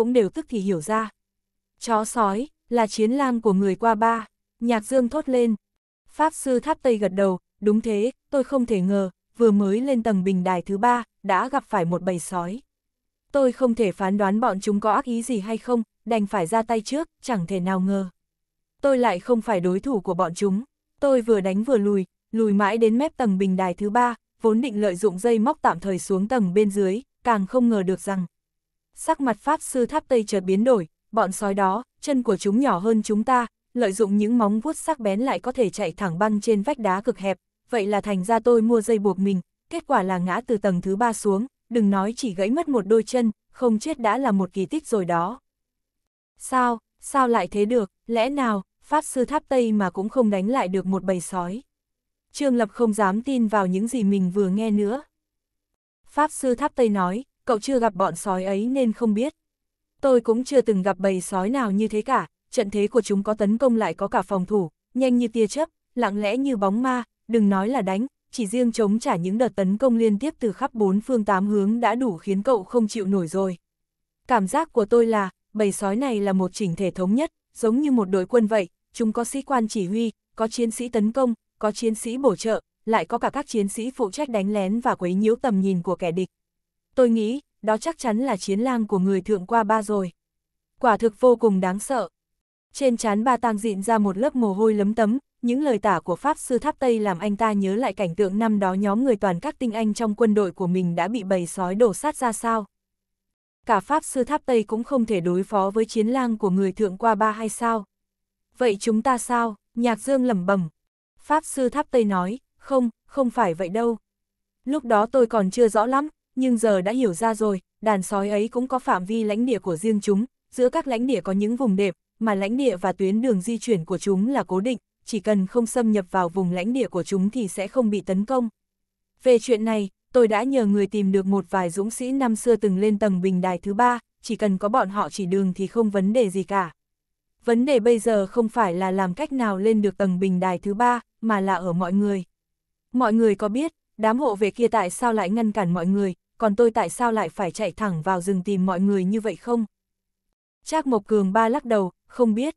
cũng đều tức thì hiểu ra. Chó sói, là chiến lang của người qua ba, nhạc dương thốt lên. Pháp sư tháp Tây gật đầu, đúng thế, tôi không thể ngờ, vừa mới lên tầng bình đài thứ ba, đã gặp phải một bầy sói. Tôi không thể phán đoán bọn chúng có ác ý gì hay không, đành phải ra tay trước, chẳng thể nào ngờ. Tôi lại không phải đối thủ của bọn chúng, tôi vừa đánh vừa lùi, lùi mãi đến mép tầng bình đài thứ ba, vốn định lợi dụng dây móc tạm thời xuống tầng bên dưới, càng không ngờ được rằng, sắc mặt Pháp sư tháp Tây chợt biến đổi, bọn sói đó, chân của chúng nhỏ hơn chúng ta, lợi dụng những móng vuốt sắc bén lại có thể chạy thẳng băng trên vách đá cực hẹp, vậy là thành ra tôi mua dây buộc mình, kết quả là ngã từ tầng thứ ba xuống, đừng nói chỉ gãy mất một đôi chân, không chết đã là một kỳ tích rồi đó. Sao, sao lại thế được, lẽ nào, Pháp sư tháp Tây mà cũng không đánh lại được một bầy sói. Trương Lập không dám tin vào những gì mình vừa nghe nữa. Pháp sư tháp Tây nói, cậu chưa gặp bọn sói ấy nên không biết. Tôi cũng chưa từng gặp bầy sói nào như thế cả, trận thế của chúng có tấn công lại có cả phòng thủ, nhanh như tia chớp, lặng lẽ như bóng ma, đừng nói là đánh, chỉ riêng chống trả những đợt tấn công liên tiếp từ khắp bốn phương tám hướng đã đủ khiến cậu không chịu nổi rồi. Cảm giác của tôi là, bầy sói này là một chỉnh thể thống nhất, giống như một đội quân vậy, chúng có sĩ quan chỉ huy, có chiến sĩ tấn công, có chiến sĩ bổ trợ, lại có cả các chiến sĩ phụ trách đánh lén và quấy nhiễu tầm nhìn của kẻ địch. Tôi nghĩ, đó chắc chắn là chiến lang của người thượng qua ba rồi. Quả thực vô cùng đáng sợ. Trên chán ba tang dịn ra một lớp mồ hôi lấm tấm, những lời tả của Pháp sư Tháp Tây làm anh ta nhớ lại cảnh tượng năm đó nhóm người toàn các tinh anh trong quân đội của mình đã bị bầy sói đổ sát ra sao. Cả Pháp sư Tháp Tây cũng không thể đối phó với chiến lang của người thượng qua ba hay sao. Vậy chúng ta sao? Nhạc Dương lẩm bẩm. Pháp sư Tháp Tây nói, không, không phải vậy đâu. Lúc đó tôi còn chưa rõ lắm, nhưng giờ đã hiểu ra rồi, đàn sói ấy cũng có phạm vi lãnh địa của riêng chúng, giữa các lãnh địa có những vùng đệm, mà lãnh địa và tuyến đường di chuyển của chúng là cố định, chỉ cần không xâm nhập vào vùng lãnh địa của chúng thì sẽ không bị tấn công. Về chuyện này, tôi đã nhờ người tìm được một vài dũng sĩ năm xưa từng lên tầng bình đài thứ ba, chỉ cần có bọn họ chỉ đường thì không vấn đề gì cả. Vấn đề bây giờ không phải là làm cách nào lên được tầng bình đài thứ ba, mà là ở mọi người. Mọi người có biết, đám hộ về kia tại sao lại ngăn cản mọi người, còn tôi tại sao lại phải chạy thẳng vào rừng tìm mọi người như vậy không? Trác Mộc Cường ba lắc đầu, không biết.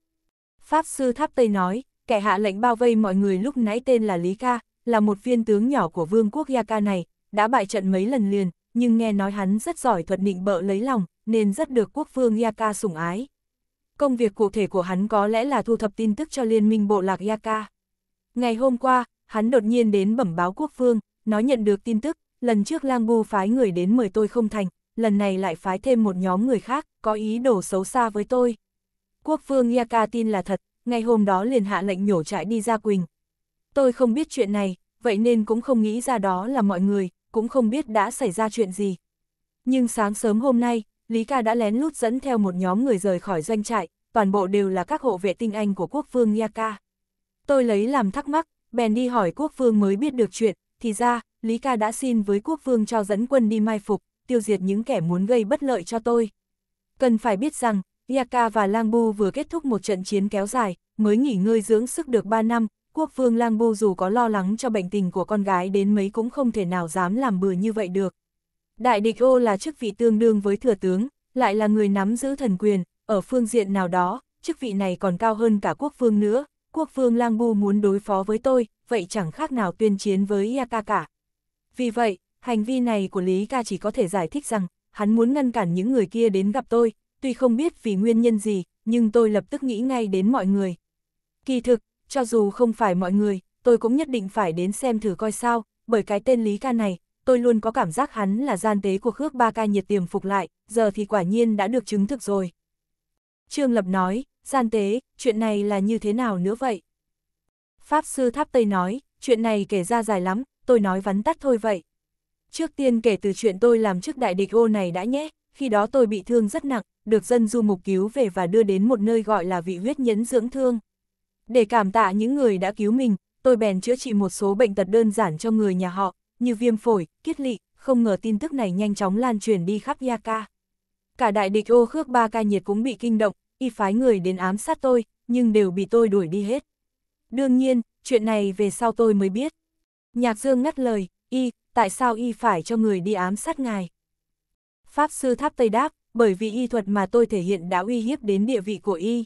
Pháp sư Tháp Tây nói, kẻ hạ lệnh bao vây mọi người lúc nãy tên là Lý Ca, là một viên tướng nhỏ của vương quốc Yaka này, đã bại trận mấy lần liền, nhưng nghe nói hắn rất giỏi thuật định bợ lấy lòng, nên rất được quốc vương Yaka sủng ái. Công việc cụ thể của hắn có lẽ là thu thập tin tức cho liên minh bộ lạc Yaka. Ngày hôm qua, hắn đột nhiên đến bẩm báo quốc vương, nói nhận được tin tức, lần trước Lang Bu phái người đến mời tôi không thành, lần này lại phái thêm một nhóm người khác, có ý đồ xấu xa với tôi. Quốc vương Yaka tin là thật, ngày hôm đó liền hạ lệnh nhổ trại đi ra Quỳnh. Tôi không biết chuyện này, vậy nên cũng không nghĩ ra đó là mọi người, cũng không biết đã xảy ra chuyện gì. Nhưng sáng sớm hôm nay, Lý Ca đã lén lút dẫn theo một nhóm người rời khỏi doanh trại, toàn bộ đều là các hộ vệ tinh anh của quốc vương Yaka. Tôi lấy làm thắc mắc, bèn đi hỏi quốc vương mới biết được chuyện, thì ra, Lý Ca đã xin với quốc vương cho dẫn quân đi mai phục, tiêu diệt những kẻ muốn gây bất lợi cho tôi. Cần phải biết rằng, Yaka và Lang Bu vừa kết thúc một trận chiến kéo dài, mới nghỉ ngơi dưỡng sức được 3 năm, quốc vương Lang Bu dù có lo lắng cho bệnh tình của con gái đến mấy cũng không thể nào dám làm bừa như vậy được. Đại địch ô là chức vị tương đương với thừa tướng, lại là người nắm giữ thần quyền, ở phương diện nào đó, chức vị này còn cao hơn cả quốc vương nữa, quốc vương Lang Bu muốn đối phó với tôi, vậy chẳng khác nào tuyên chiến với Yaka cả. Vì vậy, hành vi này của Lý Ca chỉ có thể giải thích rằng, hắn muốn ngăn cản những người kia đến gặp tôi, tuy không biết vì nguyên nhân gì, nhưng tôi lập tức nghĩ ngay đến mọi người. Kỳ thực, cho dù không phải mọi người, tôi cũng nhất định phải đến xem thử coi sao, bởi cái tên Lý Ca này, tôi luôn có cảm giác hắn là gian tế của khước ba ca nhiệt tiềm phục lại, giờ thì quả nhiên đã được chứng thực rồi. Trương Lập nói, gian tế, chuyện này là như thế nào nữa vậy? Pháp sư Tháp Tây nói, chuyện này kể ra dài lắm, tôi nói vắn tắt thôi vậy. Trước tiên kể từ chuyện tôi làm trước đại địch ô này đã nhé, khi đó tôi bị thương rất nặng, được dân du mục cứu về và đưa đến một nơi gọi là vị huyết nhẫn dưỡng thương. Để cảm tạ những người đã cứu mình, tôi bèn chữa trị một số bệnh tật đơn giản cho người nhà họ, như viêm phổi, kiết lỵ, không ngờ tin tức này nhanh chóng lan truyền đi khắp Yaka. Cả đại địch ô khước ba ca nhiệt cũng bị kinh động, y phái người đến ám sát tôi, nhưng đều bị tôi đuổi đi hết. Đương nhiên, chuyện này về sau tôi mới biết. Nhạc Dương ngắt lời, y, tại sao y phải cho người đi ám sát ngài? Pháp sư Tháp Tây đáp, bởi vì y thuật mà tôi thể hiện đã uy hiếp đến địa vị của y.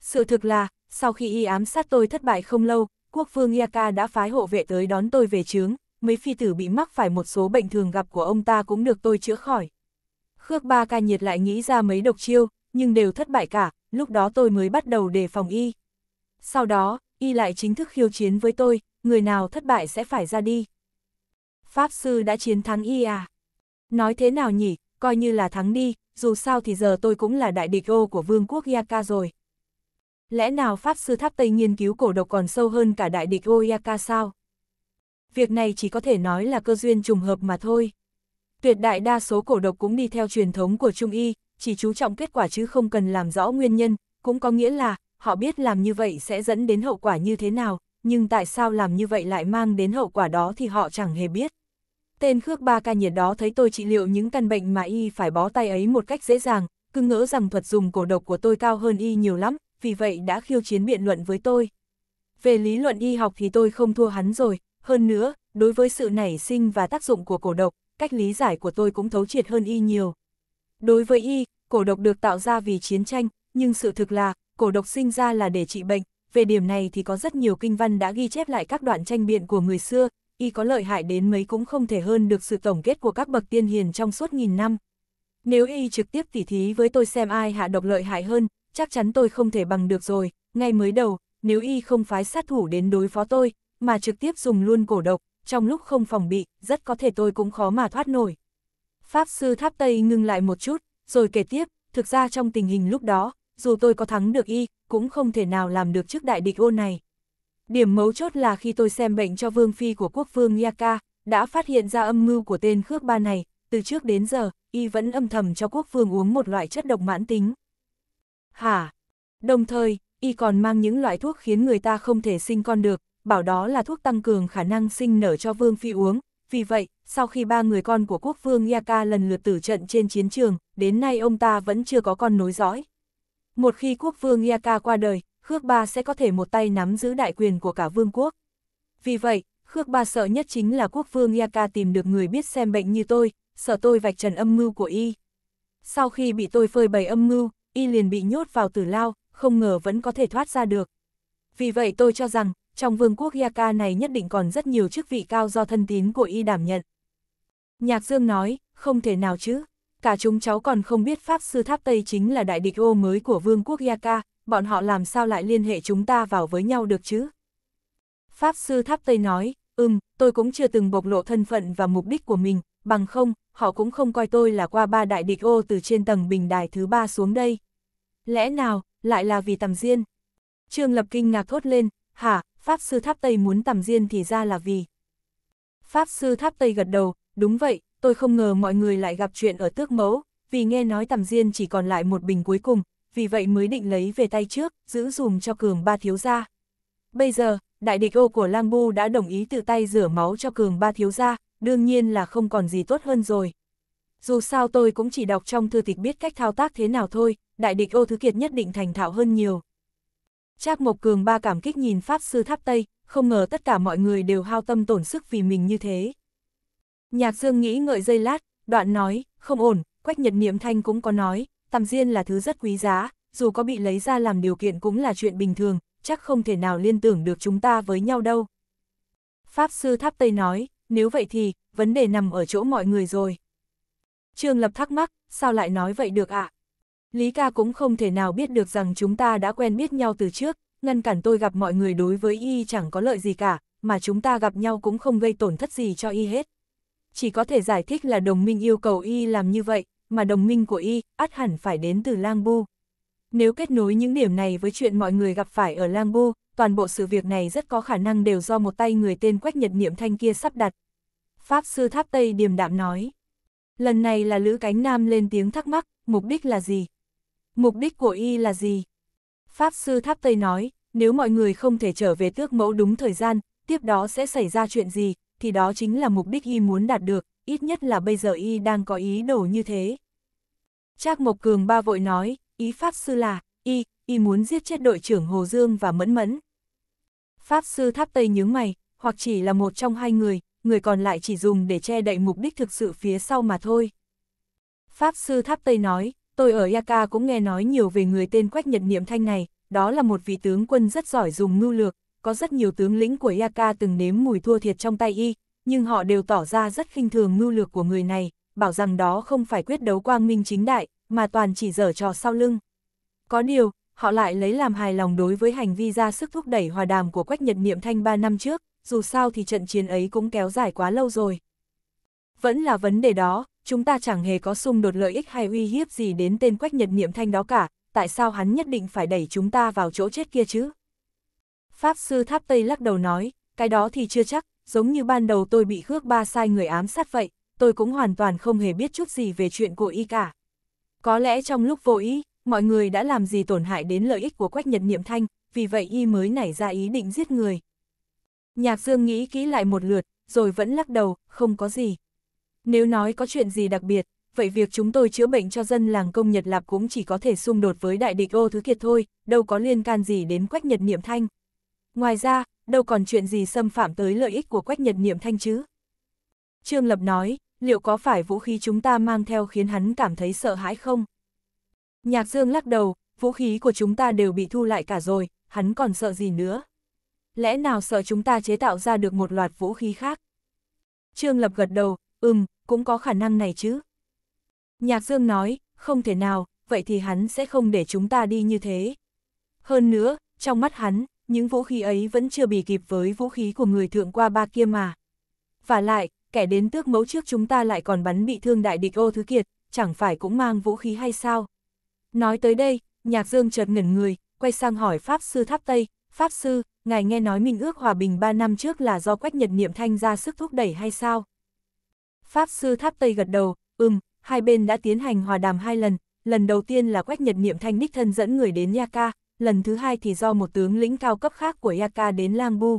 Sự thực là, sau khi y ám sát tôi thất bại không lâu, quốc vương Yaka đã phái hộ vệ tới đón tôi về trướng, mấy phi tử bị mắc phải một số bệnh thường gặp của ông ta cũng được tôi chữa khỏi. Khước ba ca nhiệt lại nghĩ ra mấy độc chiêu, nhưng đều thất bại cả, lúc đó tôi mới bắt đầu đề phòng y. Sau đó, y lại chính thức khiêu chiến với tôi, người nào thất bại sẽ phải ra đi. Pháp sư đã chiến thắng y à? Nói thế nào nhỉ, coi như là thắng đi, dù sao thì giờ tôi cũng là đại địch ô của vương quốc Yaka rồi. Lẽ nào Pháp sư tháp Tây nghiên cứu cổ độc còn sâu hơn cả đại địch ô Yaka sao? Việc này chỉ có thể nói là cơ duyên trùng hợp mà thôi. Tuyệt đại đa số cổ độc cũng đi theo truyền thống của Trung Y, chỉ chú trọng kết quả chứ không cần làm rõ nguyên nhân, cũng có nghĩa là, họ biết làm như vậy sẽ dẫn đến hậu quả như thế nào, nhưng tại sao làm như vậy lại mang đến hậu quả đó thì họ chẳng hề biết. Tên khước ba ca nhiệt đó thấy tôi trị liệu những căn bệnh mà y phải bó tay ấy một cách dễ dàng, cứ ngỡ rằng thuật dùng cổ độc của tôi cao hơn y nhiều lắm, vì vậy đã khiêu chiến biện luận với tôi. Về lý luận y học thì tôi không thua hắn rồi, hơn nữa, đối với sự nảy sinh và tác dụng của cổ độc, cách lý giải của tôi cũng thấu triệt hơn y nhiều. Đối với y, cổ độc được tạo ra vì chiến tranh, nhưng sự thực là, cổ độc sinh ra là để trị bệnh, về điểm này thì có rất nhiều kinh văn đã ghi chép lại các đoạn tranh biện của người xưa, y có lợi hại đến mấy cũng không thể hơn được sự tổng kết của các bậc tiên hiền trong suốt nghìn năm. Nếu y trực tiếp tỉ thí với tôi xem ai hạ độc lợi hại hơn, chắc chắn tôi không thể bằng được rồi, ngay mới đầu, nếu y không phái sát thủ đến đối phó tôi, mà trực tiếp dùng luôn cổ độc, trong lúc không phòng bị, rất có thể tôi cũng khó mà thoát nổi. Pháp sư Tháp Tây ngưng lại một chút, rồi kể tiếp, thực ra trong tình hình lúc đó, dù tôi có thắng được y, cũng không thể nào làm được trước đại địch ô này. Điểm mấu chốt là khi tôi xem bệnh cho vương phi của quốc vương Yaka, đã phát hiện ra âm mưu của tên khước ba này, từ trước đến giờ, y vẫn âm thầm cho quốc vương uống một loại chất độc mãn tính. Hả? Đồng thời, y còn mang những loại thuốc khiến người ta không thể sinh con được, bảo đó là thuốc tăng cường khả năng sinh nở cho vương phi uống. Vì vậy, sau khi ba người con của quốc vương Yaka lần lượt tử trận trên chiến trường, đến nay ông ta vẫn chưa có con nối dõi. Một khi quốc vương Yaka qua đời, Khước Ba sẽ có thể một tay nắm giữ đại quyền của cả vương quốc. Vì vậy, Khước Ba sợ nhất chính là quốc vương Yaka tìm được người biết xem bệnh như tôi, sợ tôi vạch trần âm mưu của y. Sau khi bị tôi phơi bày âm mưu, y liền bị nhốt vào tử lao, không ngờ vẫn có thể thoát ra được. Vì vậy tôi cho rằng, trong vương quốc Yaka này nhất định còn rất nhiều chức vị cao do thân tín của y đảm nhận. Nhạc Dương nói, không thể nào chứ cả chúng cháu còn không biết Pháp Sư Tháp Tây chính là đại địch ô mới của Vương quốc Yaka, bọn họ làm sao lại liên hệ chúng ta vào với nhau được chứ? Pháp Sư Tháp Tây nói, ừm, tôi cũng chưa từng bộc lộ thân phận và mục đích của mình, bằng không, họ cũng không coi tôi là qua ba đại địch ô từ trên tầng bình đài thứ ba xuống đây. Lẽ nào, lại là vì tầm riêng? Trương Lập kinh ngạc thốt lên, hả, Pháp Sư Tháp Tây muốn tầm riêng thì ra là vì... Pháp Sư Tháp Tây gật đầu, đúng vậy, tôi không ngờ mọi người lại gặp chuyện ở tước mẫu, vì nghe nói tầm diên chỉ còn lại một bình cuối cùng, vì vậy mới định lấy về tay trước, giữ dùm cho cường ba thiếu gia. Bây giờ, đại địch ô của Lang Bu đã đồng ý tự tay rửa máu cho cường ba thiếu gia, đương nhiên là không còn gì tốt hơn rồi. Dù sao tôi cũng chỉ đọc trong thư tịch biết cách thao tác thế nào thôi, đại địch ô thứ kiệt nhất định thành thạo hơn nhiều. Trác Mộc Cường ba cảm kích nhìn Pháp Sư Tháp Tây, không ngờ tất cả mọi người đều hao tâm tổn sức vì mình như thế. Nhạc Dương nghĩ ngợi dây lát, đoạn nói, không ổn, Quách Nhật Niệm Thanh cũng có nói, tằm duyên là thứ rất quý giá, dù có bị lấy ra làm điều kiện cũng là chuyện bình thường, chắc không thể nào liên tưởng được chúng ta với nhau đâu. Pháp Sư Tháp Tây nói, nếu vậy thì, vấn đề nằm ở chỗ mọi người rồi. Trương Lập thắc mắc, sao lại nói vậy được ạ? Lý ca cũng không thể nào biết được rằng chúng ta đã quen biết nhau từ trước, ngăn cản tôi gặp mọi người đối với y chẳng có lợi gì cả, mà chúng ta gặp nhau cũng không gây tổn thất gì cho y hết chỉ có thể giải thích là đồng minh yêu cầu y làm như vậy, mà đồng minh của y, át hẳn phải đến từ Lang Bu. Nếu kết nối những điểm này với chuyện mọi người gặp phải ở Lang Bu, toàn bộ sự việc này rất có khả năng đều do một tay người tên Quách Nhật Niệm Thanh kia sắp đặt. Pháp sư Tháp Tây điềm đạm nói. Lần này là Lữ Cánh Nam lên tiếng thắc mắc, mục đích là gì? Mục đích của y là gì? Pháp sư Tháp Tây nói, nếu mọi người không thể trở về tước mẫu đúng thời gian, tiếp đó sẽ xảy ra chuyện gì, thì đó chính là mục đích y muốn đạt được, ít nhất là bây giờ y đang có ý đồ như thế. Trác Mộc Cường ba vội nói, ý Pháp Sư là, y, y muốn giết chết đội trưởng Hồ Dương và Mẫn Mẫn. Pháp Sư Tháp Tây nhướng mày, hoặc chỉ là một trong hai người, người còn lại chỉ dùng để che đậy mục đích thực sự phía sau mà thôi. Pháp Sư Tháp Tây nói, tôi ở Yaka cũng nghe nói nhiều về người tên Quách Nhật Niệm Thanh này, đó là một vị tướng quân rất giỏi dùng mưu lược, có rất nhiều tướng lĩnh của Yaka từng nếm mùi thua thiệt trong tay y, nhưng họ đều tỏ ra rất khinh thường mưu lược của người này, bảo rằng đó không phải quyết đấu quang minh chính đại, mà toàn chỉ dở trò sau lưng. Có điều, họ lại lấy làm hài lòng đối với hành vi ra sức thúc đẩy hòa đàm của Quách Nhật Niệm Thanh 3 năm trước, dù sao thì trận chiến ấy cũng kéo dài quá lâu rồi. Vẫn là vấn đề đó, chúng ta chẳng hề có xung đột lợi ích hay uy hiếp gì đến tên Quách Nhật Niệm Thanh đó cả, tại sao hắn nhất định phải đẩy chúng ta vào chỗ chết kia chứ? Pháp sư tháp Tây lắc đầu nói, cái đó thì chưa chắc, giống như ban đầu tôi bị khước ba sai người ám sát vậy, tôi cũng hoàn toàn không hề biết chút gì về chuyện của y cả. Có lẽ trong lúc vô ý, mọi người đã làm gì tổn hại đến lợi ích của Quách Nhật Niệm Thanh, vì vậy y mới nảy ra ý định giết người. Nhạc Dương nghĩ kỹ lại một lượt, rồi vẫn lắc đầu, không có gì. Nếu nói có chuyện gì đặc biệt, vậy việc chúng tôi chữa bệnh cho dân làng công Nhật Lạp cũng chỉ có thể xung đột với đại địch ô thứ kiệt thôi, đâu có liên can gì đến Quách Nhật Niệm Thanh. Ngoài ra, đâu còn chuyện gì xâm phạm tới lợi ích của Quách Nhật Niệm Thanh chứ? Trương Lập nói, liệu có phải vũ khí chúng ta mang theo khiến hắn cảm thấy sợ hãi không? Nhạc Dương lắc đầu, vũ khí của chúng ta đều bị thu lại cả rồi, hắn còn sợ gì nữa? Lẽ nào sợ chúng ta chế tạo ra được một loạt vũ khí khác? Trương Lập gật đầu, ừm, cũng có khả năng này chứ. Nhạc Dương nói, không thể nào, vậy thì hắn sẽ không để chúng ta đi như thế. Hơn nữa, trong mắt hắn, những vũ khí ấy vẫn chưa bị kịp với vũ khí của người thượng qua ba kia mà. Và lại, kẻ đến tước mẫu trước chúng ta lại còn bắn bị thương đại địch ô thứ kiệt, chẳng phải cũng mang vũ khí hay sao? Nói tới đây, nhạc dương chợt ngẩn người, quay sang hỏi Pháp Sư Tháp Tây, Pháp Sư, ngài nghe nói mình ước hòa bình ba năm trước là do quách nhật niệm thanh ra sức thúc đẩy hay sao? Pháp Sư Tháp Tây gật đầu, ừm, hai bên đã tiến hành hòa đàm hai lần, lần đầu tiên là quách nhật niệm thanh đích thân dẫn người đến Nha Ca, lần thứ hai thì do một tướng lĩnh cao cấp khác của Yaka đến Langbu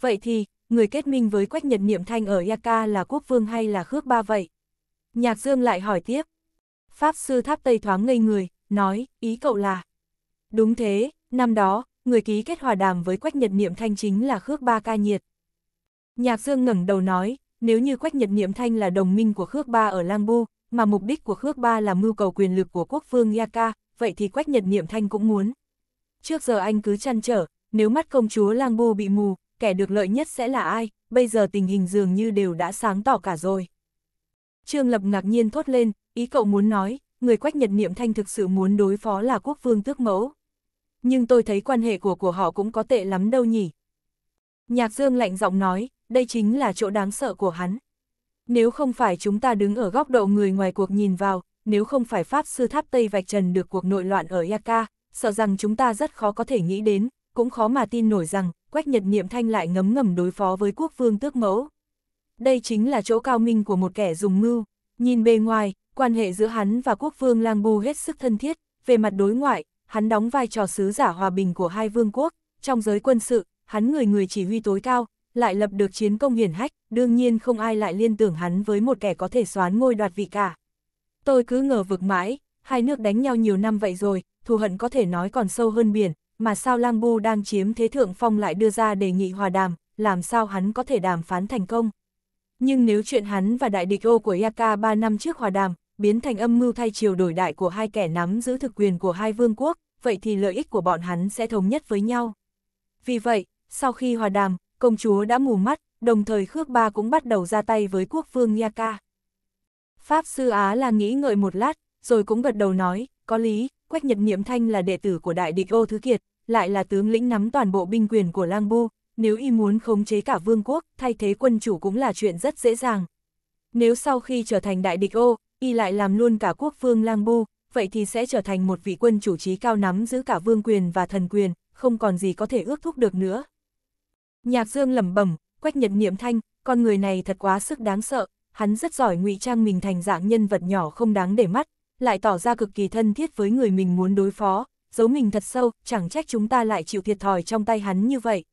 Vậy thì, người kết minh với Quách Nhật Niệm Thanh ở Yaka là quốc vương hay là khước ba vậy? Nhạc Dương lại hỏi tiếp. Pháp sư tháp Tây thoáng ngây người, nói, ý cậu là. Đúng thế, năm đó, người ký kết hòa đàm với Quách Nhật Niệm Thanh chính là Khước Ba Ca Nhiệt. Nhạc Dương ngẩng đầu nói, nếu như Quách Nhật Niệm Thanh là đồng minh của Khước Ba ở Langbu, mà mục đích của Khước Ba là mưu cầu quyền lực của quốc vương Yaka, vậy thì Quách Nhật Niệm Thanh cũng muốn. Trước giờ anh cứ chăn trở, nếu mắt công chúa lang bu bị mù, kẻ được lợi nhất sẽ là ai, bây giờ tình hình dường như đều đã sáng tỏ cả rồi. Trương Lập ngạc nhiên thốt lên, ý cậu muốn nói, người Quách Nhật Niệm Thanh thực sự muốn đối phó là quốc vương tước mẫu. Nhưng tôi thấy quan hệ của của họ cũng có tệ lắm đâu nhỉ. Nhạc Dương lạnh giọng nói, đây chính là chỗ đáng sợ của hắn. Nếu không phải chúng ta đứng ở góc độ người ngoài cuộc nhìn vào, nếu không phải Pháp sư tháp Tây vạch trần được cuộc nội loạn ở Yaka, sợ rằng chúng ta rất khó có thể nghĩ đến, cũng khó mà tin nổi rằng, Quách Nhật Niệm Thanh lại ngấm ngầm đối phó với quốc vương tước mẫu. Đây chính là chỗ cao minh của một kẻ dùng mưu. Nhìn bề ngoài, quan hệ giữa hắn và quốc vương Lang Bu hết sức thân thiết, về mặt đối ngoại, hắn đóng vai trò sứ giả hòa bình của hai vương quốc, trong giới quân sự, hắn người người chỉ huy tối cao, lại lập được chiến công hiển hách, đương nhiên không ai lại liên tưởng hắn với một kẻ có thể xoán ngôi đoạt vị cả. Tôi cứ ngờ vực mãi, hai nước đánh nhau nhiều năm vậy rồi, thù hận có thể nói còn sâu hơn biển, mà sao Lang Bu đang chiếm thế thượng phong lại đưa ra đề nghị hòa đàm, làm sao hắn có thể đàm phán thành công. Nhưng nếu chuyện hắn và đại địch ô của Yaka 3 năm trước hòa đàm, biến thành âm mưu thay chiều đổi đại của hai kẻ nắm giữ thực quyền của hai vương quốc, vậy thì lợi ích của bọn hắn sẽ thống nhất với nhau. Vì vậy, sau khi hòa đàm, công chúa đã mù mắt, đồng thời Khước Ba cũng bắt đầu ra tay với quốc vương Yaka. Pháp sư Á là nghĩ ngợi một lát, rồi cũng gật đầu nói, có lý, Quách Nhật Niệm Thanh là đệ tử của đại địch ô thứ kiệt, lại là tướng lĩnh nắm toàn bộ binh quyền của lang bu, nếu y muốn khống chế cả vương quốc, thay thế quân chủ cũng là chuyện rất dễ dàng. Nếu sau khi trở thành đại địch ô, y lại làm luôn cả quốc vương lang bu, vậy thì sẽ trở thành một vị quân chủ trí cao nắm giữ cả vương quyền và thần quyền, không còn gì có thể ước thúc được nữa. Nhạc Dương lẩm bẩm, Quách Nhật Niệm Thanh, con người này thật quá sức đáng sợ, hắn rất giỏi ngụy trang mình thành dạng nhân vật nhỏ không đáng để mắt, lại tỏ ra cực kỳ thân thiết với người mình muốn đối phó, giấu mình thật sâu, chẳng trách chúng ta lại chịu thiệt thòi trong tay hắn như vậy.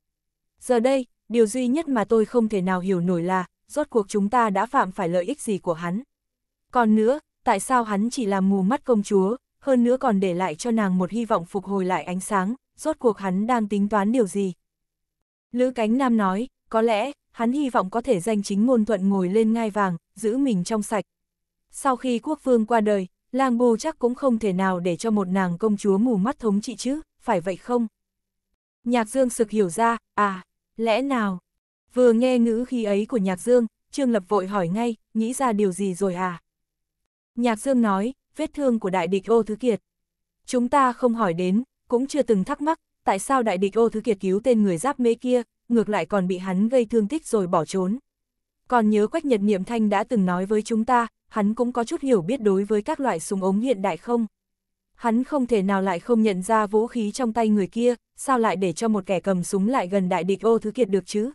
Giờ đây, điều duy nhất mà tôi không thể nào hiểu nổi là, rốt cuộc chúng ta đã phạm phải lợi ích gì của hắn. Còn nữa, tại sao hắn chỉ làm mù mắt công chúa, hơn nữa còn để lại cho nàng một hy vọng phục hồi lại ánh sáng, rốt cuộc hắn đang tính toán điều gì. Lữ Cánh Nam nói, có lẽ, hắn hy vọng có thể danh chính ngôn thuận ngồi lên ngai vàng, giữ mình trong sạch. Sau khi quốc vương qua đời, lang bù chắc cũng không thể nào để cho một nàng công chúa mù mắt thống trị chứ, phải vậy không? Nhạc Dương sực hiểu ra, à, lẽ nào? Vừa nghe ngữ khí ấy của Nhạc Dương, Trương Lập vội hỏi ngay, nghĩ ra điều gì rồi à? Nhạc Dương nói, vết thương của đại địch ô thứ kiệt. Chúng ta không hỏi đến, cũng chưa từng thắc mắc, tại sao đại địch ô thứ kiệt cứu tên người giáp mê kia, ngược lại còn bị hắn gây thương tích rồi bỏ trốn. Còn nhớ Quách Nhật Niệm Thanh đã từng nói với chúng ta, hắn cũng có chút hiểu biết đối với các loại súng ống hiện đại không? Hắn không thể nào lại không nhận ra vũ khí trong tay người kia, sao lại để cho một kẻ cầm súng lại gần đại địch ô thứ kiệt được chứ?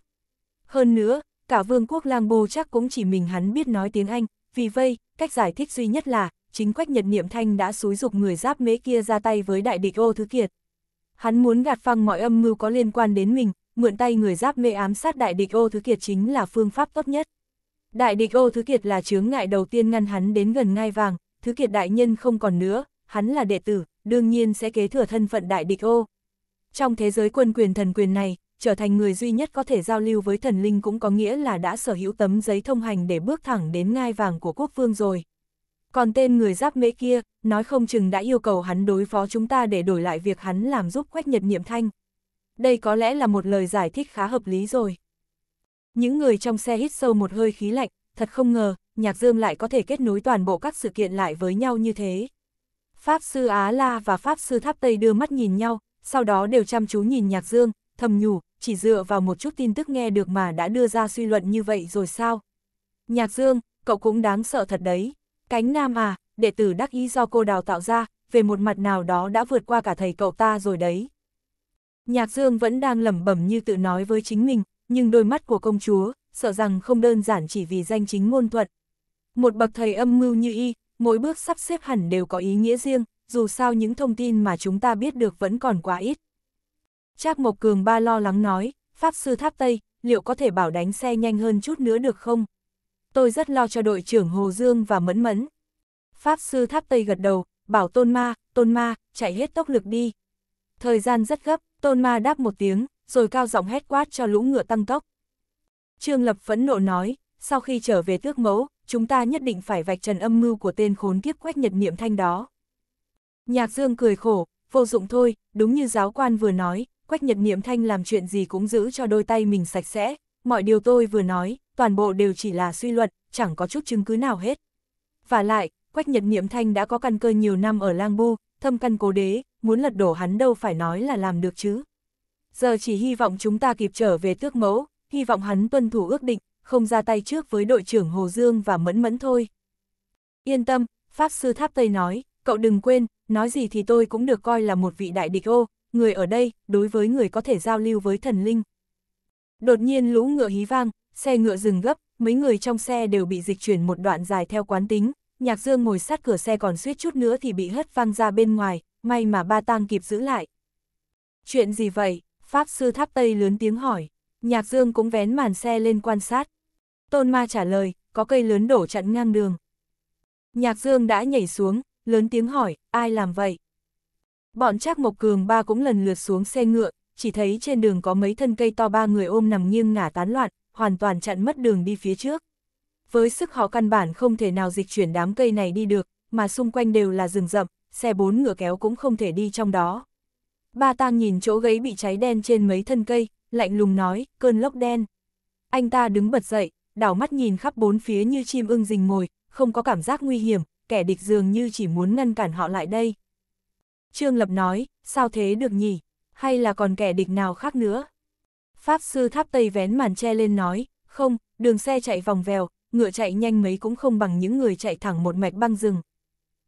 Hơn nữa, cả vương quốc lang bô chắc cũng chỉ mình hắn biết nói tiếng Anh, vì vậy, cách giải thích duy nhất là, chính Quách Nhật Niệm Thanh đã xúi dục người giáp mế kia ra tay với đại địch ô thứ kiệt. Hắn muốn gạt phăng mọi âm mưu có liên quan đến mình, mượn tay người giáp mê ám sát đại địch ô thứ kiệt chính là phương pháp tốt nhất. Đại địch ô thứ kiệt là chướng ngại đầu tiên ngăn hắn đến gần ngai vàng, thứ kiệt đại nhân không còn nữa, hắn là đệ tử, đương nhiên sẽ kế thừa thân phận đại địch ô. Trong thế giới quân quyền thần quyền này, trở thành người duy nhất có thể giao lưu với thần linh cũng có nghĩa là đã sở hữu tấm giấy thông hành để bước thẳng đến ngai vàng của quốc vương rồi. Còn tên người giáp mễ kia, nói không chừng đã yêu cầu hắn đối phó chúng ta để đổi lại việc hắn làm giúp quách nhật niệm thanh đây có lẽ là một lời giải thích khá hợp lý rồi. Những người trong xe hít sâu một hơi khí lạnh, thật không ngờ, nhạc dương lại có thể kết nối toàn bộ các sự kiện lại với nhau như thế. Pháp sư Á La và Pháp sư Tháp Tây đưa mắt nhìn nhau, sau đó đều chăm chú nhìn nhạc dương, thầm nhủ, chỉ dựa vào một chút tin tức nghe được mà đã đưa ra suy luận như vậy rồi sao. Nhạc dương, cậu cũng đáng sợ thật đấy. Cánh nam à, đệ tử đắc ý do cô đào tạo ra, về một mặt nào đó đã vượt qua cả thầy cậu ta rồi đấy. Nhạc Dương vẫn đang lẩm bẩm như tự nói với chính mình, nhưng đôi mắt của công chúa, sợ rằng không đơn giản chỉ vì danh chính ngôn thuận. Một bậc thầy âm mưu như y, mỗi bước sắp xếp hẳn đều có ý nghĩa riêng, dù sao những thông tin mà chúng ta biết được vẫn còn quá ít. Trác Mộc Cường Ba lo lắng nói, Pháp Sư Tháp Tây, liệu có thể bảo đánh xe nhanh hơn chút nữa được không? Tôi rất lo cho đội trưởng Hồ Dương và Mẫn Mẫn. Pháp Sư Tháp Tây gật đầu, bảo Tôn Ma, Tôn Ma, chạy hết tốc lực đi, Thời gian rất gấp, Tôn Ma đáp một tiếng, rồi cao giọng hét quát cho lũ ngựa tăng tốc. Trương Lập phẫn nộ nói, sau khi trở về tước mẫu, chúng ta nhất định phải vạch trần âm mưu của tên khốn kiếp quách nhật niệm thanh đó. Nhạc Dương cười khổ, vô dụng thôi, đúng như giáo quan vừa nói, quách nhật niệm thanh làm chuyện gì cũng giữ cho đôi tay mình sạch sẽ, mọi điều tôi vừa nói, toàn bộ đều chỉ là suy luận, chẳng có chút chứng cứ nào hết. Và lại, quách nhật niệm thanh đã có căn cơ nhiều năm ở Lang Bu, thâm căn cố đế, muốn lật đổ hắn đâu phải nói là làm được chứ. Giờ chỉ hy vọng chúng ta kịp trở về tước mẫu, hy vọng hắn tuân thủ ước định, không ra tay trước với đội trưởng Hồ Dương và Mẫn Mẫn thôi. Yên tâm, Pháp Sư Tháp Tây nói, cậu đừng quên, nói gì thì tôi cũng được coi là một vị đại địch ô, người ở đây, đối với người có thể giao lưu với thần linh. Đột nhiên lũ ngựa hí vang, xe ngựa dừng gấp, mấy người trong xe đều bị dịch chuyển một đoạn dài theo quán tính, Nhạc Dương ngồi sát cửa xe còn suýt chút nữa thì bị hất văng ra bên ngoài, may mà ba tang kịp giữ lại. Chuyện gì vậy? Pháp sư tháp Tây lớn tiếng hỏi. Nhạc Dương cũng vén màn xe lên quan sát. Tôn Ma trả lời, có cây lớn đổ chặn ngang đường. Nhạc Dương đã nhảy xuống, lớn tiếng hỏi, ai làm vậy? Bọn Trác Mộc Cường ba cũng lần lượt xuống xe ngựa, chỉ thấy trên đường có mấy thân cây to ba người ôm nằm nghiêng ngả tán loạn, hoàn toàn chặn mất đường đi phía trước với sức họ căn bản không thể nào dịch chuyển đám cây này đi được, mà xung quanh đều là rừng rậm, xe bốn ngựa kéo cũng không thể đi trong đó. Ba tang nhìn chỗ gấy bị cháy đen trên mấy thân cây, lạnh lùng nói, cơn lốc đen. Anh ta đứng bật dậy, đảo mắt nhìn khắp bốn phía như chim ưng rình mồi, không có cảm giác nguy hiểm, kẻ địch dường như chỉ muốn ngăn cản họ lại đây. Trương Lập nói, sao thế được nhỉ, hay là còn kẻ địch nào khác nữa? Pháp sư tháp tây vén màn che lên nói, không, đường xe chạy vòng vèo, ngựa chạy nhanh mấy cũng không bằng những người chạy thẳng một mạch băng rừng.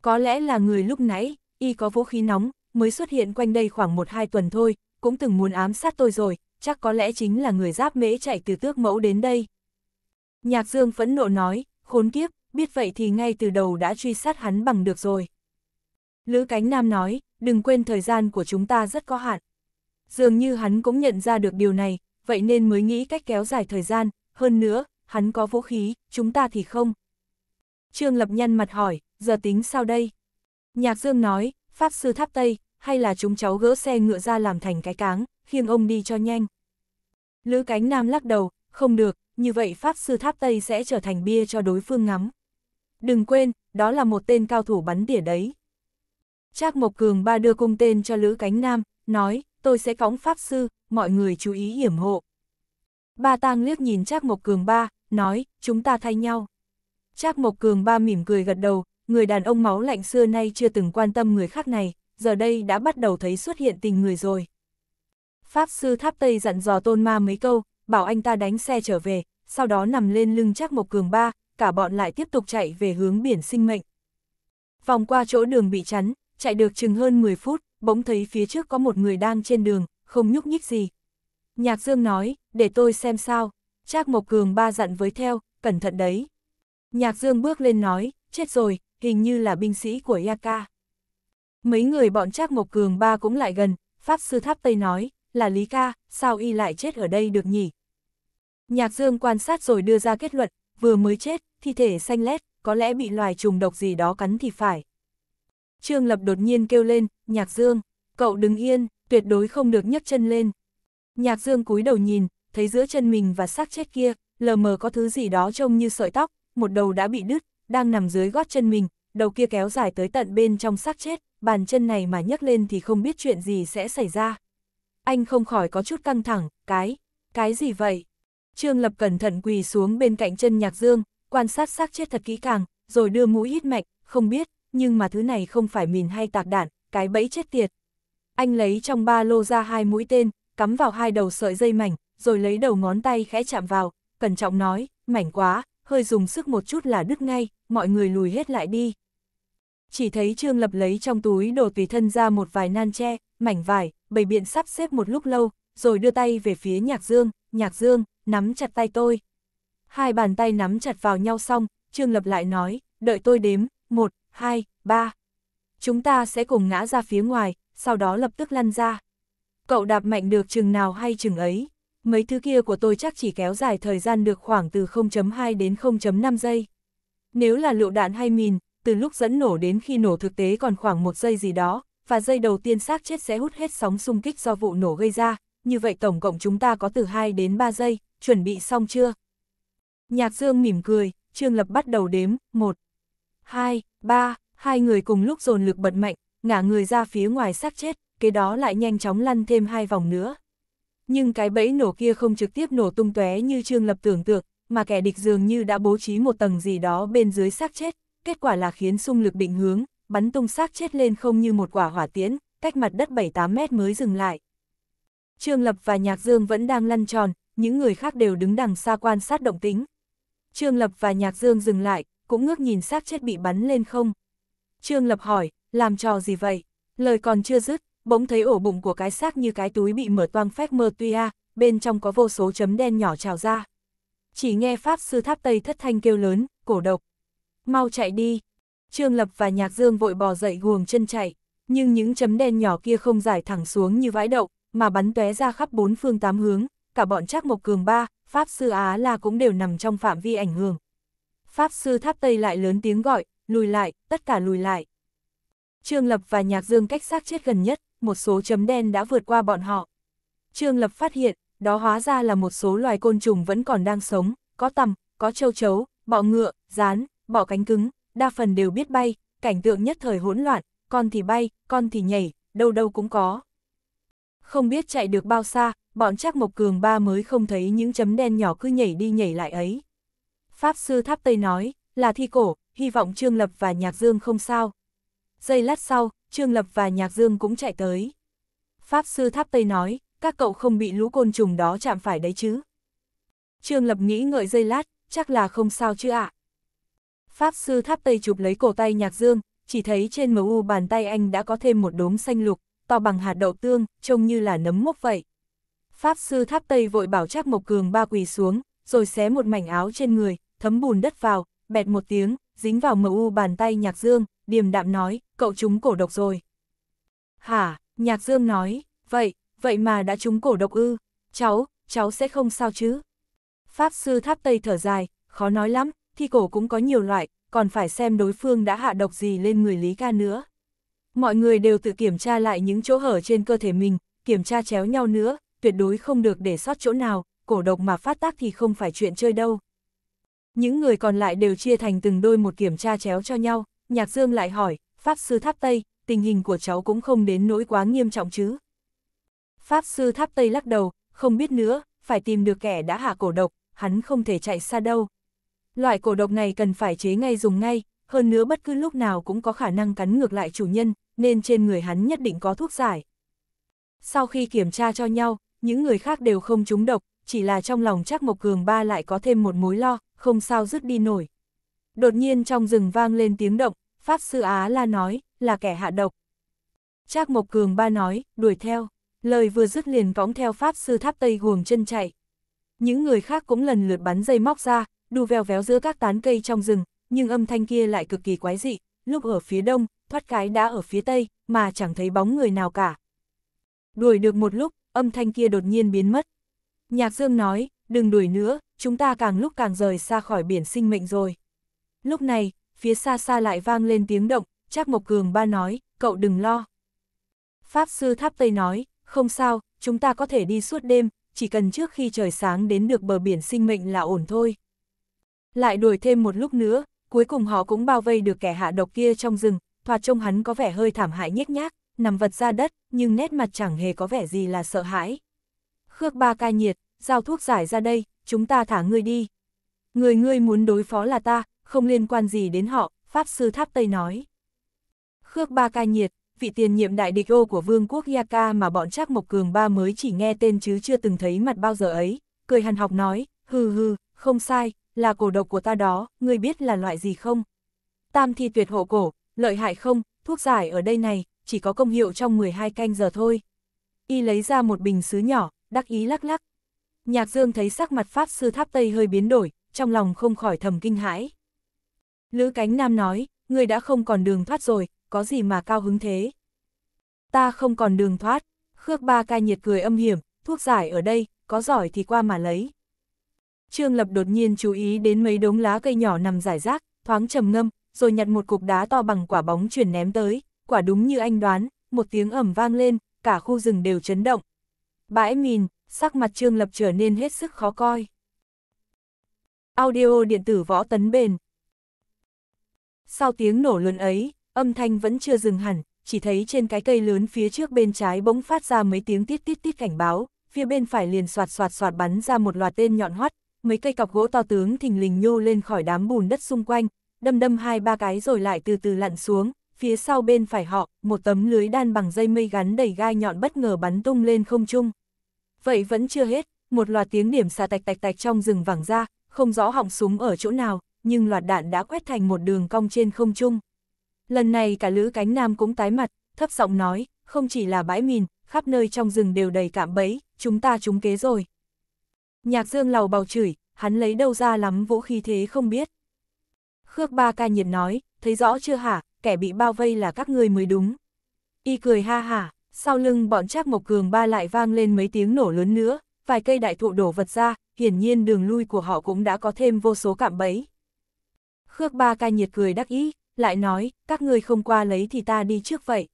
Có lẽ là người lúc nãy, y có vũ khí nóng, mới xuất hiện quanh đây khoảng 1-2 tuần thôi, cũng từng muốn ám sát tôi rồi, chắc có lẽ chính là người giáp mễ chạy từ tước mẫu đến đây. Nhạc Dương phẫn nộ nói, khốn kiếp, biết vậy thì ngay từ đầu đã truy sát hắn bằng được rồi. Lữ Cánh Nam nói, đừng quên thời gian của chúng ta rất có hạn. Dường như hắn cũng nhận ra được điều này, vậy nên mới nghĩ cách kéo dài thời gian, hơn nữa, hắn có vũ khí, chúng ta thì không. Trương Lập Nhân mặt hỏi, giờ tính sao đây? Nhạc Dương nói, Pháp Sư Tháp Tây, hay là chúng cháu gỡ xe ngựa ra làm thành cái cáng, khiêng ông đi cho nhanh. Lữ Cánh Nam lắc đầu, không được, như vậy Pháp Sư Tháp Tây sẽ trở thành bia cho đối phương ngắm. Đừng quên, đó là một tên cao thủ bắn tỉa đấy. Trác Mộc Cường ba đưa cung tên cho Lữ Cánh Nam, nói, tôi sẽ phóng Pháp Sư, mọi người chú ý hiểm hộ. Ba tang liếc nhìn Trác Mộc Cường ba, nói, chúng ta thay nhau. Trác Mộc Cường ba mỉm cười gật đầu, người đàn ông máu lạnh xưa nay chưa từng quan tâm người khác này, giờ đây đã bắt đầu thấy xuất hiện tình người rồi. Pháp sư Tháp Tây dặn dò tôn ma mấy câu, bảo anh ta đánh xe trở về, sau đó nằm lên lưng Trác Mộc Cường ba, cả bọn lại tiếp tục chạy về hướng biển sinh mệnh. Vòng qua chỗ đường bị chắn, chạy được chừng hơn 10 phút, bỗng thấy phía trước có một người đang trên đường, không nhúc nhích gì, Nhạc Dương nói, để tôi xem sao. Trác Mộc Cường ba dặn với theo, cẩn thận đấy. Nhạc Dương bước lên nói, chết rồi, hình như là binh sĩ của Yaka. Mấy người bọn Trác Mộc Cường ba cũng lại gần, Pháp Sư Tháp Tây nói, là Lý Ca, sao y lại chết ở đây được nhỉ? Nhạc Dương quan sát rồi đưa ra kết luận, vừa mới chết, thi thể xanh lét, có lẽ bị loài trùng độc gì đó cắn thì phải. Trương Lập đột nhiên kêu lên, Nhạc Dương, cậu đứng yên, tuyệt đối không được nhấc chân lên, Nhạc dương cúi đầu nhìn, thấy giữa chân mình và xác chết kia, lờ mờ có thứ gì đó trông như sợi tóc, một đầu đã bị đứt, đang nằm dưới gót chân mình, đầu kia kéo dài tới tận bên trong xác chết, bàn chân này mà nhấc lên thì không biết chuyện gì sẽ xảy ra. Anh không khỏi có chút căng thẳng, cái, cái gì vậy? Trương Lập cẩn thận quỳ xuống bên cạnh chân Nhạc Dương, quan sát xác chết thật kỹ càng, rồi đưa mũi hít mạch, không biết, nhưng mà thứ này không phải mìn hay tạc đạn, cái bẫy chết tiệt. Anh lấy trong ba lô ra hai mũi tên, cắm vào hai đầu sợi dây mảnh, rồi lấy đầu ngón tay khẽ chạm vào, cẩn trọng nói, mảnh quá, hơi dùng sức một chút là đứt ngay, mọi người lùi hết lại đi. Chỉ thấy Trương Lập lấy trong túi đồ tùy thân ra một vài nan tre, mảnh vải, bầy biện sắp xếp một lúc lâu, rồi đưa tay về phía Nhạc Dương, Nhạc Dương, nắm chặt tay tôi. Hai bàn tay nắm chặt vào nhau xong, Trương Lập lại nói, đợi tôi đếm, một, hai, ba. Chúng ta sẽ cùng ngã ra phía ngoài, sau đó lập tức lăn ra. Cậu đạp mạnh được chừng nào hay chừng ấy. Mấy thứ kia của tôi chắc chỉ kéo dài thời gian được khoảng từ 0.2 đến 0.5 giây. Nếu là lựu đạn hay mìn, từ lúc dẫn nổ đến khi nổ thực tế còn khoảng một giây gì đó, và giây đầu tiên xác chết sẽ hút hết sóng xung kích do vụ nổ gây ra, như vậy tổng cộng chúng ta có từ 2 đến 3 giây, chuẩn bị xong chưa? Nhạc Dương mỉm cười, Trương Lập bắt đầu đếm, 1, 2, 3, hai người cùng lúc dồn lực bật mạnh, ngả người ra phía ngoài xác chết, kế đó lại nhanh chóng lăn thêm hai vòng nữa. Nhưng cái bẫy nổ kia không trực tiếp nổ tung tóe như Trương Lập tưởng tượng, mà kẻ địch dường như đã bố trí một tầng gì đó bên dưới xác chết, kết quả là khiến xung lực định hướng, bắn tung xác chết lên không như một quả hỏa tiễn, cách mặt đất 7-8 mét mới dừng lại. Trương Lập và Nhạc Dương vẫn đang lăn tròn, những người khác đều đứng đằng xa quan sát động tính. Trương Lập và Nhạc Dương dừng lại, cũng ngước nhìn xác chết bị bắn lên không. Trương Lập hỏi, làm trò gì vậy? Lời còn chưa dứt, bỗng thấy ổ bụng của cái xác như cái túi bị mở toang phép mơ tuy a, bên trong có vô số chấm đen nhỏ trào ra. Chỉ nghe Pháp Sư Tháp Tây thất thanh kêu lớn, cổ độc. Mau chạy đi. Trương Lập và Nhạc Dương vội bò dậy guồng chân chạy, nhưng những chấm đen nhỏ kia không giải thẳng xuống như vãi đậu, mà bắn tóe ra khắp bốn phương tám hướng, cả bọn Trác Mộc Cường Ba, Pháp Sư Á La cũng đều nằm trong phạm vi ảnh hưởng. Pháp Sư Tháp Tây lại lớn tiếng gọi, lùi lại, tất cả lùi lại. Trương Lập và Nhạc Dương cách xác chết gần nhất, một số chấm đen đã vượt qua bọn họ. Trương Lập phát hiện, đó hóa ra là một số loài côn trùng vẫn còn đang sống, có tầm, có châu chấu, bọ ngựa, rán, bọ cánh cứng, đa phần đều biết bay, cảnh tượng nhất thời hỗn loạn, con thì bay, con thì nhảy, đâu đâu cũng có. Không biết chạy được bao xa, bọn Trác Mộc Cường ba mới không thấy những chấm đen nhỏ cứ nhảy đi nhảy lại ấy. Pháp sư Tháp Tây nói, là thi cổ, hy vọng Trương Lập và Nhạc Dương không sao. Giây lát sau, Trương Lập và Nhạc Dương cũng chạy tới. Pháp sư Tháp Tây nói, các cậu không bị lũ côn trùng đó chạm phải đấy chứ. Trương Lập nghĩ ngợi dây lát, chắc là không sao chứ ạ. À. Pháp sư Tháp Tây chụp lấy cổ tay Nhạc Dương, chỉ thấy trên mờ u bàn tay anh đã có thêm một đốm xanh lục, to bằng hạt đậu tương, trông như là nấm mốc vậy. Pháp sư Tháp Tây vội bảo Trác Mộc Cường ba quỳ xuống, rồi xé một mảnh áo trên người, thấm bùn đất vào, bẹt một tiếng, dính vào mờ u bàn tay Nhạc Dương, điềm đạm nói, cậu chúng cổ độc rồi. Hả, nhạc dương nói, vậy, vậy mà đã chúng cổ độc ư, cháu, cháu sẽ không sao chứ. Pháp sư tháp tây thở dài, khó nói lắm, thi cổ cũng có nhiều loại, còn phải xem đối phương đã hạ độc gì lên người Lý ca nữa. Mọi người đều tự kiểm tra lại những chỗ hở trên cơ thể mình, kiểm tra chéo nhau nữa, tuyệt đối không được để sót chỗ nào, cổ độc mà phát tác thì không phải chuyện chơi đâu. Những người còn lại đều chia thành từng đôi một kiểm tra chéo cho nhau, Nhạc Dương lại hỏi, Pháp Sư Tháp Tây, tình hình của cháu cũng không đến nỗi quá nghiêm trọng chứ. Pháp Sư Tháp Tây lắc đầu, không biết nữa, phải tìm được kẻ đã hạ cổ độc, hắn không thể chạy xa đâu. Loại cổ độc này cần phải chế ngay dùng ngay, hơn nữa bất cứ lúc nào cũng có khả năng cắn ngược lại chủ nhân, nên trên người hắn nhất định có thuốc giải. Sau khi kiểm tra cho nhau, những người khác đều không trúng độc, chỉ là trong lòng chắc Mộc Cường Ba lại có thêm một mối lo, không sao dứt đi nổi đột nhiên trong rừng vang lên tiếng động, Pháp Sư Á La nói, là kẻ hạ độc. Trác Mộc Cường ba nói, đuổi theo, lời vừa dứt liền cõng theo Pháp Sư Tháp Tây guồng chân chạy. Những người khác cũng lần lượt bắn dây móc ra, đu veo véo giữa các tán cây trong rừng, nhưng âm thanh kia lại cực kỳ quái dị, lúc ở phía đông, thoát cái đã ở phía tây, mà chẳng thấy bóng người nào cả. Đuổi được một lúc, âm thanh kia đột nhiên biến mất. Nhạc Dương nói, đừng đuổi nữa, chúng ta càng lúc càng rời xa khỏi biển sinh mệnh rồi. Lúc này, phía xa xa lại vang lên tiếng động, Trác Mộc Cường ba nói, cậu đừng lo. Pháp sư Tháp Tây nói, không sao, chúng ta có thể đi suốt đêm, chỉ cần trước khi trời sáng đến được bờ biển sinh mệnh là ổn thôi. Lại đuổi thêm một lúc nữa, cuối cùng họ cũng bao vây được kẻ hạ độc kia trong rừng, thoạt trông hắn có vẻ hơi thảm hại nhếch nhác, nằm vật ra đất, nhưng nét mặt chẳng hề có vẻ gì là sợ hãi. Khước ba ca nhiệt, giao thuốc giải ra đây, chúng ta thả ngươi đi. Người ngươi muốn đối phó là ta, không liên quan gì đến họ, Pháp Sư Tháp Tây nói. Khước Ba Ca Nhiệt, vị tiền nhiệm đại địch ô của vương quốc Yaka mà bọn Trác Mộc Cường Ba mới chỉ nghe tên chứ chưa từng thấy mặt bao giờ ấy, cười hằn học nói, hừ hừ, không sai, là cổ độc của ta đó, ngươi biết là loại gì không? Tam thi tuyệt hộ cổ, lợi hại không, thuốc giải ở đây này, chỉ có công hiệu trong 12 canh giờ thôi. Y lấy ra một bình sứ nhỏ, đắc ý lắc lắc. Nhạc Dương thấy sắc mặt Pháp Sư Tháp Tây hơi biến đổi, trong lòng không khỏi thầm kinh hãi. Lữ Cánh Nam nói, ngươi đã không còn đường thoát rồi, có gì mà cao hứng thế? Ta không còn đường thoát, Khước Ba Ca nhiệt cười âm hiểm, thuốc giải ở đây, có giỏi thì qua mà lấy. Trương Lập đột nhiên chú ý đến mấy đống lá cây nhỏ nằm rải rác, thoáng trầm ngâm, rồi nhặt một cục đá to bằng quả bóng chuyển ném tới, quả đúng như anh đoán, một tiếng ẩm vang lên, cả khu rừng đều chấn động. Bãi mìn, sắc mặt Trương Lập trở nên hết sức khó coi. Audio điện tử võ tấn bền sau tiếng nổ lớn ấy, âm thanh vẫn chưa dừng hẳn, chỉ thấy trên cái cây lớn phía trước bên trái bỗng phát ra mấy tiếng tít tít tít cảnh báo, phía bên phải liền soạt soạt soạt bắn ra một loạt tên nhọn hoắt, mấy cây cọc gỗ to tướng thình lình nhô lên khỏi đám bùn đất xung quanh, đâm đâm hai ba cái rồi lại từ từ lặn xuống, phía sau bên phải họ, một tấm lưới đan bằng dây mây gắn đầy gai nhọn bất ngờ bắn tung lên không trung. Vậy vẫn chưa hết, một loạt tiếng điểm xạ tạch tạch tạch trong rừng vẳng ra, không rõ họng súng ở chỗ nào, nhưng loạt đạn đã quét thành một đường cong trên không trung. Lần này cả Lữ Cánh Nam cũng tái mặt, thấp giọng nói, không chỉ là bãi mìn, khắp nơi trong rừng đều đầy cạm bẫy, chúng ta trúng kế rồi. Nhạc Dương lầu bào chửi, hắn lấy đâu ra lắm vũ khí thế không biết. Khước ba ca nhiệt nói, thấy rõ chưa hả, kẻ bị bao vây là các người mới đúng. Y cười ha hả, sau lưng bọn Trác Mộc Cường ba lại vang lên mấy tiếng nổ lớn nữa, vài cây đại thụ đổ vật ra, hiển nhiên đường lui của họ cũng đã có thêm vô số cạm bẫy. Khước ba ca nhiệt cười đắc ý, lại nói, các người không qua lấy thì ta đi trước vậy.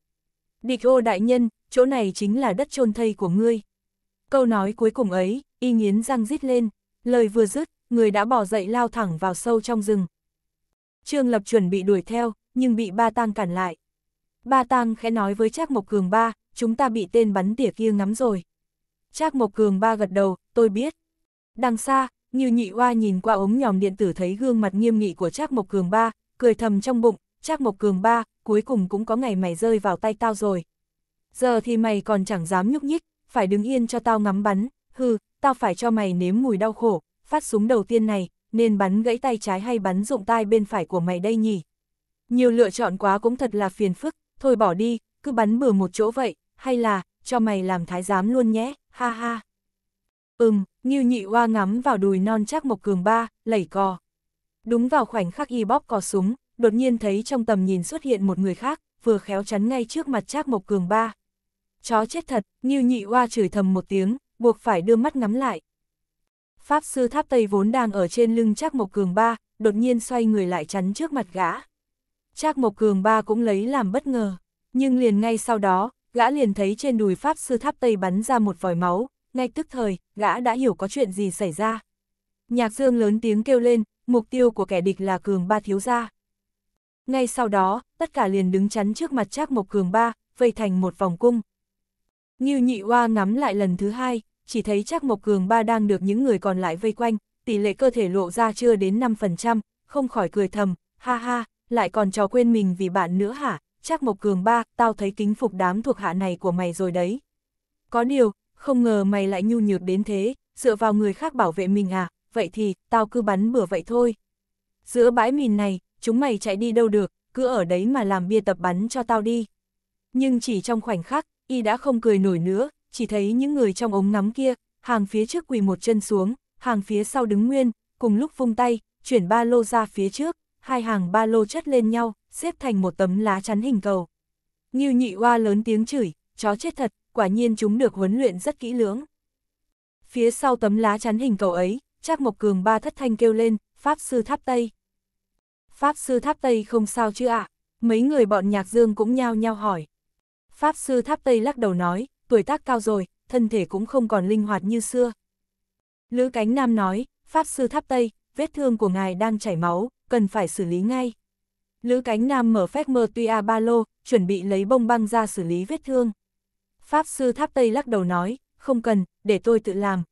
Địch ô đại nhân, chỗ này chính là đất chôn thây của ngươi. Câu nói cuối cùng ấy, y nghiến răng rít lên, lời vừa dứt, người đã bỏ dậy lao thẳng vào sâu trong rừng. Trương Lập chuẩn bị đuổi theo, nhưng bị ba tang cản lại. Ba tang khẽ nói với Trác Mộc Cường ba, chúng ta bị tên bắn tỉa kia ngắm rồi. Trác Mộc Cường ba gật đầu, tôi biết. Đằng xa, như nhị oa nhìn qua ống nhòm điện tử thấy gương mặt nghiêm nghị của Trác Mộc Cường ba, cười thầm trong bụng, Trác Mộc Cường ba, cuối cùng cũng có ngày mày rơi vào tay tao rồi. Giờ thì mày còn chẳng dám nhúc nhích, phải đứng yên cho tao ngắm bắn, hừ, tao phải cho mày nếm mùi đau khổ, phát súng đầu tiên này, nên bắn gãy tay trái hay bắn rụng tai bên phải của mày đây nhỉ. Nhiều lựa chọn quá cũng thật là phiền phức, thôi bỏ đi, cứ bắn bừa một chỗ vậy, hay là, cho mày làm thái giám luôn nhé, ha ha. Ừm, Nghiêu nhị hoa ngắm vào đùi non chắc Mộc Cường ba, lẩy cò. Đúng vào khoảnh khắc y bóp cò súng, đột nhiên thấy trong tầm nhìn xuất hiện một người khác, vừa khéo chắn ngay trước mặt Trác Mộc Cường ba. Chó chết thật, Nghiêu Nhị Oa chửi thầm một tiếng, buộc phải đưa mắt ngắm lại. Pháp sư Tháp Tây vốn đang ở trên lưng Trác Mộc Cường ba, đột nhiên xoay người lại chắn trước mặt gã. Trác Mộc Cường ba cũng lấy làm bất ngờ, nhưng liền ngay sau đó, gã liền thấy trên đùi Pháp sư Tháp Tây bắn ra một vòi máu, ngay tức thời, gã đã hiểu có chuyện gì xảy ra. Nhạc dương lớn tiếng kêu lên, mục tiêu của kẻ địch là cường ba thiếu gia. Ngay sau đó, tất cả liền đứng chắn trước mặt Trác Mộc Cường Ba, vây thành một vòng cung. như Nhị hoa ngắm lại lần thứ hai, chỉ thấy Trác Mộc Cường Ba đang được những người còn lại vây quanh, tỷ lệ cơ thể lộ ra chưa đến 5%, không khỏi cười thầm, ha ha, lại còn trò quên mình vì bạn nữa hả? Trác Mộc Cường Ba, tao thấy kính phục đám thuộc hạ này của mày rồi đấy. Có điều, không ngờ mày lại nhu nhược đến thế, dựa vào người khác bảo vệ mình à, vậy thì, tao cứ bắn bừa vậy thôi. Giữa bãi mìn này, chúng mày chạy đi đâu được, cứ ở đấy mà làm bia tập bắn cho tao đi. Nhưng chỉ trong khoảnh khắc, y đã không cười nổi nữa, chỉ thấy những người trong ống ngắm kia, hàng phía trước quỳ một chân xuống, hàng phía sau đứng nguyên, cùng lúc vung tay, chuyển ba lô ra phía trước, hai hàng ba lô chất lên nhau, xếp thành một tấm lá chắn hình cầu. Nghiêu nhị hoa lớn tiếng chửi, chó chết thật, quả nhiên chúng được huấn luyện rất kỹ lưỡng. Phía sau tấm lá chắn hình cầu ấy, Trác Mộc Cường ba thất thanh kêu lên, Pháp Sư Tháp Tây. Pháp Sư Tháp Tây không sao chứ ạ, à? mấy người bọn Nhạc Dương cũng nhao nhao hỏi. Pháp Sư Tháp Tây lắc đầu nói, tuổi tác cao rồi, thân thể cũng không còn linh hoạt như xưa. Lữ Cánh Nam nói, Pháp Sư Tháp Tây, vết thương của ngài đang chảy máu, cần phải xử lý ngay. Lữ Cánh Nam mở phép mơ tuy a ba lô, chuẩn bị lấy bông băng ra xử lý vết thương. Pháp sư tháp Tây lắc đầu nói, không cần, để tôi tự làm.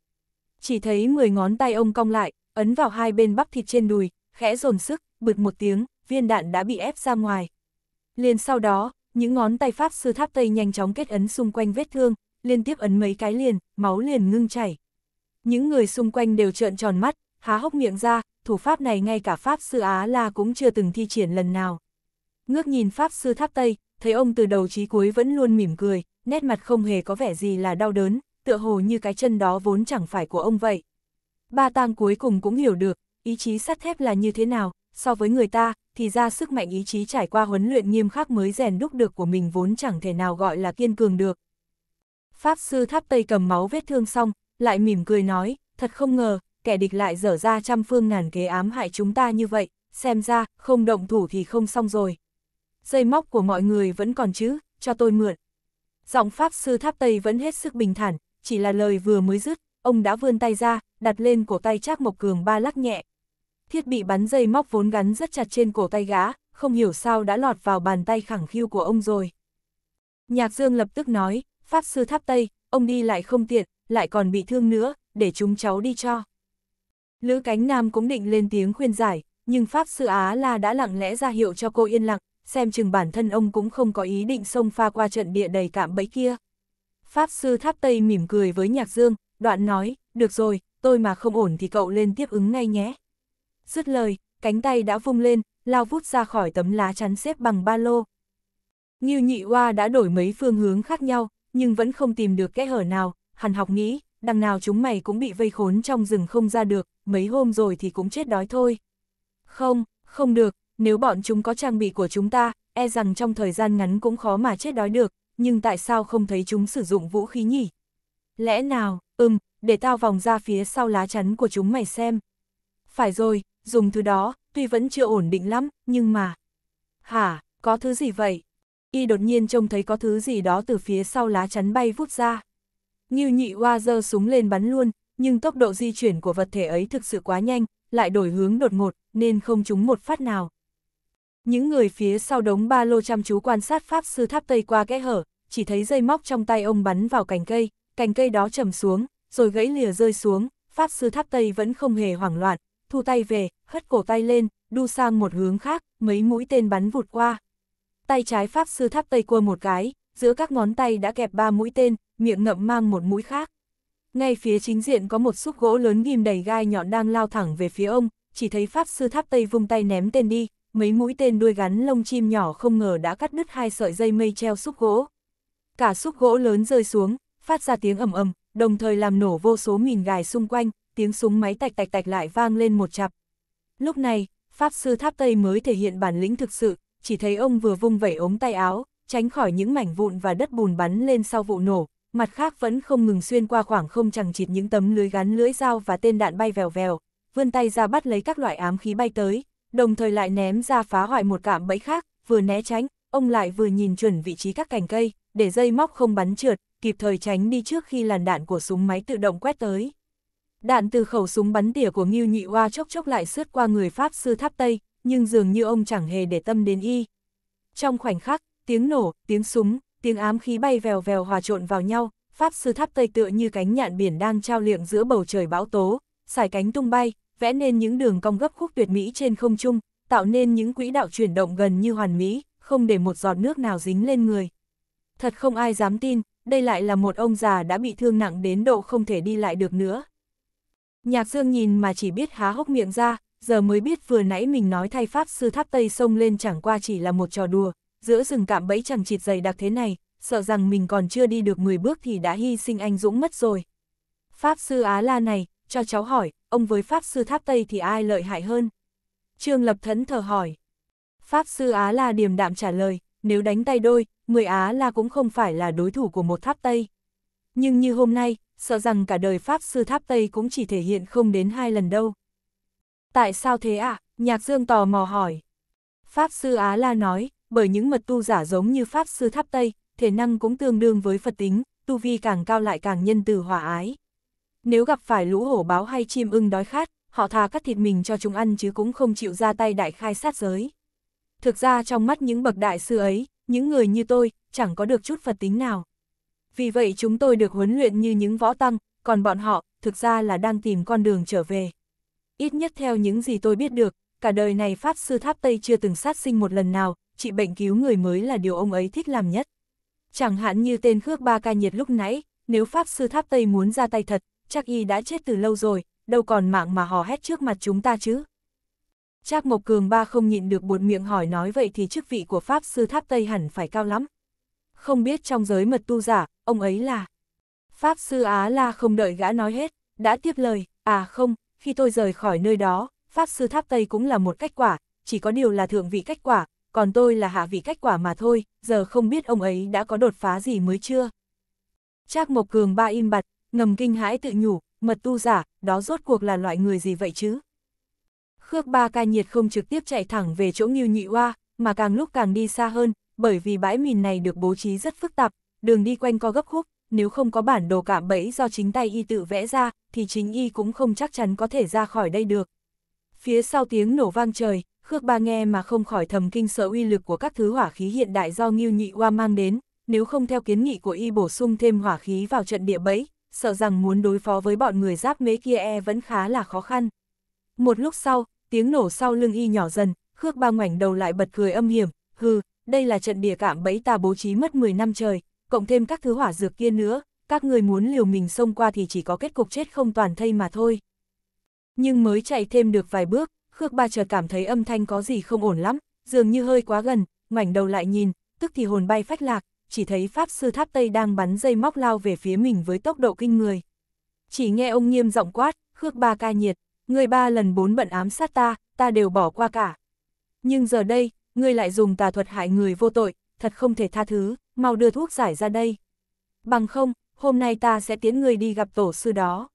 Chỉ thấy 10 ngón tay ông cong lại, ấn vào hai bên bắp thịt trên đùi, khẽ dồn sức, bực một tiếng, viên đạn đã bị ép ra ngoài. Liền sau đó, những ngón tay Pháp sư tháp Tây nhanh chóng kết ấn xung quanh vết thương, liên tiếp ấn mấy cái liền, máu liền ngưng chảy. Những người xung quanh đều trợn tròn mắt, há hốc miệng ra, thủ pháp này ngay cả Pháp sư Á La cũng chưa từng thi triển lần nào. Ngước nhìn Pháp sư tháp Tây, thấy ông từ đầu chí cuối vẫn luôn mỉm cười, nét mặt không hề có vẻ gì là đau đớn, tựa hồ như cái chân đó vốn chẳng phải của ông vậy. Ba tang cuối cùng cũng hiểu được, ý chí sắt thép là như thế nào, so với người ta, thì ra sức mạnh ý chí trải qua huấn luyện nghiêm khắc mới rèn đúc được của mình vốn chẳng thể nào gọi là kiên cường được. Pháp sư tháp Tây cầm máu vết thương xong, lại mỉm cười nói, thật không ngờ, kẻ địch lại dở ra trăm phương ngàn kế ám hại chúng ta như vậy, xem ra, không động thủ thì không xong rồi. Dây móc của mọi người vẫn còn chứ, cho tôi mượn. Giọng Pháp Sư Tháp Tây vẫn hết sức bình thản, chỉ là lời vừa mới dứt, ông đã vươn tay ra, đặt lên cổ tay Trác Mộc Cường ba lắc nhẹ. Thiết bị bắn dây móc vốn gắn rất chặt trên cổ tay gã, không hiểu sao đã lọt vào bàn tay khẳng khiu của ông rồi. Nhạc Dương lập tức nói, Pháp Sư Tháp Tây, ông đi lại không tiện, lại còn bị thương nữa, để chúng cháu đi cho. Lữ Cánh Nam cũng định lên tiếng khuyên giải, nhưng Pháp Sư Á La đã lặng lẽ ra hiệu cho cô yên lặng, xem chừng bản thân ông cũng không có ý định xông pha qua trận địa đầy cạm bẫy kia. Pháp sư tháp Tây mỉm cười với Nhạc Dương, đoạn nói, được rồi, tôi mà không ổn thì cậu lên tiếp ứng ngay nhé. Dứt lời, cánh tay đã vung lên, lao vút ra khỏi tấm lá chắn xếp bằng ba lô. Như nhị hoa đã đổi mấy phương hướng khác nhau, nhưng vẫn không tìm được kẽ hở nào, hàn học nghĩ, đằng nào chúng mày cũng bị vây khốn trong rừng không ra được, mấy hôm rồi thì cũng chết đói thôi. Không, không được, nếu bọn chúng có trang bị của chúng ta, e rằng trong thời gian ngắn cũng khó mà chết đói được, nhưng tại sao không thấy chúng sử dụng vũ khí nhỉ? Lẽ nào, ừm, để tao vòng ra phía sau lá chắn của chúng mày xem. Phải rồi, dùng thứ đó, tuy vẫn chưa ổn định lắm, nhưng mà... Hả, có thứ gì vậy? Y đột nhiên trông thấy có thứ gì đó từ phía sau lá chắn bay vút ra. Như nhị hoa giơ súng lên bắn luôn, nhưng tốc độ di chuyển của vật thể ấy thực sự quá nhanh, lại đổi hướng đột ngột, nên không trúng một phát nào. Những người phía sau đống ba lô chăm chú quan sát Pháp Sư Tháp Tây qua kẽ hở, chỉ thấy dây móc trong tay ông bắn vào cành cây, cành cây đó trầm xuống, rồi gãy lìa rơi xuống, Pháp Sư Tháp Tây vẫn không hề hoảng loạn, thu tay về, hất cổ tay lên, đu sang một hướng khác, mấy mũi tên bắn vụt qua. Tay trái Pháp Sư Tháp Tây cua một cái, giữa các ngón tay đã kẹp ba mũi tên, miệng ngậm mang một mũi khác. Ngay phía chính diện có một xúc gỗ lớn ghim đầy gai nhọn đang lao thẳng về phía ông, chỉ thấy Pháp Sư Tháp Tây vung tay ném tên đi, mấy mũi tên đuôi gắn lông chim nhỏ không ngờ đã cắt đứt hai sợi dây mây treo xúc gỗ. Cả xúc gỗ lớn rơi xuống, phát ra tiếng ầm ầm, đồng thời làm nổ vô số mìn gài xung quanh, tiếng súng máy tạch tạch tạch lại vang lên một chặp. Lúc này, Pháp Sư Tháp Tây mới thể hiện bản lĩnh thực sự, chỉ thấy ông vừa vung vẩy ống tay áo, tránh khỏi những mảnh vụn và đất bùn bắn lên sau vụ nổ, mặt khác vẫn không ngừng xuyên qua khoảng không chẳng chịt những tấm lưới gắn lưỡi dao và tên đạn bay vèo vèo, vươn tay ra bắt lấy các loại ám khí bay tới, đồng thời lại ném ra phá hoại một cạm bẫy khác, vừa né tránh, ông lại vừa nhìn chuẩn vị trí các cành cây, để dây móc không bắn trượt, kịp thời tránh đi trước khi làn đạn của súng máy tự động quét tới. Đạn từ khẩu súng bắn tỉa của Ngưu Nhị Hoa chốc chốc lại sướt qua người Pháp sư tháp Tây, nhưng dường như ông chẳng hề để tâm đến y. Trong khoảnh khắc, tiếng nổ, tiếng súng, tiếng ám khí bay vèo vèo hòa trộn vào nhau, Pháp sư tháp Tây tựa như cánh nhạn biển đang trao liệng giữa bầu trời bão tố, xài cánh tung bay, vẽ nên những đường cong gấp khúc tuyệt mỹ trên không trung, tạo nên những quỹ đạo chuyển động gần như hoàn mỹ, không để một giọt nước nào dính lên người. Thật không ai dám tin, đây lại là một ông già đã bị thương nặng đến độ không thể đi lại được nữa. Nhạc Dương nhìn mà chỉ biết há hốc miệng ra, giờ mới biết vừa nãy mình nói thay Pháp sư tháp Tây sông lên chẳng qua chỉ là một trò đùa, giữa rừng cạm bẫy chẳng chịt dày đặc thế này, sợ rằng mình còn chưa đi được 10 bước thì đã hy sinh anh Dũng mất rồi. Pháp sư Á La này, cho cháu hỏi, ông với Pháp sư Tháp Tây thì ai lợi hại hơn? Trương Lập thấn thờ hỏi. Pháp sư Á La điềm đạm trả lời, nếu đánh tay đôi, người Á La cũng không phải là đối thủ của một Tháp Tây. Nhưng như hôm nay, sợ rằng cả đời Pháp sư Tháp Tây cũng chỉ thể hiện không đến hai lần đâu. Tại sao thế ạ? À? Nhạc Dương tò mò hỏi. Pháp sư Á La nói, bởi những mật tu giả giống như Pháp sư Tháp Tây, thể năng cũng tương đương với Phật tính, tu vi càng cao lại càng nhân từ hòa ái nếu gặp phải lũ hổ báo hay chim ưng đói khát, họ thà cắt thịt mình cho chúng ăn chứ cũng không chịu ra tay đại khai sát giới. Thực ra trong mắt những bậc đại sư ấy, những người như tôi, chẳng có được chút Phật tính nào. Vì vậy chúng tôi được huấn luyện như những võ tăng, còn bọn họ, thực ra là đang tìm con đường trở về. Ít nhất theo những gì tôi biết được, cả đời này Pháp Sư Tháp Tây chưa từng sát sinh một lần nào, trị bệnh cứu người mới là điều ông ấy thích làm nhất. Chẳng hạn như tên Khước Ba Ca Nhiệt lúc nãy, nếu Pháp Sư Tháp Tây muốn ra tay thật, chắc y đã chết từ lâu rồi, đâu còn mạng mà hò hét trước mặt chúng ta chứ. Trác Mộc Cường ba không nhịn được buột miệng hỏi nói vậy thì chức vị của Pháp Sư Tháp Tây hẳn phải cao lắm. Không biết trong giới mật tu giả, ông ấy là... Pháp Sư Á La không đợi gã nói hết, đã tiếp lời, à không, khi tôi rời khỏi nơi đó, Pháp Sư Tháp Tây cũng là một cách quả, chỉ có điều là thượng vị cách quả, còn tôi là hạ vị cách quả mà thôi, giờ không biết ông ấy đã có đột phá gì mới chưa. Trác Mộc Cường ba im bặt, ngầm kinh hãi tự nhủ, mật tu giả, đó rốt cuộc là loại người gì vậy chứ? Khước ba ca nhiệt không trực tiếp chạy thẳng về chỗ nghiêu nhị oa, mà càng lúc càng đi xa hơn, bởi vì bãi mìn này được bố trí rất phức tạp, đường đi quanh co gấp khúc, nếu không có bản đồ cả bẫy do chính tay y tự vẽ ra, thì chính y cũng không chắc chắn có thể ra khỏi đây được. Phía sau tiếng nổ vang trời, Khước Ba nghe mà không khỏi thầm kinh sợ uy lực của các thứ hỏa khí hiện đại do Ngưu Nhị Oa mang đến, nếu không theo kiến nghị của y bổ sung thêm hỏa khí vào trận địa bẫy, sợ rằng muốn đối phó với bọn người giáp mế kia e vẫn khá là khó khăn. Một lúc sau, tiếng nổ sau lưng y nhỏ dần, khước ba ngoảnh đầu lại bật cười âm hiểm, hừ, đây là trận địa cảm bẫy ta bố trí mất 10 năm trời, cộng thêm các thứ hỏa dược kia nữa, các người muốn liều mình xông qua thì chỉ có kết cục chết không toàn thây mà thôi. Nhưng mới chạy thêm được vài bước, khước ba chợt cảm thấy âm thanh có gì không ổn lắm, dường như hơi quá gần, ngoảnh đầu lại nhìn, tức thì hồn bay phách lạc, chỉ thấy Pháp Sư Tháp Tây đang bắn dây móc lao về phía mình với tốc độ kinh người. Chỉ nghe ông nghiêm giọng quát, khước ba ca nhiệt, người ba lần bốn bận ám sát ta, ta đều bỏ qua cả. Nhưng giờ đây, ngươi lại dùng tà thuật hại người vô tội, thật không thể tha thứ, mau đưa thuốc giải ra đây. Bằng không, hôm nay ta sẽ tiến người đi gặp tổ sư đó.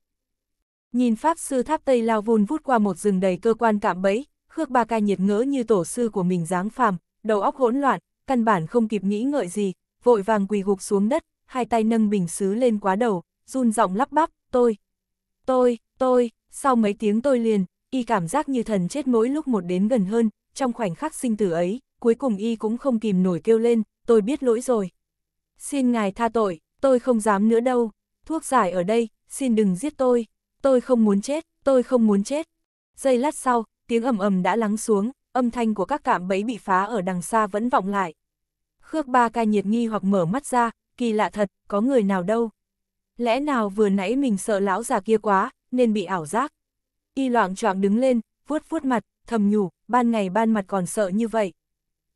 Nhìn Pháp sư tháp Tây lao vun vút qua một rừng đầy cơ quan cạm bẫy, Khước Ba Ca nhiệt ngỡ như tổ sư của mình dáng phàm, đầu óc hỗn loạn, căn bản không kịp nghĩ ngợi gì, vội vàng quỳ gục xuống đất, hai tay nâng bình xứ lên quá đầu, run giọng lắp bắp, tôi, tôi, tôi, sau mấy tiếng tôi liền, y cảm giác như thần chết mỗi lúc một đến gần hơn, trong khoảnh khắc sinh tử ấy, cuối cùng y cũng không kìm nổi kêu lên, tôi biết lỗi rồi. Xin ngài tha tội, tôi không dám nữa đâu, thuốc giải ở đây, xin đừng giết tôi, tôi không muốn chết, tôi không muốn chết. Giây lát sau, tiếng ầm ầm đã lắng xuống, âm thanh của các cạm bẫy bị phá ở đằng xa vẫn vọng lại. Khước ba ca nhiệt nghi hoặc mở mắt ra, kỳ lạ thật, có người nào đâu. Lẽ nào vừa nãy mình sợ lão già kia quá, nên bị ảo giác. Y loạn trọng đứng lên, vuốt vuốt mặt, thầm nhủ, ban ngày ban mặt còn sợ như vậy.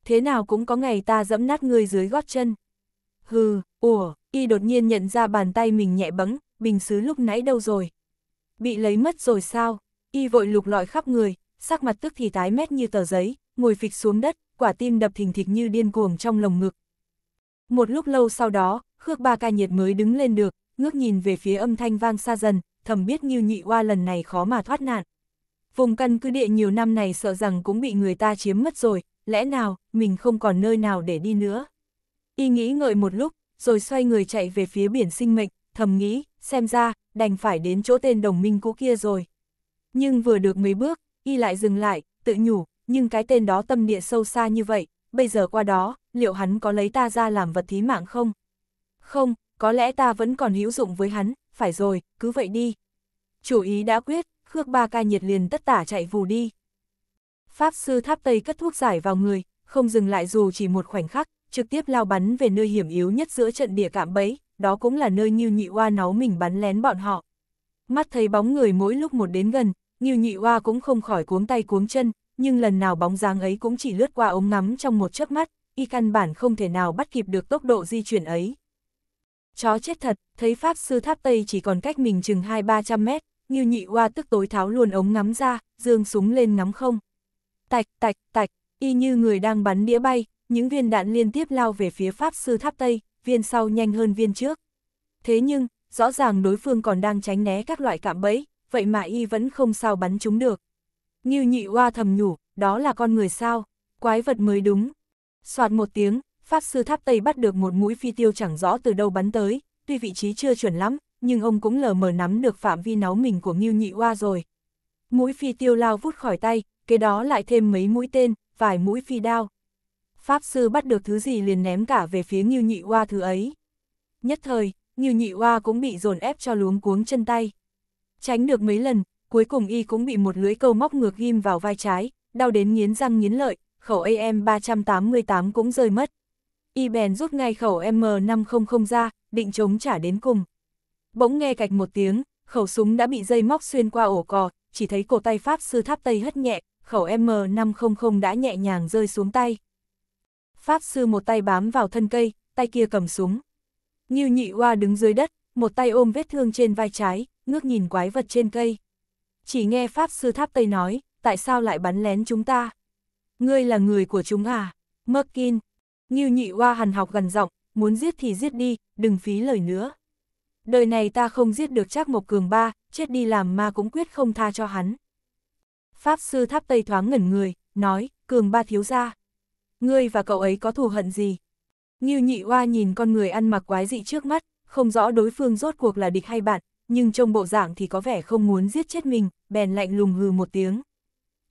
Thế nào cũng có ngày ta dẫm nát người dưới gót chân. Hừ, ủa, y đột nhiên nhận ra bàn tay mình nhẹ bấng bình xứ lúc nãy đâu rồi. Bị lấy mất rồi sao? Y vội lục lọi khắp người, sắc mặt tức thì tái mét như tờ giấy, ngồi phịch xuống đất, quả tim đập thình thịch như điên cuồng trong lồng ngực. Một lúc lâu sau đó, Khước Ba Ca Nhiệt mới đứng lên được, ngước nhìn về phía âm thanh vang xa dần, thầm biết như Nhị Oa lần này khó mà thoát nạn. Vùng căn cứ địa nhiều năm này sợ rằng cũng bị người ta chiếm mất rồi, lẽ nào mình không còn nơi nào để đi nữa. Y nghĩ ngợi một lúc, rồi xoay người chạy về phía biển sinh mệnh, thầm nghĩ, xem ra, đành phải đến chỗ tên đồng minh cũ kia rồi. Nhưng vừa được mấy bước, y lại dừng lại, tự nhủ, nhưng cái tên đó tâm địa sâu xa như vậy, bây giờ qua đó, liệu hắn có lấy ta ra làm vật thí mạng không? Không, có lẽ ta vẫn còn hữu dụng với hắn, phải rồi, cứ vậy đi. Chủ ý đã quyết, Khước Ba Ca nhiệt liền tất tả chạy vù đi. Pháp sư tháp Tây cất thuốc giải vào người, không dừng lại dù chỉ một khoảnh khắc, trực tiếp lao bắn về nơi hiểm yếu nhất giữa trận địa cạm bẫy, đó cũng là nơi Nhiêu Nhị Oa náu mình bắn lén bọn họ. Mắt thấy bóng người mỗi lúc một đến gần, Nhiêu Nhị Oa cũng không khỏi cuống tay cuống chân, nhưng lần nào bóng dáng ấy cũng chỉ lướt qua ống ngắm trong một chớp mắt, y căn bản không thể nào bắt kịp được tốc độ di chuyển ấy. Chó chết thật, thấy Pháp Sư Tháp Tây chỉ còn cách mình chừng hai ba trăm mét, như nhị hoa tức tối tháo luôn ống ngắm ra, dương súng lên ngắm không. Tạch, tạch, tạch, y như người đang bắn đĩa bay, những viên đạn liên tiếp lao về phía Pháp Sư Tháp Tây, viên sau nhanh hơn viên trước. Thế nhưng, rõ ràng đối phương còn đang tránh né các loại cạm bẫy, vậy mà y vẫn không sao bắn chúng được. Ngưu nhị hoa thầm nhủ, đó là con người sao, quái vật mới đúng. Soạt một tiếng, Pháp Sư Tháp Tây bắt được một mũi phi tiêu chẳng rõ từ đâu bắn tới, tuy vị trí chưa chuẩn lắm, nhưng ông cũng lờ mờ nắm được phạm vi náu mình của Ngưu Nhị Hoa rồi. Mũi phi tiêu lao vút khỏi tay, kế đó lại thêm mấy mũi tên, vài mũi phi đao. Pháp Sư bắt được thứ gì liền ném cả về phía Ngưu Nhị Hoa thứ ấy. Nhất thời, Ngưu Nhị Hoa cũng bị dồn ép cho luống cuống chân tay. Tránh được mấy lần, cuối cùng y cũng bị một lưỡi câu móc ngược ghim vào vai trái, đau đến nghiến răng nghiến lợi, khẩu AM-388 cũng rơi mất. Y bèn rút ngay khẩu M500 ra, định chống trả đến cùng. Bỗng nghe cạch một tiếng, khẩu súng đã bị dây móc xuyên qua ổ cò, chỉ thấy cổ tay Pháp sư tháp Tây hất nhẹ, khẩu M500 đã nhẹ nhàng rơi xuống tay. Pháp sư một tay bám vào thân cây, tay kia cầm súng. như nhị hoa đứng dưới đất, một tay ôm vết thương trên vai trái, ngước nhìn quái vật trên cây chỉ nghe Pháp Sư Tháp Tây nói, tại sao lại bắn lén chúng ta? Ngươi là người của chúng à? Merkin, Ngưu nhị hoa hằn học gần giọng, muốn giết thì giết đi, đừng phí lời nữa. Đời này ta không giết được chắc Mộc Cường ba, chết đi làm ma cũng quyết không tha cho hắn. Pháp sư Tháp Tây thoáng ngẩn người, nói, Cường ba thiếu gia, ngươi và cậu ấy có thù hận gì? Ngưu nhị hoa nhìn con người ăn mặc quái dị trước mắt, không rõ đối phương rốt cuộc là địch hay bạn, nhưng trông bộ dạng thì có vẻ không muốn giết chết mình, bèn lạnh lùng hừ một tiếng.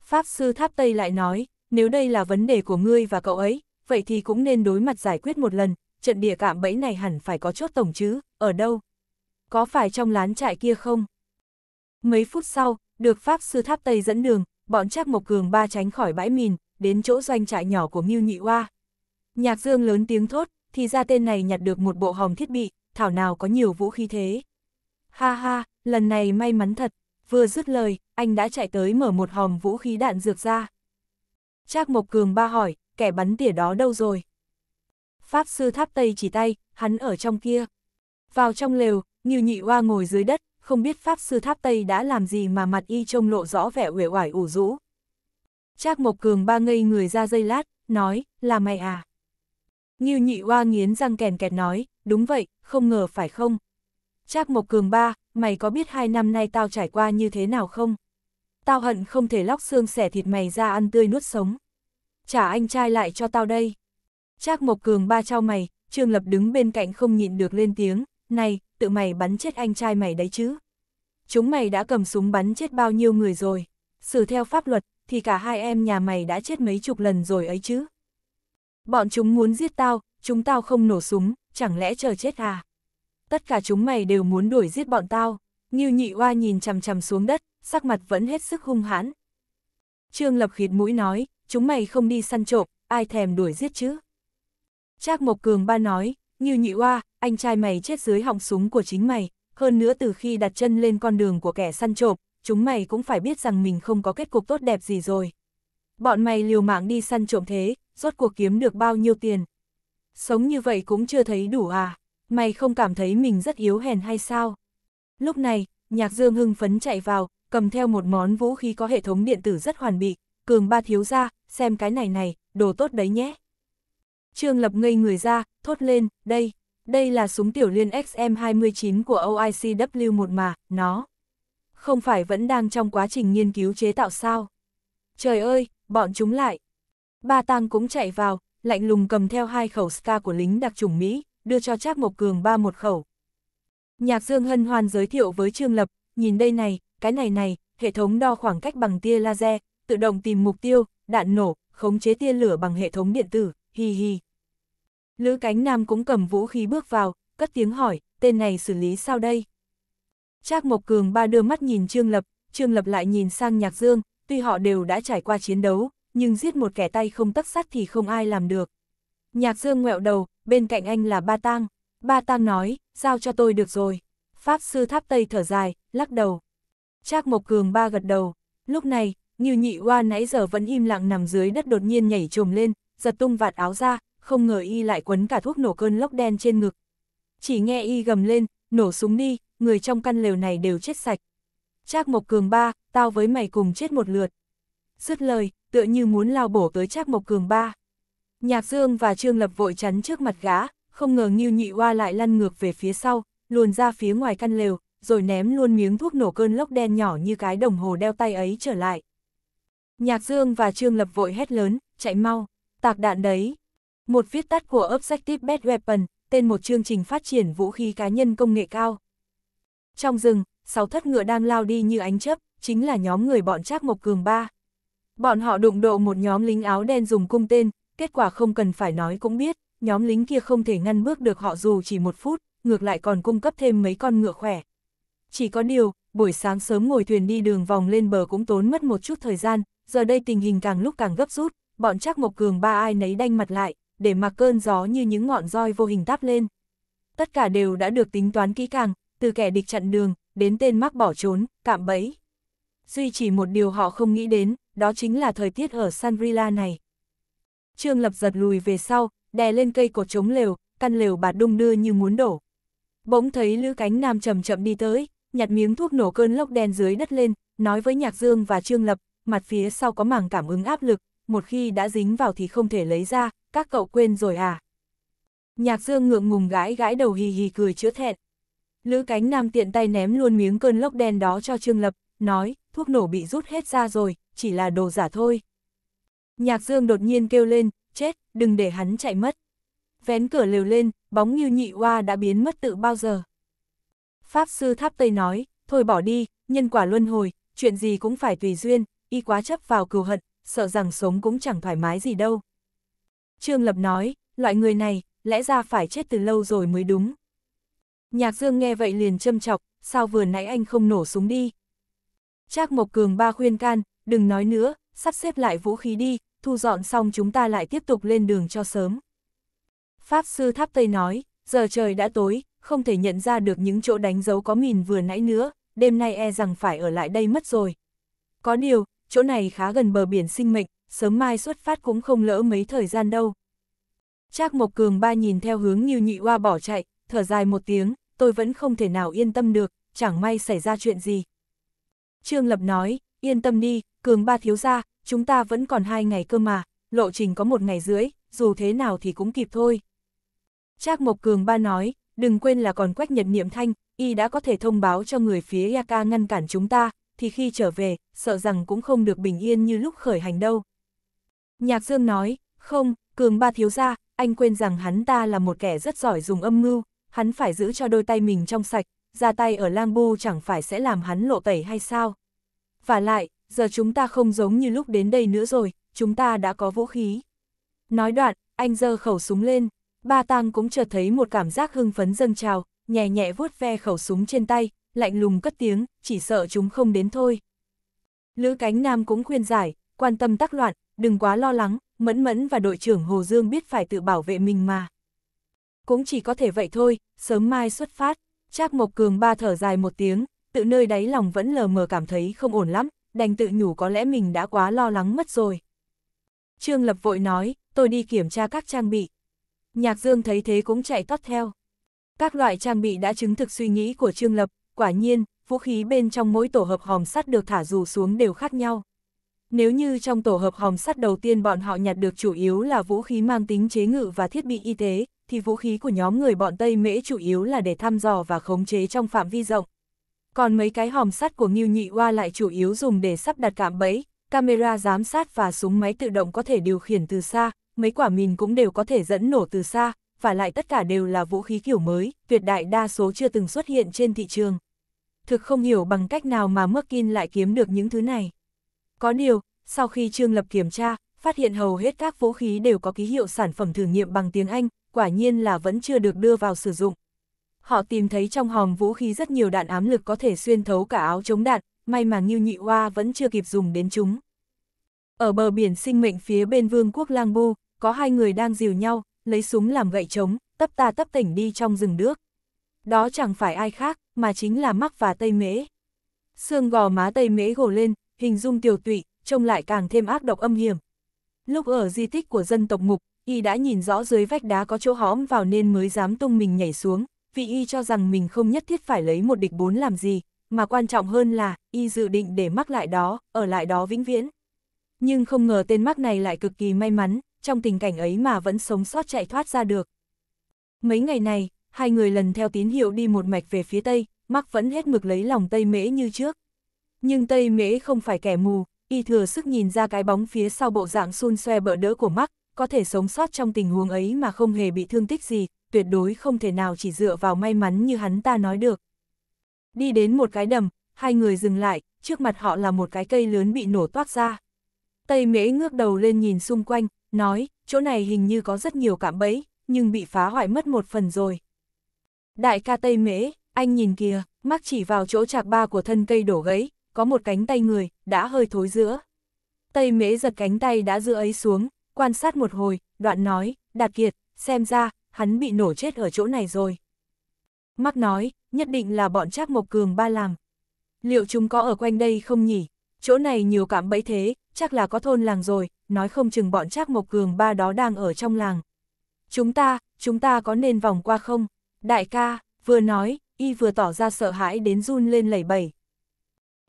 Pháp sư tháp Tây lại nói, nếu đây là vấn đề của ngươi và cậu ấy, vậy thì cũng nên đối mặt giải quyết một lần, trận địa cạm bẫy này hẳn phải có chốt tổng chứ, ở đâu? Có phải trong lán trại kia không? Mấy phút sau, được Pháp sư tháp Tây dẫn đường, bọn Trác Mộc Cường ba tránh khỏi bãi mìn, đến chỗ doanh trại nhỏ của Mưu Nhị Hoa. Nhạc Dương lớn tiếng thốt, thì ra tên này nhặt được một bộ hòm thiết bị, thảo nào có nhiều vũ khí thế. Ha ha, lần này may mắn thật, vừa dứt lời, anh đã chạy tới mở một hòm vũ khí đạn dược ra. Trác Mộc Cường ba hỏi, kẻ bắn tỉa đó đâu rồi? Pháp sư tháp Tây chỉ tay, hắn ở trong kia. Vào trong lều, Nghiêu Nhị Hoa ngồi dưới đất, không biết Pháp sư tháp Tây đã làm gì mà mặt y trông lộ rõ vẻ uể oải ủ rũ. Trác Mộc Cường ba ngây người ra dây lát, nói, là mày à? Nghiêu Nhị Hoa nghiến răng kèn kẹt nói, đúng vậy, không ngờ phải không? Trác Mộc Cường ba, mày có biết hai năm nay tao trải qua như thế nào không? Tao hận không thể lóc xương xẻ thịt mày ra ăn tươi nuốt sống. Trả anh trai lại cho tao đây. Trác Mộc Cường ba trao mày, Trương Lập đứng bên cạnh không nhịn được lên tiếng, này, tự mày bắn chết anh trai mày đấy chứ. Chúng mày đã cầm súng bắn chết bao nhiêu người rồi, xử theo pháp luật, thì cả hai em nhà mày đã chết mấy chục lần rồi ấy chứ. Bọn chúng muốn giết tao, chúng tao không nổ súng, chẳng lẽ chờ chết à? tất cả chúng mày đều muốn đuổi giết bọn tao. Như nhị oa nhìn chằm chằm xuống đất, sắc mặt vẫn hết sức hung hãn. Trương Lập khịt mũi nói, chúng mày không đi săn trộm, ai thèm đuổi giết chứ. Trác Mộc Cường ba nói, Như nhị oa, anh trai mày chết dưới họng súng của chính mày, hơn nữa từ khi đặt chân lên con đường của kẻ săn trộm, chúng mày cũng phải biết rằng mình không có kết cục tốt đẹp gì rồi. Bọn mày liều mạng đi săn trộm thế, rốt cuộc kiếm được bao nhiêu tiền. Sống như vậy cũng chưa thấy đủ à mày không cảm thấy mình rất yếu hèn hay sao? Lúc này, nhạc dương hưng phấn chạy vào, cầm theo một món vũ khí có hệ thống điện tử rất hoàn bị, cường ba thiếu ra, xem cái này này, đồ tốt đấy nhé. Trương Lập ngây người ra, thốt lên, đây, đây là súng tiểu liên XM29 của OICW1 mà, nó. Không phải vẫn đang trong quá trình nghiên cứu chế tạo sao? Trời ơi, bọn chúng lại. Ba Tăng cũng chạy vào, lạnh lùng cầm theo hai khẩu SCA của lính đặc chủng Mỹ, đưa cho Trác Mộc Cường ba một khẩu. Nhạc Dương Hân Hoan giới thiệu với Trương Lập, nhìn đây này, cái này này, hệ thống đo khoảng cách bằng tia laser, tự động tìm mục tiêu, đạn nổ, khống chế tia lửa bằng hệ thống điện tử, hi hi. Lữ Cánh Nam cũng cầm vũ khí bước vào, cất tiếng hỏi, tên này xử lý sao đây? Trác Mộc Cường ba đưa mắt nhìn Trương Lập, Trương Lập lại nhìn sang Nhạc Dương, tuy họ đều đã trải qua chiến đấu, nhưng giết một kẻ tay không tất sắt thì không ai làm được. Nhạc Dương ngẹo đầu, bên cạnh anh là Ba Tang. Ba Tang nói, giao cho tôi được rồi. Pháp sư tháp Tây thở dài, lắc đầu. Trác Mộc Cường ba gật đầu. Lúc này, như nhị hoa nãy giờ vẫn im lặng nằm dưới đất đột nhiên nhảy trồm lên, giật tung vạt áo ra, không ngờ y lại quấn cả thuốc nổ cơn lốc đen trên ngực. Chỉ nghe y gầm lên, nổ súng đi, người trong căn lều này đều chết sạch. Trác Mộc Cường ba, tao với mày cùng chết một lượt. Dứt lời, tựa như muốn lao bổ tới Trác Mộc Cường ba. Nhạc Dương và Trương Lập vội chắn trước mặt gã, không ngờ Ngưu Nhị Oa lại lăn ngược về phía sau, luồn ra phía ngoài căn lều, rồi ném luôn miếng thuốc nổ cơn lốc đen nhỏ như cái đồng hồ đeo tay ấy trở lại. Nhạc Dương và Trương Lập vội hét lớn, chạy mau, tạc đạn đấy. Một viết tắt của Objective Best Weapon, tên một chương trình phát triển vũ khí cá nhân công nghệ cao. Trong rừng, sáu thất ngựa đang lao đi như ánh chớp, chính là nhóm người bọn Trác Mộc Cường ba. Bọn họ đụng độ một nhóm lính áo đen dùng cung tên, kết quả không cần phải nói cũng biết, nhóm lính kia không thể ngăn bước được họ dù chỉ một phút, ngược lại còn cung cấp thêm mấy con ngựa khỏe. Chỉ có điều, buổi sáng sớm ngồi thuyền đi đường vòng lên bờ cũng tốn mất một chút thời gian, giờ đây tình hình càng lúc càng gấp rút, bọn chắc Mộc Cường ba ai nấy đanh mặt lại, để mặc cơn gió như những ngọn roi vô hình táp lên. Tất cả đều đã được tính toán kỹ càng, từ kẻ địch chặn đường, đến tên mắc bỏ trốn, cạm bẫy. Duy chỉ một điều họ không nghĩ đến, đó chính là thời tiết ở Sanrila này. Trương Lập giật lùi về sau, đè lên cây cột chống lều, căn lều bạt đung đưa như muốn đổ. Bỗng thấy Lữ Cánh Nam chậm chậm đi tới, nhặt miếng thuốc nổ cơn lốc đen dưới đất lên, nói với Nhạc Dương và Trương Lập, mặt phía sau có mảng cảm ứng áp lực, một khi đã dính vào thì không thể lấy ra, các cậu quên rồi à. Nhạc Dương ngượng ngùng gãi gãi đầu hì hì cười chữa thẹn. Lữ Cánh Nam tiện tay ném luôn miếng cơn lốc đen đó cho Trương Lập, nói, thuốc nổ bị rút hết ra rồi, chỉ là đồ giả thôi. Nhạc Dương đột nhiên kêu lên, chết, đừng để hắn chạy mất. Vén cửa lều lên, bóng như nhị hoa đã biến mất tự bao giờ. Pháp sư tháp Tây nói, thôi bỏ đi, nhân quả luân hồi, chuyện gì cũng phải tùy duyên, y quá chấp vào cừu hận, sợ rằng sống cũng chẳng thoải mái gì đâu. Trương Lập nói, loại người này, lẽ ra phải chết từ lâu rồi mới đúng. Nhạc Dương nghe vậy liền châm chọc, sao vừa nãy anh không nổ súng đi. Trác Mộc Cường ba khuyên can, đừng nói nữa, sắp xếp lại vũ khí đi, thu dọn xong chúng ta lại tiếp tục lên đường cho sớm. Pháp sư Tháp Tây nói, giờ trời đã tối, không thể nhận ra được những chỗ đánh dấu có mìn vừa nãy nữa, đêm nay e rằng phải ở lại đây mất rồi. Có điều, chỗ này khá gần bờ biển sinh mệnh, sớm mai xuất phát cũng không lỡ mấy thời gian đâu. Trác Mộc Cường ba nhìn theo hướng như nhị hoa bỏ chạy, thở dài một tiếng, tôi vẫn không thể nào yên tâm được, chẳng may xảy ra chuyện gì. Trương Lập nói, yên tâm đi, Cường ba thiếu ra, chúng ta vẫn còn hai ngày cơ mà, lộ trình có một ngày dưới, dù thế nào thì cũng kịp thôi. Trác Mộc Cường ba nói, đừng quên là còn quách nhật niệm thanh, y đã có thể thông báo cho người phía Yaka ngăn cản chúng ta, thì khi trở về, sợ rằng cũng không được bình yên như lúc khởi hành đâu. Nhạc Dương nói, không, Cường ba thiếu ra, anh quên rằng hắn ta là một kẻ rất giỏi dùng âm mưu, hắn phải giữ cho đôi tay mình trong sạch, ra tay ở lang bu chẳng phải sẽ làm hắn lộ tẩy hay sao. Và lại, giờ chúng ta không giống như lúc đến đây nữa rồi, chúng ta đã có vũ khí. Nói đoạn, anh giơ khẩu súng lên, ba tang cũng chợt thấy một cảm giác hưng phấn dâng trào, nhẹ nhẹ vuốt ve khẩu súng trên tay, lạnh lùng cất tiếng, chỉ sợ chúng không đến thôi. Lữ cánh nam cũng khuyên giải, quan tâm tắc loạn, đừng quá lo lắng, mẫn mẫn và đội trưởng Hồ Dương biết phải tự bảo vệ mình mà. Cũng chỉ có thể vậy thôi, sớm mai xuất phát, Trác Mộc Cường ba thở dài một tiếng, tự nơi đáy lòng vẫn lờ mờ cảm thấy không ổn lắm, đành tự nhủ có lẽ mình đã quá lo lắng mất rồi. Trương Lập vội nói, tôi đi kiểm tra các trang bị. Nhạc Dương thấy thế cũng chạy tót theo. Các loại trang bị đã chứng thực suy nghĩ của Trương Lập, quả nhiên, vũ khí bên trong mỗi tổ hợp hòm sắt được thả dù xuống đều khác nhau. Nếu như trong tổ hợp hòm sắt đầu tiên bọn họ nhặt được chủ yếu là vũ khí mang tính chế ngự và thiết bị y tế, thì vũ khí của nhóm người bọn Tây Mễ chủ yếu là để thăm dò và khống chế trong phạm vi rộng còn mấy cái hòm sắt của Ngưu Nhị Oa lại chủ yếu dùng để sắp đặt cạm bẫy, camera giám sát và súng máy tự động có thể điều khiển từ xa, mấy quả mìn cũng đều có thể dẫn nổ từ xa, và lại tất cả đều là vũ khí kiểu mới, tuyệt đại đa số chưa từng xuất hiện trên thị trường. Thực không hiểu bằng cách nào mà Merkin lại kiếm được những thứ này. Có điều, sau khi Trương Lập kiểm tra, phát hiện hầu hết các vũ khí đều có ký hiệu sản phẩm thử nghiệm bằng tiếng Anh, quả nhiên là vẫn chưa được đưa vào sử dụng, họ tìm thấy trong hòm vũ khí rất nhiều đạn ám lực có thể xuyên thấu cả áo chống đạn, may mà Ngưu Nhị Hoa vẫn chưa kịp dùng đến chúng. Ở bờ biển sinh mệnh phía bên vương quốc Lang Bu, có hai người đang dìu nhau, lấy súng làm gậy chống tấp ta tấp tỉnh đi trong rừng nước Đó chẳng phải ai khác, mà chính là Mắc và Tây Mễ. Xương gò má Tây Mễ gồ lên, hình dung tiểu tụy, trông lại càng thêm ác độc âm hiểm. Lúc ở di tích của dân tộc mục y đã nhìn rõ dưới vách đá có chỗ hõm vào nên mới dám tung mình nhảy xuống, Vị y cho rằng mình không nhất thiết phải lấy một địch bốn làm gì, mà quan trọng hơn là y dự định để mắc lại đó, ở lại đó vĩnh viễn. Nhưng không ngờ tên mắc này lại cực kỳ may mắn, trong tình cảnh ấy mà vẫn sống sót chạy thoát ra được. Mấy ngày này, hai người lần theo tín hiệu đi một mạch về phía Tây, mắc vẫn hết mực lấy lòng Tây Mễ như trước. Nhưng Tây Mễ không phải kẻ mù, y thừa sức nhìn ra cái bóng phía sau bộ dạng xun xoe bỡ đỡ của mắc, có thể sống sót trong tình huống ấy mà không hề bị thương tích gì, tuyệt đối không thể nào chỉ dựa vào may mắn như hắn ta nói được. Đi đến một cái đầm, hai người dừng lại, trước mặt họ là một cái cây lớn bị nổ toát ra. Tây mễ ngước đầu lên nhìn xung quanh, nói, chỗ này hình như có rất nhiều cảm bẫy, nhưng bị phá hoại mất một phần rồi. Đại ca Tây mễ, anh nhìn kìa, mắc chỉ vào chỗ chạc ba của thân cây đổ gãy, có một cánh tay người, đã hơi thối giữa. Tây mễ giật cánh tay đã giữa ấy xuống, quan sát một hồi, đoạn nói, Đạt Kiệt, xem ra, hắn bị nổ chết ở chỗ này rồi. Mắc nói, nhất định là bọn Trác Mộc Cường ba làm. Liệu chúng có ở quanh đây không nhỉ? Chỗ này nhiều cảm bẫy thế, chắc là có thôn làng rồi, nói không chừng bọn Trác Mộc Cường ba đó đang ở trong làng. Chúng ta, chúng ta có nên vòng qua không? Đại ca, vừa nói, y vừa tỏ ra sợ hãi đến run lên lẩy bẩy.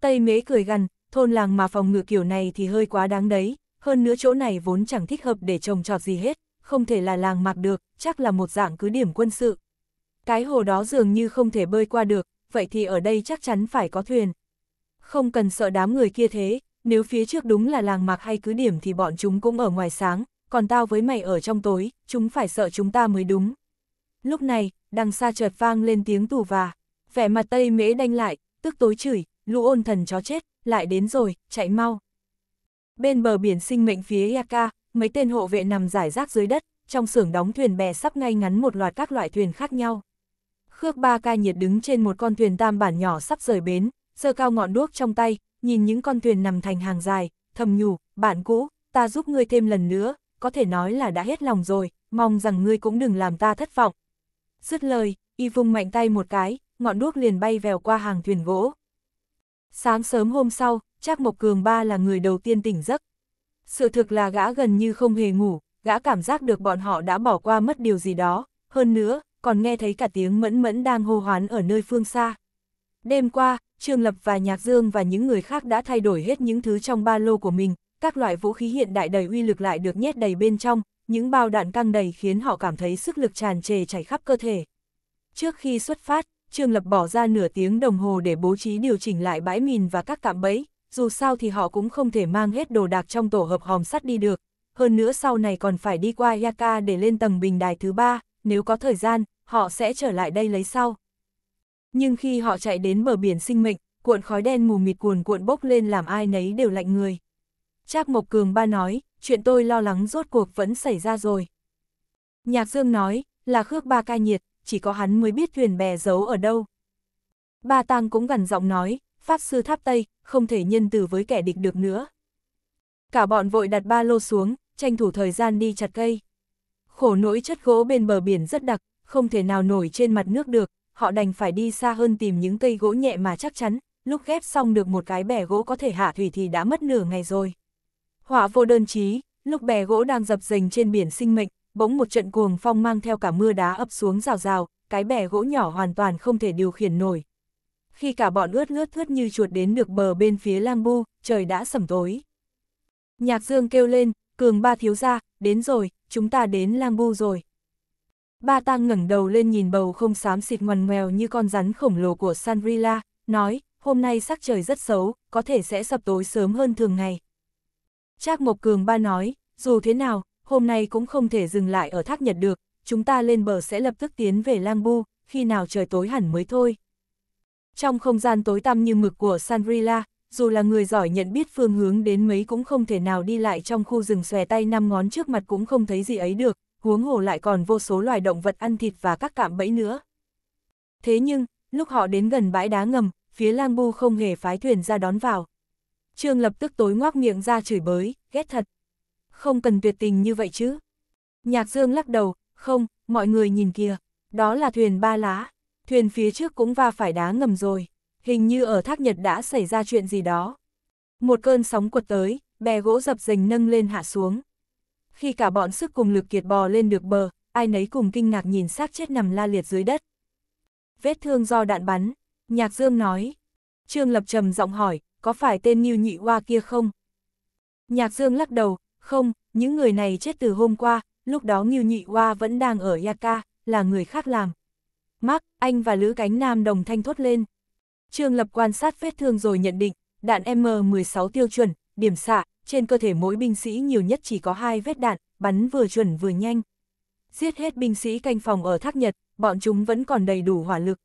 Tây mế cười gần thôn làng mà phòng ngự kiểu này thì hơi quá đáng đấy, hơn nữa chỗ này vốn chẳng thích hợp để trồng trọt gì hết không thể là làng mạc được, chắc là một dạng cứ điểm quân sự. Cái hồ đó dường như không thể bơi qua được, vậy thì ở đây chắc chắn phải có thuyền. Không cần sợ đám người kia thế, nếu phía trước đúng là làng mạc hay cứ điểm thì bọn chúng cũng ở ngoài sáng, còn tao với mày ở trong tối, chúng phải sợ chúng ta mới đúng. Lúc này, đằng xa chợt vang lên tiếng tù và, vẻ mặt tây mễ đanh lại, tức tối chửi, lũ ôn thần chó chết, lại đến rồi, chạy mau. Bên bờ biển sinh mệnh phía Yaka, mấy tên hộ vệ nằm giải rác dưới đất, trong xưởng đóng thuyền bè sắp ngay ngắn một loạt các loại thuyền khác nhau. Khước ba ca nhiệt đứng trên một con thuyền tam bản nhỏ sắp rời bến, giơ cao ngọn đuốc trong tay, nhìn những con thuyền nằm thành hàng dài, thầm nhủ, bạn cũ, ta giúp ngươi thêm lần nữa, có thể nói là đã hết lòng rồi, mong rằng ngươi cũng đừng làm ta thất vọng. Dứt lời, y vung mạnh tay một cái, ngọn đuốc liền bay vèo qua hàng thuyền gỗ. Sáng sớm hôm sau, Trác Mộc Cường Ba là người đầu tiên tỉnh giấc, sự thực là gã gần như không hề ngủ, gã cảm giác được bọn họ đã bỏ qua mất điều gì đó, hơn nữa, còn nghe thấy cả tiếng mẫn mẫn đang hô hoán ở nơi phương xa. Đêm qua, Trương Lập và Nhạc Dương và những người khác đã thay đổi hết những thứ trong ba lô của mình, các loại vũ khí hiện đại đầy uy lực lại được nhét đầy bên trong, những bao đạn căng đầy khiến họ cảm thấy sức lực tràn trề chảy khắp cơ thể. Trước khi xuất phát, Trương Lập bỏ ra nửa tiếng đồng hồ để bố trí điều chỉnh lại bãi mìn và các cạm bẫy, dù sao thì họ cũng không thể mang hết đồ đạc trong tổ hợp hòm sắt đi được. Hơn nữa sau này còn phải đi qua Yaka để lên tầng bình đài thứ ba, nếu có thời gian, họ sẽ trở lại đây lấy sau. Nhưng khi họ chạy đến bờ biển sinh mệnh, cuộn khói đen mù mịt cuồn cuộn bốc lên làm ai nấy đều lạnh người. Trác Mộc Cường ba nói, chuyện tôi lo lắng rốt cuộc vẫn xảy ra rồi. Nhạc Dương nói, là khước ba ca nhiệt, chỉ có hắn mới biết thuyền bè giấu ở đâu. Ba Tăng cũng gần giọng nói, Pháp Sư Tháp Tây, không thể nhân từ với kẻ địch được nữa. Cả bọn vội đặt ba lô xuống, tranh thủ thời gian đi chặt cây. Khổ nỗi chất gỗ bên bờ biển rất đặc, không thể nào nổi trên mặt nước được, họ đành phải đi xa hơn tìm những cây gỗ nhẹ mà chắc chắn, lúc ghép xong được một cái bè gỗ có thể hạ thủy thì đã mất nửa ngày rồi. Họa vô đơn chí, lúc bè gỗ đang dập dềnh trên biển sinh mệnh, bỗng một trận cuồng phong mang theo cả mưa đá ập xuống rào rào, cái bè gỗ nhỏ hoàn toàn không thể điều khiển nổi, khi cả bọn ướt ướt thướt như chuột đến được bờ bên phía lang bu, trời đã sẩm tối. Nhạc dương kêu lên, cường ba thiếu ra, đến rồi, chúng ta đến lang bu rồi. Ba tang ngẩng đầu lên nhìn bầu không xám xịt ngoằn ngoèo như con rắn khổng lồ của Sanrila, nói, hôm nay sắc trời rất xấu, có thể sẽ sập tối sớm hơn thường ngày. Trác Mộc Cường ba nói, dù thế nào, hôm nay cũng không thể dừng lại ở thác Nhật được, chúng ta lên bờ sẽ lập tức tiến về Lang Bu, khi nào trời tối hẳn mới thôi. Trong không gian tối tăm như mực của Sanrila, dù là người giỏi nhận biết phương hướng đến mấy cũng không thể nào đi lại trong khu rừng xòe tay năm ngón trước mặt cũng không thấy gì ấy được, huống hồ lại còn vô số loài động vật ăn thịt và các cạm bẫy nữa. Thế nhưng, lúc họ đến gần bãi đá ngầm, phía lang bu không hề phái thuyền ra đón vào. Trương lập tức tối ngoác miệng ra chửi bới, ghét thật. Không cần tuyệt tình như vậy chứ. Nhạc Dương lắc đầu, không, mọi người nhìn kìa, đó là thuyền ba lá thuyền phía trước cũng va phải đá ngầm rồi, hình như ở thác Nhật đã xảy ra chuyện gì đó. Một cơn sóng quật tới, bè gỗ dập dềnh nâng lên hạ xuống. Khi cả bọn sức cùng lực kiệt bò lên được bờ, ai nấy cùng kinh ngạc nhìn xác chết nằm la liệt dưới đất. Vết thương do đạn bắn, Nhạc Dương nói. Trương Lập trầm giọng hỏi, có phải tên Niu Nhị Hoa kia không? Nhạc Dương lắc đầu, không, những người này chết từ hôm qua, lúc đó Niu Nhị Hoa vẫn đang ở Yaka, là người khác làm. Mắc, anh và Lữ Cánh Nam đồng thanh thốt lên. Trương Lập quan sát vết thương rồi nhận định, đạn M16 tiêu chuẩn, điểm xạ, trên cơ thể mỗi binh sĩ nhiều nhất chỉ có hai vết đạn, bắn vừa chuẩn vừa nhanh. Giết hết binh sĩ canh phòng ở Thác Nhật, bọn chúng vẫn còn đầy đủ hỏa lực.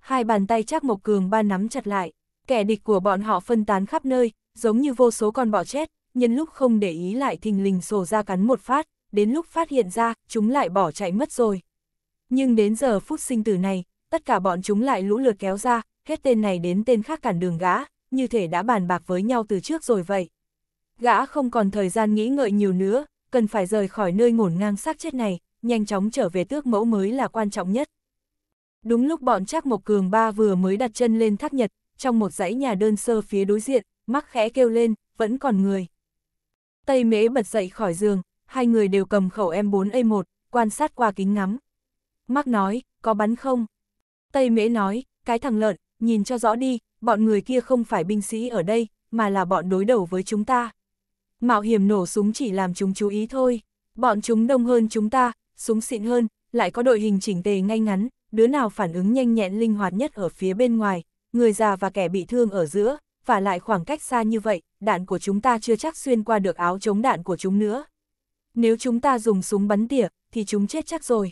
Hai bàn tay chắc Mộc Cường ba nắm chặt lại, kẻ địch của bọn họ phân tán khắp nơi, giống như vô số con bọ chết, nhân lúc không để ý lại thình lình sổ ra cắn một phát, đến lúc phát hiện ra, chúng lại bỏ chạy mất rồi. Nhưng đến giờ phút sinh tử này, tất cả bọn chúng lại lũ lượt kéo ra, hết tên này đến tên khác cản đường gã, như thể đã bàn bạc với nhau từ trước rồi vậy. Gã không còn thời gian nghĩ ngợi nhiều nữa, cần phải rời khỏi nơi ngổn ngang xác chết này, nhanh chóng trở về tước mẫu mới là quan trọng nhất. Đúng lúc bọn Trác Mộc Cường Ba vừa mới đặt chân lên thác Nhật, trong một dãy nhà đơn sơ phía đối diện, mắc khẽ kêu lên, vẫn còn người. Tây Mễ bật dậy khỏi giường, hai người đều cầm khẩu M4A1, quan sát qua kính ngắm. Mark nói, có bắn không? Tây Mễ nói, cái thằng lợn, nhìn cho rõ đi, bọn người kia không phải binh sĩ ở đây, mà là bọn đối đầu với chúng ta. Mạo hiểm nổ súng chỉ làm chúng chú ý thôi, bọn chúng đông hơn chúng ta, súng xịn hơn, lại có đội hình chỉnh tề ngay ngắn, đứa nào phản ứng nhanh nhẹn linh hoạt nhất ở phía bên ngoài, người già và kẻ bị thương ở giữa, và lại khoảng cách xa như vậy, đạn của chúng ta chưa chắc xuyên qua được áo chống đạn của chúng nữa. Nếu chúng ta dùng súng bắn tỉa, thì chúng chết chắc rồi.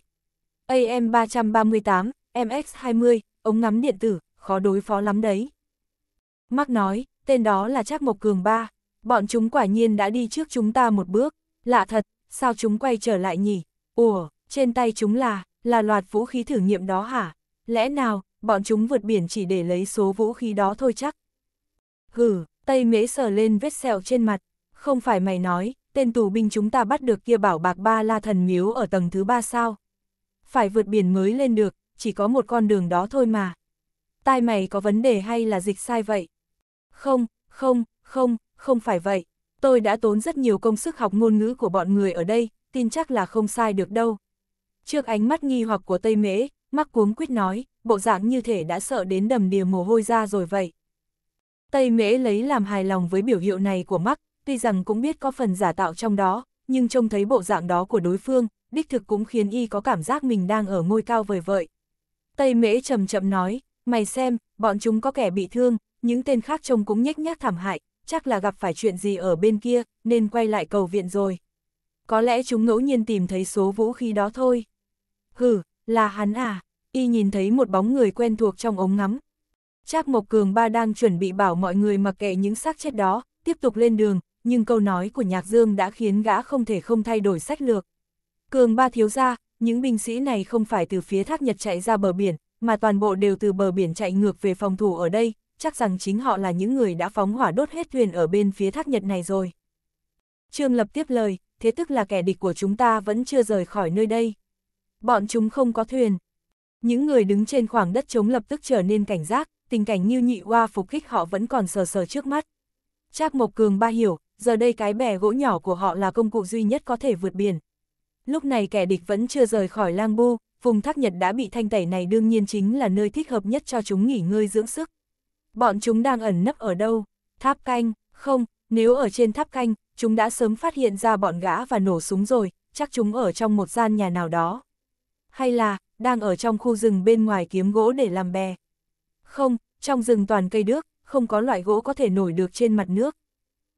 AM338, MX20, ống ngắm điện tử, khó đối phó lắm đấy. Mark nói, tên đó là Trác Mộc Cường ba bọn chúng quả nhiên đã đi trước chúng ta một bước, lạ thật, sao chúng quay trở lại nhỉ? Ủa, trên tay chúng là, là loạt vũ khí thử nghiệm đó hả? Lẽ nào, bọn chúng vượt biển chỉ để lấy số vũ khí đó thôi chắc? hừ Tây Mễ sờ lên vết sẹo trên mặt, không phải mày nói, tên tù binh chúng ta bắt được kia bảo bạc ba la thần miếu ở tầng thứ ba sao? phải vượt biển mới lên được, chỉ có một con đường đó thôi mà. Tai mày có vấn đề hay là dịch sai vậy? Không, không, không, không phải vậy. Tôi đã tốn rất nhiều công sức học ngôn ngữ của bọn người ở đây, tin chắc là không sai được đâu. Trước ánh mắt nghi hoặc của Tây Mễ, mắc cuống quyết nói, bộ dạng như thể đã sợ đến đầm đìa mồ hôi ra rồi vậy. Tây Mễ lấy làm hài lòng với biểu hiệu này của mắc, tuy rằng cũng biết có phần giả tạo trong đó, nhưng trông thấy bộ dạng đó của đối phương, đích thực cũng khiến y có cảm giác mình đang ở ngôi cao vời vợi. Tây mễ chậm chậm nói, mày xem, bọn chúng có kẻ bị thương, những tên khác trông cũng nhếch nhác thảm hại, chắc là gặp phải chuyện gì ở bên kia, nên quay lại cầu viện rồi. Có lẽ chúng ngẫu nhiên tìm thấy số vũ khí đó thôi. Hừ, là hắn à, y nhìn thấy một bóng người quen thuộc trong ống ngắm. Trác Mộc Cường Ba đang chuẩn bị bảo mọi người mặc kệ những xác chết đó, tiếp tục lên đường, nhưng câu nói của Nhạc Dương đã khiến gã không thể không thay đổi sách lược. Cường ba thiếu ra, những binh sĩ này không phải từ phía thác Nhật chạy ra bờ biển, mà toàn bộ đều từ bờ biển chạy ngược về phòng thủ ở đây, chắc rằng chính họ là những người đã phóng hỏa đốt hết thuyền ở bên phía thác Nhật này rồi. Trương Lập tiếp lời, thế tức là kẻ địch của chúng ta vẫn chưa rời khỏi nơi đây. Bọn chúng không có thuyền. Những người đứng trên khoảng đất trống lập tức trở nên cảnh giác, tình cảnh như nhị hoa phục kích họ vẫn còn sờ sờ trước mắt. Trác Mộc Cường ba hiểu, giờ đây cái bè gỗ nhỏ của họ là công cụ duy nhất có thể vượt biển, lúc này kẻ địch vẫn chưa rời khỏi lang bu, vùng thác nhật đã bị thanh tẩy này đương nhiên chính là nơi thích hợp nhất cho chúng nghỉ ngơi dưỡng sức. Bọn chúng đang ẩn nấp ở đâu? Tháp canh, không, nếu ở trên tháp canh, chúng đã sớm phát hiện ra bọn gã và nổ súng rồi, chắc chúng ở trong một gian nhà nào đó. Hay là, đang ở trong khu rừng bên ngoài kiếm gỗ để làm bè. Không, trong rừng toàn cây đước, không có loại gỗ có thể nổi được trên mặt nước.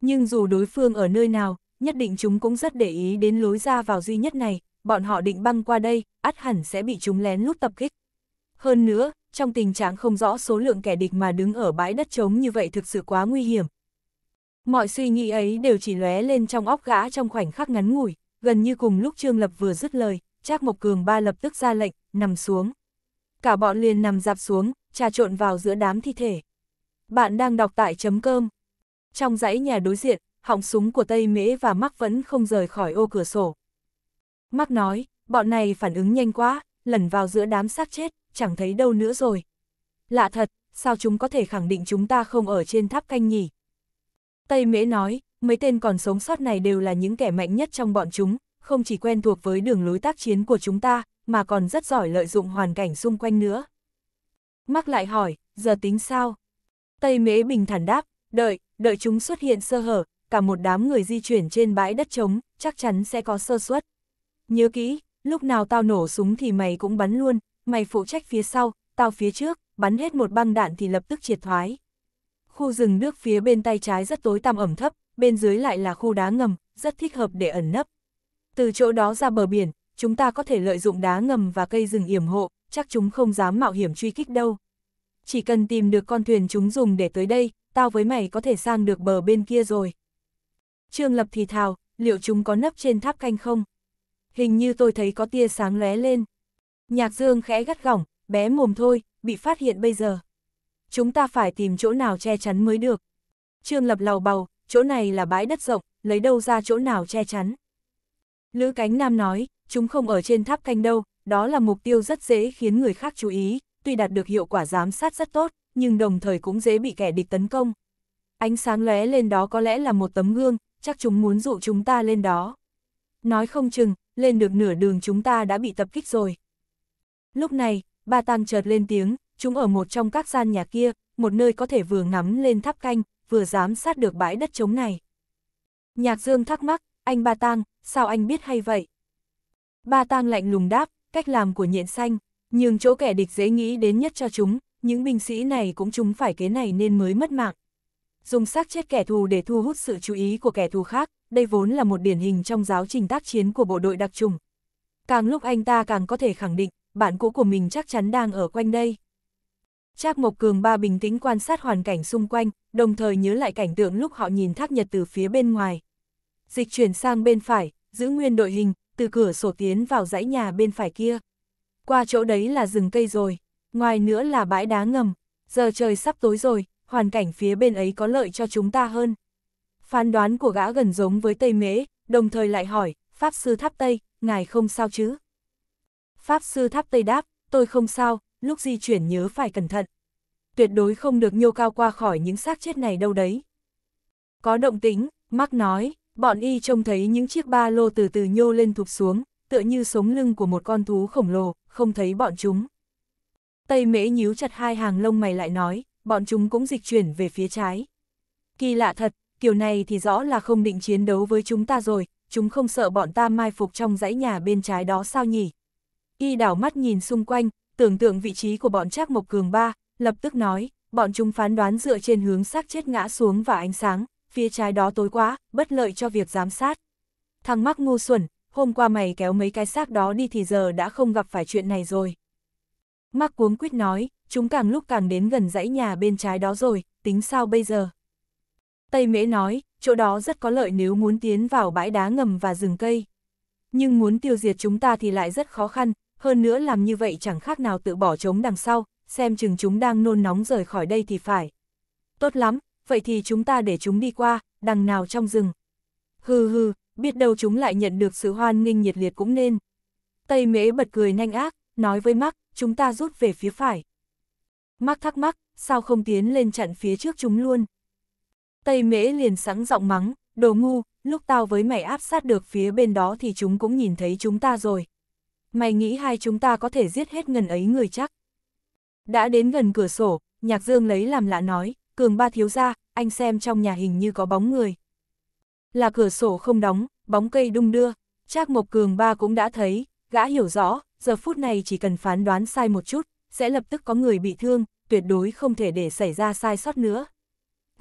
Nhưng dù đối phương ở nơi nào, nhất định chúng cũng rất để ý đến lối ra vào duy nhất này, bọn họ định băng qua đây, ắt hẳn sẽ bị chúng lén lút tập kích. Hơn nữa, trong tình trạng không rõ số lượng kẻ địch mà đứng ở bãi đất trống như vậy thực sự quá nguy hiểm. Mọi suy nghĩ ấy đều chỉ lóe lên trong óc gã trong khoảnh khắc ngắn ngủi, gần như cùng lúc Trương Lập vừa dứt lời, Trác Mộc Cường ba lập tức ra lệnh, nằm xuống. Cả bọn liền nằm dạp xuống, trà trộn vào giữa đám thi thể. Bạn đang đọc tại chấm cơm. Trong dãy nhà đối diện, họng súng của Tây Mễ và Mắc vẫn không rời khỏi ô cửa sổ. Mắc nói, bọn này phản ứng nhanh quá, lẩn vào giữa đám xác chết, chẳng thấy đâu nữa rồi. Lạ thật, sao chúng có thể khẳng định chúng ta không ở trên tháp canh nhỉ? Tây Mễ nói, mấy tên còn sống sót này đều là những kẻ mạnh nhất trong bọn chúng, không chỉ quen thuộc với đường lối tác chiến của chúng ta, mà còn rất giỏi lợi dụng hoàn cảnh xung quanh nữa. Mắc lại hỏi, giờ tính sao? Tây Mễ bình thản đáp, đợi, đợi chúng xuất hiện sơ hở, cả một đám người di chuyển trên bãi đất trống, chắc chắn sẽ có sơ suất. Nhớ kỹ, lúc nào tao nổ súng thì mày cũng bắn luôn, mày phụ trách phía sau, tao phía trước, bắn hết một băng đạn thì lập tức triệt thoái. Khu rừng nước phía bên tay trái rất tối tăm ẩm thấp, bên dưới lại là khu đá ngầm, rất thích hợp để ẩn nấp. Từ chỗ đó ra bờ biển, chúng ta có thể lợi dụng đá ngầm và cây rừng yểm hộ, chắc chúng không dám mạo hiểm truy kích đâu. Chỉ cần tìm được con thuyền chúng dùng để tới đây, tao với mày có thể sang được bờ bên kia rồi. Trương Lập thì thào, liệu chúng có nấp trên tháp canh không? Hình như tôi thấy có tia sáng lóe lên. Nhạc Dương khẽ gắt gỏng, bé mồm thôi, bị phát hiện bây giờ. Chúng ta phải tìm chỗ nào che chắn mới được. Trương Lập lầu bầu, chỗ này là bãi đất rộng, lấy đâu ra chỗ nào che chắn. Lữ Cánh Nam nói, chúng không ở trên tháp canh đâu, đó là mục tiêu rất dễ khiến người khác chú ý, tuy đạt được hiệu quả giám sát rất tốt, nhưng đồng thời cũng dễ bị kẻ địch tấn công. Ánh sáng lóe lên đó có lẽ là một tấm gương, chắc chúng muốn dụ chúng ta lên đó. Nói không chừng, lên được nửa đường chúng ta đã bị tập kích rồi. Lúc này, ba tăng chợt lên tiếng, chúng ở một trong các gian nhà kia, một nơi có thể vừa ngắm lên tháp canh, vừa giám sát được bãi đất trống này. Nhạc Dương thắc mắc, anh Ba Tang, sao anh biết hay vậy? Ba Tang lạnh lùng đáp, cách làm của nhện xanh, nhưng chỗ kẻ địch dễ nghĩ đến nhất cho chúng, những binh sĩ này cũng chúng phải kế này nên mới mất mạng dùng xác chết kẻ thù để thu hút sự chú ý của kẻ thù khác, đây vốn là một điển hình trong giáo trình tác chiến của bộ đội đặc trùng. Càng lúc anh ta càng có thể khẳng định, bạn cũ của mình chắc chắn đang ở quanh đây. Trác Mộc Cường ba bình tĩnh quan sát hoàn cảnh xung quanh, đồng thời nhớ lại cảnh tượng lúc họ nhìn thác nhật từ phía bên ngoài. Dịch chuyển sang bên phải, giữ nguyên đội hình, từ cửa sổ tiến vào dãy nhà bên phải kia. Qua chỗ đấy là rừng cây rồi, ngoài nữa là bãi đá ngầm, giờ trời sắp tối rồi, hoàn cảnh phía bên ấy có lợi cho chúng ta hơn. Phán đoán của gã gần giống với Tây Mễ, đồng thời lại hỏi, Pháp Sư Tháp Tây, ngài không sao chứ? Pháp Sư Tháp Tây đáp, tôi không sao, lúc di chuyển nhớ phải cẩn thận. Tuyệt đối không được nhô cao qua khỏi những xác chết này đâu đấy. Có động tính, Mark nói, bọn y trông thấy những chiếc ba lô từ từ nhô lên thụp xuống, tựa như sống lưng của một con thú khổng lồ, không thấy bọn chúng. Tây mễ nhíu chặt hai hàng lông mày lại nói, bọn chúng cũng dịch chuyển về phía trái. Kỳ lạ thật, kiểu này thì rõ là không định chiến đấu với chúng ta rồi, chúng không sợ bọn ta mai phục trong dãy nhà bên trái đó sao nhỉ? Y đảo mắt nhìn xung quanh, tưởng tượng vị trí của bọn Trác Mộc Cường ba, lập tức nói, bọn chúng phán đoán dựa trên hướng xác chết ngã xuống và ánh sáng, phía trái đó tối quá, bất lợi cho việc giám sát. Thằng mắc ngu xuẩn, hôm qua mày kéo mấy cái xác đó đi thì giờ đã không gặp phải chuyện này rồi. Mắc cuống quyết nói, chúng càng lúc càng đến gần dãy nhà bên trái đó rồi, tính sao bây giờ? Tây Mễ nói, chỗ đó rất có lợi nếu muốn tiến vào bãi đá ngầm và rừng cây. Nhưng muốn tiêu diệt chúng ta thì lại rất khó khăn, hơn nữa làm như vậy chẳng khác nào tự bỏ trống đằng sau, xem chừng chúng đang nôn nóng rời khỏi đây thì phải. Tốt lắm, vậy thì chúng ta để chúng đi qua, đằng nào trong rừng. Hừ hừ, biết đâu chúng lại nhận được sự hoan nghênh nhiệt liệt cũng nên. Tây Mễ bật cười nhanh ác, nói với Mark, chúng ta rút về phía phải mắc thắc mắc, sao không tiến lên chặn phía trước chúng luôn. Tây mễ liền sẵn giọng mắng, đồ ngu, lúc tao với mày áp sát được phía bên đó thì chúng cũng nhìn thấy chúng ta rồi. Mày nghĩ hai chúng ta có thể giết hết ngần ấy người chắc. Đã đến gần cửa sổ, nhạc dương lấy làm lạ nói, cường ba thiếu ra, anh xem trong nhà hình như có bóng người. Là cửa sổ không đóng, bóng cây đung đưa, chắc Mộc Cường ba cũng đã thấy, gã hiểu rõ, giờ phút này chỉ cần phán đoán sai một chút, sẽ lập tức có người bị thương, tuyệt đối không thể để xảy ra sai sót nữa.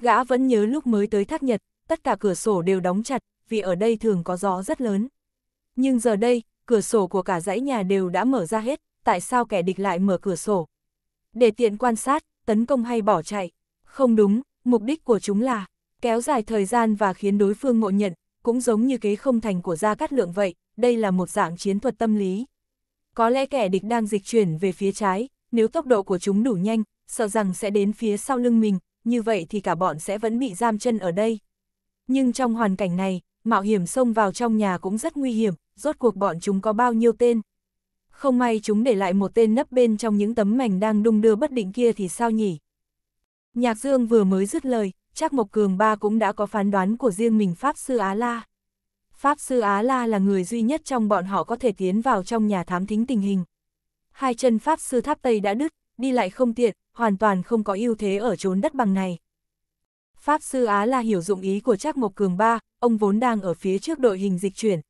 Gã vẫn nhớ lúc mới tới thác nhật, tất cả cửa sổ đều đóng chặt, vì ở đây thường có gió rất lớn. Nhưng giờ đây, cửa sổ của cả dãy nhà đều đã mở ra hết, tại sao kẻ địch lại mở cửa sổ? Để tiện quan sát, tấn công hay bỏ chạy? Không đúng, mục đích của chúng là kéo dài thời gian và khiến đối phương ngộ nhận, cũng giống như kế không thành của Gia Cát Lượng vậy, đây là một dạng chiến thuật tâm lý. Có lẽ kẻ địch đang dịch chuyển về phía trái, nếu tốc độ của chúng đủ nhanh, sợ rằng sẽ đến phía sau lưng mình, như vậy thì cả bọn sẽ vẫn bị giam chân ở đây. Nhưng trong hoàn cảnh này, mạo hiểm xông vào trong nhà cũng rất nguy hiểm, rốt cuộc bọn chúng có bao nhiêu tên. Không may chúng để lại một tên nấp bên trong những tấm mảnh đang đung đưa bất định kia thì sao nhỉ? Nhạc Dương vừa mới dứt lời, chắc Mộc Cường Ba cũng đã có phán đoán của riêng mình Pháp Sư Á La. Pháp Sư Á La là người duy nhất trong bọn họ có thể tiến vào trong nhà thám thính tình hình. Hai chân Pháp Sư Tháp Tây đã đứt, đi lại không tiện, hoàn toàn không có ưu thế ở chốn đất bằng này. Pháp sư Á La hiểu dụng ý của Trác Mộc Cường Ba, ông vốn đang ở phía trước đội hình dịch chuyển.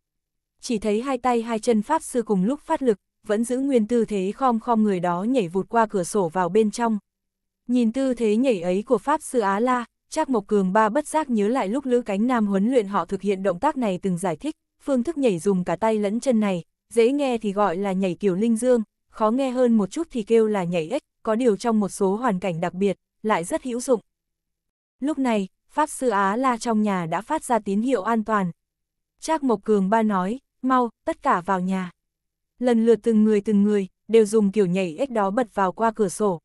Chỉ thấy hai tay hai chân Pháp sư cùng lúc phát lực, vẫn giữ nguyên tư thế khom khom người đó nhảy vụt qua cửa sổ vào bên trong. Nhìn tư thế nhảy ấy của Pháp sư Á La, Trác Mộc Cường Ba bất giác nhớ lại lúc Lữ Cánh Nam huấn luyện họ thực hiện động tác này từng giải thích, phương thức nhảy dùng cả tay lẫn chân này, dễ nghe thì gọi là nhảy kiểu linh dương, khó nghe hơn một chút thì kêu là nhảy ếch, có điều trong một số hoàn cảnh đặc biệt, lại rất hữu dụng. Lúc này, Pháp Sư Á La trong nhà đã phát ra tín hiệu an toàn. Trác Mộc Cường ba nói, mau, tất cả vào nhà. Lần lượt từng người từng người, đều dùng kiểu nhảy ếch đó bật vào qua cửa sổ.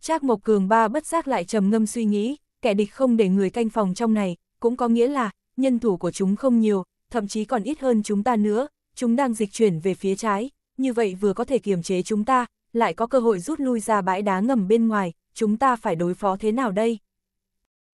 Trác Mộc Cường ba bất giác lại trầm ngâm suy nghĩ, kẻ địch không để người canh phòng trong này, cũng có nghĩa là, nhân thủ của chúng không nhiều, thậm chí còn ít hơn chúng ta nữa, chúng đang dịch chuyển về phía trái, như vậy vừa có thể kiềm chế chúng ta, lại có cơ hội rút lui ra bãi đá ngầm bên ngoài, chúng ta phải đối phó thế nào đây?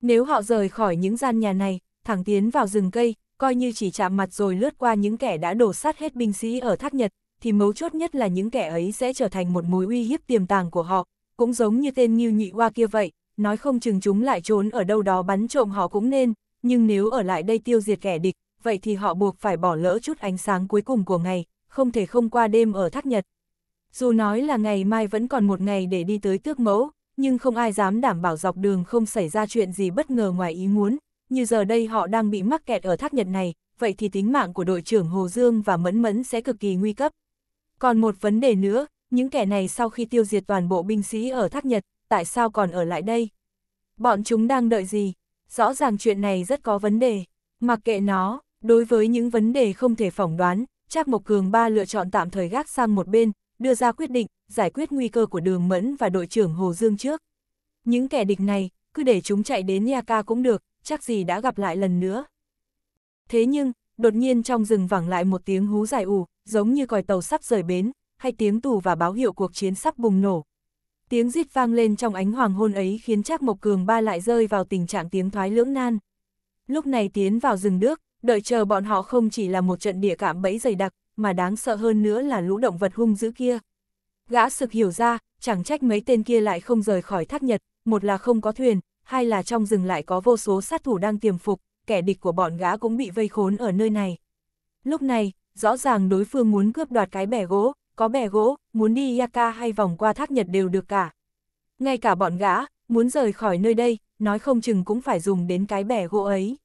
Nếu họ rời khỏi những gian nhà này, thẳng tiến vào rừng cây, coi như chỉ chạm mặt rồi lướt qua những kẻ đã đổ sát hết binh sĩ ở thác Nhật, thì mấu chốt nhất là những kẻ ấy sẽ trở thành một mối uy hiếp tiềm tàng của họ, cũng giống như tên Ngưu Nhị Hoa kia vậy, nói không chừng chúng lại trốn ở đâu đó bắn trộm họ cũng nên, nhưng nếu ở lại đây tiêu diệt kẻ địch, vậy thì họ buộc phải bỏ lỡ chút ánh sáng cuối cùng của ngày, không thể không qua đêm ở thác Nhật. Dù nói là ngày mai vẫn còn một ngày để đi tới tước mẫu, nhưng không ai dám đảm bảo dọc đường không xảy ra chuyện gì bất ngờ ngoài ý muốn, như giờ đây họ đang bị mắc kẹt ở thác nhật này, vậy thì tính mạng của đội trưởng Hồ Dương và Mẫn Mẫn sẽ cực kỳ nguy cấp. Còn một vấn đề nữa, những kẻ này sau khi tiêu diệt toàn bộ binh sĩ ở thác nhật, tại sao còn ở lại đây? Bọn chúng đang đợi gì? Rõ ràng chuyện này rất có vấn đề. Mặc kệ nó, đối với những vấn đề không thể phỏng đoán, Trác Mộc Cường ba lựa chọn tạm thời gác sang một bên, đưa ra quyết định, giải quyết nguy cơ của đường Mẫn và đội trưởng Hồ Dương trước. Những kẻ địch này, cứ để chúng chạy đến nha ca cũng được, chắc gì đã gặp lại lần nữa. Thế nhưng, đột nhiên trong rừng vẳng lại một tiếng hú dài ù, giống như còi tàu sắp rời bến, hay tiếng tù và báo hiệu cuộc chiến sắp bùng nổ. Tiếng rít vang lên trong ánh hoàng hôn ấy khiến Trác Mộc Cường ba lại rơi vào tình trạng tiếng thoái lưỡng nan. Lúc này tiến vào rừng đức đợi chờ bọn họ không chỉ là một trận địa cảm bẫy dày đặc, mà đáng sợ hơn nữa là lũ động vật hung dữ kia. Gã sực hiểu ra, chẳng trách mấy tên kia lại không rời khỏi thác nhật, một là không có thuyền, hai là trong rừng lại có vô số sát thủ đang tiềm phục, kẻ địch của bọn gã cũng bị vây khốn ở nơi này. Lúc này, rõ ràng đối phương muốn cướp đoạt cái bè gỗ, có bè gỗ, muốn đi Yaka hay vòng qua thác Nhật đều được cả. Ngay cả bọn gã, muốn rời khỏi nơi đây, nói không chừng cũng phải dùng đến cái bè gỗ ấy.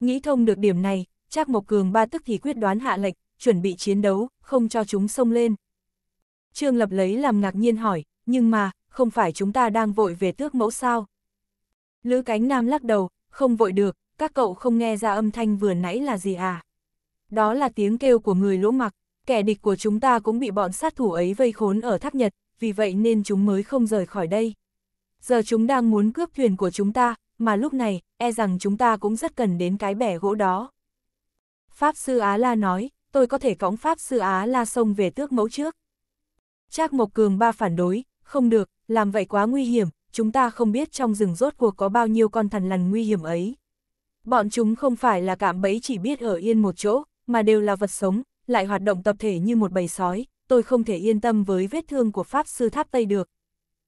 Nghĩ thông được điểm này, Trác Mộc Cường ba tức thì quyết đoán hạ lệnh, chuẩn bị chiến đấu, không cho chúng xông lên. Trương Lập lấy làm ngạc nhiên hỏi, nhưng mà, không phải chúng ta đang vội về tước mẫu sao? Lữ cánh nam lắc đầu, không vội được, các cậu không nghe ra âm thanh vừa nãy là gì à? Đó là tiếng kêu của người lỗ mặc, kẻ địch của chúng ta cũng bị bọn sát thủ ấy vây khốn ở tháp Nhật, vì vậy nên chúng mới không rời khỏi đây. Giờ chúng đang muốn cướp thuyền của chúng ta, mà lúc này, e rằng chúng ta cũng rất cần đến cái bẻ gỗ đó. Pháp sư Á La nói, tôi có thể cõng Pháp Sư Á La Sông về tước mẫu trước. Trác Mộc Cường ba phản đối, không được, làm vậy quá nguy hiểm, chúng ta không biết trong rừng rốt cuộc có bao nhiêu con thần lằn nguy hiểm ấy. Bọn chúng không phải là cạm bẫy chỉ biết ở yên một chỗ, mà đều là vật sống, lại hoạt động tập thể như một bầy sói, tôi không thể yên tâm với vết thương của Pháp Sư Tháp Tây được.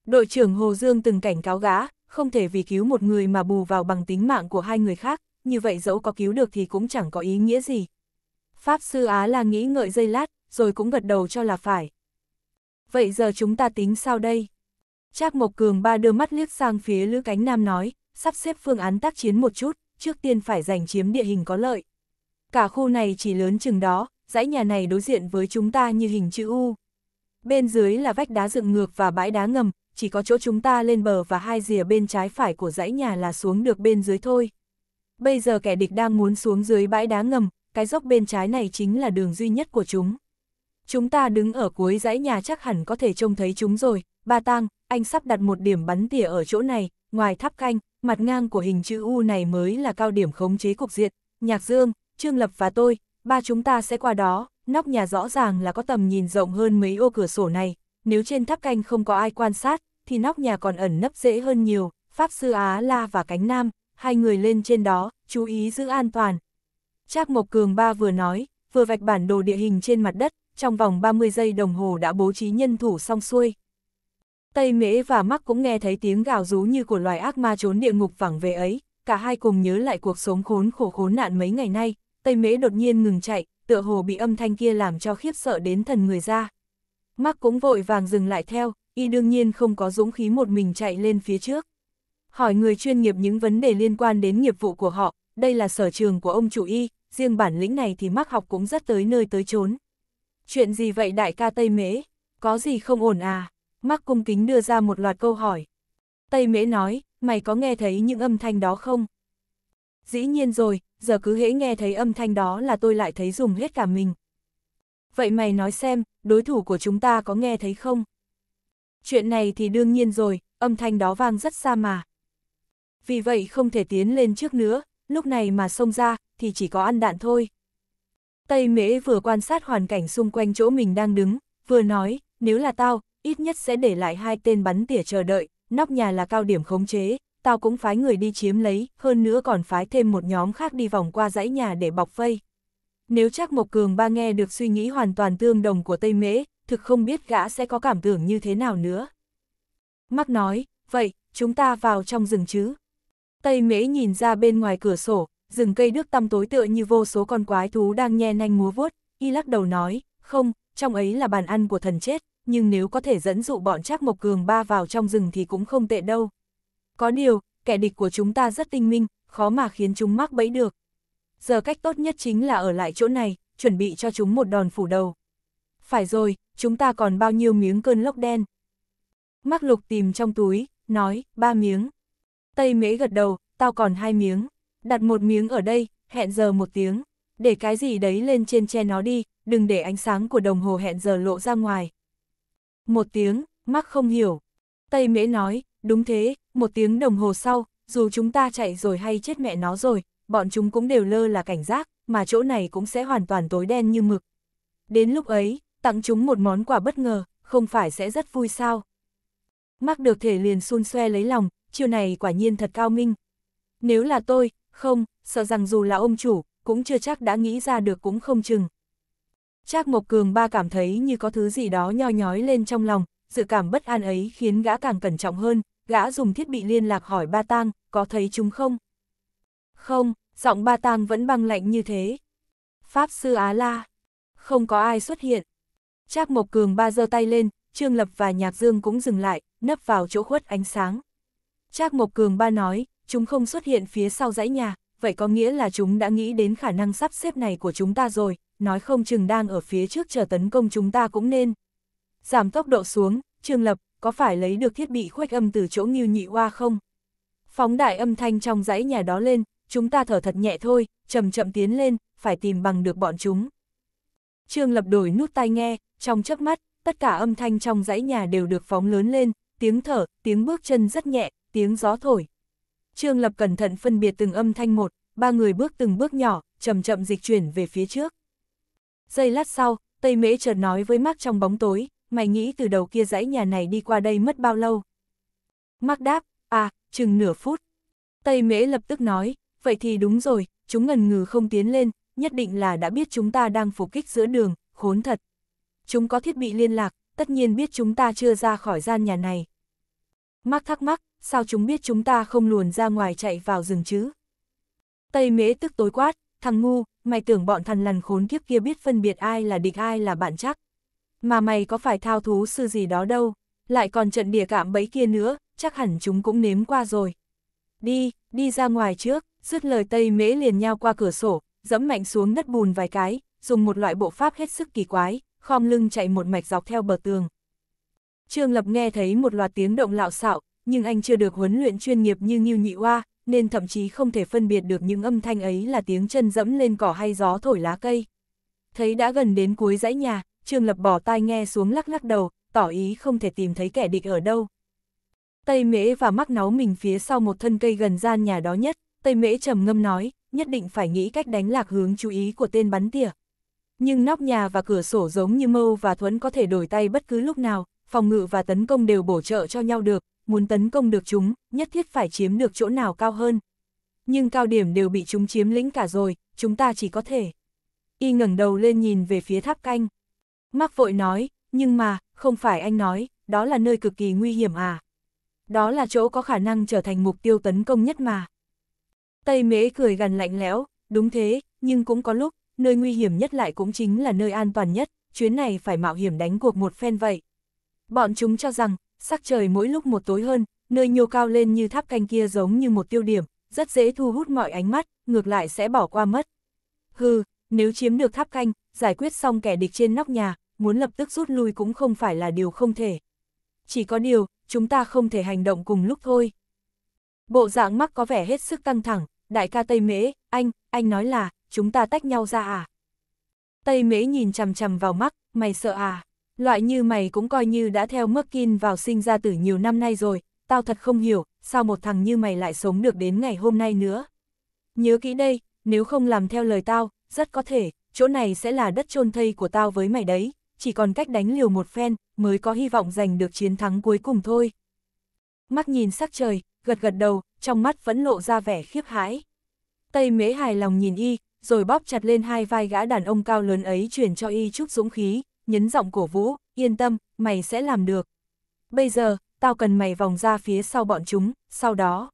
Đội trưởng Hồ Dương từng cảnh cáo gã, không thể vì cứu một người mà bù vào bằng tính mạng của hai người khác, như vậy dẫu có cứu được thì cũng chẳng có ý nghĩa gì, Pháp Sư Á là nghĩ ngợi dây lát, rồi cũng gật đầu cho là phải. Vậy giờ chúng ta tính sao đây? Trác Mộc Cường ba đưa mắt liếc sang phía Lữ Cánh Nam nói, sắp xếp phương án tác chiến một chút, trước tiên phải giành chiếm địa hình có lợi. Cả khu này chỉ lớn chừng đó, dãy nhà này đối diện với chúng ta như hình chữ U. Bên dưới là vách đá dựng ngược và bãi đá ngầm, chỉ có chỗ chúng ta lên bờ và hai rìa bên trái phải của dãy nhà là xuống được bên dưới thôi. Bây giờ kẻ địch đang muốn xuống dưới bãi đá ngầm, cái dốc bên trái này chính là đường duy nhất của chúng. Chúng ta đứng ở cuối dãy nhà chắc hẳn có thể trông thấy chúng rồi, ba tang, anh sắp đặt một điểm bắn tỉa ở chỗ này, ngoài tháp canh, mặt ngang của hình chữ U này mới là cao điểm khống chế cục diện, nhạc dương, Trương Lập và tôi, ba chúng ta sẽ qua đó, nóc nhà rõ ràng là có tầm nhìn rộng hơn mấy ô cửa sổ này, nếu trên tháp canh không có ai quan sát, thì nóc nhà còn ẩn nấp dễ hơn nhiều, Pháp Sư Á La và Cánh Nam, hai người lên trên đó, chú ý giữ an toàn, Trác Mộc Cường Ba vừa nói, vừa vạch bản đồ địa hình trên mặt đất, trong vòng 30 giây đồng hồ đã bố trí nhân thủ xong xuôi. Tây Mễ và Mắc cũng nghe thấy tiếng gào rú như của loài ác ma trốn địa ngục vẳng về ấy, cả hai cùng nhớ lại cuộc sống khốn khổ khốn nạn mấy ngày nay, Tây Mễ đột nhiên ngừng chạy, tựa hồ bị âm thanh kia làm cho khiếp sợ đến thần người ra. Mắc cũng vội vàng dừng lại theo, y đương nhiên không có dũng khí một mình chạy lên phía trước. Hỏi người chuyên nghiệp những vấn đề liên quan đến nghiệp vụ của họ, đây là sở trường của ông chủ y, riêng bản lĩnh này thì mắc học cũng rất tới nơi tới chốn. Chuyện gì vậy đại ca Tây Mễ? Có gì không ổn à? Mắc cung kính đưa ra một loạt câu hỏi. Tây Mễ nói, mày có nghe thấy những âm thanh đó không? Dĩ nhiên rồi, giờ cứ hễ nghe thấy âm thanh đó là tôi lại thấy dùng hết cả mình. Vậy mày nói xem, đối thủ của chúng ta có nghe thấy không? Chuyện này thì đương nhiên rồi, âm thanh đó vang rất xa mà. Vì vậy không thể tiến lên trước nữa, lúc này mà xông ra, thì chỉ có ăn đạn thôi. Tây Mễ vừa quan sát hoàn cảnh xung quanh chỗ mình đang đứng, vừa nói, nếu là tao, ít nhất sẽ để lại hai tên bắn tỉa chờ đợi, nóc nhà là cao điểm khống chế, tao cũng phái người đi chiếm lấy, hơn nữa còn phái thêm một nhóm khác đi vòng qua dãy nhà để bọc vây. Nếu chắc Mộc Cường ba nghe được suy nghĩ hoàn toàn tương đồng của Tây Mễ, thực không biết gã sẽ có cảm tưởng như thế nào nữa. Mắc nói, vậy, chúng ta vào trong rừng chứ, Tây Mễ nhìn ra bên ngoài cửa sổ, rừng cây nước tăm tối tựa như vô số con quái thú đang nhe nanh múa vuốt, y lắc đầu nói, không, trong ấy là bàn ăn của thần chết, nhưng nếu có thể dẫn dụ bọn Trác Mộc Cường ba vào trong rừng thì cũng không tệ đâu. Có điều, kẻ địch của chúng ta rất tinh minh, khó mà khiến chúng mắc bẫy được. Giờ cách tốt nhất chính là ở lại chỗ này, chuẩn bị cho chúng một đòn phủ đầu. Phải rồi, chúng ta còn bao nhiêu miếng cơn lốc đen? Mắc lục tìm trong túi, nói, ba miếng. Tây Mễ gật đầu, tao còn hai miếng, đặt một miếng ở đây, hẹn giờ một tiếng, để cái gì đấy lên trên che nó đi, đừng để ánh sáng của đồng hồ hẹn giờ lộ ra ngoài. Một tiếng, mắc không hiểu. Tây Mễ nói, đúng thế, một tiếng đồng hồ sau, dù chúng ta chạy rồi hay chết mẹ nó rồi, bọn chúng cũng đều lơ là cảnh giác, mà chỗ này cũng sẽ hoàn toàn tối đen như mực. Đến lúc ấy, tặng chúng một món quà bất ngờ, không phải sẽ rất vui sao? Mắc được thể liền xun xoe lấy lòng, chiêu này quả nhiên thật cao minh. Nếu là tôi, không, sợ rằng dù là ông chủ, cũng chưa chắc đã nghĩ ra được cũng không chừng. Trác Mộc Cường ba cảm thấy như có thứ gì đó nho nhói lên trong lòng, dự cảm bất an ấy khiến gã càng cẩn trọng hơn, gã dùng thiết bị liên lạc hỏi ba tang, có thấy chúng không? Không, giọng ba tang vẫn băng lạnh như thế. Pháp sư Á La, không có ai xuất hiện. Trác Mộc Cường ba giơ tay lên, Trương Lập và Nhạc Dương cũng dừng lại, nấp vào chỗ khuất ánh sáng. Trác Mộc Cường ba nói, chúng không xuất hiện phía sau dãy nhà, vậy có nghĩa là chúng đã nghĩ đến khả năng sắp xếp này của chúng ta rồi, nói không chừng đang ở phía trước chờ tấn công chúng ta cũng nên. Giảm tốc độ xuống, Trương Lập, có phải lấy được thiết bị khuếch âm từ chỗ nghiêu nhị hoa không? Phóng đại âm thanh trong dãy nhà đó lên, chúng ta thở thật nhẹ thôi, chậm chậm tiến lên, phải tìm bằng được bọn chúng. Trương Lập đổi nút tai nghe, trong chớp mắt, tất cả âm thanh trong dãy nhà đều được phóng lớn lên, tiếng thở, tiếng bước chân rất nhẹ, tiếng gió thổi. Trương Lập cẩn thận phân biệt từng âm thanh một, ba người bước từng bước nhỏ, chậm chậm dịch chuyển về phía trước. Giây lát sau, Tây Mễ chợt nói với Mark trong bóng tối, mày nghĩ từ đầu kia dãy nhà này đi qua đây mất bao lâu? Mark đáp, à, chừng nửa phút. Tây Mễ lập tức nói, vậy thì đúng rồi, chúng ngần ngừ không tiến lên, nhất định là đã biết chúng ta đang phục kích giữa đường, khốn thật. Chúng có thiết bị liên lạc, tất nhiên biết chúng ta chưa ra khỏi gian nhà này. Mark thắc mắc, sao chúng biết chúng ta không luồn ra ngoài chạy vào rừng chứ? Tây mễ tức tối quát, thằng ngu, mày tưởng bọn thằn lằn khốn kiếp kia biết phân biệt ai là địch ai là bạn chắc. Mà mày có phải thao thú sư gì đó đâu, lại còn trận địa cạm bẫy kia nữa, chắc hẳn chúng cũng nếm qua rồi. Đi, đi ra ngoài trước, dứt lời Tây Mễ liền nhau qua cửa sổ, dẫm mạnh xuống đất bùn vài cái, dùng một loại bộ pháp hết sức kỳ quái, khom lưng chạy một mạch dọc theo bờ tường. Trương Lập nghe thấy một loạt tiếng động lạo xạo, nhưng anh chưa được huấn luyện chuyên nghiệp như Ngưu Nhị Hoa nên thậm chí không thể phân biệt được những âm thanh ấy là tiếng chân dẫm lên cỏ hay gió thổi lá cây. Thấy đã gần đến cuối dãy nhà, Trương Lập bỏ tai nghe xuống lắc lắc đầu, tỏ ý không thể tìm thấy kẻ địch ở đâu. Tây Mễ và mắc náu mình phía sau một thân cây gần gian nhà đó nhất, Tây Mễ trầm ngâm nói, nhất định phải nghĩ cách đánh lạc hướng chú ý của tên bắn tỉa. Nhưng nóc nhà và cửa sổ giống như mâu và thuẫn có thể đổi tay bất cứ lúc nào, phòng ngự và tấn công đều bổ trợ cho nhau được, muốn tấn công được chúng, nhất thiết phải chiếm được chỗ nào cao hơn. Nhưng cao điểm đều bị chúng chiếm lĩnh cả rồi, chúng ta chỉ có thể. Y ngẩng đầu lên nhìn về phía tháp canh. Mắc vội nói, nhưng mà, không phải anh nói, đó là nơi cực kỳ nguy hiểm à. Đó là chỗ có khả năng trở thành mục tiêu tấn công nhất mà. Tây mễ cười gần lạnh lẽo, đúng thế, nhưng cũng có lúc, nơi nguy hiểm nhất lại cũng chính là nơi an toàn nhất, chuyến này phải mạo hiểm đánh cuộc một phen vậy. Bọn chúng cho rằng, sắc trời mỗi lúc một tối hơn, nơi nhô cao lên như tháp canh kia giống như một tiêu điểm, rất dễ thu hút mọi ánh mắt, ngược lại sẽ bỏ qua mất. Hừ, nếu chiếm được tháp canh, giải quyết xong kẻ địch trên nóc nhà, muốn lập tức rút lui cũng không phải là điều không thể. Chỉ có điều, chúng ta không thể hành động cùng lúc thôi. Bộ dạng mắc có vẻ hết sức căng thẳng, đại ca Tây Mễ, anh, anh nói là, chúng ta tách nhau ra à? Tây Mễ nhìn chằm chằm vào mắt, mày sợ à? Loại như mày cũng coi như đã theo Merkin vào sinh ra tử nhiều năm nay rồi, tao thật không hiểu, sao một thằng như mày lại sống được đến ngày hôm nay nữa. Nhớ kỹ đây, nếu không làm theo lời tao, rất có thể, chỗ này sẽ là đất chôn thây của tao với mày đấy, chỉ còn cách đánh liều một phen, mới có hy vọng giành được chiến thắng cuối cùng thôi. Mắt nhìn sắc trời, gật gật đầu, trong mắt vẫn lộ ra vẻ khiếp hãi. Tây mế hài lòng nhìn y, rồi bóp chặt lên hai vai gã đàn ông cao lớn ấy truyền cho y chút dũng khí, nhấn giọng cổ vũ, yên tâm, mày sẽ làm được. Bây giờ, tao cần mày vòng ra phía sau bọn chúng, sau đó.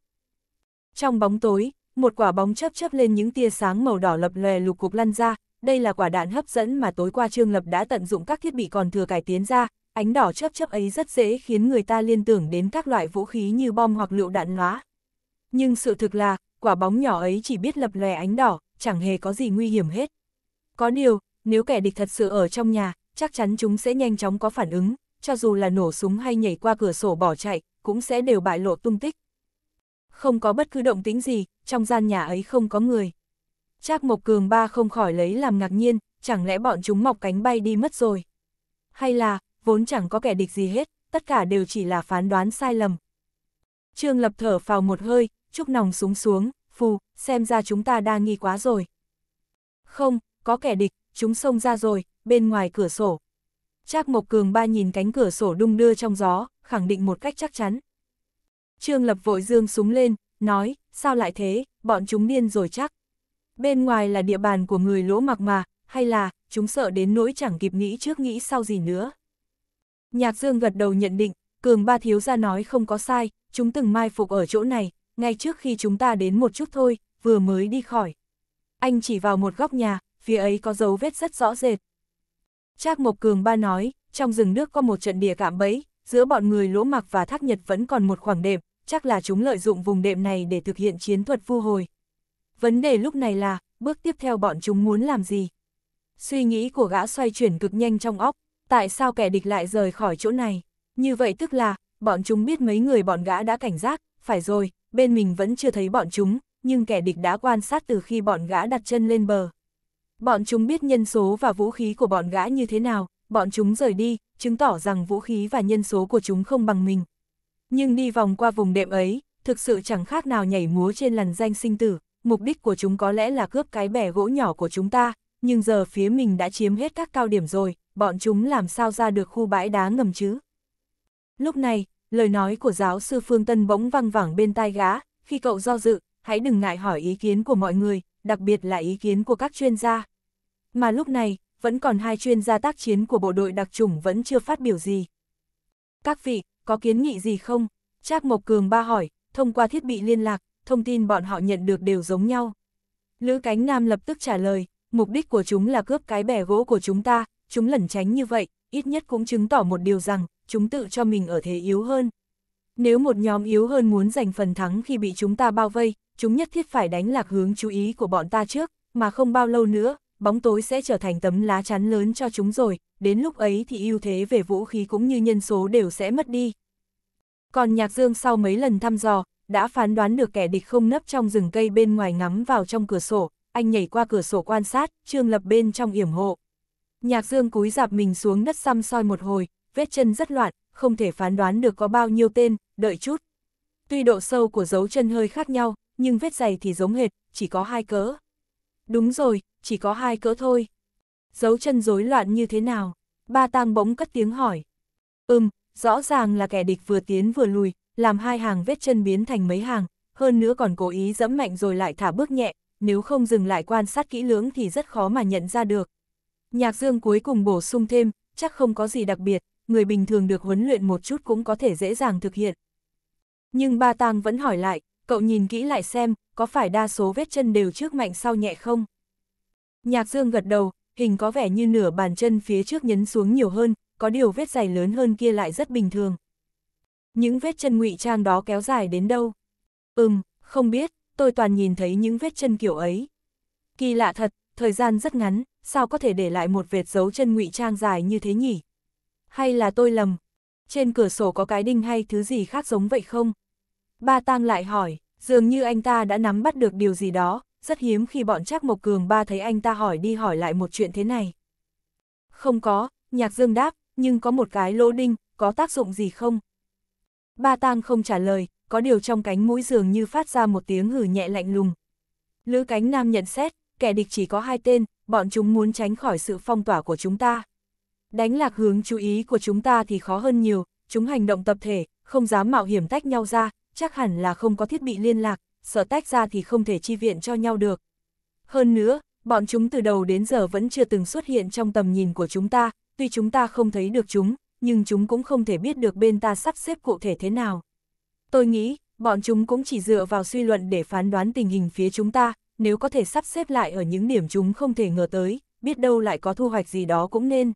Trong bóng tối, một quả bóng chấp chấp lên những tia sáng màu đỏ lập lòe lục cục lăn ra, đây là quả đạn hấp dẫn mà tối qua Trương Lập đã tận dụng các thiết bị còn thừa cải tiến ra, ánh đỏ chấp chấp ấy rất dễ khiến người ta liên tưởng đến các loại vũ khí như bom hoặc lựu đạn hóa. Nhưng sự thực là, quả bóng nhỏ ấy chỉ biết lập lòe ánh đỏ, chẳng hề có gì nguy hiểm hết. Có điều, nếu kẻ địch thật sự ở trong nhà, chắc chắn chúng sẽ nhanh chóng có phản ứng, cho dù là nổ súng hay nhảy qua cửa sổ bỏ chạy, cũng sẽ đều bại lộ tung tích. Không có bất cứ động tính gì, trong gian nhà ấy không có người. Trác Mộc Cường ba không khỏi lấy làm ngạc nhiên, chẳng lẽ bọn chúng mọc cánh bay đi mất rồi? Hay là, vốn chẳng có kẻ địch gì hết, tất cả đều chỉ là phán đoán sai lầm. Trương Lập thở phào một hơi, chúc nòng súng xuống, phù, xem ra chúng ta đa nghi quá rồi. Không, có kẻ địch, chúng xông ra rồi, bên ngoài cửa sổ. Trác Mộc Cường ba nhìn cánh cửa sổ đung đưa trong gió, khẳng định một cách chắc chắn. Trương Lập vội dương súng lên, nói, sao lại thế, bọn chúng điên rồi chắc. Bên ngoài là địa bàn của người lỗ mặc mà, hay là, chúng sợ đến nỗi chẳng kịp nghĩ trước nghĩ sau gì nữa. Nhạc Dương gật đầu nhận định, Cường ba thiếu ra nói không có sai, chúng từng mai phục ở chỗ này, ngay trước khi chúng ta đến một chút thôi, vừa mới đi khỏi. Anh chỉ vào một góc nhà, phía ấy có dấu vết rất rõ rệt. Trác Mộc Cường ba nói, trong rừng nước có một trận địa cạm bẫy, giữa bọn người lỗ mặc và thác nhật vẫn còn một khoảng đệm, chắc là chúng lợi dụng vùng đệm này để thực hiện chiến thuật vu hồi. Vấn đề lúc này là, bước tiếp theo bọn chúng muốn làm gì? Suy nghĩ của gã xoay chuyển cực nhanh trong óc, tại sao kẻ địch lại rời khỏi chỗ này? Như vậy tức là, bọn chúng biết mấy người bọn gã đã cảnh giác, phải rồi, bên mình vẫn chưa thấy bọn chúng, nhưng kẻ địch đã quan sát từ khi bọn gã đặt chân lên bờ. Bọn chúng biết nhân số và vũ khí của bọn gã như thế nào, bọn chúng rời đi, chứng tỏ rằng vũ khí và nhân số của chúng không bằng mình. Nhưng đi vòng qua vùng đệm ấy, thực sự chẳng khác nào nhảy múa trên làn danh sinh tử, mục đích của chúng có lẽ là cướp cái bẻ gỗ nhỏ của chúng ta, nhưng giờ phía mình đã chiếm hết các cao điểm rồi, bọn chúng làm sao ra được khu bãi đá ngầm chứ. Lúc này, lời nói của giáo sư Phương Tân bỗng văng vẳng bên tai gã, khi cậu do dự, hãy đừng ngại hỏi ý kiến của mọi người, đặc biệt là ý kiến của các chuyên gia. Mà lúc này, vẫn còn hai chuyên gia tác chiến của bộ đội đặc chủng vẫn chưa phát biểu gì. Các vị, có kiến nghị gì không? Trác Mộc Cường ba hỏi, thông qua thiết bị liên lạc, thông tin bọn họ nhận được đều giống nhau. Lữ Cánh Nam lập tức trả lời, mục đích của chúng là cướp cái bè gỗ của chúng ta, chúng lẩn tránh như vậy, ít nhất cũng chứng tỏ một điều rằng, chúng tự cho mình ở thế yếu hơn. Nếu một nhóm yếu hơn muốn giành phần thắng khi bị chúng ta bao vây, chúng nhất thiết phải đánh lạc hướng chú ý của bọn ta trước, mà không bao lâu nữa, bóng tối sẽ trở thành tấm lá chắn lớn cho chúng rồi, đến lúc ấy thì ưu thế về vũ khí cũng như nhân số đều sẽ mất đi. Còn Nhạc Dương sau mấy lần thăm dò, đã phán đoán được kẻ địch không nấp trong rừng cây bên ngoài ngắm vào trong cửa sổ, anh nhảy qua cửa sổ quan sát, Trương Lập bên trong yểm hộ. Nhạc Dương cúi dạp mình xuống đất xăm soi một hồi, vết chân rất loạn, không thể phán đoán được có bao nhiêu tên, đợi chút. Tuy độ sâu của dấu chân hơi khác nhau, nhưng vết giày thì giống hệt, chỉ có hai cỡ. Đúng rồi, chỉ có hai cỡ thôi. Dấu chân rối loạn như thế nào? Ba tang bỗng cất tiếng hỏi. Ừm, rõ ràng là kẻ địch vừa tiến vừa lùi, làm hai hàng vết chân biến thành mấy hàng, hơn nữa còn cố ý dẫm mạnh rồi lại thả bước nhẹ, nếu không dừng lại quan sát kỹ lưỡng thì rất khó mà nhận ra được. Nhạc Dương cuối cùng bổ sung thêm, chắc không có gì đặc biệt, người bình thường được huấn luyện một chút cũng có thể dễ dàng thực hiện. Nhưng ba tang vẫn hỏi lại, cậu nhìn kỹ lại xem, có phải đa số vết chân đều trước mạnh sau nhẹ không? Nhạc Dương gật đầu, hình có vẻ như nửa bàn chân phía trước nhấn xuống nhiều hơn, có điều vết dày lớn hơn kia lại rất bình thường. Những vết chân ngụy trang đó kéo dài đến đâu? Ừm, không biết, tôi toàn nhìn thấy những vết chân kiểu ấy. Kỳ lạ thật, thời gian rất ngắn, sao có thể để lại một vệt dấu chân ngụy trang dài như thế nhỉ? Hay là tôi lầm? Trên cửa sổ có cái đinh hay thứ gì khác giống vậy không? Ba Tang lại hỏi, dường như anh ta đã nắm bắt được điều gì đó, rất hiếm khi bọn Trác Mộc Cường ba thấy anh ta hỏi đi hỏi lại một chuyện thế này. Không có, Nhạc Dương đáp, nhưng có một cái lỗ đinh, có tác dụng gì không? Ba Tang không trả lời, có điều trong cánh mũi dường như phát ra một tiếng hử nhẹ lạnh lùng. Lữ cánh nam nhận xét, kẻ địch chỉ có hai tên, bọn chúng muốn tránh khỏi sự phong tỏa của chúng ta. Đánh lạc hướng chú ý của chúng ta thì khó hơn nhiều, chúng hành động tập thể, không dám mạo hiểm tách nhau ra, chắc hẳn là không có thiết bị liên lạc, sợ tách ra thì không thể chi viện cho nhau được. Hơn nữa, bọn chúng từ đầu đến giờ vẫn chưa từng xuất hiện trong tầm nhìn của chúng ta, tuy chúng ta không thấy được chúng, nhưng chúng cũng không thể biết được bên ta sắp xếp cụ thể thế nào. Tôi nghĩ, bọn chúng cũng chỉ dựa vào suy luận để phán đoán tình hình phía chúng ta, nếu có thể sắp xếp lại ở những điểm chúng không thể ngờ tới, biết đâu lại có thu hoạch gì đó cũng nên.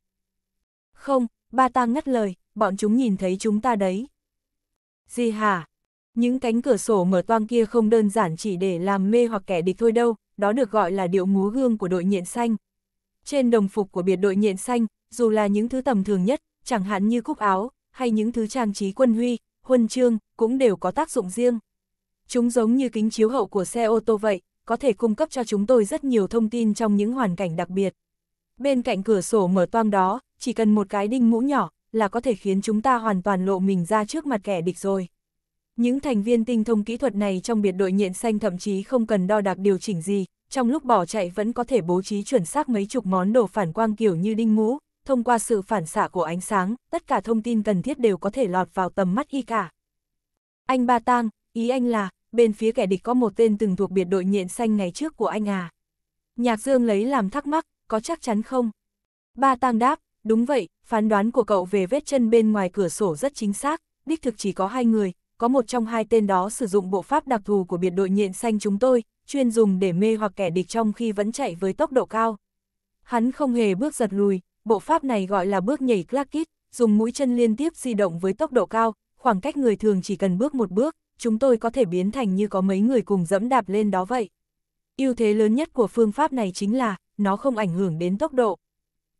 Không, ba ta ngắt lời, bọn chúng nhìn thấy chúng ta đấy. Gì hả? Những cánh cửa sổ mở toang kia không đơn giản chỉ để làm mê hoặc kẻ địch thôi đâu, đó được gọi là điệu múa gương của đội nhện xanh. Trên đồng phục của biệt đội nhện xanh, dù là những thứ tầm thường nhất, chẳng hạn như cúc áo, hay những thứ trang trí quân huy, huân chương, cũng đều có tác dụng riêng. Chúng giống như kính chiếu hậu của xe ô tô vậy, có thể cung cấp cho chúng tôi rất nhiều thông tin trong những hoàn cảnh đặc biệt. Bên cạnh cửa sổ mở toang đó, chỉ cần một cái đinh mũ nhỏ là có thể khiến chúng ta hoàn toàn lộ mình ra trước mặt kẻ địch rồi. Những thành viên tinh thông kỹ thuật này trong biệt đội nhện xanh thậm chí không cần đo đạc điều chỉnh gì, trong lúc bỏ chạy vẫn có thể bố trí chuẩn xác mấy chục món đồ phản quang kiểu như đinh mũ, thông qua sự phản xạ của ánh sáng, tất cả thông tin cần thiết đều có thể lọt vào tầm mắt y cả. Anh Ba Tang, ý anh là, bên phía kẻ địch có một tên từng thuộc biệt đội nhện xanh ngày trước của anh à. Nhạc Dương lấy làm thắc mắc, có chắc chắn không? Ba Tang đáp, đúng vậy, phán đoán của cậu về vết chân bên ngoài cửa sổ rất chính xác, đích thực chỉ có hai người, có một trong hai tên đó sử dụng bộ pháp đặc thù của biệt đội nhện xanh chúng tôi, chuyên dùng để mê hoặc kẻ địch trong khi vẫn chạy với tốc độ cao. Hắn không hề bước giật lùi, bộ pháp này gọi là bước nhảy clarkit dùng mũi chân liên tiếp di động với tốc độ cao, khoảng cách người thường chỉ cần bước một bước, chúng tôi có thể biến thành như có mấy người cùng dẫm đạp lên đó vậy. ưu thế lớn nhất của phương pháp này chính là, nó không ảnh hưởng đến tốc độ.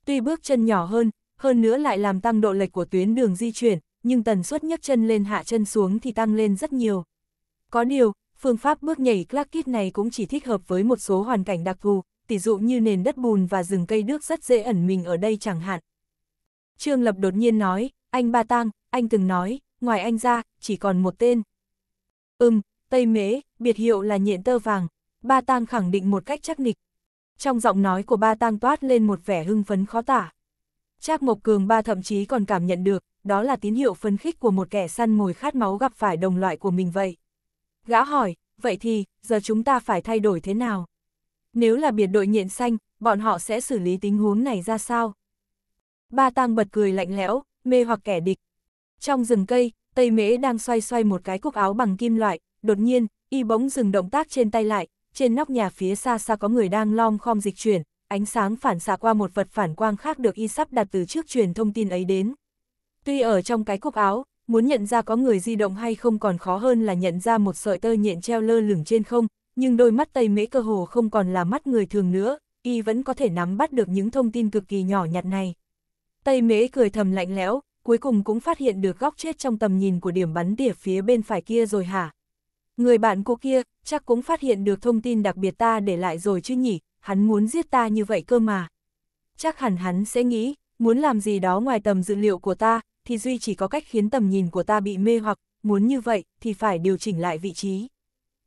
Tuy bước chân nhỏ hơn, hơn nữa lại làm tăng độ lệch của tuyến đường di chuyển, nhưng tần suất nhấc chân lên hạ chân xuống thì tăng lên rất nhiều. Có điều, phương pháp bước nhảy Clarkit này cũng chỉ thích hợp với một số hoàn cảnh đặc thù, tỉ dụ như nền đất bùn và rừng cây nước rất dễ ẩn mình ở đây chẳng hạn. Trương Lập đột nhiên nói, anh Ba Tang, anh từng nói, ngoài anh ra, chỉ còn một tên. Ừm, Tây mế, biệt hiệu là nhện tơ vàng, Ba Tang khẳng định một cách chắc nịch. Trong giọng nói của Ba Tang toát lên một vẻ hưng phấn khó tả. Trác Mộc Cường Ba thậm chí còn cảm nhận được, đó là tín hiệu phấn khích của một kẻ săn mồi khát máu gặp phải đồng loại của mình vậy. Gã hỏi, vậy thì, giờ chúng ta phải thay đổi thế nào? Nếu là biệt đội nhện xanh, bọn họ sẽ xử lý tình huống này ra sao? Ba tang bật cười lạnh lẽo, mê hoặc kẻ địch. Trong rừng cây, Tây Mễ đang xoay xoay một cái cúc áo bằng kim loại, đột nhiên, y bỗng dừng động tác trên tay lại, trên nóc nhà phía xa xa có người đang lom khom dịch chuyển, ánh sáng phản xạ qua một vật phản quang khác được y sắp đặt từ trước truyền thông tin ấy đến. Tuy ở trong cái cúc áo, muốn nhận ra có người di động hay không còn khó hơn là nhận ra một sợi tơ nhện treo lơ lửng trên không, nhưng đôi mắt Tây Mễ cơ hồ không còn là mắt người thường nữa, y vẫn có thể nắm bắt được những thông tin cực kỳ nhỏ nhặt này. Tây Mễ cười thầm lạnh lẽo, cuối cùng cũng phát hiện được góc chết trong tầm nhìn của điểm bắn tỉa phía bên phải kia rồi hả? Người bạn cô kia, chắc cũng phát hiện được thông tin đặc biệt ta để lại rồi chứ nhỉ, hắn muốn giết ta như vậy cơ mà. Chắc hẳn hắn sẽ nghĩ, muốn làm gì đó ngoài tầm dự liệu của ta, thì duy chỉ có cách khiến tầm nhìn của ta bị mê hoặc, muốn như vậy, thì phải điều chỉnh lại vị trí.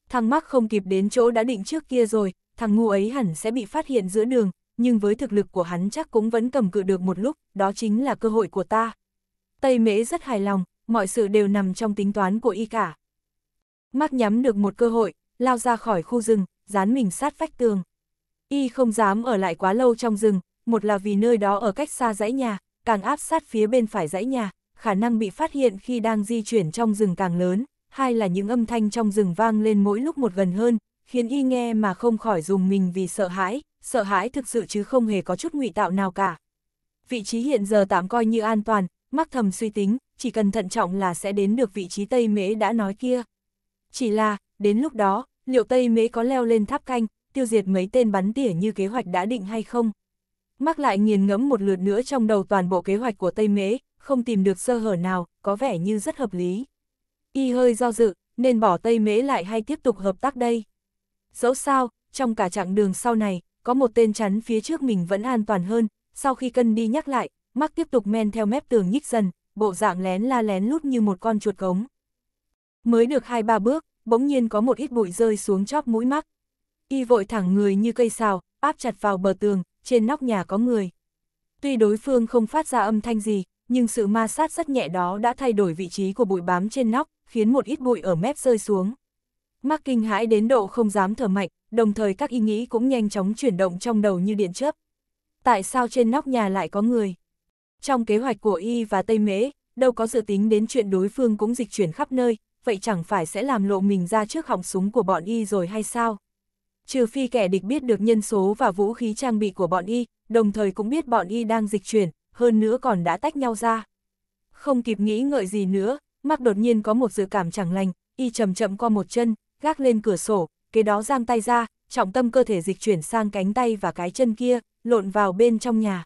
Thằng mắc không kịp đến chỗ đã định trước kia rồi, thằng ngu ấy hẳn sẽ bị phát hiện giữa đường, nhưng với thực lực của hắn chắc cũng vẫn cầm cự được một lúc, đó chính là cơ hội của ta. Tây Mễ rất hài lòng, mọi sự đều nằm trong tính toán của y cả. Mắc nhắm được một cơ hội, lao ra khỏi khu rừng, dán mình sát vách tường. Y không dám ở lại quá lâu trong rừng, một là vì nơi đó ở cách xa dãy nhà, càng áp sát phía bên phải dãy nhà, khả năng bị phát hiện khi đang di chuyển trong rừng càng lớn, hai là những âm thanh trong rừng vang lên mỗi lúc một gần hơn, khiến y nghe mà không khỏi dùng mình vì sợ hãi, sợ hãi thực sự chứ không hề có chút ngụy tạo nào cả. Vị trí hiện giờ tạm coi như an toàn, mắc thầm suy tính, chỉ cần thận trọng là sẽ đến được vị trí Tây Mễ đã nói kia. Chỉ là, đến lúc đó, liệu Tây Mễ có leo lên tháp canh, tiêu diệt mấy tên bắn tỉa như kế hoạch đã định hay không? Mắc lại nghiền ngẫm một lượt nữa trong đầu toàn bộ kế hoạch của Tây Mễ, không tìm được sơ hở nào, có vẻ như rất hợp lý. Y hơi do dự, nên bỏ Tây Mễ lại hay tiếp tục hợp tác đây. Dẫu sao, trong cả chặng đường sau này, có một tên chắn phía trước mình vẫn an toàn hơn, sau khi cân đi nhắc lại, Mắc tiếp tục men theo mép tường nhích dần, bộ dạng lén la lén lút như một con chuột cống. Mới được hai ba bước, bỗng nhiên có một ít bụi rơi xuống chóp mũi Mắc. Y vội thẳng người như cây xào, áp chặt vào bờ tường, trên nóc nhà có người. Tuy đối phương không phát ra âm thanh gì, nhưng sự ma sát rất nhẹ đó đã thay đổi vị trí của bụi bám trên nóc, khiến một ít bụi ở mép rơi xuống. Mark kinh hãi đến độ không dám thở mạnh, đồng thời các ý nghĩ cũng nhanh chóng chuyển động trong đầu như điện chớp. Tại sao trên nóc nhà lại có người? Trong kế hoạch của Y và Tây Mễ, đâu có dự tính đến chuyện đối phương cũng dịch chuyển khắp nơi, vậy chẳng phải sẽ làm lộ mình ra trước họng súng của bọn Y rồi hay sao? trừ phi kẻ địch biết được nhân số và vũ khí trang bị của bọn y, đồng thời cũng biết bọn y đang dịch chuyển, hơn nữa còn đã tách nhau ra. Không kịp nghĩ ngợi gì nữa, mắc đột nhiên có một dự cảm chẳng lành, y chậm chậm co một chân, gác lên cửa sổ, kế đó giang tay ra, trọng tâm cơ thể dịch chuyển sang cánh tay và cái chân kia, lộn vào bên trong nhà.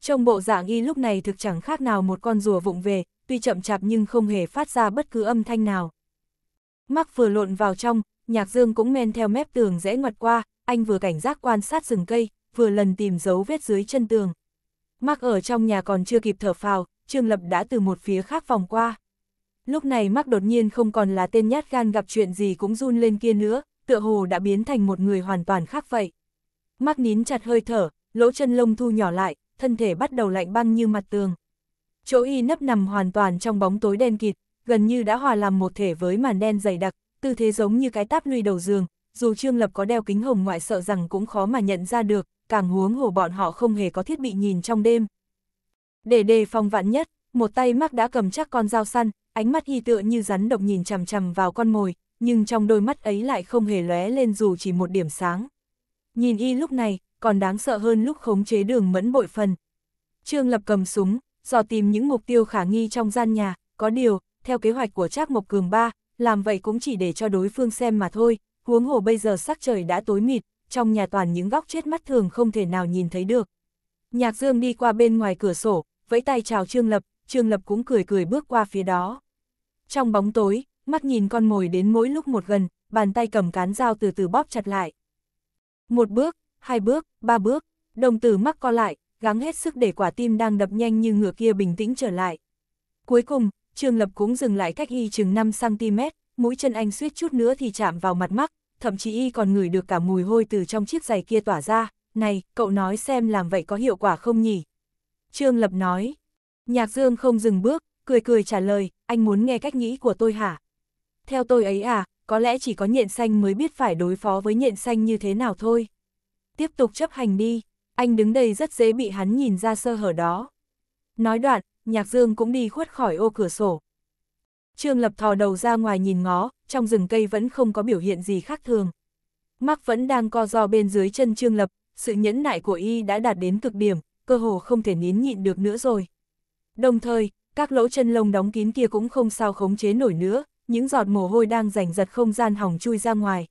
Trong bộ dạng y lúc này thực chẳng khác nào một con rùa vụng về, tuy chậm chạp nhưng không hề phát ra bất cứ âm thanh nào. Mắc vừa lộn vào trong, Nhạc Dương cũng men theo mép tường rẽ ngoặt qua, anh vừa cảnh giác quan sát rừng cây, vừa lần tìm dấu vết dưới chân tường. Mắc ở trong nhà còn chưa kịp thở phào, Trương Lập đã từ một phía khác vòng qua. Lúc này Mắc đột nhiên không còn là tên nhát gan gặp chuyện gì cũng run lên kia nữa, tựa hồ đã biến thành một người hoàn toàn khác vậy. Mắc nín chặt hơi thở, lỗ chân lông thu nhỏ lại, thân thể bắt đầu lạnh băng như mặt tường. Chỗ y nấp nằm hoàn toàn trong bóng tối đen kịt, gần như đã hòa làm một thể với màn đen dày đặc, tư thế giống như cái táp lùi đầu giường, dù Trương Lập có đeo kính hồng ngoại sợ rằng cũng khó mà nhận ra được, càng huống hồ bọn họ không hề có thiết bị nhìn trong đêm. Để đề phòng vạn nhất, một tay mắc đã cầm chắc con dao săn, ánh mắt y tựa như rắn độc nhìn chằm chằm vào con mồi, nhưng trong đôi mắt ấy lại không hề lóe lên dù chỉ một điểm sáng. Nhìn y lúc này, còn đáng sợ hơn lúc khống chế đường mẫn bội phần. Trương Lập cầm súng, dò tìm những mục tiêu khả nghi trong gian nhà, có điều, theo kế hoạch của Trác Mộc Cường ba, làm vậy cũng chỉ để cho đối phương xem mà thôi, huống hồ bây giờ sắc trời đã tối mịt, trong nhà toàn những góc chết mắt thường không thể nào nhìn thấy được. Nhạc Dương đi qua bên ngoài cửa sổ, vẫy tay chào Trương Lập, Trương Lập cũng cười cười bước qua phía đó. Trong bóng tối, mắt nhìn con mồi đến mỗi lúc một gần, bàn tay cầm cán dao từ từ bóp chặt lại. Một bước, hai bước, ba bước, đồng tử mắc co lại, gắng hết sức để quả tim đang đập nhanh như ngựa kia bình tĩnh trở lại. Cuối cùng, Trương Lập cũng dừng lại cách y chừng 5cm, mũi chân anh suýt chút nữa thì chạm vào mặt mắt. thậm chí y còn ngửi được cả mùi hôi từ trong chiếc giày kia tỏa ra. Này, cậu nói xem làm vậy có hiệu quả không nhỉ? Trương Lập nói. Nhạc Dương không dừng bước, cười cười trả lời, anh muốn nghe cách nghĩ của tôi hả? Theo tôi ấy à, có lẽ chỉ có nhện xanh mới biết phải đối phó với nhện xanh như thế nào thôi. Tiếp tục chấp hành đi, anh đứng đây rất dễ bị hắn nhìn ra sơ hở đó. Nói đoạn, Nhạc Dương cũng đi khuất khỏi ô cửa sổ. Trương Lập thò đầu ra ngoài nhìn ngó, trong rừng cây vẫn không có biểu hiện gì khác thường. Mắc vẫn đang co do bên dưới chân Trương Lập, sự nhẫn nại của y đã đạt đến cực điểm, cơ hồ không thể nín nhịn được nữa rồi. Đồng thời, các lỗ chân lông đóng kín kia cũng không sao khống chế nổi nữa, những giọt mồ hôi đang rảnh giật không gian hỏng chui ra ngoài.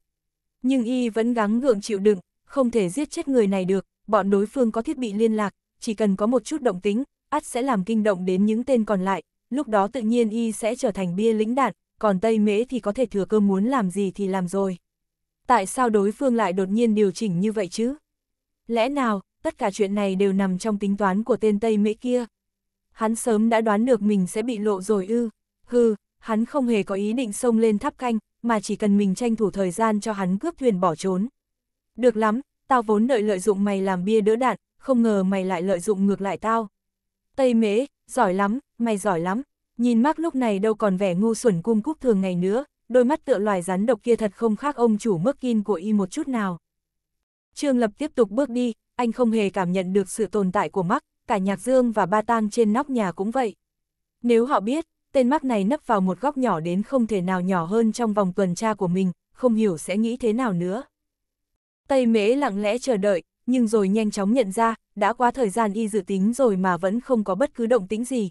Nhưng y vẫn gắng gượng chịu đựng, không thể giết chết người này được, bọn đối phương có thiết bị liên lạc, chỉ cần có một chút động tính, ắt sẽ làm kinh động đến những tên còn lại, lúc đó tự nhiên y sẽ trở thành bia lĩnh đạn, còn Tây Mễ thì có thể thừa cơ muốn làm gì thì làm rồi. Tại sao đối phương lại đột nhiên điều chỉnh như vậy chứ? Lẽ nào, tất cả chuyện này đều nằm trong tính toán của tên Tây Mễ kia? Hắn sớm đã đoán được mình sẽ bị lộ rồi ư, hừ, hắn không hề có ý định xông lên tháp canh, mà chỉ cần mình tranh thủ thời gian cho hắn cướp thuyền bỏ trốn. Được lắm, tao vốn đợi lợi dụng mày làm bia đỡ đạn, không ngờ mày lại lợi dụng ngược lại tao. Tây mễ, giỏi lắm, mày giỏi lắm. Nhìn mắc lúc này đâu còn vẻ ngu xuẩn cung cúc thường ngày nữa, đôi mắt tựa loài rắn độc kia thật không khác ông chủ mắc kin của y một chút nào. Trương Lập tiếp tục bước đi, anh không hề cảm nhận được sự tồn tại của mắc, cả nhạc dương và ba tang trên nóc nhà cũng vậy. Nếu họ biết, tên mắc này nấp vào một góc nhỏ đến không thể nào nhỏ hơn trong vòng tuần tra của mình, không hiểu sẽ nghĩ thế nào nữa. Tây mễ lặng lẽ chờ đợi, nhưng rồi nhanh chóng nhận ra, đã quá thời gian y dự tính rồi mà vẫn không có bất cứ động tĩnh gì.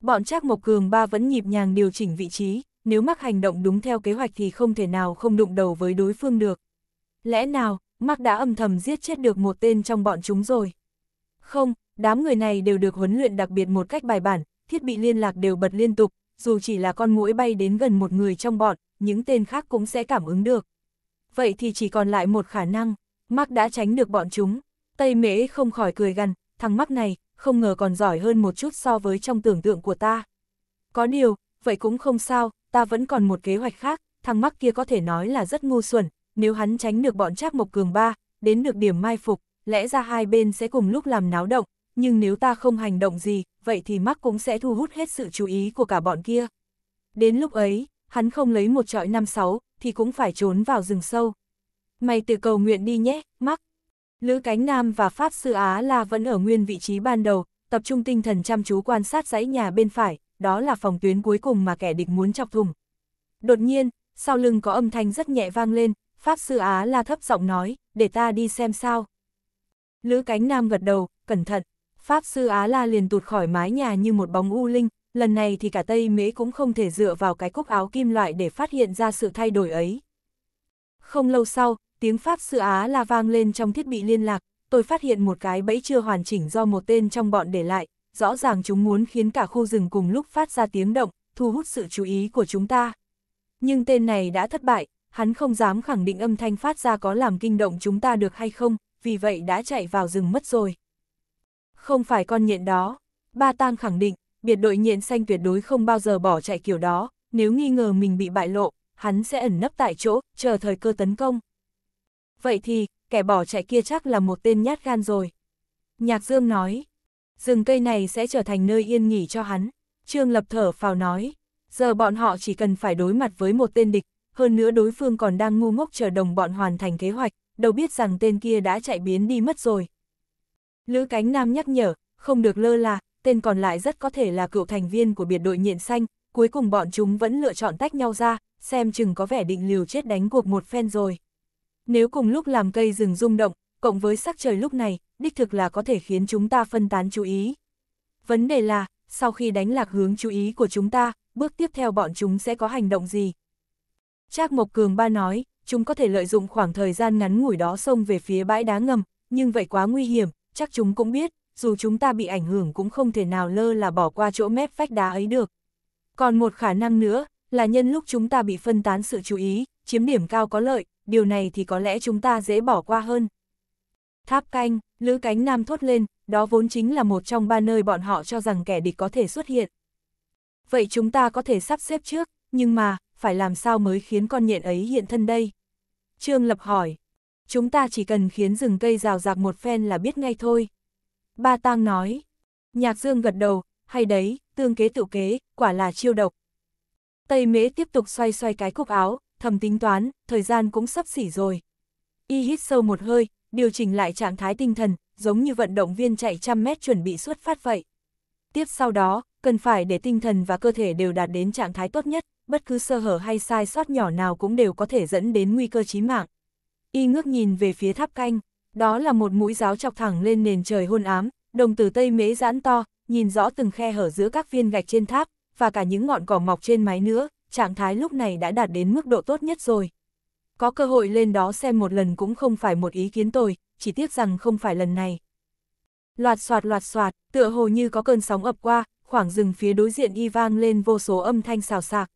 Bọn Trác Mộc Cường ba vẫn nhịp nhàng điều chỉnh vị trí, nếu mắc hành động đúng theo kế hoạch thì không thể nào không đụng đầu với đối phương được. Lẽ nào, mắc đã âm thầm giết chết được một tên trong bọn chúng rồi? Không, đám người này đều được huấn luyện đặc biệt một cách bài bản, thiết bị liên lạc đều bật liên tục, dù chỉ là con mũi bay đến gần một người trong bọn, những tên khác cũng sẽ cảm ứng được. Vậy thì chỉ còn lại một khả năng mắc đã tránh được bọn chúng. Tây mễ không khỏi cười gằn. thằng mắc này, không ngờ còn giỏi hơn một chút so với trong tưởng tượng của ta. Có điều, vậy cũng không sao, ta vẫn còn một kế hoạch khác, thằng mắc kia có thể nói là rất ngu xuẩn, nếu hắn tránh được bọn trác mộc cường ba, đến được điểm mai phục, lẽ ra hai bên sẽ cùng lúc làm náo động, nhưng nếu ta không hành động gì, vậy thì mắc cũng sẽ thu hút hết sự chú ý của cả bọn kia. Đến lúc ấy, hắn không lấy một trọi năm sáu, thì cũng phải trốn vào rừng sâu mày từ cầu nguyện đi nhé, mắc. Lữ Cánh Nam và Pháp Sư Á La vẫn ở nguyên vị trí ban đầu, tập trung tinh thần chăm chú quan sát dãy nhà bên phải, đó là phòng tuyến cuối cùng mà kẻ địch muốn chọc thùng. Đột nhiên, sau lưng có âm thanh rất nhẹ vang lên, Pháp Sư Á La thấp giọng nói, để ta đi xem sao. Lữ Cánh Nam gật đầu, cẩn thận, Pháp Sư Á La liền tụt khỏi mái nhà như một bóng u linh, lần này thì cả Tây Mễ cũng không thể dựa vào cái cúc áo kim loại để phát hiện ra sự thay đổi ấy. Không lâu sau, tiếng Pháp sư Á la vang lên trong thiết bị liên lạc, tôi phát hiện một cái bẫy chưa hoàn chỉnh do một tên trong bọn để lại, rõ ràng chúng muốn khiến cả khu rừng cùng lúc phát ra tiếng động, thu hút sự chú ý của chúng ta. Nhưng tên này đã thất bại, hắn không dám khẳng định âm thanh phát ra có làm kinh động chúng ta được hay không, vì vậy đã chạy vào rừng mất rồi. Không phải con nhện đó, Ba Tang khẳng định, biệt đội nhện xanh tuyệt đối không bao giờ bỏ chạy kiểu đó, nếu nghi ngờ mình bị bại lộ, hắn sẽ ẩn nấp tại chỗ, chờ thời cơ tấn công vậy thì, kẻ bỏ chạy kia chắc là một tên nhát gan rồi. Nhạc Dương nói, rừng cây này sẽ trở thành nơi yên nghỉ cho hắn. Trương Lập thở phào nói, giờ bọn họ chỉ cần phải đối mặt với một tên địch, hơn nữa đối phương còn đang ngu ngốc chờ đồng bọn hoàn thành kế hoạch, đâu biết rằng tên kia đã chạy biến đi mất rồi. Lữ Cánh Nam nhắc nhở, không được lơ là, tên còn lại rất có thể là cựu thành viên của biệt đội nhện xanh, cuối cùng bọn chúng vẫn lựa chọn tách nhau ra, xem chừng có vẻ định liều chết đánh cuộc một phen rồi. Nếu cùng lúc làm cây rừng rung động, cộng với sắc trời lúc này, đích thực là có thể khiến chúng ta phân tán chú ý. Vấn đề là, sau khi đánh lạc hướng chú ý của chúng ta, bước tiếp theo bọn chúng sẽ có hành động gì? Trác Mộc Cường Ba nói, chúng có thể lợi dụng khoảng thời gian ngắn ngủi đó xông về phía bãi đá ngầm, nhưng vậy quá nguy hiểm, chắc chúng cũng biết, dù chúng ta bị ảnh hưởng cũng không thể nào lơ là bỏ qua chỗ mép vách đá ấy được. Còn một khả năng nữa, là nhân lúc chúng ta bị phân tán sự chú ý, chiếm điểm cao có lợi, điều này thì có lẽ chúng ta dễ bỏ qua hơn. Tháp canh, Lữ Cánh Nam thốt lên, đó vốn chính là một trong ba nơi bọn họ cho rằng kẻ địch có thể xuất hiện. Vậy chúng ta có thể sắp xếp trước, nhưng mà, phải làm sao mới khiến con nhện ấy hiện thân đây? Trương Lập hỏi, chúng ta chỉ cần khiến rừng cây rào rạc một phen là biết ngay thôi. Ba Tang nói, nhạc dương gật đầu, hay đấy, tương kế tự kế, quả là chiêu độc. Tây mễ tiếp tục xoay xoay cái cúc áo, thầm tính toán, thời gian cũng sắp xỉ rồi. Y hít sâu một hơi, điều chỉnh lại trạng thái tinh thần, giống như vận động viên chạy trăm mét chuẩn bị xuất phát vậy. Tiếp sau đó, cần phải để tinh thần và cơ thể đều đạt đến trạng thái tốt nhất, bất cứ sơ hở hay sai sót nhỏ nào cũng đều có thể dẫn đến nguy cơ chí mạng. Y ngước nhìn về phía tháp canh, đó là một mũi giáo chọc thẳng lên nền trời hôn ám, đồng tử tây mễ giãn to, nhìn rõ từng khe hở giữa các viên gạch trên tháp, và cả những ngọn cỏ mọc trên mái nữa, trạng thái lúc này đã đạt đến mức độ tốt nhất rồi. Có cơ hội lên đó xem một lần cũng không phải một ý kiến tồi, chỉ tiếc rằng không phải lần này. Loạt soạt loạt soạt, tựa hồ như có cơn sóng ập qua, khoảng rừng phía đối diện y vang lên vô số âm thanh xào xạc.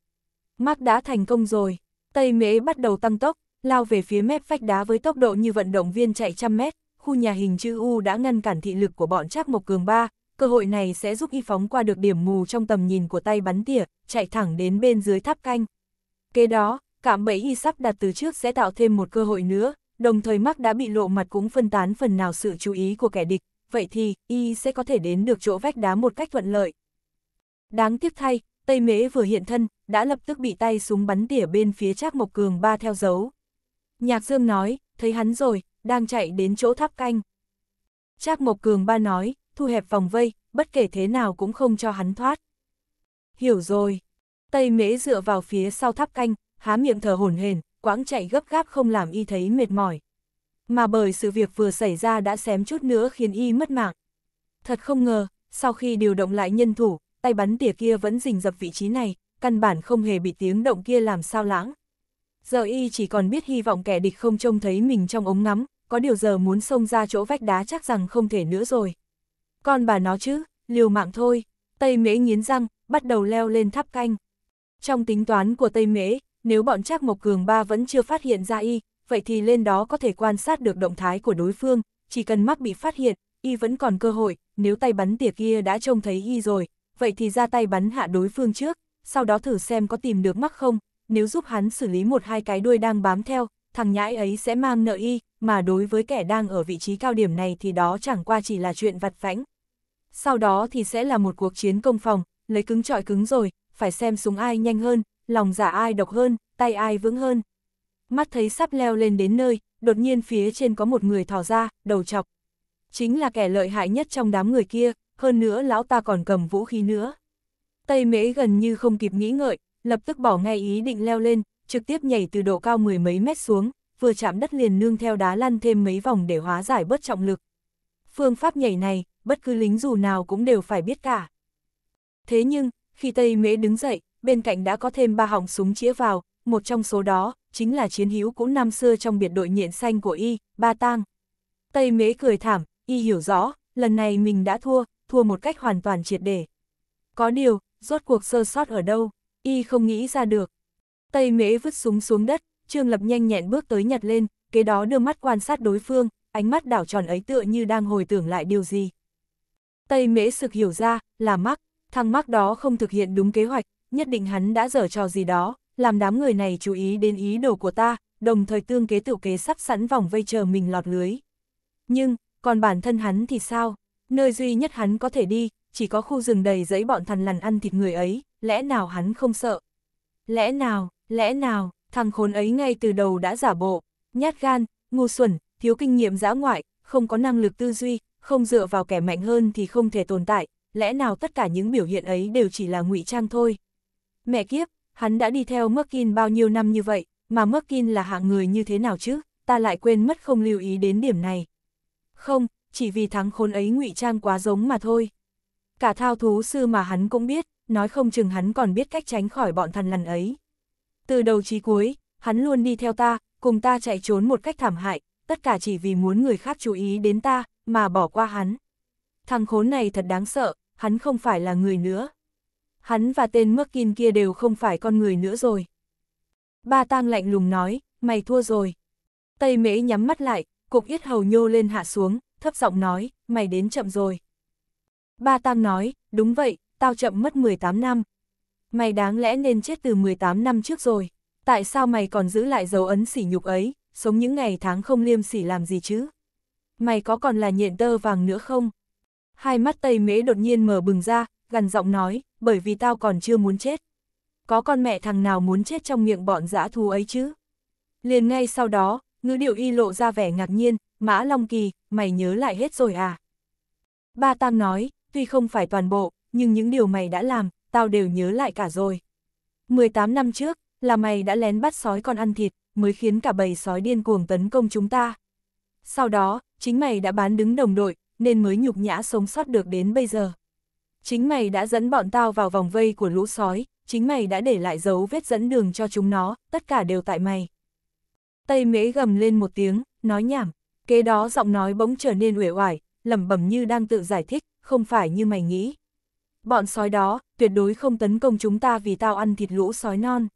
Mark đã thành công rồi, Tây Mễ bắt đầu tăng tốc, lao về phía mép vách đá với tốc độ như vận động viên chạy trăm mét, khu nhà hình chữ U đã ngăn cản thị lực của bọn chắc Mộc Cường ba, cơ hội này sẽ giúp y phóng qua được điểm mù trong tầm nhìn của tay bắn tỉa, chạy thẳng đến bên dưới tháp canh. Kế đó, cạm bẫy y sắp đặt từ trước sẽ tạo thêm một cơ hội nữa, đồng thời mắc đã bị lộ mặt cũng phân tán phần nào sự chú ý của kẻ địch, vậy thì y sẽ có thể đến được chỗ vách đá một cách thuận lợi. Đáng tiếc thay, Tây Mễ vừa hiện thân, đã lập tức bị tay súng bắn tỉa bên phía Trác Mộc Cường ba theo dấu. Nhạc Dương nói, thấy hắn rồi, đang chạy đến chỗ tháp canh. Trác Mộc Cường ba nói, thu hẹp vòng vây, bất kể thế nào cũng không cho hắn thoát. Hiểu rồi. Tây mễ dựa vào phía sau tháp canh, há miệng thở hổn hển, quãng chạy gấp gáp không làm y thấy mệt mỏi. Mà bởi sự việc vừa xảy ra đã xém chút nữa khiến y mất mạng. Thật không ngờ, sau khi điều động lại nhân thủ, tay bắn tỉa kia vẫn rình dập vị trí này, căn bản không hề bị tiếng động kia làm sao lãng. Giờ y chỉ còn biết hy vọng kẻ địch không trông thấy mình trong ống ngắm, có điều giờ muốn xông ra chỗ vách đá chắc rằng không thể nữa rồi. Con bà nó chứ, liều mạng thôi, Tây Mễ nghiến răng, bắt đầu leo lên tháp canh. Trong tính toán của Tây Mễ, nếu bọn Trác Mộc Cường Ba vẫn chưa phát hiện ra y, vậy thì lên đó có thể quan sát được động thái của đối phương, chỉ cần mắc bị phát hiện, y vẫn còn cơ hội, nếu tay bắn tiệc kia đã trông thấy y rồi, vậy thì ra tay bắn hạ đối phương trước, sau đó thử xem có tìm được mắc không, nếu giúp hắn xử lý một hai cái đuôi đang bám theo, thằng nhãi ấy sẽ mang nợ y, mà đối với kẻ đang ở vị trí cao điểm này thì đó chẳng qua chỉ là chuyện vặt vãnh, sau đó thì sẽ là một cuộc chiến công phòng, lấy cứng trọi cứng rồi, phải xem súng ai nhanh hơn, lòng giả dạ ai độc hơn, tay ai vững hơn. Mắt thấy sắp leo lên đến nơi, đột nhiên phía trên có một người thò ra, đầu chọc. Chính là kẻ lợi hại nhất trong đám người kia, hơn nữa lão ta còn cầm vũ khí nữa. Tây mễ gần như không kịp nghĩ ngợi, lập tức bỏ ngay ý định leo lên, trực tiếp nhảy từ độ cao mười mấy mét xuống, vừa chạm đất liền nương theo đá lăn thêm mấy vòng để hóa giải bớt trọng lực. Phương pháp nhảy này, bất cứ lính dù nào cũng đều phải biết cả. Thế nhưng, khi Tây Mễ đứng dậy, bên cạnh đã có thêm ba hỏng súng chĩa vào, một trong số đó, chính là chiến hữu cũ năm xưa trong biệt đội nhện xanh của y, ba tang. Tây Mễ cười thảm, y hiểu rõ, lần này mình đã thua, thua một cách hoàn toàn triệt để. Có điều, rốt cuộc sơ sót ở đâu, y không nghĩ ra được. Tây Mễ vứt súng xuống đất, Trương Lập nhanh nhẹn bước tới nhặt lên, kế đó đưa mắt quan sát đối phương, ánh mắt đảo tròn ấy tựa như đang hồi tưởng lại điều gì. Tây Mễ Sực hiểu ra, là mắc, thằng mắc đó không thực hiện đúng kế hoạch, nhất định hắn đã dở trò gì đó, làm đám người này chú ý đến ý đồ của ta, đồng thời tương kế tự kế sắp sẵn vòng vây chờ mình lọt lưới. Nhưng, còn bản thân hắn thì sao? Nơi duy nhất hắn có thể đi, chỉ có khu rừng đầy dẫy bọn thằn lằn ăn thịt người ấy, lẽ nào hắn không sợ? Lẽ nào, lẽ nào, thằng khốn ấy ngay từ đầu đã giả bộ, nhát gan, ngu xuẩn, thiếu kinh nghiệm dã ngoại, không có năng lực tư duy, không dựa vào kẻ mạnh hơn thì không thể tồn tại, lẽ nào tất cả những biểu hiện ấy đều chỉ là ngụy trang thôi. Mẹ kiếp, hắn đã đi theo Merkin bao nhiêu năm như vậy, mà Merkin là hạng người như thế nào chứ, ta lại quên mất không lưu ý đến điểm này. Không, chỉ vì thắng khốn ấy ngụy trang quá giống mà thôi. Cả thao thú sư mà hắn cũng biết, nói không chừng hắn còn biết cách tránh khỏi bọn thần lằn ấy. Từ đầu chí cuối, hắn luôn đi theo ta, cùng ta chạy trốn một cách thảm hại, tất cả chỉ vì muốn người khác chú ý đến ta, mà bỏ qua hắn. Thằng khốn này thật đáng sợ, hắn không phải là người nữa. Hắn và tên mước kim kia đều không phải con người nữa rồi. Ba tang lạnh lùng nói, mày thua rồi. Tây mễ nhắm mắt lại, cục yết hầu nhô lên hạ xuống, thấp giọng nói, mày đến chậm rồi. Ba tang nói, đúng vậy, tao chậm mất 18 năm. Mày đáng lẽ nên chết từ 18 năm trước rồi. Tại sao mày còn giữ lại dấu ấn sỉ nhục ấy, sống những ngày tháng không liêm sỉ làm gì chứ? mày có còn là nhện tơ vàng nữa không? Hai mắt Tây Mễ đột nhiên mở bừng ra, gần giọng nói, bởi vì tao còn chưa muốn chết. Có con mẹ thằng nào muốn chết trong miệng bọn dã thú ấy chứ? Liền ngay sau đó, ngữ điệu y lộ ra vẻ ngạc nhiên, Mã Long Kỳ, mày nhớ lại hết rồi à? Ba Tam nói, tuy không phải toàn bộ, nhưng những điều mày đã làm, tao đều nhớ lại cả rồi. 18 năm trước, là mày đã lén bắt sói con ăn thịt, mới khiến cả bầy sói điên cuồng tấn công chúng ta. Sau đó, chính mày đã bán đứng đồng đội, nên mới nhục nhã sống sót được đến bây giờ. Chính mày đã dẫn bọn tao vào vòng vây của lũ sói, chính mày đã để lại dấu vết dẫn đường cho chúng nó, tất cả đều tại mày. Tây mễ gầm lên một tiếng, nói nhảm, kế đó giọng nói bỗng trở nên uể oải, lẩm bẩm như đang tự giải thích, không phải như mày nghĩ. Bọn sói đó, tuyệt đối không tấn công chúng ta vì tao ăn thịt lũ sói non.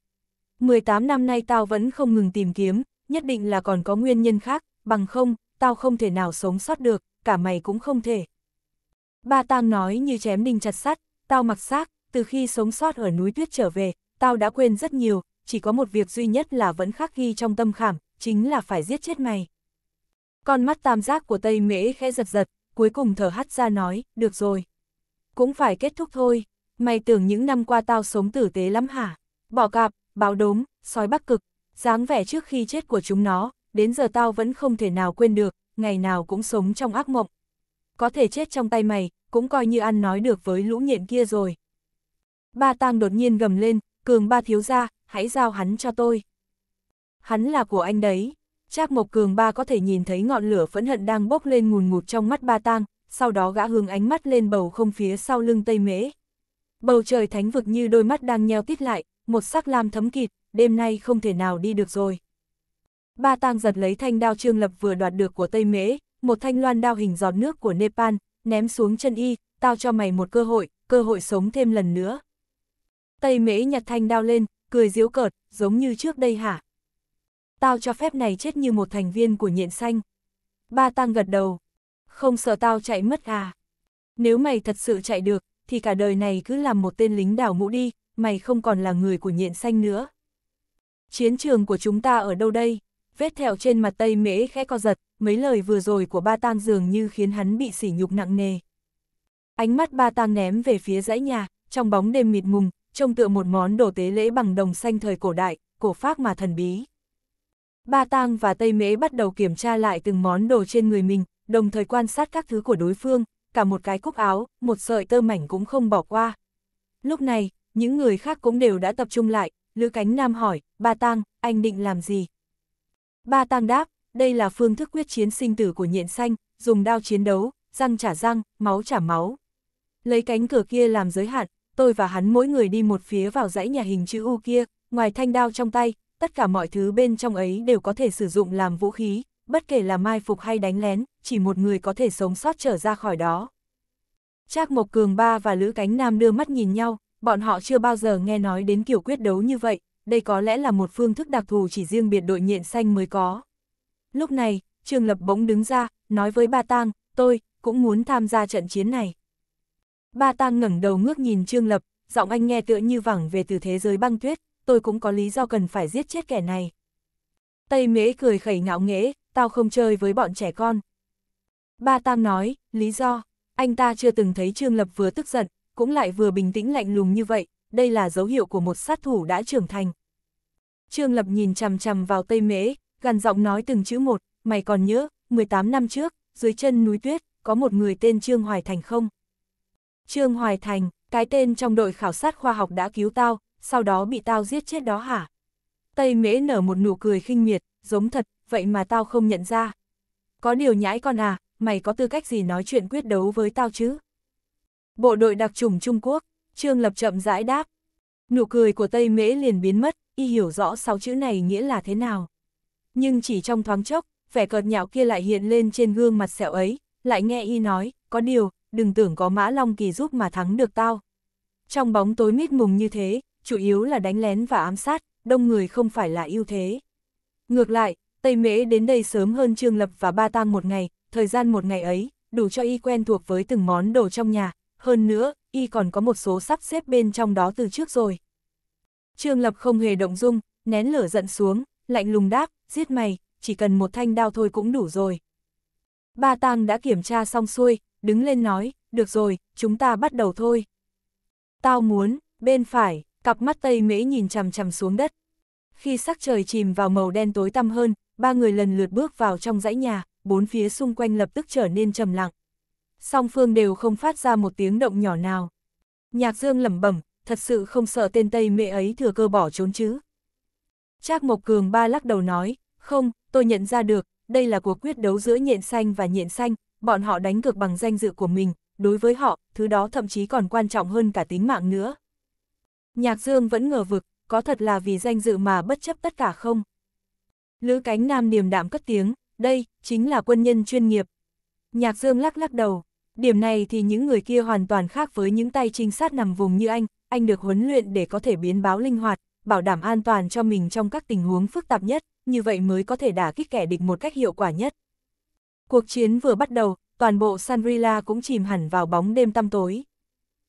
18 năm nay tao vẫn không ngừng tìm kiếm, nhất định là còn có nguyên nhân khác, bằng không, tao không thể nào sống sót được, cả mày cũng không thể. Ba Tang nói như chém đinh chặt sắt, tao mặc xác, từ khi sống sót ở núi tuyết trở về, tao đã quên rất nhiều, chỉ có một việc duy nhất là vẫn khắc ghi trong tâm khảm, chính là phải giết chết mày. Con mắt tam giác của Tây Mễ khẽ giật giật, cuối cùng thở hắt ra nói, được rồi. Cũng phải kết thúc thôi, mày tưởng những năm qua tao sống tử tế lắm hả? Bỏ cạp, báo đốm, sói bắc cực, dáng vẻ trước khi chết của chúng nó, đến giờ tao vẫn không thể nào quên được, ngày nào cũng sống trong ác mộng. Có thể chết trong tay mày, cũng coi như ăn nói được với lũ nhện kia rồi. Ba tang đột nhiên gầm lên, cường ba thiếu ra, hãy giao hắn cho tôi. Hắn là của anh đấy. Trác Mộc Cường ba có thể nhìn thấy ngọn lửa phẫn hận đang bốc lên ngùn ngụt trong mắt ba tang, sau đó gã hướng ánh mắt lên bầu không phía sau lưng Tây Mễ. Bầu trời thánh vực như đôi mắt đang nheo tít lại, một sắc lam thấm kịt, đêm nay không thể nào đi được rồi. Ba tang giật lấy thanh đao trương lập vừa đoạt được của Tây Mễ, một thanh loan đao hình giọt nước của Nepal, ném xuống chân y, tao cho mày một cơ hội, cơ hội sống thêm lần nữa. Tây Mễ nhặt thanh đao lên, cười diếu cợt, giống như trước đây hả? Tao cho phép này chết như một thành viên của nhện xanh. Ba tang gật đầu. Không sợ tao chạy mất à? Nếu mày thật sự chạy được, thì cả đời này cứ làm một tên lính đảo ngũ đi, mày không còn là người của nhện xanh nữa. Chiến trường của chúng ta ở đâu đây? vết thẹo trên mặt tây mễ khẽ co giật, mấy lời vừa rồi của ba tang dường như khiến hắn bị sỉ nhục nặng nề. Ánh mắt ba tang ném về phía dãy nhà, trong bóng đêm mịt mùng, trông tựa một món đồ tế lễ bằng đồng xanh thời cổ đại, cổ phác mà thần bí. Ba tang và tây mễ bắt đầu kiểm tra lại từng món đồ trên người mình, đồng thời quan sát các thứ của đối phương, cả một cái cúc áo, một sợi tơ mảnh cũng không bỏ qua. Lúc này, những người khác cũng đều đã tập trung lại, Lữ Cánh Nam hỏi, ba tang, anh định làm gì? Ba Tang đáp, đây là phương thức quyết chiến sinh tử của nhện xanh, dùng đao chiến đấu, răng trả răng, máu trả máu. Lấy cánh cửa kia làm giới hạn, tôi và hắn mỗi người đi một phía vào dãy nhà hình chữ U kia, ngoài thanh đao trong tay, tất cả mọi thứ bên trong ấy đều có thể sử dụng làm vũ khí, bất kể là mai phục hay đánh lén, chỉ một người có thể sống sót trở ra khỏi đó. Trác Mộc Cường Ba và Lữ Cánh Nam đưa mắt nhìn nhau, bọn họ chưa bao giờ nghe nói đến kiểu quyết đấu như vậy, đây có lẽ là một phương thức đặc thù chỉ riêng biệt đội nhện xanh mới có. Lúc này, Trương Lập bỗng đứng ra, nói với Ba Tang, tôi cũng muốn tham gia trận chiến này. Ba Tang ngẩng đầu ngước nhìn Trương Lập, giọng anh nghe tựa như vẳng về từ thế giới băng tuyết, tôi cũng có lý do cần phải giết chết kẻ này. Tây Mễ cười khẩy ngạo nghễ, tao không chơi với bọn trẻ con. Ba Tang nói, lý do, anh ta chưa từng thấy Trương Lập vừa tức giận, cũng lại vừa bình tĩnh lạnh lùng như vậy, đây là dấu hiệu của một sát thủ đã trưởng thành. Trương Lập nhìn chằm chằm vào Tây Mễ, gần giọng nói từng chữ một, mày còn nhớ, 18 năm trước, dưới chân núi tuyết, có một người tên Trương Hoài Thành không? Trương Hoài Thành, cái tên trong đội khảo sát khoa học đã cứu tao, sau đó bị tao giết chết đó hả? Tây Mễ nở một nụ cười khinh miệt, giống thật, vậy mà tao không nhận ra. Có điều nhãi con à, mày có tư cách gì nói chuyện quyết đấu với tao chứ? Bộ đội đặc chủng Trung Quốc Trương Lập chậm rãi đáp. Nụ cười của Tây Mễ liền biến mất, y hiểu rõ sáu chữ này nghĩa là thế nào. Nhưng chỉ trong thoáng chốc, vẻ cợt nhạo kia lại hiện lên trên gương mặt sẹo ấy, lại nghe y nói, có điều, đừng tưởng có mã long kỳ giúp mà thắng được tao. Trong bóng tối mít mùng như thế, chủ yếu là đánh lén và ám sát, đông người không phải là ưu thế. Ngược lại, Tây Mễ đến đây sớm hơn Trương Lập và Ba Tang một ngày, thời gian một ngày ấy, đủ cho y quen thuộc với từng món đồ trong nhà, hơn nữa, y còn có một số sắp xếp bên trong đó từ trước rồi. Trương Lập không hề động dung, nén lửa giận xuống, lạnh lùng đáp, giết mày, chỉ cần một thanh đao thôi cũng đủ rồi. Ba Tang đã kiểm tra xong xuôi, đứng lên nói, được rồi, chúng ta bắt đầu thôi. Tao muốn, bên phải, cặp mắt Tây Mễ nhìn chằm chằm xuống đất. Khi sắc trời chìm vào màu đen tối tăm hơn, ba người lần lượt bước vào trong dãy nhà, bốn phía xung quanh lập tức trở nên trầm lặng song phương đều không phát ra một tiếng động nhỏ nào. Nhạc Dương lẩm bẩm, thật sự không sợ tên Tây mẹ ấy thừa cơ bỏ trốn chứ. Trác Mộc Cường ba lắc đầu nói, không, tôi nhận ra được, đây là cuộc quyết đấu giữa nhện xanh và nhện xanh, bọn họ đánh cược bằng danh dự của mình, đối với họ, thứ đó thậm chí còn quan trọng hơn cả tính mạng nữa. Nhạc Dương vẫn ngờ vực, có thật là vì danh dự mà bất chấp tất cả không? Lữ cánh nam điềm đạm cất tiếng, đây, chính là quân nhân chuyên nghiệp. Nhạc Dương lắc lắc đầu, Điểm này thì những người kia hoàn toàn khác với những tay trinh sát nằm vùng như anh, anh được huấn luyện để có thể biến báo linh hoạt, bảo đảm an toàn cho mình trong các tình huống phức tạp nhất, như vậy mới có thể đả kích kẻ địch một cách hiệu quả nhất. Cuộc chiến vừa bắt đầu, toàn bộ Sanrila cũng chìm hẳn vào bóng đêm tăm tối.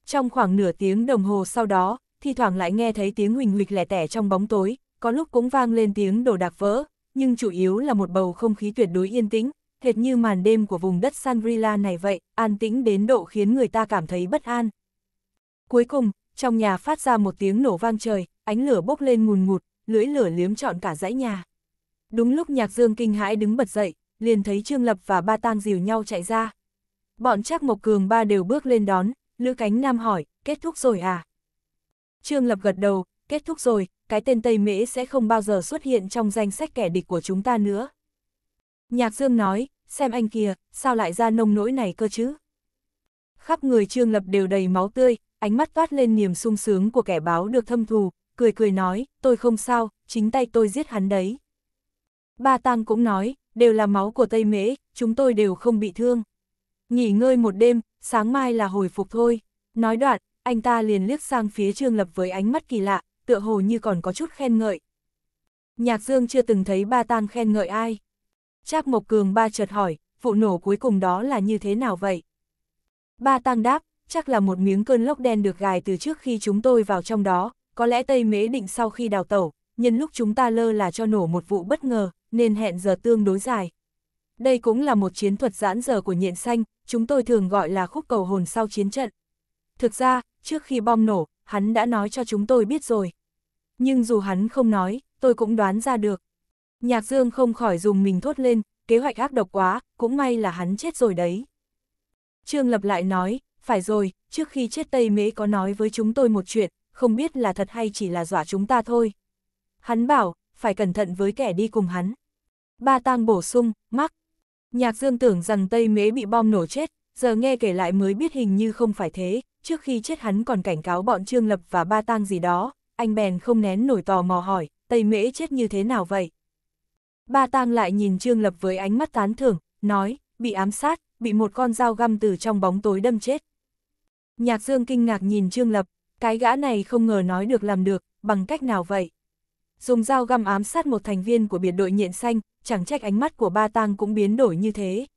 Trong khoảng nửa tiếng đồng hồ sau đó, thi thoảng lại nghe thấy tiếng huỳnh huỳnh lẻ tẻ trong bóng tối, có lúc cũng vang lên tiếng đồ đạc vỡ, nhưng chủ yếu là một bầu không khí tuyệt đối yên tĩnh, hệt như màn đêm của vùng đất shangri này vậy, an tĩnh đến độ khiến người ta cảm thấy bất an. Cuối cùng, trong nhà phát ra một tiếng nổ vang trời, ánh lửa bốc lên ngùn ngụt, lưỡi lửa liếm trọn cả dãy nhà. Đúng lúc Nhạc Dương kinh hãi đứng bật dậy, liền thấy Trương Lập và Ba Tang dìu nhau chạy ra. Bọn Trác Mộc Cường ba đều bước lên đón, Lữ Cánh Nam hỏi, kết thúc rồi à? Trương Lập gật đầu, kết thúc rồi, cái tên Tây Mễ sẽ không bao giờ xuất hiện trong danh sách kẻ địch của chúng ta nữa. Nhạc Dương nói, xem anh kìa, sao lại ra nông nỗi này cơ chứ? Khắp người Trương Lập đều đầy máu tươi, ánh mắt toát lên niềm sung sướng của kẻ báo được thâm thù, cười cười nói, tôi không sao, chính tay tôi giết hắn đấy. Ba Tăng cũng nói, đều là máu của Tây Mễ, chúng tôi đều không bị thương. Nghỉ ngơi một đêm, sáng mai là hồi phục thôi. Nói đoạn, anh ta liền liếc sang phía Trương Lập với ánh mắt kỳ lạ, tựa hồ như còn có chút khen ngợi. Nhạc Dương chưa từng thấy Ba Tăng khen ngợi ai. Trác Mộc Cường ba chợt hỏi, vụ nổ cuối cùng đó là như thế nào vậy? Ba tăng đáp, chắc là một miếng cơn lốc đen được gài từ trước khi chúng tôi vào trong đó, có lẽ Tây Mễ định sau khi đào tẩu, nhân lúc chúng ta lơ là cho nổ một vụ bất ngờ, nên hẹn giờ tương đối dài. Đây cũng là một chiến thuật giãn giờ của nhện xanh, chúng tôi thường gọi là khúc cầu hồn sau chiến trận. Thực ra, trước khi bom nổ, hắn đã nói cho chúng tôi biết rồi. Nhưng dù hắn không nói, tôi cũng đoán ra được, Nhạc Dương không khỏi dùng mình thốt lên, kế hoạch ác độc quá, cũng may là hắn chết rồi đấy. Trương Lập lại nói, phải rồi, trước khi chết Tây Mễ có nói với chúng tôi một chuyện, không biết là thật hay chỉ là dọa chúng ta thôi. Hắn bảo, phải cẩn thận với kẻ đi cùng hắn. Ba tang bổ sung, mắc. Nhạc Dương tưởng rằng Tây Mễ bị bom nổ chết, giờ nghe kể lại mới biết hình như không phải thế, trước khi chết hắn còn cảnh cáo bọn Trương Lập và Ba tang gì đó, anh bèn không nén nổi tò mò hỏi, Tây Mễ chết như thế nào vậy? Ba tang lại nhìn Trương Lập với ánh mắt tán thưởng, nói, bị ám sát, bị một con dao găm từ trong bóng tối đâm chết. Nhạc Dương kinh ngạc nhìn Trương Lập, cái gã này không ngờ nói được làm được, bằng cách nào vậy? Dùng dao găm ám sát một thành viên của biệt đội nhện xanh, chẳng trách ánh mắt của ba tang cũng biến đổi như thế.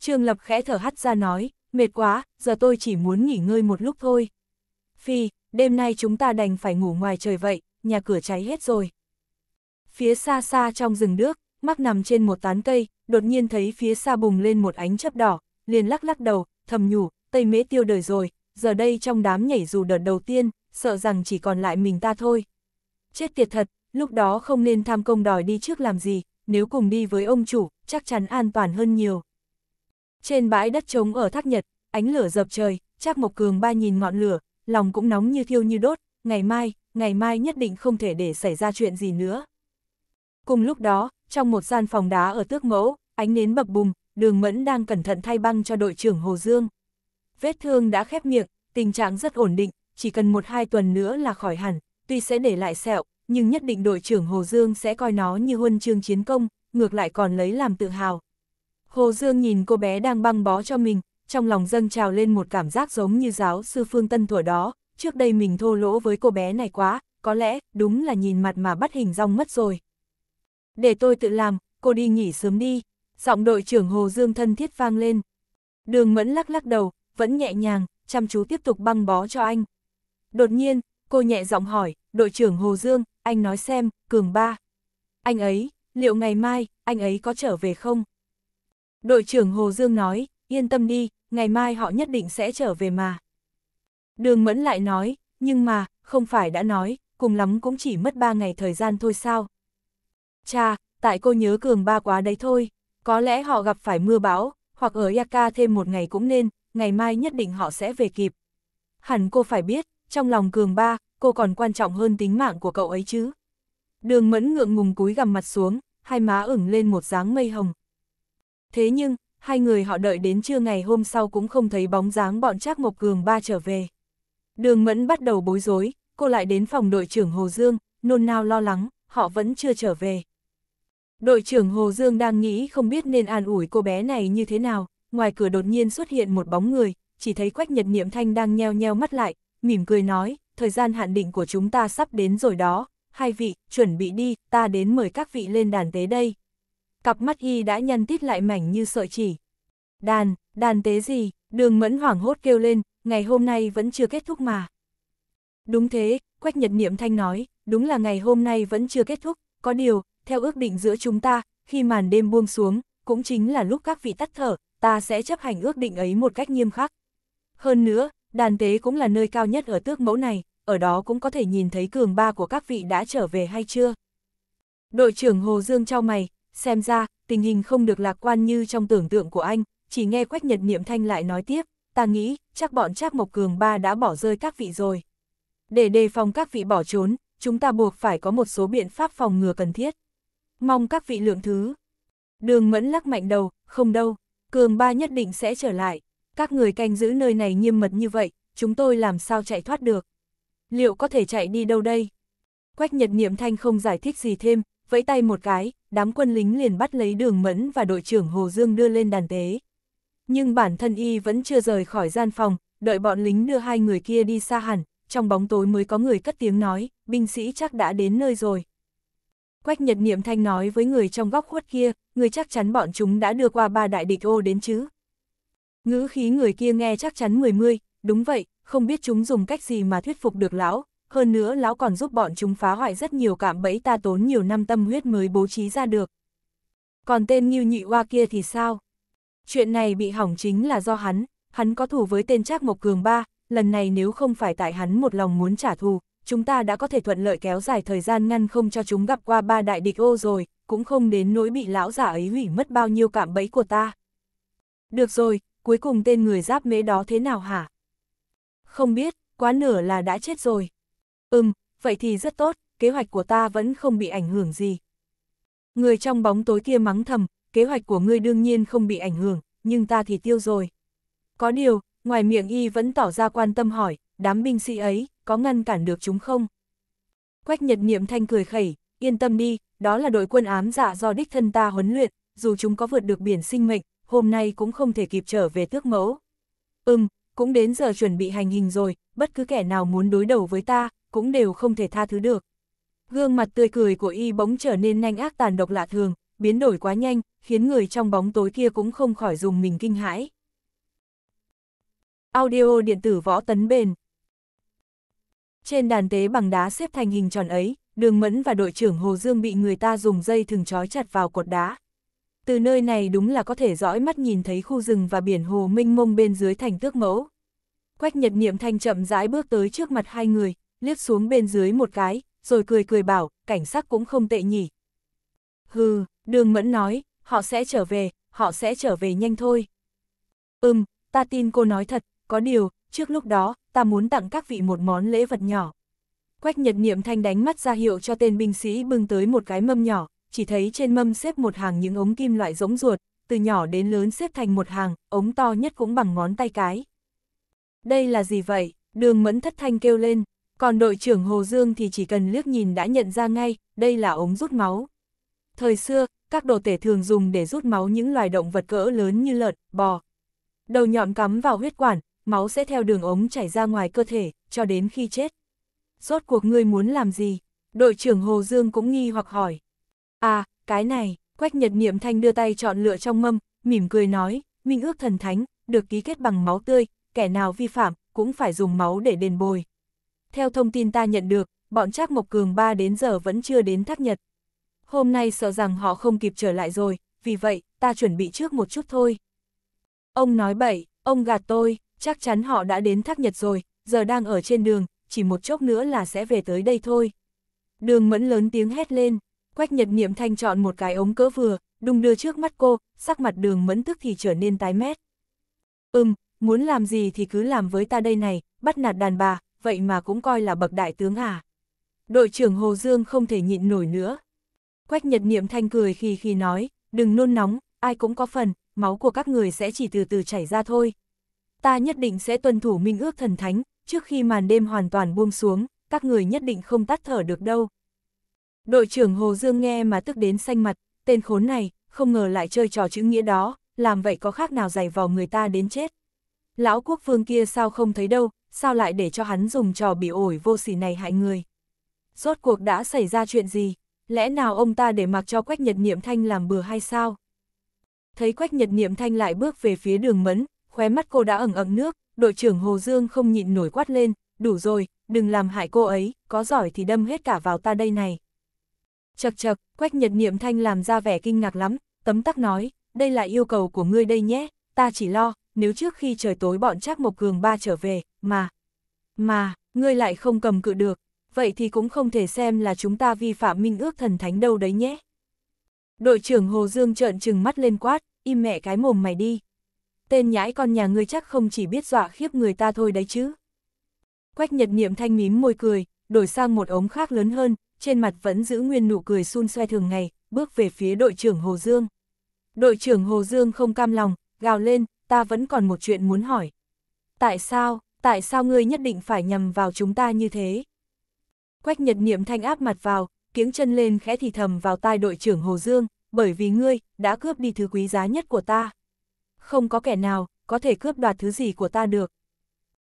Trương Lập khẽ thở hắt ra nói, mệt quá, giờ tôi chỉ muốn nghỉ ngơi một lúc thôi. Phi, đêm nay chúng ta đành phải ngủ ngoài trời vậy, nhà cửa cháy hết rồi. Phía xa xa trong rừng nước mắc nằm trên một tán cây, đột nhiên thấy phía xa bùng lên một ánh chấp đỏ, liền lắc lắc đầu, thầm nhủ, Tây Mễ tiêu đời rồi, giờ đây trong đám nhảy dù đợt đầu tiên, sợ rằng chỉ còn lại mình ta thôi. Chết tiệt thật, lúc đó không nên tham công đòi đi trước làm gì, nếu cùng đi với ông chủ, chắc chắn an toàn hơn nhiều. Trên bãi đất trống ở Thác Nhật, ánh lửa dập trời, chắc Mộc Cường ba nhìn ngọn lửa, lòng cũng nóng như thiêu như đốt, ngày mai, ngày mai nhất định không thể để xảy ra chuyện gì nữa. Cùng lúc đó, trong một gian phòng đá ở tước mẫu, ánh nến bập bùng, đường mẫn đang cẩn thận thay băng cho đội trưởng Hồ Dương. Vết thương đã khép miệng, tình trạng rất ổn định, chỉ cần một hai tuần nữa là khỏi hẳn, tuy sẽ để lại sẹo, nhưng nhất định đội trưởng Hồ Dương sẽ coi nó như huân chương chiến công, ngược lại còn lấy làm tự hào. Hồ Dương nhìn cô bé đang băng bó cho mình, trong lòng dâng trào lên một cảm giác giống như giáo sư Phương Tân thuở đó, trước đây mình thô lỗ với cô bé này quá, có lẽ đúng là nhìn mặt mà bắt hình rong mất rồi để tôi tự làm, cô đi nghỉ sớm đi, giọng đội trưởng Hồ Dương thân thiết vang lên. Đường mẫn lắc lắc đầu, vẫn nhẹ nhàng, chăm chú tiếp tục băng bó cho anh. Đột nhiên, cô nhẹ giọng hỏi, đội trưởng Hồ Dương, anh nói xem, cường ba. Anh ấy, liệu ngày mai, anh ấy có trở về không? Đội trưởng Hồ Dương nói, yên tâm đi, ngày mai họ nhất định sẽ trở về mà. Đường mẫn lại nói, nhưng mà, không phải đã nói, cùng lắm cũng chỉ mất 3 ngày thời gian thôi sao. Cha, tại cô nhớ cường ba quá đấy thôi, có lẽ họ gặp phải mưa bão, hoặc ở Yaka thêm một ngày cũng nên, ngày mai nhất định họ sẽ về kịp. Hẳn cô phải biết, trong lòng cường ba, cô còn quan trọng hơn tính mạng của cậu ấy chứ. Đường mẫn ngượng ngùng cúi gằm mặt xuống, hai má ửng lên một dáng mây hồng. Thế nhưng, hai người họ đợi đến trưa ngày hôm sau cũng không thấy bóng dáng bọn Trác Mộc Cường ba trở về. Đường Mẫn bắt đầu bối rối, cô lại đến phòng đội trưởng Hồ Dương, nôn nao lo lắng, họ vẫn chưa trở về. Đội trưởng Hồ Dương đang nghĩ không biết nên an ủi cô bé này như thế nào, ngoài cửa đột nhiên xuất hiện một bóng người, chỉ thấy Quách Nhật Niệm Thanh đang nheo nheo mắt lại, mỉm cười nói, thời gian hạn định của chúng ta sắp đến rồi đó, hai vị, chuẩn bị đi, ta đến mời các vị lên đàn tế đây. Cặp mắt y đã nhăn tít lại mảnh như sợi chỉ. Đàn, đàn tế gì, đường mẫn hoảng hốt kêu lên, ngày hôm nay vẫn chưa kết thúc mà. Đúng thế, Quách Nhật Niệm Thanh nói, đúng là ngày hôm nay vẫn chưa kết thúc, có điều, theo ước định giữa chúng ta, khi màn đêm buông xuống, cũng chính là lúc các vị tắt thở, ta sẽ chấp hành ước định ấy một cách nghiêm khắc. Hơn nữa, đàn tế cũng là nơi cao nhất ở tước mẫu này, ở đó cũng có thể nhìn thấy cường ba của các vị đã trở về hay chưa. Đội trưởng Hồ Dương trao mày, xem ra, tình hình không được lạc quan như trong tưởng tượng của anh, chỉ nghe Quách Nhật Niệm Thanh lại nói tiếp, ta nghĩ, chắc bọn Trác Mộc Cường ba đã bỏ rơi các vị rồi. Để đề phòng các vị bỏ trốn, chúng ta buộc phải có một số biện pháp phòng ngừa cần thiết mong các vị lượng thứ. Đường mẫn lắc mạnh đầu, không đâu, cường ba nhất định sẽ trở lại, các người canh giữ nơi này nghiêm mật như vậy, chúng tôi làm sao chạy thoát được. Liệu có thể chạy đi đâu đây? Quách Nhật Niệm Thanh không giải thích gì thêm, vẫy tay một cái, đám quân lính liền bắt lấy đường mẫn và đội trưởng Hồ Dương đưa lên đàn tế. Nhưng bản thân y vẫn chưa rời khỏi gian phòng, đợi bọn lính đưa hai người kia đi xa hẳn, trong bóng tối mới có người cất tiếng nói, binh sĩ chắc đã đến nơi rồi. Quách Nhật Niệm Thanh nói với người trong góc khuất kia, người chắc chắn bọn chúng đã đưa qua ba đại địch ô đến chứ. Ngữ khí người kia nghe chắc chắn mười mươi, đúng vậy, không biết chúng dùng cách gì mà thuyết phục được lão, hơn nữa lão còn giúp bọn chúng phá hoại rất nhiều cảm bẫy ta tốn nhiều năm tâm huyết mới bố trí ra được. Còn tên Nhiêu Nhị Hoa kia thì sao? Chuyện này bị hỏng chính là do hắn, hắn có thủ với tên Trác Mộc Cường Ba, lần này nếu không phải tại hắn một lòng muốn trả thù, chúng ta đã có thể thuận lợi kéo dài thời gian ngăn không cho chúng gặp qua ba đại địch ô rồi, cũng không đến nỗi bị lão giả ấy hủy mất bao nhiêu cảm bẫy của ta. Được rồi, cuối cùng tên người giáp mế đó thế nào hả? Không biết, quá nửa là đã chết rồi. Ừm, vậy thì rất tốt, kế hoạch của ta vẫn không bị ảnh hưởng gì. Người trong bóng tối kia mắng thầm, kế hoạch của ngươi đương nhiên không bị ảnh hưởng, nhưng ta thì tiêu rồi. Có điều, ngoài miệng y vẫn tỏ ra quan tâm hỏi, đám binh sĩ ấy, có ngăn cản được chúng không? Quách nhật niệm thanh cười khẩy, yên tâm đi, đó là đội quân ám dạ do đích thân ta huấn luyện, dù chúng có vượt được biển sinh mệnh, hôm nay cũng không thể kịp trở về tước mẫu. Ừm, cũng đến giờ chuẩn bị hành hình rồi, bất cứ kẻ nào muốn đối đầu với ta, cũng đều không thể tha thứ được. Gương mặt tươi cười của y bỗng trở nên nhanh ác tàn độc lạ thường, biến đổi quá nhanh, khiến người trong bóng tối kia cũng không khỏi dùng mình kinh hãi. Audio điện tử võ tấn bền trên đàn tế bằng đá xếp thành hình tròn ấy, đường mẫn và đội trưởng Hồ Dương bị người ta dùng dây thừng trói chặt vào cột đá. Từ nơi này đúng là có thể dõi mắt nhìn thấy khu rừng và biển hồ minh mông bên dưới thành tước mẫu. Quách nhật niệm thanh chậm rãi bước tới trước mặt hai người, liếc xuống bên dưới một cái, rồi cười cười bảo, cảnh sắc cũng không tệ nhỉ. Hừ, đường mẫn nói, họ sẽ trở về, họ sẽ trở về nhanh thôi. Ừm, ta tin cô nói thật, có điều, trước lúc đó, ta muốn tặng các vị một món lễ vật nhỏ. Quách nhật niệm thanh đánh mắt ra hiệu cho tên binh sĩ bưng tới một cái mâm nhỏ, chỉ thấy trên mâm xếp một hàng những ống kim loại giống ruột, từ nhỏ đến lớn xếp thành một hàng, ống to nhất cũng bằng ngón tay cái. Đây là gì vậy? Đường mẫn thất thanh kêu lên, còn đội trưởng Hồ Dương thì chỉ cần liếc nhìn đã nhận ra ngay, đây là ống rút máu. Thời xưa, các đồ tể thường dùng để rút máu những loài động vật cỡ lớn như lợn, bò. Đầu nhọn cắm vào huyết quản, máu sẽ theo đường ống chảy ra ngoài cơ thể, cho đến khi chết. Rốt cuộc ngươi muốn làm gì? Đội trưởng Hồ Dương cũng nghi hoặc hỏi. À, cái này, Quách Nhật Niệm Thanh đưa tay chọn lựa trong mâm, mỉm cười nói, minh ước thần thánh, được ký kết bằng máu tươi, kẻ nào vi phạm, cũng phải dùng máu để đền bồi. Theo thông tin ta nhận được, bọn Trác Mộc Cường ba đến giờ vẫn chưa đến Thác Nhật. Hôm nay sợ rằng họ không kịp trở lại rồi, vì vậy, ta chuẩn bị trước một chút thôi. Ông nói bậy, ông gạt tôi, chắc chắn họ đã đến thác Nhật rồi, giờ đang ở trên đường, chỉ một chốc nữa là sẽ về tới đây thôi. Đường mẫn lớn tiếng hét lên, quách nhật niệm thanh chọn một cái ống cỡ vừa, đung đưa trước mắt cô, sắc mặt đường mẫn tức thì trở nên tái mét. Ừm, muốn làm gì thì cứ làm với ta đây này, bắt nạt đàn bà, vậy mà cũng coi là bậc đại tướng à. Đội trưởng Hồ Dương không thể nhịn nổi nữa. Quách nhật niệm thanh cười khi khi nói, đừng nôn nóng, ai cũng có phần, máu của các người sẽ chỉ từ từ chảy ra thôi, ta nhất định sẽ tuân thủ minh ước thần thánh, trước khi màn đêm hoàn toàn buông xuống, các người nhất định không tắt thở được đâu. Đội trưởng Hồ Dương nghe mà tức đến xanh mặt, tên khốn này, không ngờ lại chơi trò chữ nghĩa đó, làm vậy có khác nào giày vào người ta đến chết. Lão quốc vương kia sao không thấy đâu, sao lại để cho hắn dùng trò bị ổi vô sỉ này hại người. Rốt cuộc đã xảy ra chuyện gì, lẽ nào ông ta để mặc cho Quách Nhật Niệm Thanh làm bừa hay sao? Thấy Quách Nhật Niệm Thanh lại bước về phía đường mẫn, khóe mắt cô đã ẩn ẩn nước, đội trưởng Hồ Dương không nhịn nổi quát lên, đủ rồi, đừng làm hại cô ấy, có giỏi thì đâm hết cả vào ta đây này. Chật chật, Quách Nhật Niệm Thanh làm ra vẻ kinh ngạc lắm, tấm tắc nói, đây là yêu cầu của ngươi đây nhé, ta chỉ lo, nếu trước khi trời tối bọn Trác Mộc Cường ba trở về, mà, mà, ngươi lại không cầm cự được, vậy thì cũng không thể xem là chúng ta vi phạm minh ước thần thánh đâu đấy nhé. Đội trưởng Hồ Dương trợn trừng mắt lên quát, im mẹ cái mồm mày đi tên nhãi con nhà ngươi chắc không chỉ biết dọa khiếp người ta thôi đấy chứ. Quách nhật niệm thanh mím môi cười, đổi sang một ống khác lớn hơn, trên mặt vẫn giữ nguyên nụ cười xun xoe thường ngày, bước về phía đội trưởng Hồ Dương. Đội trưởng Hồ Dương không cam lòng, gào lên, ta vẫn còn một chuyện muốn hỏi. Tại sao, tại sao ngươi nhất định phải nhầm vào chúng ta như thế? Quách nhật niệm thanh áp mặt vào, kiếng chân lên khẽ thì thầm vào tai đội trưởng Hồ Dương, bởi vì ngươi, đã cướp đi thứ quý giá nhất của ta không có kẻ nào, có thể cướp đoạt thứ gì của ta được.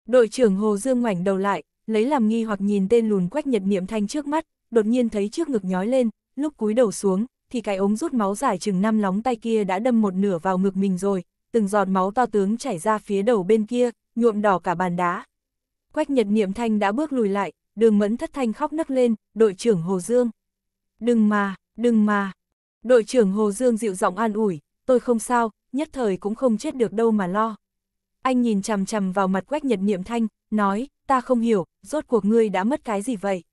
Đội trưởng Hồ Dương ngoảnh đầu lại, lấy làm nghi hoặc nhìn tên lùn quách nhật niệm thanh trước mắt, đột nhiên thấy trước ngực nhói lên, lúc cúi đầu xuống, thì cái ống rút máu dài chừng năm lóng tay kia đã đâm một nửa vào ngực mình rồi, từng giọt máu to tướng chảy ra phía đầu bên kia, nhuộm đỏ cả bàn đá. Quách nhật niệm thanh đã bước lùi lại, đường mẫn thất thanh khóc nấc lên, đội trưởng Hồ Dương. Đừng mà, đừng mà. Đội trưởng Hồ Dương dịu giọng an ủi, tôi không sao, nhất thời cũng không chết được đâu mà lo. Anh nhìn chằm chằm vào mặt quách nhật niệm thanh, nói, ta không hiểu, rốt cuộc ngươi đã mất cái gì vậy?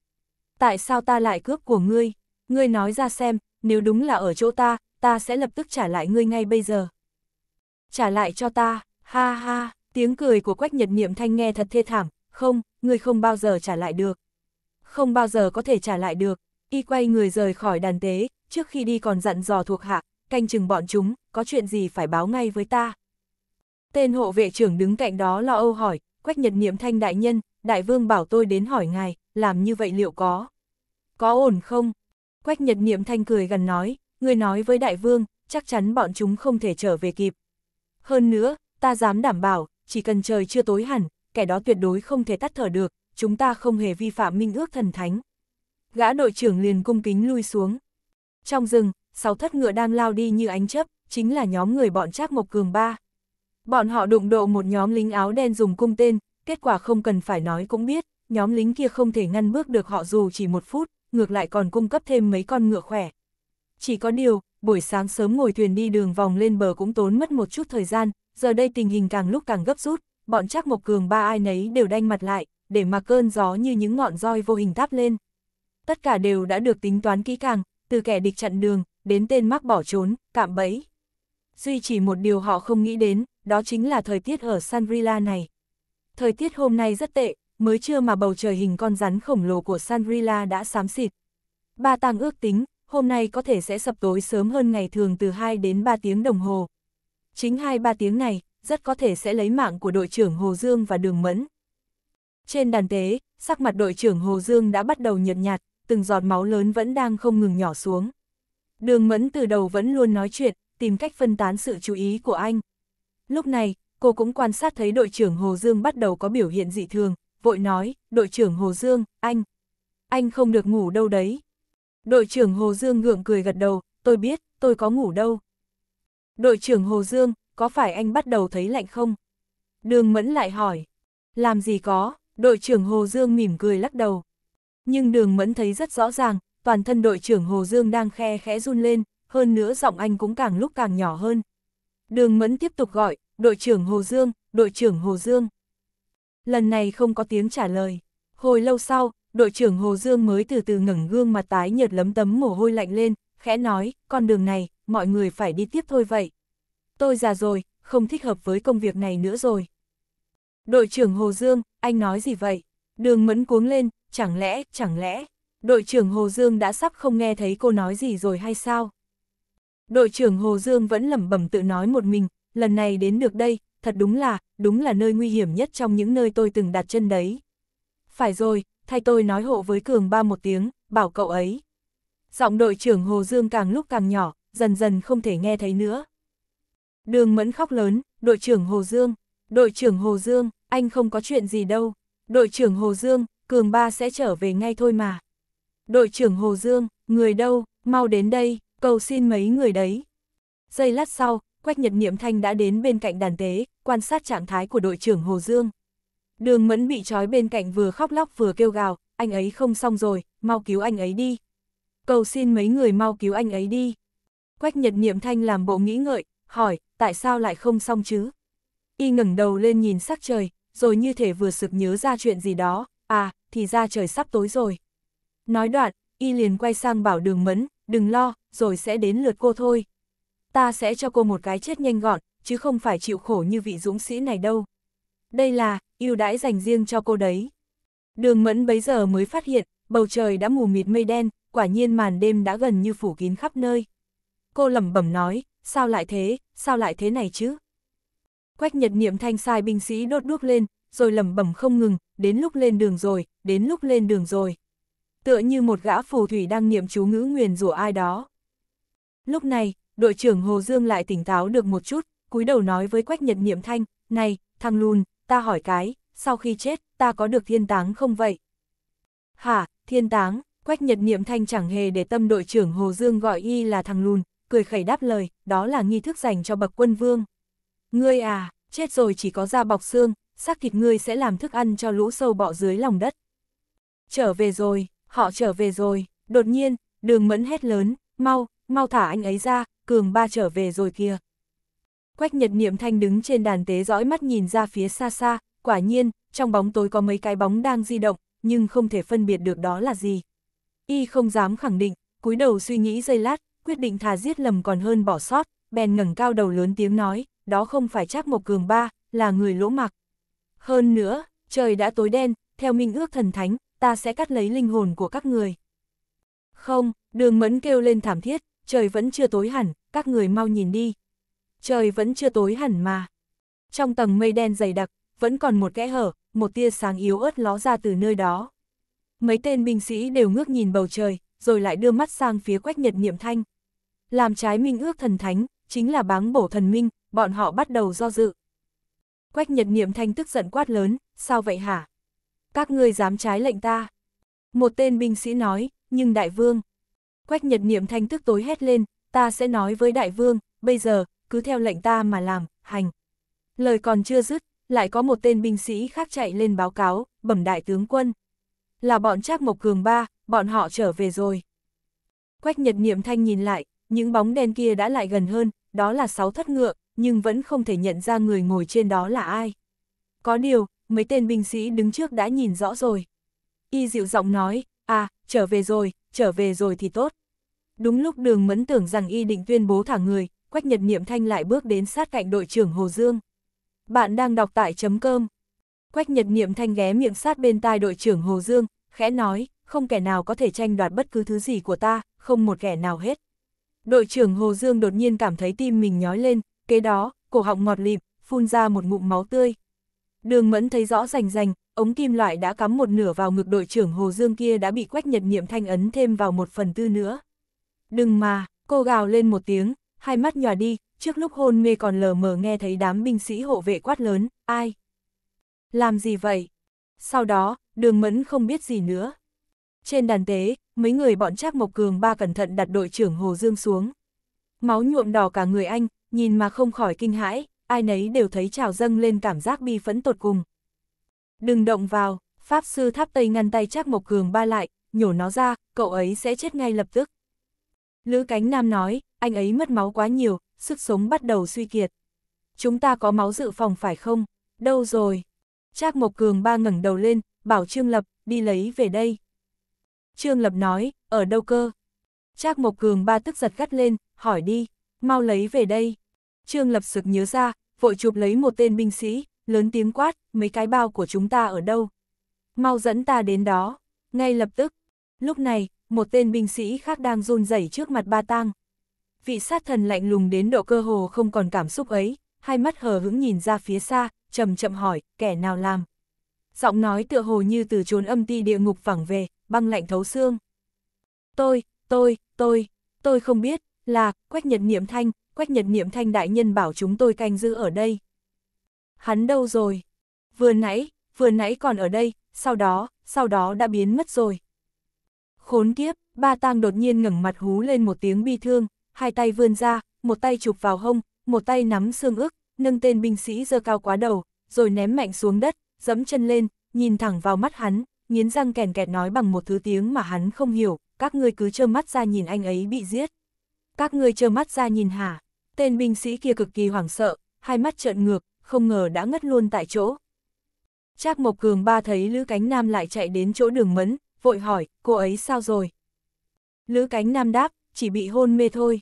Tại sao ta lại cướp của ngươi? Ngươi nói ra xem, nếu đúng là ở chỗ ta, ta sẽ lập tức trả lại ngươi ngay bây giờ. Trả lại cho ta, ha ha, tiếng cười của quách nhật niệm thanh nghe thật thê thảm, không, ngươi không bao giờ trả lại được. Không bao giờ có thể trả lại được, y quay người rời khỏi đàn tế, trước khi đi còn dặn dò thuộc hạ, canh chừng bọn chúng, có chuyện gì phải báo ngay với ta. Tên hộ vệ trưởng đứng cạnh đó lo âu hỏi, quách nhật niệm thanh đại nhân, đại vương bảo tôi đến hỏi ngài, làm như vậy liệu có? Có ổn không? Quách nhật niệm thanh cười gần nói, người nói với đại vương, chắc chắn bọn chúng không thể trở về kịp. Hơn nữa, ta dám đảm bảo, chỉ cần trời chưa tối hẳn, kẻ đó tuyệt đối không thể tắt thở được, chúng ta không hề vi phạm minh ước thần thánh. Gã đội trưởng liền cung kính lui xuống. Trong rừng, sáu thất ngựa đang lao đi như ánh chấp, chính là nhóm người bọn Trác Mộc Cường ba. Bọn họ đụng độ một nhóm lính áo đen dùng cung tên, kết quả không cần phải nói cũng biết, nhóm lính kia không thể ngăn bước được họ dù chỉ một phút, ngược lại còn cung cấp thêm mấy con ngựa khỏe. Chỉ có điều, buổi sáng sớm ngồi thuyền đi đường vòng lên bờ cũng tốn mất một chút thời gian, giờ đây tình hình càng lúc càng gấp rút, bọn Trác Mộc Cường ba ai nấy đều đanh mặt lại, để mà cơn gió như những ngọn roi vô hình táp lên. Tất cả đều đã được tính toán kỹ càng, từ kẻ địch chặn đường, đến tên mắc bỏ trốn, cạm bẫy. Duy chỉ một điều họ không nghĩ đến, đó chính là thời tiết ở Sanrila này. Thời tiết hôm nay rất tệ, mới trưa mà bầu trời hình con rắn khổng lồ của Sanrila đã xám xịt. Ba Tăng ước tính, hôm nay có thể sẽ sập tối sớm hơn ngày thường từ 2 đến 3 tiếng đồng hồ. Chính 2-3 tiếng này, rất có thể sẽ lấy mạng của đội trưởng Hồ Dương và Đường Mẫn. Trên đàn tế, sắc mặt đội trưởng Hồ Dương đã bắt đầu nhợt nhạt, từng giọt máu lớn vẫn đang không ngừng nhỏ xuống. Đường Mẫn từ đầu vẫn luôn nói chuyện, tìm cách phân tán sự chú ý của anh. Lúc này, cô cũng quan sát thấy đội trưởng Hồ Dương bắt đầu có biểu hiện dị thường, vội nói, đội trưởng Hồ Dương, anh, anh không được ngủ đâu đấy. Đội trưởng Hồ Dương ngượng cười gật đầu, tôi biết, tôi có ngủ đâu. Đội trưởng Hồ Dương, có phải anh bắt đầu thấy lạnh không? Đường Mẫn lại hỏi, làm gì có, đội trưởng Hồ Dương mỉm cười lắc đầu. Nhưng đường Mẫn thấy rất rõ ràng, toàn thân đội trưởng Hồ Dương đang khe khẽ run lên, hơn nữa giọng anh cũng càng lúc càng nhỏ hơn. Đường Mẫn tiếp tục gọi, đội trưởng Hồ Dương, đội trưởng Hồ Dương. Lần này không có tiếng trả lời. Hồi lâu sau, đội trưởng Hồ Dương mới từ từ ngẩng gương mặt tái nhợt lấm tấm mồ hôi lạnh lên, khẽ nói, con đường này, mọi người phải đi tiếp thôi vậy. Tôi già rồi, không thích hợp với công việc này nữa rồi. Đội trưởng Hồ Dương, anh nói gì vậy? Đường Mẫn cuống lên, chẳng lẽ, chẳng lẽ đội trưởng Hồ Dương đã sắp không nghe thấy cô nói gì rồi hay sao? Đội trưởng Hồ Dương vẫn lẩm bẩm tự nói một mình, lần này đến được đây, thật đúng là, đúng là nơi nguy hiểm nhất trong những nơi tôi từng đặt chân đấy. Phải rồi, thay tôi nói hộ với Cường ba một tiếng, bảo cậu ấy. Giọng đội trưởng Hồ Dương càng lúc càng nhỏ, dần dần không thể nghe thấy nữa. Đường Mẫn khóc lớn, đội trưởng Hồ Dương, đội trưởng Hồ Dương, anh không có chuyện gì đâu. Đội trưởng Hồ Dương, Cường ba sẽ trở về ngay thôi mà đội trưởng Hồ Dương, người đâu, mau đến đây, cầu xin mấy người đấy. Giây lát sau, Quách Nhật Niệm Thanh đã đến bên cạnh đàn tế, quan sát trạng thái của đội trưởng Hồ Dương. Đường Mẫn bị trói bên cạnh vừa khóc lóc vừa kêu gào, anh ấy không xong rồi, mau cứu anh ấy đi. Cầu xin mấy người mau cứu anh ấy đi. Quách Nhật Niệm Thanh làm bộ nghĩ ngợi, hỏi, tại sao lại không xong chứ? Y ngẩng đầu lên nhìn sắc trời, rồi như thể vừa sực nhớ ra chuyện gì đó, à, thì ra trời sắp tối rồi. Nói đoạn, y liền quay sang bảo đường mẫn, đừng lo, rồi sẽ đến lượt cô thôi. Ta sẽ cho cô một cái chết nhanh gọn, chứ không phải chịu khổ như vị dũng sĩ này đâu. Đây là, ưu đãi dành riêng cho cô đấy. Đường mẫn bấy giờ mới phát hiện, bầu trời đã mù mịt mây đen, quả nhiên màn đêm đã gần như phủ kín khắp nơi. Cô lẩm bẩm nói, sao lại thế, sao lại thế này chứ? Quách nhật niệm thanh sai binh sĩ đốt đuốc lên, rồi lẩm bẩm không ngừng, đến lúc lên đường rồi, đến lúc lên đường rồi tựa như một gã phù thủy đang niệm chú ngữ nguyền rủa ai đó. Lúc này, đội trưởng Hồ Dương lại tỉnh táo được một chút, cúi đầu nói với Quách Nhật Niệm Thanh, này, thằng lùn, ta hỏi cái, sau khi chết, ta có được thiên táng không vậy? Hả, thiên táng, Quách Nhật Niệm Thanh chẳng hề để tâm đội trưởng Hồ Dương gọi y là thằng lùn, cười khẩy đáp lời, đó là nghi thức dành cho bậc quân vương. Ngươi à, chết rồi chỉ có da bọc xương, xác thịt ngươi sẽ làm thức ăn cho lũ sâu bọ dưới lòng đất. Trở về rồi, họ trở về rồi, đột nhiên, đường mẫn hét lớn, mau, mau thả anh ấy ra, cường ba trở về rồi kìa. Quách nhật niệm thanh đứng trên đàn tế dõi mắt nhìn ra phía xa xa, quả nhiên, trong bóng tối có mấy cái bóng đang di động, nhưng không thể phân biệt được đó là gì. Y không dám khẳng định, cúi đầu suy nghĩ giây lát, quyết định thà giết lầm còn hơn bỏ sót, bèn ngẩng cao đầu lớn tiếng nói, đó không phải chắc một cường ba, là người lỗ mặc. Hơn nữa, trời đã tối đen, theo minh ước thần thánh, ta sẽ cắt lấy linh hồn của các người. Không, đường mẫn kêu lên thảm thiết, trời vẫn chưa tối hẳn, các người mau nhìn đi. Trời vẫn chưa tối hẳn mà. Trong tầng mây đen dày đặc, vẫn còn một kẽ hở, một tia sáng yếu ớt ló ra từ nơi đó. Mấy tên binh sĩ đều ngước nhìn bầu trời, rồi lại đưa mắt sang phía quách nhật niệm thanh. Làm trái minh ước thần thánh, chính là báng bổ thần minh, bọn họ bắt đầu do dự. Quách nhật niệm thanh tức giận quát lớn, sao vậy hả? các ngươi dám trái lệnh ta. Một tên binh sĩ nói, nhưng đại vương. Quách nhật niệm thanh tức tối hét lên, ta sẽ nói với đại vương, bây giờ, cứ theo lệnh ta mà làm, hành. Lời còn chưa dứt, lại có một tên binh sĩ khác chạy lên báo cáo, bẩm đại tướng quân. Là bọn Trác Mộc Cường Ba, bọn họ trở về rồi. Quách Nhật Niệm Thanh nhìn lại, những bóng đen kia đã lại gần hơn, đó là sáu thất ngựa, nhưng vẫn không thể nhận ra người ngồi trên đó là ai. Có điều, mấy tên binh sĩ đứng trước đã nhìn rõ rồi. Y dịu giọng nói, à, trở về rồi, trở về rồi thì tốt. Đúng lúc đường mẫn tưởng rằng Y định tuyên bố thả người, Quách Nhật Niệm Thanh lại bước đến sát cạnh đội trưởng Hồ Dương. Bạn đang đọc tại chấm cơm. Quách Nhật Niệm Thanh ghé miệng sát bên tai đội trưởng Hồ Dương, khẽ nói, không kẻ nào có thể tranh đoạt bất cứ thứ gì của ta, không một kẻ nào hết. Đội trưởng Hồ Dương đột nhiên cảm thấy tim mình nhói lên, kế đó, cổ họng ngọt lịm, phun ra một ngụm máu tươi, Đường mẫn thấy rõ rành rành, ống kim loại đã cắm một nửa vào ngực đội trưởng Hồ Dương kia đã bị quách nhật niệm thanh ấn thêm vào một phần tư nữa. Đừng mà, cô gào lên một tiếng, hai mắt nhòa đi, trước lúc hôn mê còn lờ mờ nghe thấy đám binh sĩ hộ vệ quát lớn, ai? Làm gì vậy? Sau đó, đường mẫn không biết gì nữa. Trên đàn tế, mấy người bọn Trác Mộc Cường ba cẩn thận đặt đội trưởng Hồ Dương xuống. Máu nhuộm đỏ cả người anh, nhìn mà không khỏi kinh hãi, ai nấy đều thấy trào dâng lên cảm giác bi phẫn tột cùng. Đừng động vào, Pháp Sư Tháp Tây ngăn tay Trác Mộc Cường ba lại, nhổ nó ra, cậu ấy sẽ chết ngay lập tức. Lữ Cánh Nam nói, anh ấy mất máu quá nhiều, sức sống bắt đầu suy kiệt. Chúng ta có máu dự phòng phải không? Đâu rồi? Trác Mộc Cường ba ngẩng đầu lên, bảo Trương Lập, đi lấy về đây. Trương Lập nói, ở đâu cơ? Trác Mộc Cường ba tức giật gắt lên, hỏi đi, mau lấy về đây. Trương Lập Sực nhớ ra, vội chụp lấy một tên binh sĩ, lớn tiếng quát, mấy cái bao của chúng ta ở đâu? Mau dẫn ta đến đó, ngay lập tức. Lúc này, một tên binh sĩ khác đang run rẩy trước mặt ba tang. Vị sát thần lạnh lùng đến độ cơ hồ không còn cảm xúc ấy, hai mắt hờ hững nhìn ra phía xa, chậm chậm hỏi, kẻ nào làm? Giọng nói tựa hồ như từ chốn âm ti địa ngục phẳng về, băng lạnh thấu xương. Tôi, tôi, tôi, tôi không biết, là, quách nhật niệm thanh, Quách Nhật Niệm Thanh đại nhân bảo chúng tôi canh giữ ở đây. Hắn đâu rồi? Vừa nãy, vừa nãy còn ở đây, sau đó, sau đó đã biến mất rồi. Khốn kiếp, ba tang đột nhiên ngẩng mặt hú lên một tiếng bi thương, hai tay vươn ra, một tay chụp vào hông, một tay nắm xương ức, nâng tên binh sĩ dơ cao quá đầu, rồi ném mạnh xuống đất, dẫm chân lên, nhìn thẳng vào mắt hắn, nghiến răng kèn kẹt nói bằng một thứ tiếng mà hắn không hiểu, các ngươi cứ trơ mắt ra nhìn anh ấy bị giết. Các ngươi trơ mắt ra nhìn hả? Tên binh sĩ kia cực kỳ hoảng sợ, hai mắt trợn ngược, không ngờ đã ngất luôn tại chỗ. Trác Mộc Cường ba thấy Lữ Cánh Nam lại chạy đến chỗ đường mẫn, vội hỏi, cô ấy sao rồi? Lữ Cánh Nam đáp, chỉ bị hôn mê thôi.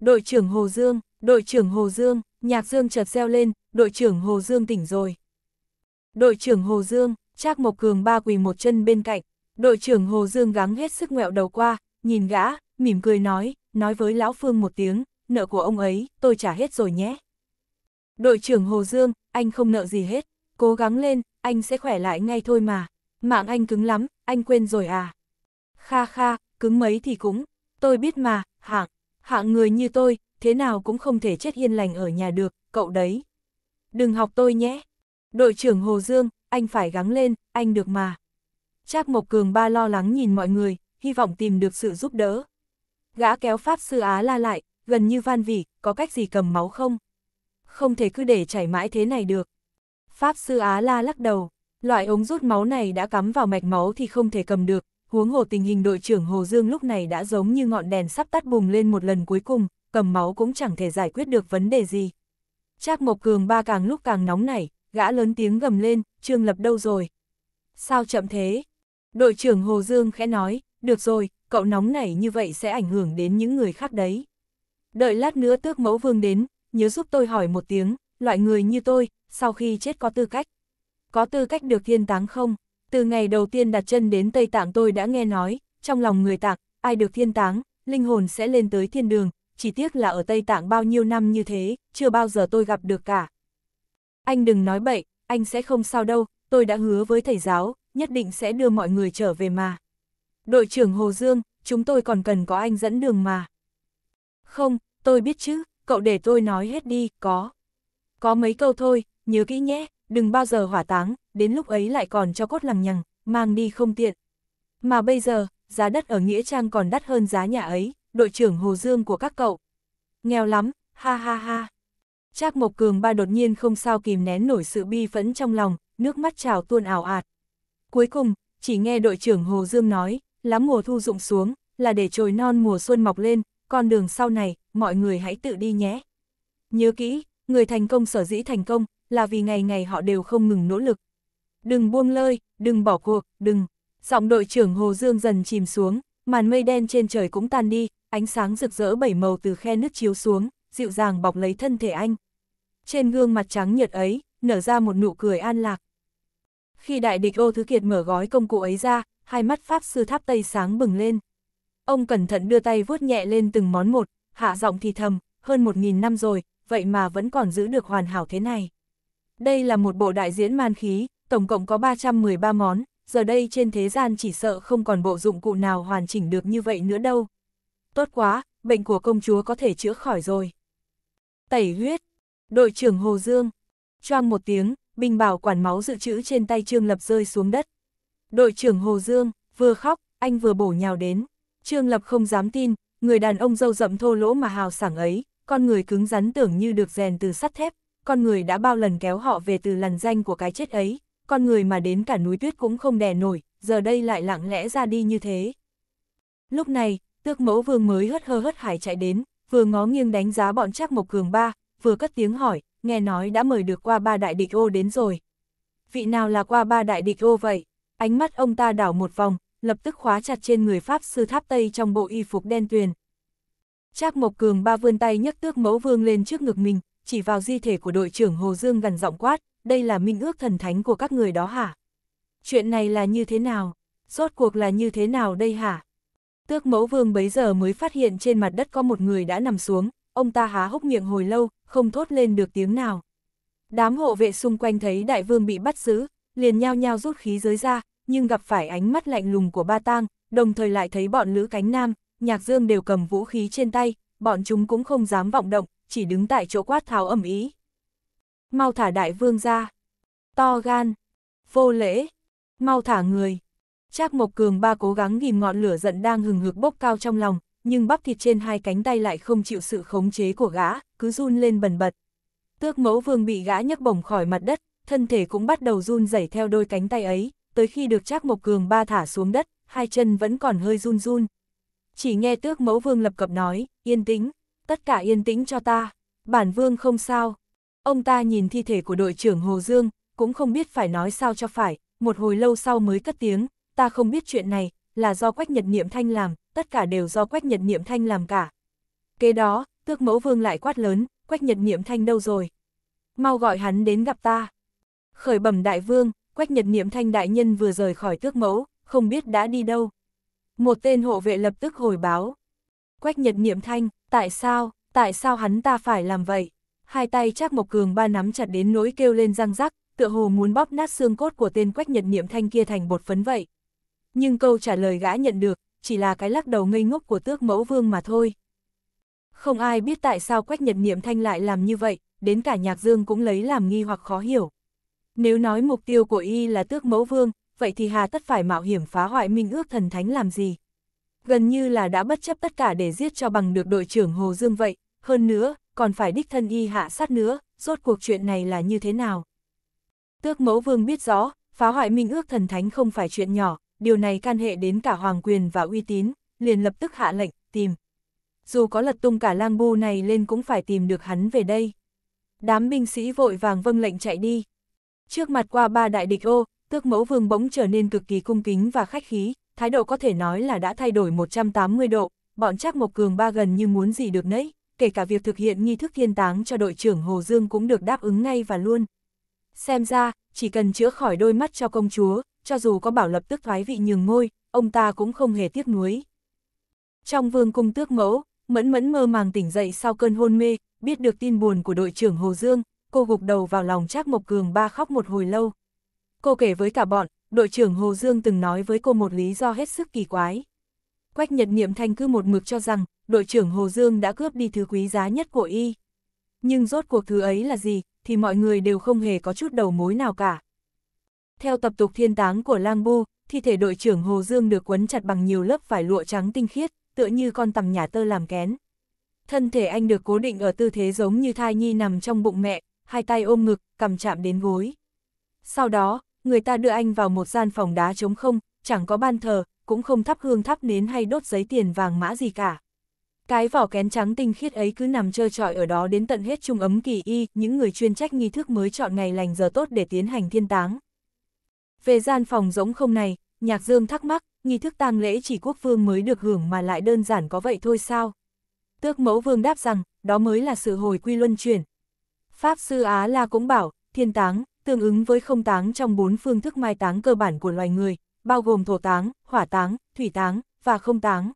Đội trưởng Hồ Dương, đội trưởng Hồ Dương, nhạc Dương chợt reo lên, đội trưởng Hồ Dương tỉnh rồi. Đội trưởng Hồ Dương, Trác Mộc Cường ba quỳ một chân bên cạnh, đội trưởng Hồ Dương gắng hết sức ngẹo đầu qua, nhìn gã, mỉm cười nói, nói với Lão Phương một tiếng, nợ của ông ấy, tôi trả hết rồi nhé. Đội trưởng Hồ Dương, anh không nợ gì hết, cố gắng lên, anh sẽ khỏe lại ngay thôi mà. Mạng anh cứng lắm, anh quên rồi à? Kha kha, cứng mấy thì cũng, tôi biết mà, hạng, hạng người như tôi, thế nào cũng không thể chết yên lành ở nhà được, cậu đấy. Đừng học tôi nhé. Đội trưởng Hồ Dương, anh phải gắng lên, anh được mà. Trác Mộc Cường ba lo lắng nhìn mọi người, hy vọng tìm được sự giúp đỡ. Gã kéo Pháp Sư Á la lại, gần như van vỉ, có cách gì cầm máu không? Không thể cứ để chảy mãi thế này được. Pháp sư Á La lắc đầu, loại ống rút máu này đã cắm vào mạch máu thì không thể cầm được, huống hồ tình hình đội trưởng Hồ Dương lúc này đã giống như ngọn đèn sắp tắt bùng lên một lần cuối cùng, cầm máu cũng chẳng thể giải quyết được vấn đề gì. Trác Mộc Cường ba càng lúc càng nóng nảy, gã lớn tiếng gầm lên, Trương Lập đâu rồi? Sao chậm thế? Đội trưởng Hồ Dương khẽ nói, được rồi, cậu nóng nảy như vậy sẽ ảnh hưởng đến những người khác đấy. Đợi lát nữa tước mẫu vương đến, nhớ giúp tôi hỏi một tiếng, loại người như tôi, sau khi chết có tư cách. Có tư cách được thiên táng không? Từ ngày đầu tiên đặt chân đến Tây Tạng tôi đã nghe nói, trong lòng người Tạng, ai được thiên táng, linh hồn sẽ lên tới thiên đường, chỉ tiếc là ở Tây Tạng bao nhiêu năm như thế, chưa bao giờ tôi gặp được cả. Anh đừng nói bậy, anh sẽ không sao đâu, tôi đã hứa với thầy giáo, nhất định sẽ đưa mọi người trở về mà. Đội trưởng Hồ Dương, chúng tôi còn cần có anh dẫn đường mà. Không, tôi biết chứ, cậu để tôi nói hết đi, có. Có mấy câu thôi, nhớ kỹ nhé, đừng bao giờ hỏa táng, đến lúc ấy lại còn cho cốt lằng nhằng, mang đi không tiện. Mà bây giờ, giá đất ở Nghĩa Trang còn đắt hơn giá nhà ấy, đội trưởng Hồ Dương của các cậu. Nghèo lắm, ha ha ha. Trác Mộc Cường ba đột nhiên không sao kìm nén nổi sự bi phẫn trong lòng, nước mắt trào tuôn ảo ạt. Cuối cùng, chỉ nghe đội trưởng Hồ Dương nói, lá mùa thu rụng xuống, là để trồi non mùa xuân mọc lên, con đường sau này, mọi người hãy tự đi nhé. Nhớ kỹ, người thành công sở dĩ thành công, là vì ngày ngày họ đều không ngừng nỗ lực. Đừng buông lơi, đừng bỏ cuộc, đừng. Giọng đội trưởng Hồ Dương dần chìm xuống, màn mây đen trên trời cũng tan đi, ánh sáng rực rỡ bảy màu từ khe nước chiếu xuống, dịu dàng bọc lấy thân thể anh. Trên gương mặt trắng nhợt ấy, nở ra một nụ cười an lạc. Khi đại địch ô thứ kiệt mở gói công cụ ấy ra, hai mắt Pháp Sư Tháp Tây sáng bừng lên. Ông cẩn thận đưa tay vuốt nhẹ lên từng món một, hạ giọng thì thầm, hơn một nghìn năm rồi, vậy mà vẫn còn giữ được hoàn hảo thế này. Đây là một bộ đại diễn man khí, tổng cộng có 313 món, giờ đây trên thế gian chỉ sợ không còn bộ dụng cụ nào hoàn chỉnh được như vậy nữa đâu. Tốt quá, bệnh của công chúa có thể chữa khỏi rồi. Tẩy huyết, đội trưởng Hồ Dương, choang một tiếng, bình bảo quản máu dự trữ trên tay Trương Lập rơi xuống đất. Đội trưởng Hồ Dương, vừa khóc, anh vừa bổ nhào đến. Trương Lập không dám tin, người đàn ông dâu rậm thô lỗ mà hào sảng ấy, con người cứng rắn tưởng như được rèn từ sắt thép, con người đã bao lần kéo họ về từ lần danh của cái chết ấy, con người mà đến cả núi tuyết cũng không đè nổi, giờ đây lại lặng lẽ ra đi như thế. Lúc này, tước mẫu vương mới hất hơ hất hải chạy đến, vừa ngó nghiêng đánh giá bọn Trác Mộc Cường ba, vừa cất tiếng hỏi, nghe nói đã mời được qua ba đại địch ô đến rồi. Vị nào là qua ba đại địch ô vậy? Ánh mắt ông ta đảo một vòng, lập tức khóa chặt trên người Pháp sư tháp Tây trong bộ y phục đen tuyền. Trác Mộc Cường ba vươn tay nhấc tước mẫu vương lên trước ngực mình, chỉ vào di thể của đội trưởng Hồ Dương gần giọng quát, đây là minh ước thần thánh của các người đó hả? Chuyện này là như thế nào? Rốt cuộc là như thế nào đây hả? Tước mẫu vương bấy giờ mới phát hiện trên mặt đất có một người đã nằm xuống, ông ta há hốc miệng hồi lâu, không thốt lên được tiếng nào. Đám hộ vệ xung quanh thấy đại vương bị bắt giữ, liền nhao nhao rút khí giới ra, nhưng gặp phải ánh mắt lạnh lùng của ba tang, đồng thời lại thấy bọn Lữ Cánh Nam, Nhạc Dương đều cầm vũ khí trên tay, bọn chúng cũng không dám vọng động, chỉ đứng tại chỗ quát tháo ầm ý. Mau thả đại vương ra. To gan. Vô lễ. Mau thả người. Trác Mộc Cường ba cố gắng ghim ngọn lửa giận đang hừng hực bốc cao trong lòng, nhưng bắp thịt trên hai cánh tay lại không chịu sự khống chế của gã, cứ run lên bần bật. Tước mẫu vương bị gã nhấc bổng khỏi mặt đất, thân thể cũng bắt đầu run rẩy theo đôi cánh tay ấy, tới khi được Trác Mộc Cường ba thả xuống đất, hai chân vẫn còn hơi run run. Chỉ nghe tước mẫu vương lập cập nói, yên tĩnh, tất cả yên tĩnh cho ta, bản vương không sao. Ông ta nhìn thi thể của đội trưởng Hồ Dương, cũng không biết phải nói sao cho phải, một hồi lâu sau mới cất tiếng, ta không biết chuyện này, là do Quách Nhật Niệm Thanh làm, tất cả đều do Quách Nhật Niệm Thanh làm cả. Kế đó, tước mẫu vương lại quát lớn, Quách Nhật Niệm Thanh đâu rồi? Mau gọi hắn đến gặp ta. Khởi bẩm đại vương, Quách Nhật Niệm Thanh đại nhân vừa rời khỏi tước mẫu, không biết đã đi đâu. Một tên hộ vệ lập tức hồi báo. Quách Nhật Niệm Thanh, tại sao, tại sao hắn ta phải làm vậy? Hai tay chắc Mộc Cường ba nắm chặt đến nỗi kêu lên răng rắc, tựa hồ muốn bóp nát xương cốt của tên Quách Nhật Niệm Thanh kia thành bột phấn vậy. Nhưng câu trả lời gã nhận được, chỉ là cái lắc đầu ngây ngốc của tước mẫu vương mà thôi. Không ai biết tại sao Quách Nhật Niệm Thanh lại làm như vậy, đến cả Nhạc Dương cũng lấy làm nghi hoặc khó hiểu. Nếu nói mục tiêu của y là tước mẫu vương, vậy thì hà tất phải mạo hiểm phá hoại minh ước thần thánh làm gì? Gần như là đã bất chấp tất cả để giết cho bằng được đội trưởng Hồ Dương vậy, hơn nữa, còn phải đích thân y hạ sát nữa, rốt cuộc chuyện này là như thế nào? Tước mẫu vương biết rõ, phá hoại minh ước thần thánh không phải chuyện nhỏ, điều này can hệ đến cả hoàng quyền và uy tín, liền lập tức hạ lệnh, tìm. Dù có lật tung cả lang bu này lên cũng phải tìm được hắn về đây. Đám binh sĩ vội vàng vâng lệnh chạy đi. Trước mặt qua ba đại địch ô, tước mẫu vương bỗng trở nên cực kỳ cung kính và khách khí, thái độ có thể nói là đã thay đổi 180 độ, bọn chắc Mộc Cường ba gần như muốn gì được nấy, kể cả việc thực hiện nghi thức thiên táng cho đội trưởng Hồ Dương cũng được đáp ứng ngay và luôn. Xem ra, chỉ cần chữa khỏi đôi mắt cho công chúa, cho dù có bảo lập tức thoái vị nhường ngôi, ông ta cũng không hề tiếc nuối. Trong vương cung tước mẫu, mẫn mẫn mơ màng tỉnh dậy sau cơn hôn mê, biết được tin buồn của đội trưởng Hồ Dương, cô gục đầu vào lòng Trác Mộc Cường ba khóc một hồi lâu. Cô kể với cả bọn, đội trưởng Hồ Dương từng nói với cô một lý do hết sức kỳ quái. Quách Nhật Niệm Thanh cứ một mực cho rằng, đội trưởng Hồ Dương đã cướp đi thứ quý giá nhất của y. Nhưng rốt cuộc thứ ấy là gì, thì mọi người đều không hề có chút đầu mối nào cả. Theo tập tục thiên táng của Lang Bu, thi thể đội trưởng Hồ Dương được quấn chặt bằng nhiều lớp vải lụa trắng tinh khiết, tựa như con tầm nhà tơ làm kén. Thân thể anh được cố định ở tư thế giống như thai nhi nằm trong bụng mẹ, hai tay ôm ngực, cầm chạm đến gối. Sau đó, người ta đưa anh vào một gian phòng đá trống không, chẳng có ban thờ, cũng không thắp hương thắp nến hay đốt giấy tiền vàng mã gì cả. Cái vỏ kén trắng tinh khiết ấy cứ nằm trơ trọi ở đó đến tận hết trung ấm kỳ y, những người chuyên trách nghi thức mới chọn ngày lành giờ tốt để tiến hành thiên táng. Về gian phòng rỗng không này, Nhạc Dương thắc mắc, nghi thức tang lễ chỉ quốc vương mới được hưởng mà lại đơn giản có vậy thôi sao? Tước mẫu vương đáp rằng, đó mới là sự hồi quy luân chuyển, Pháp sư Á La cũng bảo, thiên táng, tương ứng với không táng trong bốn phương thức mai táng cơ bản của loài người, bao gồm thổ táng, hỏa táng, thủy táng, và không táng.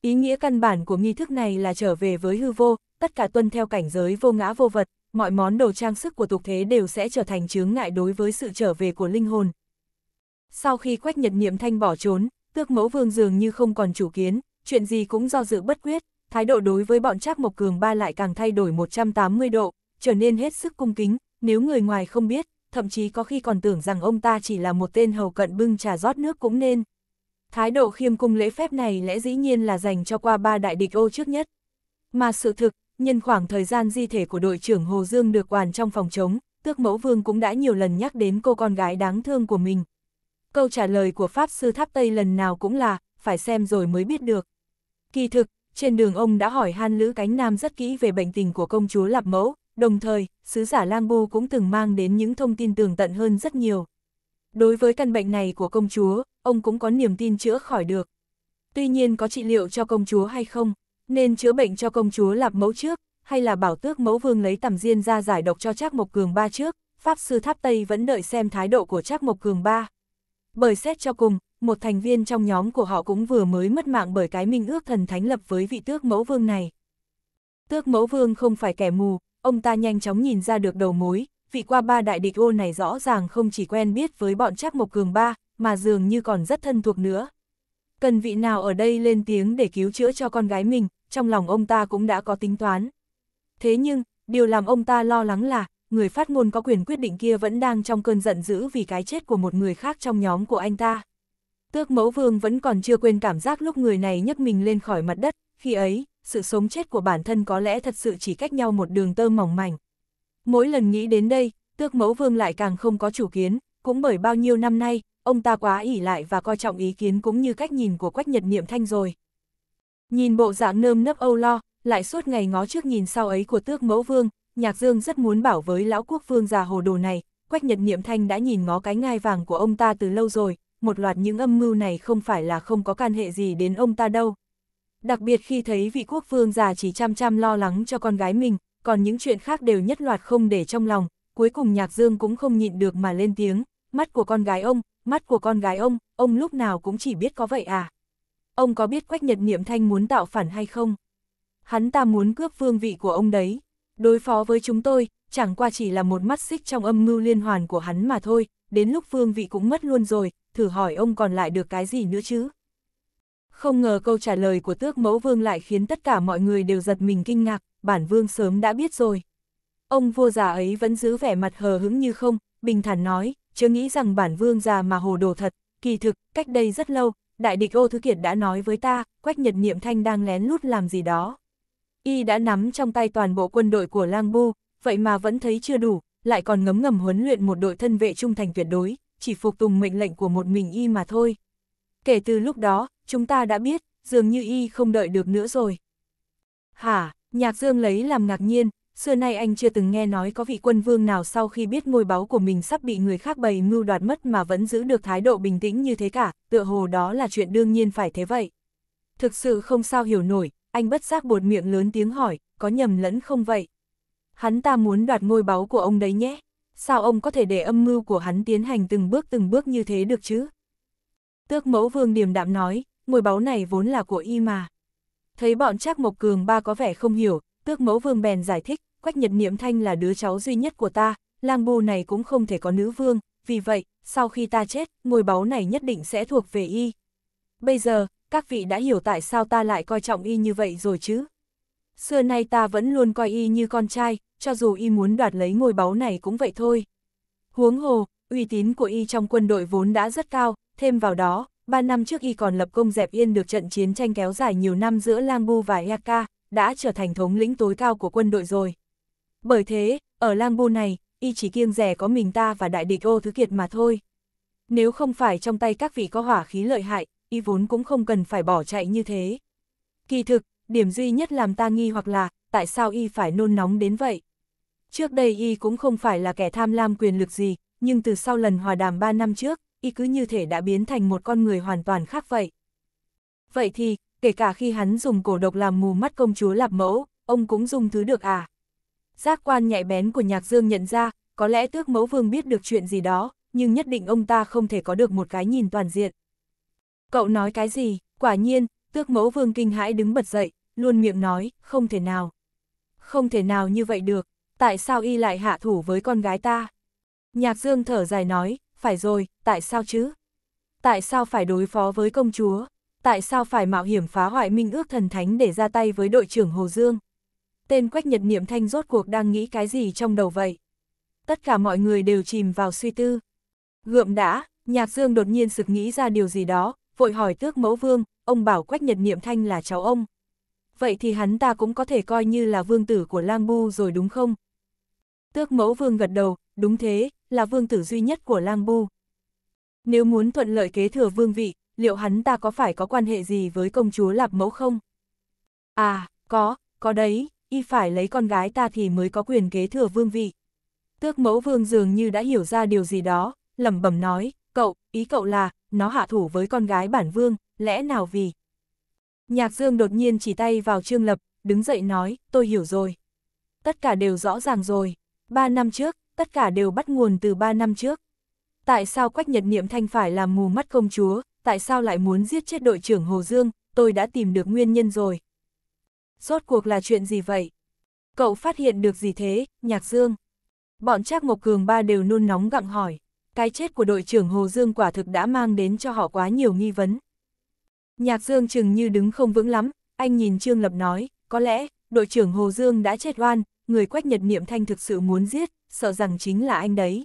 Ý nghĩa căn bản của nghi thức này là trở về với hư vô, tất cả tuân theo cảnh giới vô ngã vô vật, mọi món đồ trang sức của tục thế đều sẽ trở thành chướng ngại đối với sự trở về của linh hồn. Sau khi Quách Nhật Niệm Thanh bỏ trốn, tước mẫu vương dường như không còn chủ kiến, chuyện gì cũng do dự bất quyết, thái độ đối với bọn Trác Mộc Cường Ba lại càng thay đổi 180 độ, trở nên hết sức cung kính, nếu người ngoài không biết, thậm chí có khi còn tưởng rằng ông ta chỉ là một tên hầu cận bưng trà rót nước cũng nên. Thái độ khiêm cung lễ phép này lẽ dĩ nhiên là dành cho qua ba đại địch ô trước nhất. Mà sự thực, nhân khoảng thời gian di thể của đội trưởng Hồ Dương được oàn trong phòng chống, tước mẫu vương cũng đã nhiều lần nhắc đến cô con gái đáng thương của mình. Câu trả lời của Pháp Sư Tháp Tây lần nào cũng là, phải xem rồi mới biết được. Kỳ thực, trên đường ông đã hỏi han Lữ Cánh Nam rất kỹ về bệnh tình của công chúa Lạp Mẫu, đồng thời, sứ giả Lang Bu cũng từng mang đến những thông tin tường tận hơn rất nhiều. Đối với căn bệnh này của công chúa, ông cũng có niềm tin chữa khỏi được. Tuy nhiên có trị liệu cho công chúa hay không, nên chữa bệnh cho công chúa lạp mẫu trước, hay là bảo tước mẫu vương lấy tầm diên ra giải độc cho Trác Mộc Cường Ba trước, Pháp Sư Tháp Tây vẫn đợi xem thái độ của Trác Mộc Cường Ba. Bởi xét cho cùng, một thành viên trong nhóm của họ cũng vừa mới mất mạng bởi cái minh ước thần thánh lập với vị tước mẫu vương này. Tước mẫu vương không phải kẻ mù, ông ta nhanh chóng nhìn ra được đầu mối, vị qua ba đại địch ô này rõ ràng không chỉ quen biết với bọn Trác Mộc Cường ba, mà dường như còn rất thân thuộc nữa. Cần vị nào ở đây lên tiếng để cứu chữa cho con gái mình, trong lòng ông ta cũng đã có tính toán. Thế nhưng, điều làm ông ta lo lắng là, người phát ngôn có quyền quyết định kia vẫn đang trong cơn giận dữ vì cái chết của một người khác trong nhóm của anh ta. Tước mẫu vương vẫn còn chưa quên cảm giác lúc người này nhấc mình lên khỏi mặt đất, khi ấy, sự sống chết của bản thân có lẽ thật sự chỉ cách nhau một đường tơ mỏng mảnh. Mỗi lần nghĩ đến đây, tước mẫu vương lại càng không có chủ kiến, cũng bởi bao nhiêu năm nay, ông ta quá ỉ lại và coi trọng ý kiến cũng như cách nhìn của quách nhật niệm thanh rồi. Nhìn bộ dạng nơm nấp âu lo, lại suốt ngày ngó trước nhìn sau ấy của tước mẫu vương, nhạc dương rất muốn bảo với lão quốc vương già hồ đồ này, quách nhật niệm thanh đã nhìn ngó cái ngai vàng của ông ta từ lâu rồi, một loạt những âm mưu này không phải là không có can hệ gì đến ông ta đâu đặc biệt khi thấy vị quốc vương già chỉ chăm chăm lo lắng cho con gái mình, còn những chuyện khác đều nhất loạt không để trong lòng, cuối cùng Nhạc Dương cũng không nhịn được mà lên tiếng, mắt của con gái ông, mắt của con gái ông, ông lúc nào cũng chỉ biết có vậy à. Ông có biết Quách Nhật Niệm Thanh muốn tạo phản hay không? Hắn ta muốn cướp vương vị của ông đấy. Đối phó với chúng tôi, chẳng qua chỉ là một mắt xích trong âm mưu liên hoàn của hắn mà thôi, đến lúc vương vị cũng mất luôn rồi, thử hỏi ông còn lại được cái gì nữa chứ? Không ngờ câu trả lời của tước mẫu vương lại khiến tất cả mọi người đều giật mình kinh ngạc, bản vương sớm đã biết rồi. Ông vua già ấy vẫn giữ vẻ mặt hờ hững như không, bình thản nói, chưa nghĩ rằng bản vương già mà hồ đồ thật, kỳ thực, cách đây rất lâu, đại địch ô thứ kiệt đã nói với ta, quách nhật niệm thanh đang lén lút làm gì đó. Y đã nắm trong tay toàn bộ quân đội của lang bu, vậy mà vẫn thấy chưa đủ, lại còn ngấm ngầm huấn luyện một đội thân vệ trung thành tuyệt đối, chỉ phục tùng mệnh lệnh của một mình Y mà thôi. Kể từ lúc đó, chúng ta đã biết, dường như y không đợi được nữa rồi. Hả, nhạc dương lấy làm ngạc nhiên, xưa nay anh chưa từng nghe nói có vị quân vương nào sau khi biết ngôi báu của mình sắp bị người khác bày mưu đoạt mất mà vẫn giữ được thái độ bình tĩnh như thế cả, tựa hồ đó là chuyện đương nhiên phải thế vậy. Thực sự không sao hiểu nổi, anh bất giác buột miệng lớn tiếng hỏi, có nhầm lẫn không vậy? Hắn ta muốn đoạt ngôi báu của ông đấy nhé. Sao ông có thể để âm mưu của hắn tiến hành từng bước từng bước như thế được chứ? Tước mẫu vương điềm đạm nói, ngôi báu này vốn là của y mà. Thấy bọn Trác Mộc Cường ba có vẻ không hiểu, tước mẫu vương bèn giải thích, Quách Nhật Niệm Thanh là đứa cháu duy nhất của ta, lang bù này cũng không thể có nữ vương, vì vậy, sau khi ta chết, ngôi báu này nhất định sẽ thuộc về y. Bây giờ, các vị đã hiểu tại sao ta lại coi trọng y như vậy rồi chứ. Xưa nay ta vẫn luôn coi y như con trai, cho dù y muốn đoạt lấy ngôi báu này cũng vậy thôi. Huống hồ, uy tín của y trong quân đội vốn đã rất cao, Thêm vào đó, 3 năm trước y còn lập công dẹp yên được trận chiến tranh kéo dài nhiều năm giữa Lang Bu và Yaka, đã trở thành thống lĩnh tối cao của quân đội rồi. Bởi thế, ở Lang Bu này, y chỉ kiêng rẻ có mình ta và đại địch ô thứ kiệt mà thôi. Nếu không phải trong tay các vị có hỏa khí lợi hại, y vốn cũng không cần phải bỏ chạy như thế. Kỳ thực, điểm duy nhất làm ta nghi hoặc là, tại sao y phải nôn nóng đến vậy? Trước đây y cũng không phải là kẻ tham lam quyền lực gì, nhưng từ sau lần hòa đàm 3 năm trước, y cứ như thể đã biến thành một con người hoàn toàn khác vậy. Vậy thì, kể cả khi hắn dùng cổ độc làm mù mắt công chúa lạp mẫu, ông cũng dùng thứ được à? Giác quan nhạy bén của Nhạc Dương nhận ra, có lẽ tước mẫu vương biết được chuyện gì đó, nhưng nhất định ông ta không thể có được một cái nhìn toàn diện. Cậu nói cái gì, quả nhiên, tước mẫu vương kinh hãi đứng bật dậy, luôn miệng nói, không thể nào. Không thể nào như vậy được, tại sao y lại hạ thủ với con gái ta? Nhạc Dương thở dài nói, phải rồi, tại sao chứ? Tại sao phải đối phó với công chúa? Tại sao phải mạo hiểm phá hoại minh ước thần thánh để ra tay với đội trưởng Hồ Dương? Tên Quách Nhật Niệm Thanh rốt cuộc đang nghĩ cái gì trong đầu vậy? Tất cả mọi người đều chìm vào suy tư. Gượm đã, Nhạc Dương đột nhiên sực nghĩ ra điều gì đó, vội hỏi tước mẫu vương, ông bảo Quách Nhật Niệm Thanh là cháu ông. Vậy thì hắn ta cũng có thể coi như là vương tử của Lang Bu rồi đúng không? Tước mẫu vương gật đầu, đúng thế, là vương tử duy nhất của lang bu. Nếu muốn thuận lợi kế thừa vương vị, liệu hắn ta có phải có quan hệ gì với công chúa lạp mẫu không? À, có, có đấy, y phải lấy con gái ta thì mới có quyền kế thừa vương vị. Tước mẫu vương dường như đã hiểu ra điều gì đó, lẩm bẩm nói, cậu, ý cậu là, nó hạ thủ với con gái bản vương, lẽ nào vì... Nhạc Dương đột nhiên chỉ tay vào Trương Lập, đứng dậy nói, tôi hiểu rồi. Tất cả đều rõ ràng rồi. 3 năm trước, tất cả đều bắt nguồn từ 3 năm trước. Tại sao Quách Nhật Niệm Thanh phải làm mù mắt công chúa, tại sao lại muốn giết chết đội trưởng Hồ Dương, tôi đã tìm được nguyên nhân rồi. Rốt cuộc là chuyện gì vậy? Cậu phát hiện được gì thế, Nhạc Dương? Bọn Trác Mộc Cường ba đều nôn nóng gặng hỏi, cái chết của đội trưởng Hồ Dương quả thực đã mang đến cho họ quá nhiều nghi vấn. Nhạc Dương chừng như đứng không vững lắm, anh nhìn Trương Lập nói, có lẽ, đội trưởng Hồ Dương đã chết oan, người quách nhật niệm thanh thực sự muốn giết, sợ rằng chính là anh đấy.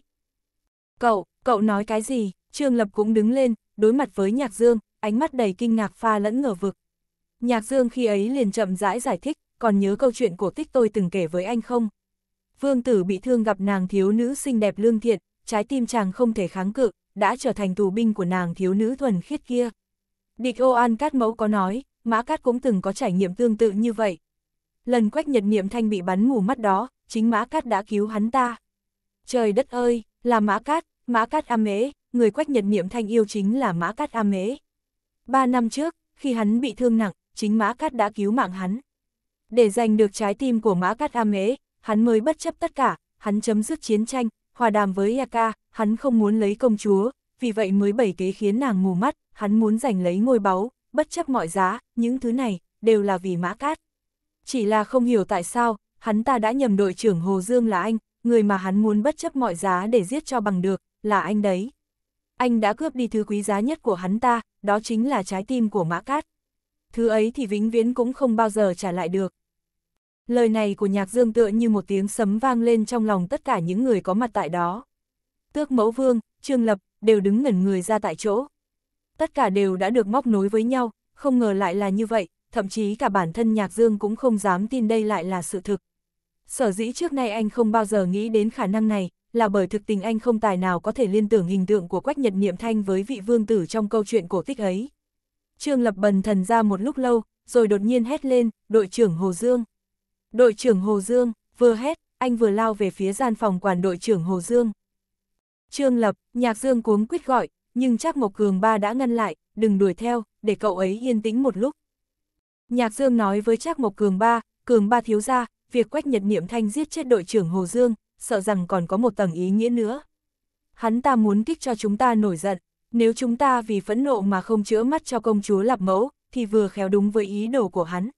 Cậu, cậu nói cái gì, Trương Lập cũng đứng lên, đối mặt với Nhạc Dương, ánh mắt đầy kinh ngạc pha lẫn ngờ vực. Nhạc Dương khi ấy liền chậm rãi giải thích, còn nhớ câu chuyện cổ tích tôi từng kể với anh không? Vương tử bị thương gặp nàng thiếu nữ xinh đẹp lương thiện, trái tim chàng không thể kháng cự, đã trở thành tù binh của nàng thiếu nữ thuần khiết kia. Địch ô an cát mẫu có nói, mã cát cũng từng có trải nghiệm tương tự như vậy, lần quách nhật niệm thanh bị bắn ngủ mắt đó, chính Mã Cát đã cứu hắn ta. Trời đất ơi, là Mã Cát, Mã Cát A Mễ, người quách nhật niệm thanh yêu chính là Mã Cát A Mễ. Ba năm trước, khi hắn bị thương nặng, chính Mã Cát đã cứu mạng hắn. Để giành được trái tim của Mã Cát A Mễ, hắn mới bất chấp tất cả, hắn chấm dứt chiến tranh, hòa đàm với Yaka, hắn không muốn lấy công chúa, vì vậy mới bảy kế khiến nàng mù mắt, hắn muốn giành lấy ngôi báu, bất chấp mọi giá, những thứ này, đều là vì Mã Cát chỉ là không hiểu tại sao, hắn ta đã nhầm đội trưởng Hồ Dương là anh, người mà hắn muốn bất chấp mọi giá để giết cho bằng được, là anh đấy. Anh đã cướp đi thứ quý giá nhất của hắn ta, đó chính là trái tim của Mã Cát. Thứ ấy thì vĩnh viễn cũng không bao giờ trả lại được. Lời này của nhạc dương tựa như một tiếng sấm vang lên trong lòng tất cả những người có mặt tại đó. Tước mẫu vương, trương lập, đều đứng ngẩn người ra tại chỗ. Tất cả đều đã được móc nối với nhau, không ngờ lại là như vậy, thậm chí cả bản thân Nhạc Dương cũng không dám tin đây lại là sự thực. Sở dĩ trước nay anh không bao giờ nghĩ đến khả năng này, là bởi thực tình anh không tài nào có thể liên tưởng hình tượng của Quách Nhật Niệm Thanh với vị vương tử trong câu chuyện cổ tích ấy. Trương Lập bần thần ra một lúc lâu, rồi đột nhiên hét lên, đội trưởng Hồ Dương. Đội trưởng Hồ Dương, vừa hét, anh vừa lao về phía gian phòng quản đội trưởng Hồ Dương. Trương Lập, Nhạc Dương cuống quyết gọi, nhưng chắc Mộc Cường Ba đã ngăn lại, đừng đuổi theo, để cậu ấy yên tĩnh một lúc. Nhạc Dương nói với Trác Mộc Cường ba, Cường ba thiếu ra, việc quách nhật niệm thanh giết chết đội trưởng Hồ Dương, sợ rằng còn có một tầng ý nghĩa nữa. Hắn ta muốn kích cho chúng ta nổi giận, nếu chúng ta vì phẫn nộ mà không chữa mắt cho công chúa Lạp Mẫu, thì vừa khéo đúng với ý đồ của hắn.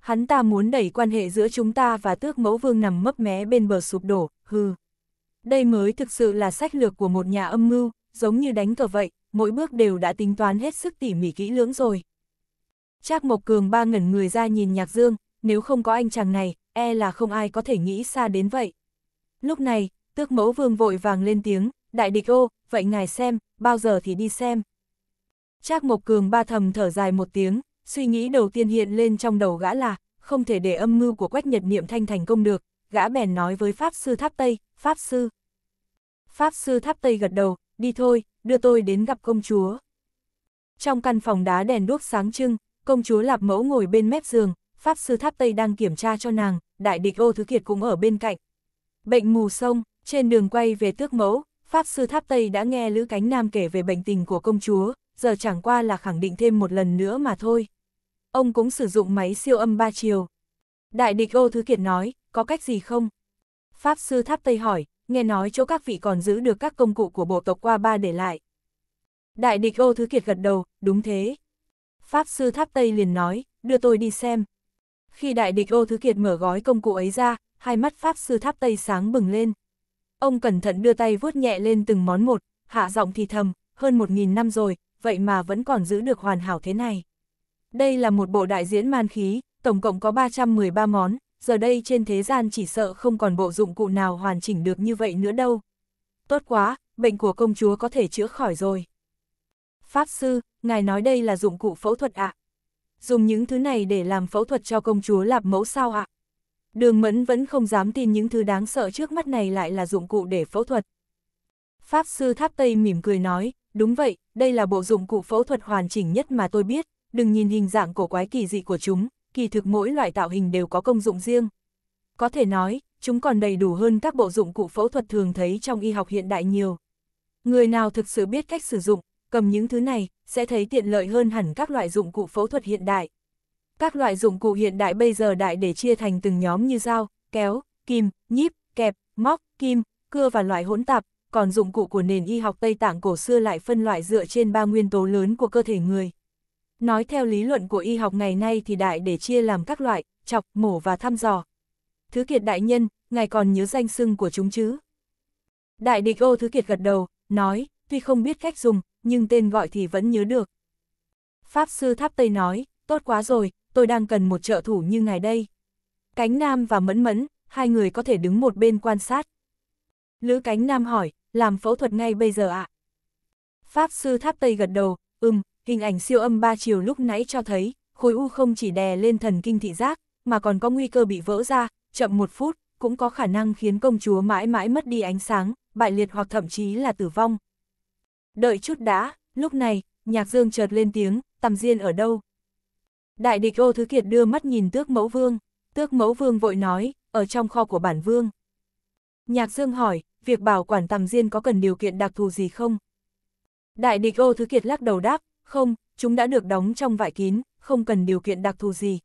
Hắn ta muốn đẩy quan hệ giữa chúng ta và tước mẫu vương nằm mấp mé bên bờ sụp đổ, hừ. Đây mới thực sự là sách lược của một nhà âm mưu, giống như đánh cờ vậy, mỗi bước đều đã tính toán hết sức tỉ mỉ kỹ lưỡng rồi. Trác Mộc Cường ba ngẩn người ra nhìn Nhạc Dương, nếu không có anh chàng này, e là không ai có thể nghĩ xa đến vậy. Lúc này, tước mẫu vương vội vàng lên tiếng, đại địch ô, vậy ngài xem, bao giờ thì đi xem. Trác Mộc Cường ba thầm thở dài một tiếng, suy nghĩ đầu tiên hiện lên trong đầu gã là, không thể để âm mưu của Quách Nhật Niệm Thanh thành công được, gã bèn nói với Pháp Sư Tháp Tây, Pháp Sư. Pháp Sư Tháp Tây gật đầu, đi thôi, đưa tôi đến gặp công chúa. Trong căn phòng đá đèn đuốc sáng trưng, Công chúa Lạp Mẫu ngồi bên mép giường, Pháp Sư Tháp Tây đang kiểm tra cho nàng, đại địch ô thứ kiệt cũng ở bên cạnh. Bệnh mù sông, trên đường quay về tước mẫu, Pháp Sư Tháp Tây đã nghe Lữ Cánh Nam kể về bệnh tình của công chúa, giờ chẳng qua là khẳng định thêm một lần nữa mà thôi. Ông cũng sử dụng máy siêu âm ba chiều. Đại địch ô thứ kiệt nói, có cách gì không? Pháp Sư Tháp Tây hỏi, nghe nói chỗ các vị còn giữ được các công cụ của bộ tộc qua ba để lại. Đại địch ô thứ kiệt gật đầu, đúng thế, Pháp sư tháp Tây liền nói, đưa tôi đi xem. Khi đại địch ô thứ kiệt mở gói công cụ ấy ra, hai mắt Pháp sư tháp Tây sáng bừng lên. Ông cẩn thận đưa tay vuốt nhẹ lên từng món một, hạ giọng thì thầm, hơn một nghìn năm rồi, vậy mà vẫn còn giữ được hoàn hảo thế này. Đây là một bộ đại diễn man khí, tổng cộng có 313 món, giờ đây trên thế gian chỉ sợ không còn bộ dụng cụ nào hoàn chỉnh được như vậy nữa đâu. Tốt quá, bệnh của công chúa có thể chữa khỏi rồi. Pháp Sư, ngài nói đây là dụng cụ phẫu thuật ạ. À? Dùng những thứ này để làm phẫu thuật cho công chúa lạp mẫu sao ạ? À? Đường Mẫn vẫn không dám tin những thứ đáng sợ trước mắt này lại là dụng cụ để phẫu thuật. Pháp Sư Tháp Tây mỉm cười nói, đúng vậy, đây là bộ dụng cụ phẫu thuật hoàn chỉnh nhất mà tôi biết, đừng nhìn hình dạng cổ quái kỳ dị của chúng, kỳ thực mỗi loại tạo hình đều có công dụng riêng. Có thể nói, chúng còn đầy đủ hơn các bộ dụng cụ phẫu thuật thường thấy trong y học hiện đại nhiều. Người nào thực sự biết cách sử dụng, cầm những thứ này, sẽ thấy tiện lợi hơn hẳn các loại dụng cụ phẫu thuật hiện đại. Các loại dụng cụ hiện đại bây giờ đại để chia thành từng nhóm như dao, kéo, kim, nhíp, kẹp, móc, kim, cưa và loại hỗn tạp, còn dụng cụ của nền y học Tây Tạng cổ xưa lại phân loại dựa trên ba nguyên tố lớn của cơ thể người. Nói theo lý luận của y học ngày nay thì đại để chia làm các loại, chọc, mổ và thăm dò. Thứ kiệt đại nhân, ngài còn nhớ danh xưng của chúng chứ? Đại địch ô thứ kiệt gật đầu, nói, tuy không biết cách dùng, nhưng tên gọi thì vẫn nhớ được. Pháp sư Tháp Tây nói, tốt quá rồi, tôi đang cần một trợ thủ như ngài đây. Cánh Nam và Mẫn Mẫn, hai người có thể đứng một bên quan sát. Lữ Cánh Nam hỏi, làm phẫu thuật ngay bây giờ ạ? À? Pháp sư Tháp Tây gật đầu, ừm, hình ảnh siêu âm ba chiều lúc nãy cho thấy, khối u không chỉ đè lên thần kinh thị giác, mà còn có nguy cơ bị vỡ ra, chậm một phút, cũng có khả năng khiến công chúa mãi mãi mất đi ánh sáng, bại liệt hoặc thậm chí là tử vong. Đợi chút đã, lúc này, nhạc dương chợt lên tiếng, tầm diên ở đâu? Đại địch ô thứ kiệt đưa mắt nhìn tước mẫu vương, tước mẫu vương vội nói, ở trong kho của bản vương. Nhạc dương hỏi, việc bảo quản tầm diên có cần điều kiện đặc thù gì không? Đại địch ô thứ kiệt lắc đầu đáp, không, chúng đã được đóng trong vải kín, không cần điều kiện đặc thù gì.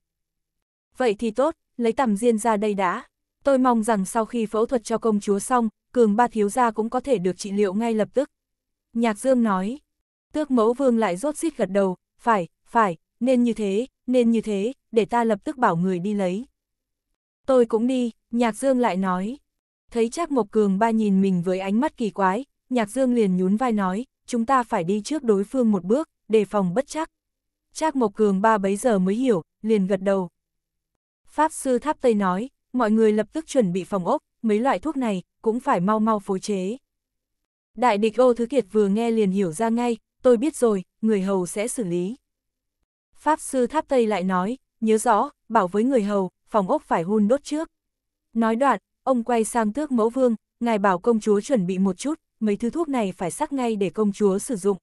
Vậy thì tốt, lấy tầm diên ra đây đã. Tôi mong rằng sau khi phẫu thuật cho công chúa xong, cường ba thiếu gia cũng có thể được trị liệu ngay lập tức. Nhạc Dương nói. Tước mẫu vương lại rốt xít gật đầu, phải, phải, nên như thế, nên như thế, để ta lập tức bảo người đi lấy. Tôi cũng đi, Nhạc Dương lại nói. Thấy Trác Mộc Cường ba nhìn mình với ánh mắt kỳ quái, Nhạc Dương liền nhún vai nói, chúng ta phải đi trước đối phương một bước, đề phòng bất chắc. Trác Mộc Cường ba bấy giờ mới hiểu, liền gật đầu. Pháp sư Tháp Tây nói, mọi người lập tức chuẩn bị phòng ốc, mấy loại thuốc này cũng phải mau mau phối chế. Đại địch ô thứ kiệt vừa nghe liền hiểu ra ngay, tôi biết rồi, người hầu sẽ xử lý. Pháp sư tháp Tây lại nói, nhớ rõ, bảo với người hầu, phòng ốc phải hun đốt trước. Nói đoạn, ông quay sang tước mẫu vương, ngài bảo công chúa chuẩn bị một chút, mấy thứ thuốc này phải sắc ngay để công chúa sử dụng.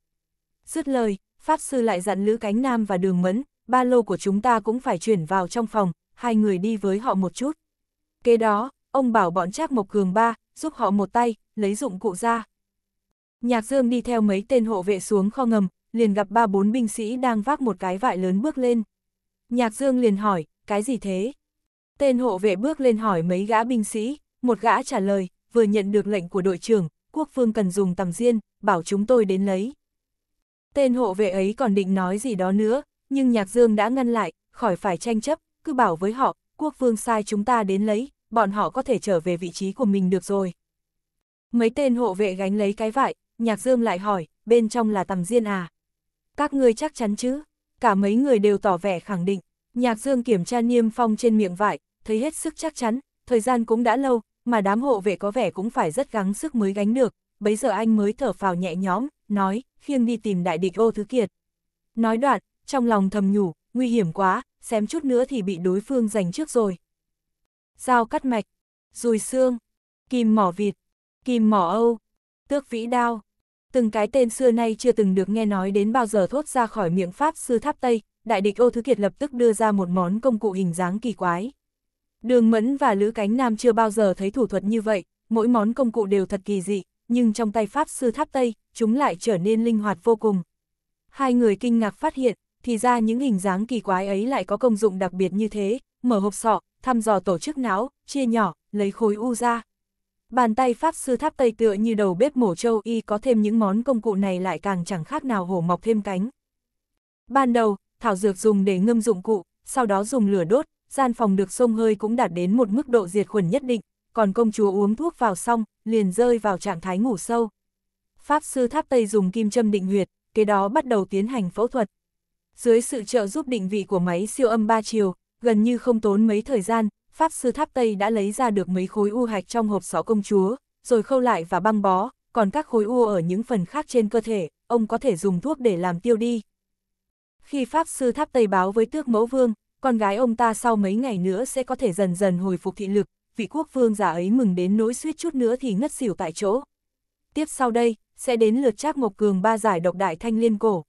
Dứt lời, Pháp sư lại dặn Lữ Cánh Nam và Đường Mẫn, ba lô của chúng ta cũng phải chuyển vào trong phòng, hai người đi với họ một chút. Kế đó, ông bảo bọn Trác Mộc Cường ba, giúp họ một tay, lấy dụng cụ ra. Nhạc Dương đi theo mấy tên hộ vệ xuống kho ngầm, liền gặp ba bốn binh sĩ đang vác một cái vải lớn bước lên. Nhạc Dương liền hỏi, cái gì thế? Tên hộ vệ bước lên hỏi mấy gã binh sĩ, một gã trả lời, vừa nhận được lệnh của đội trưởng, quốc phương cần dùng tầm diên, bảo chúng tôi đến lấy. Tên hộ vệ ấy còn định nói gì đó nữa, nhưng Nhạc Dương đã ngăn lại, khỏi phải tranh chấp, cứ bảo với họ, quốc vương sai chúng ta đến lấy, bọn họ có thể trở về vị trí của mình được rồi. Mấy tên hộ vệ gánh lấy cái vải, Nhạc Dương lại hỏi, bên trong là tầm riêng à? Các ngươi chắc chắn chứ? Cả mấy người đều tỏ vẻ khẳng định. Nhạc Dương kiểm tra niêm phong trên miệng vải, thấy hết sức chắc chắn, thời gian cũng đã lâu, mà đám hộ vệ có vẻ cũng phải rất gắng sức mới gánh được. Bấy giờ anh mới thở phào nhẹ nhõm, nói, khiêng đi tìm đại địch ô thứ kiệt. Nói đoạn, trong lòng thầm nhủ, nguy hiểm quá, xém chút nữa thì bị đối phương giành trước rồi. Dao cắt mạch, rùi xương, kìm mỏ vịt, kìm mỏ Âu, tước vĩ đao, từng cái tên xưa nay chưa từng được nghe nói đến bao giờ thốt ra khỏi miệng Pháp sư tháp Tây, đại địch ô thứ kiệt lập tức đưa ra một món công cụ hình dáng kỳ quái. Đường Mẫn và Lữ Cánh Nam chưa bao giờ thấy thủ thuật như vậy, mỗi món công cụ đều thật kỳ dị, nhưng trong tay Pháp sư tháp Tây, chúng lại trở nên linh hoạt vô cùng. Hai người kinh ngạc phát hiện, thì ra những hình dáng kỳ quái ấy lại có công dụng đặc biệt như thế, mở hộp sọ, thăm dò tổ chức não, chia nhỏ, lấy khối u ra. Bàn tay Pháp Sư Tháp Tây tựa như đầu bếp mổ châu y có thêm những món công cụ này lại càng chẳng khác nào hổ mọc thêm cánh. Ban đầu, thảo dược dùng để ngâm dụng cụ, sau đó dùng lửa đốt, gian phòng được sông hơi cũng đạt đến một mức độ diệt khuẩn nhất định, còn công chúa uống thuốc vào xong, liền rơi vào trạng thái ngủ sâu. Pháp Sư Tháp Tây dùng kim châm định huyệt, kế đó bắt đầu tiến hành phẫu thuật. Dưới sự trợ giúp định vị của máy siêu âm ba chiều, gần như không tốn mấy thời gian, Pháp Sư Tháp Tây đã lấy ra được mấy khối u hạch trong hộp sọ công chúa, rồi khâu lại và băng bó, còn các khối u ở những phần khác trên cơ thể, ông có thể dùng thuốc để làm tiêu đi. Khi Pháp Sư Tháp Tây báo với Tước Mẫu Vương, con gái ông ta sau mấy ngày nữa sẽ có thể dần dần hồi phục thị lực, vị quốc vương giả ấy mừng đến nỗi suýt chút nữa thì ngất xỉu tại chỗ. Tiếp sau đây, sẽ đến lượt Trác Mộc Cường ba giải độc đại thanh liên cổ.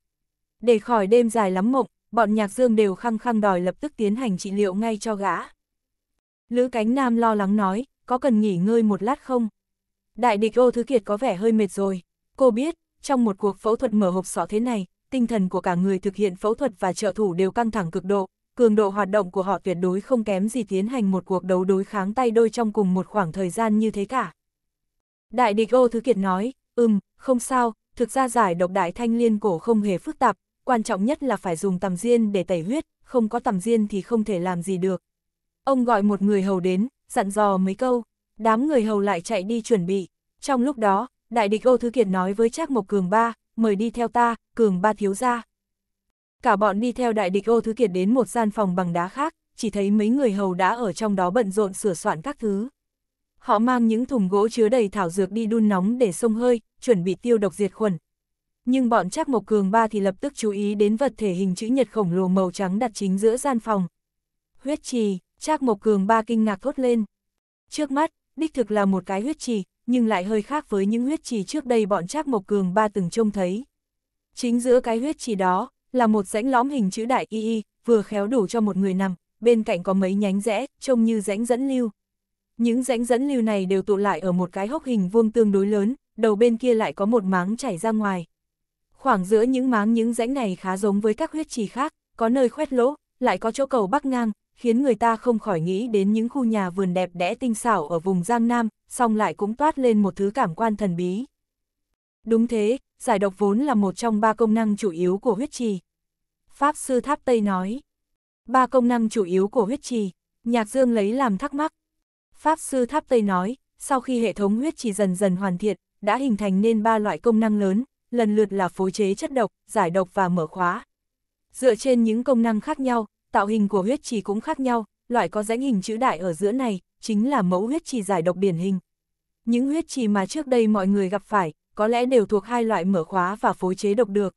Để khỏi đêm dài lắm mộng, bọn nhạc dương đều khăng khăng đòi lập tức tiến hành trị liệu ngay cho gã. Lữ Cánh Nam lo lắng nói, có cần nghỉ ngơi một lát không? Đại địch ô thứ kiệt có vẻ hơi mệt rồi. Cô biết, trong một cuộc phẫu thuật mở hộp sọ thế này, tinh thần của cả người thực hiện phẫu thuật và trợ thủ đều căng thẳng cực độ, cường độ hoạt động của họ tuyệt đối không kém gì tiến hành một cuộc đấu đối kháng tay đôi trong cùng một khoảng thời gian như thế cả. Đại địch ô thứ kiệt nói, ừm, không sao, thực ra giải độc đại thanh liên cổ không hề phức tạp, quan trọng nhất là phải dùng tầm riêng để tẩy huyết, không có tầm riêng thì không thể làm gì được. Ông gọi một người hầu đến, dặn dò mấy câu, đám người hầu lại chạy đi chuẩn bị. Trong lúc đó, đại địch Âu Thứ Kiệt nói với Trác Mộc Cường Ba, mời đi theo ta, Cường Ba thiếu ra. Cả bọn đi theo đại địch Âu Thứ Kiệt đến một gian phòng bằng đá khác, chỉ thấy mấy người hầu đã ở trong đó bận rộn sửa soạn các thứ. Họ mang những thùng gỗ chứa đầy thảo dược đi đun nóng để sông hơi, chuẩn bị tiêu độc diệt khuẩn. Nhưng bọn Trác Mộc Cường Ba thì lập tức chú ý đến vật thể hình chữ nhật khổng lồ màu trắng đặt chính giữa gian phòng. Huyết trì Trác Mộc Cường ba kinh ngạc thốt lên. Trước mắt, đích thực là một cái huyết trì, nhưng lại hơi khác với những huyết trì trước đây bọn Trác Mộc Cường ba từng trông thấy. Chính giữa cái huyết trì đó, là một rãnh lõm hình chữ đại y y, vừa khéo đủ cho một người nằm, bên cạnh có mấy nhánh rẽ, trông như rãnh dẫn lưu. Những rãnh dẫn lưu này đều tụ lại ở một cái hốc hình vuông tương đối lớn, đầu bên kia lại có một máng chảy ra ngoài. Khoảng giữa những máng những rãnh này khá giống với các huyết trì khác, có nơi khoét lỗ, lại có chỗ cầu bắc ngang, khiến người ta không khỏi nghĩ đến những khu nhà vườn đẹp đẽ tinh xảo ở vùng Giang Nam, song lại cũng toát lên một thứ cảm quan thần bí. Đúng thế, giải độc vốn là một trong ba công năng chủ yếu của huyết trì. Pháp sư Tháp Tây nói, ba công năng chủ yếu của huyết trì, Nhạc Dương lấy làm thắc mắc. Pháp sư Tháp Tây nói, sau khi hệ thống huyết trì dần dần hoàn thiện, đã hình thành nên ba loại công năng lớn, lần lượt là phối chế chất độc, giải độc và mở khóa. Dựa trên những công năng khác nhau, tạo hình của huyết trì cũng khác nhau, loại có rãnh hình chữ đại ở giữa này, chính là mẫu huyết trì giải độc điển hình. Những huyết trì mà trước đây mọi người gặp phải, có lẽ đều thuộc hai loại mở khóa và phối chế độc được.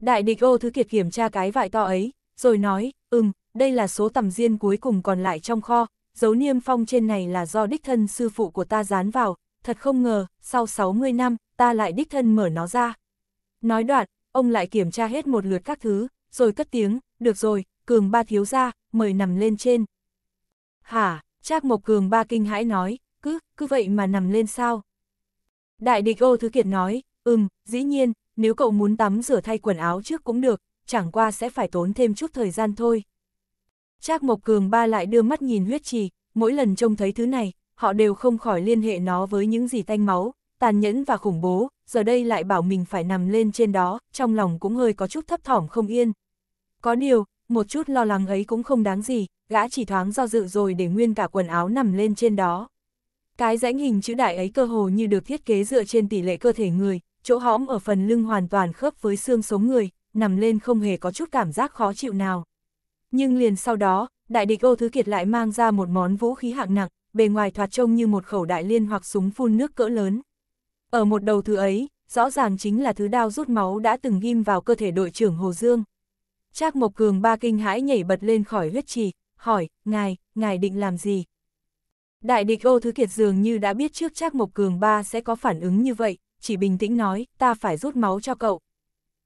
Đại địch ô thứ kiệt kiểm tra cái vại to ấy, rồi nói, ừm, đây là số tầm riêng cuối cùng còn lại trong kho, dấu niêm phong trên này là do đích thân sư phụ của ta dán vào, thật không ngờ, sau 60 năm, ta lại đích thân mở nó ra. Nói đoạn, ông lại kiểm tra hết một lượt các thứ, rồi cất tiếng, được rồi, cường ba thiếu ra, mời nằm lên trên. Hả, Trác Mộc cường ba kinh hãi nói, cứ, cứ vậy mà nằm lên sao? Đại địch ô thứ kiệt nói, ừm, dĩ nhiên, nếu cậu muốn tắm rửa thay quần áo trước cũng được, chẳng qua sẽ phải tốn thêm chút thời gian thôi. Trác Mộc Cường ba lại đưa mắt nhìn huyết trì, mỗi lần trông thấy thứ này, họ đều không khỏi liên hệ nó với những gì tanh máu, tàn nhẫn và khủng bố, giờ đây lại bảo mình phải nằm lên trên đó, trong lòng cũng hơi có chút thấp thỏm không yên. Có điều, một chút lo lắng ấy cũng không đáng gì, gã chỉ thoáng do dự rồi để nguyên cả quần áo nằm lên trên đó. Cái rãnh hình chữ đại ấy cơ hồ như được thiết kế dựa trên tỷ lệ cơ thể người, chỗ hõm ở phần lưng hoàn toàn khớp với xương sống người, nằm lên không hề có chút cảm giác khó chịu nào. Nhưng liền sau đó, đại địch ô thứ kiệt lại mang ra một món vũ khí hạng nặng, bề ngoài thoạt trông như một khẩu đại liên hoặc súng phun nước cỡ lớn. Ở một đầu thứ ấy, rõ ràng chính là thứ đao rút máu đã từng ghim vào cơ thể đội trưởng Hồ Dương. Trác Mộc Cường ba kinh hãi nhảy bật lên khỏi huyết trì, hỏi, ngài, ngài định làm gì? Đại địch ô thứ kiệt dường như đã biết trước Trác Mộc Cường ba sẽ có phản ứng như vậy, chỉ bình tĩnh nói, ta phải rút máu cho cậu.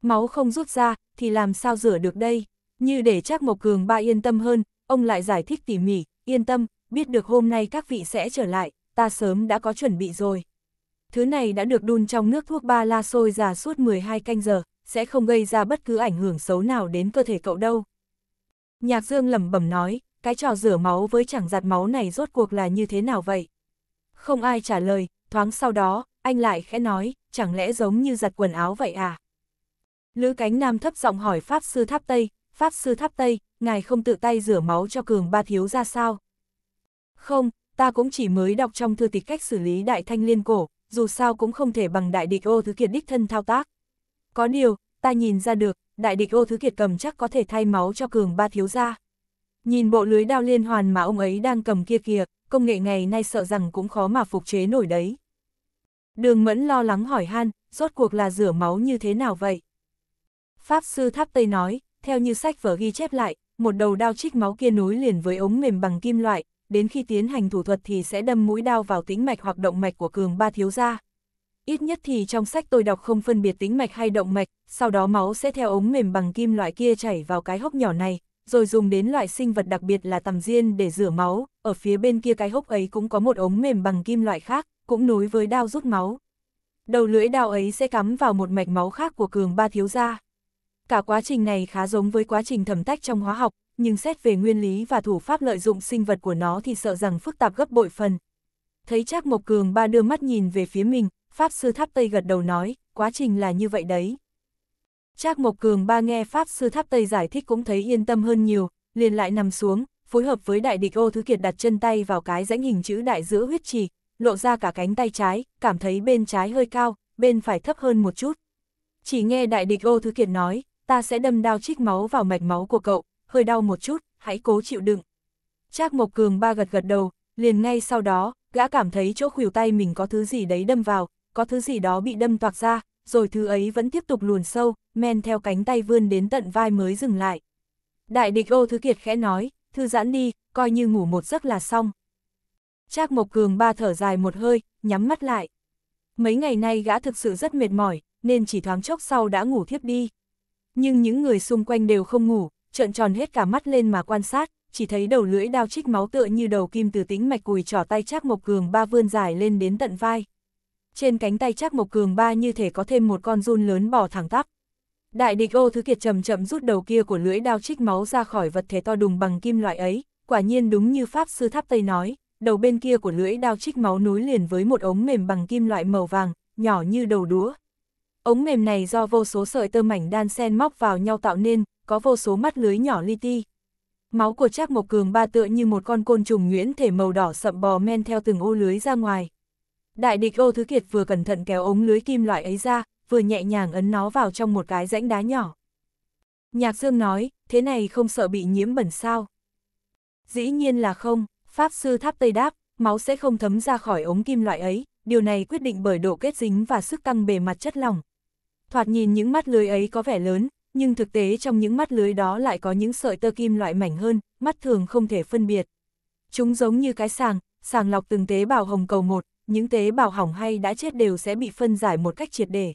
Máu không rút ra, thì làm sao rửa được đây? Như để Trác Mộc Cường ba yên tâm hơn, ông lại giải thích tỉ mỉ, yên tâm, biết được hôm nay các vị sẽ trở lại, ta sớm đã có chuẩn bị rồi. Thứ này đã được đun trong nước thuốc ba la sôi già suốt 12 canh giờ, sẽ không gây ra bất cứ ảnh hưởng xấu nào đến cơ thể cậu đâu. Nhạc Dương lẩm bẩm nói, cái trò rửa máu với chẳng giặt máu này rốt cuộc là như thế nào vậy? Không ai trả lời, thoáng sau đó, anh lại khẽ nói, chẳng lẽ giống như giặt quần áo vậy à? Lữ cánh nam thấp giọng hỏi Pháp Sư Tháp Tây, Pháp Sư Tháp Tây, ngài không tự tay rửa máu cho cường ba thiếu ra sao? Không, ta cũng chỉ mới đọc trong thư tịch cách xử lý đại thanh liên cổ, dù sao cũng không thể bằng đại địch ô thứ kiệt đích thân thao tác. Có điều, ta nhìn ra được, đại địch ô thứ kiệt cầm chắc có thể thay máu cho cường ba thiếu gia. Nhìn bộ lưới đao liên hoàn mà ông ấy đang cầm kia kìa, công nghệ ngày nay sợ rằng cũng khó mà phục chế nổi đấy. Đường Mẫn lo lắng hỏi han, rốt cuộc là rửa máu như thế nào vậy? Pháp sư Tháp Tây nói, theo như sách vở ghi chép lại, một đầu đao trích máu kia nối liền với ống mềm bằng kim loại, đến khi tiến hành thủ thuật thì sẽ đâm mũi đao vào tĩnh mạch hoặc động mạch của cường ba thiếu gia ít nhất thì trong sách tôi đọc không phân biệt tính mạch hay động mạch, sau đó máu sẽ theo ống mềm bằng kim loại kia chảy vào cái hốc nhỏ này, rồi dùng đến loại sinh vật đặc biệt là tằm diên để rửa máu, ở phía bên kia cái hốc ấy cũng có một ống mềm bằng kim loại khác, cũng nối với đao rút máu. Đầu lưỡi đao ấy sẽ cắm vào một mạch máu khác của cường ba thiếu gia. Cả quá trình này khá giống với quá trình thẩm tách trong hóa học, nhưng xét về nguyên lý và thủ pháp lợi dụng sinh vật của nó thì sợ rằng phức tạp gấp bội phần. Thấy chắc một Cường ba đưa mắt nhìn về phía mình, Pháp Sư Tháp Tây gật đầu nói, quá trình là như vậy đấy. Trác Mộc Cường ba nghe Pháp Sư Tháp Tây giải thích cũng thấy yên tâm hơn nhiều, liền lại nằm xuống, phối hợp với đại địch ô thứ kiệt đặt chân tay vào cái rãnh hình chữ đại giữa huyết trì, lộ ra cả cánh tay trái, cảm thấy bên trái hơi cao, bên phải thấp hơn một chút. Chỉ nghe đại địch ô thứ kiệt nói, ta sẽ đâm đao chích máu vào mạch máu của cậu, hơi đau một chút, hãy cố chịu đựng. Trác Mộc Cường ba gật gật đầu, liền ngay sau đó, gã cảm thấy chỗ khuỷu tay mình có thứ gì đấy đâm vào, có thứ gì đó bị đâm toạc ra, rồi thứ ấy vẫn tiếp tục luồn sâu, men theo cánh tay vươn đến tận vai mới dừng lại. Đại địch ô thứ kiệt khẽ nói, thư giãn đi, coi như ngủ một giấc là xong. Trác Mộc Cường ba thở dài một hơi, nhắm mắt lại. Mấy ngày nay gã thực sự rất mệt mỏi, nên chỉ thoáng chốc sau đã ngủ thiếp đi. Nhưng những người xung quanh đều không ngủ, trợn tròn hết cả mắt lên mà quan sát, chỉ thấy đầu lưỡi đao chích máu tựa như đầu kim từ tĩnh mạch cùi trỏ tay Trác Mộc Cường ba vươn dài lên đến tận vai trên cánh tay chắc Mộc Cường ba như thể có thêm một con run lớn bò thẳng tắp. Đại địch ô thứ kiệt chậm chậm rút đầu kia của lưỡi đao trích máu ra khỏi vật thể to đùng bằng kim loại ấy, quả nhiên đúng như Pháp Sư Tháp Tây nói, đầu bên kia của lưỡi đao trích máu nối liền với một ống mềm bằng kim loại màu vàng, nhỏ như đầu đũa. Ống mềm này do vô số sợi tơ mảnh đan sen móc vào nhau tạo nên, có vô số mắt lưới nhỏ li ti. Máu của Trác Mộc Cường ba tựa như một con côn trùng nguyễn thể màu đỏ sậm bò men theo từng ô lưới ra ngoài. Đại địch ô thứ kiệt vừa cẩn thận kéo ống lưới kim loại ấy ra, vừa nhẹ nhàng ấn nó vào trong một cái rãnh đá nhỏ. Nhạc Dương nói, thế này không sợ bị nhiễm bẩn sao? Dĩ nhiên là không, Pháp Sư Tháp Tây đáp, máu sẽ không thấm ra khỏi ống kim loại ấy, điều này quyết định bởi độ kết dính và sức căng bề mặt chất lỏng. Thoạt nhìn những mắt lưới ấy có vẻ lớn, nhưng thực tế trong những mắt lưới đó lại có những sợi tơ kim loại mảnh hơn, mắt thường không thể phân biệt. Chúng giống như cái sàng, sàng lọc từng tế bào hồng cầu một, những tế bào hỏng hay đã chết đều sẽ bị phân giải một cách triệt để.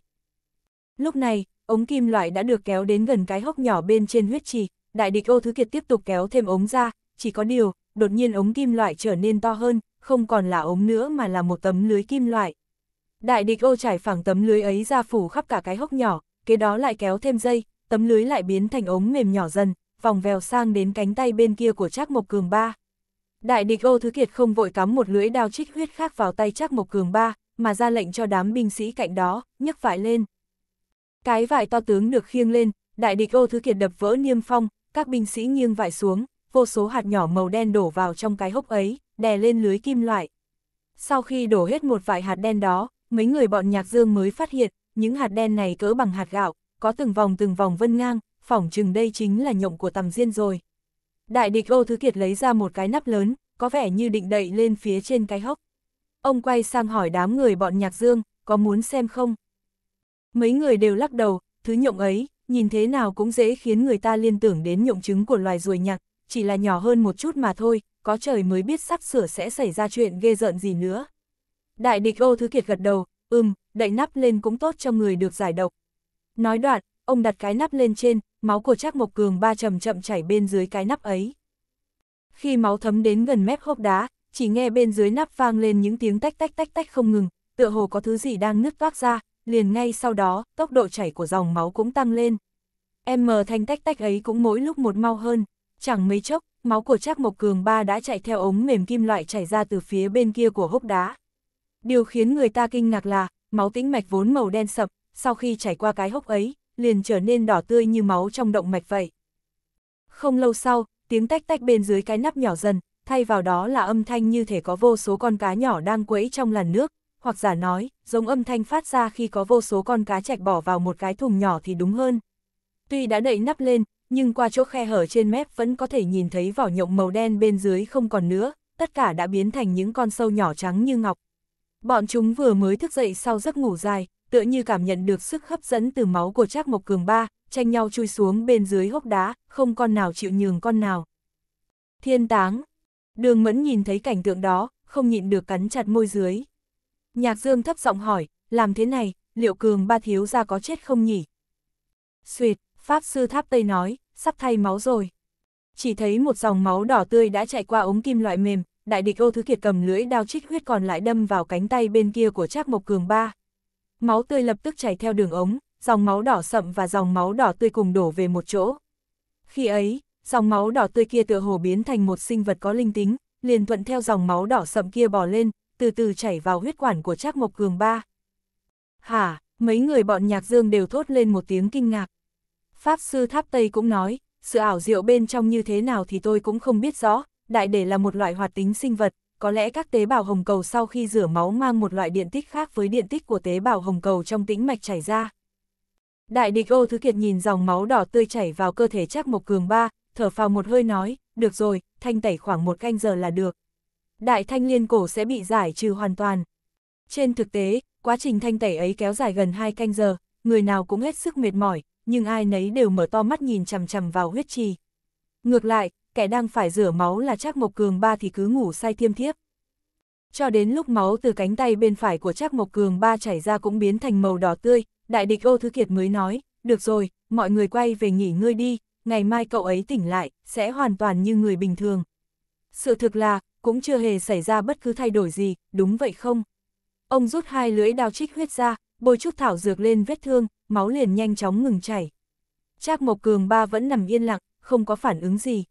Lúc này, ống kim loại đã được kéo đến gần cái hốc nhỏ bên trên huyết trì, đại địch ô thứ kiệt tiếp tục kéo thêm ống ra, chỉ có điều, đột nhiên ống kim loại trở nên to hơn, không còn là ống nữa mà là một tấm lưới kim loại. Đại địch ô trải phẳng tấm lưới ấy ra phủ khắp cả cái hốc nhỏ, kế đó lại kéo thêm dây, tấm lưới lại biến thành ống mềm nhỏ dần, vòng vèo sang đến cánh tay bên kia của Trác Mộc Cường ba. Đại địch Âu Thứ Kiệt không vội cắm một lưỡi đao trích huyết khác vào tay Trác Mộc Cường ba, mà ra lệnh cho đám binh sĩ cạnh đó, nhấc vải lên. Cái vải to tướng được khiêng lên, đại địch Âu Thứ Kiệt đập vỡ niêm phong, các binh sĩ nghiêng vải xuống, vô số hạt nhỏ màu đen đổ vào trong cái hốc ấy, đè lên lưới kim loại. Sau khi đổ hết một vài hạt đen đó, mấy người bọn Nhạc Dương mới phát hiện, những hạt đen này cỡ bằng hạt gạo, có từng vòng từng vòng vân ngang, phỏng chừng đây chính là nhộng của tầm diên rồi. Đại địch ô Thứ Kiệt lấy ra một cái nắp lớn, có vẻ như định đậy lên phía trên cái hốc. Ông quay sang hỏi đám người bọn nhạc dương, có muốn xem không? Mấy người đều lắc đầu, thứ nhộng ấy, nhìn thế nào cũng dễ khiến người ta liên tưởng đến nhộng trứng của loài ruồi nhạc, chỉ là nhỏ hơn một chút mà thôi, có trời mới biết sắp sửa sẽ xảy ra chuyện ghê rợn gì nữa. Đại địch ô Thứ Kiệt gật đầu, ừm, đậy nắp lên cũng tốt cho người được giải độc. Nói đoạn, ông đặt cái nắp lên trên, máu của Trác Mộc Cường ba chậm chậm chảy bên dưới cái nắp ấy. Khi máu thấm đến gần mép hốc đá, chỉ nghe bên dưới nắp vang lên những tiếng tách tách tách tách không ngừng, tựa hồ có thứ gì đang nứt toác ra, liền ngay sau đó, tốc độ chảy của dòng máu cũng tăng lên. Em mờ thanh tách tách ấy cũng mỗi lúc một mau hơn, chẳng mấy chốc, máu của Trác Mộc Cường ba đã chạy theo ống mềm kim loại chảy ra từ phía bên kia của hốc đá. Điều khiến người ta kinh ngạc là, máu tĩnh mạch vốn màu đen sậm, sau khi chảy qua cái hốc ấy, liền trở nên đỏ tươi như máu trong động mạch vậy. Không lâu sau, tiếng tách tách bên dưới cái nắp nhỏ dần, thay vào đó là âm thanh như thể có vô số con cá nhỏ đang quẫy trong làn nước, hoặc giả nói, giống âm thanh phát ra khi có vô số con cá chạch bỏ vào một cái thùng nhỏ thì đúng hơn. Tuy đã đậy nắp lên, nhưng qua chỗ khe hở trên mép vẫn có thể nhìn thấy vỏ nhộng màu đen bên dưới không còn nữa, tất cả đã biến thành những con sâu nhỏ trắng như ngọc, Bọn chúng vừa mới thức dậy sau giấc ngủ dài, tựa như cảm nhận được sức hấp dẫn từ máu của Trác Mộc Cường ba, tranh nhau chui xuống bên dưới hốc đá, không con nào chịu nhường con nào. Thiên táng. Đường Mẫn nhìn thấy cảnh tượng đó, không nhịn được cắn chặt môi dưới. Nhạc Dương thấp giọng hỏi, làm thế này, liệu Cường ba thiếu ra có chết không nhỉ? Xuyệt, Pháp Sư Tháp Tây nói, sắp thay máu rồi. Chỉ thấy một dòng máu đỏ tươi đã chạy qua ống kim loại mềm, đại địch ô thứ kiệt cầm lưỡi đao chích huyết còn lại đâm vào cánh tay bên kia của Trác Mộc Cường ba. Máu tươi lập tức chảy theo đường ống, dòng máu đỏ sậm và dòng máu đỏ tươi cùng đổ về một chỗ. Khi ấy, dòng máu đỏ tươi kia tựa hồ biến thành một sinh vật có linh tính, liền thuận theo dòng máu đỏ sậm kia bò lên, từ từ chảy vào huyết quản của Trác Mộc Cường ba. Hả, mấy người bọn nhạc dương đều thốt lên một tiếng kinh ngạc. Pháp sư Tháp Tây cũng nói, sự ảo diệu bên trong như thế nào thì tôi cũng không biết rõ, đại để là một loại hoạt tính sinh vật, có lẽ các tế bào hồng cầu sau khi rửa máu mang một loại điện tích khác với điện tích của tế bào hồng cầu trong tĩnh mạch chảy ra. Đại địch ô thứ kiệt nhìn dòng máu đỏ tươi chảy vào cơ thể chắc mộc cường ba, thở phào một hơi nói, được rồi, thanh tẩy khoảng một canh giờ là được. Đại thanh liên cổ sẽ bị giải trừ hoàn toàn. Trên thực tế, quá trình thanh tẩy ấy kéo dài gần hai canh giờ, người nào cũng hết sức mệt mỏi, nhưng ai nấy đều mở to mắt nhìn chằm chằm vào huyết trì. Ngược lại, kẻ đang phải rửa máu là Trác Mộc Cường ba thì cứ ngủ say thiêm thiếp. Cho đến lúc máu từ cánh tay bên phải của Trác Mộc Cường ba chảy ra cũng biến thành màu đỏ tươi, đại địch ô thứ kiệt mới nói, được rồi, mọi người quay về nghỉ ngơi đi, ngày mai cậu ấy tỉnh lại, sẽ hoàn toàn như người bình thường. Sự thực là, cũng chưa hề xảy ra bất cứ thay đổi gì, đúng vậy không? Ông rút hai lưỡi đao trích huyết ra, bôi chút thảo dược lên vết thương, máu liền nhanh chóng ngừng chảy. Trác Mộc Cường ba vẫn nằm yên lặng, không có phản ứng gì.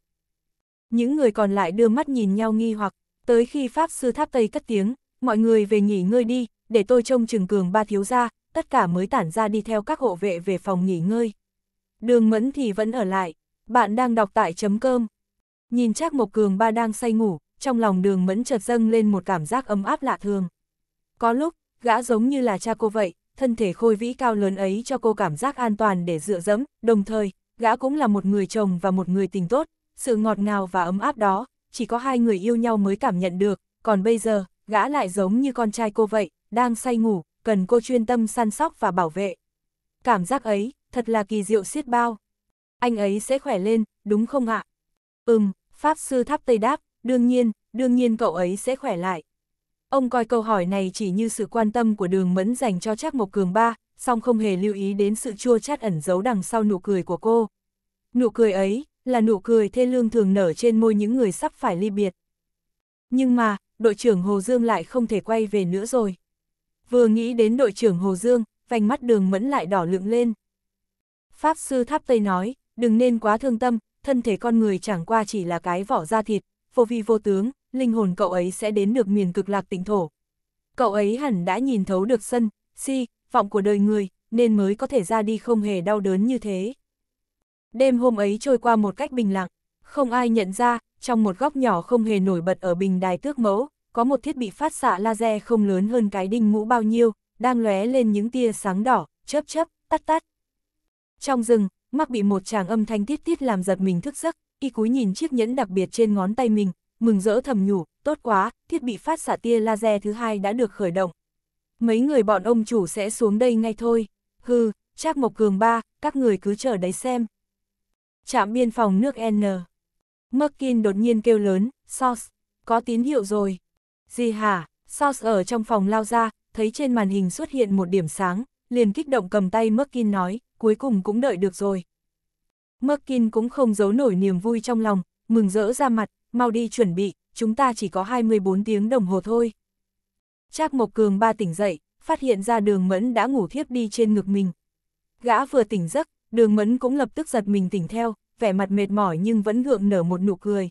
Những người còn lại đưa mắt nhìn nhau nghi hoặc, tới khi Pháp Sư Tháp Tây cất tiếng, mọi người về nghỉ ngơi đi, để tôi trông Trường cường ba thiếu ra, tất cả mới tản ra đi theo các hộ vệ về phòng nghỉ ngơi. Đường Mẫn thì vẫn ở lại, bạn đang đọc tại chấm cơm. Nhìn chắc Mộc Cường ba đang say ngủ, trong lòng đường Mẫn chợt dâng lên một cảm giác ấm áp lạ thường. Có lúc, gã giống như là cha cô vậy, thân thể khôi vĩ cao lớn ấy cho cô cảm giác an toàn để dựa dẫm, đồng thời, gã cũng là một người chồng và một người tình tốt, sự ngọt ngào và ấm áp đó, chỉ có hai người yêu nhau mới cảm nhận được, còn bây giờ, gã lại giống như con trai cô vậy, đang say ngủ, cần cô chuyên tâm săn sóc và bảo vệ. Cảm giác ấy, thật là kỳ diệu xiết bao. Anh ấy sẽ khỏe lên, đúng không ạ? Ừm, Pháp Sư Tháp Tây đáp, đương nhiên, đương nhiên cậu ấy sẽ khỏe lại. Ông coi câu hỏi này chỉ như sự quan tâm của đường mẫn dành cho Trác Mộc Cường ba, song không hề lưu ý đến sự chua chát ẩn giấu đằng sau nụ cười của cô. Nụ cười ấy, là nụ cười thê lương thường nở trên môi những người sắp phải ly biệt. Nhưng mà, đội trưởng Hồ Dương lại không thể quay về nữa rồi. Vừa nghĩ đến đội trưởng Hồ Dương, vành mắt đường mẫn lại đỏ lượng lên. Pháp sư Tháp Tây nói, đừng nên quá thương tâm, thân thể con người chẳng qua chỉ là cái vỏ da thịt, vô vi vô tướng, linh hồn cậu ấy sẽ đến được miền cực lạc tỉnh thổ. Cậu ấy hẳn đã nhìn thấu được sân, si, vọng của đời người, nên mới có thể ra đi không hề đau đớn như thế. Đêm hôm ấy trôi qua một cách bình lặng, không ai nhận ra, trong một góc nhỏ không hề nổi bật ở bình đài tước mẫu, có một thiết bị phát xạ laser không lớn hơn cái đinh mũ bao nhiêu, đang lóe lên những tia sáng đỏ, chớp chớp, tắt tắt. Trong rừng, mắc bị một chàng âm thanh tít tít làm giật mình thức giấc, y cúi nhìn chiếc nhẫn đặc biệt trên ngón tay mình, mừng rỡ thầm nhủ, tốt quá, thiết bị phát xạ tia laser thứ hai đã được khởi động. Mấy người bọn ông chủ sẽ xuống đây ngay thôi. Hừ, chắc Mộc Cường ba, các người cứ chờ đấy xem trạm biên phòng nước N. Merkin đột nhiên kêu lớn, Sauce, có tín hiệu rồi. Gì hả, Sauce ở trong phòng lao ra, thấy trên màn hình xuất hiện một điểm sáng, liền kích động cầm tay Merkin nói, cuối cùng cũng đợi được rồi. Merkin cũng không giấu nổi niềm vui trong lòng, mừng rỡ ra mặt, mau đi chuẩn bị, chúng ta chỉ có 24 tiếng đồng hồ thôi. Trác Mộc Cường ba tỉnh dậy, phát hiện ra đường mẫn đã ngủ thiếp đi trên ngực mình. Gã vừa tỉnh giấc, đường mẫn cũng lập tức giật mình tỉnh theo, vẻ mặt mệt mỏi nhưng vẫn gượng nở một nụ cười.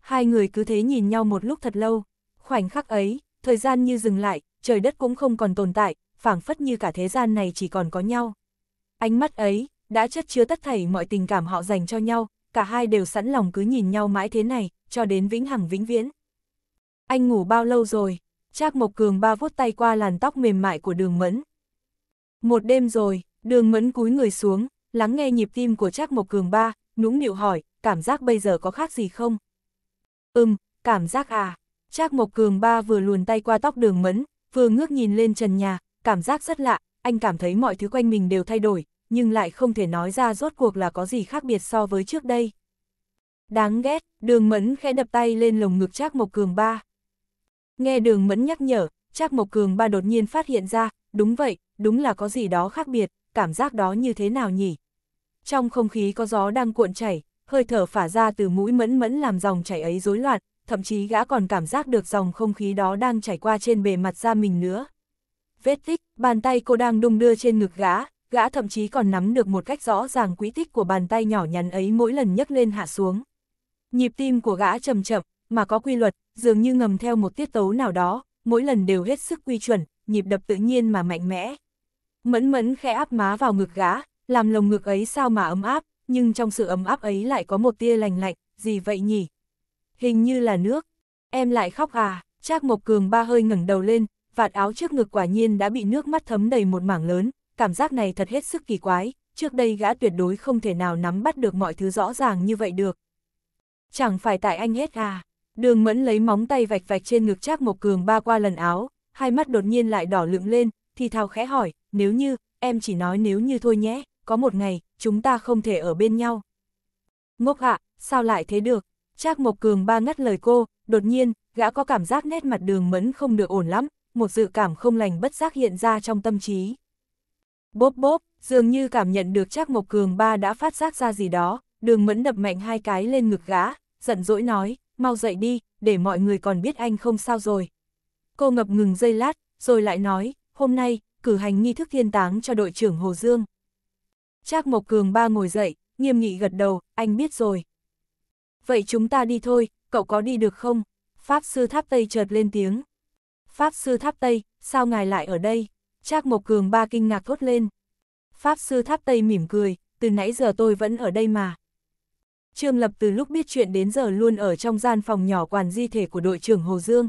Hai người cứ thế nhìn nhau một lúc thật lâu, khoảnh khắc ấy, thời gian như dừng lại, trời đất cũng không còn tồn tại, phảng phất như cả thế gian này chỉ còn có nhau. Ánh mắt ấy, đã chất chứa tất thảy mọi tình cảm họ dành cho nhau, cả hai đều sẵn lòng cứ nhìn nhau mãi thế này, cho đến vĩnh hằng vĩnh viễn. Anh ngủ bao lâu rồi? Trác Mộc Cường ba vuốt tay qua làn tóc mềm mại của đường mẫn. Một đêm rồi, đường mẫn cúi người xuống, lắng nghe nhịp tim của Trác Mộc Cường ba, nũng nịu hỏi, cảm giác bây giờ có khác gì không? Ừm, cảm giác à. Trác Mộc Cường ba vừa luồn tay qua tóc đường mẫn, vừa ngước nhìn lên trần nhà, cảm giác rất lạ, anh cảm thấy mọi thứ quanh mình đều thay đổi, nhưng lại không thể nói ra rốt cuộc là có gì khác biệt so với trước đây. Đáng ghét, đường mẫn khẽ đập tay lên lồng ngực Trác Mộc Cường ba. Nghe đường mẫn nhắc nhở, Trác Mộc Cường ba đột nhiên phát hiện ra, đúng vậy, đúng là có gì đó khác biệt, cảm giác đó như thế nào nhỉ? trong không khí có gió đang cuộn chảy, hơi thở phả ra từ mũi mẫn mẫn làm dòng chảy ấy rối loạn, thậm chí gã còn cảm giác được dòng không khí đó đang chảy qua trên bề mặt da mình nữa. Vết tích, bàn tay cô đang đung đưa trên ngực gã, gã thậm chí còn nắm được một cách rõ ràng quỹ tích của bàn tay nhỏ nhắn ấy mỗi lần nhấc lên hạ xuống. Nhịp tim của gã chậm chậm, mà có quy luật, dường như ngầm theo một tiết tấu nào đó, mỗi lần đều hết sức quy chuẩn, nhịp đập tự nhiên mà mạnh mẽ. Mẫn mẫn khẽ áp má vào ngực gã, làm lồng ngực ấy sao mà ấm áp, nhưng trong sự ấm áp ấy lại có một tia lành lạnh, gì vậy nhỉ? Hình như là nước. Em lại khóc à, Trác Mộc Cường ba hơi ngẩng đầu lên, vạt áo trước ngực quả nhiên đã bị nước mắt thấm đầy một mảng lớn, cảm giác này thật hết sức kỳ quái, trước đây gã tuyệt đối không thể nào nắm bắt được mọi thứ rõ ràng như vậy được. Chẳng phải tại anh hết à, đường mẫn lấy móng tay vạch vạch trên ngực Trác Mộc Cường ba qua lần áo, hai mắt đột nhiên lại đỏ lựng lên, thì thào khẽ hỏi, nếu như, em chỉ nói nếu như thôi nhé có một ngày, chúng ta không thể ở bên nhau. Ngốc ạ, sao lại thế được? Trác Mộc Cường ba ngắt lời cô, đột nhiên, gã có cảm giác nét mặt đường mẫn không được ổn lắm, một dự cảm không lành bất giác hiện ra trong tâm trí. Bốp bốp, dường như cảm nhận được Trác Mộc Cường ba đã phát giác ra gì đó, đường mẫn đập mạnh hai cái lên ngực gã, giận dỗi nói, mau dậy đi, để mọi người còn biết anh không sao rồi. Cô ngập ngừng dây lát, rồi lại nói, hôm nay, cử hành nghi thức thiên táng cho đội trưởng Hồ Dương. Trác Mộc Cường ba ngồi dậy, nghiêm nghị gật đầu, anh biết rồi. Vậy chúng ta đi thôi, cậu có đi được không? Pháp sư tháp Tây chợt lên tiếng. Pháp sư tháp Tây, sao ngài lại ở đây? Trác Mộc Cường ba kinh ngạc thốt lên. Pháp sư tháp Tây mỉm cười, từ nãy giờ tôi vẫn ở đây mà. Trương Lập từ lúc biết chuyện đến giờ luôn ở trong gian phòng nhỏ quản di thể của đội trưởng Hồ Dương.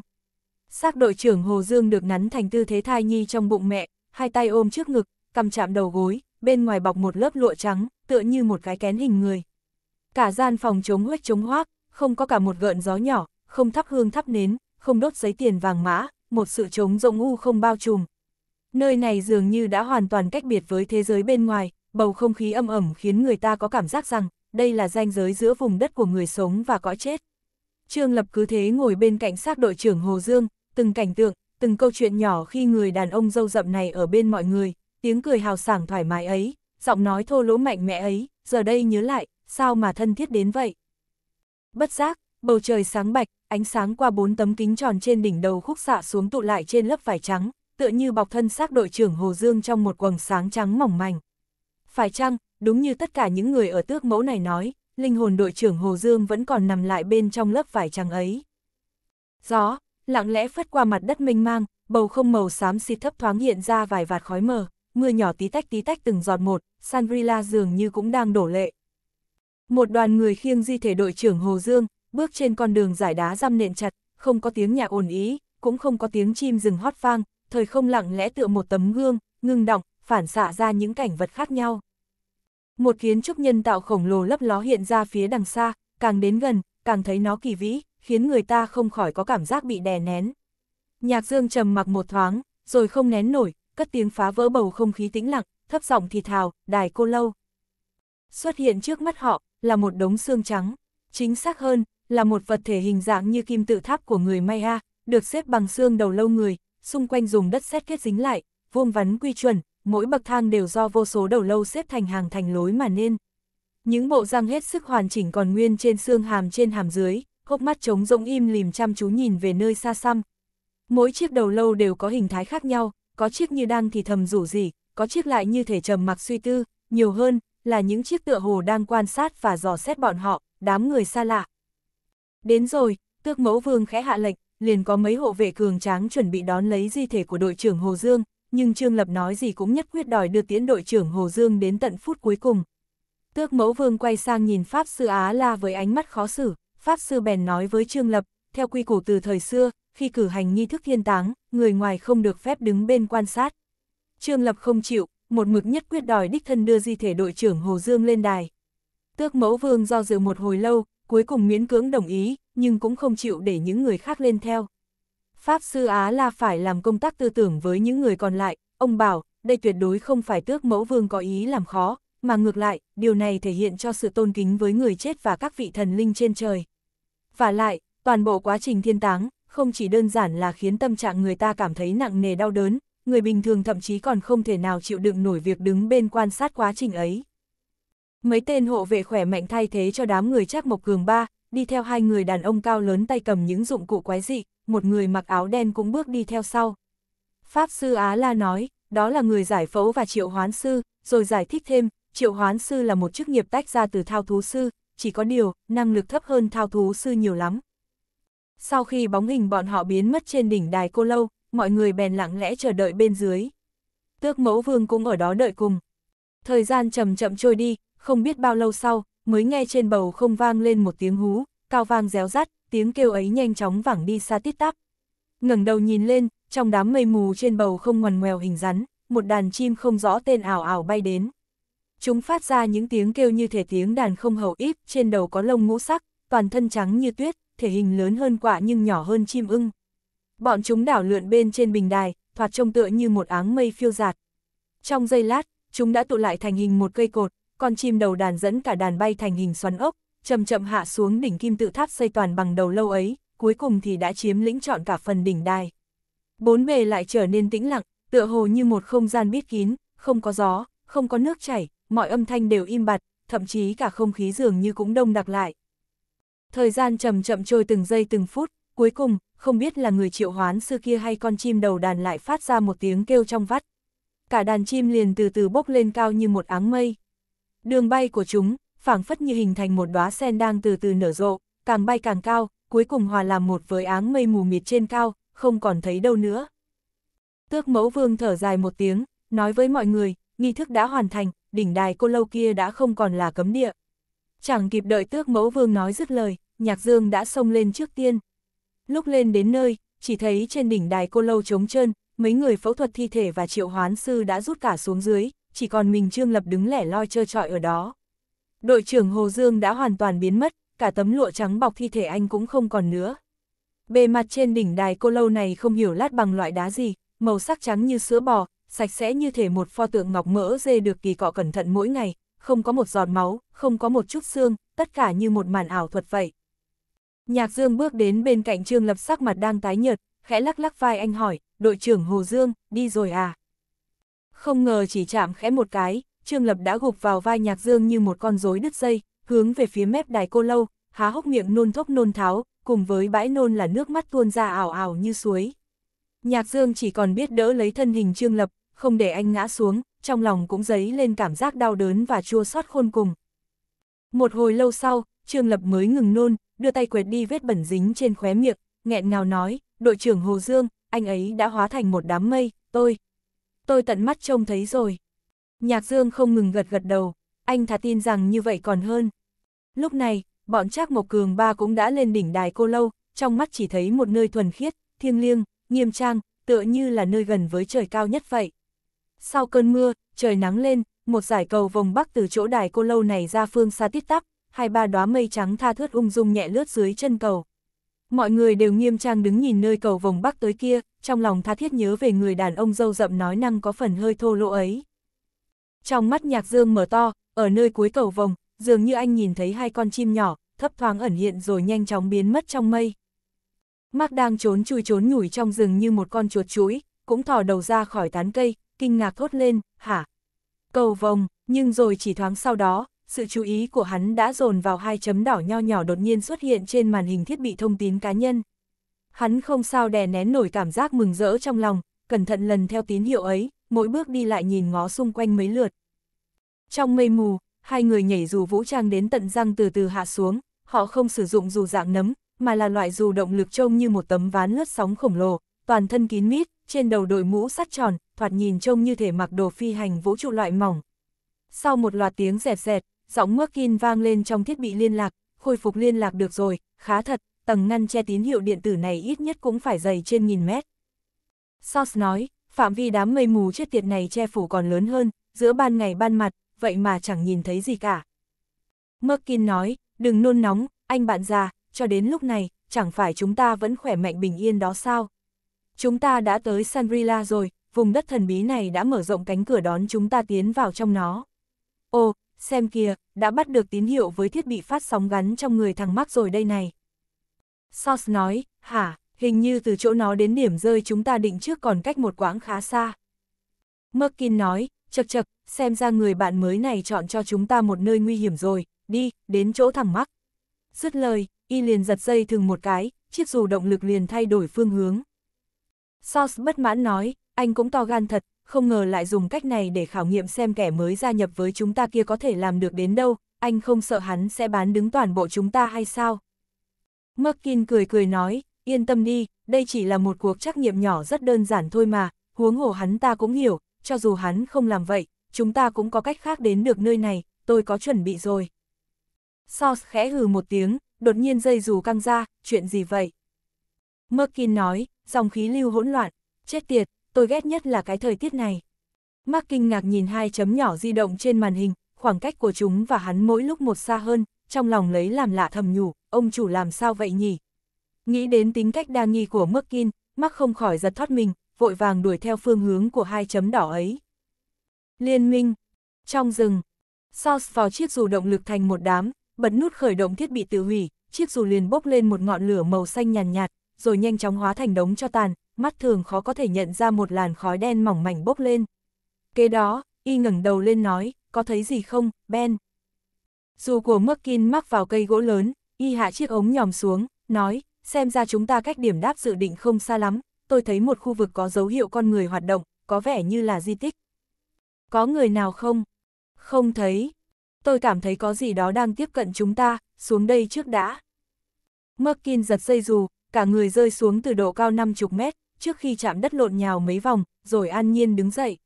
Xác đội trưởng Hồ Dương được nắn thành tư thế thai nhi trong bụng mẹ, hai tay ôm trước ngực, cầm chạm đầu gối, bên ngoài bọc một lớp lụa trắng, tựa như một cái kén hình người. Cả gian phòng chống huếch chống hoác, không có cả một gợn gió nhỏ, không thắp hương thắp nến, không đốt giấy tiền vàng mã, một sự trống rộng u không bao trùm. Nơi này dường như đã hoàn toàn cách biệt với thế giới bên ngoài, bầu không khí âm ẩm khiến người ta có cảm giác rằng đây là ranh giới giữa vùng đất của người sống và cõi chết. Trương Lập cứ thế ngồi bên cạnh xác đội trưởng Hồ Dương, từng cảnh tượng, từng câu chuyện nhỏ khi người đàn ông dâu rậm này ở bên mọi người, tiếng cười hào sảng thoải mái ấy, giọng nói thô lỗ mạnh mẽ ấy, giờ đây nhớ lại, sao mà thân thiết đến vậy. Bất giác, bầu trời sáng bạch, ánh sáng qua bốn tấm kính tròn trên đỉnh đầu khúc xạ xuống tụ lại trên lớp vải trắng, tựa như bọc thân xác đội trưởng Hồ Dương trong một quầng sáng trắng mỏng manh. Phải chăng, đúng như tất cả những người ở tước mẫu này nói, linh hồn đội trưởng Hồ Dương vẫn còn nằm lại bên trong lớp vải trắng ấy. Gió, lặng lẽ phất qua mặt đất mênh mang, bầu không màu xám xịt thấp thoáng hiện ra vài vạt khói mờ mưa nhỏ tí tách tí tách từng giọt một, Sanrila dường như cũng đang đổ lệ. Một đoàn người khiêng di thể đội trưởng Hồ Dương, bước trên con đường giải đá răm nện chặt, không có tiếng nhạc ồn ý, cũng không có tiếng chim rừng hót vang, thời không lặng lẽ tựa một tấm gương, ngưng động, phản xạ ra những cảnh vật khác nhau. Một kiến trúc nhân tạo khổng lồ lấp ló hiện ra phía đằng xa, càng đến gần, càng thấy nó kỳ vĩ, khiến người ta không khỏi có cảm giác bị đè nén. Nhạc Dương trầm mặc một thoáng, rồi không nén nổi, cất tiếng phá vỡ bầu không khí tĩnh lặng, thấp giọng thì thào, đài cô lâu. Xuất hiện trước mắt họ, là một đống xương trắng, chính xác hơn, là một vật thể hình dạng như kim tự tháp của người Maya, được xếp bằng xương đầu lâu người, xung quanh dùng đất sét kết dính lại, vuông vắn quy chuẩn, mỗi bậc thang đều do vô số đầu lâu xếp thành hàng thành lối mà nên. Những bộ răng hết sức hoàn chỉnh còn nguyên trên xương hàm trên hàm dưới, hốc mắt trống rỗng im lìm chăm chú nhìn về nơi xa xăm. Mỗi chiếc đầu lâu đều có hình thái khác nhau, có chiếc như đang thì thầm rủ gì, có chiếc lại như thể trầm mặc suy tư, nhiều hơn là những chiếc tựa hồ đang quan sát và dò xét bọn họ, đám người xa lạ. Đến rồi, tước mẫu vương khẽ hạ lệnh, liền có mấy hộ vệ cường tráng chuẩn bị đón lấy di thể của đội trưởng Hồ Dương, nhưng Trương Lập nói gì cũng nhất quyết đòi đưa tiến đội trưởng Hồ Dương đến tận phút cuối cùng. Tước mẫu vương quay sang nhìn Pháp Sư Á La với ánh mắt khó xử, Pháp Sư bèn nói với Trương Lập, theo quy củ từ thời xưa, khi cử hành nghi thức thiên táng, người ngoài không được phép đứng bên quan sát. Trương Lập không chịu, một mực nhất quyết đòi đích thân đưa di thể đội trưởng Hồ Dương lên đài. Tước mẫu vương do dự một hồi lâu, cuối cùng miễn cưỡng đồng ý, nhưng cũng không chịu để những người khác lên theo. Pháp sư Á là phải làm công tác tư tưởng với những người còn lại, ông bảo, đây tuyệt đối không phải tước mẫu vương có ý làm khó, mà ngược lại, điều này thể hiện cho sự tôn kính với người chết và các vị thần linh trên trời. Và lại, toàn bộ quá trình thiên táng, không chỉ đơn giản là khiến tâm trạng người ta cảm thấy nặng nề đau đớn, người bình thường thậm chí còn không thể nào chịu đựng nổi việc đứng bên quan sát quá trình ấy. Mấy tên hộ vệ khỏe mạnh thay thế cho đám người chắc mộc cường ba, đi theo hai người đàn ông cao lớn tay cầm những dụng cụ quái dị, một người mặc áo đen cũng bước đi theo sau. Pháp sư Á La nói, đó là người giải phẫu và triệu hoán sư, rồi giải thích thêm, triệu hoán sư là một chức nghiệp tách ra từ thao thú sư, chỉ có điều, năng lực thấp hơn thao thú sư nhiều lắm, sau khi bóng hình bọn họ biến mất trên đỉnh đài cô lâu, mọi người bèn lặng lẽ chờ đợi bên dưới. Tước mẫu vương cũng ở đó đợi cùng. Thời gian chậm chậm trôi đi, không biết bao lâu sau, mới nghe trên bầu không vang lên một tiếng hú, cao vang réo rắt, tiếng kêu ấy nhanh chóng vẳng đi xa tít tắp. ngẩng đầu nhìn lên, trong đám mây mù trên bầu không ngoằn ngoèo hình rắn, một đàn chim không rõ tên ảo ảo bay đến. Chúng phát ra những tiếng kêu như thể tiếng đàn không hầu ít, trên đầu có lông ngũ sắc, toàn thân trắng như tuyết, thể hình lớn hơn quả nhưng nhỏ hơn chim ưng. Bọn chúng đảo lượn bên trên bình đài, thoạt trông tựa như một áng mây phiêu giạt. Trong giây lát, chúng đã tụ lại thành hình một cây cột, con chim đầu đàn dẫn cả đàn bay thành hình xoắn ốc, chậm chậm hạ xuống đỉnh kim tự tháp xây toàn bằng đầu lâu ấy, cuối cùng thì đã chiếm lĩnh trọn cả phần đỉnh đài. Bốn bề lại trở nên tĩnh lặng, tựa hồ như một không gian bít kín, không có gió, không có nước chảy, mọi âm thanh đều im bặt, thậm chí cả không khí dường như cũng đông đặc lại. Thời gian chậm chậm trôi từng giây từng phút, cuối cùng, không biết là người triệu hoán sư kia hay con chim đầu đàn lại phát ra một tiếng kêu trong vắt. Cả đàn chim liền từ từ bốc lên cao như một áng mây. Đường bay của chúng, phảng phất như hình thành một đóa sen đang từ từ nở rộ, càng bay càng cao, cuối cùng hòa làm một với áng mây mù mịt trên cao, không còn thấy đâu nữa. Tước mẫu vương thở dài một tiếng, nói với mọi người, nghi thức đã hoàn thành, đỉnh đài cô lâu kia đã không còn là cấm địa. Chẳng kịp đợi tước mẫu vương nói dứt lời, Nhạc Dương đã xông lên trước tiên. Lúc lên đến nơi, chỉ thấy trên đỉnh đài cô lâu trống trơn, mấy người phẫu thuật thi thể và triệu hoán sư đã rút cả xuống dưới, chỉ còn mình Trương Lập đứng lẻ loi trơ trọi ở đó. Đội trưởng Hồ Dương đã hoàn toàn biến mất, cả tấm lụa trắng bọc thi thể anh cũng không còn nữa. Bề mặt trên đỉnh đài cô lâu này không hiểu lát bằng loại đá gì, màu sắc trắng như sữa bò, sạch sẽ như thể một pho tượng ngọc mỡ dê được kỳ cọ cẩn thận mỗi ngày, không có một giọt máu, không có một chút xương, tất cả như một màn ảo thuật vậy. Nhạc Dương bước đến bên cạnh Trương Lập sắc mặt đang tái nhợt, khẽ lắc lắc vai anh hỏi, đội trưởng Hồ Dương, đi rồi à? Không ngờ chỉ chạm khẽ một cái, Trương Lập đã gục vào vai Nhạc Dương như một con rối đứt dây, hướng về phía mép đài cô lâu, há hốc miệng nôn thốc nôn tháo, cùng với bãi nôn là nước mắt tuôn ra ảo ảo như suối. Nhạc Dương chỉ còn biết đỡ lấy thân hình Trương Lập, không để anh ngã xuống, trong lòng cũng dấy lên cảm giác đau đớn và chua xót khôn cùng. Một hồi lâu sau, Trương Lập mới ngừng nôn, đưa tay quệt đi vết bẩn dính trên khóe miệng, nghẹn ngào nói, đội trưởng Hồ Dương, anh ấy đã hóa thành một đám mây, tôi, tôi tận mắt trông thấy rồi. Nhạc Dương không ngừng gật gật đầu, anh thà tin rằng như vậy còn hơn. Lúc này, bọn Trác Mộc Cường ba cũng đã lên đỉnh đài cô lâu, trong mắt chỉ thấy một nơi thuần khiết, thiêng liêng, nghiêm trang, tựa như là nơi gần với trời cao nhất vậy. Sau cơn mưa, trời nắng lên, một giải cầu vòng bắc từ chỗ đài cô lâu này ra phương xa tít tắp, hai ba đóa mây trắng tha thướt ung dung nhẹ lướt dưới chân cầu. Mọi người đều nghiêm trang đứng nhìn nơi cầu vòng bắc tới kia, trong lòng tha thiết nhớ về người đàn ông dâu rậm nói năng có phần hơi thô lỗ ấy. Trong mắt nhạc dương mở to, ở nơi cuối cầu vòng, dường như anh nhìn thấy hai con chim nhỏ, thấp thoáng ẩn hiện rồi nhanh chóng biến mất trong mây. Mark đang trốn chui trốn nhủi trong rừng như một con chuột chuỗi, cũng thò đầu ra khỏi tán cây, kinh ngạc thốt lên, hả? Cầu vòng, nhưng rồi chỉ thoáng sau đó, sự chú ý của hắn đã dồn vào hai chấm đỏ nho nhỏ đột nhiên xuất hiện trên màn hình thiết bị thông tin cá nhân. Hắn không sao đè nén nổi cảm giác mừng rỡ trong lòng, cẩn thận lần theo tín hiệu ấy, mỗi bước đi lại nhìn ngó xung quanh mấy lượt. Trong mây mù, hai người nhảy dù vũ trang đến tận răng từ từ hạ xuống, họ không sử dụng dù dạng nấm, mà là loại dù động lực trông như một tấm ván lướt sóng khổng lồ, toàn thân kín mít, trên đầu đội mũ sắt tròn, thoạt nhìn trông như thể mặc đồ phi hành vũ trụ loại mỏng. Sau một loạt tiếng dẹt dẹt, giọng Markin vang lên trong thiết bị liên lạc, khôi phục liên lạc được rồi, khá thật, tầng ngăn che tín hiệu điện tử này ít nhất cũng phải dày trên nghìn mét. Sauce nói, phạm vi đám mây mù chết tiệt này che phủ còn lớn hơn, giữa ban ngày ban mặt, vậy mà chẳng nhìn thấy gì cả. Merkin nói, đừng nôn nóng, anh bạn già, cho đến lúc này, chẳng phải chúng ta vẫn khỏe mạnh bình yên đó sao? Chúng ta đã tới Sanrila rồi, vùng đất thần bí này đã mở rộng cánh cửa đón chúng ta tiến vào trong nó. Ồ, xem kìa, đã bắt được tín hiệu với thiết bị phát sóng gắn trong người thằng Mark rồi đây này. Sos nói, hả, hình như từ chỗ nó đến điểm rơi chúng ta định trước còn cách một quãng khá xa. Merkin nói, chật chật, xem ra người bạn mới này chọn cho chúng ta một nơi nguy hiểm rồi, đi, đến chỗ thằng Mark. Dứt lời, y liền giật dây thừng một cái, chiếc dù động lực liền thay đổi phương hướng. Sos bất mãn nói, anh cũng to gan thật, không ngờ lại dùng cách này để khảo nghiệm xem kẻ mới gia nhập với chúng ta kia có thể làm được đến đâu, anh không sợ hắn sẽ bán đứng toàn bộ chúng ta hay sao? Merkin cười cười nói, yên tâm đi, đây chỉ là một cuộc trắc nghiệm nhỏ rất đơn giản thôi mà, huống hồ hắn ta cũng hiểu, cho dù hắn không làm vậy, chúng ta cũng có cách khác đến được nơi này, tôi có chuẩn bị rồi. Sos khẽ hừ một tiếng, đột nhiên dây dù căng ra, chuyện gì vậy? Merkin nói, dòng khí lưu hỗn loạn, chết tiệt, tôi ghét nhất là cái thời tiết này. Mark kinh ngạc nhìn hai chấm nhỏ di động trên màn hình, khoảng cách của chúng và hắn mỗi lúc một xa hơn, trong lòng lấy làm lạ thầm nhủ, ông chủ làm sao vậy nhỉ? Nghĩ đến tính cách đa nghi của Merkin, Mark không khỏi giật thoát mình, vội vàng đuổi theo phương hướng của hai chấm đỏ ấy. Liên minh, trong rừng, Sauce vào chiếc dù động lực thành một đám, bật nút khởi động thiết bị tự hủy, chiếc dù liền bốc lên một ngọn lửa màu xanh nhàn nhạt, nhạt, rồi nhanh chóng hóa thành đống cho tàn, mắt thường khó có thể nhận ra một làn khói đen mỏng mảnh bốc lên. Kế đó, y ngẩng đầu lên nói, có thấy gì không, Ben? Dù của Merkin mắc vào cây gỗ lớn, y hạ chiếc ống nhòm xuống, nói, xem ra chúng ta cách điểm đáp dự định không xa lắm, tôi thấy một khu vực có dấu hiệu con người hoạt động, có vẻ như là di tích. Có người nào không? Không thấy. Tôi cảm thấy có gì đó đang tiếp cận chúng ta, xuống đây trước đã. Merkin giật dây dù, cả người rơi xuống từ độ cao 50 mét, trước khi chạm đất lộn nhào mấy vòng, rồi an nhiên đứng dậy.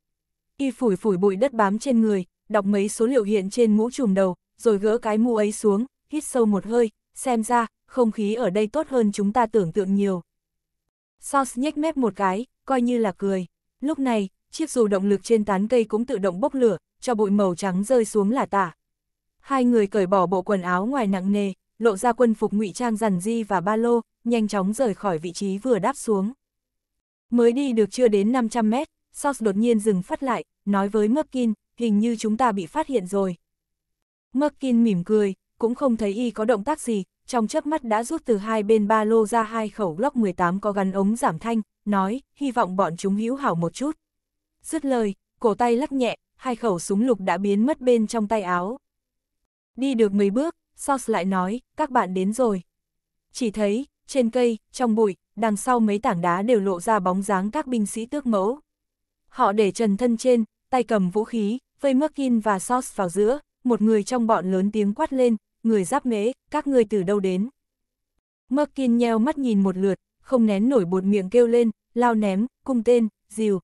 Y phủi phủi bụi đất bám trên người, đọc mấy số liệu hiện trên mũ trùm đầu, rồi gỡ cái mũ ấy xuống, hít sâu một hơi, xem ra, không khí ở đây tốt hơn chúng ta tưởng tượng nhiều. Sauce nhếch mép một cái, coi như là cười. Lúc này, chiếc dù động lực trên tán cây cũng tự động bốc lửa, cho bụi màu trắng rơi xuống là tả. Hai người cởi bỏ bộ quần áo ngoài nặng nề, lộ ra quân phục ngụy trang rằn di và ba lô, nhanh chóng rời khỏi vị trí vừa đáp xuống. Mới đi được chưa đến 500 mét, Sos đột nhiên dừng phát lại, nói với Merkin, hình như chúng ta bị phát hiện rồi. Merkin mỉm cười, cũng không thấy y có động tác gì, trong chớp mắt đã rút từ hai bên ba lô ra hai khẩu Glock 18 có gắn ống giảm thanh, nói, hy vọng bọn chúng hữu hảo một chút. Dứt lời, cổ tay lắc nhẹ, hai khẩu súng lục đã biến mất bên trong tay áo. Đi được 10 bước, Sos lại nói, các bạn đến rồi. Chỉ thấy, trên cây, trong bụi, đằng sau mấy tảng đá đều lộ ra bóng dáng các binh sĩ tước mẫu. Họ để trần thân trên, tay cầm vũ khí, vây Merkin và Sauce vào giữa, một người trong bọn lớn tiếng quát lên, người giáp mễ, các người từ đâu đến. Merkin nheo mắt nhìn một lượt, không nén nổi bột miệng kêu lên, lao ném, cung tên, dìu.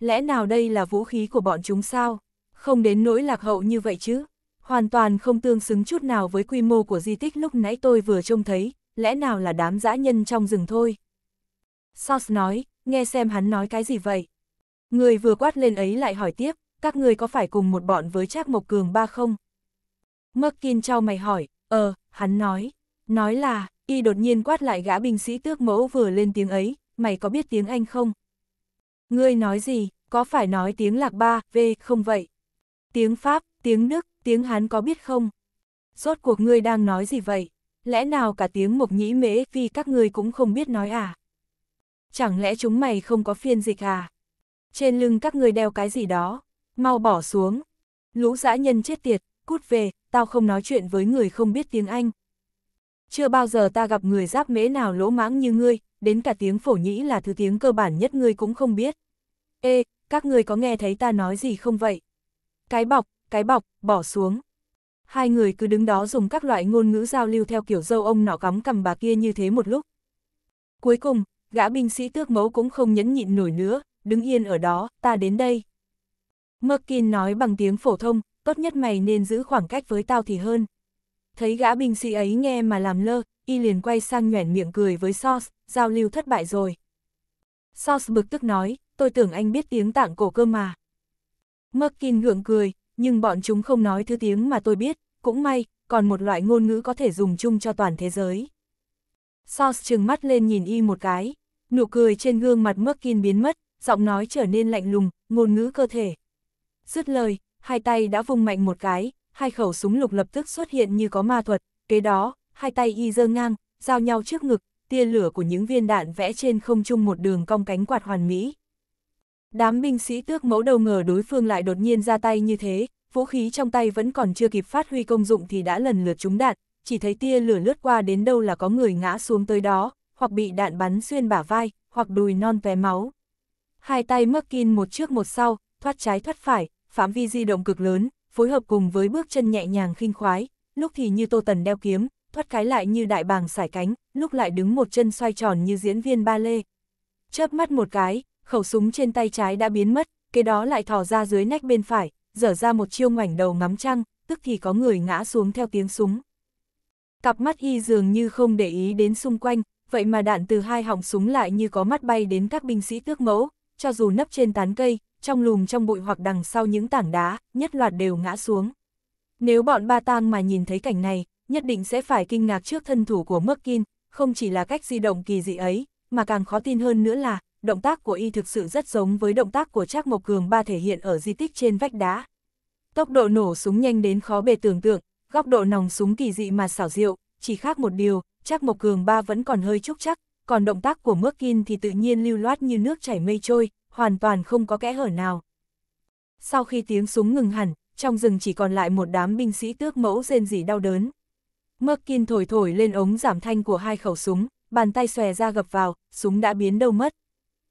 Lẽ nào đây là vũ khí của bọn chúng sao? Không đến nỗi lạc hậu như vậy chứ? Hoàn toàn không tương xứng chút nào với quy mô của di tích lúc nãy tôi vừa trông thấy, lẽ nào là đám dã nhân trong rừng thôi? Sos nói, nghe xem hắn nói cái gì vậy? Người vừa quát lên ấy lại hỏi tiếp, các người có phải cùng một bọn với Trác Mộc Cường ba không? Merkin trao mày hỏi, ờ, hắn nói, nói là, y đột nhiên quát lại gã binh sĩ tước mẫu vừa lên tiếng ấy, mày có biết tiếng Anh không? Ngươi nói gì, có phải nói tiếng lạc ba, v, không vậy? Tiếng Pháp, tiếng Đức, tiếng Hán có biết không? Rốt cuộc ngươi đang nói gì vậy? lẽ nào cả tiếng mộc nhĩ mễ Vì các ngươi cũng không biết nói à? Chẳng lẽ chúng mày không có phiên dịch à? Trên lưng các ngươi đeo cái gì đó, mau bỏ xuống. Lũ dã nhân chết tiệt, cút về, tao không nói chuyện với người không biết tiếng Anh. Chưa bao giờ ta gặp người giáp mễ nào lỗ mãng như ngươi, đến cả tiếng phổ nhĩ là thứ tiếng cơ bản nhất ngươi cũng không biết. Ê, các ngươi có nghe thấy ta nói gì không vậy? Cái bọc, cái bọc, bỏ xuống hai người cứ đứng đó dùng các loại ngôn ngữ giao lưu theo kiểu dâu ông nọ cắm cầm bà kia như thế một lúc. Cuối cùng, gã binh sĩ tước mẫu cũng không nhẫn nhịn nổi nữa, đứng yên ở đó, ta đến đây. Merkin nói bằng tiếng phổ thông, tốt nhất mày nên giữ khoảng cách với tao thì hơn. Thấy gã binh sĩ ấy nghe mà làm lơ, y liền quay sang nhoẻn miệng cười với Sos, giao lưu thất bại rồi. Sos bực tức nói, tôi tưởng anh biết tiếng tạng cổ cơ mà. Merkin gượng cười, nhưng bọn chúng không nói thứ tiếng mà tôi biết, cũng may, còn một loại ngôn ngữ có thể dùng chung cho toàn thế giới. Sauce trừng mắt lên nhìn y một cái, nụ cười trên gương mặt Merkin biến mất, giọng nói trở nên lạnh lùng, ngôn ngữ cơ thể. Dứt lời, hai tay đã vung mạnh một cái, hai khẩu súng lục lập tức xuất hiện như có ma thuật, kế đó, hai tay y dơ ngang, giao nhau trước ngực, tia lửa của những viên đạn vẽ trên không trung một đường cong cánh quạt hoàn mỹ. Đám binh sĩ tước mẫu đầu ngờ đối phương lại đột nhiên ra tay như thế, vũ khí trong tay vẫn còn chưa kịp phát huy công dụng thì đã lần lượt trúng đạn, chỉ thấy tia lửa lướt qua đến đâu là có người ngã xuống tới đó, hoặc bị đạn bắn xuyên bả vai, hoặc đùi non té máu. Hai tay Merkin một trước một sau, thoát trái thoát phải, phạm vi di động cực lớn, phối hợp cùng với bước chân nhẹ nhàng khinh khoái, lúc thì như Tô Tần đeo kiếm, thoát cái lại như đại bàng xải cánh, lúc lại đứng một chân xoay tròn như diễn viên ba lê. Chớp mắt một cái, khẩu súng trên tay trái đã biến mất, cái đó lại thò ra dưới nách bên phải, dở ra một chiêu ngoảnh đầu ngắm trăng, tức thì có người ngã xuống theo tiếng súng. Cặp mắt y dường như không để ý đến xung quanh, vậy mà đạn từ hai họng súng lại như có mắt bay đến các binh sĩ tước mẫu, cho dù nấp trên tán cây, trong lùm trong bụi hoặc đằng sau những tảng đá, nhất loạt đều ngã xuống. Nếu bọn ba tang mà nhìn thấy cảnh này, nhất định sẽ phải kinh ngạc trước thân thủ của Merkin, không chỉ là cách di động kỳ dị ấy, mà càng khó tin hơn nữa là, động tác của y thực sự rất giống với động tác của Trác Mộc Cường ba thể hiện ở di tích trên vách đá. Tốc độ nổ súng nhanh đến khó bề tưởng tượng, góc độ nòng súng kỳ dị mà xảo diệu, chỉ khác một điều, Trác Mộc Cường ba vẫn còn hơi chúc chắc, còn động tác của Mước Kin thì tự nhiên lưu loát như nước chảy mây trôi, hoàn toàn không có kẽ hở nào. Sau khi tiếng súng ngừng hẳn, trong rừng chỉ còn lại một đám binh sĩ tước mẫu rên rỉ đau đớn. Mước Kin thổi thổi lên ống giảm thanh của hai khẩu súng, bàn tay xòe ra gập vào, súng đã biến đâu mất.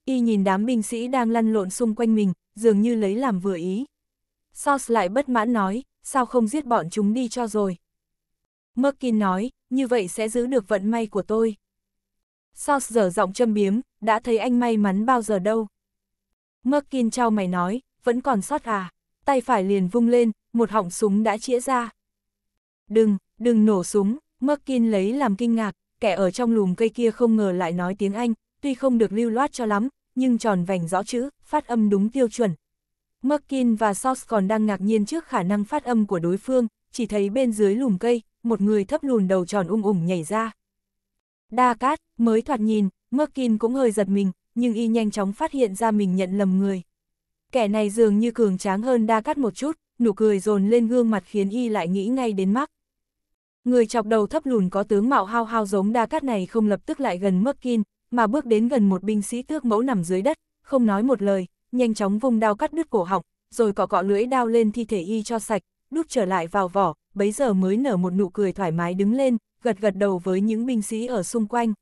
Y nhìn đám binh sĩ đang lăn lộn xung quanh mình, dường như lấy làm vừa ý. Sos lại bất mãn nói, sao không giết bọn chúng đi cho rồi. Merkin nói, như vậy sẽ giữ được vận may của tôi. Sos dở giọng châm biếm, đã thấy anh may mắn bao giờ đâu. Merkin trao mày nói, vẫn còn sót à, tay phải liền vung lên, một họng súng đã chĩa ra. Đừng, đừng nổ súng, Merkin lấy làm kinh ngạc, kẻ ở trong lùm cây kia không ngờ lại nói tiếng Anh, tuy không được lưu loát cho lắm, nhưng tròn vành rõ chữ, phát âm đúng tiêu chuẩn. Merkin và Sos còn đang ngạc nhiên trước khả năng phát âm của đối phương, chỉ thấy bên dưới lùm cây, một người thấp lùn đầu tròn ung ủng nhảy ra. Đa cát, mới thoạt nhìn, Merkin cũng hơi giật mình, nhưng y nhanh chóng phát hiện ra mình nhận lầm người. Kẻ này dường như cường tráng hơn đa cát một chút, nụ cười dồn lên gương mặt khiến y lại nghĩ ngay đến mắc. Người chọc đầu thấp lùn có tướng mạo hao hao giống đa cát này không lập tức lại gần Merkin, mà bước đến gần một binh sĩ tước mẫu nằm dưới đất, không nói một lời, nhanh chóng vung đao cắt đứt cổ họng, rồi cọ cọ lưỡi đao lên thi thể y cho sạch, đút trở lại vào vỏ, bấy giờ mới nở một nụ cười thoải mái đứng lên, gật gật đầu với những binh sĩ ở xung quanh.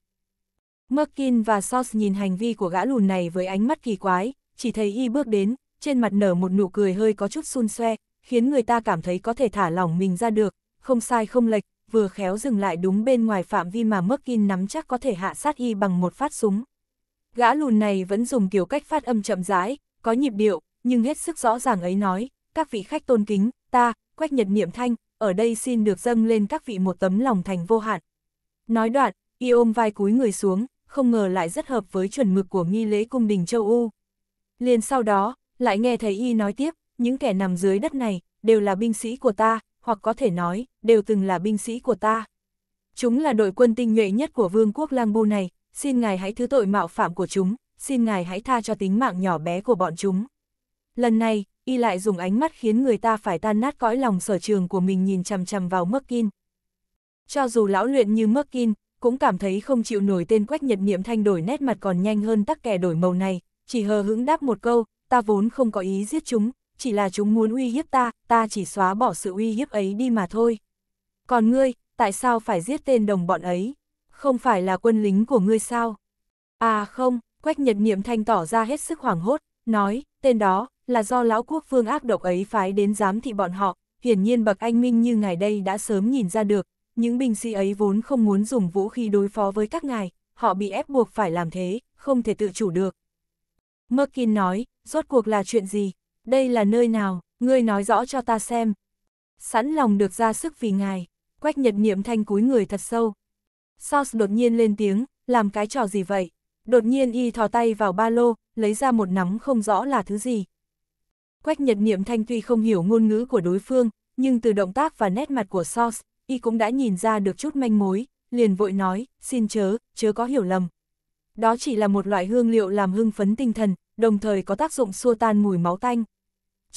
Merkin và Sos nhìn hành vi của gã lùn này với ánh mắt kỳ quái, chỉ thấy y bước đến, trên mặt nở một nụ cười hơi có chút xun xoe, khiến người ta cảm thấy có thể thả lỏng mình ra được, không sai không lệch, vừa khéo dừng lại đúng bên ngoài phạm vi mà Merkin nắm chắc có thể hạ sát y bằng một phát súng. Gã lùn này vẫn dùng kiểu cách phát âm chậm rãi, có nhịp điệu, nhưng hết sức rõ ràng ấy nói, các vị khách tôn kính, ta, Quách Nhật Niệm Thanh, ở đây xin được dâng lên các vị một tấm lòng thành vô hạn. Nói đoạn, y ôm vai cúi người xuống, không ngờ lại rất hợp với chuẩn mực của nghi lễ cung đình châu u. Liền sau đó, lại nghe thấy y nói tiếp, những kẻ nằm dưới đất này, đều là binh sĩ của ta, hoặc có thể nói, đều từng là binh sĩ của ta. Chúng là đội quân tinh nhuệ nhất của vương quốc Lang Bu này, xin ngài hãy thứ tội mạo phạm của chúng, xin ngài hãy tha cho tính mạng nhỏ bé của bọn chúng. Lần này, y lại dùng ánh mắt khiến người ta phải tan nát cõi lòng sở trường của mình nhìn chằm chằm vào Merkin. Cho dù lão luyện như Merkin, cũng cảm thấy không chịu nổi tên quách nhật niệm thanh đổi nét mặt còn nhanh hơn tắc kẻ đổi màu này, chỉ hờ hững đáp một câu, ta vốn không có ý giết chúng, chỉ là chúng muốn uy hiếp ta, ta chỉ xóa bỏ sự uy hiếp ấy đi mà thôi. Còn ngươi, tại sao phải giết tên đồng bọn ấy? Không phải là quân lính của ngươi sao? À không, Quách Nhật Niệm Thanh tỏ ra hết sức hoảng hốt, nói, tên đó, là do lão quốc phương ác độc ấy phái đến giám thị bọn họ, hiển nhiên bậc anh minh như ngài đây đã sớm nhìn ra được, những binh sĩ ấy vốn không muốn dùng vũ khí đối phó với các ngài, họ bị ép buộc phải làm thế, không thể tự chủ được. Merkin nói, rốt cuộc là chuyện gì, đây là nơi nào, ngươi nói rõ cho ta xem. Sẵn lòng được ra sức vì ngài, quách nhật niệm thanh cúi người thật sâu. Sauce đột nhiên lên tiếng, làm cái trò gì vậy? Đột nhiên y thò tay vào ba lô, lấy ra một nắm không rõ là thứ gì. Quách nhật niệm thanh tuy không hiểu ngôn ngữ của đối phương, nhưng từ động tác và nét mặt của Sauce, y cũng đã nhìn ra được chút manh mối, liền vội nói, xin chớ, chớ có hiểu lầm. Đó chỉ là một loại hương liệu làm hưng phấn tinh thần, đồng thời có tác dụng xua tan mùi máu tanh.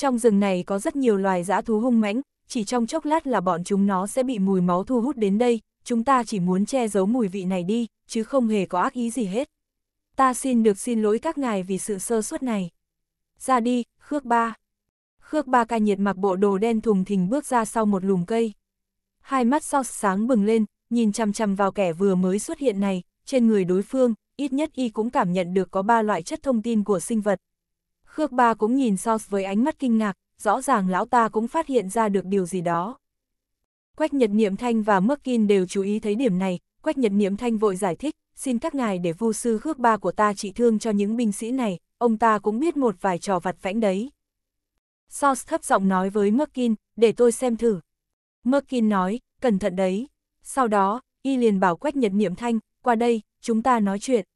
Trong rừng này có rất nhiều loài dã thú hung mãnh, chỉ trong chốc lát là bọn chúng nó sẽ bị mùi máu thu hút đến đây, chúng ta chỉ muốn che giấu mùi vị này đi, chứ không hề có ác ý gì hết. Ta xin được xin lỗi các ngài vì sự sơ suất này. Ra đi, Khước Ba. Khước Ba ca nhiệt mặc bộ đồ đen thùng thình bước ra sau một lùm cây. Hai mắt so sáng bừng lên, nhìn chằm chằm vào kẻ vừa mới xuất hiện này, trên người đối phương, ít nhất y cũng cảm nhận được có ba loại chất thông tin của sinh vật. Khước ba cũng nhìn South với ánh mắt kinh ngạc, rõ ràng lão ta cũng phát hiện ra được điều gì đó. Quách Nhật Niệm Thanh và Merkin đều chú ý thấy điểm này, Quách Nhật Niệm Thanh vội giải thích, xin các ngài để vu sư khước ba của ta trị thương cho những binh sĩ này, ông ta cũng biết một vài trò vặt vãnh đấy. Sauce thấp giọng nói với Merkin, để tôi xem thử. Merkin nói, cẩn thận đấy. Sau đó, y liền bảo Quách Nhật Niệm Thanh, qua đây, chúng ta nói chuyện.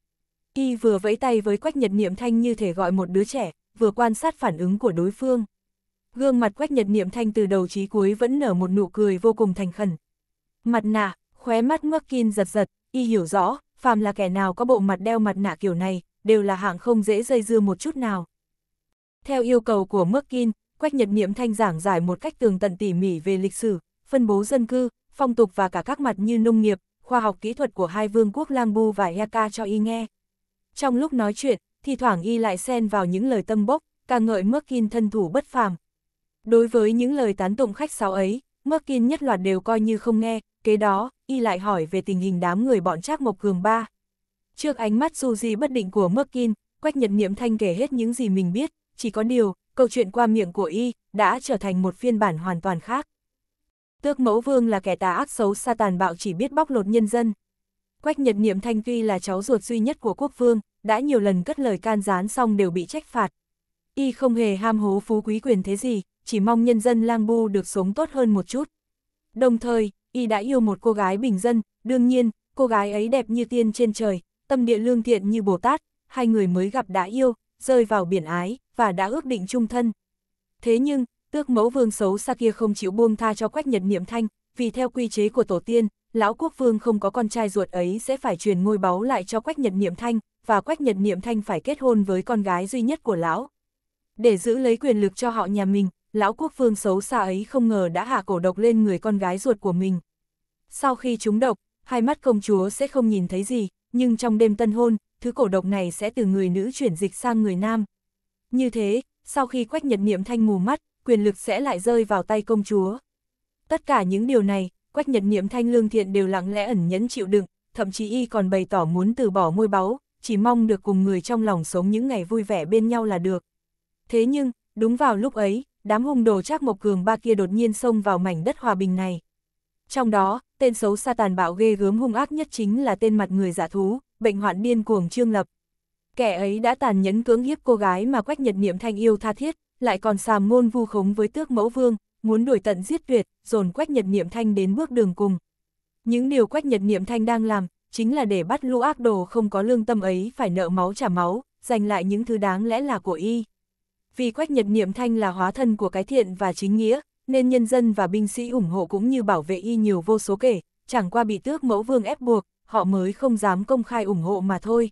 Y vừa vẫy tay với Quách Nhật Niệm Thanh như thể gọi một đứa trẻ, vừa quan sát phản ứng của đối phương. Gương mặt quách nhật niệm thanh từ đầu chí cuối vẫn nở một nụ cười vô cùng thành khẩn. Mặt nạ, khóe mắt ngước kin giật giật, y hiểu rõ, phàm là kẻ nào có bộ mặt đeo mặt nạ kiểu này, đều là hạng không dễ dây dưa một chút nào. Theo yêu cầu của mước Kin, Quách Nhật Niệm Thanh giảng giải một cách tường tận tỉ mỉ về lịch sử, phân bố dân cư, phong tục và cả các mặt như nông nghiệp, khoa học kỹ thuật của hai vương quốc Lang Bu và heka cho y nghe. Trong lúc nói chuyện, thi thoảng y lại xen vào những lời tâm bốc, ca ngợi Merkin thân thủ bất phàm. Đối với những lời tán tụng khách sáo ấy, Merkin nhất loạt đều coi như không nghe, kế đó, y lại hỏi về tình hình đám người bọn Trác Mộc Cường ba. Trước ánh mắt du di bất định của Merkin, Quách Nhật Niệm Thanh kể hết những gì mình biết, chỉ có điều, câu chuyện qua miệng của y đã trở thành một phiên bản hoàn toàn khác. Tước Mẫu Vương là kẻ tà ác xấu xa tàn bạo chỉ biết bóc lột nhân dân. Quách Nhật Niệm Thanh tuy là cháu ruột duy nhất của quốc vương, đã nhiều lần cất lời can gián xong đều bị trách phạt. Y không hề ham hố phú quý quyền thế gì, chỉ mong nhân dân lang bu được sống tốt hơn một chút. Đồng thời, Y đã yêu một cô gái bình dân, đương nhiên, cô gái ấy đẹp như tiên trên trời, tâm địa lương thiện như Bồ Tát, hai người mới gặp đã yêu, rơi vào biển ái, và đã ước định chung thân. Thế nhưng, tước mẫu vương xấu xa kia không chịu buông tha cho quách nhật niệm thanh, vì theo quy chế của tổ tiên, lão quốc vương không có con trai ruột ấy sẽ phải truyền ngôi báu lại cho quách nhật niệm thanh, và Quách Nhật Niệm Thanh phải kết hôn với con gái duy nhất của lão. Để giữ lấy quyền lực cho họ nhà mình, lão quốc vương xấu xa ấy không ngờ đã hạ cổ độc lên người con gái ruột của mình. Sau khi trúng độc, hai mắt công chúa sẽ không nhìn thấy gì, nhưng trong đêm tân hôn, thứ cổ độc này sẽ từ người nữ chuyển dịch sang người nam. Như thế, sau khi Quách Nhật Niệm Thanh mù mắt, quyền lực sẽ lại rơi vào tay công chúa. Tất cả những điều này, Quách Nhật Niệm Thanh lương thiện đều lặng lẽ ẩn nhẫn chịu đựng, thậm chí y còn bày tỏ muốn từ bỏ ngôi báu, chỉ mong được cùng người trong lòng sống những ngày vui vẻ bên nhau là được. Thế nhưng, đúng vào lúc ấy, đám hung đồ Trác Mộc Cường ba kia đột nhiên xông vào mảnh đất hòa bình này. Trong đó, tên xấu xa tàn bạo ghê gớm hung ác nhất chính là tên mặt người giả thú, bệnh hoạn điên cuồng Trương Lập. Kẻ ấy đã tàn nhẫn cưỡng hiếp cô gái mà Quách Nhật Niệm thanh yêu tha thiết, lại còn xàm ngôn vu khống với tước mẫu vương, muốn đuổi tận giết tuyệt, dồn Quách Nhật Niệm thanh đến bước đường cùng. Những điều Quách Nhật Niệm thanh đang làm, chính là để bắt lũ ác đồ không có lương tâm ấy phải nợ máu trả máu, giành lại những thứ đáng lẽ là của y. Vì Quách Nhật Niệm Thanh là hóa thân của cái thiện và chính nghĩa, nên nhân dân và binh sĩ ủng hộ cũng như bảo vệ y nhiều vô số kể, chẳng qua bị tước mẫu vương ép buộc, họ mới không dám công khai ủng hộ mà thôi.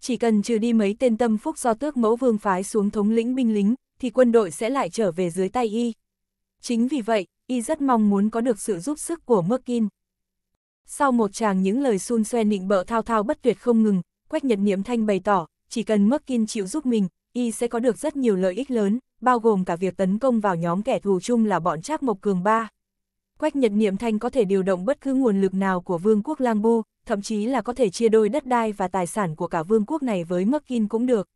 Chỉ cần trừ đi mấy tên tâm phúc do tước mẫu vương phái xuống thống lĩnh binh lính, thì quân đội sẽ lại trở về dưới tay y. Chính vì vậy, y rất mong muốn có được sự giúp sức của Merkin. Sau một chàng những lời xun xoe nịnh bợ thao thao bất tuyệt không ngừng, Quách Nhật Niệm Thanh bày tỏ, chỉ cần Merkin chịu giúp mình, y sẽ có được rất nhiều lợi ích lớn, bao gồm cả việc tấn công vào nhóm kẻ thù chung là bọn Trác Mộc Cường Ba. Quách Nhật Niệm Thanh có thể điều động bất cứ nguồn lực nào của vương quốc Lang Bu, thậm chí là có thể chia đôi đất đai và tài sản của cả vương quốc này với Merkin cũng được.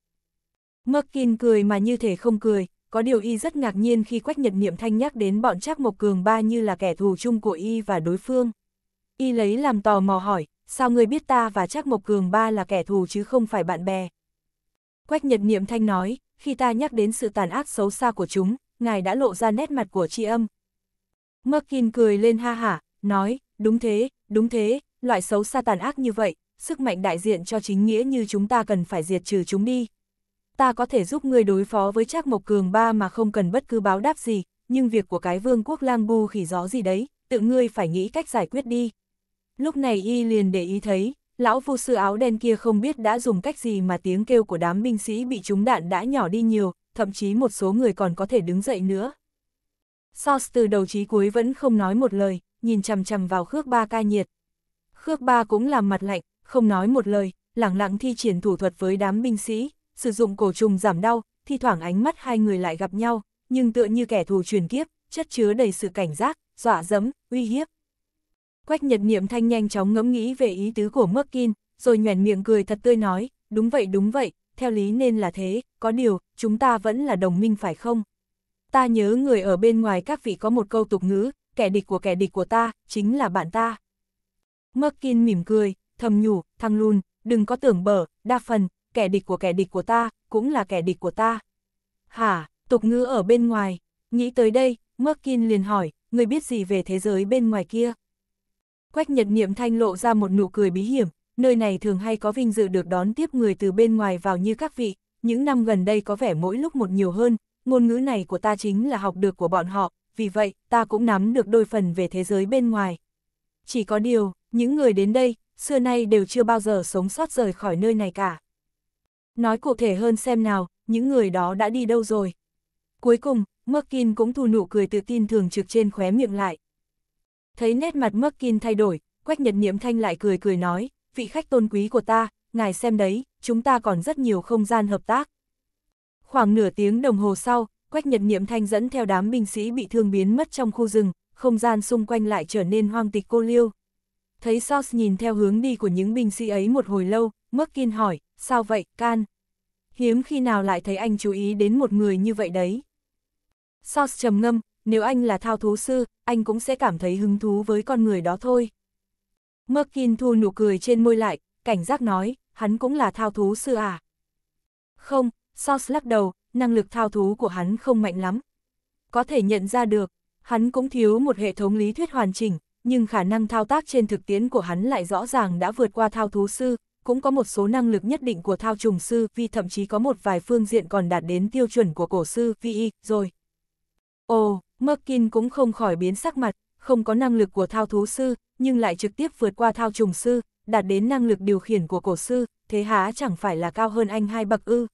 Merkin cười mà như thể không cười, có điều y rất ngạc nhiên khi Quách Nhật Niệm Thanh nhắc đến bọn Trác Mộc Cường Ba như là kẻ thù chung của y và đối phương. Y lấy làm tò mò hỏi, sao người biết ta và chắc Mộc Cường ba là kẻ thù chứ không phải bạn bè? Quách Nhật Niệm Thanh nói, khi ta nhắc đến sự tàn ác xấu xa của chúng, ngài đã lộ ra nét mặt của tri âm. Merkin cười lên ha hả, nói, đúng thế, đúng thế, loại xấu xa tàn ác như vậy, sức mạnh đại diện cho chính nghĩa như chúng ta cần phải diệt trừ chúng đi. Ta có thể giúp ngươi đối phó với Trác Mộc Cường ba mà không cần bất cứ báo đáp gì, nhưng việc của cái vương quốc lang bu khỉ gió gì đấy, tự ngươi phải nghĩ cách giải quyết đi. Lúc này y liền để ý thấy, lão vô sư áo đen kia không biết đã dùng cách gì mà tiếng kêu của đám binh sĩ bị trúng đạn đã nhỏ đi nhiều, thậm chí một số người còn có thể đứng dậy nữa. Sos từ đầu chí cuối vẫn không nói một lời, nhìn chằm chằm vào Khước Ba ca nhiệt. Khước Ba cũng làm mặt lạnh, không nói một lời, lẳng lặng thi triển thủ thuật với đám binh sĩ, sử dụng cổ trùng giảm đau, thi thoảng ánh mắt hai người lại gặp nhau, nhưng tựa như kẻ thù truyền kiếp, chất chứa đầy sự cảnh giác, dọa dẫm, uy hiếp. Quách Nhật Niệm Thanh nhanh chóng ngẫm nghĩ về ý tứ của Merkin, rồi nhoẻn miệng cười thật tươi nói, đúng vậy đúng vậy, theo lý nên là thế, có điều, chúng ta vẫn là đồng minh phải không? Ta nhớ người ở bên ngoài các vị có một câu tục ngữ, kẻ địch của kẻ địch của ta, chính là bạn ta. Merkin mỉm cười, thầm nhủ, thằng lùn, đừng có tưởng bở, đa phần, kẻ địch của kẻ địch của ta, cũng là kẻ địch của ta. Hả, tục ngữ ở bên ngoài, nghĩ tới đây, Merkin liền hỏi, người biết gì về thế giới bên ngoài kia? Quách Nhật Niệm Thanh lộ ra một nụ cười bí hiểm, nơi này thường hay có vinh dự được đón tiếp người từ bên ngoài vào như các vị, những năm gần đây có vẻ mỗi lúc một nhiều hơn, ngôn ngữ này của ta chính là học được của bọn họ, vì vậy ta cũng nắm được đôi phần về thế giới bên ngoài. Chỉ có điều, những người đến đây, xưa nay đều chưa bao giờ sống sót rời khỏi nơi này cả. Nói cụ thể hơn xem nào, những người đó đã đi đâu rồi. Cuối cùng, Merkin cũng thu nụ cười tự tin thường trực trên khóe miệng lại. Thấy nét mặt Merkin thay đổi, Quách Nhật Niệm Thanh lại cười cười nói, vị khách tôn quý của ta, ngài xem đấy, chúng ta còn rất nhiều không gian hợp tác. Khoảng nửa tiếng đồng hồ sau, Quách Nhật Niệm Thanh dẫn theo đám binh sĩ bị thương biến mất trong khu rừng, không gian xung quanh lại trở nên hoang tịch cô liêu. Thấy Sos nhìn theo hướng đi của những binh sĩ ấy một hồi lâu, Merkin hỏi, sao vậy, can? Hiếm khi nào lại thấy anh chú ý đến một người như vậy đấy. Sos trầm ngâm, nếu anh là thao thú sư, anh cũng sẽ cảm thấy hứng thú với con người đó thôi. Merkin thu nụ cười trên môi lại, cảnh giác nói, hắn cũng là thao thú sư à? Không, Sos lắc đầu, năng lực thao thú của hắn không mạnh lắm. Có thể nhận ra được, hắn cũng thiếu một hệ thống lý thuyết hoàn chỉnh, nhưng khả năng thao tác trên thực tiễn của hắn lại rõ ràng đã vượt qua thao thú sư, cũng có một số năng lực nhất định của thao trùng sư vì thậm chí có một vài phương diện còn đạt đến tiêu chuẩn của cổ sư vi e, rồi. Ồ, Merkin cũng không khỏi biến sắc mặt, không có năng lực của thao thú sư, nhưng lại trực tiếp vượt qua thao trùng sư, đạt đến năng lực điều khiển của cổ sư, thế há chẳng phải là cao hơn anh hai bậc ư.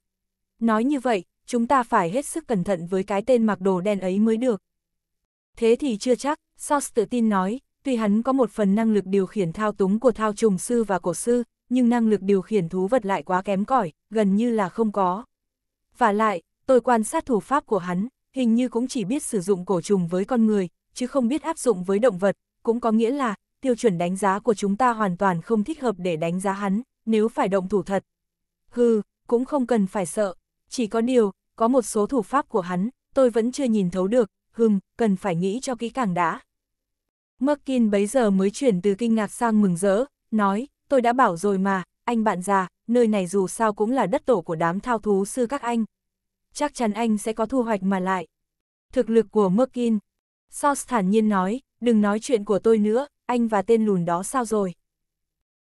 Nói như vậy, chúng ta phải hết sức cẩn thận với cái tên mặc đồ đen ấy mới được. Thế thì chưa chắc, Sos tự tin nói, tuy hắn có một phần năng lực điều khiển thao túng của thao trùng sư và cổ sư, nhưng năng lực điều khiển thú vật lại quá kém cỏi, gần như là không có. Và lại, tôi quan sát thủ pháp của hắn, hình như cũng chỉ biết sử dụng cổ trùng với con người, chứ không biết áp dụng với động vật, cũng có nghĩa là, tiêu chuẩn đánh giá của chúng ta hoàn toàn không thích hợp để đánh giá hắn, nếu phải động thủ thật. Hừ, cũng không cần phải sợ, chỉ có điều, có một số thủ pháp của hắn, tôi vẫn chưa nhìn thấu được, hừm, cần phải nghĩ cho kỹ càng đã. Merkin bấy giờ mới chuyển từ kinh ngạc sang mừng rỡ, nói, tôi đã bảo rồi mà, anh bạn già, nơi này dù sao cũng là đất tổ của đám thao thú sư các anh, chắc chắn anh sẽ có thu hoạch mà lại. Thực lực của Merkin. Sos thản nhiên nói, đừng nói chuyện của tôi nữa, anh và tên lùn đó sao rồi?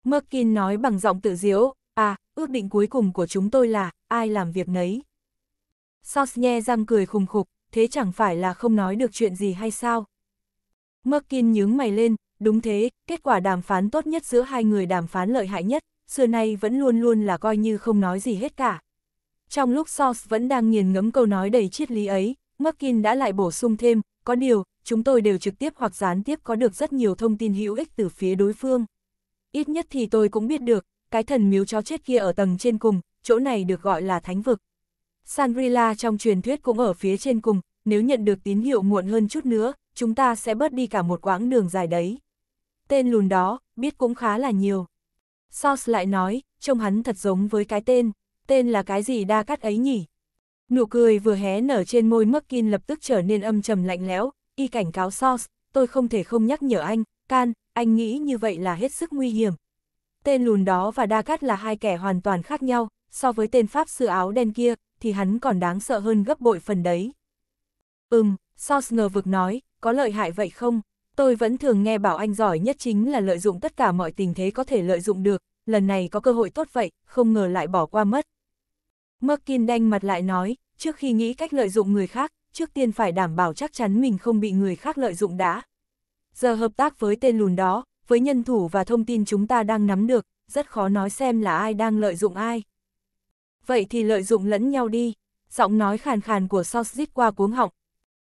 Merkin nói bằng giọng tự diễu, à, ước định cuối cùng của chúng tôi là, ai làm việc nấy. Sos nhe răng cười khùng khục, thế chẳng phải là không nói được chuyện gì hay sao? Merkin nhướng mày lên, đúng thế, kết quả đàm phán tốt nhất giữa hai người đàm phán lợi hại nhất, xưa nay vẫn luôn luôn là coi như không nói gì hết cả. Trong lúc sauce vẫn đang nghiền ngẫm câu nói đầy triết lý ấy, Markin đã lại bổ sung thêm, có điều, chúng tôi đều trực tiếp hoặc gián tiếp có được rất nhiều thông tin hữu ích từ phía đối phương. Ít nhất thì tôi cũng biết được, cái thần miếu chó chết kia ở tầng trên cùng, chỗ này được gọi là thánh vực. sanrila trong truyền thuyết cũng ở phía trên cùng, nếu nhận được tín hiệu muộn hơn chút nữa, chúng ta sẽ bớt đi cả một quãng đường dài đấy. Tên lùn đó, biết cũng khá là nhiều. Sauce lại nói, trông hắn thật giống với cái tên tên là cái gì đa cắt ấy nhỉ? Nụ cười vừa hé nở trên môi Merkin lập tức trở nên âm trầm lạnh lẽo, y cảnh cáo Source, tôi không thể không nhắc nhở anh, Can, anh nghĩ như vậy là hết sức nguy hiểm. Tên lùn đó và Đa cắt là hai kẻ hoàn toàn khác nhau, so với tên Pháp sư áo đen kia, thì hắn còn đáng sợ hơn gấp bội phần đấy. Ừm, Source ngờ vực nói, có lợi hại vậy không? Tôi vẫn thường nghe bảo anh giỏi nhất chính là lợi dụng tất cả mọi tình thế có thể lợi dụng được, lần này có cơ hội tốt vậy, không ngờ lại bỏ qua mất. Merkin đanh mặt lại nói, trước khi nghĩ cách lợi dụng người khác, trước tiên phải đảm bảo chắc chắn mình không bị người khác lợi dụng đã. Giờ hợp tác với tên lùn đó, với nhân thủ và thông tin chúng ta đang nắm được, rất khó nói xem là ai đang lợi dụng ai. Vậy thì lợi dụng lẫn nhau đi, giọng nói khàn khàn của Sausage qua cuống họng.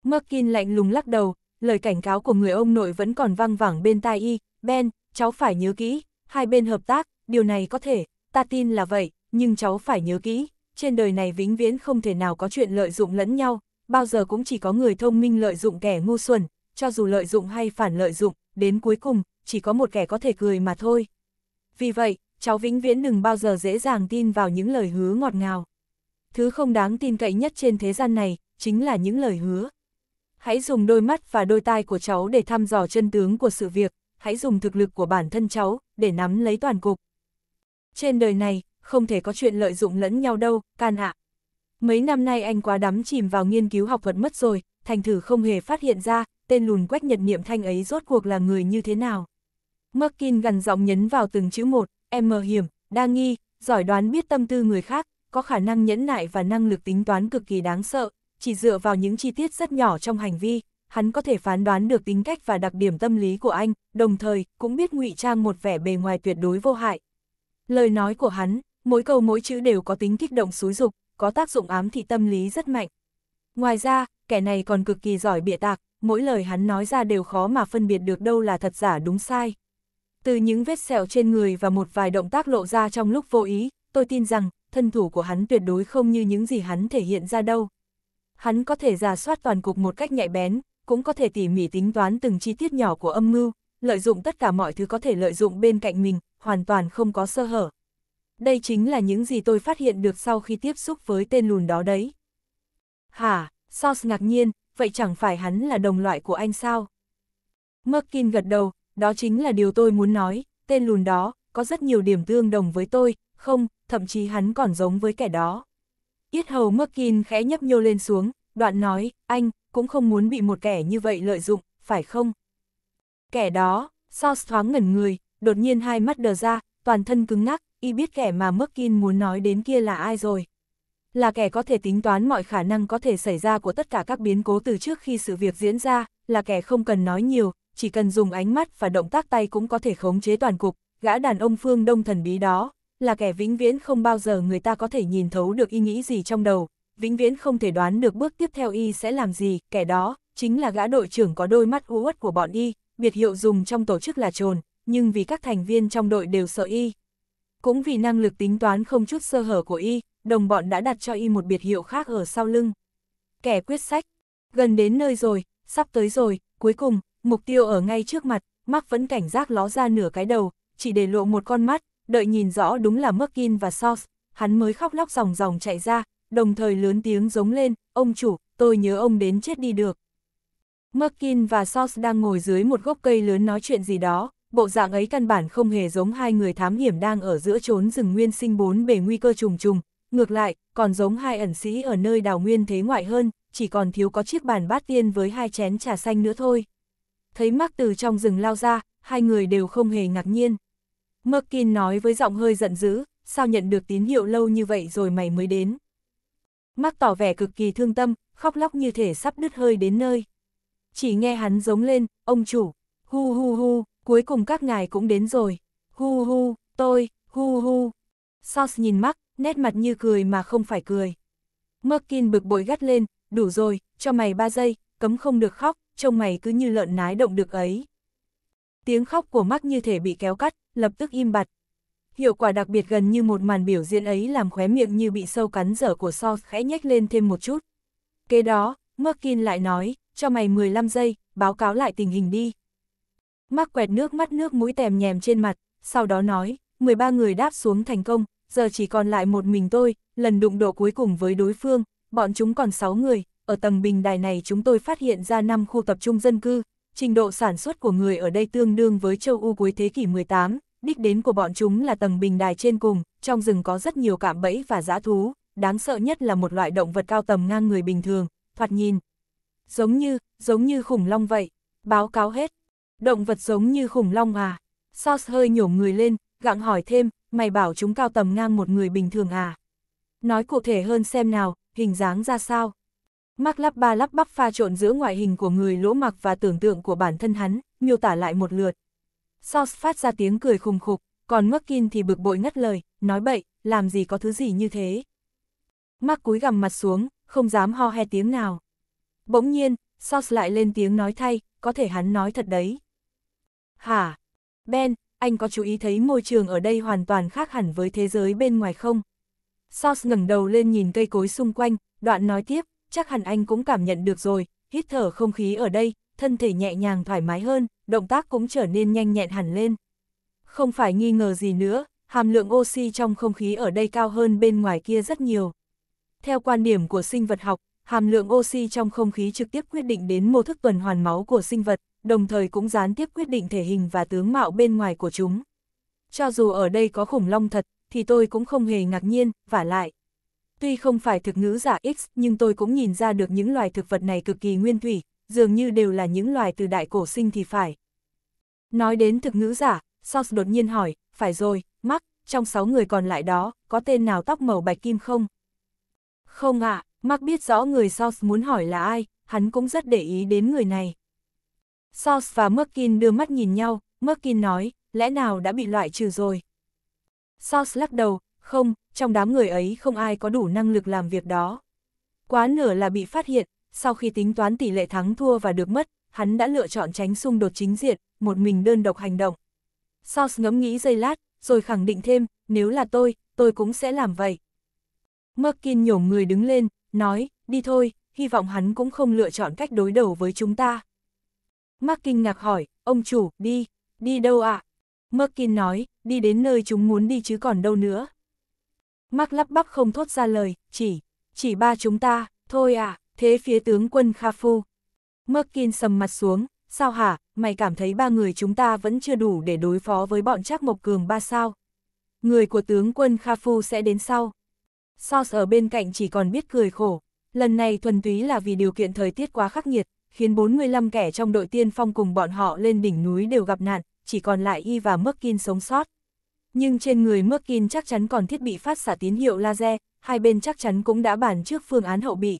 Merkin lạnh lùng lắc đầu, lời cảnh cáo của người ông nội vẫn còn vang vẳng bên tai y, Ben, cháu phải nhớ kỹ, hai bên hợp tác, điều này có thể, ta tin là vậy, nhưng cháu phải nhớ kỹ trên đời này vĩnh viễn không thể nào có chuyện lợi dụng lẫn nhau, bao giờ cũng chỉ có người thông minh lợi dụng kẻ ngu xuẩn, cho dù lợi dụng hay phản lợi dụng, đến cuối cùng, chỉ có một kẻ có thể cười mà thôi. Vì vậy, cháu vĩnh viễn đừng bao giờ dễ dàng tin vào những lời hứa ngọt ngào. Thứ không đáng tin cậy nhất trên thế gian này, chính là những lời hứa. Hãy dùng đôi mắt và đôi tai của cháu để thăm dò chân tướng của sự việc, hãy dùng thực lực của bản thân cháu để nắm lấy toàn cục. Trên đời này, không thể có chuyện lợi dụng lẫn nhau đâu, can hạ. Mấy năm nay anh quá đắm chìm vào nghiên cứu học thuật mất rồi, thành thử không hề phát hiện ra, tên lùn quách nhật niệm thanh ấy rốt cuộc là người như thế nào. Merkin gần giọng nhấn vào từng chữ một, em mờ hiểm, đa nghi, giỏi đoán biết tâm tư người khác, có khả năng nhẫn nại và năng lực tính toán cực kỳ đáng sợ, chỉ dựa vào những chi tiết rất nhỏ trong hành vi, hắn có thể phán đoán được tính cách và đặc điểm tâm lý của anh, đồng thời cũng biết ngụy trang một vẻ bề ngoài tuyệt đối vô hại. Lời nói của hắn, Mỗi câu mỗi chữ đều có tính kích động xúi dục, có tác dụng ám thị tâm lý rất mạnh. Ngoài ra, kẻ này còn cực kỳ giỏi bịa tạc, mỗi lời hắn nói ra đều khó mà phân biệt được đâu là thật giả đúng sai. Từ những vết sẹo trên người và một vài động tác lộ ra trong lúc vô ý, tôi tin rằng, thân thủ của hắn tuyệt đối không như những gì hắn thể hiện ra đâu. Hắn có thể giả soát toàn cục một cách nhạy bén, cũng có thể tỉ mỉ tính toán từng chi tiết nhỏ của âm mưu, lợi dụng tất cả mọi thứ có thể lợi dụng bên cạnh mình, hoàn toàn không có sơ hở đây chính là những gì tôi phát hiện được sau khi tiếp xúc với tên lùn đó đấy. Hả, Sauce ngạc nhiên, vậy chẳng phải hắn là đồng loại của anh sao? Merkin gật đầu, đó chính là điều tôi muốn nói, tên lùn đó, có rất nhiều điểm tương đồng với tôi, không, thậm chí hắn còn giống với kẻ đó. Yết hầu Merkin khẽ nhấp nhô lên xuống, đoạn nói, anh, cũng không muốn bị một kẻ như vậy lợi dụng, phải không? Kẻ đó, Sauce thoáng ngẩn người, đột nhiên hai mắt đờ ra, toàn thân cứng ngắc, khi biết kẻ mà Merkin muốn nói đến kia là ai rồi. Là kẻ có thể tính toán mọi khả năng có thể xảy ra của tất cả các biến cố từ trước khi sự việc diễn ra, là kẻ không cần nói nhiều, chỉ cần dùng ánh mắt và động tác tay cũng có thể khống chế toàn cục, gã đàn ông phương đông thần bí đó, là kẻ vĩnh viễn không bao giờ người ta có thể nhìn thấu được ý nghĩ gì trong đầu, vĩnh viễn không thể đoán được bước tiếp theo y sẽ làm gì, kẻ đó, chính là gã đội trưởng có đôi mắt u uất của bọn y, biệt hiệu dùng trong tổ chức là trồn, nhưng vì các thành viên trong đội đều sợ y, cũng vì năng lực tính toán không chút sơ hở của y, đồng bọn đã đặt cho y một biệt hiệu khác ở sau lưng. Kẻ quyết sách, gần đến nơi rồi, sắp tới rồi, cuối cùng, mục tiêu ở ngay trước mặt, mắc vẫn cảnh giác ló ra nửa cái đầu, chỉ để lộ một con mắt, đợi nhìn rõ đúng là Merkin và Sauce, hắn mới khóc lóc ròng ròng chạy ra, đồng thời lớn tiếng giống lên, ông chủ, tôi nhớ ông đến chết đi được. Merkin và Sauce đang ngồi dưới một gốc cây lớn nói chuyện gì đó, bộ dạng ấy căn bản không hề giống hai người thám hiểm đang ở giữa trốn rừng nguyên sinh bốn bề nguy cơ trùng trùng, ngược lại, còn giống hai ẩn sĩ ở nơi đào nguyên thế ngoại hơn, chỉ còn thiếu có chiếc bàn bát tiên với hai chén trà xanh nữa thôi. Thấy mắc từ trong rừng lao ra, hai người đều không hề ngạc nhiên. Merkin nói với giọng hơi giận dữ, sao nhận được tín hiệu lâu như vậy rồi mày mới đến. Mắc tỏ vẻ cực kỳ thương tâm, khóc lóc như thể sắp đứt hơi đến nơi. Chỉ nghe hắn giống lên, ông chủ, hu hu hu, cuối cùng các ngài cũng đến rồi. Hu hu, tôi, hu hu. Sos nhìn mắt, nét mặt như cười mà không phải cười. Merkin bực bội gắt lên, đủ rồi, cho mày ba giây, cấm không được khóc, trông mày cứ như lợn nái động được ấy. Tiếng khóc của mắc như thể bị kéo cắt, lập tức im bặt. Hiệu quả đặc biệt gần như một màn biểu diễn ấy làm khóe miệng như bị sâu cắn dở của Sos khẽ nhếch lên thêm một chút. Kế đó, Merkin lại nói, cho mày 15 giây, báo cáo lại tình hình đi, Mắc quẹt nước mắt nước mũi tèm nhèm trên mặt, sau đó nói, 13 người đáp xuống thành công, giờ chỉ còn lại một mình tôi, lần đụng độ cuối cùng với đối phương, bọn chúng còn 6 người, ở tầng bình đài này chúng tôi phát hiện ra 5 khu tập trung dân cư, trình độ sản xuất của người ở đây tương đương với châu U cuối thế kỷ 18, đích đến của bọn chúng là tầng bình đài trên cùng, trong rừng có rất nhiều cạm bẫy và dã thú, đáng sợ nhất là một loại động vật cao tầm ngang người bình thường, thoạt nhìn. Giống như, giống như khủng long vậy, báo cáo hết. Động vật giống như khủng long à? Sauce hơi nhổ người lên, gặng hỏi thêm, mày bảo chúng cao tầm ngang một người bình thường à? Nói cụ thể hơn xem nào, hình dáng ra sao? Mark lắp ba lắp bắp pha trộn giữa ngoại hình của người lỗ mặc và tưởng tượng của bản thân hắn, miêu tả lại một lượt. Sauce phát ra tiếng cười khùng khục, còn Merkin thì bực bội ngắt lời, nói bậy, làm gì có thứ gì như thế. Mark cúi gằm mặt xuống, không dám ho he tiếng nào. Bỗng nhiên, Sauce lại lên tiếng nói thay, có thể hắn nói thật đấy. Hả? Ben, anh có chú ý thấy môi trường ở đây hoàn toàn khác hẳn với thế giới bên ngoài không? Sauce ngẩng đầu lên nhìn cây cối xung quanh, đoạn nói tiếp, chắc hẳn anh cũng cảm nhận được rồi, hít thở không khí ở đây, thân thể nhẹ nhàng thoải mái hơn, động tác cũng trở nên nhanh nhẹn hẳn lên. Không phải nghi ngờ gì nữa, hàm lượng oxy trong không khí ở đây cao hơn bên ngoài kia rất nhiều. Theo quan điểm của sinh vật học, hàm lượng oxy trong không khí trực tiếp quyết định đến mô thức tuần hoàn máu của sinh vật, đồng thời cũng gián tiếp quyết định thể hình và tướng mạo bên ngoài của chúng. Cho dù ở đây có khủng long thật, thì tôi cũng không hề ngạc nhiên, và lại. Tuy không phải thực ngữ giả X, nhưng tôi cũng nhìn ra được những loài thực vật này cực kỳ nguyên thủy, dường như đều là những loài từ đại cổ sinh thì phải. Nói đến thực ngữ giả, Sauce đột nhiên hỏi, phải rồi, mark trong 6 người còn lại đó, có tên nào tóc màu bạch kim không? Không ạ, mark biết rõ người Sauce muốn hỏi là ai, hắn cũng rất để ý đến người này. Sauce và Merkin đưa mắt nhìn nhau, Merkin nói, lẽ nào đã bị loại trừ rồi? Sauce lắc đầu, không, trong đám người ấy không ai có đủ năng lực làm việc đó. Quá nửa là bị phát hiện, sau khi tính toán tỷ lệ thắng thua và được mất, hắn đã lựa chọn tránh xung đột chính diện, một mình đơn độc hành động. Sauce ngẫm nghĩ giây lát, rồi khẳng định thêm, nếu là tôi, tôi cũng sẽ làm vậy. Merkin nhổm người đứng lên, nói, đi thôi, hy vọng hắn cũng không lựa chọn cách đối đầu với chúng ta. Mark kinh ngạc hỏi, ông chủ, đi, đi đâu ạ? À? Merkin nói, đi đến nơi chúng muốn đi chứ còn đâu nữa. Mark lắp bắp không thốt ra lời, chỉ, chỉ ba chúng ta, thôi à, thế phía tướng quân Kha Phu. Merkin sầm mặt xuống, sao hả, mày cảm thấy ba người chúng ta vẫn chưa đủ để đối phó với bọn Trác mộc cường ba sao? Người của tướng quân Kha Phu sẽ đến sau. Sos ở bên cạnh chỉ còn biết cười khổ, lần này thuần túy là vì điều kiện thời tiết quá khắc nghiệt, khiến 45 kẻ trong đội tiên phong cùng bọn họ lên đỉnh núi đều gặp nạn, chỉ còn lại y và Merkin sống sót. Nhưng trên người Merkin chắc chắn còn thiết bị phát xạ tín hiệu laser, hai bên chắc chắn cũng đã bàn trước phương án hậu bị.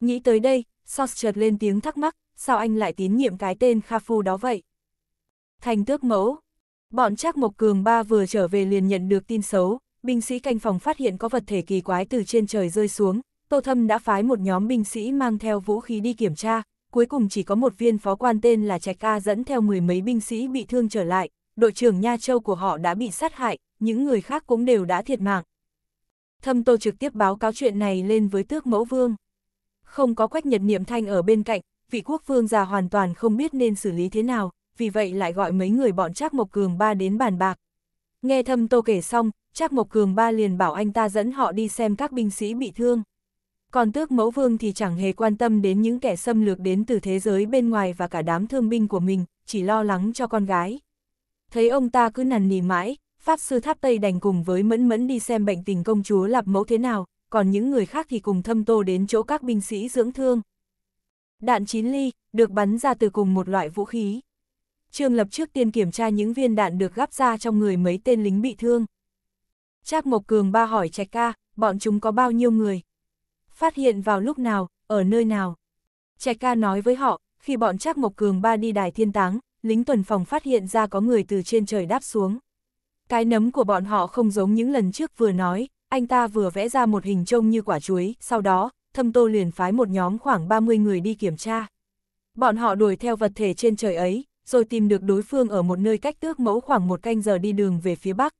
Nghĩ tới đây, Sos chợt lên tiếng thắc mắc, sao anh lại tín nhiệm cái tên Kha Phu đó vậy? Thành tước mẫu. Bọn Trác Mộc Cường ba vừa trở về liền nhận được tin xấu, binh sĩ canh phòng phát hiện có vật thể kỳ quái từ trên trời rơi xuống, Tô Thâm đã phái một nhóm binh sĩ mang theo vũ khí đi kiểm tra, cuối cùng chỉ có một viên phó quan tên là Trạch Ca dẫn theo mười mấy binh sĩ bị thương trở lại, đội trưởng Nha Châu của họ đã bị sát hại, những người khác cũng đều đã thiệt mạng. Thâm Tô trực tiếp báo cáo chuyện này lên với tước mẫu vương. Không có quách nhật niệm thanh ở bên cạnh, vị quốc vương già hoàn toàn không biết nên xử lý thế nào, vì vậy lại gọi mấy người bọn Trác Mộc Cường ba đến bàn bạc. Nghe Thâm Tô kể xong, Trác Mộc Cường ba liền bảo anh ta dẫn họ đi xem các binh sĩ bị thương còn tước mẫu vương thì chẳng hề quan tâm đến những kẻ xâm lược đến từ thế giới bên ngoài và cả đám thương binh của mình, chỉ lo lắng cho con gái. Thấy ông ta cứ nằn nỉ mãi, Pháp Sư Tháp Tây đành cùng với Mẫn Mẫn đi xem bệnh tình công chúa lạp mẫu thế nào, còn những người khác thì cùng thâm tô đến chỗ các binh sĩ dưỡng thương. Đạn chín ly, được bắn ra từ cùng một loại vũ khí. Trương Lập trước tiên kiểm tra những viên đạn được gắp ra trong người mấy tên lính bị thương. Trác Mộc Cường ba hỏi Trạch ca, bọn chúng có bao nhiêu người? phát hiện vào lúc nào, ở nơi nào. Trạch ca nói với họ, khi bọn Trác Mộc Cường ba đi đài thiên táng, lính tuần phòng phát hiện ra có người từ trên trời đáp xuống. Cái nấm của bọn họ không giống những lần trước vừa nói, anh ta vừa vẽ ra một hình trông như quả chuối, sau đó, thâm tô liền phái một nhóm khoảng 30 người đi kiểm tra. Bọn họ đuổi theo vật thể trên trời ấy, rồi tìm được đối phương ở một nơi cách tước mẫu khoảng một canh giờ đi đường về phía bắc.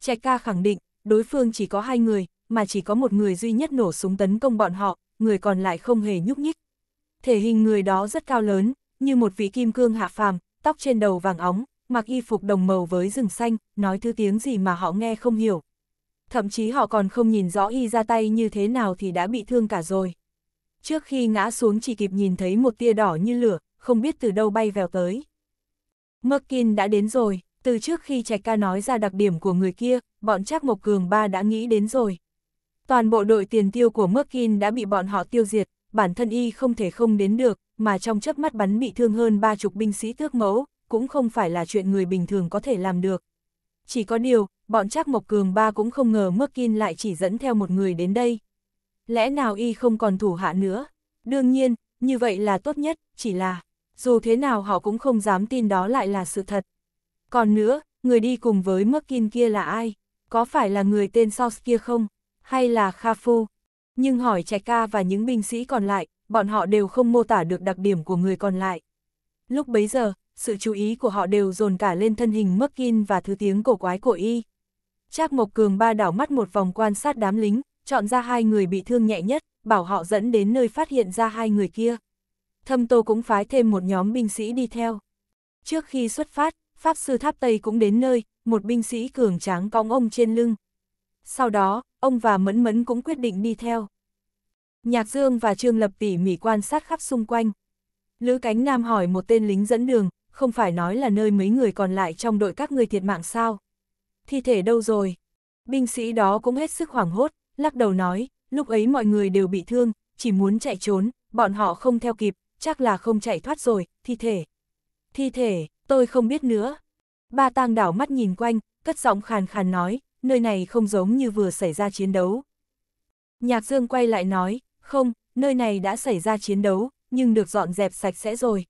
Trạch ca khẳng định, đối phương chỉ có hai người, mà chỉ có một người duy nhất nổ súng tấn công bọn họ, người còn lại không hề nhúc nhích. Thể hình người đó rất cao lớn, như một vị kim cương hạ phàm, tóc trên đầu vàng óng, mặc y phục đồng màu với rừng xanh, nói thứ tiếng gì mà họ nghe không hiểu. Thậm chí họ còn không nhìn rõ y ra tay như thế nào thì đã bị thương cả rồi. Trước khi ngã xuống chỉ kịp nhìn thấy một tia đỏ như lửa, không biết từ đâu bay vèo tới. Merkin đã đến rồi, từ trước khi Trạch ca nói ra đặc điểm của người kia, bọn Trác Mộc Cường ba đã nghĩ đến rồi. Toàn bộ đội tiền tiêu của Merkin đã bị bọn họ tiêu diệt, bản thân y không thể không đến được, mà trong chớp mắt bắn bị thương hơn ba chục binh sĩ thước mẫu, cũng không phải là chuyện người bình thường có thể làm được. Chỉ có điều, bọn Trác Mộc Cường ba cũng không ngờ Merkin lại chỉ dẫn theo một người đến đây. Lẽ nào y không còn thủ hạ nữa? Đương nhiên, như vậy là tốt nhất, chỉ là, dù thế nào họ cũng không dám tin đó lại là sự thật. Còn nữa, người đi cùng với Merkin kia là ai? Có phải là người tên Saus kia không? hay là Kha Phu. Nhưng hỏi Trạch Ca và những binh sĩ còn lại, bọn họ đều không mô tả được đặc điểm của người còn lại. Lúc bấy giờ, sự chú ý của họ đều dồn cả lên thân hình Merkin và thứ tiếng cổ quái của y. Trác Mộc Cường ba đảo mắt một vòng quan sát đám lính, chọn ra hai người bị thương nhẹ nhất, bảo họ dẫn đến nơi phát hiện ra hai người kia. Thâm Tô cũng phái thêm một nhóm binh sĩ đi theo. Trước khi xuất phát, Pháp Sư Tháp Tây cũng đến nơi, một binh sĩ cường tráng cong ông trên lưng, sau đó, ông và Mẫn Mẫn cũng quyết định đi theo. Nhạc Dương và Trương Lập tỉ mỉ quan sát khắp xung quanh. Lữ Cánh Nam hỏi một tên lính dẫn đường, không phải nói là nơi mấy người còn lại trong đội các người thiệt mạng sao? Thi thể đâu rồi? Binh sĩ đó cũng hết sức hoảng hốt, lắc đầu nói, lúc ấy mọi người đều bị thương, chỉ muốn chạy trốn, bọn họ không theo kịp, chắc là không chạy thoát rồi, thi thể. Thi thể, tôi không biết nữa. Ba tang đảo mắt nhìn quanh, cất giọng khàn khàn nói, nơi này không giống như vừa xảy ra chiến đấu. Nhạc Dương quay lại nói, không, nơi này đã xảy ra chiến đấu, nhưng được dọn dẹp sạch sẽ rồi.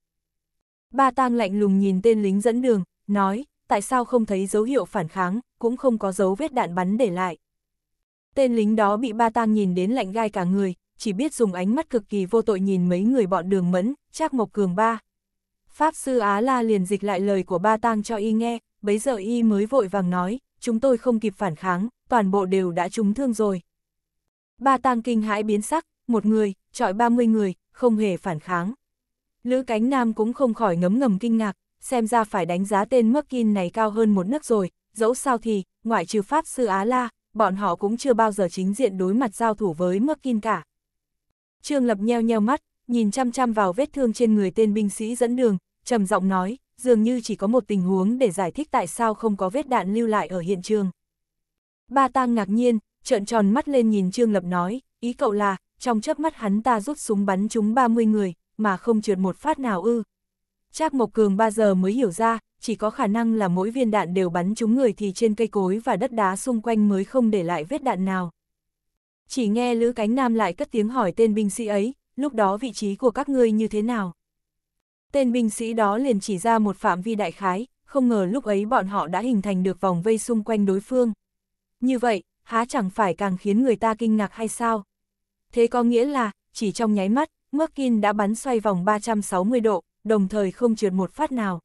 Ba tang lạnh lùng nhìn tên lính dẫn đường, nói, tại sao không thấy dấu hiệu phản kháng, cũng không có dấu vết đạn bắn để lại. Tên lính đó bị ba tang nhìn đến lạnh gai cả người, chỉ biết dùng ánh mắt cực kỳ vô tội nhìn mấy người bọn đường mẫn, Trác Mộc Cường ba. Pháp sư Á La liền dịch lại lời của ba tang cho y nghe, bấy giờ y mới vội vàng nói, chúng tôi không kịp phản kháng, toàn bộ đều đã trúng thương rồi. Ba tang kinh hãi biến sắc, một người, trọi 30 người, không hề phản kháng. Lữ cánh nam cũng không khỏi ngấm ngầm kinh ngạc, xem ra phải đánh giá tên Merkin này cao hơn một nước rồi, dẫu sao thì, ngoại trừ Pháp sư Á La, bọn họ cũng chưa bao giờ chính diện đối mặt giao thủ với Merkin cả. Trương Lập nheo nheo mắt, nhìn chăm chăm vào vết thương trên người tên binh sĩ dẫn đường, trầm giọng nói, dường như chỉ có một tình huống để giải thích tại sao không có vết đạn lưu lại ở hiện trường. Ba Tang ngạc nhiên, trợn tròn mắt lên nhìn Trương Lập nói, ý cậu là, trong chớp mắt hắn ta rút súng bắn trúng 30 người, mà không trượt một phát nào ư. Trác Mộc Cường ba giờ mới hiểu ra, chỉ có khả năng là mỗi viên đạn đều bắn chúng người thì trên cây cối và đất đá xung quanh mới không để lại vết đạn nào. Chỉ nghe Lữ Cánh Nam lại cất tiếng hỏi tên binh sĩ ấy, lúc đó vị trí của các ngươi như thế nào? Tên binh sĩ đó liền chỉ ra một phạm vi đại khái, không ngờ lúc ấy bọn họ đã hình thành được vòng vây xung quanh đối phương. Như vậy, há chẳng phải càng khiến người ta kinh ngạc hay sao? Thế có nghĩa là, chỉ trong nháy mắt, Merkin đã bắn xoay vòng 360 độ, đồng thời không trượt một phát nào.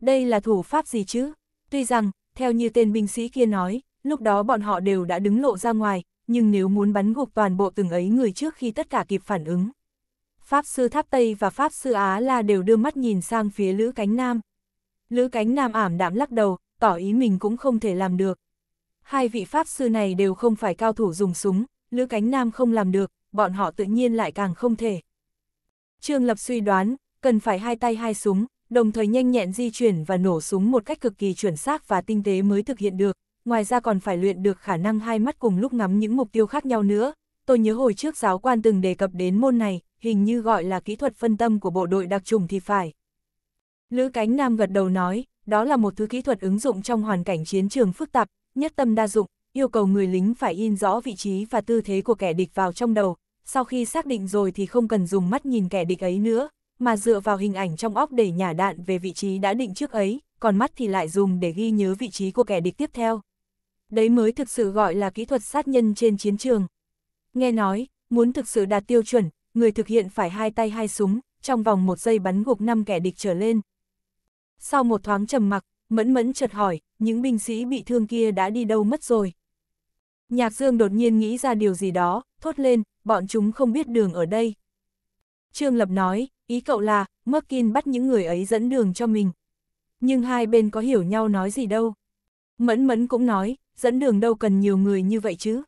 Đây là thủ pháp gì chứ? Tuy rằng, theo như tên binh sĩ kia nói, lúc đó bọn họ đều đã đứng lộ ra ngoài, nhưng nếu muốn bắn gục toàn bộ từng ấy người trước khi tất cả kịp phản ứng, Pháp sư Tháp Tây và Pháp sư Á La đều đưa mắt nhìn sang phía Lữ Cánh Nam. Lữ Cánh Nam ảm đạm lắc đầu, tỏ ý mình cũng không thể làm được. Hai vị Pháp sư này đều không phải cao thủ dùng súng, Lữ Cánh Nam không làm được, bọn họ tự nhiên lại càng không thể. Trương Lập suy đoán, cần phải hai tay hai súng, đồng thời nhanh nhẹn di chuyển và nổ súng một cách cực kỳ chuẩn xác và tinh tế mới thực hiện được, ngoài ra còn phải luyện được khả năng hai mắt cùng lúc ngắm những mục tiêu khác nhau nữa. Tôi nhớ hồi trước giáo quan từng đề cập đến môn này, hình như gọi là kỹ thuật phân tâm của bộ đội đặc trùng thì phải. Lữ Cánh Nam gật đầu nói, đó là một thứ kỹ thuật ứng dụng trong hoàn cảnh chiến trường phức tạp, nhất tâm đa dụng, yêu cầu người lính phải in rõ vị trí và tư thế của kẻ địch vào trong đầu, sau khi xác định rồi thì không cần dùng mắt nhìn kẻ địch ấy nữa, mà dựa vào hình ảnh trong óc để nhả đạn về vị trí đã định trước ấy, còn mắt thì lại dùng để ghi nhớ vị trí của kẻ địch tiếp theo. Đấy mới thực sự gọi là kỹ thuật sát nhân trên chiến trường. Nghe nói, muốn thực sự đạt tiêu chuẩn, người thực hiện phải hai tay hai súng, trong vòng một giây bắn gục năm kẻ địch trở lên. Sau một thoáng trầm mặc, mẫn mẫn chợt hỏi, những binh sĩ bị thương kia đã đi đâu mất rồi. Nhạc Dương đột nhiên nghĩ ra điều gì đó, thốt lên, bọn chúng không biết đường ở đây. Trương Lập nói, ý cậu là, Merkin bắt những người ấy dẫn đường cho mình. Nhưng hai bên có hiểu nhau nói gì đâu. Mẫn mẫn cũng nói, dẫn đường đâu cần nhiều người như vậy chứ.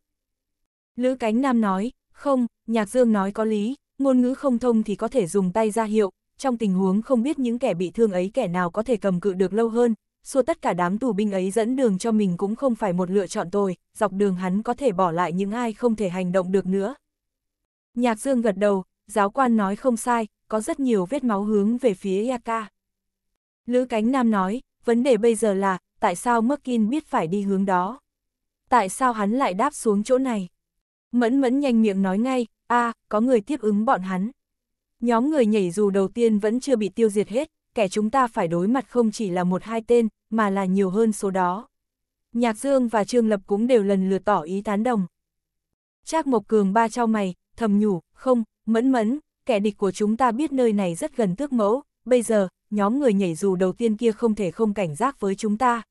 Lữ Cánh Nam nói, không, Nhạc Dương nói có lý, ngôn ngữ không thông thì có thể dùng tay ra hiệu, trong tình huống không biết những kẻ bị thương ấy kẻ nào có thể cầm cự được lâu hơn, xua tất cả đám tù binh ấy dẫn đường cho mình cũng không phải một lựa chọn tồi, dọc đường hắn có thể bỏ lại những ai không thể hành động được nữa. Nhạc Dương gật đầu, giáo quan nói không sai, có rất nhiều vết máu hướng về phía Yaka. Lữ Cánh Nam nói, vấn đề bây giờ là, tại sao Merkin biết phải đi hướng đó? Tại sao hắn lại đáp xuống chỗ này? Mẫn mẫn nhanh miệng nói ngay, a à, có người tiếp ứng bọn hắn. Nhóm người nhảy dù đầu tiên vẫn chưa bị tiêu diệt hết, kẻ chúng ta phải đối mặt không chỉ là một hai tên, mà là nhiều hơn số đó. Nhạc Dương và Trương Lập cũng đều lần lượt tỏ ý tán đồng. Trác Mộc Cường ba trao mày, thầm nhủ, không, mẫn mẫn, kẻ địch của chúng ta biết nơi này rất gần tước mẫu, bây giờ, nhóm người nhảy dù đầu tiên kia không thể không cảnh giác với chúng ta.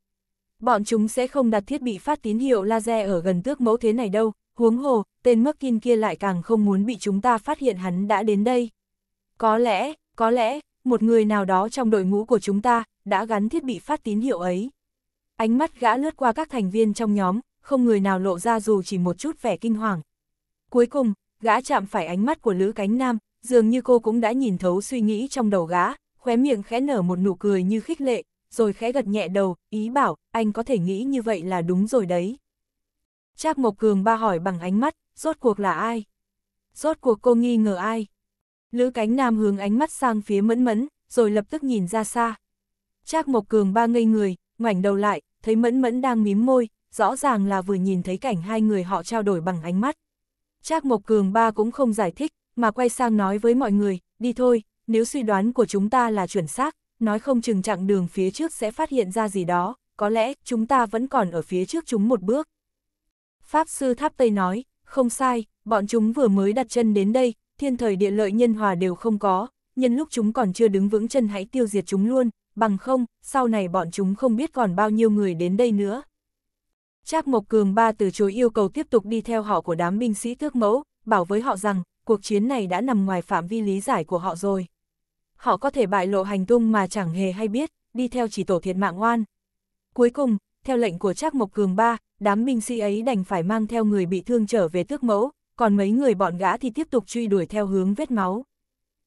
Bọn chúng sẽ không đặt thiết bị phát tín hiệu laser ở gần tước mẫu thế này đâu, huống hồ, tên mắc kinh kia lại càng không muốn bị chúng ta phát hiện hắn đã đến đây. Có lẽ, có lẽ, một người nào đó trong đội ngũ của chúng ta, đã gắn thiết bị phát tín hiệu ấy. Ánh mắt gã lướt qua các thành viên trong nhóm, không người nào lộ ra dù chỉ một chút vẻ kinh hoàng. Cuối cùng, gã chạm phải ánh mắt của Lữ Cánh Nam, dường như cô cũng đã nhìn thấu suy nghĩ trong đầu gã, khóe miệng khẽ nở một nụ cười như khích lệ, rồi khẽ gật nhẹ đầu, ý bảo, anh có thể nghĩ như vậy là đúng rồi đấy. Trác Mộc Cường ba hỏi bằng ánh mắt, rốt cuộc là ai? Rốt cuộc cô nghi ngờ ai? Lữ cánh nam hướng ánh mắt sang phía mẫn mẫn, rồi lập tức nhìn ra xa. Trác Mộc Cường ba ngây người, ngoảnh đầu lại, thấy mẫn mẫn đang mím môi, rõ ràng là vừa nhìn thấy cảnh hai người họ trao đổi bằng ánh mắt. Trác Mộc Cường ba cũng không giải thích, mà quay sang nói với mọi người, đi thôi, nếu suy đoán của chúng ta là chuẩn xác, nói không chừng chặng đường phía trước sẽ phát hiện ra gì đó, có lẽ chúng ta vẫn còn ở phía trước chúng một bước. Pháp sư Tháp Tây nói, không sai, bọn chúng vừa mới đặt chân đến đây, thiên thời địa lợi nhân hòa đều không có, nhân lúc chúng còn chưa đứng vững chân hãy tiêu diệt chúng luôn, bằng không, sau này bọn chúng không biết còn bao nhiêu người đến đây nữa. Trác Mộc Cường Ba từ chối yêu cầu tiếp tục đi theo họ của đám binh sĩ tước mẫu, bảo với họ rằng, cuộc chiến này đã nằm ngoài phạm vi lý giải của họ rồi. Họ có thể bại lộ hành tung mà chẳng hề hay biết, đi theo chỉ tổ thiệt mạng oan. Cuối cùng, theo lệnh của Trác Mộc Cường Ba, đám binh sĩ ấy đành phải mang theo người bị thương trở về tước mẫu, còn mấy người bọn gã thì tiếp tục truy đuổi theo hướng vết máu.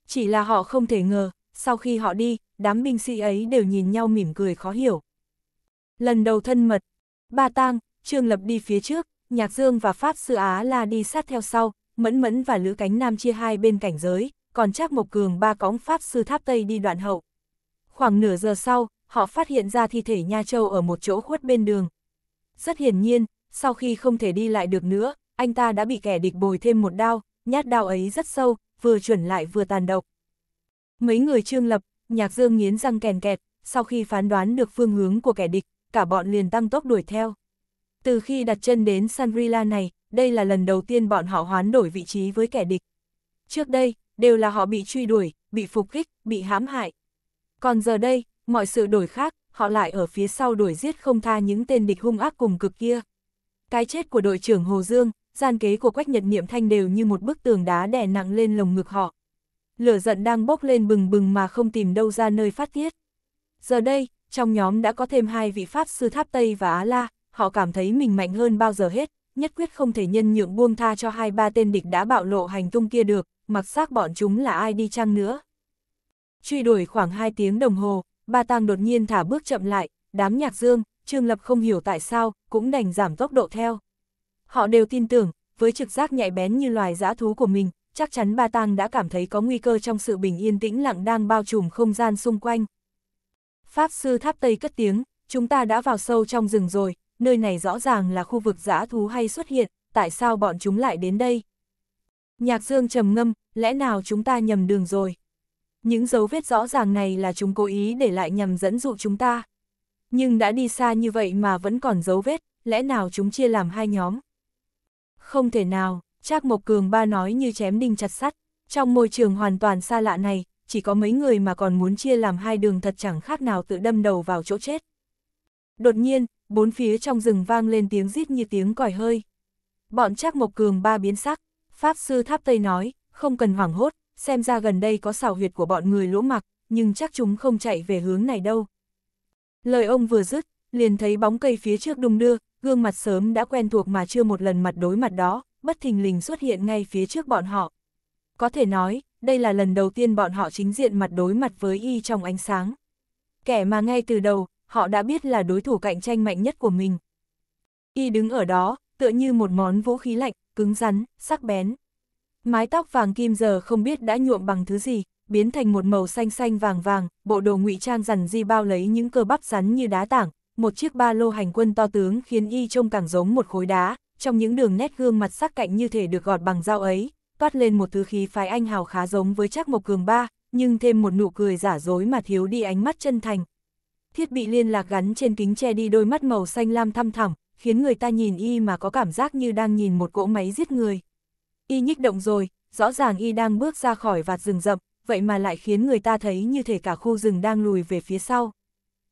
Chỉ là họ không thể ngờ, sau khi họ đi, đám binh sĩ ấy đều nhìn nhau mỉm cười khó hiểu. Lần đầu thân mật, Ba Tang, Trương Lập đi phía trước, Nhạc Dương và Pháp Sư Á La đi sát theo sau, Mẫn Mẫn và Lữ Cánh Nam chia hai bên cảnh giới, còn Trác Mộc Cường ba cõng Pháp Sư Tháp Tây đi đoạn hậu. Khoảng nửa giờ sau, họ phát hiện ra thi thể Nha Châu ở một chỗ khuất bên đường, rất hiển nhiên, sau khi không thể đi lại được nữa, anh ta đã bị kẻ địch bồi thêm một đao, nhát đao ấy rất sâu, vừa chuẩn lại vừa tàn độc. Mấy người trương lập, nhạc dương nghiến răng kèn kẹt, sau khi phán đoán được phương hướng của kẻ địch, cả bọn liền tăng tốc đuổi theo. Từ khi đặt chân đến Sangrila này, đây là lần đầu tiên bọn họ hoán đổi vị trí với kẻ địch. Trước đây, đều là họ bị truy đuổi, bị phục kích, bị hãm hại. Còn giờ đây, mọi sự đổi khác, họ lại ở phía sau đuổi giết không tha những tên địch hung ác cùng cực kia. Cái chết của đội trưởng Hồ Dương, gian kế của Quách Nhật Niệm Thanh đều như một bức tường đá đè nặng lên lồng ngực họ. Lửa giận đang bốc lên bừng bừng mà không tìm đâu ra nơi phát tiết. Giờ đây, trong nhóm đã có thêm hai vị Pháp sư Tháp Tây và Á La, họ cảm thấy mình mạnh hơn bao giờ hết, nhất quyết không thể nhân nhượng buông tha cho hai ba tên địch đã bạo lộ hành tung kia được, mặc xác bọn chúng là ai đi chăng nữa. Truy đuổi khoảng 2 tiếng đồng hồ, Ba Tang đột nhiên thả bước chậm lại, đám nhạc dương, Trương Lập không hiểu tại sao, cũng đành giảm tốc độ theo. Họ đều tin tưởng, với trực giác nhạy bén như loài dã thú của mình, chắc chắn Ba Tang đã cảm thấy có nguy cơ trong sự bình yên tĩnh lặng đang bao trùm không gian xung quanh. Pháp sư tháp Tây cất tiếng, chúng ta đã vào sâu trong rừng rồi, nơi này rõ ràng là khu vực dã thú hay xuất hiện, tại sao bọn chúng lại đến đây? Nhạc Dương trầm ngâm, lẽ nào chúng ta nhầm đường rồi? những dấu vết rõ ràng này là chúng cố ý để lại nhằm dẫn dụ chúng ta. Nhưng đã đi xa như vậy mà vẫn còn dấu vết, lẽ nào chúng chia làm hai nhóm? Không thể nào, Trác Mộc Cường ba nói như chém đinh chặt sắt, trong môi trường hoàn toàn xa lạ này, chỉ có mấy người mà còn muốn chia làm hai đường thật chẳng khác nào tự đâm đầu vào chỗ chết. Đột nhiên, bốn phía trong rừng vang lên tiếng rít như tiếng còi hơi. Bọn Trác Mộc Cường ba biến sắc, Pháp Sư Tháp Tây nói, không cần hoảng hốt, xem ra gần đây có xảo huyệt của bọn người lỗ mặc, nhưng chắc chúng không chạy về hướng này đâu. Lời ông vừa dứt, liền thấy bóng cây phía trước đung đưa, gương mặt sớm đã quen thuộc mà chưa một lần mặt đối mặt đó, bất thình lình xuất hiện ngay phía trước bọn họ. Có thể nói, đây là lần đầu tiên bọn họ chính diện mặt đối mặt với y trong ánh sáng. Kẻ mà ngay từ đầu, họ đã biết là đối thủ cạnh tranh mạnh nhất của mình. Y đứng ở đó, tựa như một món vũ khí lạnh, cứng rắn, sắc bén, Mái tóc vàng kim giờ không biết đã nhuộm bằng thứ gì, biến thành một màu xanh xanh vàng vàng, bộ đồ ngụy trang rằn di bao lấy những cơ bắp rắn như đá tảng, một chiếc ba lô hành quân to tướng khiến y trông càng giống một khối đá, trong những đường nét gương mặt sắc cạnh như thể được gọt bằng dao ấy, toát lên một thứ khí phái anh hào khá giống với Trác Mộc Cường ba, nhưng thêm một nụ cười giả dối mà thiếu đi ánh mắt chân thành. Thiết bị liên lạc gắn trên kính che đi đôi mắt màu xanh lam thăm thẳm, khiến người ta nhìn y mà có cảm giác như đang nhìn một cỗ máy giết người. Y nhích động rồi, rõ ràng Y đang bước ra khỏi vạt rừng rậm, vậy mà lại khiến người ta thấy như thể cả khu rừng đang lùi về phía sau.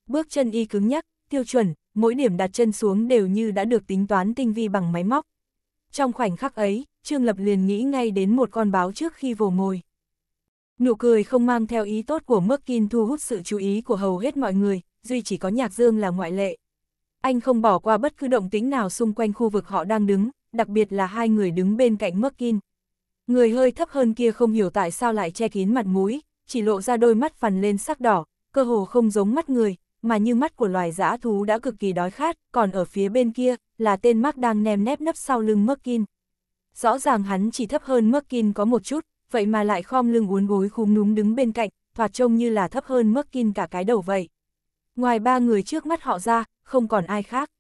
Bước chân Y cứng nhắc, tiêu chuẩn, mỗi điểm đặt chân xuống đều như đã được tính toán tinh vi bằng máy móc. Trong khoảnh khắc ấy, Trương Lập liền nghĩ ngay đến một con báo trước khi vồ mồi. Nụ cười không mang theo ý tốt của Merkin thu hút sự chú ý của hầu hết mọi người, duy chỉ có Nhạc Dương là ngoại lệ. Anh không bỏ qua bất cứ động tĩnh nào xung quanh khu vực họ đang đứng, đặc biệt là hai người đứng bên cạnh Merkin. Người hơi thấp hơn kia không hiểu tại sao lại che kín mặt mũi, chỉ lộ ra đôi mắt phằn lên sắc đỏ, cơ hồ không giống mắt người, mà như mắt của loài dã thú đã cực kỳ đói khát, còn ở phía bên kia là tên Mark đang nem nép nấp sau lưng Merkin. Rõ ràng hắn chỉ thấp hơn Merkin có một chút, vậy mà lại khom lưng uốn gối khúm núm đứng bên cạnh, thoạt trông như là thấp hơn Merkin cả cái đầu vậy. Ngoài ba người trước mắt họ ra, không còn ai khác.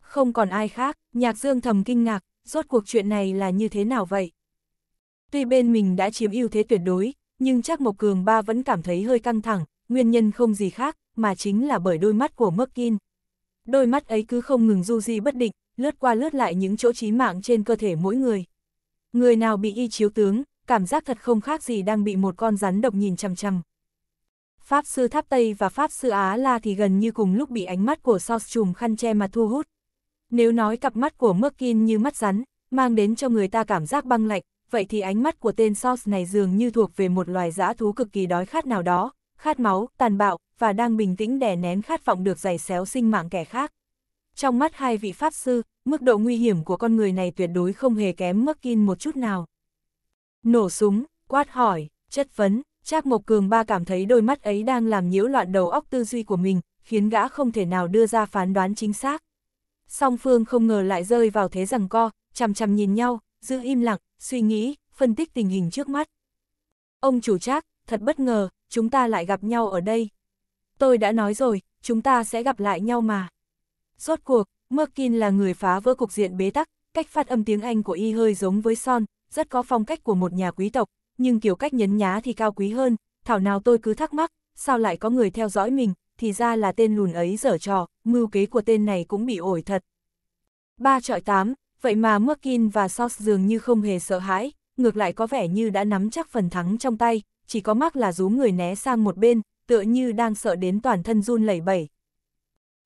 Không còn ai khác, nhạc dương thầm kinh ngạc, rốt cuộc chuyện này là như thế nào vậy? Tuy bên mình đã chiếm ưu thế tuyệt đối, nhưng chắc Mộc Cường Ba vẫn cảm thấy hơi căng thẳng, nguyên nhân không gì khác, mà chính là bởi đôi mắt của Merkin. Đôi mắt ấy cứ không ngừng du di bất định, lướt qua lướt lại những chỗ chí mạng trên cơ thể mỗi người. Người nào bị y chiếu tướng, cảm giác thật không khác gì đang bị một con rắn độc nhìn chằm chằm. Pháp sư Tháp Tây và Pháp sư Á La thì gần như cùng lúc bị ánh mắt của Sao Trùm khăn che mà thu hút. Nếu nói cặp mắt của Merkin như mắt rắn, mang đến cho người ta cảm giác băng lạnh, vậy thì ánh mắt của tên Sauce này dường như thuộc về một loài dã thú cực kỳ đói khát nào đó, khát máu, tàn bạo, và đang bình tĩnh đè nén khát vọng được giày xéo sinh mạng kẻ khác. Trong mắt hai vị Pháp Sư, mức độ nguy hiểm của con người này tuyệt đối không hề kém Merkin một chút nào. Nổ súng, quát hỏi, chất vấn, Trác Mộc Cường ba cảm thấy đôi mắt ấy đang làm nhiễu loạn đầu óc tư duy của mình, khiến gã không thể nào đưa ra phán đoán chính xác song phương không ngờ lại rơi vào thế rằng co, chằm chằm nhìn nhau, giữ im lặng, suy nghĩ, phân tích tình hình trước mắt. Ông chủ trác, thật bất ngờ, chúng ta lại gặp nhau ở đây. Tôi đã nói rồi, chúng ta sẽ gặp lại nhau mà. Rốt cuộc, Merkin là người phá vỡ cục diện bế tắc, cách phát âm tiếng Anh của y hơi giống với Son, rất có phong cách của một nhà quý tộc, nhưng kiểu cách nhấn nhá thì cao quý hơn, thảo nào tôi cứ thắc mắc, sao lại có người theo dõi mình, thì ra là tên lùn ấy dở trò, mưu kế của tên này cũng bị ổi thật. ba trọi tám vậy mà Merkin và Sos dường như không hề sợ hãi, ngược lại có vẻ như đã nắm chắc phần thắng trong tay, chỉ có mắc là rú người né sang một bên, tựa như đang sợ đến toàn thân run lẩy bẩy.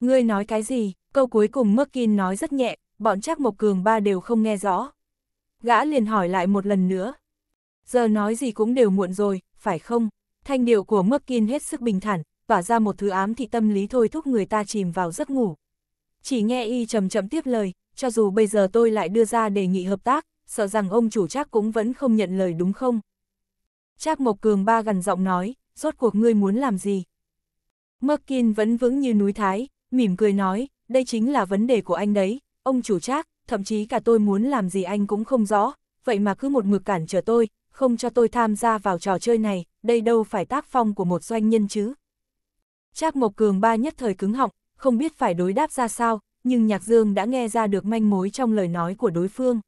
Ngươi nói cái gì? Câu cuối cùng Merkin nói rất nhẹ, bọn chắc một Cường ba đều không nghe rõ. Gã liền hỏi lại một lần nữa. Giờ nói gì cũng đều muộn rồi, phải không? Thanh điệu của Merkin hết sức bình thản, tỏa ra một thứ ám thị tâm lý thôi thúc người ta chìm vào giấc ngủ. Chỉ nghe y chậm chậm tiếp lời, cho dù bây giờ tôi lại đưa ra đề nghị hợp tác, sợ rằng ông chủ Trác cũng vẫn không nhận lời đúng không? Trác Mộc Cường ba gần giọng nói, rốt cuộc ngươi muốn làm gì? Merkin vẫn vững như núi thái, mỉm cười nói, đây chính là vấn đề của anh đấy, ông chủ Trác, thậm chí cả tôi muốn làm gì anh cũng không rõ, vậy mà cứ một mực cản trở tôi, không cho tôi tham gia vào trò chơi này, đây đâu phải tác phong của một doanh nhân chứ. Trác Mộc Cường ba nhất thời cứng họng, không biết phải đối đáp ra sao, nhưng Nhạc Dương đã nghe ra được manh mối trong lời nói của đối phương.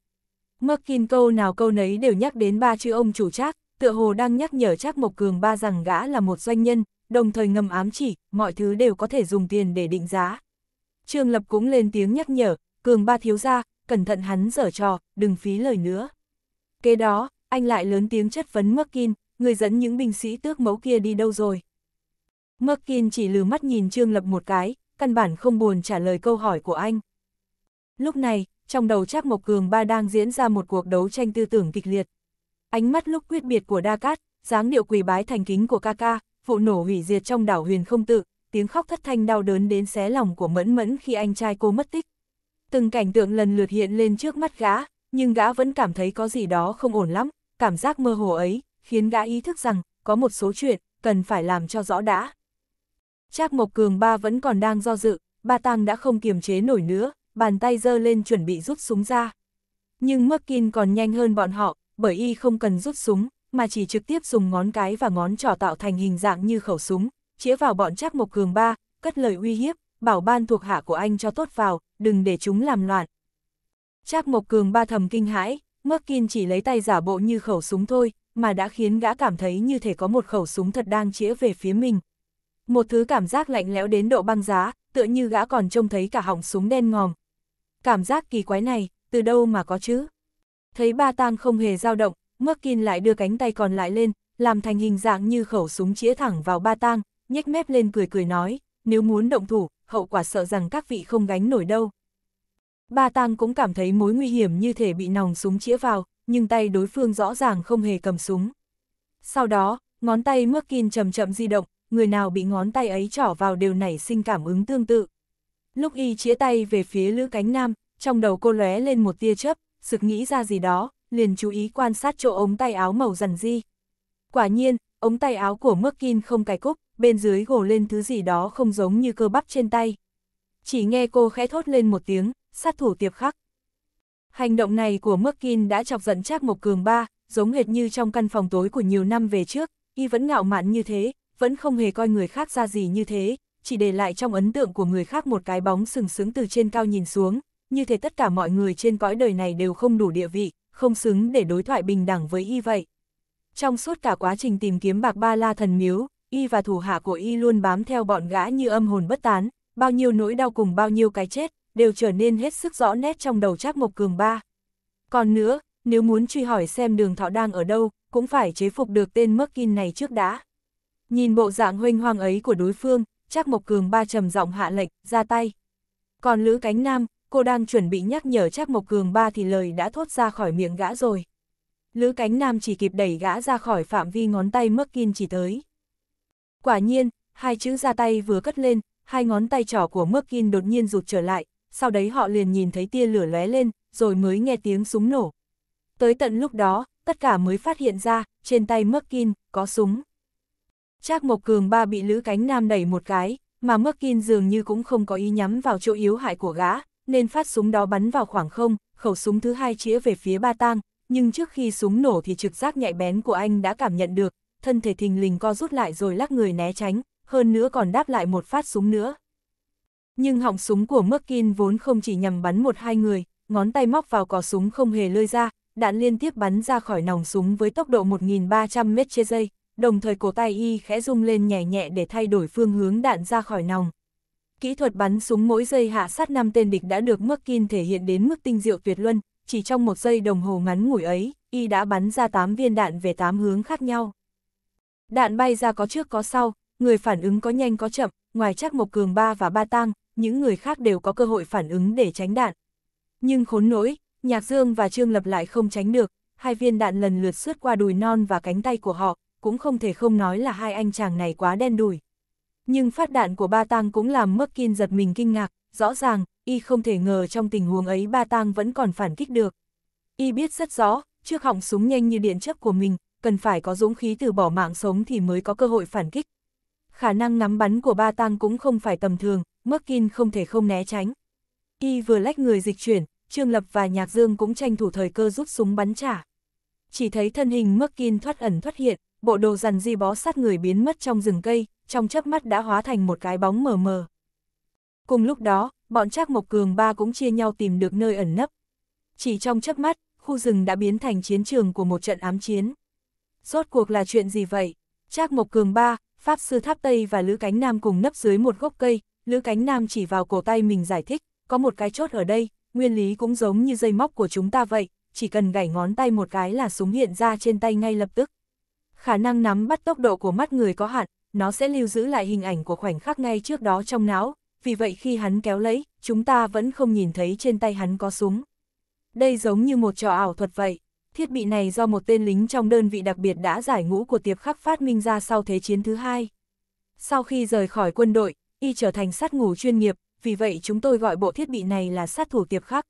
Mặc Merkin câu nào câu nấy đều nhắc đến ba chữ ông chủ Trác, tựa hồ đang nhắc nhở Trác Mộc Cường ba rằng gã là một doanh nhân, đồng thời ngầm ám chỉ, mọi thứ đều có thể dùng tiền để định giá. Trương Lập cũng lên tiếng nhắc nhở, Cường ba thiếu ra, cẩn thận hắn dở trò, đừng phí lời nữa. Kế đó, anh lại lớn tiếng chất vấn Mặc Merkin, người dẫn những binh sĩ tước mẫu kia đi đâu rồi. Merkin chỉ lừ mắt nhìn Trương Lập một cái, căn bản không buồn trả lời câu hỏi của anh. Lúc này, trong đầu Trác Mộc Cường ba đang diễn ra một cuộc đấu tranh tư tưởng kịch liệt. Ánh mắt lúc quyết biệt của Đa Cát, dáng điệu quỳ bái thành kính của Kaka, vụ nổ hủy diệt trong đảo huyền không tự, tiếng khóc thất thanh đau đớn đến xé lòng của mẫn mẫn khi anh trai cô mất tích. Từng cảnh tượng lần lượt hiện lên trước mắt gã, nhưng gã vẫn cảm thấy có gì đó không ổn lắm, cảm giác mơ hồ ấy, khiến gã ý thức rằng, có một số chuyện, cần phải làm cho rõ đã. Trác Mộc Cường ba vẫn còn đang do dự, ba tăng đã không kiềm chế nổi nữa, bàn tay giơ lên chuẩn bị rút súng ra. Nhưng Merkin còn nhanh hơn bọn họ, bởi y không cần rút súng, mà chỉ trực tiếp dùng ngón cái và ngón trỏ tạo thành hình dạng như khẩu súng, chĩa vào bọn Trác Mộc Cường ba, cất lời uy hiếp, bảo ban thuộc hạ của anh cho tốt vào, đừng để chúng làm loạn. Trác Mộc Cường ba thầm kinh hãi, Merkin chỉ lấy tay giả bộ như khẩu súng thôi, mà đã khiến gã cảm thấy như thể có một khẩu súng thật đang chĩa về phía mình một thứ cảm giác lạnh lẽo đến độ băng giá, tựa như gã còn trông thấy cả họng súng đen ngòm. Cảm giác kỳ quái này, từ đâu mà có chứ? Thấy ba tang không hề dao động, Merkin lại đưa cánh tay còn lại lên, làm thành hình dạng như khẩu súng chĩa thẳng vào ba tang, nhếch mép lên cười cười nói, nếu muốn động thủ, hậu quả sợ rằng các vị không gánh nổi đâu. Ba tang cũng cảm thấy mối nguy hiểm như thể bị nòng súng chĩa vào, nhưng tay đối phương rõ ràng không hề cầm súng. Sau đó, ngón tay Merkin chậm chậm di động, người nào bị ngón tay ấy trỏ vào đều nảy sinh cảm ứng tương tự. Lúc y chĩa tay về phía Lữ Cánh Nam, trong đầu cô lóe lên một tia chớp, sực nghĩ ra gì đó, liền chú ý quan sát chỗ ống tay áo màu dần di. Quả nhiên, ống tay áo của Merkin không cài cúc, bên dưới gồ lên thứ gì đó không giống như cơ bắp trên tay. Chỉ nghe cô khẽ thốt lên một tiếng, sát thủ tiệp khắc. Hành động này của Merkin đã chọc giận Trác Mộc Cường ba, giống hệt như trong căn phòng tối của nhiều năm về trước, y vẫn ngạo mạn như thế, vẫn không hề coi người khác ra gì như thế, chỉ để lại trong ấn tượng của người khác một cái bóng sừng sững từ trên cao nhìn xuống, như thế tất cả mọi người trên cõi đời này đều không đủ địa vị, không xứng để đối thoại bình đẳng với y vậy. Trong suốt cả quá trình tìm kiếm bạc ba la thần miếu, y và thủ hạ của y luôn bám theo bọn gã như âm hồn bất tán, bao nhiêu nỗi đau cùng bao nhiêu cái chết, đều trở nên hết sức rõ nét trong đầu Trác Mộc Cường ba. Còn nữa, nếu muốn truy hỏi xem đường thọ đang ở đâu, cũng phải chế phục được tên Merkin này trước đã. Nhìn bộ dạng huynh hoang ấy của đối phương, chắc Mộc Cường ba trầm giọng hạ lệnh, ra tay. Còn Lữ Cánh Nam, cô đang chuẩn bị nhắc nhở chắc Mộc Cường ba thì lời đã thốt ra khỏi miệng gã rồi. Lữ Cánh Nam chỉ kịp đẩy gã ra khỏi phạm vi ngón tay mắc Kin chỉ tới. Quả nhiên, hai chữ ra tay vừa cất lên, hai ngón tay trỏ của mắc Kin đột nhiên rụt trở lại, sau đấy họ liền nhìn thấy tia lửa lóe lên, rồi mới nghe tiếng súng nổ. Tới tận lúc đó, tất cả mới phát hiện ra, trên tay mắc Kin có súng. Trác Mộc Cường ba bị Lữ Cánh Nam đẩy một cái, mà Merkin dường như cũng không có ý nhắm vào chỗ yếu hại của gã, nên phát súng đó bắn vào khoảng không, khẩu súng thứ hai chĩa về phía ba tang, nhưng trước khi súng nổ thì trực giác nhạy bén của anh đã cảm nhận được, thân thể thình lình co rút lại rồi lắc người né tránh, hơn nữa còn đáp lại một phát súng nữa. Nhưng họng súng của Merkin vốn không chỉ nhằm bắn một hai người, ngón tay móc vào cò súng không hề lơi ra, đạn liên tiếp bắn ra khỏi nòng súng với tốc độ 1.300 mét trên giây đồng thời cổ tay y khẽ rung lên nhẹ nhẹ để thay đổi phương hướng đạn ra khỏi nòng. Kỹ thuật bắn súng mỗi giây hạ sát năm tên địch đã được Merkin thể hiện đến mức tinh diệu tuyệt luân, chỉ trong một giây đồng hồ ngắn ngủi ấy, y đã bắn ra 8 viên đạn về 8 hướng khác nhau. Đạn bay ra có trước có sau, người phản ứng có nhanh có chậm, ngoài chắc Mộc Cường Ba và Ba Tang, những người khác đều có cơ hội phản ứng để tránh đạn. Nhưng khốn nỗi, Nhạc Dương và Trương Lập lại không tránh được, hai viên đạn lần lượt xuyên qua đùi non và cánh tay của họ, cũng không thể không nói là hai anh chàng này quá đen đủi. Nhưng phát đạn của ba tang cũng làm mắc kiên giật mình kinh ngạc, rõ ràng, y không thể ngờ trong tình huống ấy ba tang vẫn còn phản kích được. Y biết rất rõ, trước họng súng nhanh như điện chấp của mình, cần phải có dũng khí từ bỏ mạng sống thì mới có cơ hội phản kích. Khả năng ngắm bắn của ba tang cũng không phải tầm thường, Merkin không thể không né tránh. Y vừa lách người dịch chuyển, Trương Lập và Nhạc Dương cũng tranh thủ thời cơ rút súng bắn trả. Chỉ thấy thân hình Merkin thoát ẩn thoát hiện, bộ đồ dằn di bó sát người biến mất trong rừng cây, trong chớp mắt đã hóa thành một cái bóng mờ mờ. Cùng lúc đó, bọn Trác Mộc Cường ba cũng chia nhau tìm được nơi ẩn nấp. Chỉ trong chớp mắt, khu rừng đã biến thành chiến trường của một trận ám chiến. Rốt cuộc là chuyện gì vậy? Trác Mộc Cường ba, Pháp Sư Tháp Tây và Lữ Cánh Nam cùng nấp dưới một gốc cây, Lữ Cánh Nam chỉ vào cổ tay mình giải thích, có một cái chốt ở đây, nguyên lý cũng giống như dây móc của chúng ta vậy, chỉ cần gảy ngón tay một cái là súng hiện ra trên tay ngay lập tức khả năng nắm bắt tốc độ của mắt người có hạn, nó sẽ lưu giữ lại hình ảnh của khoảnh khắc ngay trước đó trong não, vì vậy khi hắn kéo lấy, chúng ta vẫn không nhìn thấy trên tay hắn có súng. Đây giống như một trò ảo thuật vậy, thiết bị này do một tên lính trong đơn vị đặc biệt đã giải ngũ của tiệp khắc phát minh ra sau Thế chiến thứ hai. Sau khi rời khỏi quân đội, y trở thành sát ngủ chuyên nghiệp, vì vậy chúng tôi gọi bộ thiết bị này là sát thủ tiệp khắc.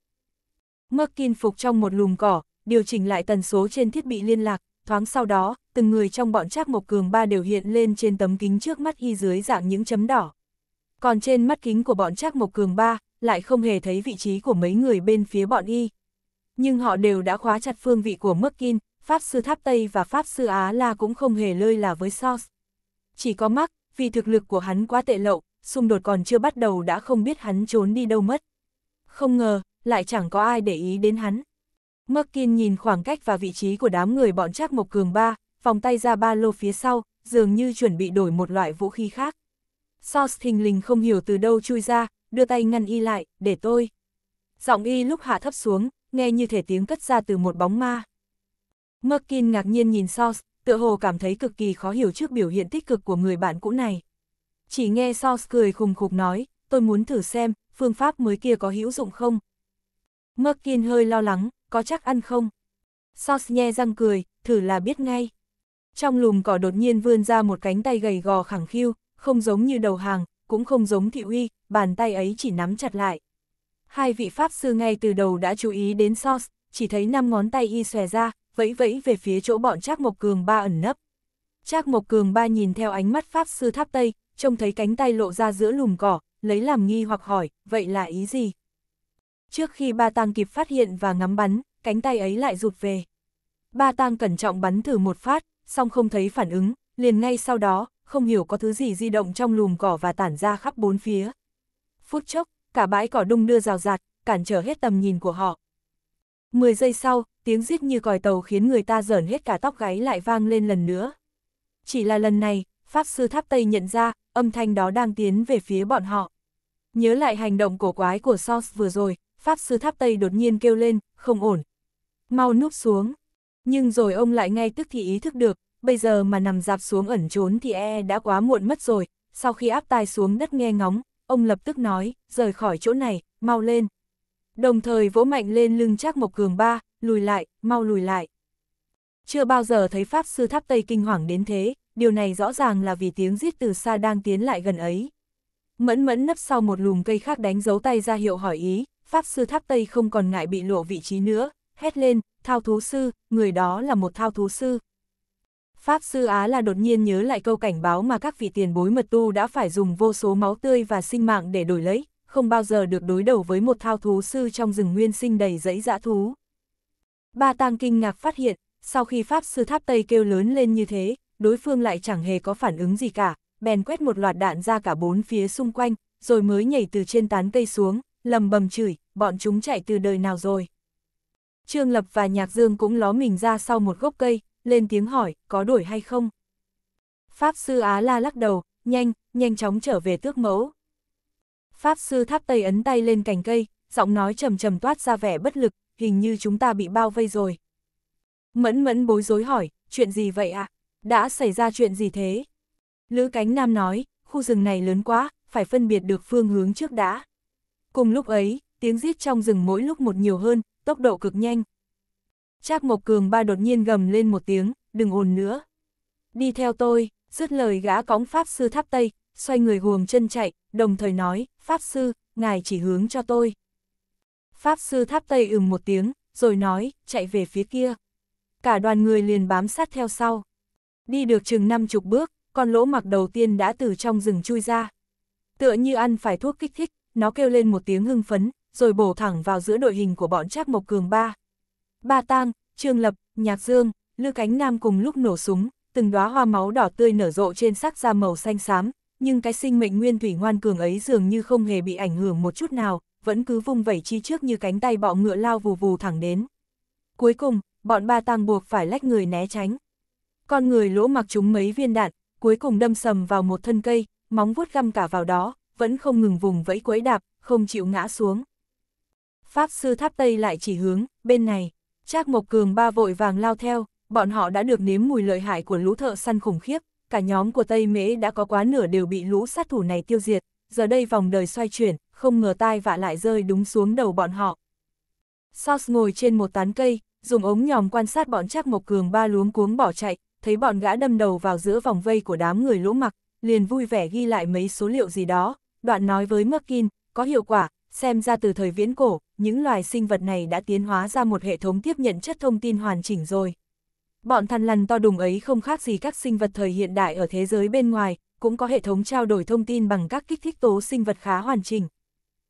Merkin phục trong một lùm cỏ, điều chỉnh lại tần số trên thiết bị liên lạc, Thoáng sau đó, từng người trong bọn Trác Mộc Cường ba đều hiện lên trên tấm kính trước mắt y dưới dạng những chấm đỏ. Còn trên mắt kính của bọn Trác Mộc Cường ba, lại không hề thấy vị trí của mấy người bên phía bọn y. Nhưng họ đều đã khóa chặt phương vị của Merkin, Pháp Sư Tháp Tây và Pháp Sư Á La cũng không hề lơi là với SoS. Chỉ có mắc, vì thực lực của hắn quá tệ lậu, xung đột còn chưa bắt đầu đã không biết hắn trốn đi đâu mất. Không ngờ, lại chẳng có ai để ý đến hắn. Merkin nhìn khoảng cách và vị trí của đám người bọn Trác Mộc Cường ba, vòng tay ra ba lô phía sau, dường như chuẩn bị đổi một loại vũ khí khác. Sauce thình lình không hiểu từ đâu chui ra, đưa tay ngăn y lại, để tôi. Giọng y lúc hạ thấp xuống, nghe như thể tiếng cất ra từ một bóng ma. Merkin ngạc nhiên nhìn Sauce, tựa hồ cảm thấy cực kỳ khó hiểu trước biểu hiện tích cực của người bạn cũ này. Chỉ nghe Sauce cười khùng khục nói, tôi muốn thử xem, phương pháp mới kia có hữu dụng không? Merkin hơi lo lắng, có chắc ăn không? Sos nhe răng cười, thử là biết ngay. Trong lùm cỏ đột nhiên vươn ra một cánh tay gầy gò khẳng khiu, không giống như đầu hàng, cũng không giống thị uy, bàn tay ấy chỉ nắm chặt lại. Hai vị Pháp sư ngay từ đầu đã chú ý đến Sos, chỉ thấy năm ngón tay y xòe ra, vẫy vẫy về phía chỗ bọn Trác Mộc Cường ba ẩn nấp. Trác Mộc Cường ba nhìn theo ánh mắt Pháp sư tháp Tây, trông thấy cánh tay lộ ra giữa lùm cỏ, lấy làm nghi hoặc hỏi, vậy là ý gì? Trước khi ba tang kịp phát hiện và ngắm bắn, cánh tay ấy lại rụt về. Ba tang cẩn trọng bắn thử một phát, song không thấy phản ứng, liền ngay sau đó, không hiểu có thứ gì di động trong lùm cỏ và tản ra khắp bốn phía. Phút chốc, cả bãi cỏ đung đưa rào rạt, cản trở hết tầm nhìn của họ. Mười giây sau, tiếng rít như còi tàu khiến người ta giởn hết cả tóc gáy lại vang lên lần nữa. Chỉ là lần này, Pháp Sư Tháp Tây nhận ra, âm thanh đó đang tiến về phía bọn họ. Nhớ lại hành động cổ quái của Sos vừa rồi, Pháp sư tháp Tây đột nhiên kêu lên, không ổn. Mau núp xuống. Nhưng rồi ông lại ngay tức thì ý thức được, bây giờ mà nằm dạp xuống ẩn trốn thì e đã quá muộn mất rồi. Sau khi áp tai xuống đất nghe ngóng, ông lập tức nói, rời khỏi chỗ này, mau lên. Đồng thời vỗ mạnh lên lưng chắc một Cường ba, lùi lại, mau lùi lại. Chưa bao giờ thấy Pháp sư tháp Tây kinh hoàng đến thế, điều này rõ ràng là vì tiếng giết từ xa đang tiến lại gần ấy. Mẫn mẫn nấp sau một lùm cây khác đánh dấu tay ra hiệu hỏi ý, Pháp sư tháp Tây không còn ngại bị lộ vị trí nữa, hét lên, thao thú sư, người đó là một thao thú sư. Pháp sư Á là đột nhiên nhớ lại câu cảnh báo mà các vị tiền bối mật tu đã phải dùng vô số máu tươi và sinh mạng để đổi lấy, không bao giờ được đối đầu với một thao thú sư trong rừng nguyên sinh đầy dãy dã thú. Ba tang kinh ngạc phát hiện, sau khi Pháp sư tháp Tây kêu lớn lên như thế, đối phương lại chẳng hề có phản ứng gì cả, bèn quét một loạt đạn ra cả bốn phía xung quanh, rồi mới nhảy từ trên tán cây xuống, lầm bầm chửi, bọn chúng chạy từ đời nào rồi. Trương Lập và Nhạc Dương cũng ló mình ra sau một gốc cây, lên tiếng hỏi, có đuổi hay không? Pháp sư Á La lắc đầu, nhanh, nhanh chóng trở về tước mẫu. Pháp sư Tháp Tây ấn tay lên cành cây, giọng nói trầm trầm toát ra vẻ bất lực, hình như chúng ta bị bao vây rồi. Mẫn mẫn bối rối hỏi, chuyện gì vậy ạ? À? Đã xảy ra chuyện gì thế? Lữ Cánh Nam nói, khu rừng này lớn quá, phải phân biệt được phương hướng trước đã. Cùng lúc ấy, tiếng giết trong rừng mỗi lúc một nhiều hơn, tốc độ cực nhanh. Trác Mộc Cường ba đột nhiên gầm lên một tiếng, đừng ồn nữa. Đi theo tôi, dứt lời gã cõng Pháp Sư Tháp Tây, xoay người huồng chân chạy, đồng thời nói, Pháp Sư, ngài chỉ hướng cho tôi. Pháp Sư Tháp Tây ừm một tiếng, rồi nói, chạy về phía kia. Cả đoàn người liền bám sát theo sau. Đi được chừng năm chục bước, con lỗ mặc đầu tiên đã từ trong rừng chui ra. Tựa như ăn phải thuốc kích thích, nó kêu lên một tiếng hưng phấn, rồi bổ thẳng vào giữa đội hình của bọn Trác Mộc Cường ba. Ba Tang, Trương Lập, Nhạc Dương, Lư Cánh Nam cùng lúc nổ súng, từng đóa hoa máu đỏ tươi nở rộ trên sắc da màu xanh xám, nhưng cái sinh mệnh nguyên thủy ngoan cường ấy dường như không hề bị ảnh hưởng một chút nào, vẫn cứ vung vẩy chi trước như cánh tay bọ ngựa lao vù vù thẳng đến. Cuối cùng, bọn ba tang buộc phải lách người né tránh. Con người lỗ mặc chúng mấy viên đạn, cuối cùng đâm sầm vào một thân cây, móng vuốt găm cả vào đó, vẫn không ngừng vùng vẫy quấy đạp, không chịu ngã xuống. Pháp sư tháp Tây lại chỉ hướng, bên này, Trác Mộc Cường ba vội vàng lao theo, bọn họ đã được nếm mùi lợi hại của lũ thợ săn khủng khiếp, cả nhóm của Tây Mễ đã có quá nửa đều bị lũ sát thủ này tiêu diệt, giờ đây vòng đời xoay chuyển, không ngờ tai vạ lại rơi đúng xuống đầu bọn họ. Sos ngồi trên một tán cây, dùng ống nhòm quan sát bọn Trác Mộc Cường ba luống cuống bỏ chạy, thấy bọn gã đâm đầu vào giữa vòng vây của đám người lũ mặc, liền vui vẻ ghi lại mấy số liệu gì đó, đoạn nói với Merkin, có hiệu quả, xem ra từ thời viễn cổ, những loài sinh vật này đã tiến hóa ra một hệ thống tiếp nhận chất thông tin hoàn chỉnh rồi. Bọn thằn lằn to đùng ấy không khác gì các sinh vật thời hiện đại ở thế giới bên ngoài, cũng có hệ thống trao đổi thông tin bằng các kích thích tố sinh vật khá hoàn chỉnh.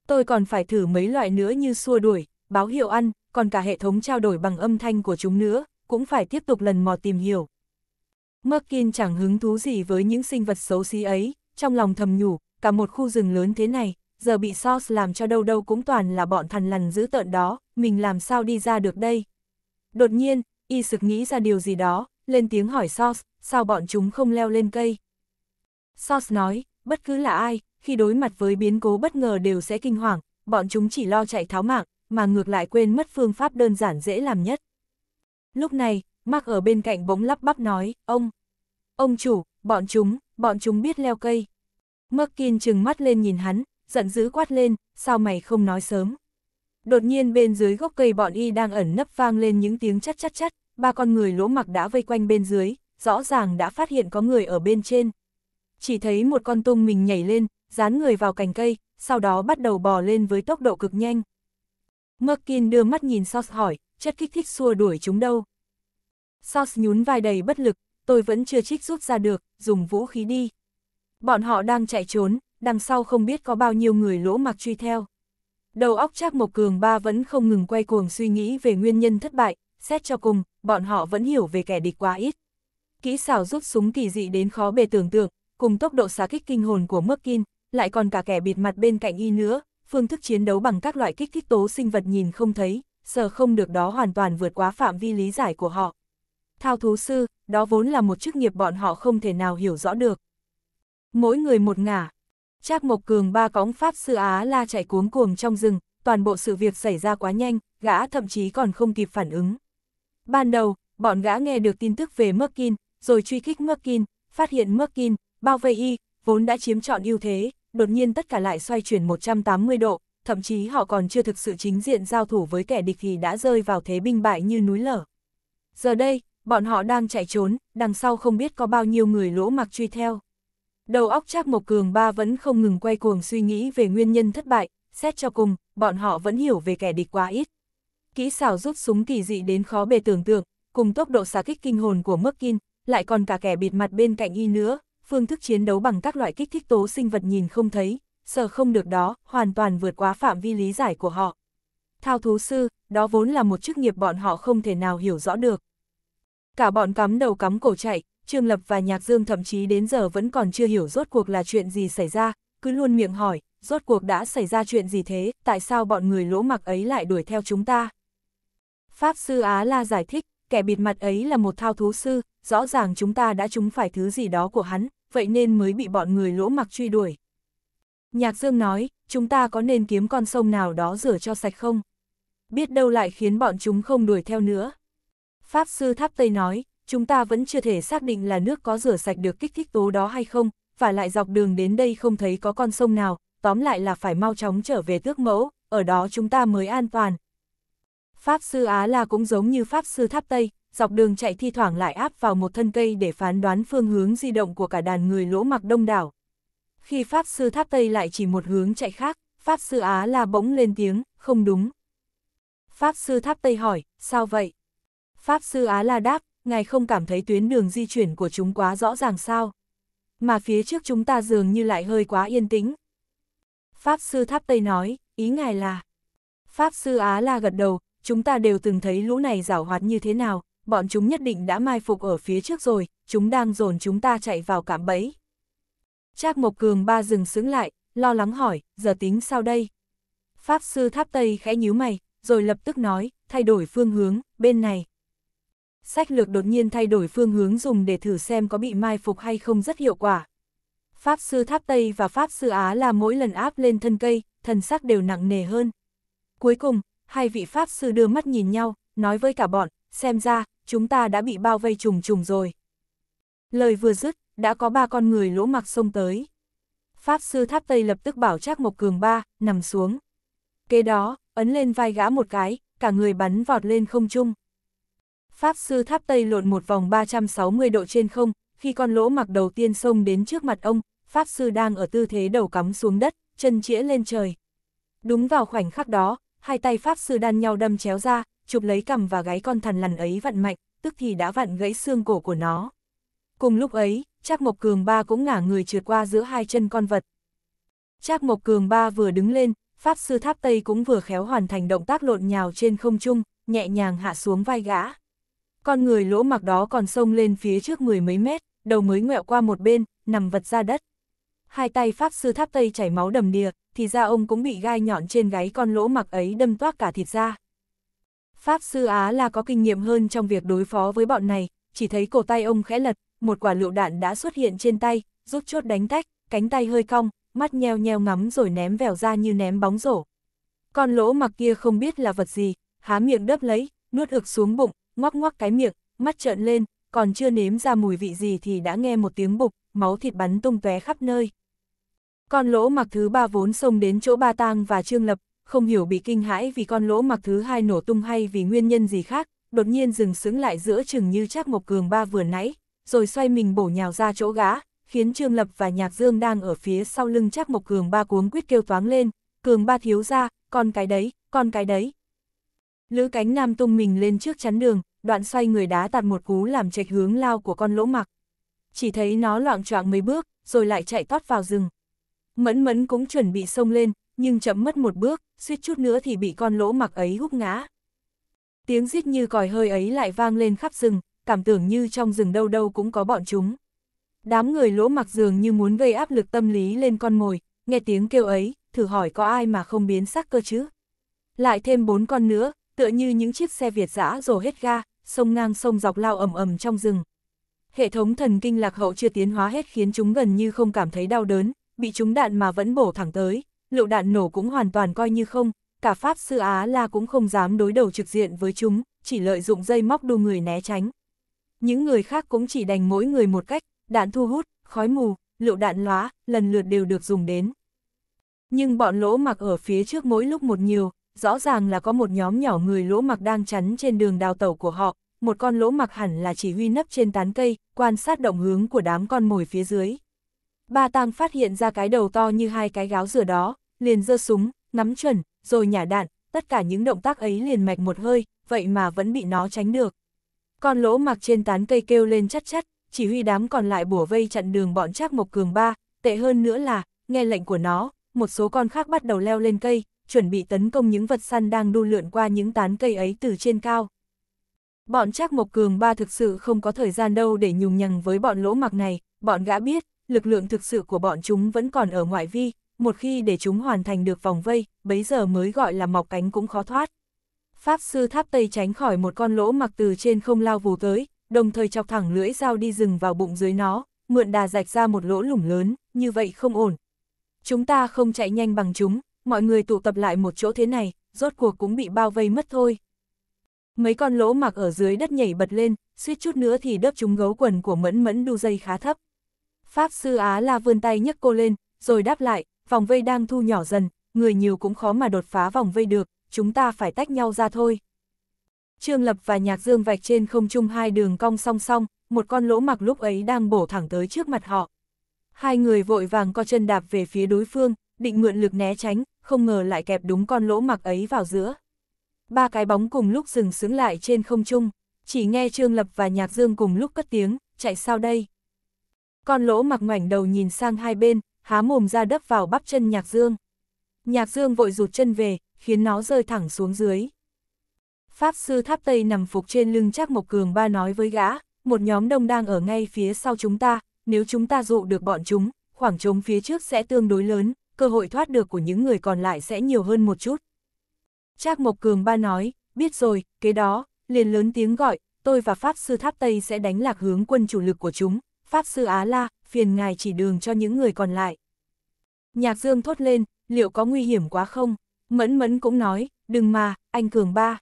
Tôi còn phải thử mấy loại nữa như xua đuổi, báo hiệu ăn, còn cả hệ thống trao đổi bằng âm thanh của chúng nữa, cũng phải tiếp tục lần mò tìm hiểu. Merkin chẳng hứng thú gì với những sinh vật xấu xí ấy, trong lòng thầm nhủ, cả một khu rừng lớn thế này, giờ bị Sos làm cho đâu đâu cũng toàn là bọn thằn lằn dữ tợn đó, mình làm sao đi ra được đây. Đột nhiên, y sực nghĩ ra điều gì đó, lên tiếng hỏi Sos, sao bọn chúng không leo lên cây. Sos nói, bất cứ là ai, khi đối mặt với biến cố bất ngờ đều sẽ kinh hoàng, bọn chúng chỉ lo chạy tháo mạng, mà ngược lại quên mất phương pháp đơn giản dễ làm nhất. Lúc này, Mark ở bên cạnh bỗng lắp bắp nói, ông, ông chủ, bọn chúng, bọn chúng biết leo cây. Merkin trừng mắt lên nhìn hắn, giận dữ quát lên, sao mày không nói sớm. Đột nhiên bên dưới gốc cây bọn y đang ẩn nấp vang lên những tiếng chắt chắt chắt, ba con người lỗ mặc đã vây quanh bên dưới, rõ ràng đã phát hiện có người ở bên trên. Chỉ thấy một con tung mình nhảy lên, dán người vào cành cây, sau đó bắt đầu bò lên với tốc độ cực nhanh. Merkin đưa mắt nhìn Sos hỏi, chất kích thích xua đuổi chúng đâu. Sos nhún vai đầy bất lực, tôi vẫn chưa trích rút ra được, dùng vũ khí đi. Bọn họ đang chạy trốn, đằng sau không biết có bao nhiêu người lỗ mặc truy theo. Đầu óc Trác Mộc Cường ba vẫn không ngừng quay cuồng suy nghĩ về nguyên nhân thất bại, xét cho cùng, bọn họ vẫn hiểu về kẻ địch quá ít. Kỹ xảo rút súng kỳ dị đến khó bề tưởng tượng, cùng tốc độ xá kích kinh hồn của Merkin, lại còn cả kẻ bịt mặt bên cạnh y nữa, phương thức chiến đấu bằng các loại kích thích tố sinh vật nhìn không thấy, sờ không được đó hoàn toàn vượt quá phạm vi lý giải của họ. Thao thú sư, đó vốn là một chức nghiệp bọn họ không thể nào hiểu rõ được. Mỗi người một ngả. Trác Mộc Cường ba cõng Pháp Sư Á La chạy cuống cuồng trong rừng, toàn bộ sự việc xảy ra quá nhanh, gã thậm chí còn không kịp phản ứng. Ban đầu, bọn gã nghe được tin tức về Merkin, rồi truy kích Merkin, phát hiện Merkin, bao vây y, vốn đã chiếm trọn ưu thế, đột nhiên tất cả lại xoay chuyển 180 độ, thậm chí họ còn chưa thực sự chính diện giao thủ với kẻ địch thì đã rơi vào thế binh bại như núi lở. Giờ đây, bọn họ đang chạy trốn, đằng sau không biết có bao nhiêu người lỗ mặc truy theo. Đầu óc Trác Mộc Cường ba vẫn không ngừng quay cuồng suy nghĩ về nguyên nhân thất bại, xét cho cùng, bọn họ vẫn hiểu về kẻ địch quá ít. Kỹ xảo rút súng kỳ dị đến khó bề tưởng tượng, cùng tốc độ xạ kích kinh hồn của Merkin, lại còn cả kẻ bịt mặt bên cạnh y nữa, phương thức chiến đấu bằng các loại kích thích tố sinh vật nhìn không thấy, sợ không được đó, hoàn toàn vượt quá phạm vi lý giải của họ. Thao thú sư, đó vốn là một chức nghiệp bọn họ không thể nào hiểu rõ được. Cả bọn cắm đầu cắm cổ chạy, Trương Lập và Nhạc Dương thậm chí đến giờ vẫn còn chưa hiểu rốt cuộc là chuyện gì xảy ra, cứ luôn miệng hỏi, rốt cuộc đã xảy ra chuyện gì thế, tại sao bọn người lỗ mặc ấy lại đuổi theo chúng ta. Pháp sư Á La giải thích, kẻ bịt mặt ấy là một thao thú sư, rõ ràng chúng ta đã trúng phải thứ gì đó của hắn, vậy nên mới bị bọn người lỗ mặc truy đuổi. Nhạc Dương nói, chúng ta có nên kiếm con sông nào đó rửa cho sạch không? Biết đâu lại khiến bọn chúng không đuổi theo nữa. Pháp sư Tháp Tây nói, chúng ta vẫn chưa thể xác định là nước có rửa sạch được kích thích tố đó hay không, và lại dọc đường đến đây không thấy có con sông nào, tóm lại là phải mau chóng trở về tước mẫu, ở đó chúng ta mới an toàn. Pháp sư Á La cũng giống như Pháp sư Tháp Tây, dọc đường chạy thi thoảng lại áp vào một thân cây để phán đoán phương hướng di động của cả đàn người lỗ mặc đông đảo. Khi Pháp sư Tháp Tây lại chỉ một hướng chạy khác, Pháp sư Á La bỗng lên tiếng, không đúng. Pháp sư Tháp Tây hỏi, sao vậy? Pháp sư Á La đáp, ngài không cảm thấy tuyến đường di chuyển của chúng quá rõ ràng sao? Mà phía trước chúng ta dường như lại hơi quá yên tĩnh. Pháp sư Tháp Tây nói, ý ngài là... Pháp sư Á La gật đầu, chúng ta đều từng thấy lũ này rảo hoạt như thế nào, bọn chúng nhất định đã mai phục ở phía trước rồi, chúng đang dồn chúng ta chạy vào cạm bẫy. Trác Mộc Cường ba dừng sững lại, lo lắng hỏi, giờ tính sao đây? Pháp sư Tháp Tây khẽ nhíu mày, rồi lập tức nói, thay đổi phương hướng, bên này. Sách lược đột nhiên thay đổi phương hướng dùng để thử xem có bị mai phục hay không rất hiệu quả. Pháp sư Tháp Tây và Pháp sư Á là mỗi lần áp lên thân cây, thần sắc đều nặng nề hơn. Cuối cùng, hai vị Pháp sư đưa mắt nhìn nhau, nói với cả bọn, xem ra, chúng ta đã bị bao vây trùng trùng rồi. Lời vừa dứt, đã có ba con người lỗ mặc xông tới. Pháp sư Tháp Tây lập tức bảo Trác Mộc Cường ba, nằm xuống. Kế đó, ấn lên vai gã một cái, cả người bắn vọt lên không trung. Pháp sư tháp Tây lộn một vòng 360 độ trên không, khi con lỗ mặc đầu tiên xông đến trước mặt ông, Pháp sư đang ở tư thế đầu cắm xuống đất, chân chĩa lên trời. Đúng vào khoảnh khắc đó, hai tay Pháp sư đan nhau đâm chéo ra, chụp lấy cầm và gáy con thần lằn ấy vặn mạnh, tức thì đã vặn gãy xương cổ của nó. Cùng lúc ấy, Trác Mộc Cường Ba cũng ngả người trượt qua giữa hai chân con vật. Trác Mộc Cường Ba vừa đứng lên, Pháp sư tháp Tây cũng vừa khéo hoàn thành động tác lộn nhào trên không trung, nhẹ nhàng hạ xuống vai gã con người lỗ mặc đó còn xông lên phía trước mười mấy mét, đầu mới ngẹo qua một bên, nằm vật ra đất. Hai tay Pháp Sư Tháp Tây chảy máu đầm đìa, thì ra ông cũng bị gai nhọn trên gáy con lỗ mặc ấy đâm toát cả thịt ra. Pháp Sư Á là có kinh nghiệm hơn trong việc đối phó với bọn này, chỉ thấy cổ tay ông khẽ lật, một quả lựu đạn đã xuất hiện trên tay, rút chốt đánh tách, cánh tay hơi cong, mắt nheo nheo ngắm rồi ném vèo ra như ném bóng rổ. Con lỗ mặc kia không biết là vật gì, há miệng đớp lấy, nuốt ực xuống bụng, ngoắc ngoắc cái miệng, mắt trợn lên, còn chưa nếm ra mùi vị gì thì đã nghe một tiếng bục, máu thịt bắn tung tóe khắp nơi. Con lỗ mặc thứ ba vốn xông đến chỗ ba tang và trương lập, không hiểu bị kinh hãi vì con lỗ mặc thứ hai nổ tung hay vì nguyên nhân gì khác, đột nhiên dừng sững lại giữa chừng như chắc Mộc Cường ba vừa nãy, rồi xoay mình bổ nhào ra chỗ gã, khiến Trương Lập và Nhạc Dương đang ở phía sau lưng chắc Mộc Cường ba cuống quýt kêu toáng lên, "Cường ba thiếu ra, con cái đấy, con cái đấy." Lữ cánh nam tung mình lên trước chắn đường, đoạn xoay người đá tạt một cú làm trạch hướng lao của con lỗ mặc. Chỉ thấy nó loạn choạng mấy bước, rồi lại chạy tót vào rừng. Mẫn mẫn cũng chuẩn bị xông lên, nhưng chậm mất một bước, suýt chút nữa thì bị con lỗ mặc ấy húc ngã. Tiếng rít như còi hơi ấy lại vang lên khắp rừng, cảm tưởng như trong rừng đâu đâu cũng có bọn chúng. Đám người lỗ mặc dường như muốn gây áp lực tâm lý lên con mồi, nghe tiếng kêu ấy, thử hỏi có ai mà không biến sắc cơ chứ. Lại thêm bốn con nữa, tựa như những chiếc xe Việt giã rồ hết ga, sông ngang sông dọc lao ầm ầm trong rừng. Hệ thống thần kinh lạc hậu chưa tiến hóa hết khiến chúng gần như không cảm thấy đau đớn, bị trúng đạn mà vẫn bổ thẳng tới, lựu đạn nổ cũng hoàn toàn coi như không, cả Pháp sư Á La cũng không dám đối đầu trực diện với chúng, chỉ lợi dụng dây móc đu người né tránh. Những người khác cũng chỉ đành mỗi người một cách, đạn thu hút, khói mù, lựu đạn lóa, lần lượt đều được dùng đến. Nhưng bọn lỗ mặc ở phía trước mỗi lúc một nhiều, rõ ràng là có một nhóm nhỏ người lỗ mặc đang chắn trên đường đào tẩu của họ, một con lỗ mặc hẳn là chỉ huy nấp trên tán cây, quan sát động hướng của đám con mồi phía dưới. Ba tang phát hiện ra cái đầu to như hai cái gáo rửa đó, liền giơ súng, ngắm chuẩn, rồi nhả đạn, tất cả những động tác ấy liền mạch một hơi, vậy mà vẫn bị nó tránh được. Con lỗ mặc trên tán cây kêu lên chắt chắt, chỉ huy đám còn lại bủa vây chặn đường bọn Trác Mộc Cường ba, tệ hơn nữa là, nghe lệnh của nó, một số con khác bắt đầu leo lên cây, chuẩn bị tấn công những vật săn đang đu lượn qua những tán cây ấy từ trên cao. Bọn Trác Mộc Cường ba thực sự không có thời gian đâu để nhùng nhằng với bọn lỗ mặc này, bọn gã biết, lực lượng thực sự của bọn chúng vẫn còn ở ngoại vi, một khi để chúng hoàn thành được vòng vây, bấy giờ mới gọi là mọc cánh cũng khó thoát. Pháp sư tháp Tây tránh khỏi một con lỗ mặc từ trên không lao vù tới, đồng thời chọc thẳng lưỡi dao đi rừng vào bụng dưới nó, mượn đà rạch ra một lỗ lủng lớn, như vậy không ổn. Chúng ta không chạy nhanh bằng chúng, mọi người tụ tập lại một chỗ thế này, rốt cuộc cũng bị bao vây mất thôi. Mấy con lỗ mặc ở dưới đất nhảy bật lên, suýt chút nữa thì đớp chúng gấu quần của mẫn mẫn đu dây khá thấp. Pháp sư Á La vươn tay nhấc cô lên, rồi đáp lại, vòng vây đang thu nhỏ dần, người nhiều cũng khó mà đột phá vòng vây được, chúng ta phải tách nhau ra thôi. Trương Lập và Nhạc Dương vạch trên không trung hai đường cong song song, một con lỗ mặc lúc ấy đang bổ thẳng tới trước mặt họ. Hai người vội vàng co chân đạp về phía đối phương, định mượn lực né tránh, không ngờ lại kẹp đúng con lỗ mặc ấy vào giữa. Ba cái bóng cùng lúc dừng sướng lại trên không trung, chỉ nghe Trương Lập và Nhạc Dương cùng lúc cất tiếng, chạy sao đây? Con lỗ mặc ngoảnh đầu nhìn sang hai bên, há mồm ra đấp vào bắp chân Nhạc Dương. Nhạc Dương vội rụt chân về, khiến nó rơi thẳng xuống dưới. Pháp sư tháp Tây nằm phục trên lưng chắc Mộc Cường ba nói với gã, một nhóm đông đang ở ngay phía sau chúng ta, nếu chúng ta dụ được bọn chúng, khoảng trống phía trước sẽ tương đối lớn, cơ hội thoát được của những người còn lại sẽ nhiều hơn một chút. Trác Mộc Cường ba nói, biết rồi, kế đó, liền lớn tiếng gọi, tôi và Pháp Sư Tháp Tây sẽ đánh lạc hướng quân chủ lực của chúng, Pháp Sư Á La, phiền ngài chỉ đường cho những người còn lại. Nhạc Dương thốt lên, liệu có nguy hiểm quá không? Mẫn Mẫn cũng nói, đừng mà, anh Cường ba.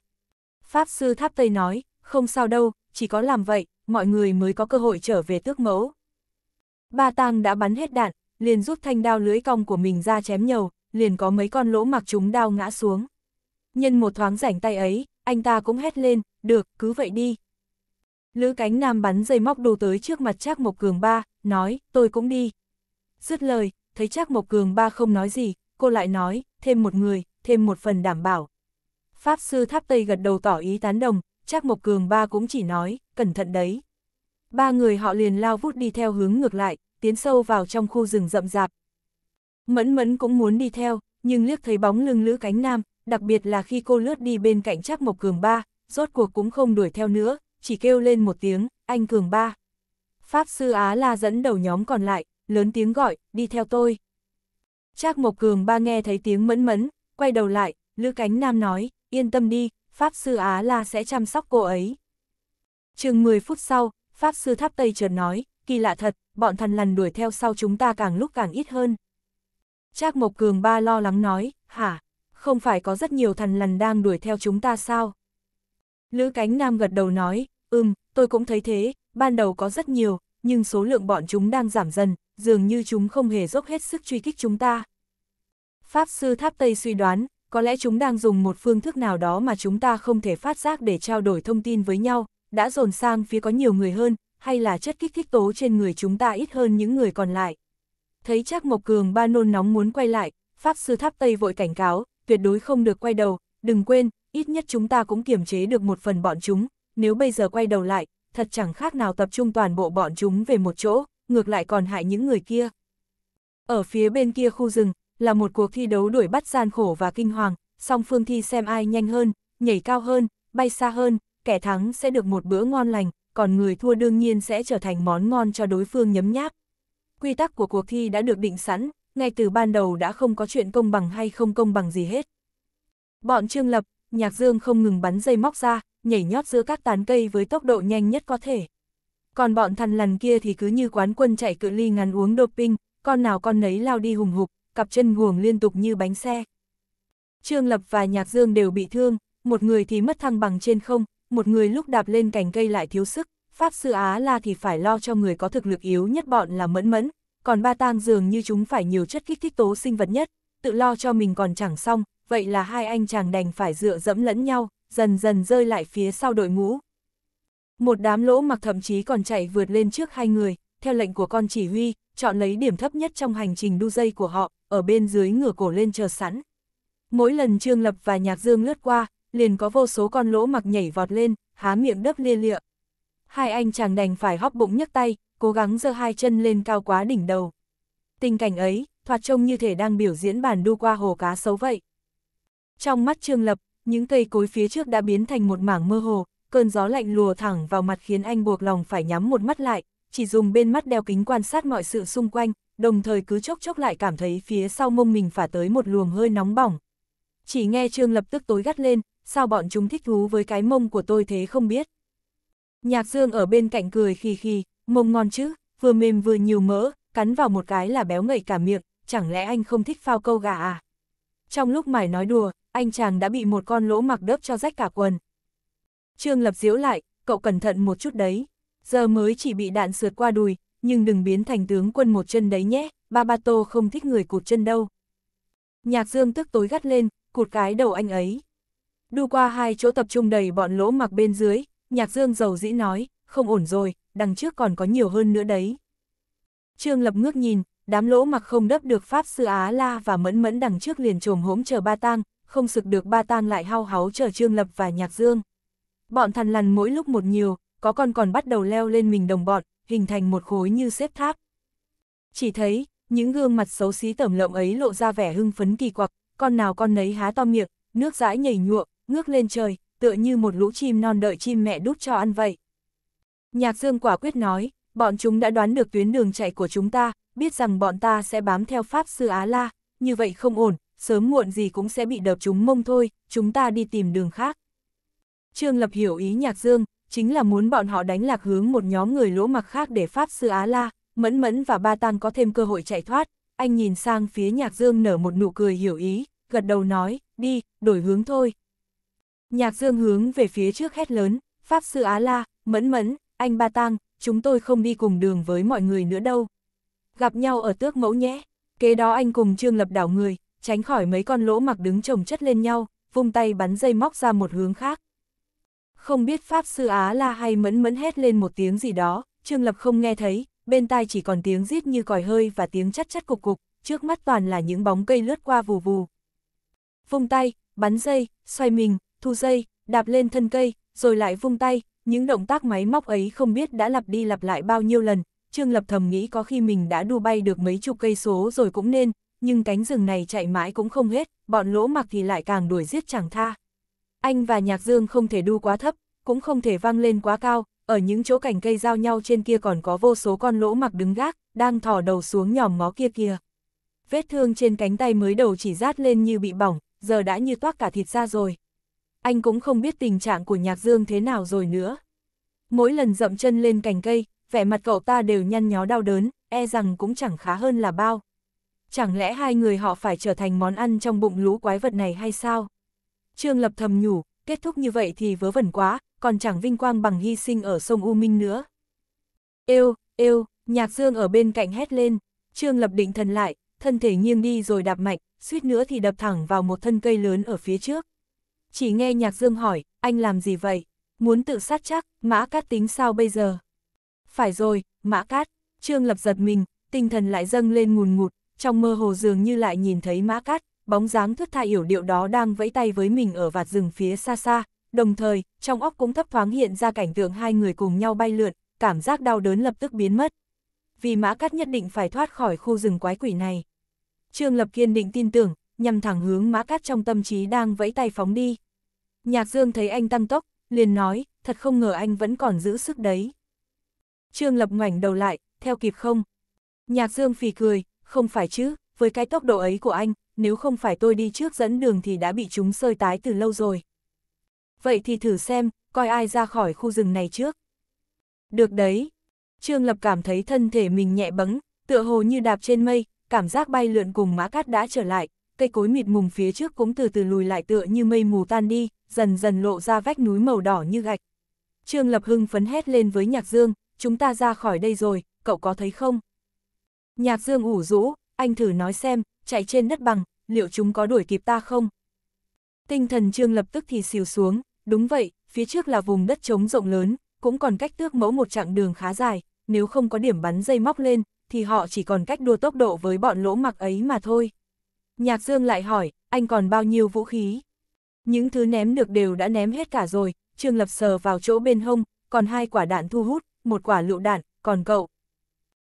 Pháp Sư Tháp Tây nói, không sao đâu, chỉ có làm vậy, mọi người mới có cơ hội trở về tước mẫu. Ba Tăng đã bắn hết đạn, liền rút thanh đao lưới cong của mình ra chém nhầu, liền có mấy con lỗ mặc chúng đao ngã xuống. Nhân một thoáng rảnh tay ấy, anh ta cũng hét lên, được, cứ vậy đi. Lữ cánh nam bắn dây móc đồ tới trước mặt Trác Mộc Cường ba, nói, tôi cũng đi. Dứt lời, thấy Trác Mộc Cường ba không nói gì, cô lại nói, thêm một người, thêm một phần đảm bảo. Pháp sư tháp Tây gật đầu tỏ ý tán đồng, Trác Mộc Cường ba cũng chỉ nói, cẩn thận đấy. Ba người họ liền lao vút đi theo hướng ngược lại, tiến sâu vào trong khu rừng rậm rạp. Mẫn mẫn cũng muốn đi theo, nhưng liếc thấy bóng lưng Lữ Cánh Nam, đặc biệt là khi cô lướt đi bên cạnh chắc Mộc Cường Ba, rốt cuộc cũng không đuổi theo nữa, chỉ kêu lên một tiếng, anh Cường Ba. Pháp Sư Á La dẫn đầu nhóm còn lại, lớn tiếng gọi, đi theo tôi. Trác Mộc Cường Ba nghe thấy tiếng mẫn mẫn, quay đầu lại, Lữ Cánh Nam nói, yên tâm đi, Pháp Sư Á La sẽ chăm sóc cô ấy. Chừng 10 phút sau, Pháp Sư Tháp Tây chợt nói, kỳ lạ thật, bọn thằn lằn đuổi theo sau chúng ta càng lúc càng ít hơn. Trác Mộc Cường ba lo lắng nói, hả, không phải có rất nhiều thằn lằn đang đuổi theo chúng ta sao? Lữ cánh nam gật đầu nói, ừm, tôi cũng thấy thế, ban đầu có rất nhiều, nhưng số lượng bọn chúng đang giảm dần, dường như chúng không hề dốc hết sức truy kích chúng ta. Pháp sư Tháp Tây suy đoán, có lẽ chúng đang dùng một phương thức nào đó mà chúng ta không thể phát giác để trao đổi thông tin với nhau, đã dồn sang phía có nhiều người hơn, hay là chất kích thích tố trên người chúng ta ít hơn những người còn lại. Thấy chắc Mộc Cường ba nôn nóng muốn quay lại, Pháp Sư Tháp Tây vội cảnh cáo, tuyệt đối không được quay đầu, đừng quên, ít nhất chúng ta cũng kiềm chế được một phần bọn chúng, nếu bây giờ quay đầu lại, thật chẳng khác nào tập trung toàn bộ bọn chúng về một chỗ, ngược lại còn hại những người kia. Ở phía bên kia khu rừng, là một cuộc thi đấu đuổi bắt gian khổ và kinh hoàng, song phương thi xem ai nhanh hơn, nhảy cao hơn, bay xa hơn, kẻ thắng sẽ được một bữa ngon lành, còn người thua đương nhiên sẽ trở thành món ngon cho đối phương nhấm nháp. Quy tắc của cuộc thi đã được định sẵn, ngay từ ban đầu đã không có chuyện công bằng hay không công bằng gì hết. Bọn Trương Lập, Nhạc Dương không ngừng bắn dây móc ra, nhảy nhót giữa các tán cây với tốc độ nhanh nhất có thể. Còn bọn thằn lằn kia thì cứ như quán quân chạy cự ly ngắn uống doping, con nào con nấy lao đi hùng hục, cặp chân guồng liên tục như bánh xe. Trương Lập và Nhạc Dương đều bị thương, một người thì mất thăng bằng trên không, một người lúc đạp lên cành cây lại thiếu sức, Pháp Sư Á La thì phải lo cho người có thực lực yếu nhất bọn là mẫn mẫn, còn ba tang dường như chúng phải nhiều chất kích thích tố sinh vật nhất, tự lo cho mình còn chẳng xong, vậy là hai anh chàng đành phải dựa dẫm lẫn nhau, dần dần rơi lại phía sau đội ngũ. Một đám lỗ mặc thậm chí còn chạy vượt lên trước hai người, theo lệnh của con chỉ huy, chọn lấy điểm thấp nhất trong hành trình đu dây của họ, ở bên dưới ngửa cổ lên chờ sẵn. Mỗi lần Trương Lập và Nhạc Dương lướt qua, liền có vô số con lỗ mặc nhảy vọt lên, há miệng đớp lia lịa. Hai anh chàng đành phải hóp bụng nhấc tay, cố gắng giơ hai chân lên cao quá đỉnh đầu. Tình cảnh ấy, thoạt trông như thể đang biểu diễn bản đu qua hồ cá xấu vậy. Trong mắt Trương Lập, những cây cối phía trước đã biến thành một mảng mơ hồ, cơn gió lạnh lùa thẳng vào mặt khiến anh buộc lòng phải nhắm một mắt lại, chỉ dùng bên mắt đeo kính quan sát mọi sự xung quanh, đồng thời cứ chốc chốc lại cảm thấy phía sau mông mình phả tới một luồng hơi nóng bỏng. Chỉ nghe Trương Lập tức tối gắt lên, sao bọn chúng thích thú với cái mông của tôi thế không biết. Nhạc Dương ở bên cạnh cười khì khì, mông ngon chứ, vừa mềm vừa nhiều mỡ, cắn vào một cái là béo ngậy cả miệng, chẳng lẽ anh không thích phao câu gà à? Trong lúc mải nói đùa, anh chàng đã bị một con lỗ mặc đớp cho rách cả quần. Trương Lập diễu lại, cậu cẩn thận một chút đấy, giờ mới chỉ bị đạn sượt qua đùi, nhưng đừng biến thành tướng quân một chân đấy nhé, ba ba tô không thích người cụt chân đâu. Nhạc Dương tức tối gắt lên, cụt cái đầu anh ấy. Đu qua hai chỗ tập trung đầy bọn lỗ mặc bên dưới, nhạc dương giàu dĩ nói, không ổn rồi, đằng trước còn có nhiều hơn nữa đấy. Trương Lập ngước nhìn, đám lỗ mặc không đấp được Pháp Sư Á La và mẫn mẫn đằng trước liền trồm hốm chờ ba tang, không sực được ba tang lại hao háo chờ Trương Lập và Nhạc Dương. Bọn thằn lằn mỗi lúc một nhiều, có con còn bắt đầu leo lên mình đồng bọn, hình thành một khối như xếp tháp. Chỉ thấy, những gương mặt xấu xí tẩm lộng ấy lộ ra vẻ hưng phấn kỳ quặc, con nào con nấy há to miệng, nước dãi nhảy nhụa, ngước lên trời, tựa như một lũ chim non đợi chim mẹ đút cho ăn vậy. Nhạc Dương quả quyết nói, bọn chúng đã đoán được tuyến đường chạy của chúng ta, biết rằng bọn ta sẽ bám theo Pháp Sư Á La, như vậy không ổn, sớm muộn gì cũng sẽ bị đập chúng mông thôi, chúng ta đi tìm đường khác. Trương Lập hiểu ý Nhạc Dương, chính là muốn bọn họ đánh lạc hướng một nhóm người lỗ mặc khác để Pháp Sư Á La, Mẫn Mẫn và Ba Tăng có thêm cơ hội chạy thoát. Anh nhìn sang phía Nhạc Dương nở một nụ cười hiểu ý, gật đầu nói, đi, đổi hướng thôi, Nhạc dương hướng về phía trước hét lớn, Pháp Sư Á La, Mẫn Mẫn, anh Ba Tang, chúng tôi không đi cùng đường với mọi người nữa đâu. Gặp nhau ở tước mẫu nhé, kế đó anh cùng Trương Lập đảo người, tránh khỏi mấy con lỗ mặc đứng chồng chất lên nhau, vung tay bắn dây móc ra một hướng khác. Không biết Pháp Sư Á La hay Mẫn Mẫn hét lên một tiếng gì đó, Trương Lập không nghe thấy, bên tai chỉ còn tiếng rít như còi hơi và tiếng chắt chắt cục cục, trước mắt toàn là những bóng cây lướt qua vù vù. Vung tay, bắn dây, xoay mình, thu dây, đạp lên thân cây, rồi lại vung tay, những động tác máy móc ấy không biết đã lặp đi lặp lại bao nhiêu lần, Trương Lập thầm nghĩ có khi mình đã đu bay được mấy chục cây số rồi cũng nên, nhưng cánh rừng này chạy mãi cũng không hết, bọn lỗ mặc thì lại càng đuổi giết chẳng tha. Anh và Nhạc Dương không thể đu quá thấp, cũng không thể văng lên quá cao, ở những chỗ cành cây giao nhau trên kia còn có vô số con lỗ mặc đứng gác, đang thò đầu xuống nhòm ngó kia kia. Vết thương trên cánh tay mới đầu chỉ rát lên như bị bỏng, giờ đã như toát cả thịt ra rồi anh cũng không biết tình trạng của Nhạc Dương thế nào rồi nữa. Mỗi lần dậm chân lên cành cây, vẻ mặt cậu ta đều nhăn nhó đau đớn, e rằng cũng chẳng khá hơn là bao. Chẳng lẽ hai người họ phải trở thành món ăn trong bụng lũ quái vật này hay sao? Trương Lập thầm nhủ, kết thúc như vậy thì vớ vẩn quá, còn chẳng vinh quang bằng hy sinh ở sông U Minh nữa. Yêu, yêu, nhạc dương ở bên cạnh hét lên, Trương Lập định thần lại, thân thể nghiêng đi rồi đạp mạnh, suýt nữa thì đập thẳng vào một thân cây lớn ở phía trước. Chỉ nghe Nhạc Dương hỏi, anh làm gì vậy? Muốn tự sát chắc, Mã Cát tính sao bây giờ? Phải rồi, Mã Cát, Trương Lập giật mình, tinh thần lại dâng lên ngùn ngụt, trong mơ hồ dường như lại nhìn thấy Mã Cát, bóng dáng thước tha hiểu điệu đó đang vẫy tay với mình ở vạt rừng phía xa xa, đồng thời, trong óc cũng thấp thoáng hiện ra cảnh tượng hai người cùng nhau bay lượn, cảm giác đau đớn lập tức biến mất. Vì Mã Cát nhất định phải thoát khỏi khu rừng quái quỷ này. Trương Lập kiên định tin tưởng, nhằm thẳng hướng Mã Cát trong tâm trí đang vẫy tay phóng đi. Nhạc Dương thấy anh tăng tốc, liền nói, thật không ngờ anh vẫn còn giữ sức đấy. Trương Lập ngoảnh đầu lại, theo kịp không? Nhạc Dương phì cười, không phải chứ, với cái tốc độ ấy của anh, nếu không phải tôi đi trước dẫn đường thì đã bị chúng sơi tái từ lâu rồi. Vậy thì thử xem, coi ai ra khỏi khu rừng này trước. Được đấy. Trương Lập cảm thấy thân thể mình nhẹ bẫng, tựa hồ như đạp trên mây, cảm giác bay lượn cùng mã cát đã trở lại, cây cối mịt mùng phía trước cũng từ từ lùi lại tựa như mây mù tan đi, dần dần lộ ra vách núi màu đỏ như gạch. Trương Lập Hưng phấn hét lên với Nhạc Dương, chúng ta ra khỏi đây rồi, cậu có thấy không? Nhạc Dương ủ rũ, anh thử nói xem, chạy trên đất bằng, liệu chúng có đuổi kịp ta không? Tinh thần Trương lập tức thì xìu xuống, đúng vậy, phía trước là vùng đất trống rộng lớn, cũng còn cách tước mẫu một chặng đường khá dài, nếu không có điểm bắn dây móc lên, thì họ chỉ còn cách đua tốc độ với bọn lỗ mặc ấy mà thôi. Nhạc Dương lại hỏi, anh còn bao nhiêu vũ khí? Những thứ ném được đều đã ném hết cả rồi, Trương Lập sờ vào chỗ bên hông, còn hai quả đạn thu hút, một quả lựu đạn, còn cậu.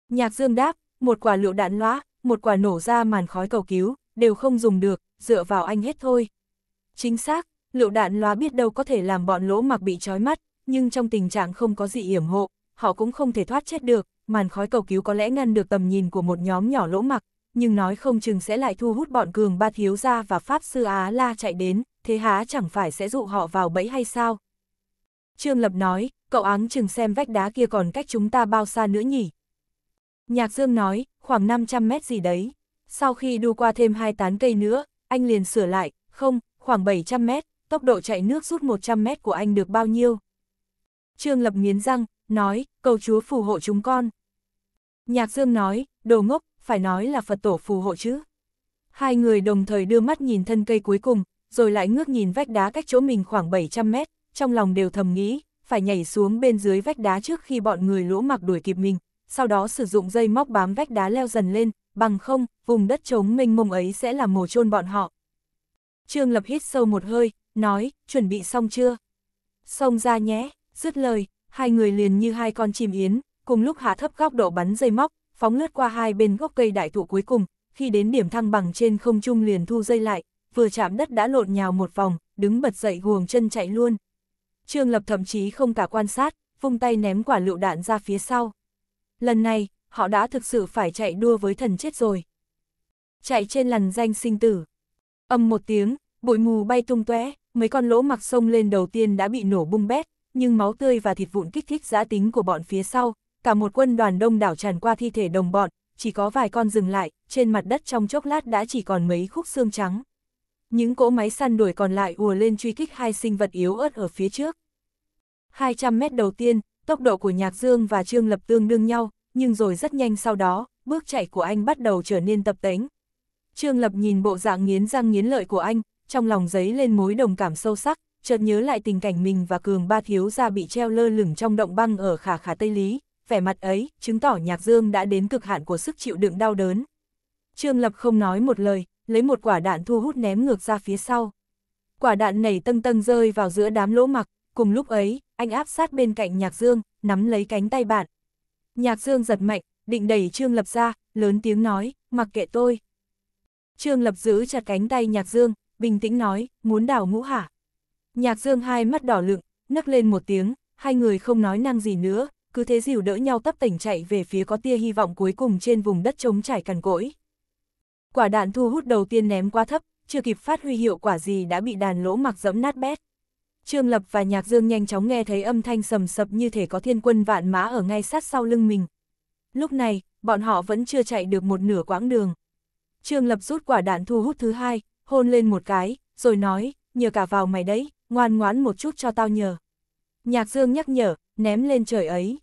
Nhạc Dương đáp, một quả lựu đạn lõa, một quả nổ ra màn khói cầu cứu, đều không dùng được, dựa vào anh hết thôi. Chính xác, lựu đạn lõa biết đâu có thể làm bọn lỗ mặc bị trói mắt, nhưng trong tình trạng không có gì yểm hộ, họ cũng không thể thoát chết được, màn khói cầu cứu có lẽ ngăn được tầm nhìn của một nhóm nhỏ lỗ mặc, nhưng nói không chừng sẽ lại thu hút bọn cường ba thiếu ra và pháp sư Á La chạy đến, thế há chẳng phải sẽ dụ họ vào bẫy hay sao? Trương Lập nói, cậu áng chừng xem vách đá kia còn cách chúng ta bao xa nữa nhỉ? Nhạc Dương nói, khoảng 500 mét gì đấy. Sau khi đu qua thêm hai tán cây nữa, anh liền sửa lại, không, khoảng 700 mét, tốc độ chạy nước rút 100 mét của anh được bao nhiêu? Trương Lập nghiến răng, nói, cầu chúa phù hộ chúng con. Nhạc Dương nói, đồ ngốc, phải nói là Phật tổ phù hộ chứ. Hai người đồng thời đưa mắt nhìn thân cây cuối cùng, rồi lại ngước nhìn vách đá cách chỗ mình khoảng 700 mét, trong lòng đều thầm nghĩ, phải nhảy xuống bên dưới vách đá trước khi bọn người lũ mặc đuổi kịp mình, sau đó sử dụng dây móc bám vách đá leo dần lên, bằng không, vùng đất trống mênh mông ấy sẽ là mồ chôn bọn họ. Trương Lập hít sâu một hơi, nói, chuẩn bị xong chưa? xong ra nhé, dứt lời, hai người liền như hai con chim yến, cùng lúc hạ thấp góc độ bắn dây móc, phóng lướt qua hai bên gốc cây đại thụ cuối cùng, khi đến điểm thăng bằng trên không trung liền thu dây lại, vừa chạm đất đã lộn nhào một vòng, đứng bật dậy guồng chân chạy luôn. Trương Lập thậm chí không cả quan sát, vung tay ném quả lựu đạn ra phía sau. Lần này, họ đã thực sự phải chạy đua với thần chết rồi. Chạy trên lằn danh sinh tử. Âm một tiếng, bụi mù bay tung tóe, mấy con lỗ mặc sông lên đầu tiên đã bị nổ bung bét, nhưng máu tươi và thịt vụn kích thích giá tính của bọn phía sau, cả một quân đoàn đông đảo tràn qua thi thể đồng bọn, chỉ có vài con dừng lại, trên mặt đất trong chốc lát đã chỉ còn mấy khúc xương trắng. Những cỗ máy săn đuổi còn lại ùa lên truy kích hai sinh vật yếu ớt ở phía trước. 200 mét đầu tiên, tốc độ của Nhạc Dương và Trương Lập tương đương nhau, nhưng rồi rất nhanh sau đó, bước chạy của anh bắt đầu trở nên tập tính. Trương Lập nhìn bộ dạng nghiến răng nghiến lợi của anh, trong lòng giấy lên mối đồng cảm sâu sắc, chợt nhớ lại tình cảnh mình và Cường Ba Thiếu ra bị treo lơ lửng trong động băng ở khả khả Tây Lý, vẻ mặt ấy, chứng tỏ Nhạc Dương đã đến cực hạn của sức chịu đựng đau đớn. Trương Lập không nói một lời, lấy một quả đạn thu hút ném ngược ra phía sau. Quả đạn nảy tâng tâng rơi vào giữa đám lỗ mặc, cùng lúc ấy, anh áp sát bên cạnh Nhạc Dương, nắm lấy cánh tay bạn. Nhạc Dương giật mạnh, định đẩy Trương Lập ra, lớn tiếng nói, mặc kệ tôi. Trương Lập giữ chặt cánh tay Nhạc Dương, bình tĩnh nói, muốn đảo ngũ hả? Nhạc Dương hai mắt đỏ lựng, nấc lên một tiếng, hai người không nói năng gì nữa, cứ thế dìu đỡ nhau tấp tỉnh chạy về phía có tia hy vọng cuối cùng trên vùng đất trống trải cằn cỗi quả đạn thu hút đầu tiên ném quá thấp, chưa kịp phát huy hiệu quả gì đã bị đàn lỗ mặc dẫm nát bét. Trương Lập và Nhạc Dương nhanh chóng nghe thấy âm thanh sầm sập như thể có thiên quân vạn mã ở ngay sát sau lưng mình. Lúc này, bọn họ vẫn chưa chạy được một nửa quãng đường. Trương Lập rút quả đạn thu hút thứ hai, hôn lên một cái, rồi nói, nhờ cả vào mày đấy, ngoan ngoãn một chút cho tao nhờ. Nhạc Dương nhắc nhở, ném lên trời ấy.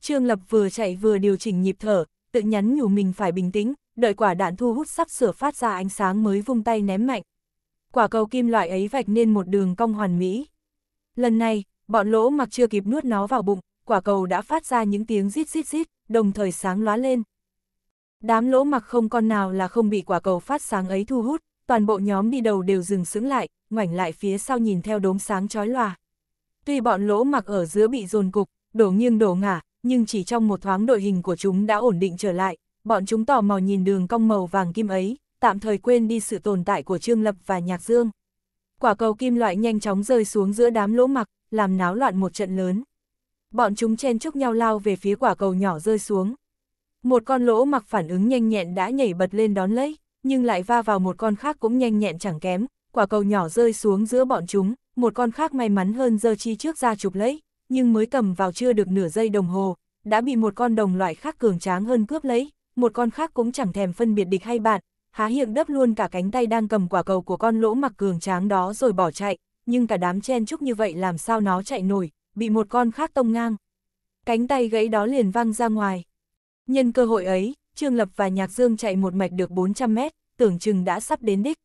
Trương Lập vừa chạy vừa điều chỉnh nhịp thở, tự nhắn nhủ mình phải bình tĩnh, đợi quả đạn thu hút sắp sửa phát ra ánh sáng mới vung tay ném mạnh. Quả cầu kim loại ấy vạch nên một đường cong hoàn mỹ. Lần này, bọn lỗ mặc chưa kịp nuốt nó vào bụng, quả cầu đã phát ra những tiếng rít rít rít, đồng thời sáng lóa lên. Đám lỗ mặc không con nào là không bị quả cầu phát sáng ấy thu hút, toàn bộ nhóm đi đầu đều dừng sững lại, ngoảnh lại phía sau nhìn theo đốm sáng chói lòa. Tuy bọn lỗ mặc ở giữa bị dồn cục, đổ nghiêng đổ ngả, nhưng chỉ trong một thoáng đội hình của chúng đã ổn định trở lại, bọn chúng tò mò nhìn đường cong màu vàng kim ấy, tạm thời quên đi sự tồn tại của Trương Lập và Nhạc Dương. Quả cầu kim loại nhanh chóng rơi xuống giữa đám lỗ mặc, làm náo loạn một trận lớn. Bọn chúng chen chúc nhau lao về phía quả cầu nhỏ rơi xuống. Một con lỗ mặc phản ứng nhanh nhẹn đã nhảy bật lên đón lấy, nhưng lại va vào một con khác cũng nhanh nhẹn chẳng kém, quả cầu nhỏ rơi xuống giữa bọn chúng, một con khác may mắn hơn giơ chi trước ra chụp lấy, nhưng mới cầm vào chưa được nửa giây đồng hồ, đã bị một con đồng loại khác cường tráng hơn cướp lấy, một con khác cũng chẳng thèm phân biệt địch hay bạn, há hiệng đấp luôn cả cánh tay đang cầm quả cầu của con lỗ mặc cường tráng đó rồi bỏ chạy, nhưng cả đám chen chúc như vậy làm sao nó chạy nổi, bị một con khác tông ngang. Cánh tay gãy đó liền văng ra ngoài. Nhân cơ hội ấy, Trương Lập và Nhạc Dương chạy một mạch được 400 mét, tưởng chừng đã sắp đến đích.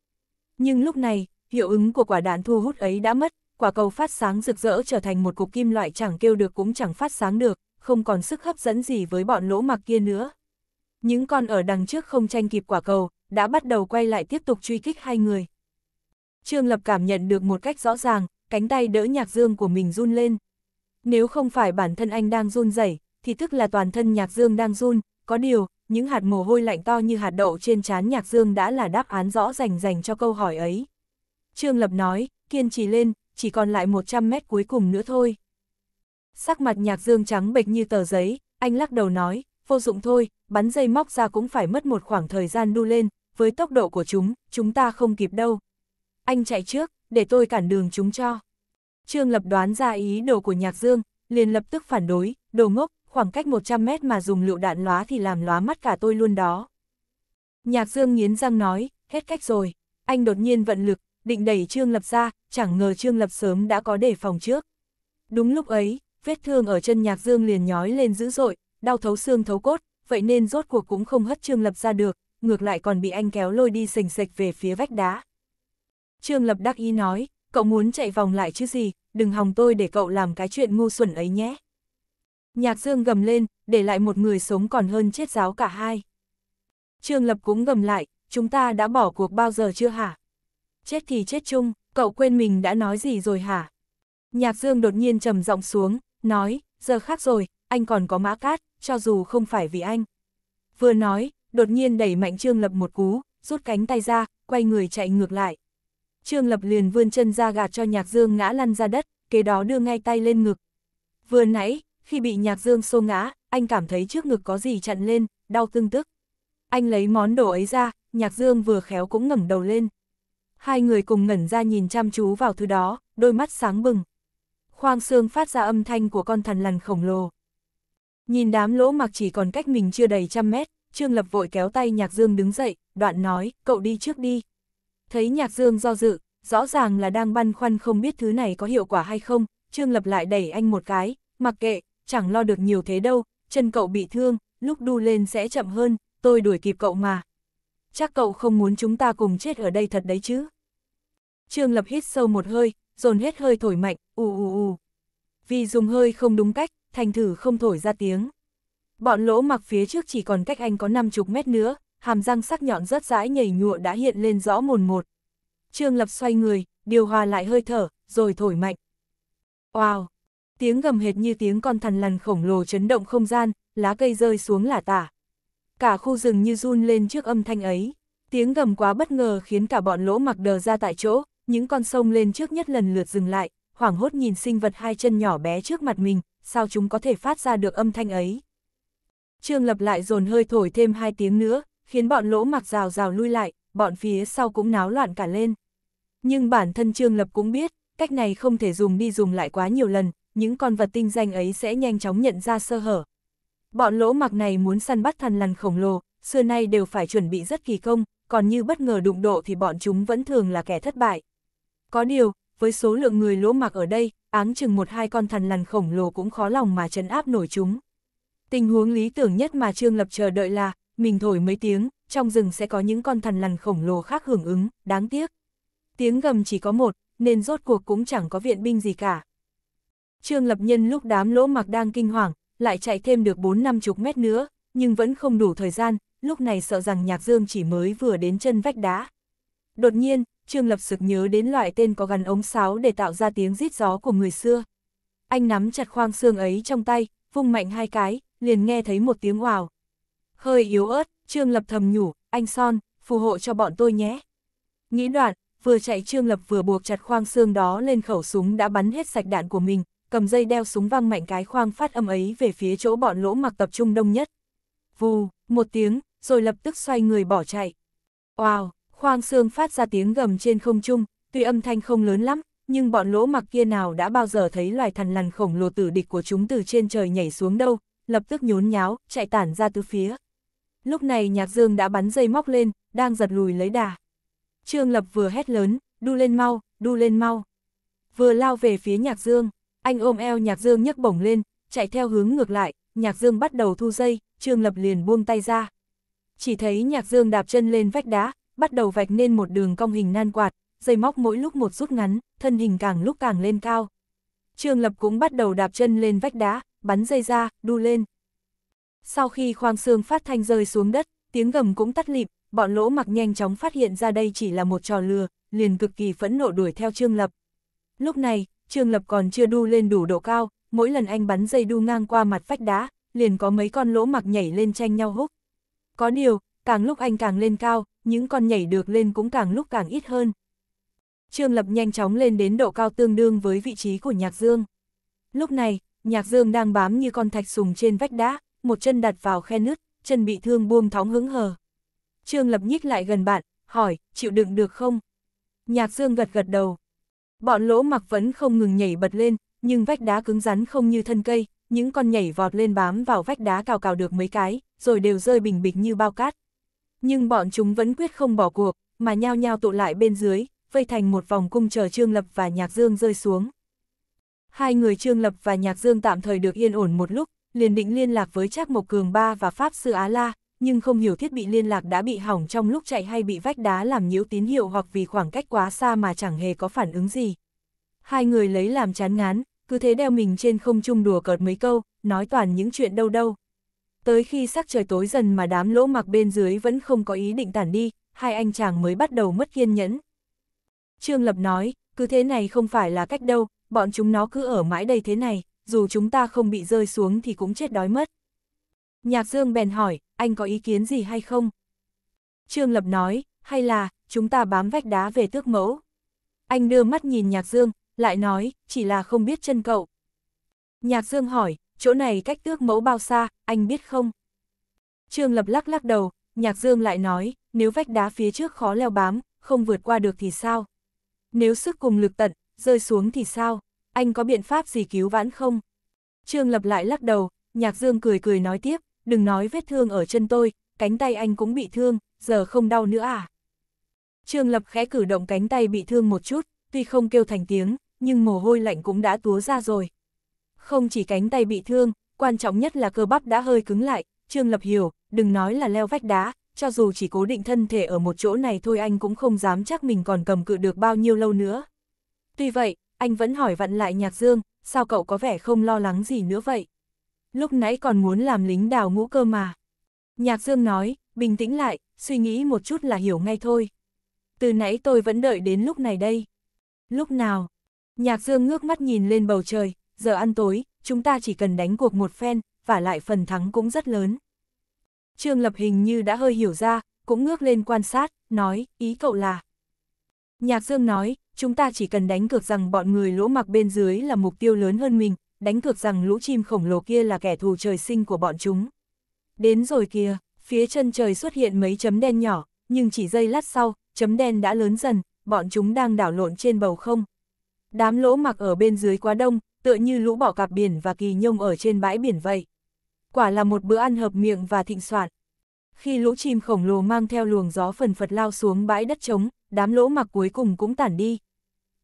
Nhưng lúc này, hiệu ứng của quả đạn thu hút ấy đã mất, quả cầu phát sáng rực rỡ trở thành một cục kim loại chẳng kêu được cũng chẳng phát sáng được, không còn sức hấp dẫn gì với bọn lỗ mặc kia nữa. Những con ở đằng trước không tranh kịp quả cầu, đã bắt đầu quay lại tiếp tục truy kích hai người. Trương Lập cảm nhận được một cách rõ ràng, cánh tay đỡ nhạc dương của mình run lên. Nếu không phải bản thân anh đang run rẩy, thì tức là toàn thân nhạc dương đang run, có điều, những hạt mồ hôi lạnh to như hạt đậu trên trán nhạc dương đã là đáp án rõ rành rành cho câu hỏi ấy. Trương Lập nói, kiên trì lên, chỉ còn lại 100 mét cuối cùng nữa thôi. Sắc mặt nhạc dương trắng bệch như tờ giấy, anh lắc đầu nói, vô dụng thôi, bắn dây móc ra cũng phải mất một khoảng thời gian đu lên, với tốc độ của chúng, chúng ta không kịp đâu. Anh chạy trước, để tôi cản đường chúng cho. Trương Lập đoán ra ý đồ của Nhạc Dương, liền lập tức phản đối, đồ ngốc, khoảng cách 100 mét mà dùng lựu đạn lóa thì làm lóa mắt cả tôi luôn đó. Nhạc Dương nghiến răng nói, hết cách rồi, anh đột nhiên vận lực, định đẩy Trương Lập ra, chẳng ngờ Trương Lập sớm đã có đề phòng trước. Đúng lúc ấy, vết thương ở chân Nhạc Dương liền nhói lên dữ dội, đau thấu xương thấu cốt, vậy nên rốt cuộc cũng không hất Trương Lập ra được, ngược lại còn bị anh kéo lôi đi sình sạch về phía vách đá. Trương Lập đắc ý nói, cậu muốn chạy vòng lại chứ gì, đừng hòng tôi để cậu làm cái chuyện ngu xuẩn ấy nhé. Nhạc Dương gầm lên, để lại một người sống còn hơn chết giáo cả hai. Trương Lập cũng gầm lại, chúng ta đã bỏ cuộc bao giờ chưa hả? Chết thì chết chung, cậu quên mình đã nói gì rồi hả? Nhạc Dương đột nhiên trầm giọng xuống, nói, giờ khác rồi, anh còn có mã cát, cho dù không phải vì anh. Vừa nói, đột nhiên đẩy mạnh Trương Lập một cú, rút cánh tay ra, quay người chạy ngược lại. Trương Lập liền vươn chân ra gạt cho Nhạc Dương ngã lăn ra đất, kế đó đưa ngay tay lên ngực. Vừa nãy, khi bị Nhạc Dương xô ngã, anh cảm thấy trước ngực có gì chặn lên, đau tương tức. Anh lấy món đồ ấy ra, Nhạc Dương vừa khéo cũng ngẩng đầu lên. Hai người cùng ngẩn ra nhìn chăm chú vào thứ đó, đôi mắt sáng bừng. Khoang xương phát ra âm thanh của con thần lằn khổng lồ. Nhìn đám lỗ mặc chỉ còn cách mình chưa đầy trăm mét, Trương Lập vội kéo tay Nhạc Dương đứng dậy, đoạn nói, cậu đi trước đi. Thấy Nhạc Dương do dự, rõ ràng là đang băn khoăn không biết thứ này có hiệu quả hay không, Trương Lập lại đẩy anh một cái, mặc kệ, chẳng lo được nhiều thế đâu, chân cậu bị thương, lúc đu lên sẽ chậm hơn, tôi đuổi kịp cậu mà. Chắc cậu không muốn chúng ta cùng chết ở đây thật đấy chứ. Trương Lập hít sâu một hơi, dồn hết hơi thổi mạnh, ù ù ù. Vì dùng hơi không đúng cách, thành thử không thổi ra tiếng. Bọn lỗ mặc phía trước chỉ còn cách anh có 50 mét nữa, hàm răng sắc nhọn rất rãi nhảy nhụa đã hiện lên rõ mồn một. Trương Lập xoay người, điều hòa lại hơi thở, rồi thổi mạnh. Wow! Tiếng gầm hệt như tiếng con thằn lằn khổng lồ chấn động không gian, lá cây rơi xuống lả tả. Cả khu rừng như run lên trước âm thanh ấy. Tiếng gầm quá bất ngờ khiến cả bọn lỗ mặc đờ ra tại chỗ, những con sông lên trước nhất lần lượt dừng lại, hoảng hốt nhìn sinh vật hai chân nhỏ bé trước mặt mình, sao chúng có thể phát ra được âm thanh ấy. Trương Lập lại dồn hơi thổi thêm hai tiếng nữa, khiến bọn lỗ mặc rào rào lui lại, bọn phía sau cũng náo loạn cả lên. Nhưng bản thân Trương Lập cũng biết, cách này không thể dùng đi dùng lại quá nhiều lần, những con vật tinh danh ấy sẽ nhanh chóng nhận ra sơ hở. Bọn lỗ mặc này muốn săn bắt thần lằn khổng lồ, xưa nay đều phải chuẩn bị rất kỳ công, còn như bất ngờ đụng độ thì bọn chúng vẫn thường là kẻ thất bại. Có điều, với số lượng người lỗ mặc ở đây, áng chừng một hai con thần lằn khổng lồ cũng khó lòng mà chấn áp nổi chúng. Tình huống lý tưởng nhất mà Trương Lập chờ đợi là, mình thổi mấy tiếng, trong rừng sẽ có những con thần lằn khổng lồ khác hưởng ứng, đáng tiếc. Tiếng gầm chỉ có một, nên rốt cuộc cũng chẳng có viện binh gì cả. Trương Lập Nhân lúc đám lỗ mặc đang kinh hoàng, lại chạy thêm được bốn năm chục mét nữa, nhưng vẫn không đủ thời gian, lúc này sợ rằng Nhạc Dương chỉ mới vừa đến chân vách đá. Đột nhiên, Trương Lập Sực nhớ đến loại tên có gắn ống sáo để tạo ra tiếng rít gió của người xưa. Anh nắm chặt khoang xương ấy trong tay, vung mạnh hai cái, liền nghe thấy một tiếng ào. Hơi yếu ớt, Trương Lập thầm nhủ, anh Son, phù hộ cho bọn tôi nhé. Nghĩ đoạn, vừa chạy Trương Lập vừa buộc chặt khoang xương đó lên khẩu súng đã bắn hết sạch đạn của mình, cầm dây đeo súng văng mạnh cái khoang phát âm ấy về phía chỗ bọn lỗ mặc tập trung đông nhất. Vù, một tiếng, rồi lập tức xoay người bỏ chạy. Wow, Khoang xương phát ra tiếng gầm trên không trung, tuy âm thanh không lớn lắm, nhưng bọn lỗ mặc kia nào đã bao giờ thấy loài thằn lằn khổng lồ tử địch của chúng từ trên trời nhảy xuống đâu, lập tức nhốn nháo, chạy tản ra tứ phía. Lúc này Nhạc Dương đã bắn dây móc lên, đang giật lùi lấy đà. Trương Lập vừa hét lớn, đu lên mau, đu lên mau. Vừa lao về phía Nhạc Dương, anh ôm eo Nhạc Dương nhấc bổng lên, chạy theo hướng ngược lại, Nhạc Dương bắt đầu thu dây, Trương Lập liền buông tay ra. Chỉ thấy Nhạc Dương đạp chân lên vách đá, bắt đầu vạch nên một đường cong hình nan quạt, dây móc mỗi lúc một rút ngắn, thân hình càng lúc càng lên cao. Trương Lập cũng bắt đầu đạp chân lên vách đá, bắn dây ra, đu lên. Sau khi khoang xương phát thanh rơi xuống đất, tiếng gầm cũng tắt lịm, bọn lỗ mặc nhanh chóng phát hiện ra đây chỉ là một trò lừa, liền cực kỳ phẫn nộ đuổi theo Trương Lập. Lúc này, Trương Lập còn chưa đu lên đủ độ cao, mỗi lần anh bắn dây đu ngang qua mặt vách đá, liền có mấy con lỗ mặc nhảy lên tranh nhau húc. Có điều, càng lúc anh càng lên cao, những con nhảy được lên cũng càng lúc càng ít hơn. Trương Lập nhanh chóng lên đến độ cao tương đương với vị trí của Nhạc Dương. Lúc này, Nhạc Dương đang bám như con thạch sùng trên vách đá, một chân đặt vào khe nứt, chân bị thương buông thóng hứng hờ. Trương Lập nhích lại gần bạn, hỏi, chịu đựng được không? Nhạc Dương gật gật đầu. Bọn lỗ mặc vẫn không ngừng nhảy bật lên, nhưng vách đá cứng rắn không như thân cây, những con nhảy vọt lên bám vào vách đá cào cào được mấy cái, rồi đều rơi bình bịch như bao cát. Nhưng bọn chúng vẫn quyết không bỏ cuộc, mà nhao nhao tụ lại bên dưới, vây thành một vòng cung chờ Trương Lập và Nhạc Dương rơi xuống. Hai người Trương Lập và Nhạc Dương tạm thời được yên ổn một lúc, liền định liên lạc với Trác Mộc Cường Ba và Pháp Sư Á La, nhưng không hiểu thiết bị liên lạc đã bị hỏng trong lúc chạy hay bị vách đá làm nhiễu tín hiệu hoặc vì khoảng cách quá xa mà chẳng hề có phản ứng gì. Hai người lấy làm chán ngán, cứ thế đeo mình trên không trung đùa cợt mấy câu, nói toàn những chuyện đâu đâu, Tới khi sắc trời tối dần mà đám lỗ mặc bên dưới vẫn không có ý định tản đi, hai anh chàng mới bắt đầu mất kiên nhẫn. Trương Lập nói, cứ thế này không phải là cách đâu, bọn chúng nó cứ ở mãi đây thế này, dù chúng ta không bị rơi xuống thì cũng chết đói mất. Nhạc Dương bèn hỏi, anh có ý kiến gì hay không? Trương Lập nói, hay là, chúng ta bám vách đá về tước mẫu. Anh đưa mắt nhìn Nhạc Dương, lại nói, chỉ là không biết chân cậu. Nhạc Dương hỏi, chỗ này cách tước mẫu bao xa, anh biết không? Trương Lập lắc lắc đầu, Nhạc Dương lại nói, nếu vách đá phía trước khó leo bám, không vượt qua được thì sao? Nếu sức cùng lực tận, rơi xuống thì sao? Anh có biện pháp gì cứu vãn không? Trương Lập lại lắc đầu, Nhạc Dương cười cười nói tiếp, đừng nói vết thương ở chân tôi, cánh tay anh cũng bị thương, giờ không đau nữa à? Trương Lập khẽ cử động cánh tay bị thương một chút, tuy không kêu thành tiếng, nhưng mồ hôi lạnh cũng đã túa ra rồi. Không chỉ cánh tay bị thương, quan trọng nhất là cơ bắp đã hơi cứng lại, Trương Lập hiểu, đừng nói là leo vách đá, cho dù chỉ cố định thân thể ở một chỗ này thôi anh cũng không dám chắc mình còn cầm cự được bao nhiêu lâu nữa. Tuy vậy, anh vẫn hỏi vặn lại Nhạc Dương, sao cậu có vẻ không lo lắng gì nữa vậy? Lúc nãy còn muốn làm lính đào ngũ cơ mà. Nhạc Dương nói, bình tĩnh lại, suy nghĩ một chút là hiểu ngay thôi. Từ nãy tôi vẫn đợi đến lúc này đây. Lúc nào? Nhạc Dương ngước mắt nhìn lên bầu trời, giờ ăn tối, chúng ta chỉ cần đánh cuộc một phen, và lại phần thắng cũng rất lớn. Trương Lập hình như đã hơi hiểu ra, cũng ngước lên quan sát, nói, ý cậu là. Nhạc Dương nói, chúng ta chỉ cần đánh cược rằng bọn người lỗ mặc bên dưới là mục tiêu lớn hơn mình, đánh cược rằng lũ chim khổng lồ kia là kẻ thù trời sinh của bọn chúng. Đến rồi kìa, phía chân trời xuất hiện mấy chấm đen nhỏ, nhưng chỉ giây lát sau, chấm đen đã lớn dần, bọn chúng đang đảo lộn trên bầu không. Đám lỗ mặc ở bên dưới quá đông, tựa như lũ bỏ cạp biển và kỳ nhông ở trên bãi biển vậy. Quả là một bữa ăn hợp miệng và thịnh soạn. Khi lũ chim khổng lồ mang theo luồng gió phần phật lao xuống bãi đất trống, đám lỗ mặc cuối cùng cũng tản đi.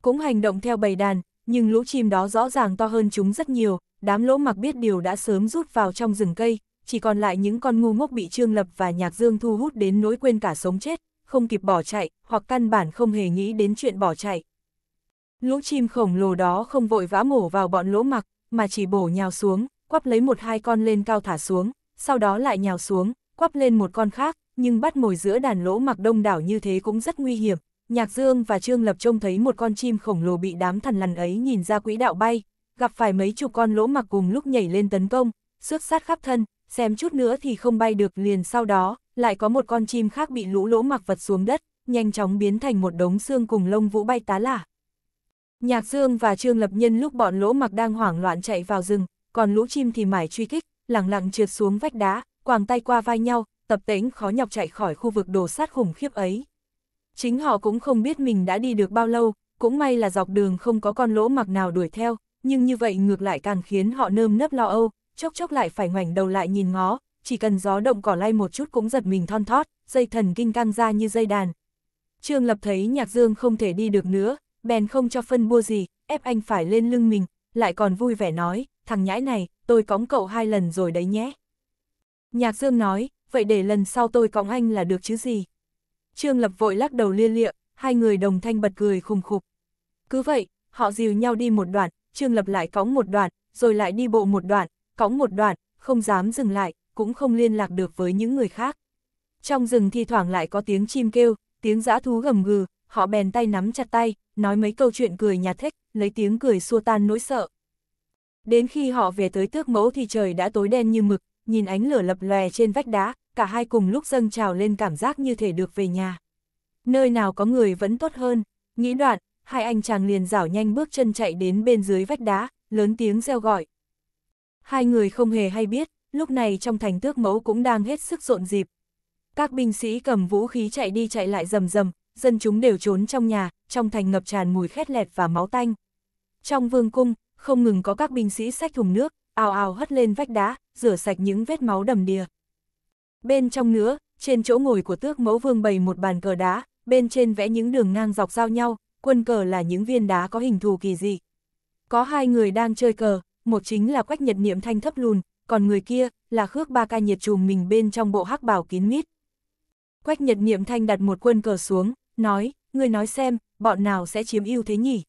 Cũng hành động theo bầy đàn, nhưng lũ chim đó rõ ràng to hơn chúng rất nhiều, đám lỗ mặc biết điều đã sớm rút vào trong rừng cây, chỉ còn lại những con ngu ngốc bị Trương Lập và Nhạc Dương thu hút đến nỗi quên cả sống chết, không kịp bỏ chạy, hoặc căn bản không hề nghĩ đến chuyện bỏ chạy. Lũ chim khổng lồ đó không vội vã mổ vào bọn lỗ mặc, mà chỉ bổ nhào xuống, quắp lấy một hai con lên cao thả xuống, sau đó lại nhào xuống, quắp lên một con khác, nhưng bắt mồi giữa đàn lỗ mặc đông đảo như thế cũng rất nguy hiểm. Nhạc Dương và Trương Lập trông thấy một con chim khổng lồ bị đám thần lằn ấy nhìn ra quỹ đạo bay, gặp phải mấy chục con lỗ mặc cùng lúc nhảy lên tấn công, xước sát khắp thân, xem chút nữa thì không bay được liền sau đó, lại có một con chim khác bị lũ lỗ mặc vật xuống đất, nhanh chóng biến thành một đống xương cùng lông vũ bay tá lả. Nhạc Dương và Trương Lập Nhân lúc bọn lỗ mặc đang hoảng loạn chạy vào rừng, còn lũ chim thì mải truy kích, lẳng lặng trượt xuống vách đá, quàng tay qua vai nhau, tập tễnh khó nhọc chạy khỏi khu vực đồ sát khủng khiếp ấy. Chính họ cũng không biết mình đã đi được bao lâu, cũng may là dọc đường không có con lỗ mặc nào đuổi theo, nhưng như vậy ngược lại càng khiến họ nơm nớp lo âu, chốc chốc lại phải ngoảnh đầu lại nhìn ngó, chỉ cần gió động cỏ lay một chút cũng giật mình thon thót, dây thần kinh căng ra như dây đàn. Trương Lập thấy Nhạc Dương không thể đi được nữa, bèn không cho phân bua gì, ép anh phải lên lưng mình, lại còn vui vẻ nói, thằng nhãi này, tôi cõng cậu hai lần rồi đấy nhé. Nhạc Dương nói, vậy để lần sau tôi cõng anh là được chứ gì. Trương Lập vội lắc đầu lia lịa, hai người đồng thanh bật cười khùng khục. Cứ vậy, họ dìu nhau đi một đoạn, Trương Lập lại cõng một đoạn, rồi lại đi bộ một đoạn, cõng một đoạn, không dám dừng lại, cũng không liên lạc được với những người khác. Trong rừng thi thoảng lại có tiếng chim kêu, tiếng dã thú gầm gừ, họ bèn tay nắm chặt tay, nói mấy câu chuyện cười nhạt thích, lấy tiếng cười xua tan nỗi sợ. Đến khi họ về tới tước mẫu thì trời đã tối đen như mực, nhìn ánh lửa lập lòe trên vách đá, cả hai cùng lúc dâng trào lên cảm giác như thể được về nhà. Nơi nào có người vẫn tốt hơn, nghĩ đoạn, hai anh chàng liền rảo nhanh bước chân chạy đến bên dưới vách đá, lớn tiếng reo gọi. Hai người không hề hay biết, lúc này trong thành tước mẫu cũng đang hết sức rộn dịp. Các binh sĩ cầm vũ khí chạy đi chạy lại rầm rầm, dân chúng đều trốn trong nhà, trong thành ngập tràn mùi khét lẹt và máu tanh. Trong vương cung, không ngừng có các binh sĩ xách thùng nước, ào ào hất lên vách đá, rửa sạch những vết máu đầm đìa. Bên trong nữa, trên chỗ ngồi của tước mẫu vương bày một bàn cờ đá, bên trên vẽ những đường ngang dọc giao nhau, quân cờ là những viên đá có hình thù kỳ dị. Có hai người đang chơi cờ, một chính là Quách Nhật Niệm thanh thấp lùn, còn người kia là Khước Ba Ca Nhiệt trùm mình bên trong bộ hắc bảo kín mít. Quách Nhật Niệm thanh đặt một quân cờ xuống, nói, người nói xem, bọn nào sẽ chiếm ưu thế nhỉ?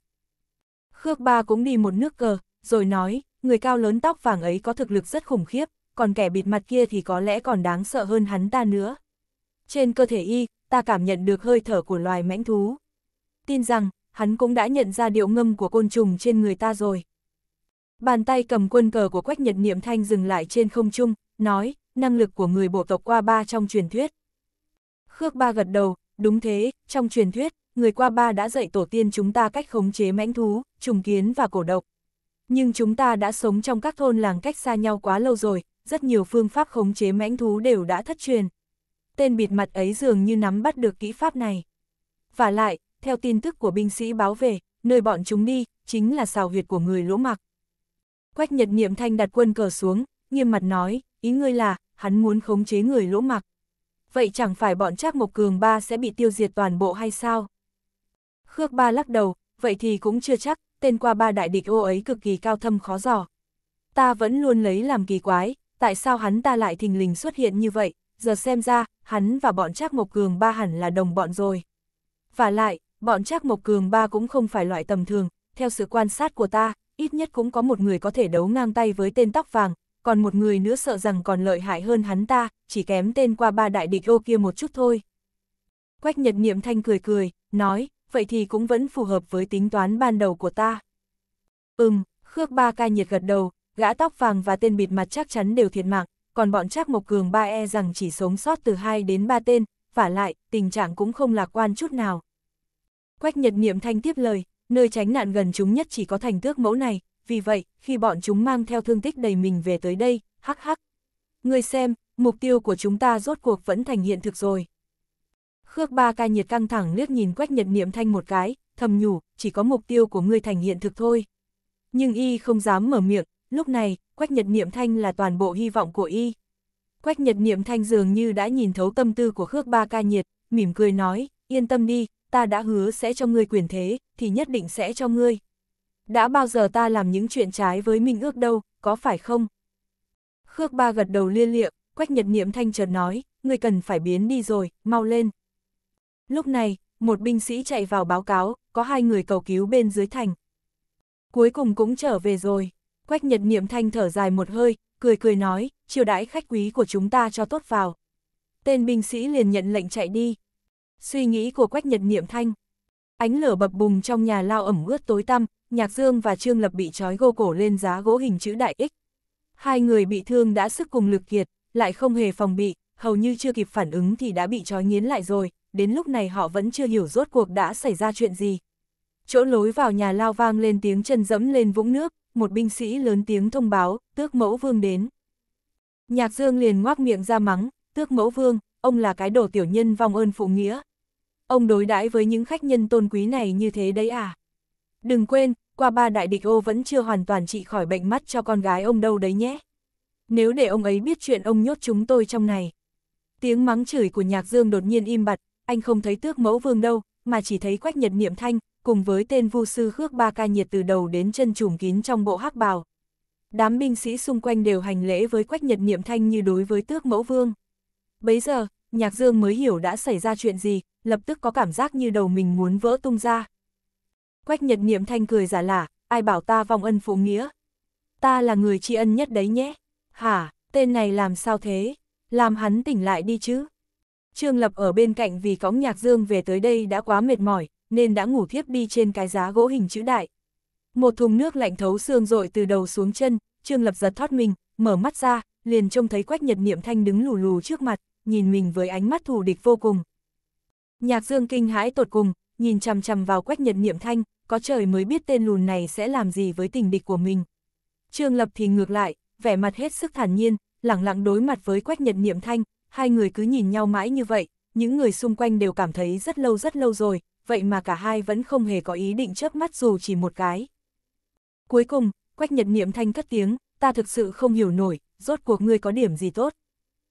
Khước ba cũng đi một nước cờ, rồi nói, người cao lớn tóc vàng ấy có thực lực rất khủng khiếp, còn kẻ bịt mặt kia thì có lẽ còn đáng sợ hơn hắn ta nữa. Trên cơ thể y, ta cảm nhận được hơi thở của loài mãnh thú. Tin rằng, hắn cũng đã nhận ra điệu ngâm của côn trùng trên người ta rồi. Bàn tay cầm quân cờ của Quách Nhật Niệm Thanh dừng lại trên không trung, nói, năng lực của người bộ tộc qua ba trong truyền thuyết. Khước ba gật đầu, Đúng thế, trong truyền thuyết, người qua ba đã dạy tổ tiên chúng ta cách khống chế mãnh thú, trùng kiến và cổ độc. Nhưng chúng ta đã sống trong các thôn làng cách xa nhau quá lâu rồi, rất nhiều phương pháp khống chế mãnh thú đều đã thất truyền. Tên bịt mặt ấy dường như nắm bắt được kỹ pháp này. Và lại, theo tin tức của binh sĩ báo về, nơi bọn chúng đi, chính là xào huyệt của người lỗ mặc. Quách nhật niệm thanh đặt quân cờ xuống, nghiêm mặt nói, ý ngươi là, hắn muốn khống chế người lỗ mặc vậy chẳng phải bọn Trác Mộc Cường ba sẽ bị tiêu diệt toàn bộ hay sao? Khước ba lắc đầu, vậy thì cũng chưa chắc, tên qua ba đại địch ô ấy cực kỳ cao thâm khó dò. Ta vẫn luôn lấy làm kỳ quái, tại sao hắn ta lại thình lình xuất hiện như vậy, giờ xem ra, hắn và bọn Trác Mộc Cường ba hẳn là đồng bọn rồi. Và lại, bọn Trác Mộc Cường ba cũng không phải loại tầm thường, theo sự quan sát của ta, ít nhất cũng có một người có thể đấu ngang tay với tên tóc vàng, còn một người nữa sợ rằng còn lợi hại hơn hắn ta, chỉ kém tên qua ba đại địch ô kia một chút thôi. Quách Nhật Niệm Thanh cười cười, nói, vậy thì cũng vẫn phù hợp với tính toán ban đầu của ta. Ừm, Khước Ba ca nhiệt gật đầu, gã tóc vàng và tên bịt mặt chắc chắn đều thiệt mạng, còn bọn chắc Mộc Cường ba e rằng chỉ sống sót từ hai đến ba tên, và lại, tình trạng cũng không lạc quan chút nào. Quách Nhật Niệm Thanh tiếp lời, nơi tránh nạn gần chúng nhất chỉ có thành tước mẫu này, vì vậy, khi bọn chúng mang theo thương tích đầy mình về tới đây, hắc hắc. Người xem, mục tiêu của chúng ta rốt cuộc vẫn thành hiện thực rồi. Khước ba ca nhiệt căng thẳng liếc nhìn quách nhật niệm thanh một cái, thầm nhủ, chỉ có mục tiêu của ngươi thành hiện thực thôi. Nhưng y không dám mở miệng, lúc này, quách nhật niệm thanh là toàn bộ hy vọng của y. Quách nhật niệm thanh dường như đã nhìn thấu tâm tư của khước ba ca nhiệt, mỉm cười nói, yên tâm đi, ta đã hứa sẽ cho ngươi quyền thế, thì nhất định sẽ cho ngươi đã bao giờ ta làm những chuyện trái với mình ước đâu, có phải không? Khước ba gật đầu lia lịa, quách nhật niệm thanh chợt nói, người cần phải biến đi rồi, mau lên. Lúc này, một binh sĩ chạy vào báo cáo, có hai người cầu cứu bên dưới thành. Cuối cùng cũng trở về rồi, quách nhật niệm thanh thở dài một hơi, cười cười nói, chiều đãi khách quý của chúng ta cho tốt vào. Tên binh sĩ liền nhận lệnh chạy đi. Suy nghĩ của quách nhật niệm thanh, Ánh lửa bập bùng trong nhà lao ẩm ướt tối tăm, Nhạc Dương và Trương Lập bị trói gô cổ lên giá gỗ hình chữ đại X. Hai người bị thương đã sức cùng lực kiệt, lại không hề phòng bị, hầu như chưa kịp phản ứng thì đã bị trói nghiến lại rồi, đến lúc này họ vẫn chưa hiểu rốt cuộc đã xảy ra chuyện gì. Chỗ lối vào nhà lao vang lên tiếng chân dẫm lên vũng nước, một binh sĩ lớn tiếng thông báo, tước mẫu vương đến. Nhạc Dương liền ngoác miệng ra mắng, tước mẫu vương, ông là cái đồ tiểu nhân vong ơn phụ nghĩa, ông đối đãi với những khách nhân tôn quý này như thế đấy à? Đừng quên, qua ba đại địch ô vẫn chưa hoàn toàn trị khỏi bệnh mắt cho con gái ông đâu đấy nhé. Nếu để ông ấy biết chuyện ông nhốt chúng tôi trong này. Tiếng mắng chửi của nhạc dương đột nhiên im bặt, anh không thấy tước mẫu vương đâu, mà chỉ thấy quách nhật niệm thanh, cùng với tên vu sư khước ba ca nhiệt từ đầu đến chân trùm kín trong bộ hắc bào. Đám binh sĩ xung quanh đều hành lễ với quách nhật niệm thanh như đối với tước mẫu vương. Bấy giờ, Nhạc Dương mới hiểu đã xảy ra chuyện gì, lập tức có cảm giác như đầu mình muốn vỡ tung ra. Quách Nhật Niệm Thanh cười giả lả, ai bảo ta vong ân phụ nghĩa. Ta là người tri ân nhất đấy nhé. Hả, tên này làm sao thế? Làm hắn tỉnh lại đi chứ. Trương Lập ở bên cạnh vì cõng Nhạc Dương về tới đây đã quá mệt mỏi, nên đã ngủ thiếp đi trên cái giá gỗ hình chữ đại. Một thùng nước lạnh thấu xương rội từ đầu xuống chân, Trương Lập giật thoát mình, mở mắt ra, liền trông thấy Quách Nhật Niệm Thanh đứng lù lù trước mặt, nhìn mình với ánh mắt thù địch vô cùng. Nhạc Dương kinh hãi tột cùng, nhìn chằm chằm vào quách nhật niệm thanh, có trời mới biết tên lùn này sẽ làm gì với tình địch của mình. Trương Lập thì ngược lại, vẻ mặt hết sức thản nhiên, lẳng lặng đối mặt với quách nhật niệm thanh, hai người cứ nhìn nhau mãi như vậy, những người xung quanh đều cảm thấy rất lâu rất lâu rồi, vậy mà cả hai vẫn không hề có ý định chớp mắt dù chỉ một cái. Cuối cùng, quách nhật niệm thanh cất tiếng, ta thực sự không hiểu nổi, rốt cuộc ngươi có điểm gì tốt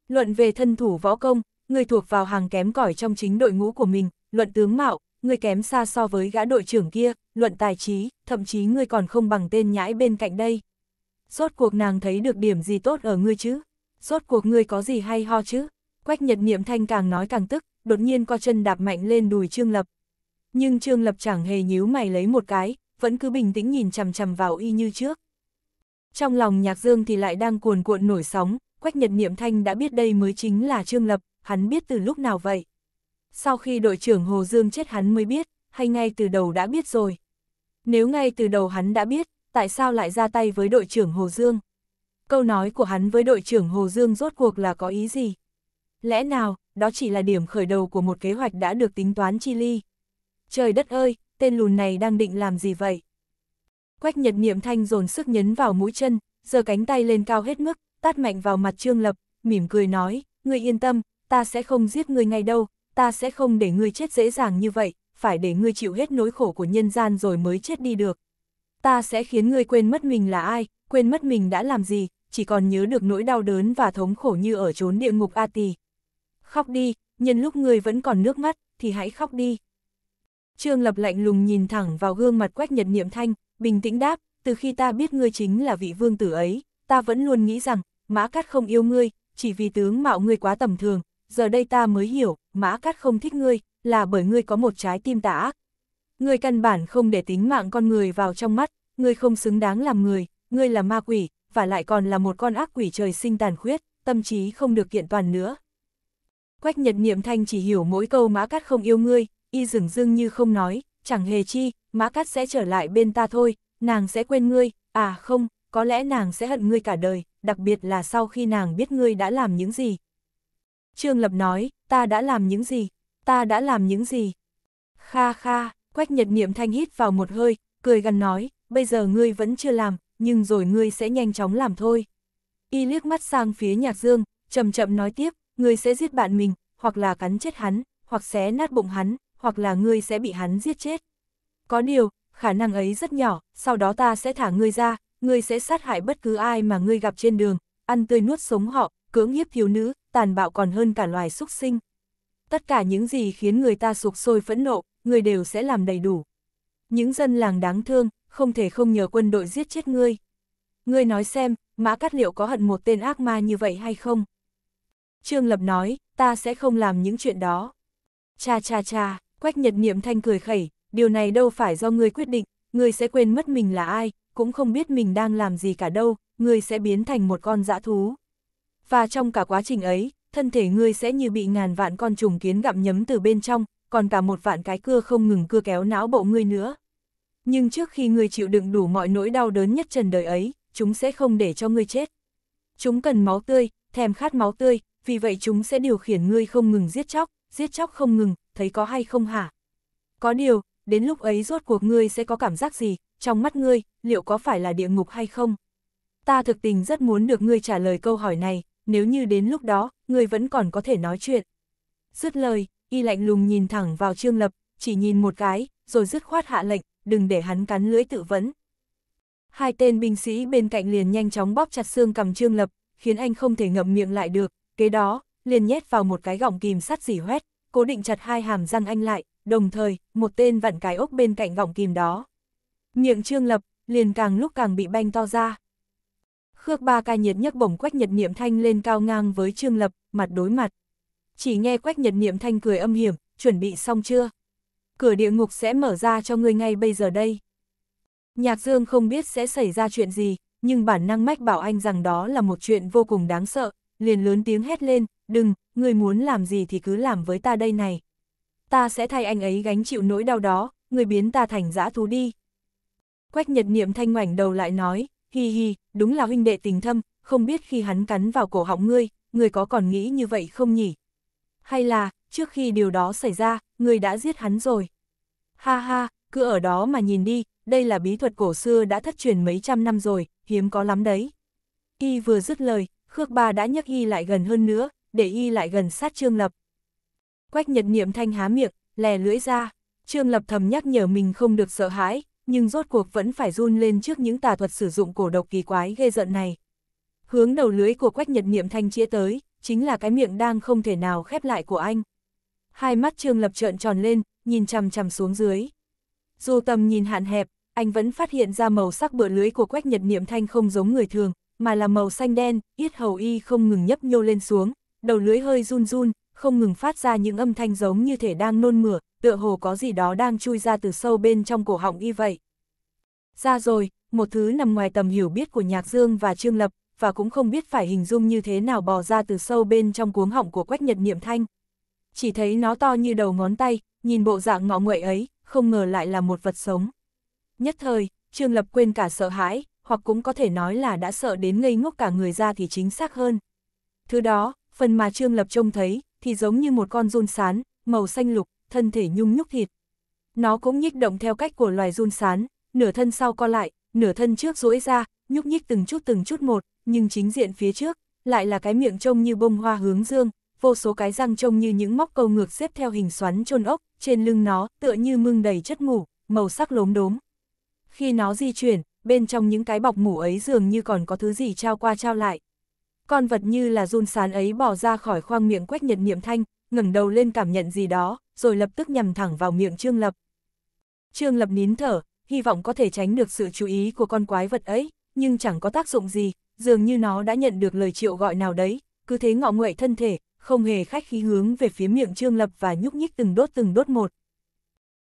luận về thân thủ võ công, người thuộc vào hàng kém cỏi trong chính đội ngũ của mình, luận tướng mạo, người kém xa so với gã đội trưởng kia, luận tài trí, thậm chí người còn không bằng tên nhãi bên cạnh đây. Rốt cuộc nàng thấy được điểm gì tốt ở ngươi chứ? Rốt cuộc ngươi có gì hay ho chứ? Quách nhật niệm thanh càng nói càng tức, đột nhiên co chân đạp mạnh lên đùi Trương Lập. Nhưng Trương Lập chẳng hề nhíu mày lấy một cái, vẫn cứ bình tĩnh nhìn chằm chằm vào y như trước. Trong lòng nhạc dương thì lại đang cuồn cuộn nổi sóng, Quách Nhật Niệm Thanh đã biết đây mới chính là Trương Lập, hắn biết từ lúc nào vậy. Sau khi đội trưởng Hồ Dương chết hắn mới biết, hay ngay từ đầu đã biết rồi. Nếu ngay từ đầu hắn đã biết, tại sao lại ra tay với đội trưởng Hồ Dương? Câu nói của hắn với đội trưởng Hồ Dương rốt cuộc là có ý gì? Lẽ nào, đó chỉ là điểm khởi đầu của một kế hoạch đã được tính toán chi ly? Trời đất ơi, tên lùn này đang định làm gì vậy? Quách Nhật Niệm Thanh dồn sức nhấn vào mũi chân, giơ cánh tay lên cao hết mức, tát mạnh vào mặt Trương Lập, mỉm cười nói, ngươi yên tâm, ta sẽ không giết ngươi ngay đâu, ta sẽ không để ngươi chết dễ dàng như vậy, phải để ngươi chịu hết nỗi khổ của nhân gian rồi mới chết đi được. Ta sẽ khiến ngươi quên mất mình là ai, quên mất mình đã làm gì, chỉ còn nhớ được nỗi đau đớn và thống khổ như ở chốn địa ngục A Tỳ. Khóc đi, nhân lúc ngươi vẫn còn nước mắt, thì hãy khóc đi. Trương Lập lạnh lùng nhìn thẳng vào gương mặt quách nhật niệm thanh, bình tĩnh đáp, từ khi ta biết ngươi chính là vị vương tử ấy, ta vẫn luôn nghĩ rằng, Mã Cát không yêu ngươi, chỉ vì tướng mạo ngươi quá tầm thường, giờ đây ta mới hiểu, Mã Cát không thích ngươi, là bởi ngươi có một trái tim tà ác. Ngươi căn bản không để tính mạng con người vào trong mắt, ngươi không xứng đáng làm người, ngươi là ma quỷ, và lại còn là một con ác quỷ trời sinh tàn khuyết, tâm trí không được kiện toàn nữa. Quách Nhật Niệm Thanh chỉ hiểu mỗi câu Mã Cát không yêu ngươi, y dừng dưng như không nói, chẳng hề chi, Mã Cát sẽ trở lại bên ta thôi, nàng sẽ quên ngươi, à không, có lẽ nàng sẽ hận ngươi cả đời, đặc biệt là sau khi nàng biết ngươi đã làm những gì. Trương Lập nói, ta đã làm những gì, ta đã làm những gì. Kha kha, quách nhật niệm thanh hít vào một hơi, cười gần nói, bây giờ ngươi vẫn chưa làm, nhưng rồi ngươi sẽ nhanh chóng làm thôi. Y liếc mắt sang phía nhạc dương, chậm chậm nói tiếp, ngươi sẽ giết bạn mình, hoặc là cắn chết hắn, hoặc xé nát bụng hắn, hoặc là ngươi sẽ bị hắn giết chết. Có điều, khả năng ấy rất nhỏ, sau đó ta sẽ thả ngươi ra, ngươi sẽ sát hại bất cứ ai mà ngươi gặp trên đường, ăn tươi nuốt sống họ, cưỡng hiếp thiếu nữ, tàn bạo còn hơn cả loài súc sinh. Tất cả những gì khiến người ta sục sôi phẫn nộ, ngươi đều sẽ làm đầy đủ. Những dân làng đáng thương, không thể không nhờ quân đội giết chết ngươi. Ngươi nói xem, Mã Cát Liệu có hận một tên ác ma như vậy hay không? Trương Lập nói, ta sẽ không làm những chuyện đó. Cha cha cha, Quách Nhật Niệm Thanh cười khẩy, điều này đâu phải do ngươi quyết định, ngươi sẽ quên mất mình là ai, cũng không biết mình đang làm gì cả đâu, ngươi sẽ biến thành một con dã thú. Và trong cả quá trình ấy, thân thể ngươi sẽ như bị ngàn vạn con trùng kiến gặm nhấm từ bên trong, còn cả một vạn cái cưa không ngừng cưa kéo não bộ ngươi nữa. Nhưng trước khi ngươi chịu đựng đủ mọi nỗi đau đớn nhất trần đời ấy, chúng sẽ không để cho ngươi chết. Chúng cần máu tươi, thèm khát máu tươi, vì vậy chúng sẽ điều khiển ngươi không ngừng giết chóc, giết chóc không ngừng, thấy có hay không hả? Có điều, đến lúc ấy rốt cuộc ngươi sẽ có cảm giác gì, trong mắt ngươi, liệu có phải là địa ngục hay không? Ta thực tình rất muốn được ngươi trả lời câu hỏi này, nếu như đến lúc đó, ngươi vẫn còn có thể nói chuyện. Dứt lời, y lạnh lùng nhìn thẳng vào Trương Lập, chỉ nhìn một cái, rồi dứt khoát hạ lệnh, đừng để hắn cắn lưỡi tự vấn. Hai tên binh sĩ bên cạnh liền nhanh chóng bóp chặt xương cầm Trương Lập, khiến anh không thể ngậm miệng lại được, kế đó, liền nhét vào một cái gọng kìm sắt dỉ hoét, cố định chặt hai hàm răng anh lại, đồng thời, một tên vặn cái ốc bên cạnh gọng kìm đó. Miệng Trương Lập, liền càng lúc càng bị banh to ra. Khước ba ca nhiệt nhấc bổng quách nhật niệm thanh lên cao ngang với trương lập, mặt đối mặt. Chỉ nghe quách nhật niệm thanh cười âm hiểm, chuẩn bị xong chưa? Cửa địa ngục sẽ mở ra cho ngươi ngay bây giờ đây. Nhạc dương không biết sẽ xảy ra chuyện gì, nhưng bản năng mách bảo anh rằng đó là một chuyện vô cùng đáng sợ, liền lớn tiếng hét lên, đừng, ngươi muốn làm gì thì cứ làm với ta đây này. Ta sẽ thay anh ấy gánh chịu nỗi đau đó, người biến ta thành dã thú đi. Quách nhật niệm thanh ngoảnh đầu lại nói, hi hi, đúng là huynh đệ tình thâm, không biết khi hắn cắn vào cổ họng ngươi, ngươi có còn nghĩ như vậy không nhỉ? Hay là, trước khi điều đó xảy ra, ngươi đã giết hắn rồi? Ha ha, cứ ở đó mà nhìn đi, đây là bí thuật cổ xưa đã thất truyền mấy trăm năm rồi, hiếm có lắm đấy. Y vừa dứt lời, Khước Ba đã nhấc Y lại gần hơn nữa, để Y lại gần sát Trương Lập. Quách nhật niệm thanh há miệng, lè lưỡi ra, Trương Lập thầm nhắc nhở mình không được sợ hãi, nhưng rốt cuộc vẫn phải run lên trước những tà thuật sử dụng cổ độc kỳ quái ghê giận này. Hướng đầu lưới của quách nhật niệm thanh chĩa tới, chính là cái miệng đang không thể nào khép lại của anh. Hai mắt Trương Lập trợn tròn lên, nhìn chằm chằm xuống dưới. Dù tầm nhìn hạn hẹp, anh vẫn phát hiện ra màu sắc bựa lưới của quách nhật niệm thanh không giống người thường, mà là màu xanh đen, yết hầu y không ngừng nhấp nhô lên xuống, đầu lưới hơi run run, không ngừng phát ra những âm thanh giống như thể đang nôn mửa, tựa hồ có gì đó đang chui ra từ sâu bên trong cổ họng y vậy. Ra rồi, một thứ nằm ngoài tầm hiểu biết của Nhạc Dương và Trương Lập, và cũng không biết phải hình dung như thế nào bò ra từ sâu bên trong cuống họng của Quách Nhật Niệm Thanh. Chỉ thấy nó to như đầu ngón tay, nhìn bộ dạng ngọ nguậy ấy, không ngờ lại là một vật sống. Nhất thời, Trương Lập quên cả sợ hãi, hoặc cũng có thể nói là đã sợ đến ngây ngốc cả người ra thì chính xác hơn. Thứ đó, phần mà Trương Lập trông thấy, thì giống như một con run sán, màu xanh lục, thân thể nhung nhúc thịt. Nó cũng nhích động theo cách của loài run sán, nửa thân sau co lại, nửa thân trước duỗi ra, nhúc nhích từng chút từng chút một, nhưng chính diện phía trước, lại là cái miệng trông như bông hoa hướng dương, vô số cái răng trông như những móc câu ngược xếp theo hình xoắn trôn ốc, trên lưng nó tựa như mưng đầy chất ngủ, màu sắc lốm đốm. Khi nó di chuyển, bên trong những cái bọc mủ ấy dường như còn có thứ gì trao qua trao lại, con vật như là run sán ấy bỏ ra khỏi khoang miệng quách nhật niệm thanh, ngẩng đầu lên cảm nhận gì đó, rồi lập tức nhằm thẳng vào miệng Trương Lập. Trương Lập nín thở, hy vọng có thể tránh được sự chú ý của con quái vật ấy, nhưng chẳng có tác dụng gì, dường như nó đã nhận được lời triệu gọi nào đấy, cứ thế ngọ nguậy thân thể, không hề khách khí hướng về phía miệng Trương Lập và nhúc nhích từng đốt từng đốt một.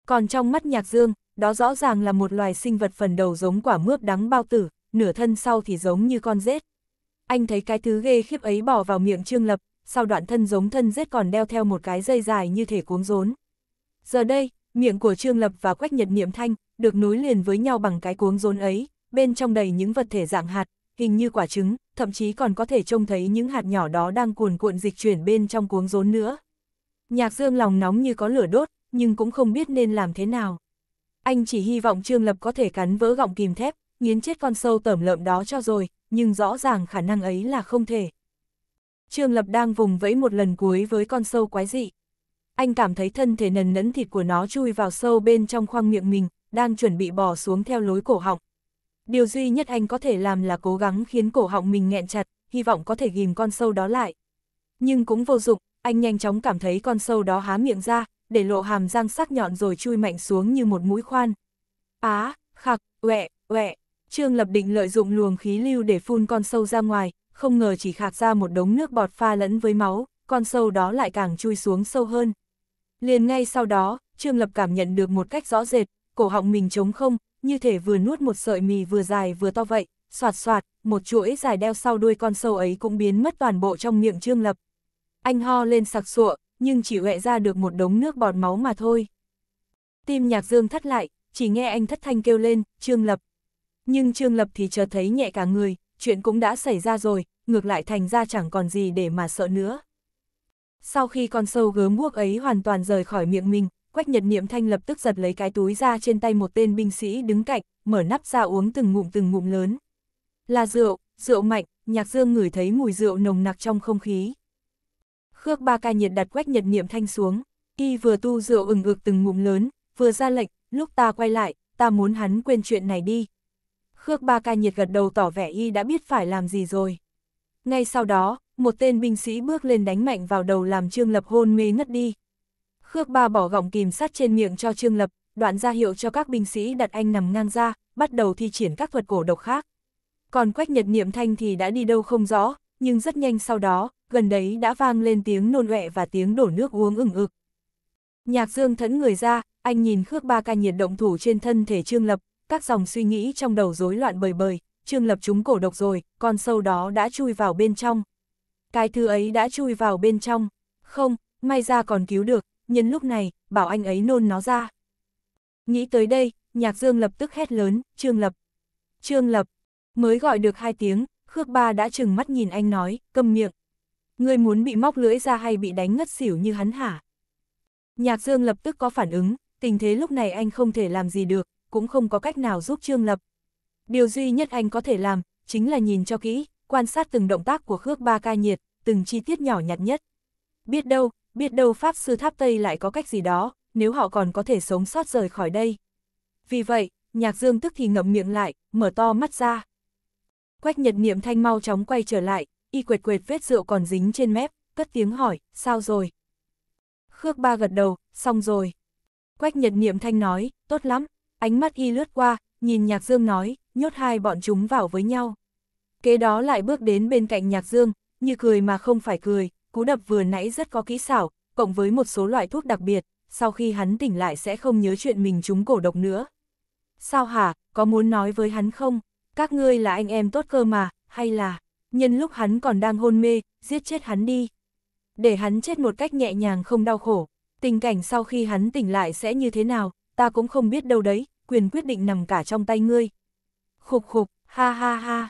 Còn trong mắt Nhạc Dương, đó rõ ràng là một loài sinh vật phần đầu giống quả mướp đắng bao tử, nửa thân sau thì giống như con rết, anh thấy cái thứ ghê khiếp ấy bỏ vào miệng Trương Lập, sau đoạn thân giống thân rết còn đeo theo một cái dây dài như thể cuống rốn. Giờ đây, miệng của Trương Lập và Quách Nhật Niệm Thanh được nối liền với nhau bằng cái cuống rốn ấy, bên trong đầy những vật thể dạng hạt, hình như quả trứng, thậm chí còn có thể trông thấy những hạt nhỏ đó đang cuồn cuộn dịch chuyển bên trong cuống rốn nữa. Nhạc Dương lòng nóng như có lửa đốt, nhưng cũng không biết nên làm thế nào. Anh chỉ hy vọng Trương Lập có thể cắn vỡ gọng kìm thép, nghiến chết con sâu tẩm lợm đó cho rồi, nhưng rõ ràng khả năng ấy là không thể. Trương Lập đang vùng vẫy một lần cuối với con sâu quái dị. Anh cảm thấy thân thể nần nẫn thịt của nó chui vào sâu bên trong khoang miệng mình, đang chuẩn bị bỏ xuống theo lối cổ họng. Điều duy nhất anh có thể làm là cố gắng khiến cổ họng mình nghẹn chặt, hy vọng có thể ghim con sâu đó lại. Nhưng cũng vô dụng, anh nhanh chóng cảm thấy con sâu đó há miệng ra, để lộ hàm răng sắc nhọn rồi chui mạnh xuống như một mũi khoan. Á, khạc, quẹ, quẹ. Trương Lập định lợi dụng luồng khí lưu để phun con sâu ra ngoài, không ngờ chỉ khạc ra một đống nước bọt pha lẫn với máu, con sâu đó lại càng chui xuống sâu hơn. Liền ngay sau đó, Trương Lập cảm nhận được một cách rõ rệt, cổ họng mình trống không, như thể vừa nuốt một sợi mì vừa dài vừa to vậy, soạt soạt, một chuỗi dài đeo sau đuôi con sâu ấy cũng biến mất toàn bộ trong miệng Trương Lập. Anh ho lên sặc sụa, nhưng chỉ huệ ra được một đống nước bọt máu mà thôi. Tim nhạc dương thắt lại, chỉ nghe anh thất thanh kêu lên, Trương Lập nhưng Trương Lập thì chờ thấy nhẹ cả người, chuyện cũng đã xảy ra rồi, ngược lại thành ra chẳng còn gì để mà sợ nữa. Sau khi con sâu gớm guốc ấy hoàn toàn rời khỏi miệng mình, Quách Nhật Niệm Thanh lập tức giật lấy cái túi ra trên tay một tên binh sĩ đứng cạnh, mở nắp ra uống từng ngụm từng ngụm lớn. Là rượu, rượu mạnh, Nhạc Dương ngửi thấy mùi rượu nồng nặc trong không khí. Khước Ba Ca Nhiệt đặt Quách Nhật Niệm Thanh xuống, y vừa tu rượu ừng ực từng ngụm lớn, vừa ra lệnh, lúc ta quay lại, ta muốn hắn quên chuyện này đi, Khước Ba Ca nhiệt gật đầu tỏ vẻ y đã biết phải làm gì rồi. Ngay sau đó, một tên binh sĩ bước lên đánh mạnh vào đầu làm Trương Lập hôn mê ngất đi. Khước Ba bỏ gọng kìm sắt trên miệng cho Trương Lập, đoạn ra hiệu cho các binh sĩ đặt anh nằm ngang ra, bắt đầu thi triển các thuật cổ độc khác. Còn Quách Nhật Niệm Thanh thì đã đi đâu không rõ, nhưng rất nhanh sau đó, gần đấy đã vang lên tiếng nôn ọe và tiếng đổ nước uống ừng ực. Nhạc Dương thẫn người ra, anh nhìn Khước Ba Ca nhiệt động thủ trên thân thể Trương Lập, các dòng suy nghĩ trong đầu rối loạn bời bời, Trương Lập chúng cổ độc rồi, con sâu đó đã chui vào bên trong. Cái thứ ấy đã chui vào bên trong, không, may ra còn cứu được, nhân lúc này, bảo anh ấy nôn nó ra. Nghĩ tới đây, nhạc dương lập tức hét lớn, Trương Lập. Trương Lập, mới gọi được hai tiếng, Khước Ba đã chừng mắt nhìn anh nói, câm miệng. Ngươi muốn bị móc lưỡi ra hay bị đánh ngất xỉu như hắn hả? Nhạc Dương lập tức có phản ứng, tình thế lúc này anh không thể làm gì được, cũng không có cách nào giúp Trương Lập. Điều duy nhất anh có thể làm, chính là nhìn cho kỹ, quan sát từng động tác của Khước Ba Ca Nhiệt, từng chi tiết nhỏ nhặt nhất. Biết đâu, biết đâu Pháp Sư Tháp Tây lại có cách gì đó, nếu họ còn có thể sống sót rời khỏi đây. Vì vậy, Nhạc Dương tức thì ngậm miệng lại, mở to mắt ra. Quách Nhật Niệm Thanh mau chóng quay trở lại, y quệt quệt vết rượu còn dính trên mép, cất tiếng hỏi, sao rồi? Khước Ba gật đầu, xong rồi. Quách Nhật Niệm Thanh nói, tốt lắm, ánh mắt y lướt qua, nhìn Nhạc Dương nói, nhốt hai bọn chúng vào với nhau. Kế đó lại bước đến bên cạnh Nhạc Dương, như cười mà không phải cười, cú đập vừa nãy rất có kỹ xảo, cộng với một số loại thuốc đặc biệt, sau khi hắn tỉnh lại sẽ không nhớ chuyện mình chúng cổ độc nữa. Sao hả, có muốn nói với hắn không? Các ngươi là anh em tốt cơ mà, hay là, nhân lúc hắn còn đang hôn mê, giết chết hắn đi. Để hắn chết một cách nhẹ nhàng không đau khổ, tình cảnh sau khi hắn tỉnh lại sẽ như thế nào, ta cũng không biết đâu đấy, quyền quyết định nằm cả trong tay ngươi. Khục khục, ha ha ha.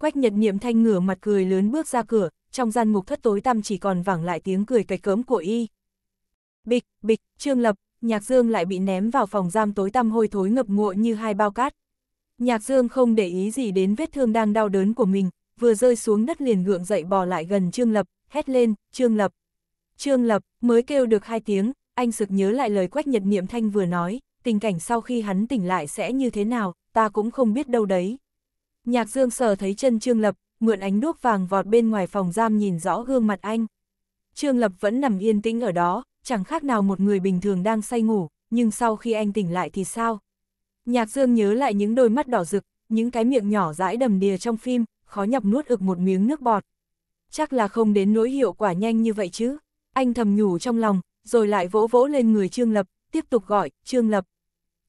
Quách nhật niệm thanh ngửa mặt cười lớn bước ra cửa, trong gian ngục thất tối tăm chỉ còn vẳng lại tiếng cười cạch cớm của y. Bịch, bịch, trương lập, nhạc dương lại bị ném vào phòng giam tối tăm hôi thối ngập ngụa như hai bao cát. Nhạc dương không để ý gì đến vết thương đang đau đớn của mình, vừa rơi xuống đất liền gượng dậy bò lại gần trương lập, hét lên, trương lập. Trương lập, mới kêu được hai tiếng, anh sực nhớ lại lời Quách Nhật Niệm Thanh vừa nói, tình cảnh sau khi hắn tỉnh lại sẽ như thế nào, ta cũng không biết đâu đấy. Nhạc Dương sờ thấy chân Trương Lập, mượn ánh đuốc vàng vọt bên ngoài phòng giam nhìn rõ gương mặt anh. Trương Lập vẫn nằm yên tĩnh ở đó, chẳng khác nào một người bình thường đang say ngủ, nhưng sau khi anh tỉnh lại thì sao? Nhạc Dương nhớ lại những đôi mắt đỏ rực, những cái miệng nhỏ dãi đầm đìa trong phim, khó nhọc nuốt ực một miếng nước bọt. Chắc là không đến nỗi hiệu quả nhanh như vậy chứ. Anh thầm nhủ trong lòng, rồi lại vỗ vỗ lên người Trương Lập, tiếp tục gọi, Trương Lập.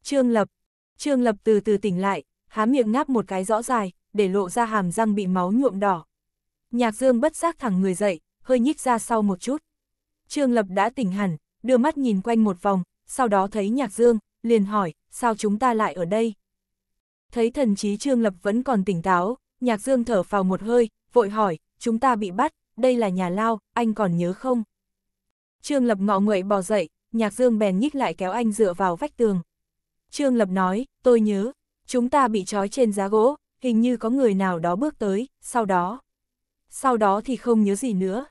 Trương Lập. Trương Lập từ từ tỉnh lại, há miệng ngáp một cái rõ dài, để lộ ra hàm răng bị máu nhuộm đỏ. Nhạc Dương bất giác thẳng người dậy, hơi nhích ra sau một chút. Trương Lập đã tỉnh hẳn, đưa mắt nhìn quanh một vòng, sau đó thấy Nhạc Dương, liền hỏi, sao chúng ta lại ở đây? Thấy thần trí Trương Lập vẫn còn tỉnh táo, Nhạc Dương thở vào một hơi, vội hỏi, chúng ta bị bắt, đây là nhà lao, anh còn nhớ không? Trương Lập ngọ nguậy bò dậy, Nhạc Dương bèn nhích lại kéo anh dựa vào vách tường. Trương Lập nói, tôi nhớ, chúng ta bị trói trên giá gỗ, hình như có người nào đó bước tới, sau đó. Sau đó thì không nhớ gì nữa.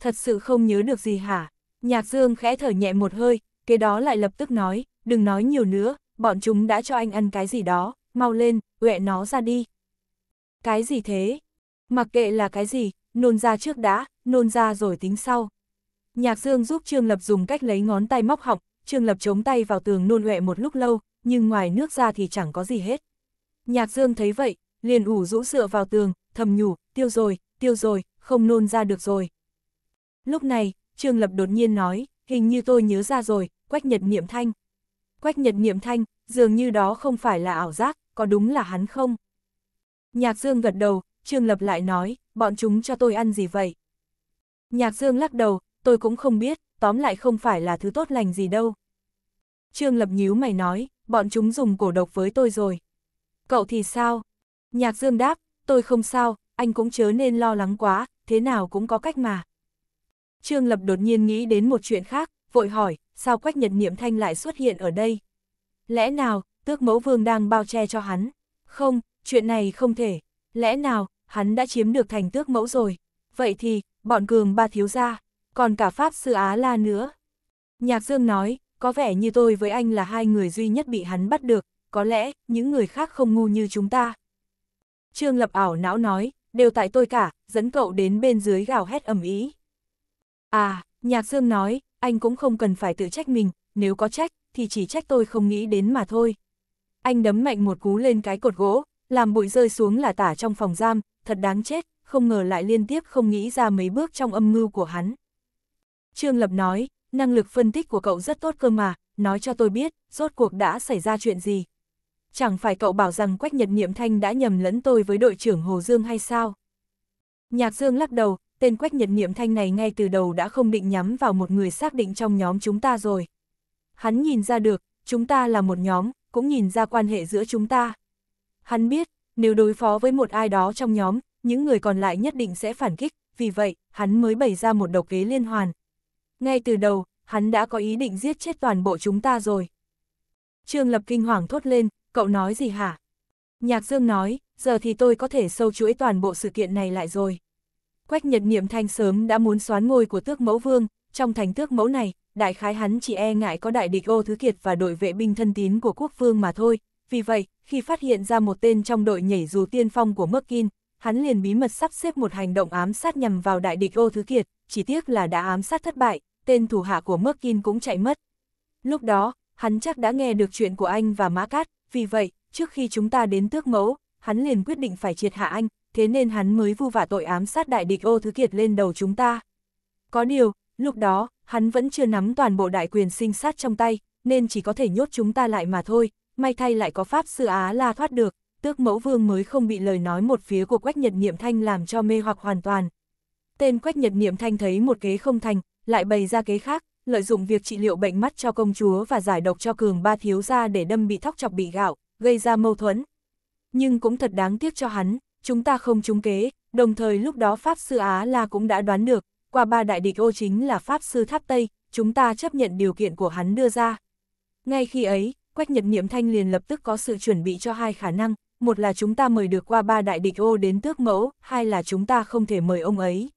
Thật sự không nhớ được gì hả? Nhạc Dương khẽ thở nhẹ một hơi, kế đó lại lập tức nói, đừng nói nhiều nữa, bọn chúng đã cho anh ăn cái gì đó, mau lên, uẹ nó ra đi. Cái gì thế? Mặc kệ là cái gì, nôn ra trước đã, nôn ra rồi tính sau. Nhạc Dương giúp Trương Lập dùng cách lấy ngón tay móc họng, Trương Lập chống tay vào tường nôn huệ một lúc lâu, nhưng ngoài nước ra thì chẳng có gì hết. Nhạc Dương thấy vậy, liền ủ rũ dựa vào tường, thầm nhủ, tiêu rồi, tiêu rồi, không nôn ra được rồi. Lúc này, Trương Lập đột nhiên nói, hình như tôi nhớ ra rồi, quách nhật niệm thanh. Quách nhật niệm thanh, dường như đó không phải là ảo giác, có đúng là hắn không? Nhạc Dương gật đầu, Trương Lập lại nói, bọn chúng cho tôi ăn gì vậy? Nhạc Dương lắc đầu, tôi cũng không biết, tóm lại không phải là thứ tốt lành gì đâu. Trương Lập nhíu mày nói, bọn chúng dùng cổ độc với tôi rồi. Cậu thì sao? Nhạc Dương đáp, tôi không sao, anh cũng chớ nên lo lắng quá, thế nào cũng có cách mà. Trương Lập đột nhiên nghĩ đến một chuyện khác, vội hỏi, sao Quách Nhật Niệm Thanh lại xuất hiện ở đây? Lẽ nào, tước mẫu vương đang bao che cho hắn? Không, chuyện này không thể. Lẽ nào, hắn đã chiếm được thành tước mẫu rồi? Vậy thì, bọn cường ba thiếu gia còn cả Pháp Sư Á La nữa. Nhạc Dương nói, có vẻ như tôi với anh là hai người duy nhất bị hắn bắt được, có lẽ những người khác không ngu như chúng ta. Trương Lập ảo não nói, đều tại tôi cả, dẫn cậu đến bên dưới gào hét ầm ý. À, Nhạc Dương nói, anh cũng không cần phải tự trách mình, nếu có trách, thì chỉ trách tôi không nghĩ đến mà thôi. Anh đấm mạnh một cú lên cái cột gỗ, làm bụi rơi xuống là tả trong phòng giam, thật đáng chết, không ngờ lại liên tiếp không nghĩ ra mấy bước trong âm mưu của hắn. Trương Lập nói, năng lực phân tích của cậu rất tốt cơ mà, nói cho tôi biết, rốt cuộc đã xảy ra chuyện gì. Chẳng phải cậu bảo rằng Quách Nhật Niệm Thanh đã nhầm lẫn tôi với đội trưởng Hồ Dương hay sao? Nhạc Dương lắc đầu, tên Quách Nhật Niệm Thanh này ngay từ đầu đã không định nhắm vào một người xác định trong nhóm chúng ta rồi. Hắn nhìn ra được, chúng ta là một nhóm, cũng nhìn ra quan hệ giữa chúng ta. Hắn biết, nếu đối phó với một ai đó trong nhóm, những người còn lại nhất định sẽ phản kích, vì vậy, hắn mới bày ra một độc kế liên hoàn, ngay từ đầu, hắn đã có ý định giết chết toàn bộ chúng ta rồi. Trương Lập kinh hoàng thốt lên, cậu nói gì hả? Nhạc Dương nói, giờ thì tôi có thể sâu chuỗi toàn bộ sự kiện này lại rồi. Quách Nhật Niệm Thanh sớm đã muốn xoán ngôi của tước mẫu vương, trong thành tước mẫu này, đại khái hắn chỉ e ngại có đại địch ô thứ kiệt và đội vệ binh thân tín của quốc vương mà thôi. Vì vậy, khi phát hiện ra một tên trong đội nhảy dù tiên phong của Merkin, hắn liền bí mật sắp xếp một hành động ám sát nhằm vào đại địch ô thứ kiệt, chỉ tiếc là đã ám sát thất bại, tên thủ hạ của Merkin cũng chạy mất. Lúc đó, hắn chắc đã nghe được chuyện của anh và Mã Cát, vì vậy, trước khi chúng ta đến tước mẫu, hắn liền quyết định phải triệt hạ anh, thế nên hắn mới vu vả tội ám sát đại địch ô thứ kiệt lên đầu chúng ta. Có điều, lúc đó, hắn vẫn chưa nắm toàn bộ đại quyền sinh sát trong tay, nên chỉ có thể nhốt chúng ta lại mà thôi, may thay lại có pháp sư Á la thoát được, tước mẫu vương mới không bị lời nói một phía của quách nhật niệm thanh làm cho mê hoặc hoàn toàn. Tên quách nhật niệm thanh thấy một kế không thành, lại bày ra kế khác, lợi dụng việc trị liệu bệnh mắt cho công chúa và giải độc cho cường ba thiếu gia để đâm bị thóc chọc bị gạo, gây ra mâu thuẫn. Nhưng cũng thật đáng tiếc cho hắn, chúng ta không trúng kế, đồng thời lúc đó Pháp Sư Á La cũng đã đoán được, qua ba đại địch ô chính là Pháp Sư Tháp Tây, chúng ta chấp nhận điều kiện của hắn đưa ra. Ngay khi ấy, Quách Nhật Niệm Thanh liền lập tức có sự chuẩn bị cho hai khả năng, một là chúng ta mời được qua ba đại địch ô đến tước mẫu, hai là chúng ta không thể mời ông ấy.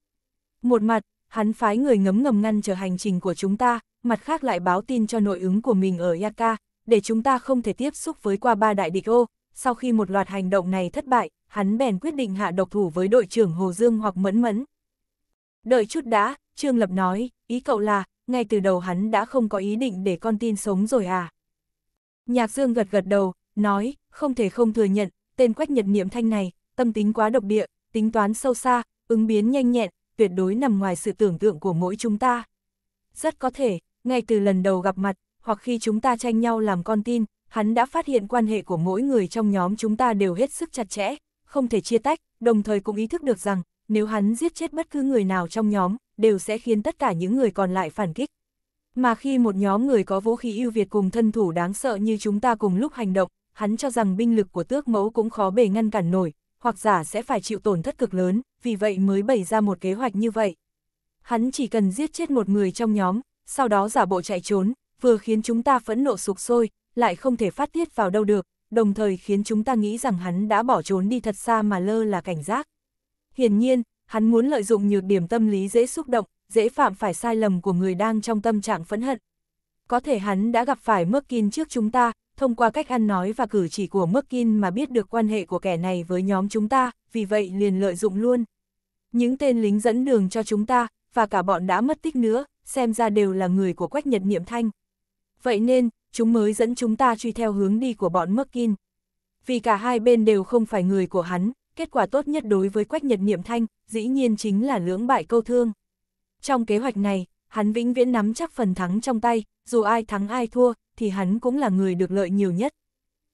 Một mặt, hắn phái người ngấm ngầm ngăn trở hành trình của chúng ta, mặt khác lại báo tin cho nội ứng của mình ở Yaka, để chúng ta không thể tiếp xúc với qua ba đại địch ô. Sau khi một loạt hành động này thất bại, hắn bèn quyết định hạ độc thủ với đội trưởng Hồ Dương hoặc Mẫn Mẫn. Đợi chút đã, Trương Lập nói, ý cậu là, ngay từ đầu hắn đã không có ý định để con tin sống rồi à. Nhạc Dương gật gật đầu, nói, không thể không thừa nhận, tên quách nhật niệm thanh này, tâm tính quá độc địa, tính toán sâu xa, ứng biến nhanh nhẹn, tuyệt đối nằm ngoài sự tưởng tượng của mỗi chúng ta. Rất có thể, ngay từ lần đầu gặp mặt, hoặc khi chúng ta tranh nhau làm con tin, hắn đã phát hiện quan hệ của mỗi người trong nhóm chúng ta đều hết sức chặt chẽ, không thể chia tách, đồng thời cũng ý thức được rằng, nếu hắn giết chết bất cứ người nào trong nhóm, đều sẽ khiến tất cả những người còn lại phản kích. Mà khi một nhóm người có vũ khí ưu việt cùng thân thủ đáng sợ như chúng ta cùng lúc hành động, hắn cho rằng binh lực của tước mẫu cũng khó bề ngăn cản nổi, hoặc giả sẽ phải chịu tổn thất cực lớn, vì vậy mới bày ra một kế hoạch như vậy. Hắn chỉ cần giết chết một người trong nhóm, sau đó giả bộ chạy trốn, vừa khiến chúng ta phẫn nộ sục sôi, lại không thể phát tiết vào đâu được, đồng thời khiến chúng ta nghĩ rằng hắn đã bỏ trốn đi thật xa mà lơ là cảnh giác. Hiển nhiên, hắn muốn lợi dụng nhược điểm tâm lý dễ xúc động, dễ phạm phải sai lầm của người đang trong tâm trạng phẫn hận. Có thể hắn đã gặp phải Merkin trước chúng ta, thông qua cách ăn nói và cử chỉ của Merkin mà biết được quan hệ của kẻ này với nhóm chúng ta, vì vậy liền lợi dụng luôn. Những tên lính dẫn đường cho chúng ta, và cả bọn đã mất tích nữa, xem ra đều là người của Quách Nhật Niệm Thanh. Vậy nên, chúng mới dẫn chúng ta truy theo hướng đi của bọn Merkin. Vì cả hai bên đều không phải người của hắn, kết quả tốt nhất đối với Quách Nhật Niệm Thanh, dĩ nhiên chính là lưỡng bại câu thương. Trong kế hoạch này, hắn vĩnh viễn nắm chắc phần thắng trong tay, dù ai thắng ai thua, thì hắn cũng là người được lợi nhiều nhất.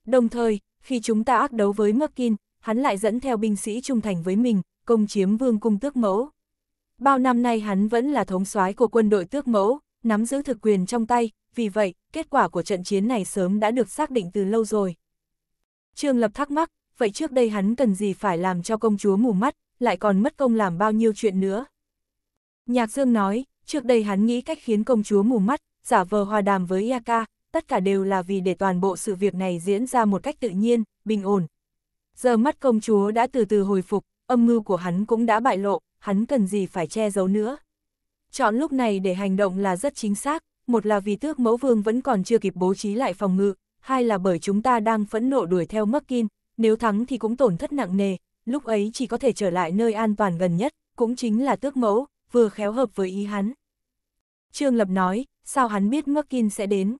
Đồng thời, khi chúng ta ác đấu với Merkin, hắn lại dẫn theo binh sĩ trung thành với mình, công chiếm vương cung tước mẫu. Bao năm nay hắn vẫn là thống soái của quân đội tước mẫu, nắm giữ thực quyền trong tay, vì vậy, kết quả của trận chiến này sớm đã được xác định từ lâu rồi. Trương Lập thắc mắc, vậy trước đây hắn cần gì phải làm cho công chúa mù mắt, lại còn mất công làm bao nhiêu chuyện nữa. Nhạc Dương nói, Trước đây hắn nghĩ cách khiến công chúa mù mắt, giả vờ hòa đàm với Yaka, tất cả đều là vì để toàn bộ sự việc này diễn ra một cách tự nhiên, bình ổn. Giờ mắt công chúa đã từ từ hồi phục, âm mưu của hắn cũng đã bại lộ, hắn cần gì phải che giấu nữa. Chọn lúc này để hành động là rất chính xác, một là vì tước mẫu vương vẫn còn chưa kịp bố trí lại phòng ngự, hai là bởi chúng ta đang phẫn nộ đuổi theo Merkin, nếu thắng thì cũng tổn thất nặng nề, lúc ấy chỉ có thể trở lại nơi an toàn gần nhất, cũng chính là tước mẫu, vừa khéo hợp với ý hắn. Trương Lập nói, sao hắn biết Merkin sẽ đến?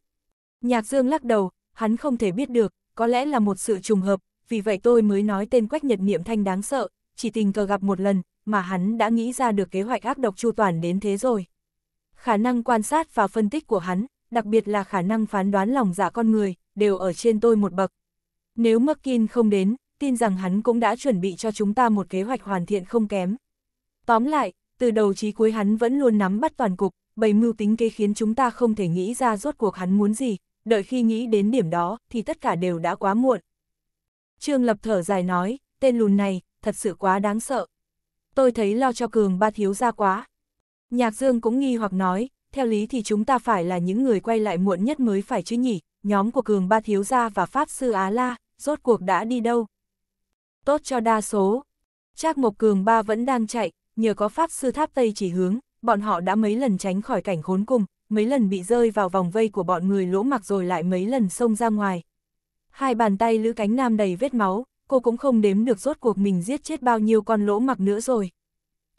Nhạc Dương lắc đầu, hắn không thể biết được, có lẽ là một sự trùng hợp, vì vậy tôi mới nói tên Quách Nhật Niệm Thanh đáng sợ, chỉ tình cờ gặp một lần, mà hắn đã nghĩ ra được kế hoạch ác độc chu toàn đến thế rồi. Khả năng quan sát và phân tích của hắn, đặc biệt là khả năng phán đoán lòng dạ con người, đều ở trên tôi một bậc. Nếu Merkin không đến, tin rằng hắn cũng đã chuẩn bị cho chúng ta một kế hoạch hoàn thiện không kém. Tóm lại, từ đầu chí cuối hắn vẫn luôn nắm bắt toàn cục, bày mưu tính kế khiến chúng ta không thể nghĩ ra rốt cuộc hắn muốn gì, đợi khi nghĩ đến điểm đó thì tất cả đều đã quá muộn. Trương Lập thở dài nói, tên lùn này, thật sự quá đáng sợ. Tôi thấy lo cho cường ba thiếu ra quá. Nhạc Dương cũng nghi hoặc nói, theo lý thì chúng ta phải là những người quay lại muộn nhất mới phải chứ nhỉ, nhóm của cường ba thiếu gia và Pháp Sư Á La, rốt cuộc đã đi đâu. Tốt cho đa số. Trác Mộc Cường ba vẫn đang chạy, nhờ có Pháp Sư Tháp Tây chỉ hướng, bọn họ đã mấy lần tránh khỏi cảnh khốn cùng, mấy lần bị rơi vào vòng vây của bọn người lỗ mặc rồi lại mấy lần xông ra ngoài. Hai bàn tay Lữ Cánh Nam đầy vết máu, cô cũng không đếm được rốt cuộc mình giết chết bao nhiêu con lỗ mặc nữa rồi.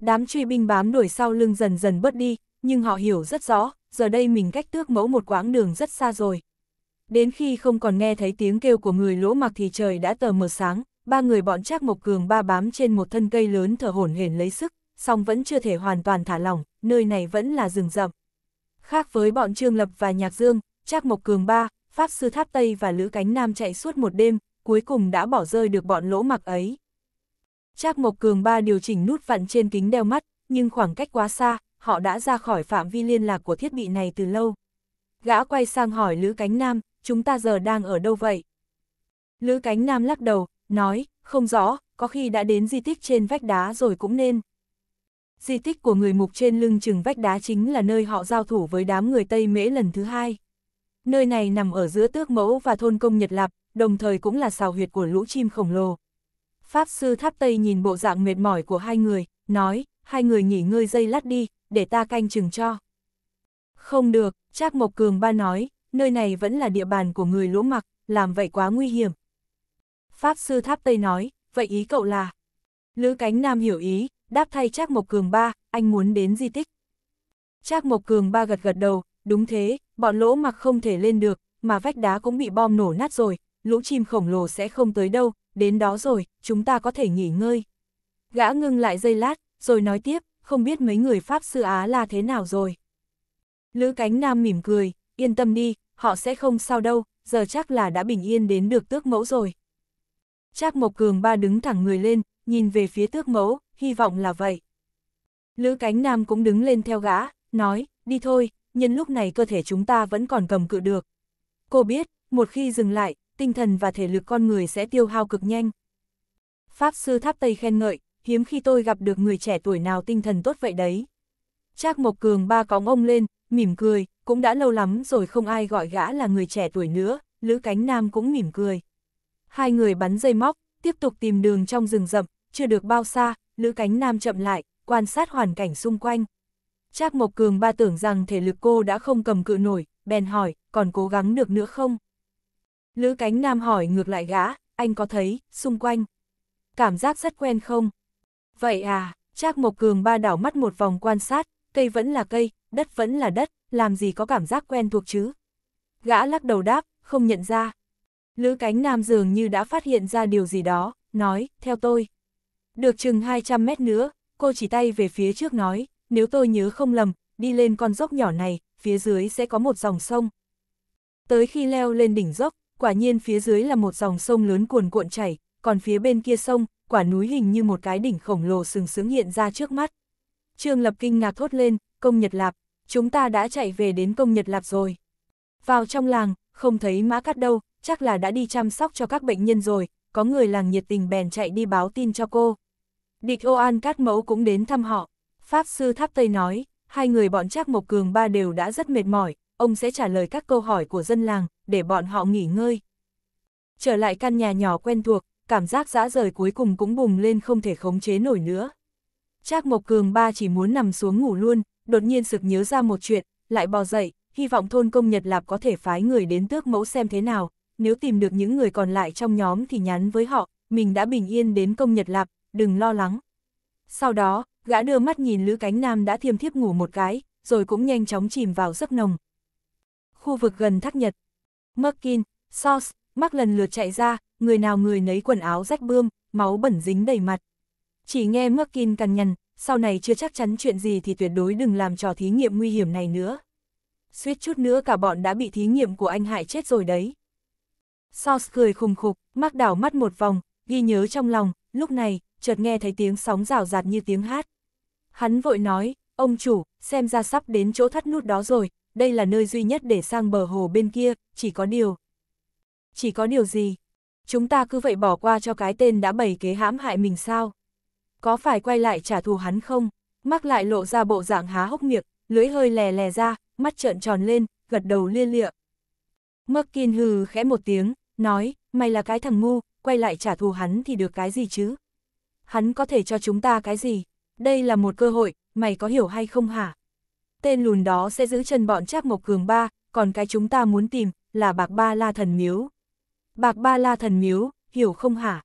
Đám truy binh bám đuổi sau lưng dần dần bớt đi, nhưng họ hiểu rất rõ, giờ đây mình cách tước mẫu một quãng đường rất xa rồi. Đến khi không còn nghe thấy tiếng kêu của người lỗ mặc thì trời đã tờ mờ sáng, ba người bọn Trác Mộc Cường ba bám trên một thân cây lớn thở hổn hển lấy sức, song vẫn chưa thể hoàn toàn thả lỏng, nơi này vẫn là rừng rậm. Khác với bọn Trương Lập và Nhạc Dương, Trác Mộc Cường Ba, Pháp Sư Tháp Tây và Lữ Cánh Nam chạy suốt một đêm, cuối cùng đã bỏ rơi được bọn lỗ mặc ấy. Trác Mộc Cường Ba điều chỉnh nút vặn trên kính đeo mắt, nhưng khoảng cách quá xa, họ đã ra khỏi phạm vi liên lạc của thiết bị này từ lâu. Gã quay sang hỏi Lữ Cánh Nam, chúng ta giờ đang ở đâu vậy? Lữ Cánh Nam lắc đầu, nói, không rõ, có khi đã đến di tích trên vách đá rồi cũng nên di tích của người mục trên lưng chừng vách đá chính là nơi họ giao thủ với đám người Tây Mễ lần thứ hai. Nơi này nằm ở giữa tước mẫu và thôn công Nhật Lạp, đồng thời cũng là xào huyệt của lũ chim khổng lồ. Pháp sư tháp Tây nhìn bộ dạng mệt mỏi của hai người, nói, hai người nghỉ ngơi dây lát đi, để ta canh chừng cho. Không được, Trác Mộc Cường ba nói, nơi này vẫn là địa bàn của người lũ mặc, làm vậy quá nguy hiểm. Pháp sư tháp Tây nói, vậy ý cậu là... Lữ cánh nam hiểu ý, đáp thay Trác Mộc Cường ba, anh muốn đến di tích. Trác Mộc Cường ba gật gật đầu, đúng thế, bọn lỗ mặc không thể lên được, mà vách đá cũng bị bom nổ nát rồi, lũ chim khổng lồ sẽ không tới đâu, đến đó rồi, chúng ta có thể nghỉ ngơi. Gã ngưng lại giây lát, rồi nói tiếp, không biết mấy người Pháp sư Á là thế nào rồi. Lữ cánh nam mỉm cười, yên tâm đi, họ sẽ không sao đâu, giờ chắc là đã bình yên đến được tước mẫu rồi. Trác Mộc Cường ba đứng thẳng người lên, nhìn về phía tước mẫu, hy vọng là vậy. Lữ cánh nam cũng đứng lên theo gã, nói, đi thôi, nhân lúc này cơ thể chúng ta vẫn còn cầm cự được. Cô biết, một khi dừng lại, tinh thần và thể lực con người sẽ tiêu hao cực nhanh. Pháp sư Tháp Tây khen ngợi, hiếm khi tôi gặp được người trẻ tuổi nào tinh thần tốt vậy đấy. Trác Mộc Cường ba cóng ông lên, mỉm cười, cũng đã lâu lắm rồi không ai gọi gã là người trẻ tuổi nữa, Lữ Cánh Nam cũng mỉm cười. Hai người bắn dây móc, tiếp tục tìm đường trong rừng rậm, chưa được bao xa, Lữ Cánh Nam chậm lại, quan sát hoàn cảnh xung quanh. Trác Mộc Cường ba tưởng rằng thể lực cô đã không cầm cự nổi, bèn hỏi, còn cố gắng được nữa không? Lữ Cánh Nam hỏi ngược lại gã, anh có thấy, xung quanh. Cảm giác rất quen không? Vậy à, Trác Mộc Cường ba đảo mắt một vòng quan sát, cây vẫn là cây, đất vẫn là đất, làm gì có cảm giác quen thuộc chứ? Gã lắc đầu đáp, không nhận ra. Lữ Cánh Nam dường như đã phát hiện ra điều gì đó, nói, theo tôi. Được chừng 200 mét nữa, cô chỉ tay về phía trước nói, nếu tôi nhớ không lầm, đi lên con dốc nhỏ này, phía dưới sẽ có một dòng sông. Tới khi leo lên đỉnh dốc, quả nhiên phía dưới là một dòng sông lớn cuồn cuộn chảy, còn phía bên kia sông, quả núi hình như một cái đỉnh khổng lồ sừng sướng hiện ra trước mắt. Trương Lập kinh ngạc thốt lên, công Nhật Lạp, chúng ta đã chạy về đến công Nhật Lạp rồi. Vào trong làng, không thấy mã cắt đâu, chắc là đã đi chăm sóc cho các bệnh nhân rồi, có người làng nhiệt tình bèn chạy đi báo tin cho cô. Địch ô an cát mẫu cũng đến thăm họ. Pháp sư Tháp Tây nói, hai người bọn Trác Mộc Cường ba đều đã rất mệt mỏi, ông sẽ trả lời các câu hỏi của dân làng, để bọn họ nghỉ ngơi. Trở lại căn nhà nhỏ quen thuộc, cảm giác dã rời cuối cùng cũng bùng lên không thể khống chế nổi nữa. Trác Mộc Cường ba chỉ muốn nằm xuống ngủ luôn, đột nhiên sực nhớ ra một chuyện, lại bò dậy, hy vọng thôn công Nhật Lạp có thể phái người đến tước mẫu xem thế nào, nếu tìm được những người còn lại trong nhóm thì nhắn với họ, mình đã bình yên đến công Nhật Lạp, đừng lo lắng. Sau đó, gã đưa mắt nhìn Lữ Cánh Nam đã thiêm thiếp ngủ một cái, rồi cũng nhanh chóng chìm vào giấc nồng. Khu vực gần thác nhật, Merkin, Sauce, mắc lần lượt chạy ra, người nào người nấy quần áo rách bươm, máu bẩn dính đầy mặt. Chỉ nghe Merkin cằn nhằn, sau này chưa chắc chắn chuyện gì thì tuyệt đối đừng làm trò thí nghiệm nguy hiểm này nữa. Suýt chút nữa cả bọn đã bị thí nghiệm của anh hại chết rồi đấy. Sauce cười khùng khục, mắc đảo mắt một vòng, ghi nhớ trong lòng, lúc này, chợt nghe thấy tiếng sóng rào rạt như tiếng hát. Hắn vội nói, ông chủ, xem ra sắp đến chỗ thắt nút đó rồi, đây là nơi duy nhất để sang bờ hồ bên kia, chỉ có điều. Chỉ có điều gì? Chúng ta cứ vậy bỏ qua cho cái tên đã bày kế hãm hại mình sao? Có phải quay lại trả thù hắn không? Mắc lại lộ ra bộ dạng há hốc miệng, lưỡi hơi lè lè ra, mắt trợn tròn lên, gật đầu lia lịa. Mắc kiên hừ khẽ một tiếng, nói, mày là cái thằng ngu, quay lại trả thù hắn thì được cái gì chứ? hắn có thể cho chúng ta cái gì? Đây là một cơ hội, mày có hiểu hay không hả? Tên lùn đó sẽ giữ chân bọn Trác Mộc Cường ba, còn cái chúng ta muốn tìm là Bạc Ba La Thần Miếu. Bạc Ba La Thần Miếu, hiểu không hả?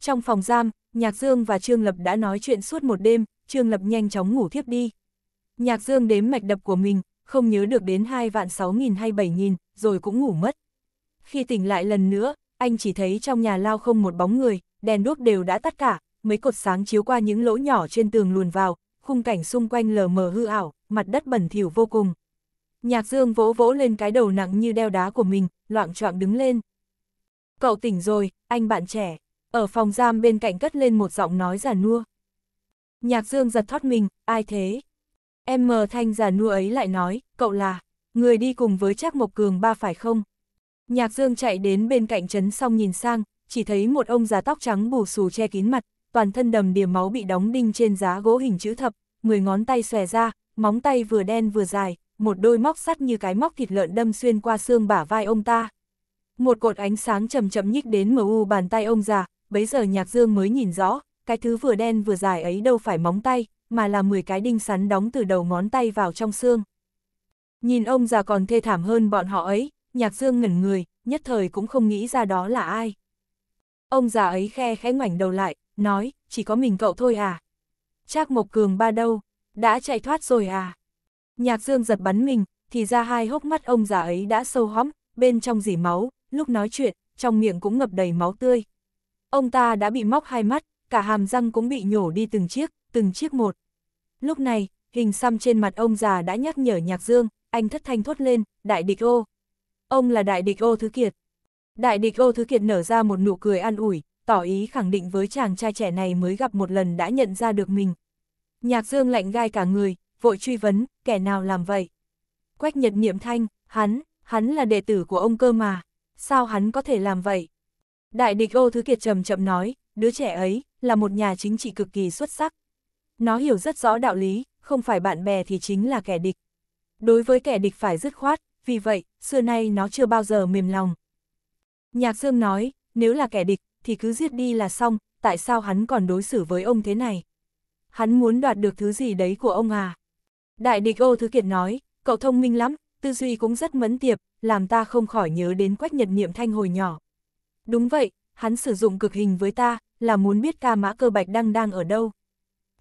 Trong phòng giam, Nhạc Dương và Trương Lập đã nói chuyện suốt một đêm, Trương Lập nhanh chóng ngủ thiếp đi. Nhạc Dương đếm mạch đập của mình, không nhớ được đến 2 vạn 6 nghìn hay 7 nghìn, rồi cũng ngủ mất. Khi tỉnh lại lần nữa, anh chỉ thấy trong nhà lao không một bóng người, đèn đuốc đều đã tắt cả, mấy cột sáng chiếu qua những lỗ nhỏ trên tường luồn vào, khung cảnh xung quanh lờ mờ hư ảo, mặt đất bẩn thỉu vô cùng. Nhạc Dương vỗ vỗ lên cái đầu nặng như đeo đá của mình, loạn choạng đứng lên. Cậu tỉnh rồi, anh bạn trẻ. Ở phòng giam bên cạnh cất lên một giọng nói giả nua. Nhạc Dương giật thoát mình, ai thế? Em mờ thanh giả nua ấy lại nói, cậu là, người đi cùng với Trác Mộc Cường ba phải không? Nhạc Dương chạy đến bên cạnh trấn xong nhìn sang, chỉ thấy một ông già tóc trắng bù xù che kín mặt, toàn thân đầm đìa máu bị đóng đinh trên giá gỗ hình chữ thập, mười ngón tay xòe ra, móng tay vừa đen vừa dài, một đôi móc sắt như cái móc thịt lợn đâm xuyên qua xương bả vai ông ta. Một cột ánh sáng chậm chậm nhích đến mờ u bàn tay ông già, bấy giờ Nhạc Dương mới nhìn rõ, cái thứ vừa đen vừa dài ấy đâu phải móng tay, mà là 10 cái đinh sắn đóng từ đầu ngón tay vào trong xương. Nhìn ông già còn thê thảm hơn bọn họ ấy, Nhạc Dương ngẩn người, nhất thời cũng không nghĩ ra đó là ai. Ông già ấy khe khẽ ngoảnh đầu lại, nói, chỉ có mình cậu thôi à? Trác Mộc Cường ba đâu? Đã chạy thoát rồi à? Nhạc Dương giật bắn mình, thì ra hai hốc mắt ông già ấy đã sâu hóm, bên trong dỉ máu, lúc nói chuyện, trong miệng cũng ngập đầy máu tươi. Ông ta đã bị móc hai mắt, cả hàm răng cũng bị nhổ đi từng chiếc, từng chiếc một. Lúc này, hình xăm trên mặt ông già đã nhắc nhở Nhạc Dương, anh thất thanh thốt lên, đại địch ô. Ông là đại địch ô thứ kiệt. Đại địch ô thứ kiệt nở ra một nụ cười an ủi, tỏ ý khẳng định với chàng trai trẻ này mới gặp một lần đã nhận ra được mình. Nhạc Dương lạnh gai cả người, vội truy vấn, kẻ nào làm vậy? Quách Nhật Niệm Thanh, hắn, hắn là đệ tử của ông cơ mà, sao hắn có thể làm vậy? Đại địch ô thứ kiệt trầm chậm nói, đứa trẻ ấy, là một nhà chính trị cực kỳ xuất sắc. Nó hiểu rất rõ đạo lý, không phải bạn bè thì chính là kẻ địch. Đối với kẻ địch phải dứt khoát, vì vậy, xưa nay nó chưa bao giờ mềm lòng. Nhạc Dương nói, nếu là kẻ địch, thì cứ giết đi là xong, tại sao hắn còn đối xử với ông thế này? Hắn muốn đoạt được thứ gì đấy của ông à? Đại địch ô thứ kiệt nói, cậu thông minh lắm, tư duy cũng rất mẫn tiệp, làm ta không khỏi nhớ đến quách nhật niệm thanh hồi nhỏ. Đúng vậy, hắn sử dụng cực hình với ta, là muốn biết ca mã cơ bạch đang đang ở đâu.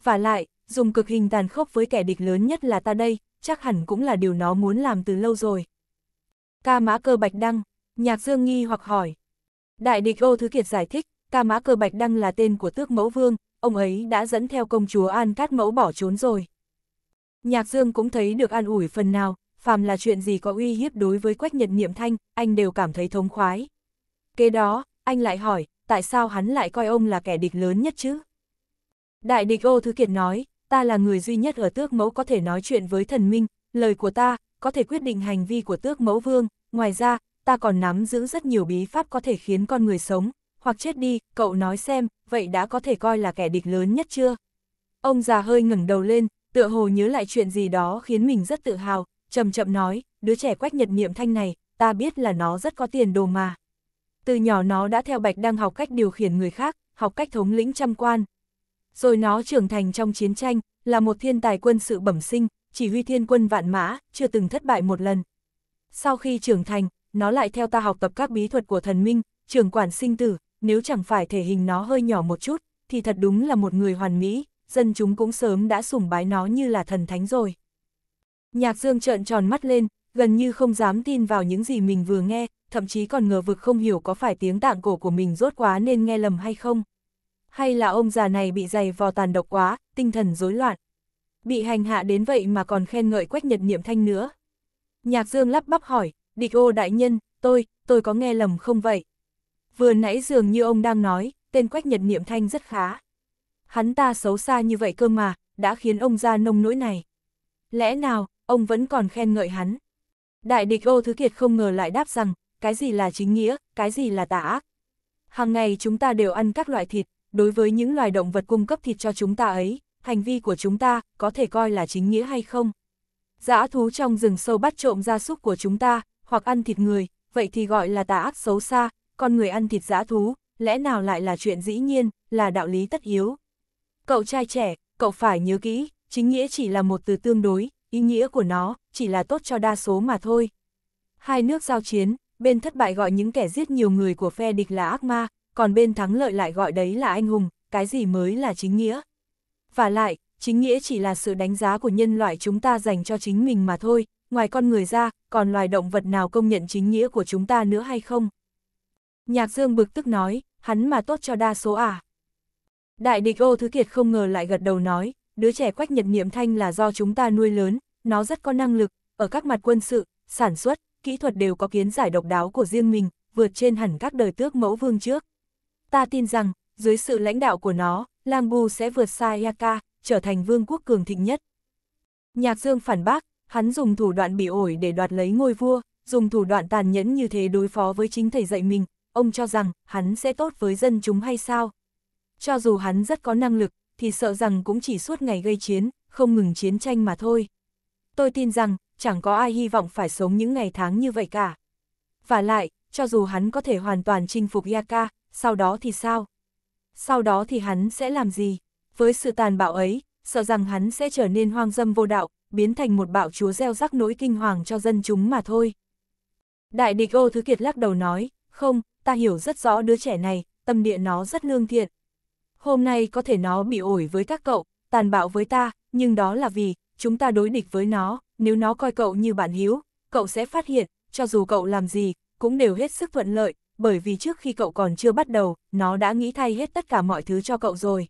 Và lại, dùng cực hình tàn khốc với kẻ địch lớn nhất là ta đây, chắc hẳn cũng là điều nó muốn làm từ lâu rồi. Ca mã cơ bạch đăng, nhạc dương nghi hoặc hỏi, Đại địch ô thứ kiệt giải thích, ca mã cơ bạch đăng là tên của tước mẫu vương, ông ấy đã dẫn theo công chúa An Cát mẫu bỏ trốn rồi. Nhạc Dương cũng thấy được an ủi phần nào, phàm là chuyện gì có uy hiếp đối với Quách Nhật Niệm Thanh, anh đều cảm thấy thống khoái. Kế đó, anh lại hỏi, tại sao hắn lại coi ông là kẻ địch lớn nhất chứ? Đại địch ô thứ kiệt nói, ta là người duy nhất ở tước mẫu có thể nói chuyện với thần minh, lời của ta, có thể quyết định hành vi của tước mẫu vương, ngoài ra, ta còn nắm giữ rất nhiều bí pháp có thể khiến con người sống, hoặc chết đi, cậu nói xem, vậy đã có thể coi là kẻ địch lớn nhất chưa? Ông già hơi ngẩng đầu lên, tựa hồ nhớ lại chuyện gì đó khiến mình rất tự hào, chậm chậm nói, đứa trẻ quách nhật niệm thanh này, ta biết là nó rất có tiền đồ mà. Từ nhỏ nó đã theo Bạch đang học cách điều khiển người khác, học cách thống lĩnh trăm quan. Rồi nó trưởng thành trong chiến tranh, là một thiên tài quân sự bẩm sinh, chỉ huy thiên quân vạn mã, chưa từng thất bại một lần. Sau khi trưởng thành, nó lại theo ta học tập các bí thuật của thần minh, trưởng quản sinh tử, nếu chẳng phải thể hình nó hơi nhỏ một chút, thì thật đúng là một người hoàn mỹ, dân chúng cũng sớm đã sủng bái nó như là thần thánh rồi. Nhạc Dương trợn tròn mắt lên, gần như không dám tin vào những gì mình vừa nghe, thậm chí còn ngờ vực không hiểu có phải tiếng tạng cổ của mình rốt quá nên nghe lầm hay không. Hay là ông già này bị dày vò tàn độc quá, tinh thần rối loạn. Bị hành hạ đến vậy mà còn khen ngợi quách nhật niệm thanh nữa. Nhạc Dương lắp bắp hỏi, địch ô đại nhân, tôi, tôi có nghe lầm không vậy? Vừa nãy dường như ông đang nói, tên Quách Nhật Niệm Thanh rất khá. Hắn ta xấu xa như vậy cơ mà, đã khiến ông ra nông nỗi này. Lẽ nào, ông vẫn còn khen ngợi hắn? Đại địch ô thứ kiệt không ngờ lại đáp rằng, cái gì là chính nghĩa, cái gì là tà ác. Hàng ngày chúng ta đều ăn các loại thịt, đối với những loài động vật cung cấp thịt cho chúng ta ấy, hành vi của chúng ta có thể coi là chính nghĩa hay không? Dã thú trong rừng sâu bắt trộm gia súc của chúng ta, hoặc ăn thịt người, vậy thì gọi là tà ác xấu xa, con người ăn thịt dã thú, lẽ nào lại là chuyện dĩ nhiên, là đạo lý tất yếu. Cậu trai trẻ, cậu phải nhớ kỹ, chính nghĩa chỉ là một từ tương đối, ý nghĩa của nó chỉ là tốt cho đa số mà thôi. Hai nước giao chiến, bên thất bại gọi những kẻ giết nhiều người của phe địch là ác ma, còn bên thắng lợi lại gọi đấy là anh hùng, cái gì mới là chính nghĩa. Và lại, chính nghĩa chỉ là sự đánh giá của nhân loại chúng ta dành cho chính mình mà thôi, ngoài con người ra, còn loài động vật nào công nhận chính nghĩa của chúng ta nữa hay không? Nhạc Dương bực tức nói, hắn mà tốt cho đa số à. Đại địch ô thứ kiệt không ngờ lại gật đầu nói, đứa trẻ quách nhật niệm thanh là do chúng ta nuôi lớn, nó rất có năng lực, ở các mặt quân sự, sản xuất, kỹ thuật đều có kiến giải độc đáo của riêng mình, vượt trên hẳn các đời tước mẫu vương trước. Ta tin rằng, dưới sự lãnh đạo của nó, Lang Bu sẽ vượt xa Yaka, trở thành vương quốc cường thịnh nhất. Nhạc Dương phản bác, hắn dùng thủ đoạn bị ổi để đoạt lấy ngôi vua, dùng thủ đoạn tàn nhẫn như thế đối phó với chính thầy dạy mình, ông cho rằng hắn sẽ tốt với dân chúng hay sao? Cho dù hắn rất có năng lực, thì sợ rằng cũng chỉ suốt ngày gây chiến, không ngừng chiến tranh mà thôi. Tôi tin rằng, chẳng có ai hy vọng phải sống những ngày tháng như vậy cả. Và lại, cho dù hắn có thể hoàn toàn chinh phục Yaka, sau đó thì sao? Sau đó thì hắn sẽ làm gì? Với sự tàn bạo ấy, sợ rằng hắn sẽ trở nên hoang dâm vô đạo, biến thành một bạo chúa gieo rắc nỗi kinh hoàng cho dân chúng mà thôi. Đại địch ô thứ kiệt lắc đầu nói, không, ta hiểu rất rõ đứa trẻ này, tâm địa nó rất lương thiện. Hôm nay có thể nó bị ổi với các cậu, tàn bạo với ta, nhưng đó là vì, chúng ta đối địch với nó, nếu nó coi cậu như bạn hiếu, cậu sẽ phát hiện, cho dù cậu làm gì, cũng đều hết sức thuận lợi, bởi vì trước khi cậu còn chưa bắt đầu, nó đã nghĩ thay hết tất cả mọi thứ cho cậu rồi.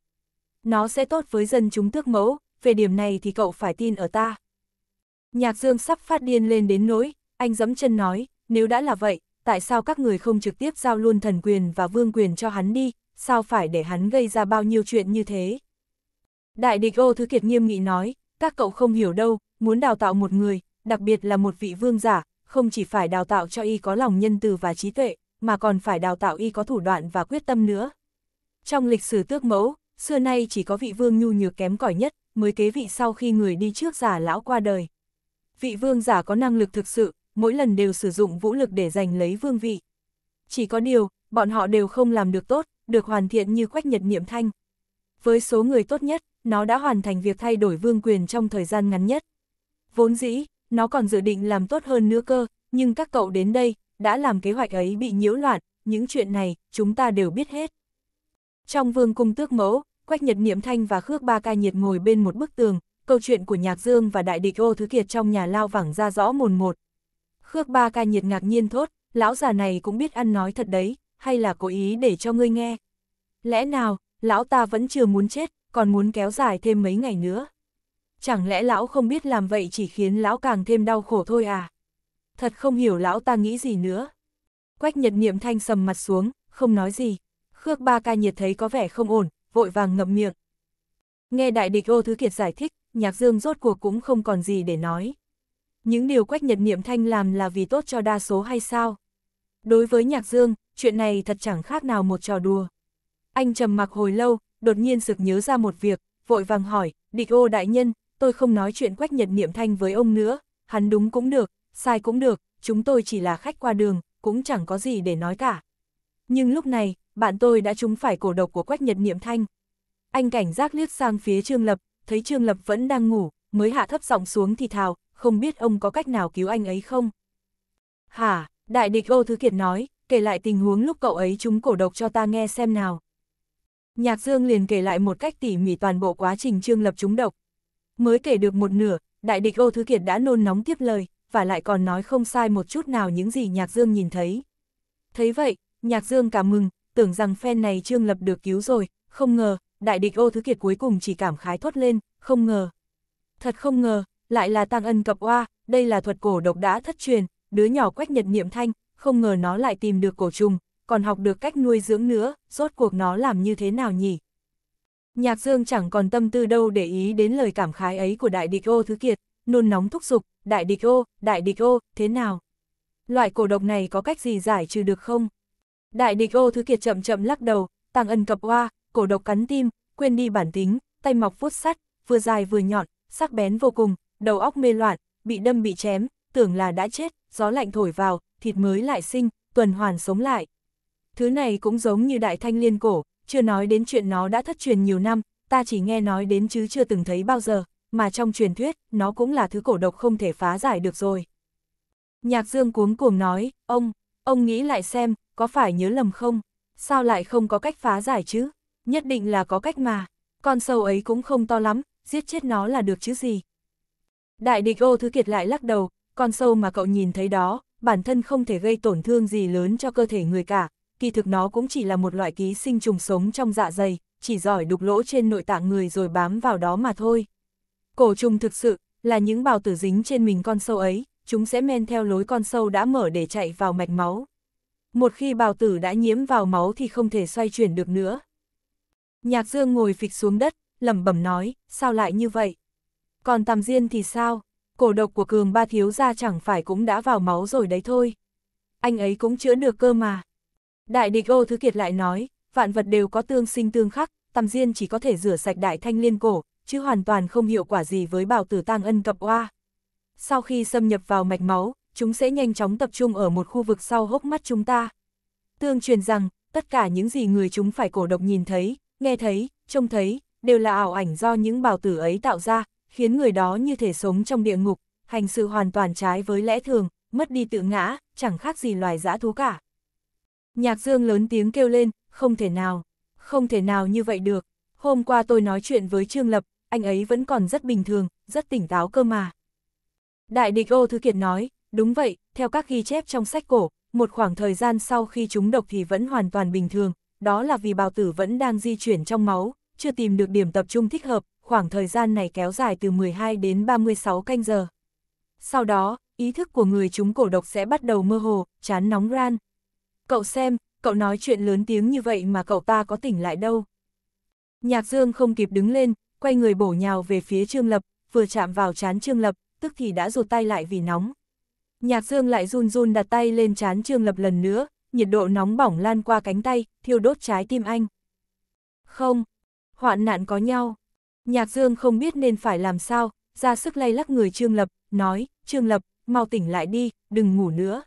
Nó sẽ tốt với dân chúng tước mẫu, về điểm này thì cậu phải tin ở ta. Nhạc Dương sắp phát điên lên đến nỗi, anh giẫm chân nói, nếu đã là vậy, tại sao các người không trực tiếp giao luôn thần quyền và vương quyền cho hắn đi, sao phải để hắn gây ra bao nhiêu chuyện như thế? Đại địch ô thứ kiệt nghiêm nghị nói, các cậu không hiểu đâu, muốn đào tạo một người, đặc biệt là một vị vương giả, không chỉ phải đào tạo cho y có lòng nhân từ và trí tuệ, mà còn phải đào tạo y có thủ đoạn và quyết tâm nữa. Trong lịch sử tước mẫu, xưa nay chỉ có vị vương nhu nhược kém cỏi nhất, mới kế vị sau khi người đi trước giả lão qua đời. Vị vương giả có năng lực thực sự, mỗi lần đều sử dụng vũ lực để giành lấy vương vị. Chỉ có điều, bọn họ đều không làm được tốt, được hoàn thiện như quách nhật niệm thanh. Với số người tốt nhất, nó đã hoàn thành việc thay đổi vương quyền trong thời gian ngắn nhất. Vốn dĩ, nó còn dự định làm tốt hơn nữa cơ, nhưng các cậu đến đây, đã làm kế hoạch ấy bị nhiễu loạn, những chuyện này, chúng ta đều biết hết. Trong vương cung tước mẫu, Quách Nhật Niệm Thanh và Khước Ba Ca Nhiệt ngồi bên một bức tường, câu chuyện của Nhạc Dương và Đại Địch Ô Thứ Kiệt trong nhà lao vẳng ra rõ mồn một. Khước Ba Ca Nhiệt ngạc nhiên thốt, lão già này cũng biết ăn nói thật đấy, hay là cố ý để cho ngươi nghe. Lẽ nào, lão ta vẫn chưa muốn chết, còn muốn kéo dài thêm mấy ngày nữa. Chẳng lẽ lão không biết làm vậy chỉ khiến lão càng thêm đau khổ thôi à? Thật không hiểu lão ta nghĩ gì nữa. Quách Nhật Niệm Thanh sầm mặt xuống, không nói gì. Khước Ba Ca Nhiệt thấy có vẻ không ổn, vội vàng ngậm miệng. Nghe đại địch ô thứ kiệt giải thích, nhạc dương rốt cuộc cũng không còn gì để nói. Những điều quách nhật niệm thanh làm là vì tốt cho đa số hay sao? Đối với nhạc dương, chuyện này thật chẳng khác nào một trò đùa. Anh trầm mặc hồi lâu, đột nhiên sực nhớ ra một việc, vội vàng hỏi, địch ô đại nhân, tôi không nói chuyện quách nhật niệm thanh với ông nữa, hắn đúng cũng được, sai cũng được, chúng tôi chỉ là khách qua đường, cũng chẳng có gì để nói cả. Nhưng lúc này, bạn tôi đã trúng phải cổ độc của Quách Nhật Niệm Thanh. Anh cảnh giác liếc sang phía Trương Lập, thấy Trương Lập vẫn đang ngủ, mới hạ thấp giọng xuống thì thào, không biết ông có cách nào cứu anh ấy không? Hả, đại địch ô thứ kiệt nói, kể lại tình huống lúc cậu ấy trúng cổ độc cho ta nghe xem nào. Nhạc Dương liền kể lại một cách tỉ mỉ toàn bộ quá trình Trương Lập trúng độc. Mới kể được một nửa, đại địch ô thứ kiệt đã nôn nóng tiếp lời, và lại còn nói không sai một chút nào những gì Nhạc Dương nhìn thấy. Thấy vậy, Nhạc Dương cảm mừng, tưởng rằng phen này Trương Lập được cứu rồi, không ngờ, đại địch ô thứ kiệt cuối cùng chỉ cảm khái thốt lên, không ngờ. Thật không ngờ, lại là tăng ân cập oa, đây là thuật cổ độc đã thất truyền, đứa nhỏ quách nhật niệm thanh, không ngờ nó lại tìm được cổ trùng, còn học được cách nuôi dưỡng nữa, rốt cuộc nó làm như thế nào nhỉ? Nhạc Dương chẳng còn tâm tư đâu để ý đến lời cảm khái ấy của đại địch ô thứ kiệt, nôn nóng thúc giục, đại địch ô, đại địch ô, thế nào? Loại cổ độc này có cách gì giải trừ được không? Đại địch ô thứ kiệt chậm chậm lắc đầu, tàng ân cập hoa, cổ độc cắn tim, quên đi bản tính, tay mọc vuốt sắt, vừa dài vừa nhọn, sắc bén vô cùng, đầu óc mê loạn, bị đâm bị chém, tưởng là đã chết, gió lạnh thổi vào, thịt mới lại sinh, tuần hoàn sống lại. Thứ này cũng giống như đại thanh liên cổ, chưa nói đến chuyện nó đã thất truyền nhiều năm, ta chỉ nghe nói đến chứ chưa từng thấy bao giờ, mà trong truyền thuyết, nó cũng là thứ cổ độc không thể phá giải được rồi. Nhạc Dương cuống cuồng nói, ông, ông nghĩ lại xem, có phải nhớ lầm không? Sao lại không có cách phá giải chứ? Nhất định là có cách mà, con sâu ấy cũng không to lắm, giết chết nó là được chứ gì. Đại địch ô thứ kiệt lại lắc đầu, con sâu mà cậu nhìn thấy đó, bản thân không thể gây tổn thương gì lớn cho cơ thể người cả, kỳ thực nó cũng chỉ là một loại ký sinh trùng sống trong dạ dày, chỉ giỏi đục lỗ trên nội tạng người rồi bám vào đó mà thôi. Cổ trùng thực sự, là những bào tử dính trên mình con sâu ấy, chúng sẽ men theo lối con sâu đã mở để chạy vào mạch máu một khi bào tử đã nhiễm vào máu thì không thể xoay chuyển được nữa. Nhạc Dương ngồi phịch xuống đất, lẩm bẩm nói, sao lại như vậy? Còn Tam Diên thì sao? Cổ độc của Cường Ba Thiếu Gia chẳng phải cũng đã vào máu rồi đấy thôi. Anh ấy cũng chữa được cơ mà. Đại địch ô Thứ Kiệt lại nói, vạn vật đều có tương sinh tương khắc, Tam Diên chỉ có thể rửa sạch đại thanh liên cổ, chứ hoàn toàn không hiệu quả gì với bào tử tang ân cập oa. Sau khi xâm nhập vào mạch máu, chúng sẽ nhanh chóng tập trung ở một khu vực sau hốc mắt chúng ta. Tương truyền rằng, tất cả những gì người chúng phải cổ độc nhìn thấy, nghe thấy, trông thấy, đều là ảo ảnh do những bào tử ấy tạo ra, khiến người đó như thể sống trong địa ngục, hành sự hoàn toàn trái với lẽ thường, mất đi tự ngã, chẳng khác gì loài dã thú cả. Nhạc dương lớn tiếng kêu lên, không thể nào, không thể nào như vậy được. Hôm qua tôi nói chuyện với Trương Lập, anh ấy vẫn còn rất bình thường, rất tỉnh táo cơ mà. Đại địch ô Thư Kiệt nói, Đúng vậy, theo các ghi chép trong sách cổ, một khoảng thời gian sau khi chúng độc thì vẫn hoàn toàn bình thường, đó là vì bào tử vẫn đang di chuyển trong máu, chưa tìm được điểm tập trung thích hợp, khoảng thời gian này kéo dài từ 12 đến 36 canh giờ. Sau đó, ý thức của người chúng cổ độc sẽ bắt đầu mơ hồ, chán nóng ran. Cậu xem, cậu nói chuyện lớn tiếng như vậy mà cậu ta có tỉnh lại đâu. Nhạc Dương không kịp đứng lên, quay người bổ nhào về phía Trương Lập, vừa chạm vào chán Trương Lập, tức thì đã rụt tay lại vì nóng. Nhạc Dương lại run run đặt tay lên chán Trương Lập lần nữa, nhiệt độ nóng bỏng lan qua cánh tay, thiêu đốt trái tim anh. Không, hoạn nạn có nhau. Nhạc Dương không biết nên phải làm sao, ra sức lay lắc người Trương Lập, nói, Trương Lập, mau tỉnh lại đi, đừng ngủ nữa.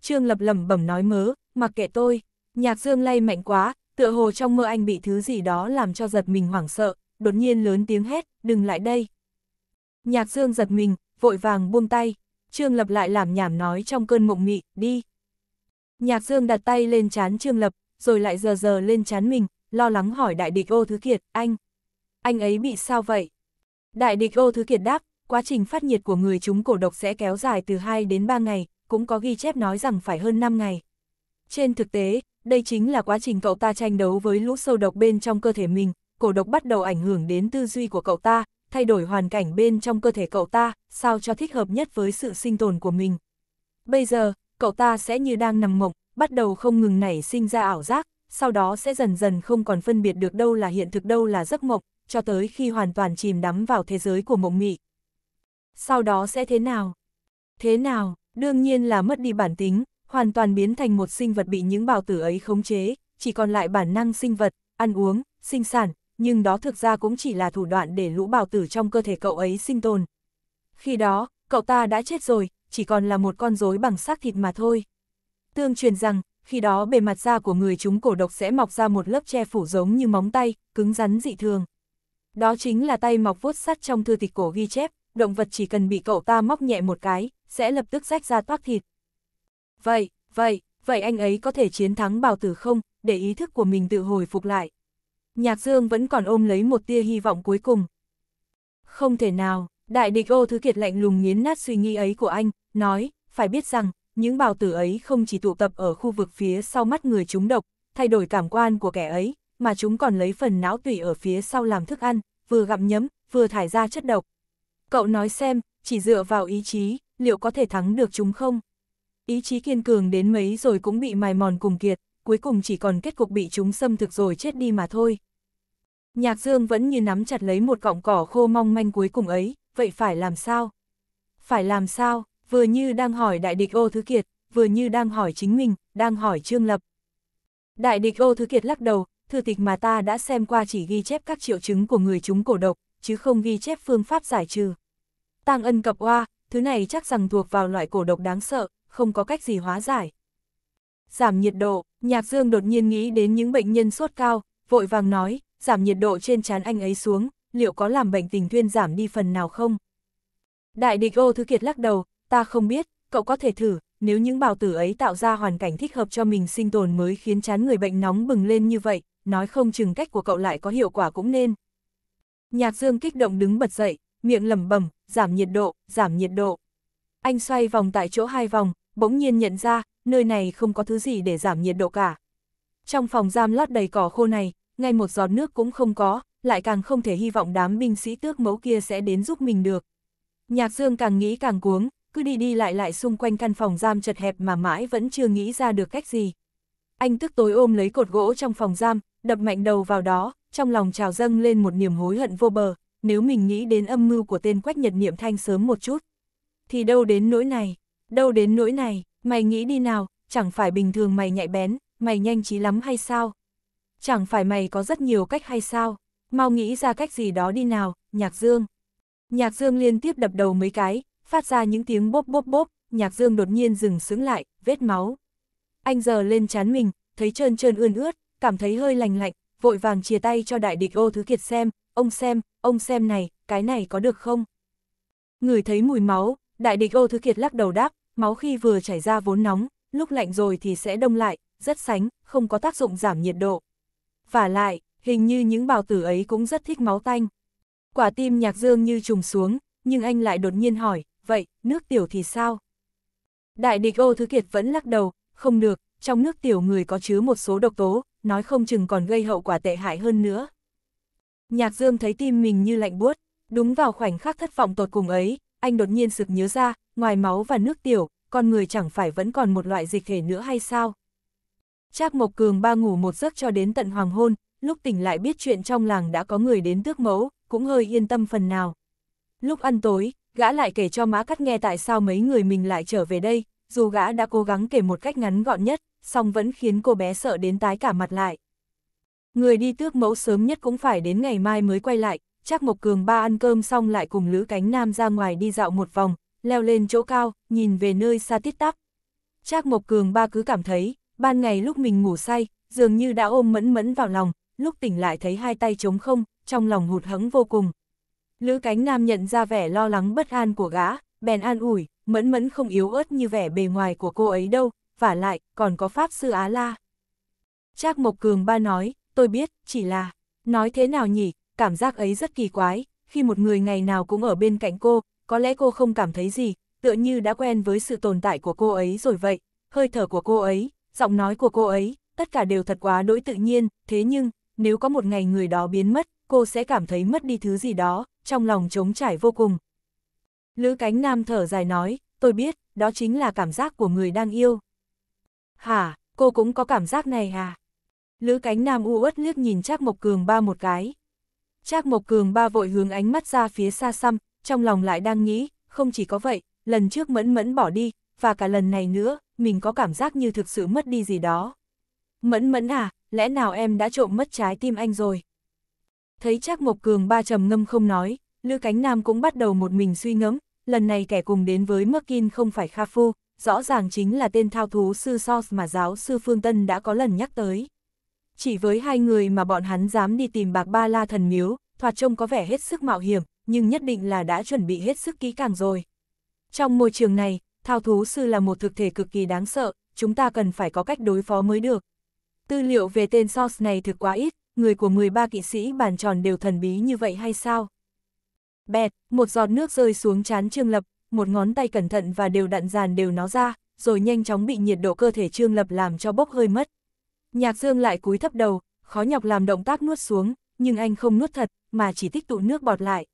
Trương Lập lẩm bẩm nói mớ, mặc kệ tôi, nhạc dương lay mạnh quá, tựa hồ trong mơ anh bị thứ gì đó làm cho giật mình hoảng sợ, đột nhiên lớn tiếng hét, đừng lại đây. Nhạc dương giật mình, vội vàng buông tay, Trương Lập lại làm nhảm nói trong cơn mộng mị, đi. Nhạc Dương đặt tay lên chán Trương Lập, rồi lại giờ giờ lên chán mình, lo lắng hỏi đại địch ô thứ kiệt, anh. Anh ấy bị sao vậy? Đại địch ô thứ kiệt đáp, quá trình phát nhiệt của người chúng cổ độc sẽ kéo dài từ 2 đến 3 ngày, cũng có ghi chép nói rằng phải hơn 5 ngày. Trên thực tế, đây chính là quá trình cậu ta tranh đấu với lũ sâu độc bên trong cơ thể mình, cổ độc bắt đầu ảnh hưởng đến tư duy của cậu ta, thay đổi hoàn cảnh bên trong cơ thể cậu ta, sao cho thích hợp nhất với sự sinh tồn của mình. Bây giờ, cậu ta sẽ như đang nằm mộng, bắt đầu không ngừng nảy sinh ra ảo giác, sau đó sẽ dần dần không còn phân biệt được đâu là hiện thực đâu là giấc mộng, cho tới khi hoàn toàn chìm đắm vào thế giới của mộng mị. Sau đó sẽ thế nào? Thế nào, đương nhiên là mất đi bản tính, hoàn toàn biến thành một sinh vật bị những bào tử ấy khống chế, chỉ còn lại bản năng sinh vật, ăn uống, sinh sản, nhưng đó thực ra cũng chỉ là thủ đoạn để lũ bào tử trong cơ thể cậu ấy sinh tồn. Khi đó, cậu ta đã chết rồi, chỉ còn là một con rối bằng xác thịt mà thôi. Tương truyền rằng, khi đó bề mặt da của người chúng cổ độc sẽ mọc ra một lớp che phủ giống như móng tay, cứng rắn dị thường. Đó chính là tay mọc vuốt sắt trong thư tịch cổ ghi chép, động vật chỉ cần bị cậu ta móc nhẹ một cái, sẽ lập tức rách ra toác thịt. Vậy, vậy, vậy anh ấy có thể chiến thắng bào tử không, để ý thức của mình tự hồi phục lại. Nhạc Dương vẫn còn ôm lấy một tia hy vọng cuối cùng. Không thể nào, đại địch ô thứ kiệt lạnh lùng nghiến nát suy nghĩ ấy của anh, nói, phải biết rằng, những bào tử ấy không chỉ tụ tập ở khu vực phía sau mắt người chúng độc, thay đổi cảm quan của kẻ ấy, mà chúng còn lấy phần não tủy ở phía sau làm thức ăn, vừa gặm nhấm, vừa thải ra chất độc. Cậu nói xem, chỉ dựa vào ý chí, liệu có thể thắng được chúng không? Ý chí kiên cường đến mấy rồi cũng bị mài mòn cùng kiệt, cuối cùng chỉ còn kết cục bị chúng xâm thực rồi chết đi mà thôi. Nhạc Dương vẫn như nắm chặt lấy một cọng cỏ khô mong manh cuối cùng ấy, vậy phải làm sao? Phải làm sao, vừa như đang hỏi đại địch ô thứ kiệt, vừa như đang hỏi chính mình, đang hỏi Trương Lập. Đại địch ô thứ kiệt lắc đầu, thư tịch mà ta đã xem qua chỉ ghi chép các triệu chứng của người chúng cổ độc, chứ không ghi chép phương pháp giải trừ. Tăng ân cập oa, thứ này chắc rằng thuộc vào loại cổ độc đáng sợ, không có cách gì hóa giải giảm nhiệt độ, Nhạc Dương đột nhiên nghĩ đến những bệnh nhân sốt cao, vội vàng nói, giảm nhiệt độ trên trán anh ấy xuống, liệu có làm bệnh tình thuyên giảm đi phần nào không? Đại địch ô thứ kiệt lắc đầu, ta không biết, cậu có thể thử, nếu những bào tử ấy tạo ra hoàn cảnh thích hợp cho mình sinh tồn mới khiến chán người bệnh nóng bừng lên như vậy, nói không chừng cách của cậu lại có hiệu quả cũng nên. Nhạc Dương kích động đứng bật dậy, miệng lẩm bẩm, giảm nhiệt độ, giảm nhiệt độ. Anh xoay vòng tại chỗ hai vòng, bỗng nhiên nhận ra, nơi này không có thứ gì để giảm nhiệt độ cả. Trong phòng giam lót đầy cỏ khô này, ngay một giọt nước cũng không có, lại càng không thể hy vọng đám binh sĩ tước mẫu kia sẽ đến giúp mình được. Nhạc Dương càng nghĩ càng cuống, cứ đi đi lại lại xung quanh căn phòng giam chật hẹp mà mãi vẫn chưa nghĩ ra được cách gì. Anh tức tối ôm lấy cột gỗ trong phòng giam, đập mạnh đầu vào đó, trong lòng trào dâng lên một niềm hối hận vô bờ, nếu mình nghĩ đến âm mưu của tên quách nhật niệm thanh sớm một chút. Thì đâu đến nỗi này, đâu đến nỗi này, Mày nghĩ đi nào, chẳng phải bình thường mày nhạy bén, mày nhanh trí lắm hay sao? Chẳng phải mày có rất nhiều cách hay sao? Mau nghĩ ra cách gì đó đi nào, nhạc dương. Nhạc dương liên tiếp đập đầu mấy cái, phát ra những tiếng bốp bốp bốp, nhạc dương đột nhiên dừng sững lại, vết máu. Anh giờ lên chán mình, thấy trơn trơn ươn ướt, cảm thấy hơi lành lạnh, vội vàng chia tay cho đại địch ô thứ kiệt xem, ông xem, ông xem này, cái này có được không? Người thấy mùi máu, đại địch ô thứ kiệt lắc đầu đáp, máu khi vừa chảy ra vốn nóng, lúc lạnh rồi thì sẽ đông lại, rất sánh, không có tác dụng giảm nhiệt độ. Và lại, hình như những bào tử ấy cũng rất thích máu tanh. Quả tim nhạc dương như trùng xuống, nhưng anh lại đột nhiên hỏi, vậy, nước tiểu thì sao? Đại địch ô thứ kiệt vẫn lắc đầu, không được, trong nước tiểu người có chứa một số độc tố, nói không chừng còn gây hậu quả tệ hại hơn nữa. Nhạc dương thấy tim mình như lạnh buốt, đúng vào khoảnh khắc thất vọng tột cùng ấy, anh đột nhiên sực nhớ ra, ngoài máu và nước tiểu, con người chẳng phải vẫn còn một loại dịch thể nữa hay sao? Trác Mộc Cường ba ngủ một giấc cho đến tận hoàng hôn, lúc tỉnh lại biết chuyện trong làng đã có người đến tước mẫu, cũng hơi yên tâm phần nào. Lúc ăn tối, gã lại kể cho Mã Cắt nghe tại sao mấy người mình lại trở về đây, dù gã đã cố gắng kể một cách ngắn gọn nhất, song vẫn khiến cô bé sợ đến tái cả mặt lại. Người đi tước mẫu sớm nhất cũng phải đến ngày mai mới quay lại, Trác Mộc Cường ba ăn cơm xong lại cùng Lữ Cánh Nam ra ngoài đi dạo một vòng, leo lên chỗ cao, nhìn về nơi xa tít tắp. Trác Mộc Cường ba cứ cảm thấy, ban ngày lúc mình ngủ say, dường như đã ôm mẫn mẫn vào lòng, lúc tỉnh lại thấy hai tay trống không, trong lòng hụt hẫng vô cùng. Lữ Cánh Nam nhận ra vẻ lo lắng bất an của gã, bèn an ủi, mẫn mẫn không yếu ớt như vẻ bề ngoài của cô ấy đâu, và lại, còn có Pháp Sư Á La. Trác Mộc Cường ba nói, tôi biết, chỉ là, nói thế nào nhỉ, cảm giác ấy rất kỳ quái, khi một người ngày nào cũng ở bên cạnh cô, có lẽ cô không cảm thấy gì, tựa như đã quen với sự tồn tại của cô ấy rồi vậy, hơi thở của cô ấy, giọng nói của cô ấy, tất cả đều thật quá đỗi tự nhiên, thế nhưng, nếu có một ngày người đó biến mất, cô sẽ cảm thấy mất đi thứ gì đó, trong lòng trống trải vô cùng. Lữ cánh nam thở dài nói, tôi biết, đó chính là cảm giác của người đang yêu. Hả, cô cũng có cảm giác này à? Lữ cánh nam u uất liếc nhìn Trác Mộc Cường ba một cái. Trác Mộc Cường ba vội hướng ánh mắt ra phía xa xăm, trong lòng lại đang nghĩ, không chỉ có vậy, lần trước mẫn mẫn bỏ đi, và cả lần này nữa, mình có cảm giác như thực sự mất đi gì đó. Mẫn mẫn à, lẽ nào em đã trộm mất trái tim anh rồi? Thấy Trác Mộc Cường ba trầm ngâm không nói, Lư Cánh Nam cũng bắt đầu một mình suy ngẫm, lần này kẻ cùng đến với Merkin không phải Kha Phu, rõ ràng chính là tên thao thú sư Sos mà giáo sư Phương Tân đã có lần nhắc tới. Chỉ với hai người mà bọn hắn dám đi tìm bạc ba la thần miếu, thoạt trông có vẻ hết sức mạo hiểm, nhưng nhất định là đã chuẩn bị hết sức kỹ càng rồi. Trong môi trường này, thao thú sư là một thực thể cực kỳ đáng sợ, chúng ta cần phải có cách đối phó mới được. Tư liệu về tên Source này thực quá ít, người của 13 kỵ sĩ bàn tròn đều thần bí như vậy hay sao? Bẹt, một giọt nước rơi xuống chán Trương Lập, một ngón tay cẩn thận và đều đặn dàn đều nó ra, rồi nhanh chóng bị nhiệt độ cơ thể Trương Lập làm cho bốc hơi mất. Nhạc Dương lại cúi thấp đầu, khó nhọc làm động tác nuốt xuống, nhưng anh không nuốt thật, mà chỉ tích tụ nước bọt lại.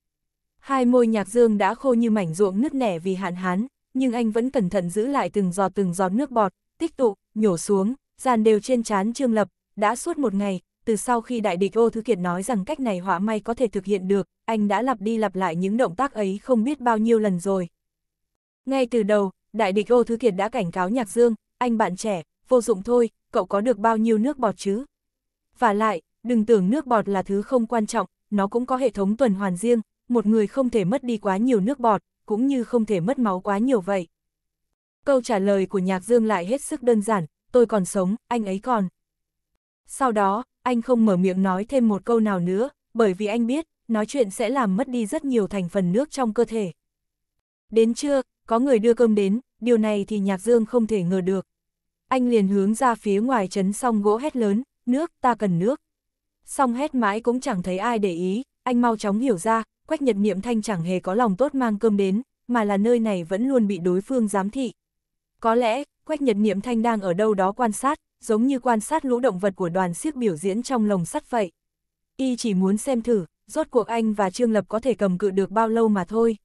Hai môi Nhạc Dương đã khô như mảnh ruộng nứt nẻ vì hạn hán, nhưng anh vẫn cẩn thận giữ lại từng giọt từng giọt nước bọt, tích tụ, nhổ xuống, dàn đều trên trán Trương Lập, đã suốt một ngày, từ sau khi đại địch ô Thư kiệt nói rằng cách này họa may có thể thực hiện được, anh đã lặp đi lặp lại những động tác ấy không biết bao nhiêu lần rồi. Ngay từ đầu, đại địch ô Thư kiệt đã cảnh cáo Nhạc Dương, anh bạn trẻ, vô dụng thôi, cậu có được bao nhiêu nước bọt chứ? Và lại, đừng tưởng nước bọt là thứ không quan trọng, nó cũng có hệ thống tuần hoàn riêng, một người không thể mất đi quá nhiều nước bọt, cũng như không thể mất máu quá nhiều vậy. Câu trả lời của Nhạc Dương lại hết sức đơn giản, tôi còn sống, anh ấy còn. Sau đó, anh không mở miệng nói thêm một câu nào nữa, bởi vì anh biết, nói chuyện sẽ làm mất đi rất nhiều thành phần nước trong cơ thể. Đến trưa, có người đưa cơm đến, điều này thì Nhạc Dương không thể ngờ được, anh liền hướng ra phía ngoài chấn song gỗ hét lớn, nước, ta cần nước. Song hét mãi cũng chẳng thấy ai để ý, anh mau chóng hiểu ra, quách nhật niệm thanh chẳng hề có lòng tốt mang cơm đến, mà là nơi này vẫn luôn bị đối phương giám thị. Có lẽ, quách nhật niệm thanh đang ở đâu đó quan sát, giống như quan sát lũ động vật của đoàn siếc biểu diễn trong lồng sắt vậy. Y chỉ muốn xem thử, rốt cuộc anh và Trương Lập có thể cầm cự được bao lâu mà thôi.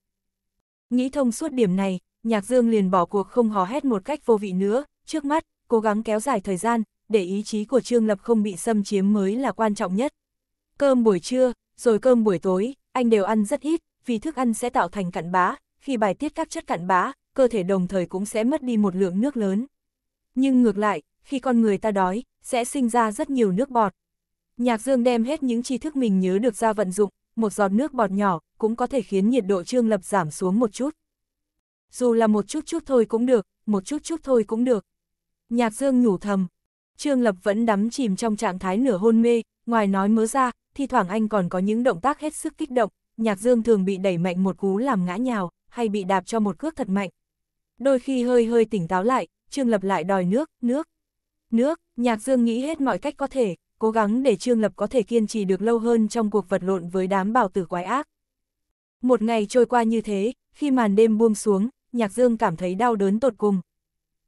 Nghĩ thông suốt điểm này, Nhạc Dương liền bỏ cuộc không hò hét một cách vô vị nữa, trước mắt, cố gắng kéo dài thời gian, để ý chí của Trương Lập không bị xâm chiếm mới là quan trọng nhất. Cơm buổi trưa, rồi cơm buổi tối, anh đều ăn rất ít, vì thức ăn sẽ tạo thành cặn bã, khi bài tiết các chất cặn bã, cơ thể đồng thời cũng sẽ mất đi một lượng nước lớn. Nhưng ngược lại, khi con người ta đói, sẽ sinh ra rất nhiều nước bọt. Nhạc Dương đem hết những tri thức mình nhớ được ra vận dụng, một giọt nước bọt nhỏ cũng có thể khiến nhiệt độ trương lập giảm xuống một chút. Dù là một chút chút thôi cũng được, một chút chút thôi cũng được. Nhạc Dương nhủ thầm. Trương Lập vẫn đắm chìm trong trạng thái nửa hôn mê, ngoài nói mớ ra, thi thoảng anh còn có những động tác hết sức kích động, Nhạc Dương thường bị đẩy mạnh một cú làm ngã nhào, hay bị đạp cho một cước thật mạnh. Đôi khi hơi hơi tỉnh táo lại, Trương Lập lại đòi nước, nước, nước, Nhạc Dương nghĩ hết mọi cách có thể, cố gắng để Trương Lập có thể kiên trì được lâu hơn trong cuộc vật lộn với đám bảo tử quái ác. Một ngày trôi qua như thế, khi màn đêm buông xuống, Nhạc Dương cảm thấy đau đớn tột cùng.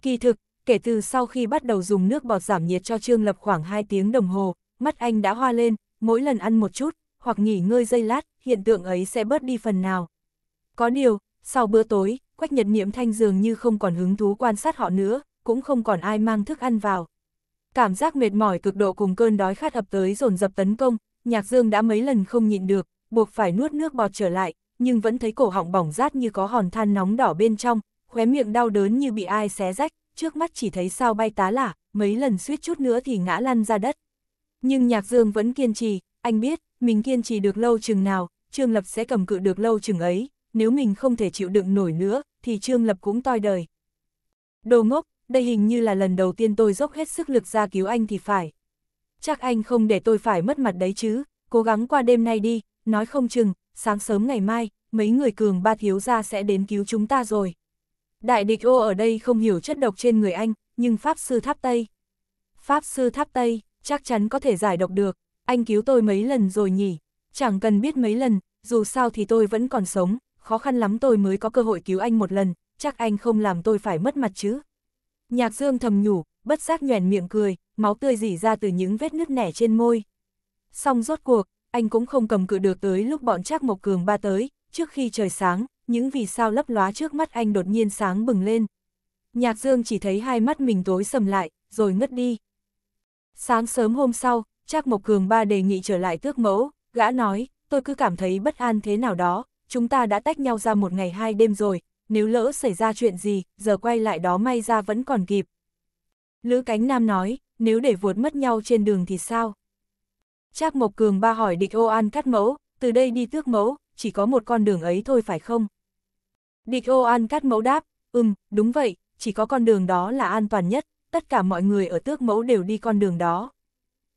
Kỳ thực, kể từ sau khi bắt đầu dùng nước bọt giảm nhiệt cho Trương Lập khoảng 2 tiếng đồng hồ, mắt anh đã hoa lên, mỗi lần ăn một chút, hoặc nghỉ ngơi giây lát, hiện tượng ấy sẽ bớt đi phần nào. Có điều, sau bữa tối, Quách Nhật Niệm Thanh dường như không còn hứng thú quan sát họ nữa, cũng không còn ai mang thức ăn vào. Cảm giác mệt mỏi cực độ cùng cơn đói khát ập tới dồn dập tấn công, Nhạc Dương đã mấy lần không nhịn được, buộc phải nuốt nước bọt trở lại, nhưng vẫn thấy cổ họng bỏng rát như có hòn than nóng đỏ bên trong, khóe miệng đau đớn như bị ai xé rách, trước mắt chỉ thấy sao bay tá lả, mấy lần suýt chút nữa thì ngã lăn ra đất. Nhưng Nhạc Dương vẫn kiên trì, anh biết, mình kiên trì được lâu chừng nào, Trương Lập sẽ cầm cự được lâu chừng ấy, nếu mình không thể chịu đựng nổi nữa, thì Trương Lập cũng toi đời. Đồ ngốc, đây hình như là lần đầu tiên tôi dốc hết sức lực ra cứu anh thì phải. Chắc anh không để tôi phải mất mặt đấy chứ, cố gắng qua đêm nay đi, nói không chừng, sáng sớm ngày mai, mấy người cường ba thiếu gia sẽ đến cứu chúng ta rồi. Đại địch ô ở đây không hiểu chất độc trên người anh, nhưng Pháp Sư Tháp Tây. Pháp Sư Tháp Tây, chắc chắn có thể giải độc được, anh cứu tôi mấy lần rồi nhỉ, chẳng cần biết mấy lần, dù sao thì tôi vẫn còn sống, khó khăn lắm tôi mới có cơ hội cứu anh một lần, chắc anh không làm tôi phải mất mặt chứ. Nhạc Dương thầm nhủ, bất giác nhoèn miệng cười, máu tươi rỉ ra từ những vết nứt nẻ trên môi. Xong rốt cuộc, anh cũng không cầm cự được tới lúc bọn Trác Mộc Cường ba tới, trước khi trời sáng, những vì sao lấp lóa trước mắt anh đột nhiên sáng bừng lên. Nhạc Dương chỉ thấy hai mắt mình tối sầm lại, rồi ngất đi. Sáng sớm hôm sau, Trác Mộc Cường ba đề nghị trở lại tước mẫu, gã nói, tôi cứ cảm thấy bất an thế nào đó, chúng ta đã tách nhau ra một ngày hai đêm rồi, nếu lỡ xảy ra chuyện gì, giờ quay lại đó may ra vẫn còn kịp. Lữ Cánh Nam nói, nếu để vuột mất nhau trên đường thì sao? Trác Mộc Cường ba hỏi địch ô an cắt mẫu, từ đây đi tước mẫu, chỉ có một con đường ấy thôi phải không? Địch ô an cát mẫu đáp, ừm, đúng vậy, chỉ có con đường đó là an toàn nhất, tất cả mọi người ở tước mẫu đều đi con đường đó.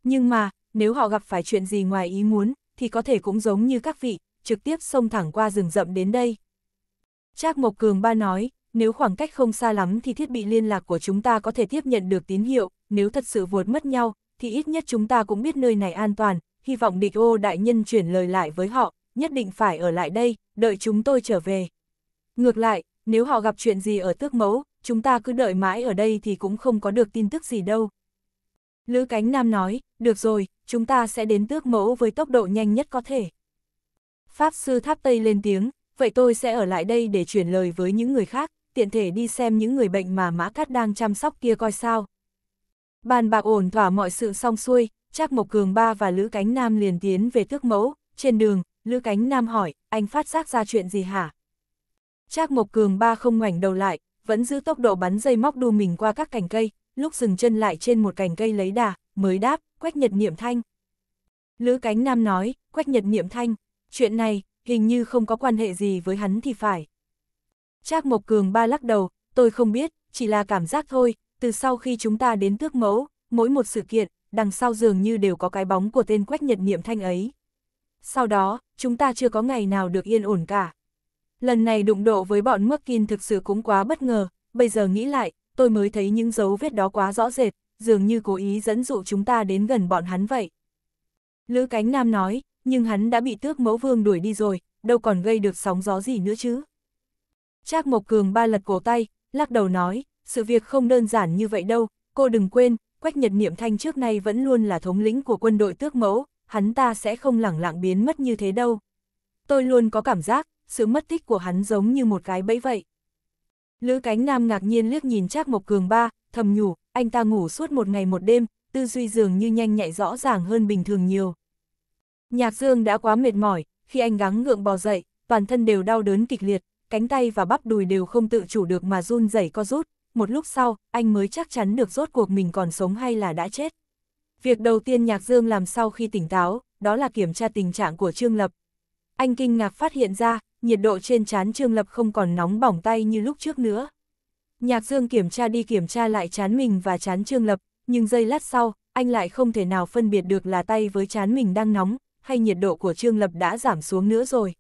Nhưng mà, nếu họ gặp phải chuyện gì ngoài ý muốn, thì có thể cũng giống như các vị, trực tiếp xông thẳng qua rừng rậm đến đây. Trác Mộc Cường ba nói, nếu khoảng cách không xa lắm thì thiết bị liên lạc của chúng ta có thể tiếp nhận được tín hiệu, nếu thật sự vượt mất nhau, thì ít nhất chúng ta cũng biết nơi này an toàn, hy vọng địch ô đại nhân chuyển lời lại với họ, nhất định phải ở lại đây, đợi chúng tôi trở về. Ngược lại, nếu họ gặp chuyện gì ở tước mẫu, chúng ta cứ đợi mãi ở đây thì cũng không có được tin tức gì đâu. Lữ Cánh Nam nói, được rồi, chúng ta sẽ đến tước mẫu với tốc độ nhanh nhất có thể. Pháp Sư Tháp Tây lên tiếng, vậy tôi sẽ ở lại đây để chuyển lời với những người khác, tiện thể đi xem những người bệnh mà Mã Cát đang chăm sóc kia coi sao. Bàn bạc ổn thỏa mọi sự xong xuôi, Trác Mộc Cường Ba và Lữ Cánh Nam liền tiến về tước mẫu, trên đường, Lữ Cánh Nam hỏi, anh phát giác ra chuyện gì hả? Trác Mộc Cường ba không ngoảnh đầu lại, vẫn giữ tốc độ bắn dây móc đu mình qua các cành cây, lúc dừng chân lại trên một cành cây lấy đà, mới đáp, Quách Nhật Niệm Thanh. Lữ Cánh Nam nói, Quách Nhật Niệm Thanh, chuyện này, hình như không có quan hệ gì với hắn thì phải. Trác Mộc Cường ba lắc đầu, tôi không biết, chỉ là cảm giác thôi, từ sau khi chúng ta đến tước mẫu, mỗi một sự kiện, đằng sau dường như đều có cái bóng của tên Quách Nhật Niệm Thanh ấy. Sau đó, chúng ta chưa có ngày nào được yên ổn cả. Lần này đụng độ với bọn mắc kin thực sự cũng quá bất ngờ, bây giờ nghĩ lại, tôi mới thấy những dấu vết đó quá rõ rệt, dường như cố ý dẫn dụ chúng ta đến gần bọn hắn vậy. Lữ Cánh Nam nói, nhưng hắn đã bị tước mẫu vương đuổi đi rồi, đâu còn gây được sóng gió gì nữa chứ. Trác Mộc Cường ba lật cổ tay, lắc đầu nói, sự việc không đơn giản như vậy đâu, cô đừng quên, Quách Nhật Niệm Thanh trước nay vẫn luôn là thống lĩnh của quân đội tước mẫu, hắn ta sẽ không lẳng lặng biến mất như thế đâu. Tôi luôn có cảm giác, sự mất tích của hắn giống như một cái bẫy vậy. Lữ cánh nam ngạc nhiên liếc nhìn Trác Mộc Cường ba, thầm nhủ, anh ta ngủ suốt một ngày một đêm, tư duy dường như nhanh nhạy rõ ràng hơn bình thường nhiều. Nhạc Dương đã quá mệt mỏi, khi anh gắng ngượng bò dậy, toàn thân đều đau đớn kịch liệt, cánh tay và bắp đùi đều không tự chủ được mà run rẩy co rút, một lúc sau, anh mới chắc chắn được rốt cuộc mình còn sống hay là đã chết. Việc đầu tiên Nhạc Dương làm sau khi tỉnh táo, đó là kiểm tra tình trạng của Trương Lập. Anh kinh ngạc phát hiện ra, nhiệt độ trên chán Trương Lập không còn nóng bỏng tay như lúc trước nữa. Nhạc Dương kiểm tra đi kiểm tra lại chán mình và chán Trương Lập, nhưng giây lát sau, anh lại không thể nào phân biệt được là tay với chán mình đang nóng, hay nhiệt độ của Trương Lập đã giảm xuống nữa rồi.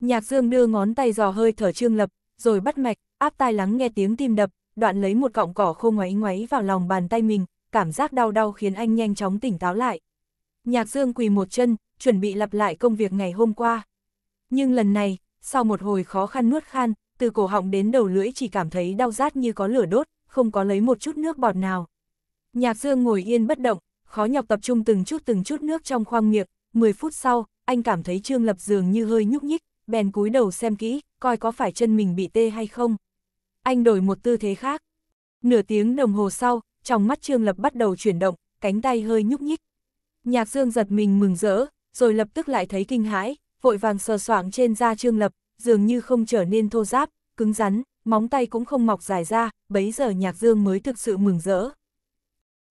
Nhạc Dương đưa ngón tay dò hơi thở Trương Lập, rồi bắt mạch, áp tai lắng nghe tiếng tim đập, đoạn lấy một cọng cỏ khô ngoáy ngoáy vào lòng bàn tay mình, cảm giác đau đau khiến anh nhanh chóng tỉnh táo lại. Nhạc Dương quỳ một chân, chuẩn bị lặp lại công việc ngày hôm qua. Nhưng lần này, sau một hồi khó khăn nuốt khan, từ cổ họng đến đầu lưỡi chỉ cảm thấy đau rát như có lửa đốt, không có lấy một chút nước bọt nào. Nhạc Dương ngồi yên bất động, khó nhọc tập trung từng chút từng chút nước trong khoang miệng, 10 phút sau, anh cảm thấy Trương Lập dường như hơi nhúc nhích, bèn cúi đầu xem kỹ, coi có phải chân mình bị tê hay không. Anh đổi một tư thế khác. Nửa tiếng đồng hồ sau, trong mắt Trương Lập bắt đầu chuyển động, cánh tay hơi nhúc nhích. Nhạc Dương giật mình mừng rỡ, rồi lập tức lại thấy kinh hãi, vội vàng sờ soạng trên da Trương Lập, dường như không trở nên thô giáp, cứng rắn, móng tay cũng không mọc dài ra, bấy giờ Nhạc Dương mới thực sự mừng rỡ.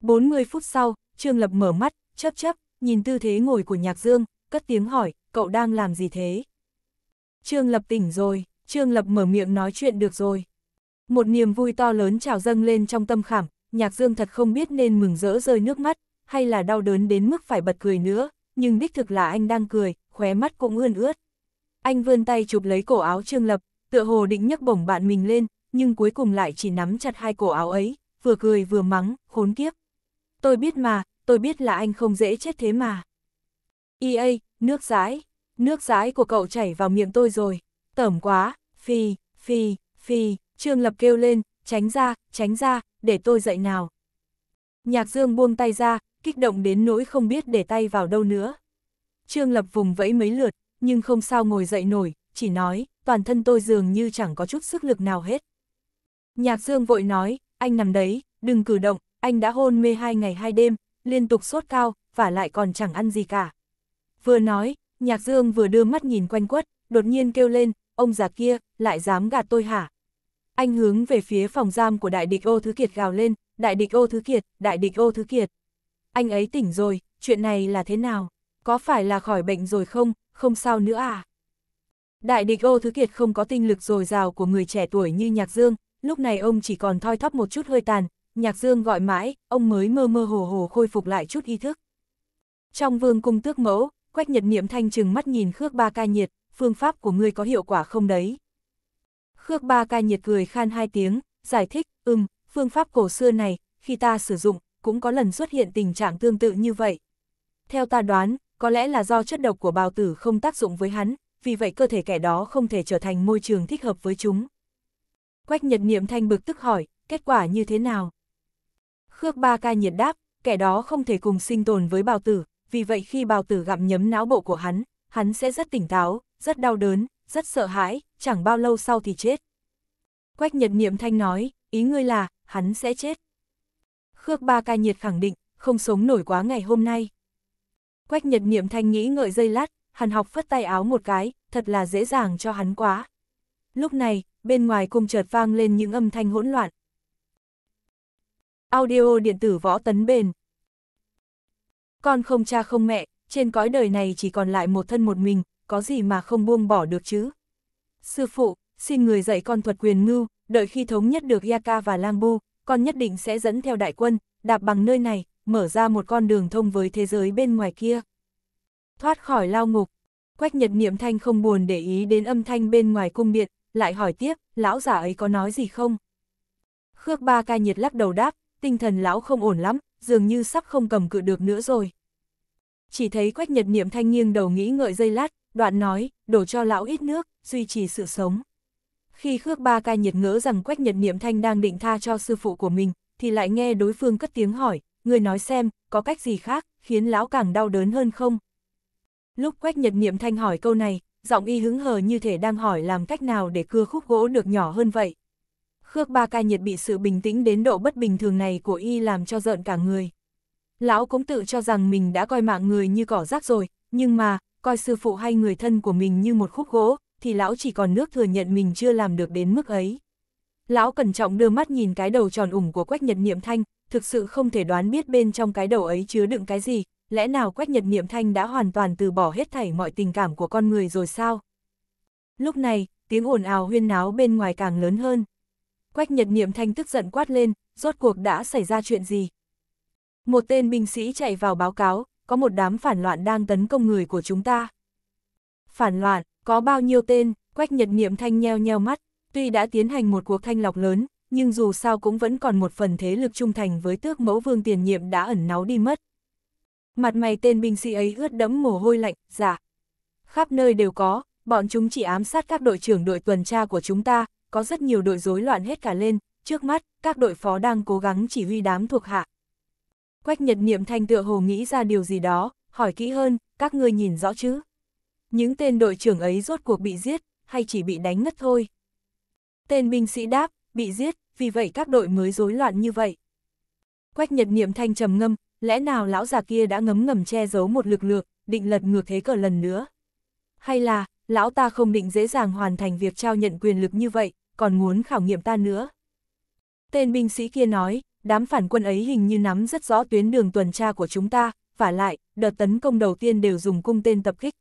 40 phút sau, Trương Lập mở mắt, chớp chớp, nhìn tư thế ngồi của Nhạc Dương, cất tiếng hỏi, cậu đang làm gì thế? Trương Lập tỉnh rồi, Trương Lập mở miệng nói chuyện được rồi. Một niềm vui to lớn trào dâng lên trong tâm khảm, Nhạc Dương thật không biết nên mừng rỡ rơi nước mắt, hay là đau đớn đến mức phải bật cười nữa, nhưng đích thực là anh đang cười, khóe mắt cũng ươn ướt. Anh vươn tay chụp lấy cổ áo Trương Lập, tựa hồ định nhấc bổng bạn mình lên, nhưng cuối cùng lại chỉ nắm chặt hai cổ áo ấy, vừa cười vừa mắng, khốn kiếp. Tôi biết mà, tôi biết là anh không dễ chết thế mà. EA, nước rãi, nước rãi của cậu chảy vào miệng tôi rồi, tẩm quá, phi, phi, phi, Trương Lập kêu lên, tránh ra, tránh ra, để tôi dậy nào. Nhạc Dương buông tay ra, kích động đến nỗi không biết để tay vào đâu nữa. Trương Lập vùng vẫy mấy lượt, nhưng không sao ngồi dậy nổi, chỉ nói, toàn thân tôi dường như chẳng có chút sức lực nào hết. Nhạc Dương vội nói, anh nằm đấy, đừng cử động, anh đã hôn mê hai ngày hai đêm, liên tục sốt cao, và lại còn chẳng ăn gì cả. Vừa nói, Nhạc Dương vừa đưa mắt nhìn quanh quất, đột nhiên kêu lên, ông già kia, lại dám gạt tôi hả? Anh hướng về phía phòng giam của đại địch ô thứ kiệt gào lên, đại địch ô thứ kiệt, đại địch ô thứ kiệt. Anh ấy tỉnh rồi, chuyện này là thế nào? có phải là khỏi bệnh rồi không, không sao nữa à? Đại địch ô thứ kiệt không có tinh lực dồi dào của người trẻ tuổi như Nhạc Dương, lúc này ông chỉ còn thoi thóp một chút hơi tàn, Nhạc Dương gọi mãi, ông mới mơ mơ hồ hồ khôi phục lại chút ý thức. Trong vương cung tước mẫu, Quách Nhật Niệm thanh chừng mắt nhìn Khước Ba Ca Nhiệt, phương pháp của ngươi có hiệu quả không đấy? Khước Ba Ca Nhiệt cười khan hai tiếng, giải thích, ừm, phương pháp cổ xưa này, khi ta sử dụng, cũng có lần xuất hiện tình trạng tương tự như vậy. Theo ta đoán, có lẽ là do chất độc của bào tử không tác dụng với hắn, vì vậy cơ thể kẻ đó không thể trở thành môi trường thích hợp với chúng. Quách Nhật Niệm thanh bực tức hỏi, kết quả như thế nào? Khước Ba Ca nhiệt đáp, kẻ đó không thể cùng sinh tồn với bào tử, vì vậy khi bào tử gặm nhấm não bộ của hắn, hắn sẽ rất tỉnh táo, rất đau đớn, rất sợ hãi, chẳng bao lâu sau thì chết. Quách Nhật Niệm thanh nói, ý ngươi là, hắn sẽ chết. Khước Ba Ca nhiệt khẳng định, không sống nổi quá ngày hôm nay. Quách Nhật Niệm Thanh nghĩ ngợi dây lát, Hàn Học phất tay áo một cái, thật là dễ dàng cho hắn quá. Lúc này, bên ngoài cung chợt vang lên những âm thanh hỗn loạn. Audio điện tử võ tấn bền. Con không cha không mẹ, trên cõi đời này chỉ còn lại một thân một mình, có gì mà không buông bỏ được chứ? Sư phụ, xin người dạy con thuật quyền mưu, đợi khi thống nhất được Yaka và Lang Bu, con nhất định sẽ dẫn theo đại quân, đạp bằng nơi này, mở ra một con đường thông với thế giới bên ngoài kia. Thoát khỏi lao ngục, Quách Nhật Niệm Thanh không buồn để ý đến âm thanh bên ngoài cung điện, lại hỏi tiếp, lão giả ấy có nói gì không? Khước ba ca nhiệt lắc đầu đáp, tinh thần lão không ổn lắm, dường như sắp không cầm cự được nữa rồi. Chỉ thấy Quách Nhật Niệm Thanh nghiêng đầu nghĩ ngợi dây lát, đoạn nói, đổ cho lão ít nước, duy trì sự sống. Khi Khước Ba Ca nhiệt ngỡ rằng Quách Nhật Niệm Thanh đang định tha cho sư phụ của mình, thì lại nghe đối phương cất tiếng hỏi, người nói xem, có cách gì khác, khiến lão càng đau đớn hơn không? Lúc Quách Nhật Niệm Thanh hỏi câu này, giọng y hứng hờ như thể đang hỏi làm cách nào để cưa khúc gỗ được nhỏ hơn vậy. Khước ba ca nhiệt bị sự bình tĩnh đến độ bất bình thường này của y làm cho giận cả người. Lão cũng tự cho rằng mình đã coi mạng người như cỏ rác rồi, nhưng mà, coi sư phụ hay người thân của mình như một khúc gỗ, thì lão chỉ còn nước thừa nhận mình chưa làm được đến mức ấy. Lão cẩn trọng đưa mắt nhìn cái đầu tròn ủng của Quách Nhật Niệm Thanh, thực sự không thể đoán biết bên trong cái đầu ấy chứa đựng cái gì, lẽ nào Quách Nhật Niệm Thanh đã hoàn toàn từ bỏ hết thảy mọi tình cảm của con người rồi sao? Lúc này, tiếng ồn ào huyên náo bên ngoài càng lớn hơn. Quách Nhật Niệm Thanh tức giận quát lên, rốt cuộc đã xảy ra chuyện gì? Một tên binh sĩ chạy vào báo cáo, có một đám phản loạn đang tấn công người của chúng ta. Phản loạn, có bao nhiêu tên, Quách Nhật Niệm Thanh nheo nheo mắt, tuy đã tiến hành một cuộc thanh lọc lớn, nhưng dù sao cũng vẫn còn một phần thế lực trung thành với tước mẫu vương tiền nhiệm đã ẩn náu đi mất. Mặt mày tên binh sĩ ấy ướt đẫm mồ hôi lạnh, giả. Dạ, khắp nơi đều có, bọn chúng chỉ ám sát các đội trưởng đội tuần tra của chúng ta, có rất nhiều đội rối loạn hết cả lên, trước mắt, các đội phó đang cố gắng chỉ huy đám thuộc hạ. Quách nhật niệm thanh tựa hồ nghĩ ra điều gì đó, hỏi kỹ hơn, các ngươi nhìn rõ chứ? Những tên đội trưởng ấy rốt cuộc bị giết, hay chỉ bị đánh ngất thôi? Tên binh sĩ đáp, bị giết, vì vậy các đội mới rối loạn như vậy. Quách Nhật Niệm thanh trầm ngâm, lẽ nào lão già kia đã ngấm ngầm che giấu một lực lượng, định lật ngược thế cờ lần nữa? Hay là, lão ta không định dễ dàng hoàn thành việc trao nhận quyền lực như vậy, còn muốn khảo nghiệm ta nữa? Tên binh sĩ kia nói, đám phản quân ấy hình như nắm rất rõ tuyến đường tuần tra của chúng ta, và lại, đợt tấn công đầu tiên đều dùng cung tên tập kích.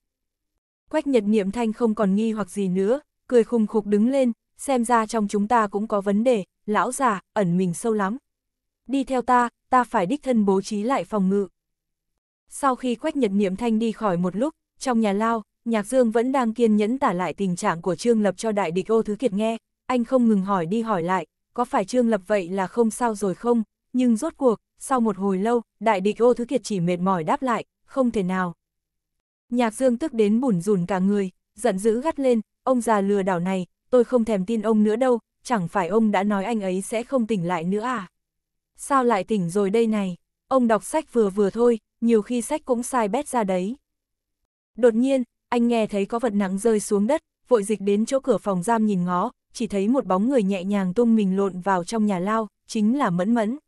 Quách Nhật Niệm Thanh không còn nghi hoặc gì nữa, cười khùng khục đứng lên, xem ra trong chúng ta cũng có vấn đề, lão già, ẩn mình sâu lắm. Đi theo ta, ta phải đích thân bố trí lại phòng ngự. Sau khi Quách Nhật Niệm Thanh đi khỏi một lúc, trong nhà lao, Nhạc Dương vẫn đang kiên nhẫn tả lại tình trạng của Trương Lập cho đại địch ô thứ kiệt nghe, anh không ngừng hỏi đi hỏi lại, có phải Trương Lập vậy là không sao rồi không, nhưng rốt cuộc, sau một hồi lâu, đại địch ô thứ kiệt chỉ mệt mỏi đáp lại, không thể nào. Nhạc Dương tức đến bùn rùn cả người, giận dữ gắt lên, ông già lừa đảo này, tôi không thèm tin ông nữa đâu, chẳng phải ông đã nói anh ấy sẽ không tỉnh lại nữa à? Sao lại tỉnh rồi đây này? Ông đọc sách vừa vừa thôi, nhiều khi sách cũng sai bét ra đấy. Đột nhiên, anh nghe thấy có vật nặng rơi xuống đất, vội dịch đến chỗ cửa phòng giam nhìn ngó, chỉ thấy một bóng người nhẹ nhàng tung mình lộn vào trong nhà lao, chính là Mẫn Mẫn.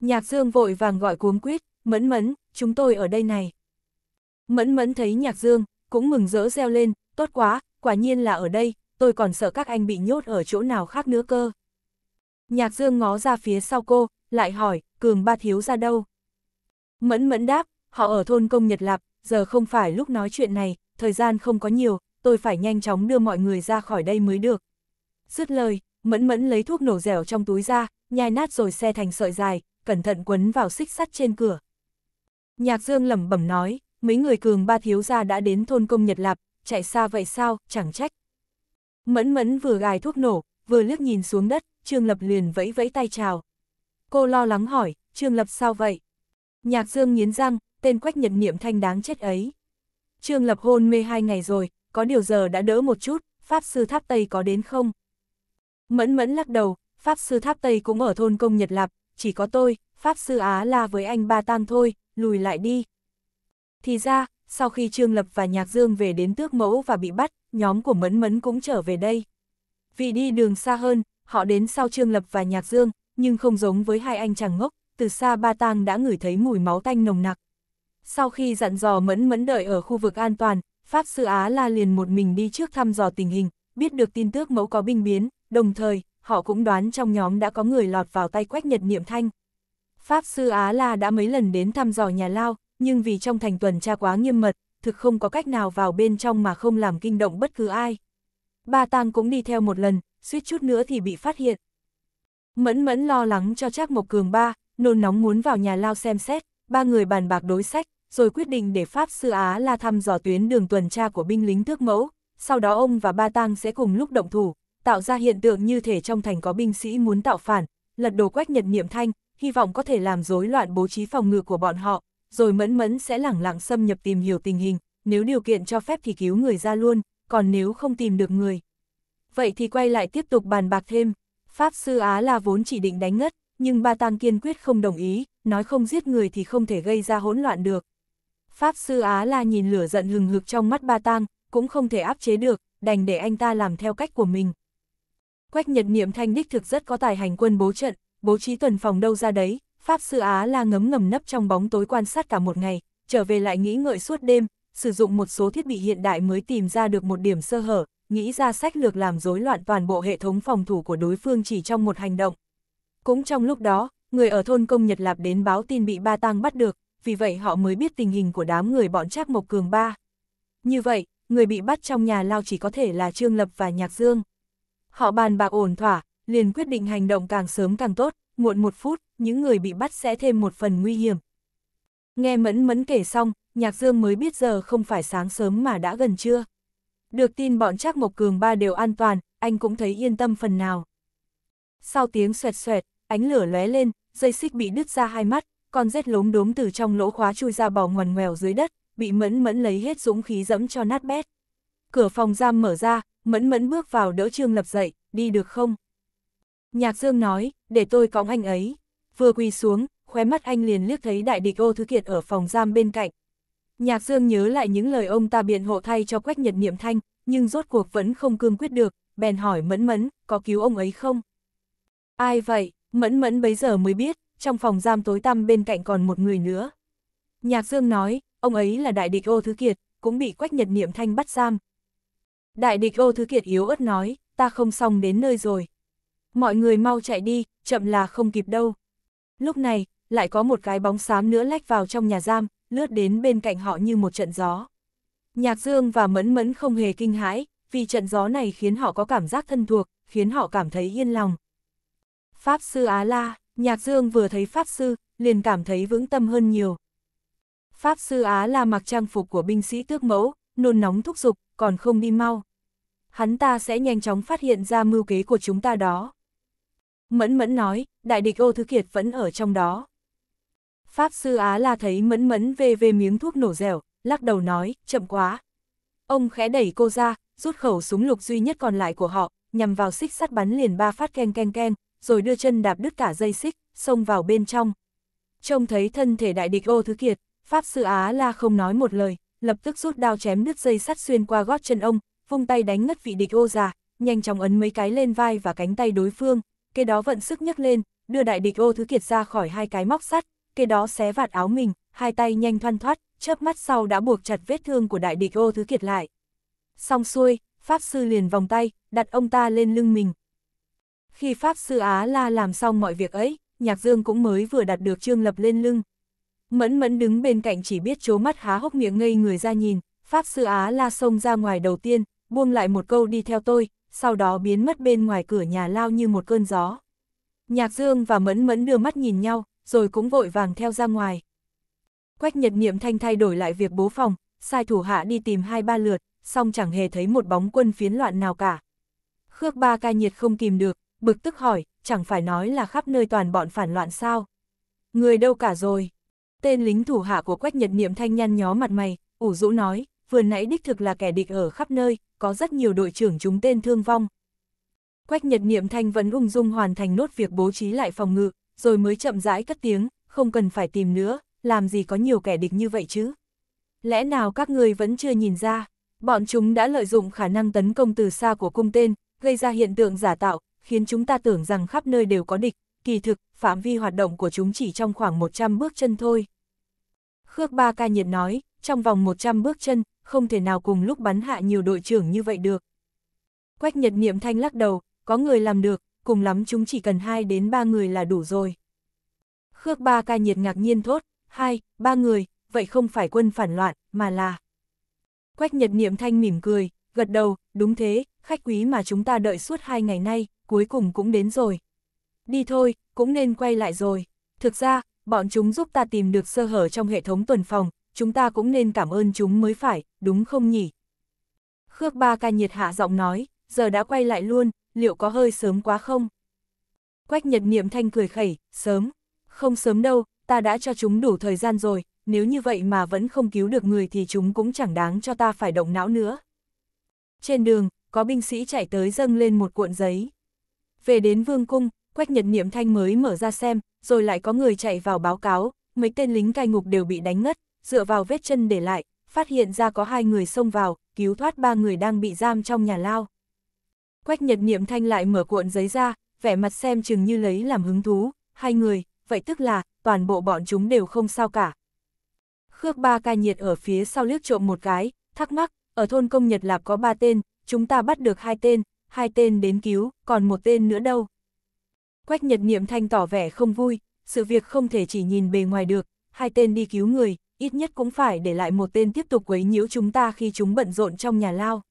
Nhạc Dương vội vàng gọi cuống quýt, Mẫn Mẫn, chúng tôi ở đây này. Mẫn Mẫn thấy Nhạc Dương, cũng mừng rỡ reo lên, tốt quá, quả nhiên là ở đây, tôi còn sợ các anh bị nhốt ở chỗ nào khác nữa cơ. Nhạc Dương ngó ra phía sau cô, lại hỏi, Cường ba thiếu ra đâu? Mẫn mẫn đáp, họ ở thôn công Nhật Lạp, giờ không phải lúc nói chuyện này, thời gian không có nhiều, tôi phải nhanh chóng đưa mọi người ra khỏi đây mới được. Dứt lời, mẫn mẫn lấy thuốc nổ dẻo trong túi ra, nhai nát rồi xe thành sợi dài, cẩn thận quấn vào xích sắt trên cửa. Nhạc Dương lẩm bẩm nói, mấy người cường ba thiếu gia đã đến thôn công Nhật Lạp, chạy xa vậy sao, chẳng trách. Mẫn mẫn vừa gài thuốc nổ, vừa liếc nhìn xuống đất, Trương Lập liền vẫy vẫy tay chào. Cô lo lắng hỏi, Trương Lập sao vậy? Nhạc Dương nghiến răng, tên quách nhật niệm thanh đáng chết ấy. Trương Lập hôn mê hai ngày rồi, có điều giờ đã đỡ một chút, Pháp Sư Tháp Tây có đến không? Mẫn mẫn lắc đầu, Pháp Sư Tháp Tây cũng ở thôn công Nhật Lạp, chỉ có tôi, Pháp Sư Á la với anh ba tang thôi, lùi lại đi. Thì ra, sau khi Trương Lập và Nhạc Dương về đến tước mẫu và bị bắt, nhóm của Mẫn Mẫn cũng trở về đây. Vì đi đường xa hơn, họ đến sau Trương Lập và Nhạc Dương, nhưng không giống với hai anh chàng ngốc, từ xa Ba Tang đã ngửi thấy mùi máu tanh nồng nặc. Sau khi dặn dò Mẫn Mẫn đợi ở khu vực an toàn, Pháp Sư Á La liền một mình đi trước thăm dò tình hình, biết được tin tức mẫu có binh biến, đồng thời, họ cũng đoán trong nhóm đã có người lọt vào tay quách nhật niệm thanh. Pháp Sư Á La đã mấy lần đến thăm dò nhà Lao, nhưng vì trong thành tuần tra quá nghiêm mật, thực không có cách nào vào bên trong mà không làm kinh động bất cứ ai. Ba Tang cũng đi theo một lần, suýt chút nữa thì bị phát hiện. Mẫn mẫn lo lắng cho Trác Mộc Cường ba, nôn nóng muốn vào nhà lao xem xét, ba người bàn bạc đối sách, rồi quyết định để Pháp Sư Á La thăm dò tuyến đường tuần tra của binh lính thước mẫu, sau đó ông và Ba Tang sẽ cùng lúc động thủ, tạo ra hiện tượng như thể trong thành có binh sĩ muốn tạo phản, lật đổ quách nhật niệm thanh, hy vọng có thể làm rối loạn bố trí phòng ngự của bọn họ, rồi mẫn mẫn sẽ lẳng lặng xâm nhập tìm hiểu tình hình, nếu điều kiện cho phép thì cứu người ra luôn, còn nếu không tìm được người. Vậy thì quay lại tiếp tục bàn bạc thêm, Pháp Sư Á là vốn chỉ định đánh ngất, nhưng Ba Tăng kiên quyết không đồng ý, nói không giết người thì không thể gây ra hỗn loạn được. Pháp Sư Á là nhìn lửa giận hừng hực trong mắt Ba Tăng, cũng không thể áp chế được, đành để anh ta làm theo cách của mình. Quách Nhật Niệm Thanh đích thực rất có tài hành quân bố trận, bố trí tuần phòng đâu ra đấy, Pháp sư Á là ngấm ngầm nấp trong bóng tối quan sát cả một ngày, trở về lại nghĩ ngợi suốt đêm, sử dụng một số thiết bị hiện đại mới tìm ra được một điểm sơ hở, nghĩ ra sách lược làm rối loạn toàn bộ hệ thống phòng thủ của đối phương chỉ trong một hành động. Cũng trong lúc đó, người ở thôn công Nhật Lạp đến báo tin bị Ba Tang bắt được, vì vậy họ mới biết tình hình của đám người bọn Trác Mộc Cường Ba. Như vậy, người bị bắt trong nhà lao chỉ có thể là Trương Lập và Nhạc Dương. Họ bàn bạc ổn thỏa, liền quyết định hành động càng sớm càng tốt, muộn một phút, những người bị bắt sẽ thêm một phần nguy hiểm. Nghe mẫn mẫn kể xong, Nhạc Dương mới biết giờ không phải sáng sớm mà đã gần trưa. Được tin bọn chắc Mộc Cường ba đều an toàn, anh cũng thấy yên tâm phần nào. Sau tiếng xoẹt xoẹt, ánh lửa lóe lên, dây xích bị đứt ra hai mắt, con rết lốm đốm từ trong lỗ khóa chui ra bò ngoằn ngoèo dưới đất, bị mẫn mẫn lấy hết dũng khí dẫm cho nát bét. Cửa phòng giam mở ra, mẫn mẫn bước vào đỡ Trương Lập dậy, đi được không? Nhạc Dương nói, để tôi cõng anh ấy. Vừa quỳ xuống, khóe mắt anh liền liếc thấy đại địch ô thứ kiệt ở phòng giam bên cạnh. Nhạc Dương nhớ lại những lời ông ta biện hộ thay cho Quách Nhật Niệm Thanh, nhưng rốt cuộc vẫn không cương quyết được, bèn hỏi Mẫn Mẫn, có cứu ông ấy không? Ai vậy? Mẫn Mẫn bấy giờ mới biết, trong phòng giam tối tăm bên cạnh còn một người nữa. Nhạc Dương nói, ông ấy là đại địch ô thứ kiệt, cũng bị Quách Nhật Niệm Thanh bắt giam. Đại địch ô thứ kiệt yếu ớt nói, ta không xong đến nơi rồi, mọi người mau chạy đi, chậm là không kịp đâu. Lúc này, lại có một cái bóng xám nữa lách vào trong nhà giam, lướt đến bên cạnh họ như một trận gió. Nhạc Dương và Mẫn Mẫn không hề kinh hãi, vì trận gió này khiến họ có cảm giác thân thuộc, khiến họ cảm thấy yên lòng. Pháp Sư Á La, Nhạc Dương vừa thấy Pháp Sư, liền cảm thấy vững tâm hơn nhiều. Pháp Sư Á La mặc trang phục của binh sĩ tước mẫu, nôn nóng thúc giục, còn không đi mau. Hắn ta sẽ nhanh chóng phát hiện ra mưu kế của chúng ta đó. Mẫn mẫn nói, đại địch ô thứ kiệt vẫn ở trong đó. Pháp sư Á La thấy mẫn mẫn về về miếng thuốc nổ dẻo, lắc đầu nói, chậm quá. Ông khẽ đẩy cô ra, rút khẩu súng lục duy nhất còn lại của họ, nhằm vào xích sắt bắn liền ba phát keng keng keng, rồi đưa chân đạp đứt cả dây xích, xông vào bên trong. Trông thấy thân thể đại địch ô thứ kiệt, Pháp sư Á La không nói một lời, lập tức rút đao chém đứt dây sắt xuyên qua gót chân ông, vung tay đánh ngất vị địch ô già, nhanh chóng ấn mấy cái lên vai và cánh tay đối phương, cái đó vận sức nhấc lên, đưa đại địch ô thứ kiệt ra khỏi hai cái móc sắt, cái đó xé vạt áo mình, hai tay nhanh thoăn thoát, chớp mắt sau đã buộc chặt vết thương của đại địch ô thứ kiệt lại. Xong xuôi, Pháp Sư liền vòng tay, đặt ông ta lên lưng mình. Khi Pháp Sư Á La làm xong mọi việc ấy, Nhạc Dương cũng mới vừa đặt được Trương Lập lên lưng. Mẫn mẫn đứng bên cạnh chỉ biết chố mắt há hốc miệng ngây người ra nhìn, Pháp Sư Á La xông ra ngoài đầu tiên, buông lại một câu đi theo tôi, sau đó biến mất bên ngoài cửa nhà lao như một cơn gió. Nhạc Dương và Mẫn Mẫn đưa mắt nhìn nhau, rồi cũng vội vàng theo ra ngoài. Quách Nhật Niệm Thanh thay đổi lại việc bố phòng, sai thủ hạ đi tìm hai ba lượt, song chẳng hề thấy một bóng quân phiến loạn nào cả. Khước ba ca nhiệt không kìm được, bực tức hỏi, chẳng phải nói là khắp nơi toàn bọn phản loạn sao? Người đâu cả rồi? Tên lính thủ hạ của Quách Nhật Niệm Thanh nhăn nhó mặt mày, ủ rũ nói, vừa nãy đích thực là kẻ địch ở khắp nơi, có rất nhiều đội trưởng chúng tên thương vong. Quách Nhật Niệm Thanh vẫn ung dung hoàn thành nốt việc bố trí lại phòng ngự, rồi mới chậm rãi cất tiếng, không cần phải tìm nữa, làm gì có nhiều kẻ địch như vậy chứ. Lẽ nào các người vẫn chưa nhìn ra, bọn chúng đã lợi dụng khả năng tấn công từ xa của cung tên, gây ra hiện tượng giả tạo, khiến chúng ta tưởng rằng khắp nơi đều có địch, kỳ thực, phạm vi hoạt động của chúng chỉ trong khoảng 100 bước chân thôi. Khước Ba Ca Nhiệt nói, trong vòng 100 bước chân, không thể nào cùng lúc bắn hạ nhiều đội trưởng như vậy được. Quách Nhật Niệm Thanh lắc đầu, có người làm được, cùng lắm chúng chỉ cần 2 đến 3 người là đủ rồi. Khước ba ca nhiệt ngạc nhiên thốt, hai, ba người, vậy không phải quân phản loạn, mà là... Quách Nhật Niệm Thanh mỉm cười, gật đầu, đúng thế, khách quý mà chúng ta đợi suốt hai ngày nay, cuối cùng cũng đến rồi. Đi thôi, cũng nên quay lại rồi. Thực ra, bọn chúng giúp ta tìm được sơ hở trong hệ thống tuần phòng, chúng ta cũng nên cảm ơn chúng mới phải, đúng không nhỉ? Khước ba ca nhiệt hạ giọng nói, giờ đã quay lại luôn, liệu có hơi sớm quá không? Quách nhật niệm thanh cười khẩy, sớm, không sớm đâu, ta đã cho chúng đủ thời gian rồi, nếu như vậy mà vẫn không cứu được người thì chúng cũng chẳng đáng cho ta phải động não nữa. Trên đường, có binh sĩ chạy tới dâng lên một cuộn giấy. Về đến vương cung, Quách Nhật Niệm Thanh mới mở ra xem, rồi lại có người chạy vào báo cáo, mấy tên lính cai ngục đều bị đánh ngất, dựa vào vết chân để lại, phát hiện ra có hai người xông vào, cứu thoát ba người đang bị giam trong nhà lao. Quách Nhật Niệm Thanh lại mở cuộn giấy ra, vẻ mặt xem chừng như lấy làm hứng thú, hai người, vậy tức là, toàn bộ bọn chúng đều không sao cả. Khước ba ca nhiệt ở phía sau liếc trộm một cái, thắc mắc, ở thôn công Nhật Lạp có ba tên, chúng ta bắt được hai tên, hai tên đến cứu, còn một tên nữa đâu. Quách Nhật Niệm Thanh tỏ vẻ không vui, sự việc không thể chỉ nhìn bề ngoài được, hai tên đi cứu người, ít nhất cũng phải để lại một tên tiếp tục quấy nhiễu chúng ta khi chúng bận rộn trong nhà lao.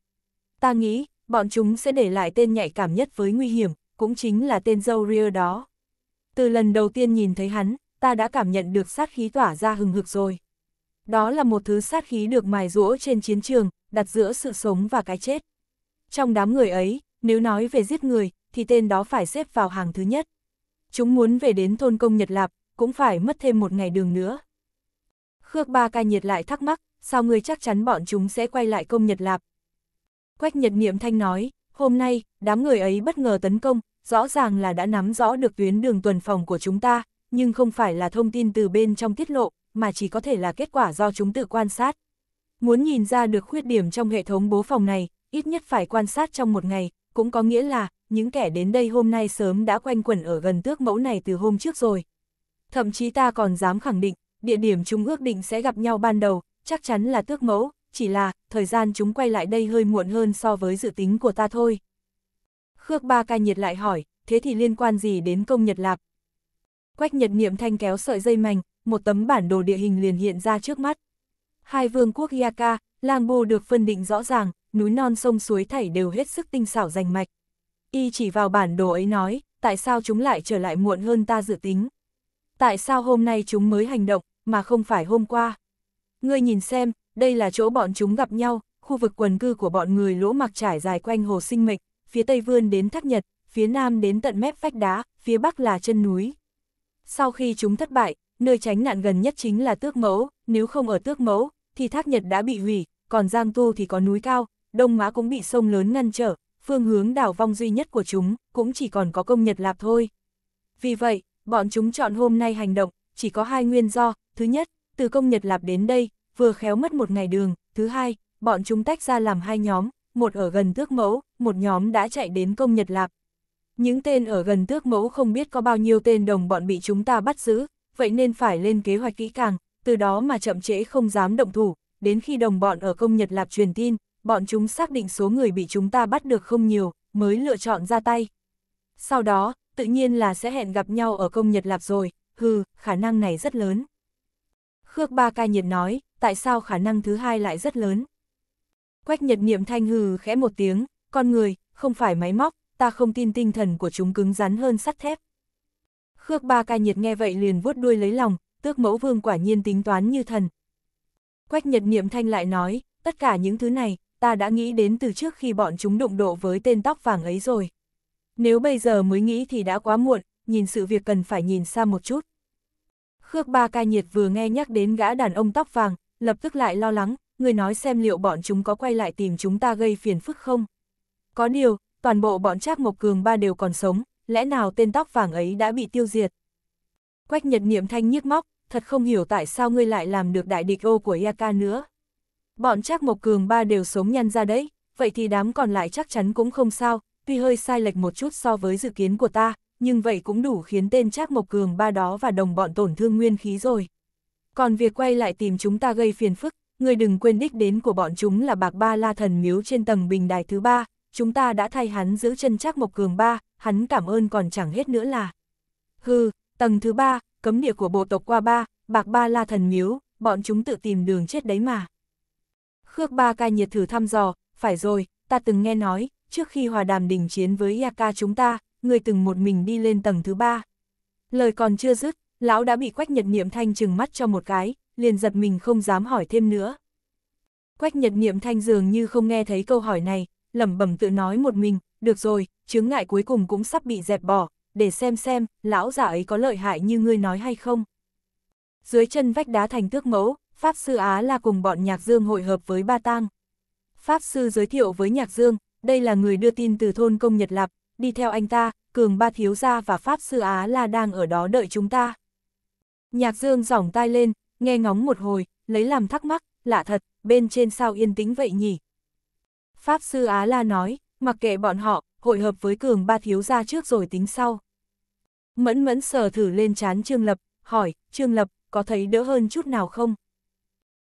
Ta nghĩ, bọn chúng sẽ để lại tên nhạy cảm nhất với nguy hiểm, cũng chính là tên dâu ria đó. Từ lần đầu tiên nhìn thấy hắn, ta đã cảm nhận được sát khí tỏa ra hừng hực rồi. Đó là một thứ sát khí được mài rũa trên chiến trường, đặt giữa sự sống và cái chết. Trong đám người ấy, nếu nói về giết người, thì tên đó phải xếp vào hàng thứ nhất. Chúng muốn về đến thôn công Nhật Lạp, cũng phải mất thêm một ngày đường nữa. Khước Ba Ca Nhiệt lại thắc mắc, sao ngươi chắc chắn bọn chúng sẽ quay lại công Nhật Lạp? Quách Nhật Niệm Thanh nói, hôm nay, đám người ấy bất ngờ tấn công, rõ ràng là đã nắm rõ được tuyến đường tuần phòng của chúng ta, nhưng không phải là thông tin từ bên trong tiết lộ, mà chỉ có thể là kết quả do chúng tự quan sát. Muốn nhìn ra được khuyết điểm trong hệ thống bố phòng này, ít nhất phải quan sát trong một ngày, cũng có nghĩa là, những kẻ đến đây hôm nay sớm đã quanh quẩn ở gần tước mẫu này từ hôm trước rồi. Thậm chí ta còn dám khẳng định, địa điểm chúng ước định sẽ gặp nhau ban đầu, chắc chắn là tước mẫu, chỉ là, thời gian chúng quay lại đây hơi muộn hơn so với dự tính của ta thôi. Khước ba ca nhiệt lại hỏi, thế thì liên quan gì đến công nhật lạp? Quách nhật niệm thanh kéo sợi dây mảnh, một tấm bản đồ địa hình liền hiện ra trước mắt. Hai vương quốc Yaka, Lang Bô được phân định rõ ràng, núi non sông suối thảy đều hết sức tinh xảo rành mạch. Y chỉ vào bản đồ ấy nói, tại sao chúng lại trở lại muộn hơn ta dự tính? tại sao hôm nay chúng mới hành động, mà không phải hôm qua. Ngươi nhìn xem, đây là chỗ bọn chúng gặp nhau, khu vực quần cư của bọn người lỗ mặc trải dài quanh hồ sinh mệnh, phía tây vươn đến thác nhật, phía nam đến tận mép vách đá, phía bắc là chân núi. Sau khi chúng thất bại, nơi tránh nạn gần nhất chính là tước mẫu, nếu không ở tước mẫu, thì thác nhật đã bị hủy, còn giang tu thì có núi cao, đông má cũng bị sông lớn ngăn trở, phương hướng đảo vong duy nhất của chúng cũng chỉ còn có công nhật lạp thôi. Vì vậy, Bọn chúng chọn hôm nay hành động, chỉ có hai nguyên do, thứ nhất, từ công Nhật Lạp đến đây, vừa khéo mất một ngày đường, thứ hai, bọn chúng tách ra làm hai nhóm, một ở gần tước mẫu, một nhóm đã chạy đến công Nhật Lạp. Những tên ở gần tước mẫu không biết có bao nhiêu tên đồng bọn bị chúng ta bắt giữ, vậy nên phải lên kế hoạch kỹ càng, từ đó mà chậm trễ không dám động thủ, đến khi đồng bọn ở công Nhật Lạp truyền tin, bọn chúng xác định số người bị chúng ta bắt được không nhiều, mới lựa chọn ra tay. Sau đó, tự nhiên là sẽ hẹn gặp nhau ở công Nhật Lạp rồi, hừ, khả năng này rất lớn. Khước Ba Ca Nhiệt nói, tại sao khả năng thứ hai lại rất lớn? Quách Nhật Niệm thanh hừ khẽ một tiếng, con người, không phải máy móc, ta không tin tinh thần của chúng cứng rắn hơn sắt thép. Khước Ba Ca Nhiệt nghe vậy liền vuốt đuôi lấy lòng, tước mẫu vương quả nhiên tính toán như thần. Quách Nhật Niệm thanh lại nói, tất cả những thứ này, ta đã nghĩ đến từ trước khi bọn chúng đụng độ với tên tóc vàng ấy rồi. Nếu bây giờ mới nghĩ thì đã quá muộn, nhìn sự việc cần phải nhìn xa một chút. Khước ba ca nhiệt vừa nghe nhắc đến gã đàn ông tóc vàng, lập tức lại lo lắng, người nói xem liệu bọn chúng có quay lại tìm chúng ta gây phiền phức không. Có điều, toàn bộ bọn Trác Mộc Cường ba đều còn sống, lẽ nào tên tóc vàng ấy đã bị tiêu diệt. Quách nhật niệm thanh nhức móc, thật không hiểu tại sao ngươi lại làm được đại địch ô của Yaka nữa. Bọn Trác Mộc Cường ba đều sống nhăn ra đấy, vậy thì đám còn lại chắc chắn cũng không sao, tuy hơi sai lệch một chút so với dự kiến của ta, nhưng vậy cũng đủ khiến tên Trác Mộc Cường ba đó và đồng bọn tổn thương nguyên khí rồi. Còn việc quay lại tìm chúng ta gây phiền phức, người đừng quên đích đến của bọn chúng là Bạc Ba La Thần Miếu trên tầng bình đài thứ ba, chúng ta đã thay hắn giữ chân Trác Mộc Cường ba, hắn cảm ơn còn chẳng hết nữa là. Hừ, tầng thứ ba, cấm địa của bộ tộc qua ba, Bạc Ba La Thần Miếu, bọn chúng tự tìm đường chết đấy mà. Khước Ba Ca nhiệt thử thăm dò, phải rồi, ta từng nghe nói, trước khi hòa đàm đình chiến với Yaka chúng ta, người từng một mình đi lên tầng thứ ba. Lời còn chưa dứt, lão đã bị Quách Nhật Niệm Thanh chừng mắt cho một cái, liền giật mình không dám hỏi thêm nữa. Quách Nhật Niệm Thanh dường như không nghe thấy câu hỏi này, lẩm bẩm tự nói một mình, được rồi, chướng ngại cuối cùng cũng sắp bị dẹp bỏ, để xem xem, lão giả ấy có lợi hại như ngươi nói hay không. Dưới chân vách đá thành tước mẫu, Pháp Sư Á là cùng bọn Nhạc Dương hội hợp với Ba Tang. Pháp Sư giới thiệu với Nhạc Dương, đây là người đưa tin từ thôn công Nhật Lạp, đi theo anh ta, cường ba thiếu gia và pháp sư Á là đang ở đó đợi chúng ta. Nhạc dương giỏng tai lên, nghe ngóng một hồi, lấy làm thắc mắc, lạ thật, bên trên sao yên tĩnh vậy nhỉ? Pháp sư Á la nói, mặc kệ bọn họ, hội hợp với cường ba thiếu gia trước rồi tính sau. Mẫn mẫn sờ thử lên chán Trương Lập, hỏi, Trương Lập, có thấy đỡ hơn chút nào không?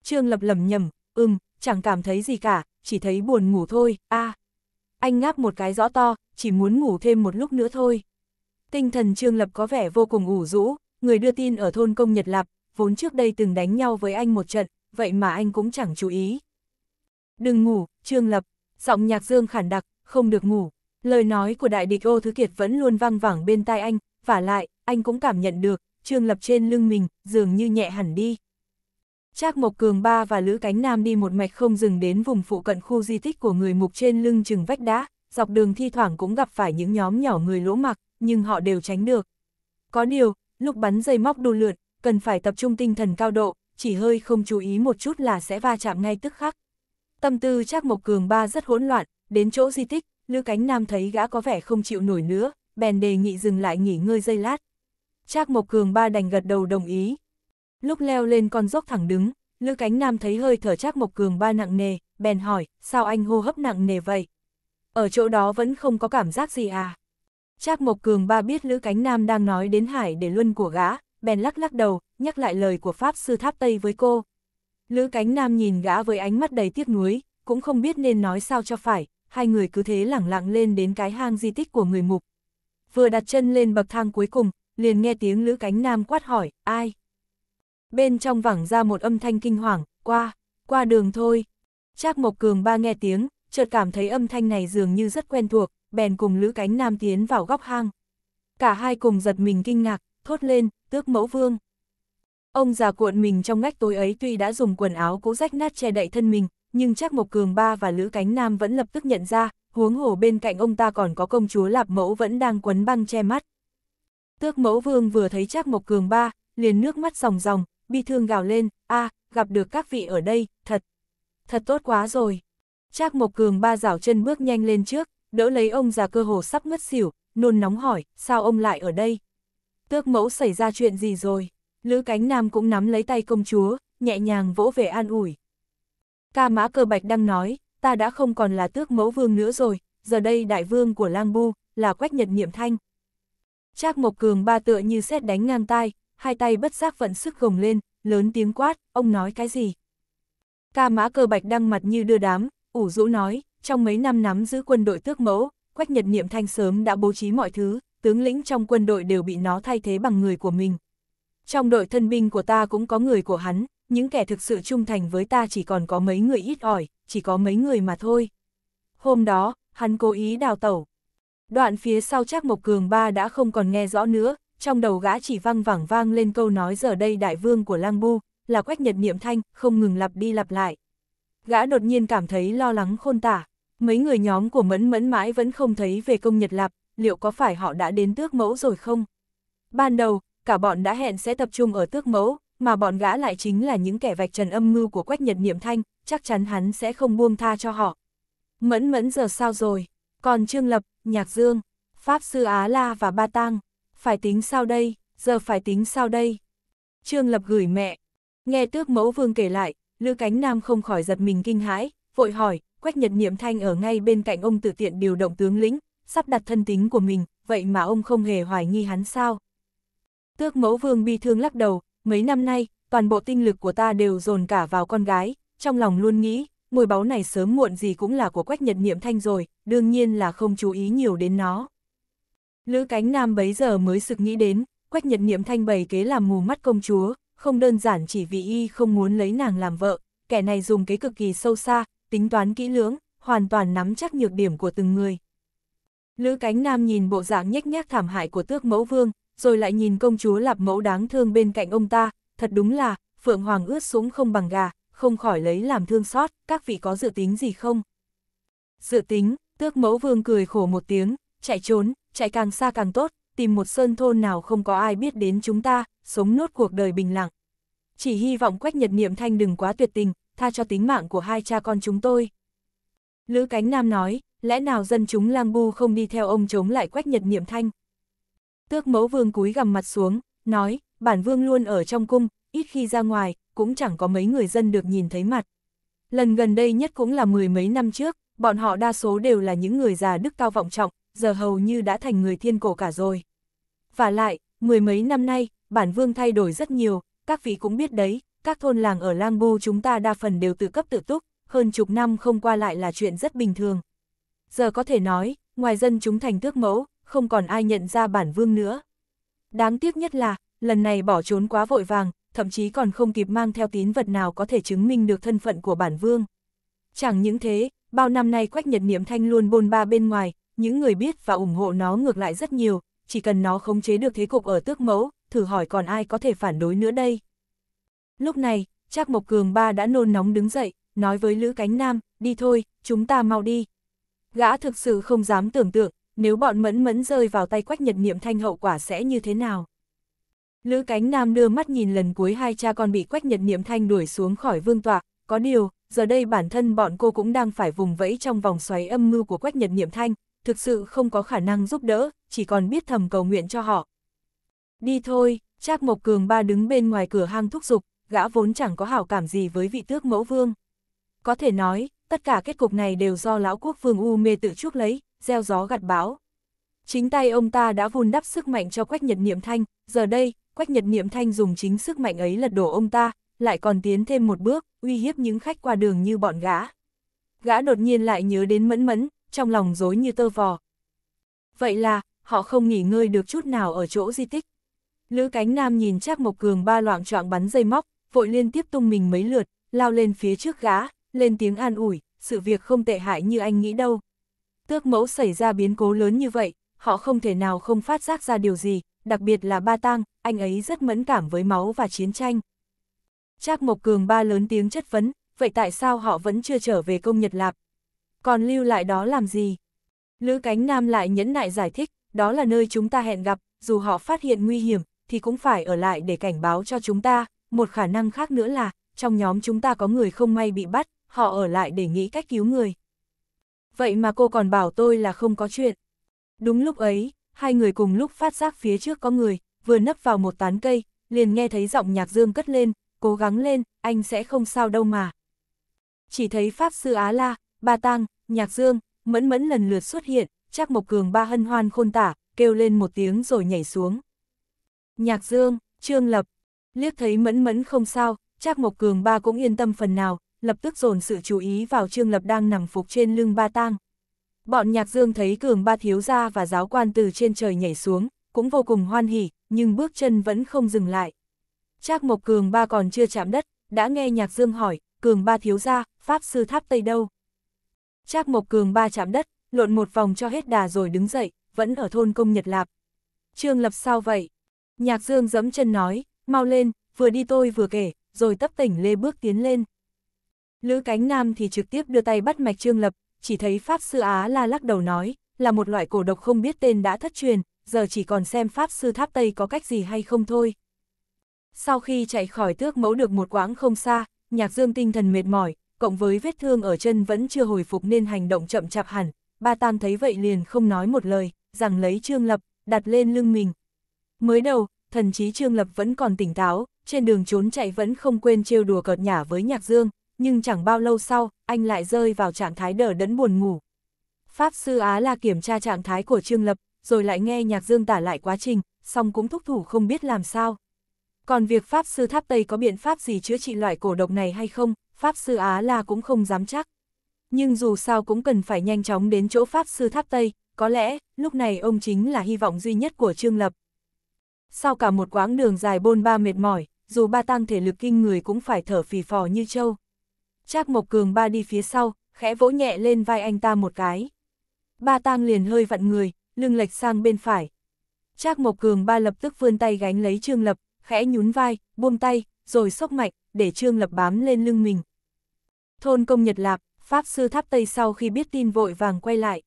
Trương Lập lẩm nhẩm ừm, chẳng cảm thấy gì cả, chỉ thấy buồn ngủ thôi, a à anh ngáp một cái rõ to, chỉ muốn ngủ thêm một lúc nữa thôi. Tinh thần Trương Lập có vẻ vô cùng ủ rũ, người đưa tin ở thôn Công Nhật Lạp, vốn trước đây từng đánh nhau với anh một trận, vậy mà anh cũng chẳng chú ý. Đừng ngủ, Trương Lập, giọng nhạc dương khản đặc, không được ngủ. Lời nói của đại địch ô thứ kiệt vẫn luôn vang vẳng bên tai anh, và lại, anh cũng cảm nhận được, Trương Lập trên lưng mình, dường như nhẹ hẳn đi. Trác Mộc Cường Ba và Lữ Cánh Nam đi một mạch không dừng đến vùng phụ cận khu di tích của người mục trên lưng chừng vách đá, dọc đường thi thoảng cũng gặp phải những nhóm nhỏ người lỗ mặc, nhưng họ đều tránh được. Có điều, lúc bắn dây móc đu lượt, cần phải tập trung tinh thần cao độ, chỉ hơi không chú ý một chút là sẽ va chạm ngay tức khắc. Tâm tư Trác Mộc Cường Ba rất hỗn loạn, đến chỗ di tích, Lữ Cánh Nam thấy gã có vẻ không chịu nổi nữa, bèn đề nghị dừng lại nghỉ ngơi giây lát. Trác Mộc Cường Ba đành gật đầu đồng ý, Lúc leo lên con dốc thẳng đứng, Lữ Cánh Nam thấy hơi thở chắc Mộc Cường ba nặng nề, bèn hỏi, sao anh hô hấp nặng nề vậy? Ở chỗ đó vẫn không có cảm giác gì à? chắc Mộc Cường ba biết Lữ Cánh Nam đang nói đến hải để luân của gã, bèn lắc lắc đầu, nhắc lại lời của Pháp Sư Tháp Tây với cô. Lữ Cánh Nam nhìn gã với ánh mắt đầy tiếc nuối, cũng không biết nên nói sao cho phải, hai người cứ thế lẳng lặng lên đến cái hang di tích của người mục. Vừa đặt chân lên bậc thang cuối cùng, liền nghe tiếng Lữ Cánh Nam quát hỏi, ai? Bên trong vẳng ra một âm thanh kinh hoàng, qua, qua đường thôi. Trác Mộc Cường ba nghe tiếng, chợt cảm thấy âm thanh này dường như rất quen thuộc, bèn cùng Lữ Cánh Nam tiến vào góc hang. Cả hai cùng giật mình kinh ngạc, thốt lên, tước mẫu vương. Ông già cuộn mình trong ngách tối ấy tuy đã dùng quần áo cũ rách nát che đậy thân mình, nhưng chắc Mộc Cường Ba và Lữ Cánh Nam vẫn lập tức nhận ra, huống hồ bên cạnh ông ta còn có công chúa Lạp Mẫu vẫn đang quấn băng che mắt. Tước Mẫu Vương vừa thấy chắc Mộc Cường Ba, liền nước mắt ròng ròng, bi thương gào lên, a à, gặp được các vị ở đây, thật, thật tốt quá rồi. Trác Mộc Cường ba rảo chân bước nhanh lên trước, đỡ lấy ông già cơ hồ sắp ngất xỉu, nôn nóng hỏi, sao ông lại ở đây? Tước mẫu xảy ra chuyện gì rồi? Lữ cánh nam cũng nắm lấy tay công chúa, nhẹ nhàng vỗ về an ủi. Ca mã cơ bạch đang nói, ta đã không còn là tước mẫu vương nữa rồi, giờ đây đại vương của lang bu, là quách nhật niệm thanh. Trác Mộc Cường ba tựa như xét đánh ngang tai, hai tay bất giác vận sức gồng lên, lớn tiếng quát, ông nói cái gì? Ca mã cơ bạch đăng mặt như đưa đám, ủ rũ nói, trong mấy năm nắm giữ quân đội tước mẫu, Quách Nhật Niệm Thanh sớm đã bố trí mọi thứ, tướng lĩnh trong quân đội đều bị nó thay thế bằng người của mình. Trong đội thân binh của ta cũng có người của hắn, những kẻ thực sự trung thành với ta chỉ còn có mấy người ít ỏi, chỉ có mấy người mà thôi. Hôm đó, hắn cố ý đào tẩu. Đoạn phía sau chắc Mộc Cường Ba đã không còn nghe rõ nữa, trong đầu gã chỉ văng vẳng vang lên câu nói giờ đây đại vương của lang bu, là quách nhật niệm thanh, không ngừng lặp đi lặp lại. Gã đột nhiên cảm thấy lo lắng khôn tả, mấy người nhóm của mẫn mẫn mãi vẫn không thấy về công nhật lạp, liệu có phải họ đã đến tước mẫu rồi không? Ban đầu, cả bọn đã hẹn sẽ tập trung ở tước mẫu, mà bọn gã lại chính là những kẻ vạch trần âm mưu của quách nhật niệm thanh, chắc chắn hắn sẽ không buông tha cho họ. Mẫn mẫn giờ sao rồi? Còn Trương Lập, Nhạc Dương, Pháp Sư Á La và Ba Tang, phải tính sao đây, giờ phải tính sao đây. Trương Lập gửi mẹ. Nghe tước mẫu vương kể lại, lư Cánh Nam không khỏi giật mình kinh hãi, vội hỏi, Quách Nhật Niệm Thanh ở ngay bên cạnh ông tự tiện điều động tướng lĩnh, sắp đặt thân tính của mình, vậy mà ông không hề hoài nghi hắn sao. Tước mẫu vương bi thương lắc đầu, mấy năm nay, toàn bộ tinh lực của ta đều dồn cả vào con gái, trong lòng luôn nghĩ, mùi báu này sớm muộn gì cũng là của Quách Nhật Niệm Thanh rồi, đương nhiên là không chú ý nhiều đến nó. Lữ cánh nam bấy giờ mới sực nghĩ đến, quách nhật niệm thanh bày kế làm mù mắt công chúa, không đơn giản chỉ vì y không muốn lấy nàng làm vợ, kẻ này dùng kế cực kỳ sâu xa, tính toán kỹ lưỡng, hoàn toàn nắm chắc nhược điểm của từng người. Lữ cánh nam nhìn bộ dạng nhếch nhác thảm hại của tước mẫu vương, rồi lại nhìn công chúa lạp mẫu đáng thương bên cạnh ông ta, thật đúng là, phượng hoàng ướt súng không bằng gà, không khỏi lấy làm thương xót, các vị có dự tính gì không? Dự tính, tước mẫu vương cười khổ một tiếng, chạy trốn, chạy càng xa càng tốt, tìm một sơn thôn nào không có ai biết đến chúng ta, sống nốt cuộc đời bình lặng. Chỉ hy vọng Quách Nhật Niệm Thanh đừng quá tuyệt tình, tha cho tính mạng của hai cha con chúng tôi. Lữ Cánh Nam nói, lẽ nào dân chúng lang bu không đi theo ông chống lại Quách Nhật Niệm Thanh? Tước mẫu vương cúi gằm mặt xuống, nói, bản vương luôn ở trong cung, ít khi ra ngoài, cũng chẳng có mấy người dân được nhìn thấy mặt. Lần gần đây nhất cũng là mười mấy năm trước, bọn họ đa số đều là những người già đức cao vọng trọng, giờ hầu như đã thành người thiên cổ cả rồi. Và lại, mười mấy năm nay, bản vương thay đổi rất nhiều, các vị cũng biết đấy, các thôn làng ở Lang Bu chúng ta đa phần đều tự cấp tự túc, hơn chục năm không qua lại là chuyện rất bình thường. Giờ có thể nói, ngoài dân chúng thành tước mẫu, không còn ai nhận ra bản vương nữa. Đáng tiếc nhất là, lần này bỏ trốn quá vội vàng, thậm chí còn không kịp mang theo tín vật nào có thể chứng minh được thân phận của bản vương. Chẳng những thế, bao năm nay Quách Nhật Niệm Thanh luôn bôn ba bên ngoài, những người biết và ủng hộ nó ngược lại rất nhiều, chỉ cần nó khống chế được thế cục ở tước mẫu, thử hỏi còn ai có thể phản đối nữa đây. Lúc này, Trác Mộc Cường ba đã nôn nóng đứng dậy, nói với Lữ Cánh Nam, đi thôi, chúng ta mau đi. Gã thực sự không dám tưởng tượng, nếu bọn mẫn mẫn rơi vào tay quách nhật niệm thanh hậu quả sẽ như thế nào. Lữ Cánh Nam đưa mắt nhìn lần cuối hai cha con bị quách nhật niệm thanh đuổi xuống khỏi vương tọa, có điều, giờ đây bản thân bọn cô cũng đang phải vùng vẫy trong vòng xoáy âm mưu của quách nhật niệm thanh, thực sự không có khả năng giúp đỡ, chỉ còn biết thầm cầu nguyện cho họ. Đi thôi, Trác Mộc Cường ba đứng bên ngoài cửa hang thúc giục, gã vốn chẳng có hảo cảm gì với vị tước mẫu vương. Có thể nói, tất cả kết cục này đều do lão quốc vương U mê tự chuốc lấy, gieo gió gặt bão. Chính tay ông ta đã vun đắp sức mạnh cho Quách Nhật Niệm Thanh, giờ đây, Quách Nhật Niệm Thanh dùng chính sức mạnh ấy lật đổ ông ta, lại còn tiến thêm một bước, uy hiếp những khách qua đường như bọn gã. Gã đột nhiên lại nhớ đến mẫn mẫn, trong lòng dối như tơ vò. Vậy là, họ không nghỉ ngơi được chút nào ở chỗ di tích. Lữ cánh nam nhìn Trác Mộc Cường ba loạn trọng bắn dây móc, vội liên tiếp tung mình mấy lượt, lao lên phía trước gã, lên tiếng an ủi, sự việc không tệ hại như anh nghĩ đâu. Tước mẫu xảy ra biến cố lớn như vậy, họ không thể nào không phát giác ra điều gì, đặc biệt là ba tang, anh ấy rất mẫn cảm với máu và chiến tranh. Trác Mộc Cường ba lớn tiếng chất vấn, vậy tại sao họ vẫn chưa trở về công Nhật Lạp, còn lưu lại đó làm gì? Lữ cánh nam lại nhẫn nại giải thích, đó là nơi chúng ta hẹn gặp, dù họ phát hiện nguy hiểm, thì cũng phải ở lại để cảnh báo cho chúng ta. Một khả năng khác nữa là, trong nhóm chúng ta có người không may bị bắt, họ ở lại để nghĩ cách cứu người. Vậy mà cô còn bảo tôi là không có chuyện. Đúng lúc ấy, hai người cùng lúc phát giác phía trước có người, vừa nấp vào một tán cây, liền nghe thấy giọng nhạc dương cất lên, cố gắng lên, anh sẽ không sao đâu mà. Chỉ thấy Pháp Sư Á La, Ba Tang, Nhạc Dương, Mẫn Mẫn lần lượt xuất hiện, Trác Mộc Cường ba hân hoan khôn tả, kêu lên một tiếng rồi nhảy xuống. Nhạc Dương, Trương Lập, liếc thấy Mẫn Mẫn không sao, Trác Mộc Cường ba cũng yên tâm phần nào, lập tức dồn sự chú ý vào Trương Lập đang nằm phục trên lưng Ba Tang. Bọn Nhạc Dương thấy Cường ba thiếu gia và giáo quan từ trên trời nhảy xuống, cũng vô cùng hoan hỉ, nhưng bước chân vẫn không dừng lại. Trác Mộc Cường ba còn chưa chạm đất, đã nghe Nhạc Dương hỏi, Cường ba thiếu gia, pháp sư tháp Tây đâu? Trác Mộc Cường ba chạm đất, lộn một vòng cho hết đà rồi đứng dậy, vẫn ở thôn công Nhật Lạp. Trương Lập sao vậy? Nhạc Dương giẫm chân nói, mau lên, vừa đi tôi vừa kể, rồi tấp tỉnh lê bước tiến lên. Lữ cánh nam thì trực tiếp đưa tay bắt mạch Trương Lập, chỉ thấy Pháp Sư Á la lắc đầu nói, là một loại cổ độc không biết tên đã thất truyền, giờ chỉ còn xem Pháp Sư Tháp Tây có cách gì hay không thôi. Sau khi chạy khỏi tước mẫu được một quãng không xa, Nhạc Dương tinh thần mệt mỏi, cộng với vết thương ở chân vẫn chưa hồi phục nên hành động chậm chạp hẳn, ba tam thấy vậy liền không nói một lời, rằng lấy Trương Lập, đặt lên lưng mình. Mới đầu, thần chí Trương Lập vẫn còn tỉnh táo, trên đường trốn chạy vẫn không quên trêu đùa cợt nhả với Nhạc Dương, nhưng chẳng bao lâu sau, anh lại rơi vào trạng thái đờ đẫn buồn ngủ. Pháp sư Á là kiểm tra trạng thái của Trương Lập, rồi lại nghe Nhạc Dương tả lại quá trình, song cũng thúc thủ không biết làm sao. Còn việc Pháp Sư Tháp Tây có biện pháp gì chữa trị loại cổ độc này hay không, Pháp Sư Á La cũng không dám chắc. Nhưng dù sao cũng cần phải nhanh chóng đến chỗ Pháp Sư Tháp Tây, có lẽ, lúc này ông chính là hy vọng duy nhất của Trương Lập. Sau cả một quãng đường dài bôn ba mệt mỏi, dù ba tăng thể lực kinh người cũng phải thở phì phò như trâu. Trác Mộc Cường ba đi phía sau, khẽ vỗ nhẹ lên vai anh ta một cái. Ba tang liền hơi vặn người, lưng lệch sang bên phải. Trác Mộc Cường ba lập tức vươn tay gánh lấy Trương Lập, khẽ nhún vai, buông tay, rồi sốc mạnh, để Trương Lập bám lên lưng mình. Thôn công Nhật Lạp, Pháp Sư Tháp Tây sau khi biết tin vội vàng quay lại.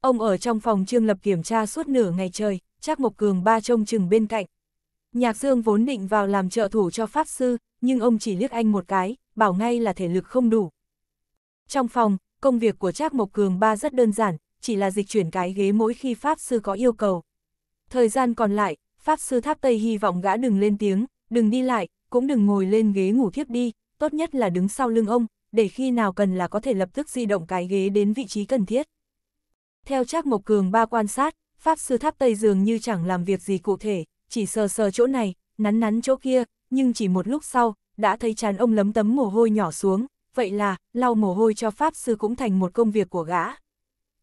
Ông ở trong phòng Trương Lập kiểm tra suốt nửa ngày trời, chắc Mộc Cường ba trông chừng bên cạnh. Nhạc Dương vốn định vào làm trợ thủ cho Pháp Sư, nhưng ông chỉ liếc anh một cái, bảo ngay là thể lực không đủ. Trong phòng, công việc của Trác Mộc Cường ba rất đơn giản, chỉ là dịch chuyển cái ghế mỗi khi Pháp Sư có yêu cầu. Thời gian còn lại, Pháp sư tháp Tây hy vọng gã đừng lên tiếng, đừng đi lại, cũng đừng ngồi lên ghế ngủ thiếp đi, tốt nhất là đứng sau lưng ông, để khi nào cần là có thể lập tức di động cái ghế đến vị trí cần thiết. Theo Trác Mộc Cường ba quan sát, Pháp sư tháp Tây dường như chẳng làm việc gì cụ thể, chỉ sờ sờ chỗ này, nắn nắn chỗ kia, nhưng chỉ một lúc sau, đã thấy chán ông lấm tấm mồ hôi nhỏ xuống, vậy là, lau mồ hôi cho Pháp sư cũng thành một công việc của gã.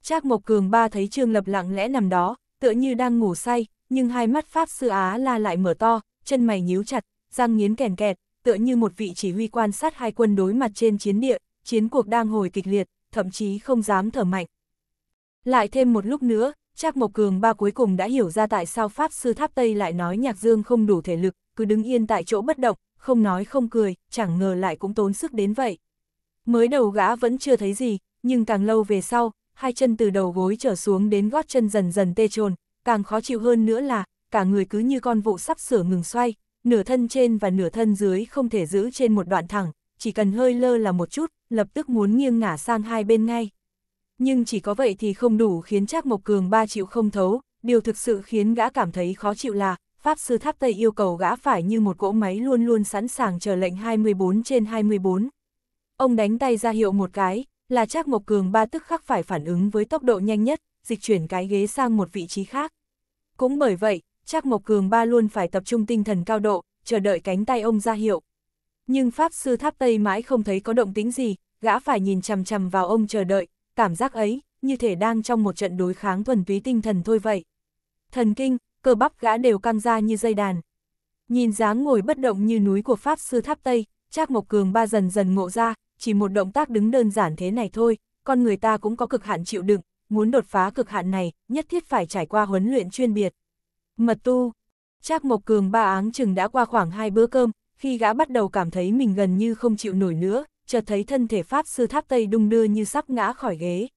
Trác Mộc Cường ba thấy Trương Lập lặng lẽ nằm đó, tựa như đang ngủ say, nhưng hai mắt Pháp Sư Á La lại mở to, chân mày nhíu chặt, răng nghiến kèn kẹt, tựa như một vị chỉ huy quan sát hai quân đối mặt trên chiến địa, chiến cuộc đang hồi kịch liệt, thậm chí không dám thở mạnh. Lại thêm một lúc nữa, Trác Mộc Cường ba cuối cùng đã hiểu ra tại sao Pháp Sư Tháp Tây lại nói Nhạc Dương không đủ thể lực, cứ đứng yên tại chỗ bất động, không nói không cười, chẳng ngờ lại cũng tốn sức đến vậy. Mới đầu gã vẫn chưa thấy gì, nhưng càng lâu về sau, hai chân từ đầu gối trở xuống đến gót chân dần dần tê trồn, càng khó chịu hơn nữa là, cả người cứ như con vụ sắp sửa ngừng xoay, nửa thân trên và nửa thân dưới không thể giữ trên một đoạn thẳng, chỉ cần hơi lơ là một chút, lập tức muốn nghiêng ngả sang hai bên ngay. Nhưng chỉ có vậy thì không đủ khiến Trác Mộc Cường ba chịu không thấu, điều thực sự khiến gã cảm thấy khó chịu là, Pháp Sư Tháp Tây yêu cầu gã phải như một cỗ máy luôn luôn sẵn sàng chờ lệnh 24 trên 24. Ông đánh tay ra hiệu một cái, là Trác Mộc Cường ba tức khắc phải phản ứng với tốc độ nhanh nhất, dịch chuyển cái ghế sang một vị trí khác. Cũng bởi vậy, Trác Mộc Cường Ba luôn phải tập trung tinh thần cao độ, chờ đợi cánh tay ông ra hiệu. Nhưng Pháp Sư Tháp Tây mãi không thấy có động tính gì, gã phải nhìn chằm chằm vào ông chờ đợi, cảm giác ấy, như thể đang trong một trận đối kháng thuần túy tinh thần thôi vậy. Thần kinh, cơ bắp gã đều căng ra như dây đàn. Nhìn dáng ngồi bất động như núi của Pháp Sư Tháp Tây, Trác Mộc Cường Ba dần dần ngộ ra, chỉ một động tác đứng đơn giản thế này thôi, con người ta cũng có cực hạn chịu đựng, muốn đột phá cực hạn này, nhất thiết phải trải qua huấn luyện chuyên biệt. Mật tu, Trác Mộc Cường ba áng chừng đã qua khoảng hai bữa cơm, khi gã bắt đầu cảm thấy mình gần như không chịu nổi nữa, chợt thấy thân thể Pháp Sư Tháp Tây đung đưa như sắp ngã khỏi ghế.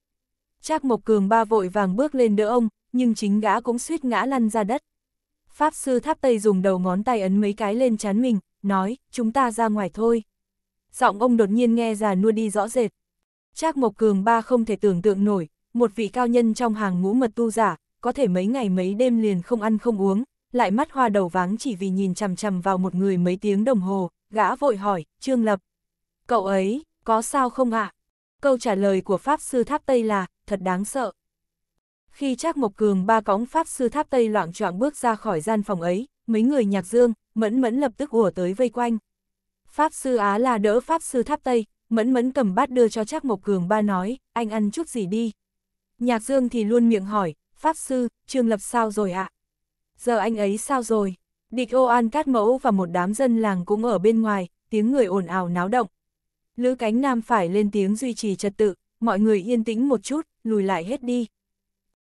Trác Mộc Cường ba vội vàng bước lên đỡ ông, nhưng chính gã cũng suýt ngã lăn ra đất. Pháp Sư Tháp Tây dùng đầu ngón tay ấn mấy cái lên chán mình, nói, chúng ta ra ngoài thôi. Giọng ông đột nhiên nghe già nua đi rõ rệt. Trác Mộc Cường ba không thể tưởng tượng nổi, một vị cao nhân trong hàng ngũ mật tu giả, có thể mấy ngày mấy đêm liền không ăn không uống, lại mắt hoa đầu váng chỉ vì nhìn chằm chằm vào một người mấy tiếng đồng hồ, gã vội hỏi, Trương Lập. Cậu ấy, có sao không ạ? À? Câu trả lời của Pháp Sư Tháp Tây là, thật đáng sợ. Khi Trác Mộc Cường ba cõng Pháp Sư Tháp Tây loạn choạng bước ra khỏi gian phòng ấy, mấy người nhạc dương, mẫn mẫn lập tức ùa tới vây quanh. Pháp Sư Á là đỡ Pháp Sư Tháp Tây, mẫn mẫn cầm bát đưa cho Trác Mộc Cường ba nói, anh ăn chút gì đi, Nhạc Dương thì luôn miệng hỏi, Pháp Sư, Trương Lập sao rồi ạ? À? Giờ anh ấy sao rồi? Địch ô an cát mẫu và một đám dân làng cũng ở bên ngoài, tiếng người ồn ào náo động. Lữ cánh nam phải lên tiếng duy trì trật tự, mọi người yên tĩnh một chút, lùi lại hết đi.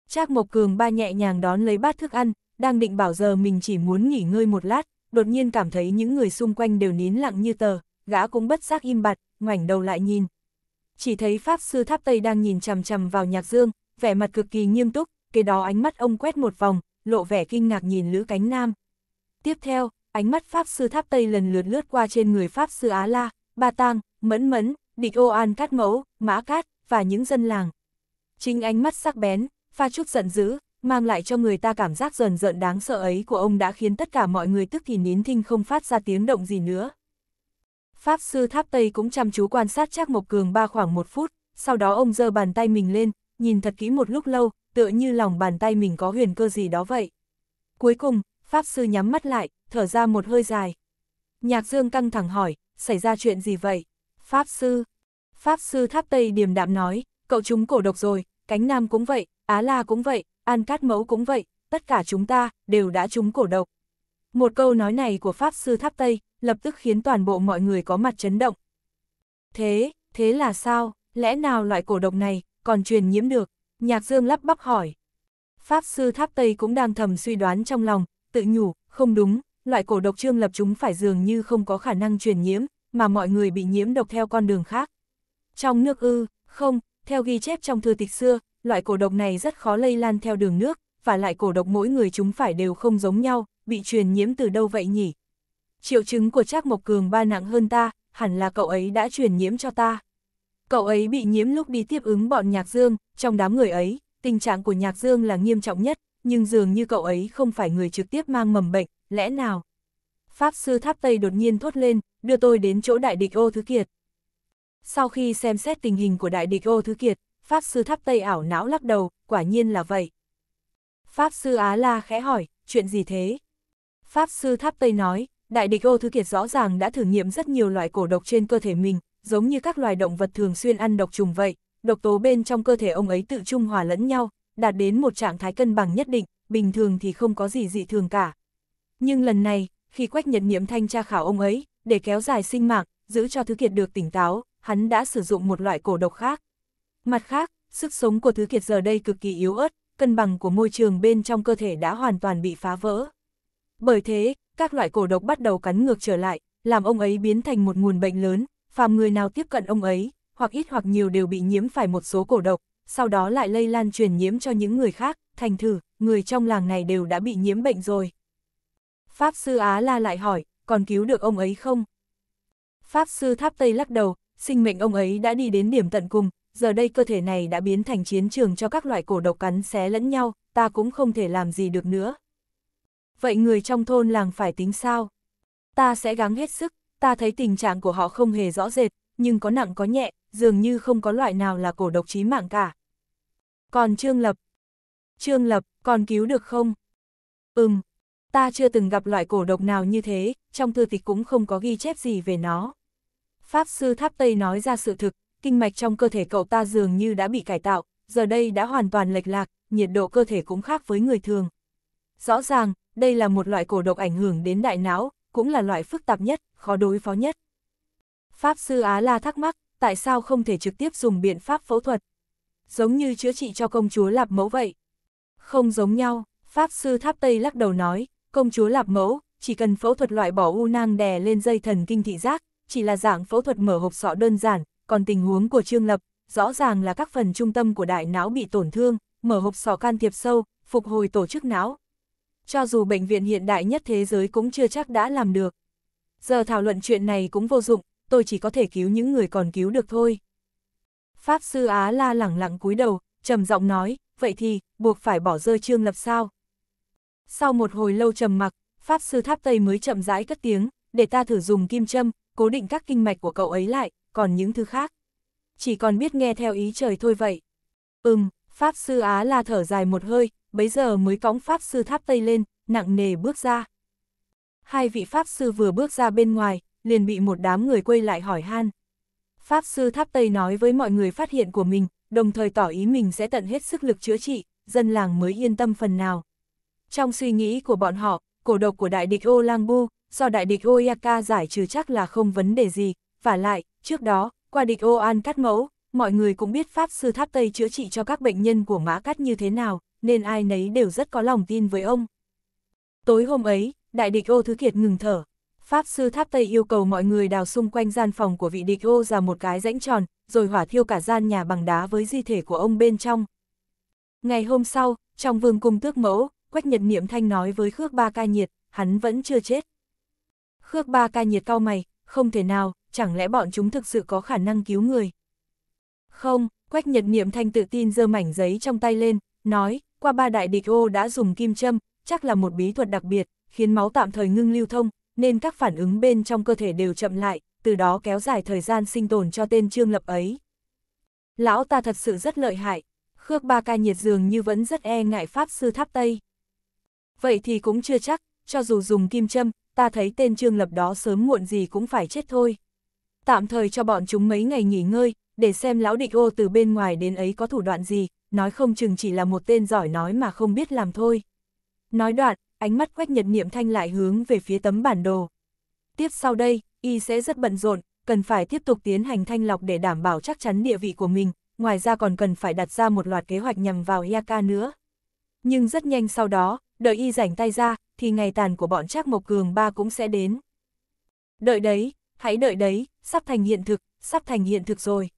Trác Mộc Cường ba nhẹ nhàng đón lấy bát thức ăn, đang định bảo giờ mình chỉ muốn nghỉ ngơi một lát, đột nhiên cảm thấy những người xung quanh đều nín lặng như tờ, gã cũng bất giác im bặt, ngoảnh đầu lại nhìn, chỉ thấy Pháp Sư Tháp Tây đang nhìn chằm chằm vào Nhạc Dương, vẻ mặt cực kỳ nghiêm túc, cái đó ánh mắt ông quét một vòng, lộ vẻ kinh ngạc nhìn Lữ Cánh Nam. Tiếp theo, ánh mắt Pháp Sư Tháp Tây lần lượt lướt qua trên người Pháp Sư Á La, Ba Tang, Mẫn Mẫn, Địch Ô An Cát Mẫu, Mã Cát, và những dân làng. Chính ánh mắt sắc bén, pha chút giận dữ, mang lại cho người ta cảm giác dần dợn đáng sợ ấy của ông đã khiến tất cả mọi người tức thì nín thinh không phát ra tiếng động gì nữa. Pháp sư tháp Tây cũng chăm chú quan sát Trác Mộc Cường ba khoảng một phút, sau đó ông giơ bàn tay mình lên, nhìn thật kỹ một lúc lâu, tựa như lòng bàn tay mình có huyền cơ gì đó vậy. Cuối cùng, Pháp sư nhắm mắt lại, thở ra một hơi dài. Nhạc Dương căng thẳng hỏi, xảy ra chuyện gì vậy? Pháp sư. Pháp sư tháp Tây điềm đạm nói, cậu chúng cổ độc rồi, cánh nam cũng vậy, Á La cũng vậy, An Cát Mẫu cũng vậy, tất cả chúng ta đều đã chúng cổ độc. Một câu nói này của Pháp Sư Tháp Tây lập tức khiến toàn bộ mọi người có mặt chấn động. Thế, thế là sao, lẽ nào loại cổ độc này còn truyền nhiễm được? Nhạc Dương lắp bắp hỏi. Pháp Sư Tháp Tây cũng đang thầm suy đoán trong lòng, tự nhủ, không đúng, loại cổ độc trương lập chúng phải dường như không có khả năng truyền nhiễm, mà mọi người bị nhiễm độc theo con đường khác. Trong nước ư, không, theo ghi chép trong thư tịch xưa, loại cổ độc này rất khó lây lan theo đường nước, và lại cổ độc mỗi người chúng phải đều không giống nhau, bị truyền nhiễm từ đâu vậy nhỉ? Triệu chứng của Trác Mộc Cường ba nặng hơn ta, hẳn là cậu ấy đã truyền nhiễm cho ta. Cậu ấy bị nhiễm lúc đi tiếp ứng bọn Nhạc Dương, trong đám người ấy, tình trạng của Nhạc Dương là nghiêm trọng nhất, nhưng dường như cậu ấy không phải người trực tiếp mang mầm bệnh, lẽ nào? Pháp sư Tháp Tây đột nhiên thốt lên, đưa tôi đến chỗ đại địch ô thứ kiệt. Sau khi xem xét tình hình của đại địch ô thứ kiệt, Pháp sư Tháp Tây ảo não lắc đầu, quả nhiên là vậy. Pháp sư Á La khẽ hỏi, chuyện gì thế? Pháp sư Tháp Tây nói, đại địch ô thứ kiệt rõ ràng đã thử nghiệm rất nhiều loại cổ độc trên cơ thể mình, giống như các loài động vật thường xuyên ăn độc trùng vậy, độc tố bên trong cơ thể ông ấy tự trung hòa lẫn nhau, đạt đến một trạng thái cân bằng nhất định, bình thường thì không có gì dị thường cả. Nhưng lần này, khi Quách Nhật Niệm thanh tra khảo ông ấy, để kéo dài sinh mạng, giữ cho Thứ Kiệt được tỉnh táo, hắn đã sử dụng một loại cổ độc khác. Mặt khác, sức sống của Thứ Kiệt giờ đây cực kỳ yếu ớt, cân bằng của môi trường bên trong cơ thể đã hoàn toàn bị phá vỡ. Bởi thế, các loại cổ độc bắt đầu cắn ngược trở lại, làm ông ấy biến thành một nguồn bệnh lớn, phàm người nào tiếp cận ông ấy, hoặc ít hoặc nhiều đều bị nhiễm phải một số cổ độc, sau đó lại lây lan truyền nhiễm cho những người khác, thành thử, người trong làng này đều đã bị nhiễm bệnh rồi. Pháp sư Á La lại hỏi, còn cứu được ông ấy không? Pháp sư Tháp Tây lắc đầu, sinh mệnh ông ấy đã đi đến điểm tận cùng, giờ đây cơ thể này đã biến thành chiến trường cho các loại cổ độc cắn xé lẫn nhau, ta cũng không thể làm gì được nữa vậy người trong thôn làng phải tính sao? Ta sẽ gắng hết sức, ta thấy tình trạng của họ không hề rõ rệt, nhưng có nặng có nhẹ, dường như không có loại nào là cổ độc chí mạng cả. Còn Trương Lập? Trương Lập, còn cứu được không? Ừm, ta chưa từng gặp loại cổ độc nào như thế, trong thư tịch cũng không có ghi chép gì về nó. Pháp sư Tháp Tây nói ra sự thực, kinh mạch trong cơ thể cậu ta dường như đã bị cải tạo, giờ đây đã hoàn toàn lệch lạc, nhiệt độ cơ thể cũng khác với người thường. Rõ ràng, đây là một loại cổ độc ảnh hưởng đến đại não, cũng là loại phức tạp nhất, khó đối phó nhất. Pháp sư Á La thắc mắc, tại sao không thể trực tiếp dùng biện pháp phẫu thuật? Giống như chữa trị cho công chúa Lạp Mẫu vậy. Không giống nhau, Pháp sư Tháp Tây lắc đầu nói, công chúa Lạp Mẫu, chỉ cần phẫu thuật loại bỏ u nang đè lên dây thần kinh thị giác, chỉ là dạng phẫu thuật mở hộp sọ đơn giản, còn tình huống của Trương Lập, rõ ràng là các phần trung tâm của đại não bị tổn thương, mở hộp sọ can thiệp sâu, phục hồi tổ chức não, cho dù bệnh viện hiện đại nhất thế giới cũng chưa chắc đã làm được. Giờ thảo luận chuyện này cũng vô dụng, tôi chỉ có thể cứu những người còn cứu được thôi. Pháp sư Á la lẳng lặng cúi đầu, trầm giọng nói, vậy thì, buộc phải bỏ rơi trương lập sao. Sau một hồi lâu trầm mặc, Pháp sư Tháp Tây mới chậm rãi cất tiếng, để ta thử dùng kim châm, cố định các kinh mạch của cậu ấy lại, còn những thứ khác. Chỉ còn biết nghe theo ý trời thôi vậy. Ừm, Pháp sư Á la thở dài một hơi, bấy giờ mới cõng Pháp Sư Tháp Tây lên, nặng nề bước ra. Hai vị Pháp Sư vừa bước ra bên ngoài, liền bị một đám người quay lại hỏi han. Pháp Sư Tháp Tây nói với mọi người phát hiện của mình, đồng thời tỏ ý mình sẽ tận hết sức lực chữa trị, dân làng mới yên tâm phần nào. Trong suy nghĩ của bọn họ, cổ độc của đại địch olangbu do đại địch ô yaka giải trừ chắc là không vấn đề gì, và lại, trước đó, qua địch oan cắt mẫu, mọi người cũng biết Pháp Sư Tháp Tây chữa trị cho các bệnh nhân của mã cắt như thế nào, nên ai nấy đều rất có lòng tin với ông. Tối hôm ấy, đại địch ô thứ kiệt ngừng thở. Pháp sư tháp Tây yêu cầu mọi người đào xung quanh gian phòng của vị địch ô ra một cái rãnh tròn, rồi hỏa thiêu cả gian nhà bằng đá với di thể của ông bên trong. Ngày hôm sau, trong vương cung tước mẫu, Quách Nhật Niệm Thanh nói với Khước Ba Ca Nhiệt, hắn vẫn chưa chết. Khước Ba Ca Nhiệt cau mày, không thể nào, chẳng lẽ bọn chúng thực sự có khả năng cứu người? Không, Quách Nhật Niệm Thanh tự tin giơ mảnh giấy trong tay lên, nói, qua ba đại địch ô đã dùng kim châm, chắc là một bí thuật đặc biệt, khiến máu tạm thời ngưng lưu thông, nên các phản ứng bên trong cơ thể đều chậm lại, từ đó kéo dài thời gian sinh tồn cho tên Trương Lập ấy. Lão ta thật sự rất lợi hại, Khước Ba Ca nhiệt dường như vẫn rất e ngại Pháp Sư Tháp Tây. Vậy thì cũng chưa chắc, cho dù dùng kim châm, ta thấy tên Trương Lập đó sớm muộn gì cũng phải chết thôi. Tạm thời cho bọn chúng mấy ngày nghỉ ngơi, để xem lão địch ô từ bên ngoài đến ấy có thủ đoạn gì, nói không chừng chỉ là một tên giỏi nói mà không biết làm thôi. Nói đoạn, ánh mắt quách nhật niệm thanh lại hướng về phía tấm bản đồ. Tiếp sau đây, y sẽ rất bận rộn, cần phải tiếp tục tiến hành thanh lọc để đảm bảo chắc chắn địa vị của mình, ngoài ra còn cần phải đặt ra một loạt kế hoạch nhằm vào Yaka nữa. Nhưng rất nhanh sau đó, đợi y rảnh tay ra, thì ngày tàn của bọn Trác Mộc Cường ba cũng sẽ đến. Đợi đấy, hãy đợi đấy, sắp thành hiện thực, sắp thành hiện thực rồi.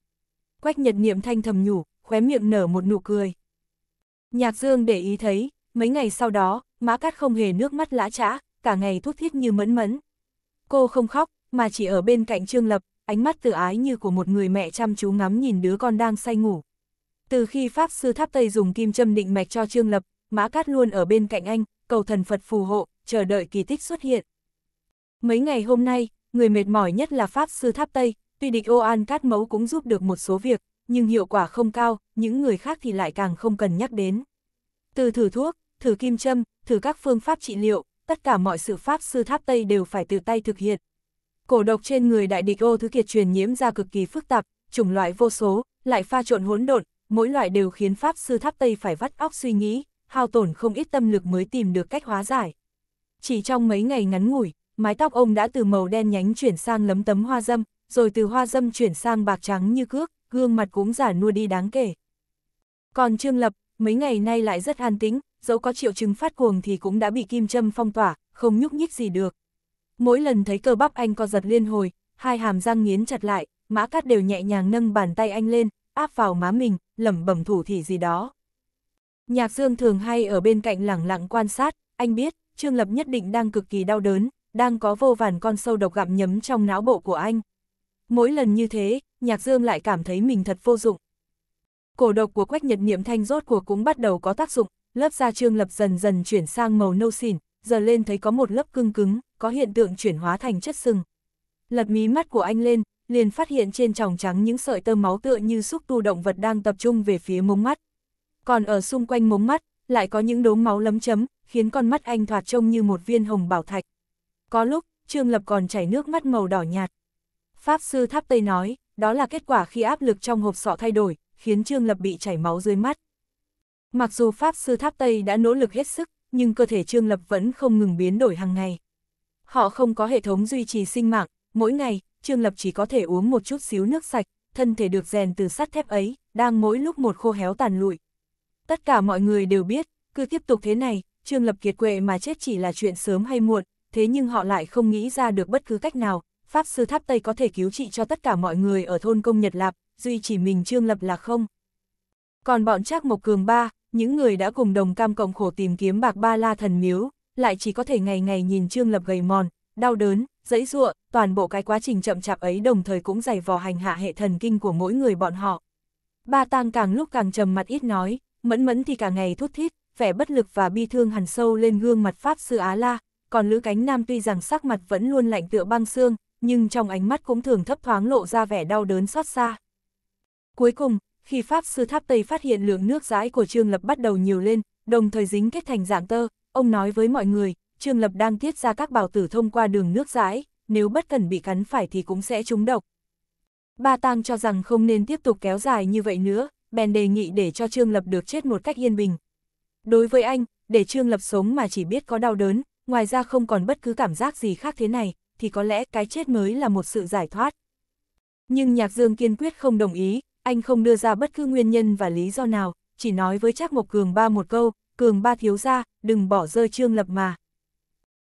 Quách Nhật Niệm thanh thầm nhủ, khóe miệng nở một nụ cười. Nhạc Dương để ý thấy, mấy ngày sau đó, Mã Cát không hề nước mắt lã trã, cả ngày thút thiết như mẫn mẫn. Cô không khóc, mà chỉ ở bên cạnh Trương Lập, ánh mắt tự ái như của một người mẹ chăm chú ngắm nhìn đứa con đang say ngủ. Từ khi Pháp Sư Tháp Tây dùng kim châm định mạch cho Trương Lập, Mã Cát luôn ở bên cạnh anh, cầu thần Phật phù hộ, chờ đợi kỳ tích xuất hiện. Mấy ngày hôm nay, người mệt mỏi nhất là Pháp Sư Tháp Tây, tuy địch ô an cát mấu cũng giúp được một số việc, nhưng hiệu quả không cao, những người khác thì lại càng không cần nhắc đến. Từ thử thuốc, thử kim châm, thử các phương pháp trị liệu, tất cả mọi sự pháp sư tháp Tây đều phải tự tay thực hiện. Cổ độc trên người đại địch ô thứ kiệt truyền nhiễm ra cực kỳ phức tạp, chủng loại vô số, lại pha trộn hỗn độn, mỗi loại đều khiến pháp sư tháp Tây phải vắt óc suy nghĩ, hao tổn không ít tâm lực mới tìm được cách hóa giải. Chỉ trong mấy ngày ngắn ngủi, mái tóc ông đã từ màu đen nhánh chuyển sang lấm tấm hoa dâm, rồi từ hoa dâm chuyển sang bạc trắng như cước, gương mặt cũng giả nua đi đáng kể. Còn Trương Lập, mấy ngày nay lại rất an tĩnh, dẫu có triệu chứng phát cuồng thì cũng đã bị kim châm phong tỏa, không nhúc nhích gì được. Mỗi lần thấy cơ bắp anh co giật liên hồi, hai hàm răng nghiến chặt lại, mã cắt đều nhẹ nhàng nâng bàn tay anh lên, áp vào má mình, lẩm bẩm thủ thỉ gì đó. Nhạc Dương thường hay ở bên cạnh lẳng lặng quan sát, anh biết, Trương Lập nhất định đang cực kỳ đau đớn, đang có vô vàn con sâu độc gặm nhấm trong não bộ của anh. Mỗi lần như thế, Nhạc Dương lại cảm thấy mình thật vô dụng. Cổ độc của Quách Nhật Niệm Thanh rốt cuộc cũng bắt đầu có tác dụng, lớp da trương lập dần dần chuyển sang màu nâu xỉn, giờ lên thấy có một lớp cưng cứng, có hiện tượng chuyển hóa thành chất sừng. Lật mí mắt của anh lên, liền phát hiện trên tròng trắng những sợi tơ máu tựa như xúc tu động vật đang tập trung về phía mống mắt. Còn ở xung quanh mống mắt, lại có những đốm máu lấm chấm, khiến con mắt anh thoạt trông như một viên hồng bảo thạch. Có lúc, Trương Lập còn chảy nước mắt màu đỏ nhạt. Pháp sư Tháp Tây nói, đó là kết quả khi áp lực trong hộp sọ thay đổi, khiến Trương Lập bị chảy máu dưới mắt. Mặc dù Pháp Sư Tháp Tây đã nỗ lực hết sức, nhưng cơ thể Trương Lập vẫn không ngừng biến đổi hàng ngày. Họ không có hệ thống duy trì sinh mạng, mỗi ngày, Trương Lập chỉ có thể uống một chút xíu nước sạch, thân thể được rèn từ sắt thép ấy, đang mỗi lúc một khô héo tàn lụi. Tất cả mọi người đều biết, cứ tiếp tục thế này, Trương Lập kiệt quệ mà chết chỉ là chuyện sớm hay muộn, thế nhưng họ lại không nghĩ ra được bất cứ cách nào, Pháp Sư Tháp Tây có thể cứu trị cho tất cả mọi người ở thôn công Nhật Lạp, duy chỉ mình Trương Lập là không. Còn bọn Trác Mộc Cường Ba, những người đã cùng đồng cam cộng khổ tìm kiếm bạc ba la thần miếu, lại chỉ có thể ngày ngày nhìn Trương Lập gầy mòn, đau đớn, dẫy ruộng, toàn bộ cái quá trình chậm chạp ấy đồng thời cũng dày vò hành hạ hệ thần kinh của mỗi người bọn họ. Ba tang càng lúc càng trầm mặt ít nói, mẫn mẫn thì cả ngày thút thít, vẻ bất lực và bi thương hằn sâu lên gương mặt Pháp Sư Á La, còn Lữ Cánh Nam tuy rằng sắc mặt vẫn luôn lạnh tựa băng xương, nhưng trong ánh mắt cũng thường thấp thoáng lộ ra vẻ đau đớn xót xa. Cuối cùng, khi Pháp Sư Tháp Tây phát hiện lượng nước rãi của Trương Lập bắt đầu nhiều lên, đồng thời dính kết thành dạng tơ, ông nói với mọi người, Trương Lập đang tiết ra các bào tử thông qua đường nước rãi, nếu bất cần bị cắn phải thì cũng sẽ trúng độc. Ba Tang cho rằng không nên tiếp tục kéo dài như vậy nữa, bèn đề nghị để cho Trương Lập được chết một cách yên bình. Đối với anh, để Trương Lập sống mà chỉ biết có đau đớn, ngoài ra không còn bất cứ cảm giác gì khác thế này, thì có lẽ cái chết mới là một sự giải thoát. Nhưng Nhạc Dương kiên quyết không đồng ý, anh không đưa ra bất cứ nguyên nhân và lý do nào, chỉ nói với Trác Mộc Cường ba một câu, Cường ba thiếu ra, đừng bỏ rơi Trương Lập mà.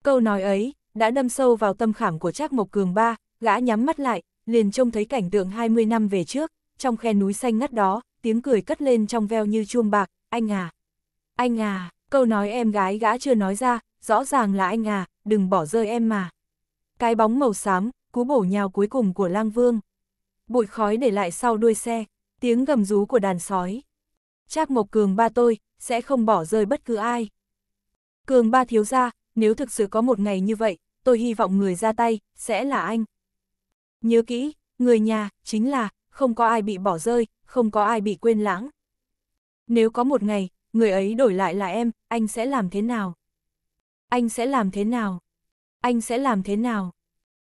Câu nói ấy, đã đâm sâu vào tâm khảm của Trác Mộc Cường ba, gã nhắm mắt lại, liền trông thấy cảnh tượng 20 năm về trước, trong khe núi xanh ngắt đó, tiếng cười cất lên trong veo như chuông bạc, anh à, anh à, câu nói em gái gã chưa nói ra, rõ ràng là anh à, đừng bỏ rơi em mà. Cái bóng màu xám, cú bổ nhào cuối cùng của lang vương. Bụi khói để lại sau đuôi xe, tiếng gầm rú của đàn sói. Trác Mộc Cường ba tôi, sẽ không bỏ rơi bất cứ ai. Cường ba thiếu ra, nếu thực sự có một ngày như vậy, tôi hy vọng người ra tay, sẽ là anh. Nhớ kỹ, người nhà, chính là, không có ai bị bỏ rơi, không có ai bị quên lãng. Nếu có một ngày, người ấy đổi lại là em, anh sẽ làm thế nào? Anh sẽ làm thế nào? anh sẽ làm thế nào?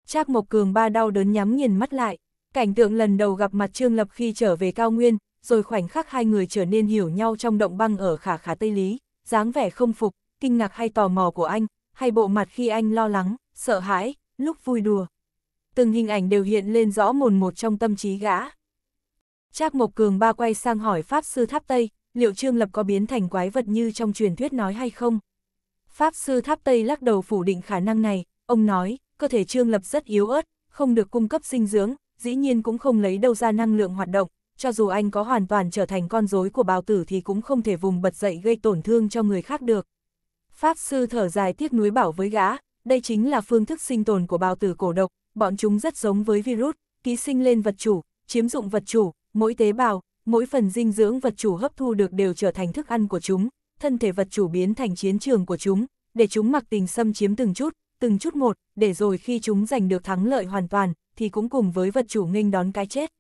Trác Mộc Cường ba đau đớn nhắm nghiền mắt lại, cảnh tượng lần đầu gặp mặt Trương Lập khi trở về cao nguyên, rồi khoảnh khắc hai người trở nên hiểu nhau trong động băng ở khả khả Tây Lý, dáng vẻ không phục, kinh ngạc hay tò mò của anh, hay bộ mặt khi anh lo lắng, sợ hãi, lúc vui đùa. Từng hình ảnh đều hiện lên rõ mồn một trong tâm trí gã. Trác Mộc Cường ba quay sang hỏi Pháp Sư Tháp Tây, liệu Trương Lập có biến thành quái vật như trong truyền thuyết nói hay không? Pháp sư tháp Tây lắc đầu phủ định khả năng này, ông nói, cơ thể Trương Lập rất yếu ớt, không được cung cấp dinh dưỡng, dĩ nhiên cũng không lấy đâu ra năng lượng hoạt động, cho dù anh có hoàn toàn trở thành con rối của bào tử thì cũng không thể vùng bật dậy gây tổn thương cho người khác được. Pháp sư thở dài tiếc núi bảo với gã, đây chính là phương thức sinh tồn của bào tử cổ độc, bọn chúng rất giống với virus, ký sinh lên vật chủ, chiếm dụng vật chủ, mỗi tế bào, mỗi phần dinh dưỡng vật chủ hấp thu được đều trở thành thức ăn của chúng, thân thể vật chủ biến thành chiến trường của chúng, để chúng mặc tình xâm chiếm từng chút, từng chút một, để rồi khi chúng giành được thắng lợi hoàn toàn, thì cũng cùng với vật chủ nghênh đón cái chết.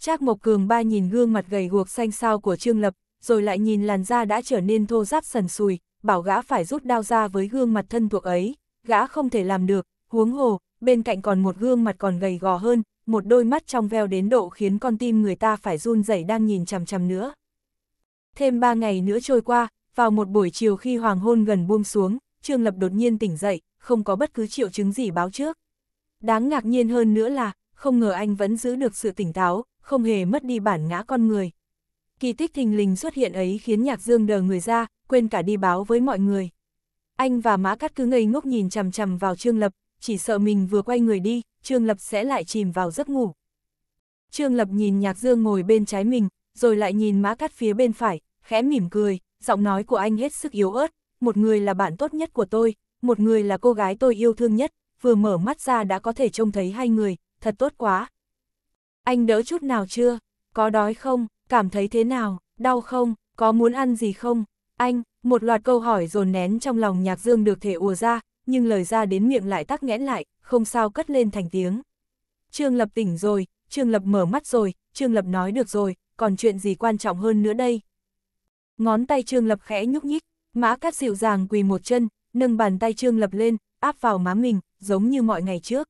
Trác Mộc Cường ba nhìn gương mặt gầy guộc xanh xao của Trương Lập, rồi lại nhìn làn da đã trở nên thô ráp sần sùi, bảo gã phải rút đao ra với gương mặt thân thuộc ấy, gã không thể làm được, huống hồ, bên cạnh còn một gương mặt còn gầy gò hơn, một đôi mắt trong veo đến độ khiến con tim người ta phải run rẩy đang nhìn chằm chằm nữa. Thêm ba ngày nữa trôi qua, vào một buổi chiều khi hoàng hôn gần buông xuống, Trương Lập đột nhiên tỉnh dậy, không có bất cứ triệu chứng gì báo trước. Đáng ngạc nhiên hơn nữa là, không ngờ anh vẫn giữ được sự tỉnh táo, không hề mất đi bản ngã con người. Kỳ tích thình lình xuất hiện ấy khiến Nhạc Dương đờ người ra, quên cả đi báo với mọi người. Anh và Mã Cát cứ ngây ngốc nhìn chằm chằm vào Trương Lập, chỉ sợ mình vừa quay người đi, Trương Lập sẽ lại chìm vào giấc ngủ. Trương Lập nhìn Nhạc Dương ngồi bên trái mình, rồi lại nhìn Mã Cát phía bên phải, khẽ mỉm cười, giọng nói của anh hết sức yếu ớt, một người là bạn tốt nhất của tôi, một người là cô gái tôi yêu thương nhất, vừa mở mắt ra đã có thể trông thấy hai người, thật tốt quá. Anh đỡ chút nào chưa? Có đói không? Cảm thấy thế nào? Đau không? Có muốn ăn gì không? Anh, một loạt câu hỏi dồn nén trong lòng nhạc dương được thể ùa ra, nhưng lời ra đến miệng lại tắc nghẽn lại, không sao cất lên thành tiếng. Trương Lập tỉnh rồi, Trương Lập mở mắt rồi, Trương Lập nói được rồi, còn chuyện gì quan trọng hơn nữa đây? Ngón tay Trương Lập khẽ nhúc nhích, Mã Cát dịu dàng quỳ một chân, nâng bàn tay Trương Lập lên, áp vào má mình, giống như mọi ngày trước.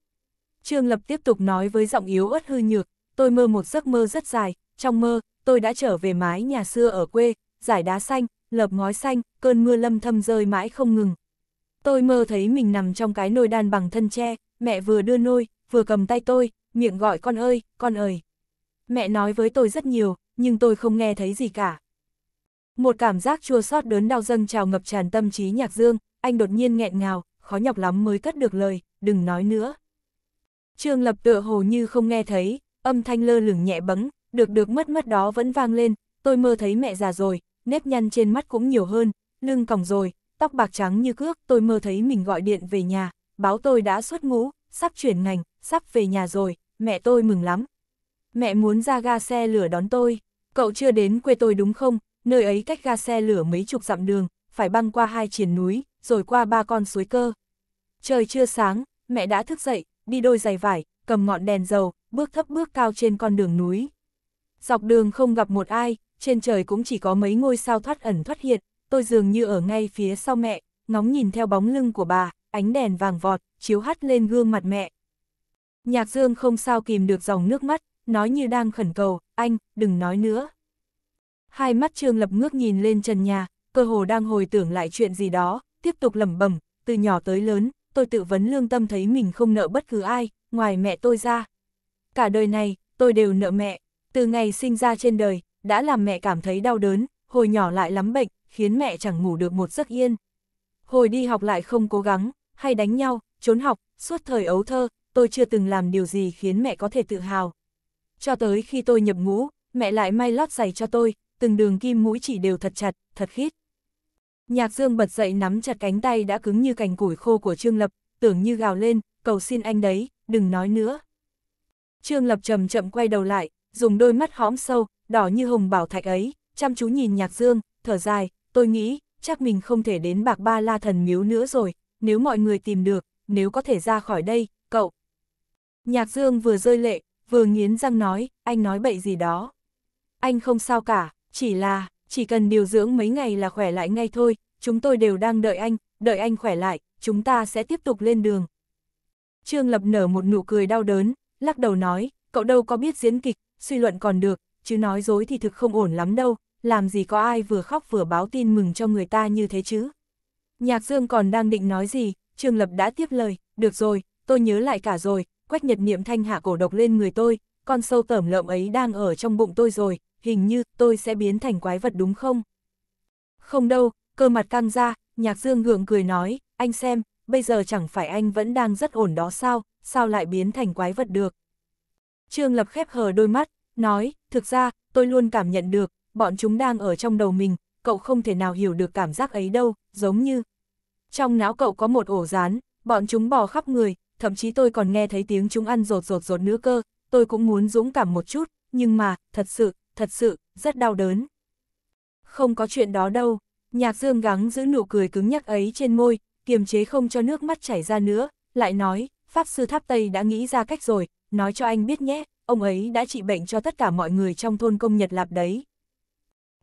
Trương Lập tiếp tục nói với giọng yếu ớt hư nhược, tôi mơ một giấc mơ rất dài, trong mơ, tôi đã trở về mái nhà xưa ở quê, giải đá xanh, lợp ngói xanh, cơn mưa lâm thâm rơi mãi không ngừng. Tôi mơ thấy mình nằm trong cái nồi đan bằng thân tre, mẹ vừa đưa nôi, vừa cầm tay tôi, miệng gọi con ơi, con ơi. Mẹ nói với tôi rất nhiều, nhưng tôi không nghe thấy gì cả. Một cảm giác chua xót đớn đau dâng trào ngập tràn tâm trí nhạc dương, anh đột nhiên nghẹn ngào, khó nhọc lắm mới cất được lời, đừng nói nữa. Trương Lập tựa hồ như không nghe thấy, âm thanh lơ lửng nhẹ bấng, được được mất mất đó vẫn vang lên, tôi mơ thấy mẹ già rồi, nếp nhăn trên mắt cũng nhiều hơn, lưng còng rồi, tóc bạc trắng như cước, tôi mơ thấy mình gọi điện về nhà, báo tôi đã xuất ngũ, sắp chuyển ngành, sắp về nhà rồi, mẹ tôi mừng lắm. Mẹ muốn ra ga xe lửa đón tôi, cậu chưa đến quê tôi đúng không, nơi ấy cách ga xe lửa mấy chục dặm đường, phải băng qua hai triển núi, rồi qua ba con suối cơ. Trời chưa sáng, mẹ đã thức dậy, đi đôi giày vải, cầm ngọn đèn dầu, bước thấp bước cao trên con đường núi. Dọc đường không gặp một ai, trên trời cũng chỉ có mấy ngôi sao thoát ẩn thoát hiện, tôi dường như ở ngay phía sau mẹ, ngóng nhìn theo bóng lưng của bà, ánh đèn vàng vọt, chiếu hắt lên gương mặt mẹ. Nhạc Dương không sao kìm được dòng nước mắt, nói như đang khẩn cầu, anh, đừng nói nữa. Hai mắt Trương Lập ngước nhìn lên trần nhà, cơ hồ đang hồi tưởng lại chuyện gì đó, tiếp tục lẩm bẩm, từ nhỏ tới lớn, tôi tự vấn lương tâm thấy mình không nợ bất cứ ai, ngoài mẹ tôi ra. Cả đời này, tôi đều nợ mẹ, từ ngày sinh ra trên đời, đã làm mẹ cảm thấy đau đớn, hồi nhỏ lại lắm bệnh, khiến mẹ chẳng ngủ được một giấc yên. Hồi đi học lại không cố gắng, hay đánh nhau, trốn học, suốt thời ấu thơ, tôi chưa từng làm điều gì khiến mẹ có thể tự hào. Cho tới khi tôi nhập ngũ, mẹ lại may lót giày cho tôi, từng đường kim mũi chỉ đều thật chặt, thật khít. Nhạc Dương bật dậy nắm chặt cánh tay đã cứng như cành củi khô của Trương Lập, tưởng như gào lên, cầu xin anh đấy, đừng nói nữa. Trương Lập chậm chậm quay đầu lại, dùng đôi mắt hõm sâu, đỏ như hồng bảo thạch ấy, chăm chú nhìn Nhạc Dương, thở dài, tôi nghĩ, chắc mình không thể đến bạc ba la thần miếu nữa rồi, nếu mọi người tìm được, nếu có thể ra khỏi đây, cậu. Nhạc Dương vừa rơi lệ, vừa nghiến răng nói, anh nói bậy gì đó. Anh không sao cả, chỉ là, chỉ cần điều dưỡng mấy ngày là khỏe lại ngay thôi, chúng tôi đều đang đợi anh, đợi anh khỏe lại, chúng ta sẽ tiếp tục lên đường. Trương Lập nở một nụ cười đau đớn, lắc đầu nói, cậu đâu có biết diễn kịch, suy luận còn được, chứ nói dối thì thực không ổn lắm đâu, làm gì có ai vừa khóc vừa báo tin mừng cho người ta như thế chứ. Nhạc Dương còn đang định nói gì, Trương Lập đã tiếp lời, được rồi, tôi nhớ lại cả rồi, quách nhật niệm thanh hạ cổ độc lên người tôi, con sâu tẩm lợm ấy đang ở trong bụng tôi rồi, hình như tôi sẽ biến thành quái vật đúng không? Không đâu, cơ mặt căng ra, nhạc dương ngượng cười nói, anh xem, bây giờ chẳng phải anh vẫn đang rất ổn đó sao, sao lại biến thành quái vật được? Trương Lập khép hờ đôi mắt, nói, thực ra, tôi luôn cảm nhận được, bọn chúng đang ở trong đầu mình, cậu không thể nào hiểu được cảm giác ấy đâu, giống như... Trong não cậu có một ổ rán, bọn chúng bò khắp người, thậm chí tôi còn nghe thấy tiếng chúng ăn rột rột rột nữa cơ, tôi cũng muốn dũng cảm một chút, nhưng mà, thật sự, thật sự, rất đau đớn. Không có chuyện đó đâu, nhạc dương gắng giữ nụ cười cứng nhắc ấy trên môi, kiềm chế không cho nước mắt chảy ra nữa, lại nói, Pháp Sư Tháp Tây đã nghĩ ra cách rồi, nói cho anh biết nhé, ông ấy đã trị bệnh cho tất cả mọi người trong thôn công Nhật Lạp đấy.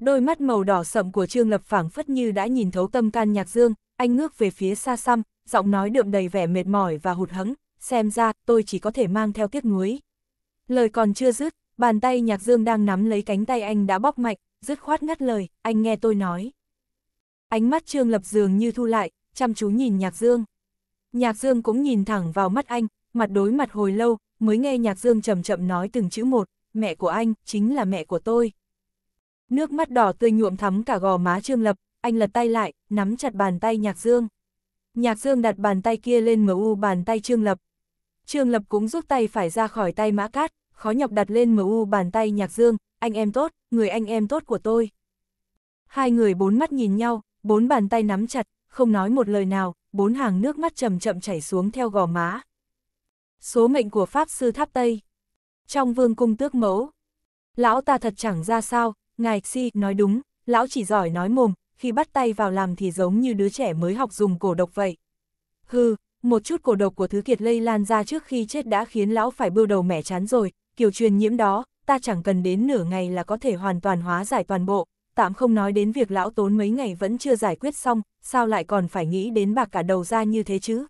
Đôi mắt màu đỏ sậm của Trương Lập phảng phất như đã nhìn thấu tâm can nhạc dương, anh ngước về phía xa xăm, giọng nói đượm đầy vẻ mệt mỏi và hụt hẫng, xem ra tôi chỉ có thể mang theo tiếc nuối. Lời còn chưa dứt, Bàn tay nhạc dương đang nắm lấy cánh tay anh đã bóp mạnh, dứt khoát ngắt lời, anh nghe tôi nói. Ánh mắt Trương Lập dường như thu lại, chăm chú nhìn nhạc dương. Nhạc dương cũng nhìn thẳng vào mắt anh, mặt đối mặt hồi lâu, mới nghe nhạc dương chậm chậm nói từng chữ một, mẹ của anh, chính là mẹ của tôi. Nước mắt đỏ tươi nhuộm thắm cả gò má Trương Lập, anh lật tay lại, nắm chặt bàn tay nhạc dương. Nhạc dương đặt bàn tay kia lên u bàn tay Trương Lập. Trương Lập cũng rút tay phải ra khỏi tay mã cát, khó nhọc đặt lên MU bàn tay Nhạc Dương, anh em tốt, người anh em tốt của tôi. Hai người bốn mắt nhìn nhau, bốn bàn tay nắm chặt, không nói một lời nào, bốn hàng nước mắt chậm chậm chảy xuống theo gò má. Số mệnh của Pháp Sư Tháp Tây Trong vương cung tước mẫu Lão ta thật chẳng ra sao, ngài si nói đúng, lão chỉ giỏi nói mồm, khi bắt tay vào làm thì giống như đứa trẻ mới học dùng cổ độc vậy. Hừ, một chút cổ độc của thứ kiệt lây lan ra trước khi chết đã khiến lão phải bưu đầu mẻ chán rồi, kiểu truyền nhiễm đó, ta chẳng cần đến nửa ngày là có thể hoàn toàn hóa giải toàn bộ, tạm không nói đến việc lão tốn mấy ngày vẫn chưa giải quyết xong, sao lại còn phải nghĩ đến bạc cả đầu ra như thế chứ?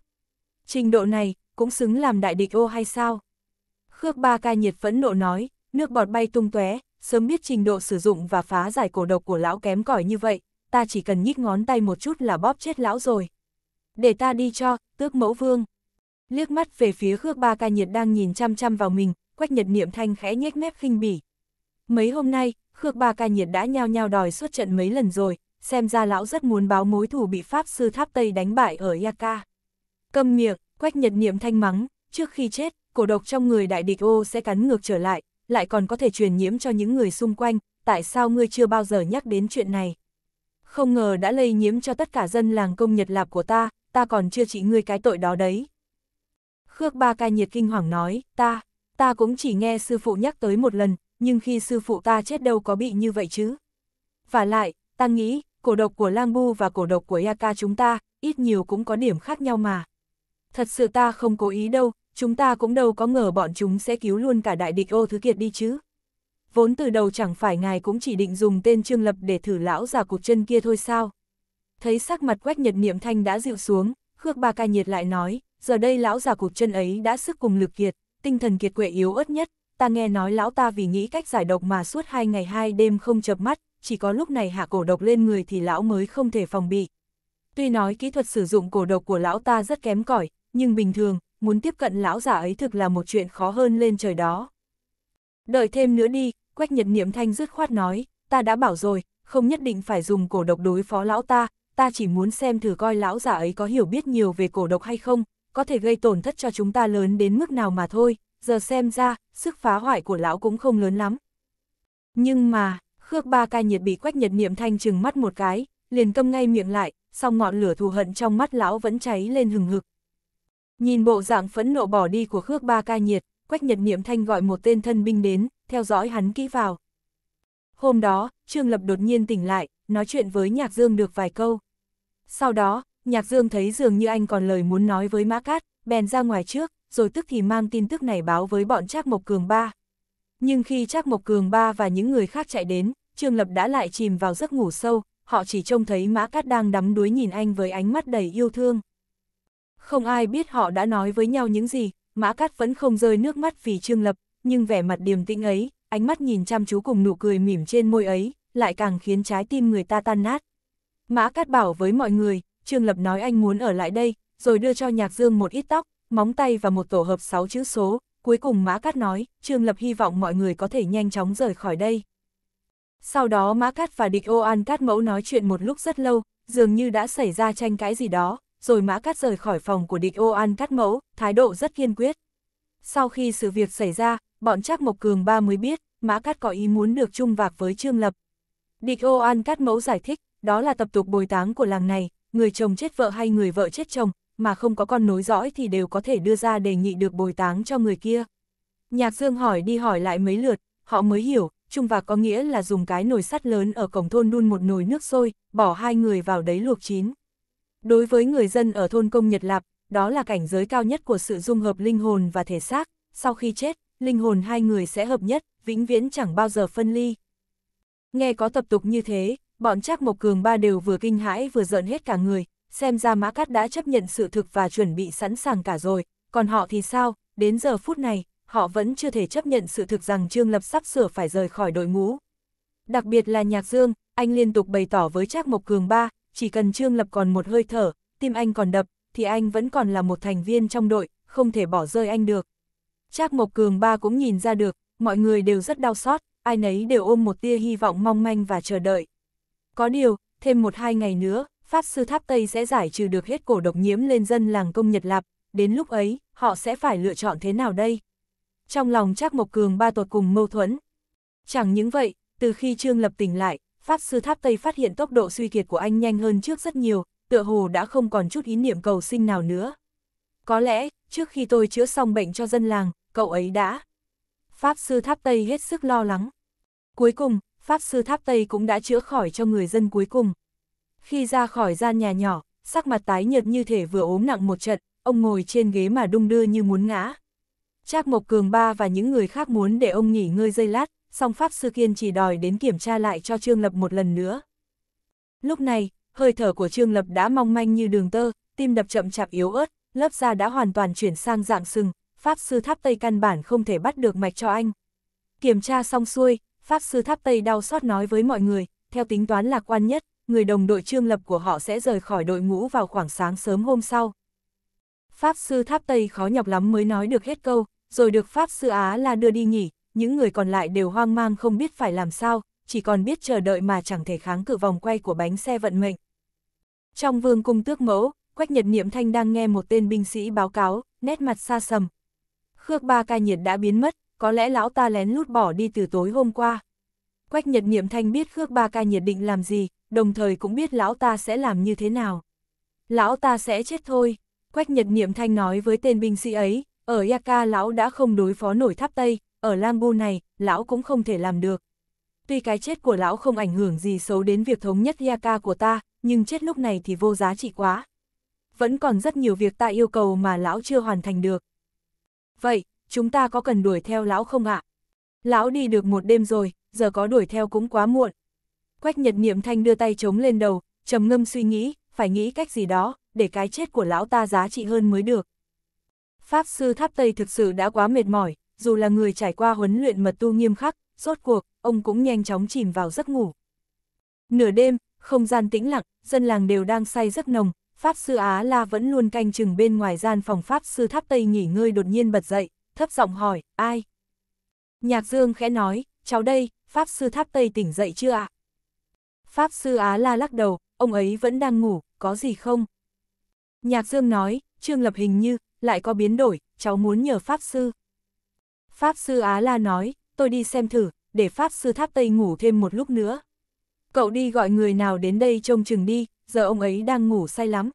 Trình độ này, cũng xứng làm đại địch ô hay sao? Khước ba ca nhiệt phẫn nộ nói, nước bọt bay tung tóe, sớm biết trình độ sử dụng và phá giải cổ độc của lão kém cỏi như vậy, ta chỉ cần nhích ngón tay một chút là bóp chết lão rồi. Để ta đi cho, tước mẫu vương. Liếc mắt về phía khước ba ca nhiệt đang nhìn chăm chăm vào mình, Quách Nhật Niệm Thanh khẽ nhếch mép khinh bỉ. Mấy hôm nay, Khương Ba Ca Nhiệt đã nhao nhao đòi xuất trận mấy lần rồi, xem ra lão rất muốn báo mối thù bị Pháp Sư Tháp Tây đánh bại ở Yaka. Cầm miệng, Quách Nhật Niệm Thanh mắng, trước khi chết, cổ độc trong người đại địch ô sẽ cắn ngược trở lại, lại còn có thể truyền nhiễm cho những người xung quanh, tại sao ngươi chưa bao giờ nhắc đến chuyện này? Không ngờ đã lây nhiễm cho tất cả dân làng công Nhật Lạp của ta, ta còn chưa trị ngươi cái tội đó đấy. Khước Ba Ca Nhiệt kinh hoàng nói, ta, ta cũng chỉ nghe sư phụ nhắc tới một lần, nhưng khi sư phụ ta chết đâu có bị như vậy chứ. Và lại, ta nghĩ, cổ độc của Lang Bu và cổ độc của Yaka chúng ta, ít nhiều cũng có điểm khác nhau mà. Thật sự ta không cố ý đâu, chúng ta cũng đâu có ngờ bọn chúng sẽ cứu luôn cả đại địch ô thứ kiệt đi chứ. Vốn từ đầu chẳng phải ngài cũng chỉ định dùng tên Trương Lập để thử lão già cục chân kia thôi sao. Thấy sắc mặt quách nhật niệm thanh đã dịu xuống, Khước Ba Ca Nhiệt lại nói, giờ đây lão già cục chân ấy đã sức cùng lực kiệt, tinh thần kiệt quệ yếu ớt nhất, ta nghe nói lão ta vì nghĩ cách giải độc mà suốt hai ngày hai đêm không chập mắt, chỉ có lúc này hạ cổ độc lên người thì lão mới không thể phòng bị. Tuy nói kỹ thuật sử dụng cổ độc của lão ta rất kém cỏi, nhưng bình thường, muốn tiếp cận lão giả ấy thực là một chuyện khó hơn lên trời đó. Đợi thêm nữa đi, Quách Nhật Niệm Thanh dứt khoát nói, ta đã bảo rồi, không nhất định phải dùng cổ độc đối phó lão ta, ta chỉ muốn xem thử coi lão giả ấy có hiểu biết nhiều về cổ độc hay không, có thể gây tổn thất cho chúng ta lớn đến mức nào mà thôi, giờ xem ra, sức phá hoại của lão cũng không lớn lắm. Nhưng mà, Khước Ba Ca Nhiệt bị Quách Nhật Niệm Thanh chừng mắt một cái, liền câm ngay miệng lại, song ngọn lửa thù hận trong mắt lão vẫn cháy lên hừng hực. Nhìn bộ dạng phẫn nộ bỏ đi của Khước Ba Ca Nhiệt, Quách Nhật Niệm Thanh gọi một tên thân binh đến, theo dõi hắn kỹ vào. Hôm đó, Trương Lập đột nhiên tỉnh lại, nói chuyện với Nhạc Dương được vài câu. Sau đó, Nhạc Dương thấy dường như anh còn lời muốn nói với Mã Cát, bèn ra ngoài trước, rồi tức thì mang tin tức này báo với bọn Trác Mộc Cường Ba. Nhưng khi Trác Mộc Cường Ba và những người khác chạy đến, Trương Lập đã lại chìm vào giấc ngủ sâu, họ chỉ trông thấy Mã Cát đang đắm đuối nhìn anh với ánh mắt đầy yêu thương. Không ai biết họ đã nói với nhau những gì, Mã Cát vẫn không rơi nước mắt vì Trương Lập, nhưng vẻ mặt điềm tĩnh ấy, ánh mắt nhìn chăm chú cùng nụ cười mỉm trên môi ấy, lại càng khiến trái tim người ta tan nát. Mã Cát bảo với mọi người, Trương Lập nói anh muốn ở lại đây, rồi đưa cho Nhạc Dương một ít tóc, móng tay và một tổ hợp 6 chữ số, cuối cùng Mã Cát nói, Trương Lập hy vọng mọi người có thể nhanh chóng rời khỏi đây. Sau đó Mã Cát và địch ô an Cát Mẫu nói chuyện một lúc rất lâu, dường như đã xảy ra tranh cãi gì đó, rồi Mã Cát rời khỏi phòng của địch ô an Cát Mẫu, thái độ rất kiên quyết. Sau khi sự việc xảy ra, bọn Trác Mộc Cường ba mới biết, Mã Cát có ý muốn được chung vạc với Trương Lập. Địch ô an Cát Mẫu giải thích, đó là tập tục bồi táng của làng này, người chồng chết vợ hay người vợ chết chồng, mà không có con nối dõi thì đều có thể đưa ra đề nghị được bồi táng cho người kia. Nhạc Dương hỏi đi hỏi lại mấy lượt, họ mới hiểu, chung và có nghĩa là dùng cái nồi sắt lớn ở cổng thôn đun một nồi nước sôi, bỏ hai người vào đấy luộc chín. Đối với người dân ở thôn Công Nhật Lạp, đó là cảnh giới cao nhất của sự dung hợp linh hồn và thể xác, sau khi chết, linh hồn hai người sẽ hợp nhất, vĩnh viễn chẳng bao giờ phân ly. Nghe có tập tục như thế, bọn Trác Mộc Cường ba đều vừa kinh hãi vừa giận hết cả người, xem ra Mã Cát đã chấp nhận sự thực và chuẩn bị sẵn sàng cả rồi, còn họ thì sao, đến giờ phút này, họ vẫn chưa thể chấp nhận sự thực rằng Trương Lập sắp sửa phải rời khỏi đội ngũ. Đặc biệt là Nhạc Dương, anh liên tục bày tỏ với Trác Mộc Cường ba, chỉ cần Trương Lập còn một hơi thở, tim anh còn đập, thì anh vẫn còn là một thành viên trong đội, không thể bỏ rơi anh được. Trác Mộc Cường ba cũng nhìn ra được, mọi người đều rất đau xót, ai nấy đều ôm một tia hy vọng mong manh và chờ đợi. Có điều, thêm một hai ngày nữa, Pháp Sư Tháp Tây sẽ giải trừ được hết cổ độc nhiễm lên dân làng công Nhật Lạp, đến lúc ấy, họ sẽ phải lựa chọn thế nào đây? Trong lòng Trác Mộc Cường ba tuột cùng mâu thuẫn. Chẳng những vậy, từ khi Trương Lập tỉnh lại, Pháp Sư Tháp Tây phát hiện tốc độ suy kiệt của anh nhanh hơn trước rất nhiều, tựa hồ đã không còn chút ý niệm cầu sinh nào nữa. Có lẽ, trước khi tôi chữa xong bệnh cho dân làng, cậu ấy đã. Pháp Sư Tháp Tây hết sức lo lắng. Cuối cùng, Pháp Sư Tháp Tây cũng đã chữa khỏi cho người dân cuối cùng. Khi ra khỏi gian nhà nhỏ, sắc mặt tái nhợt như thể vừa ốm nặng một trận, ông ngồi trên ghế mà đung đưa như muốn ngã. Trác Mộc Cường Ba và những người khác muốn để ông nghỉ ngơi giây lát, song Pháp Sư Kiên chỉ đòi đến kiểm tra lại cho Trương Lập một lần nữa. Lúc này, hơi thở của Trương Lập đã mong manh như đường tơ, tim đập chậm chạp yếu ớt, lớp da đã hoàn toàn chuyển sang dạng sừng, Pháp Sư Tháp Tây căn bản không thể bắt được mạch cho anh. Kiểm tra xong xuôi, Pháp sư tháp Tây đau xót nói với mọi người, theo tính toán lạc quan nhất, người đồng đội trương lập của họ sẽ rời khỏi đội ngũ vào khoảng sáng sớm hôm sau. Pháp sư tháp Tây khó nhọc lắm mới nói được hết câu, rồi được Pháp sư Á là đưa đi nghỉ, những người còn lại đều hoang mang không biết phải làm sao, chỉ còn biết chờ đợi mà chẳng thể kháng cự vòng quay của bánh xe vận mệnh. Trong vương cung tước mẫu, Quách Nhật Niệm Thanh đang nghe một tên binh sĩ báo cáo, nét mặt xa sầm. Khước ba ca nhiệt đã biến mất, có lẽ lão ta lén lút bỏ đi từ tối hôm qua. Quách Nhật Niệm Thanh biết Khước Ba Ca nhiệt định làm gì, đồng thời cũng biết lão ta sẽ làm như thế nào. Lão ta sẽ chết thôi, Quách Nhật Niệm Thanh nói với tên binh sĩ ấy, ở Yaka lão đã không đối phó nổi tháp Tây, ở Lambu này, lão cũng không thể làm được. Tuy cái chết của lão không ảnh hưởng gì xấu đến việc thống nhất Yaka của ta, nhưng chết lúc này thì vô giá trị quá. Vẫn còn rất nhiều việc ta yêu cầu mà lão chưa hoàn thành được. Vậy, chúng ta có cần đuổi theo lão không ạ? Lão đi được một đêm rồi, giờ có đuổi theo cũng quá muộn. Quách nhật niệm thanh đưa tay chống lên đầu, trầm ngâm suy nghĩ, phải nghĩ cách gì đó, để cái chết của lão ta giá trị hơn mới được. Pháp sư tháp Tây thực sự đã quá mệt mỏi, dù là người trải qua huấn luyện mật tu nghiêm khắc, rốt cuộc, ông cũng nhanh chóng chìm vào giấc ngủ. Nửa đêm, không gian tĩnh lặng, dân làng đều đang say giấc nồng, Pháp sư Á La vẫn luôn canh chừng bên ngoài gian phòng Pháp sư tháp Tây nghỉ ngơi đột nhiên bật dậy thấp giọng hỏi, ai? Nhạc Dương khẽ nói, cháu đây, Pháp Sư Tháp Tây tỉnh dậy chưa ạ? Pháp Sư Á La lắc đầu, ông ấy vẫn đang ngủ, có gì không? Nhạc Dương nói, Trương Lập hình như, lại có biến đổi, cháu muốn nhờ Pháp Sư. Pháp Sư Á La nói, tôi đi xem thử, để Pháp Sư Tháp Tây ngủ thêm một lúc nữa. Cậu đi gọi người nào đến đây trông chừng đi, giờ ông ấy đang ngủ say lắm.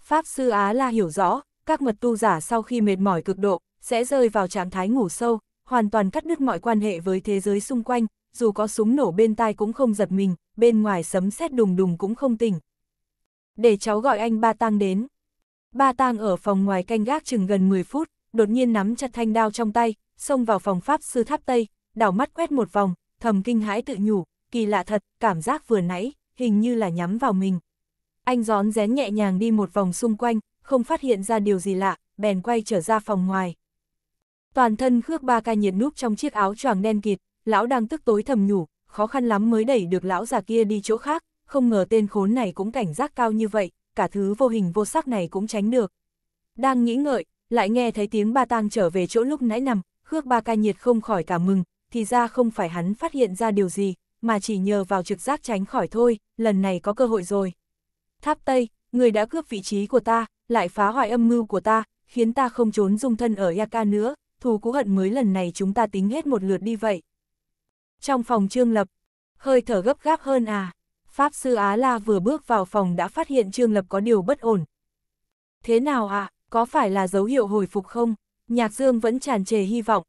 Pháp Sư Á La hiểu rõ, các mật tu giả sau khi mệt mỏi cực độ, sẽ rơi vào trạng thái ngủ sâu, hoàn toàn cắt đứt mọi quan hệ với thế giới xung quanh, dù có súng nổ bên tai cũng không giật mình, bên ngoài sấm sét đùng đùng cũng không tỉnh. Để cháu gọi anh Ba Tang đến. Ba Tang ở phòng ngoài canh gác chừng gần 10 phút, đột nhiên nắm chặt thanh đao trong tay, xông vào phòng pháp sư tháp Tây, đảo mắt quét một vòng, thầm kinh hãi tự nhủ, kỳ lạ thật, cảm giác vừa nãy, hình như là nhắm vào mình. Anh gión rén nhẹ nhàng đi một vòng xung quanh, không phát hiện ra điều gì lạ, bèn quay trở ra phòng ngoài. Toàn thân Khước Ba Ca nhiệt núp trong chiếc áo choàng đen kịt, lão đang tức tối thầm nhủ, khó khăn lắm mới đẩy được lão già kia đi chỗ khác, không ngờ tên khốn này cũng cảnh giác cao như vậy, cả thứ vô hình vô sắc này cũng tránh được. Đang nghĩ ngợi, lại nghe thấy tiếng ba tang trở về chỗ lúc nãy nằm, Khước Ba Ca nhiệt không khỏi cả mừng, thì ra không phải hắn phát hiện ra điều gì, mà chỉ nhờ vào trực giác tránh khỏi thôi, lần này có cơ hội rồi. Tháp Tây, người đã cướp vị trí của ta, lại phá hoại âm mưu của ta, khiến ta không trốn dung thân ở Yaka nữa, thù cũ hận mới lần này chúng ta tính hết một lượt đi vậy. Trong phòng Trương Lập, hơi thở gấp gáp hơn à, Pháp Sư Á La vừa bước vào phòng đã phát hiện Trương Lập có điều bất ổn. Thế nào à, có phải là dấu hiệu hồi phục không? Nhạc Dương vẫn tràn trề hy vọng.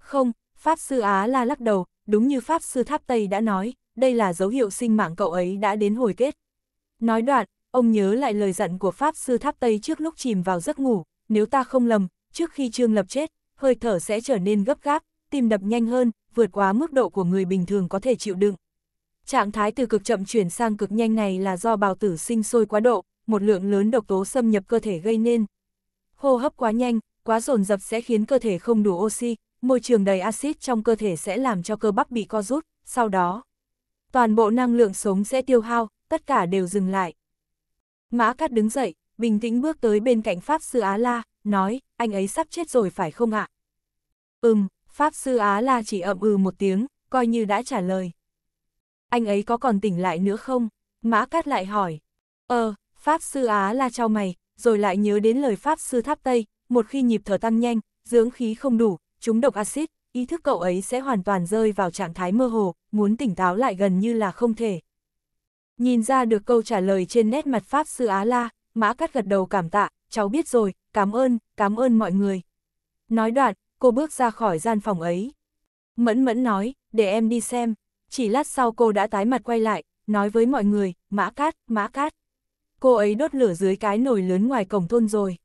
Không, Pháp Sư Á La lắc đầu, đúng như Pháp Sư Tháp Tây đã nói, đây là dấu hiệu sinh mạng cậu ấy đã đến hồi kết. Nói đoạn, ông nhớ lại lời dặn của Pháp Sư Tháp Tây trước lúc chìm vào giấc ngủ, nếu ta không lầm, trước khi Trương Lập chết, hơi thở sẽ trở nên gấp gáp, tim đập nhanh hơn, vượt quá mức độ của người bình thường có thể chịu đựng. Trạng thái từ cực chậm chuyển sang cực nhanh này là do bào tử sinh sôi quá độ, một lượng lớn độc tố xâm nhập cơ thể gây nên. Hô hấp quá nhanh, quá dồn dập sẽ khiến cơ thể không đủ oxy, môi trường đầy axit trong cơ thể sẽ làm cho cơ bắp bị co rút, sau đó toàn bộ năng lượng sống sẽ tiêu hao, tất cả đều dừng lại. Mã Cát đứng dậy, bình tĩnh bước tới bên cạnh Pháp Sư Á La, nói, anh ấy sắp chết rồi phải không ạ? Ừm, Pháp Sư Á La chỉ ậm ừ một tiếng, coi như đã trả lời. Anh ấy có còn tỉnh lại nữa không? Mã Cát lại hỏi. Ờ, Pháp Sư Á La trao mày, rồi lại nhớ đến lời Pháp Sư Tháp Tây, một khi nhịp thở tăng nhanh, dưỡng khí không đủ, chúng độc axit, ý thức cậu ấy sẽ hoàn toàn rơi vào trạng thái mơ hồ, muốn tỉnh táo lại gần như là không thể. Nhìn ra được câu trả lời trên nét mặt Pháp Sư Á La, Mã Cát gật đầu cảm tạ, cháu biết rồi, cảm ơn, cảm ơn mọi người. Nói đoạn, cô bước ra khỏi gian phòng ấy. Mẫn mẫn nói, để em đi xem. Chỉ lát sau cô đã tái mặt quay lại, nói với mọi người, mã cát, mã cát. Cô ấy đốt lửa dưới cái nồi lớn ngoài cổng thôn rồi.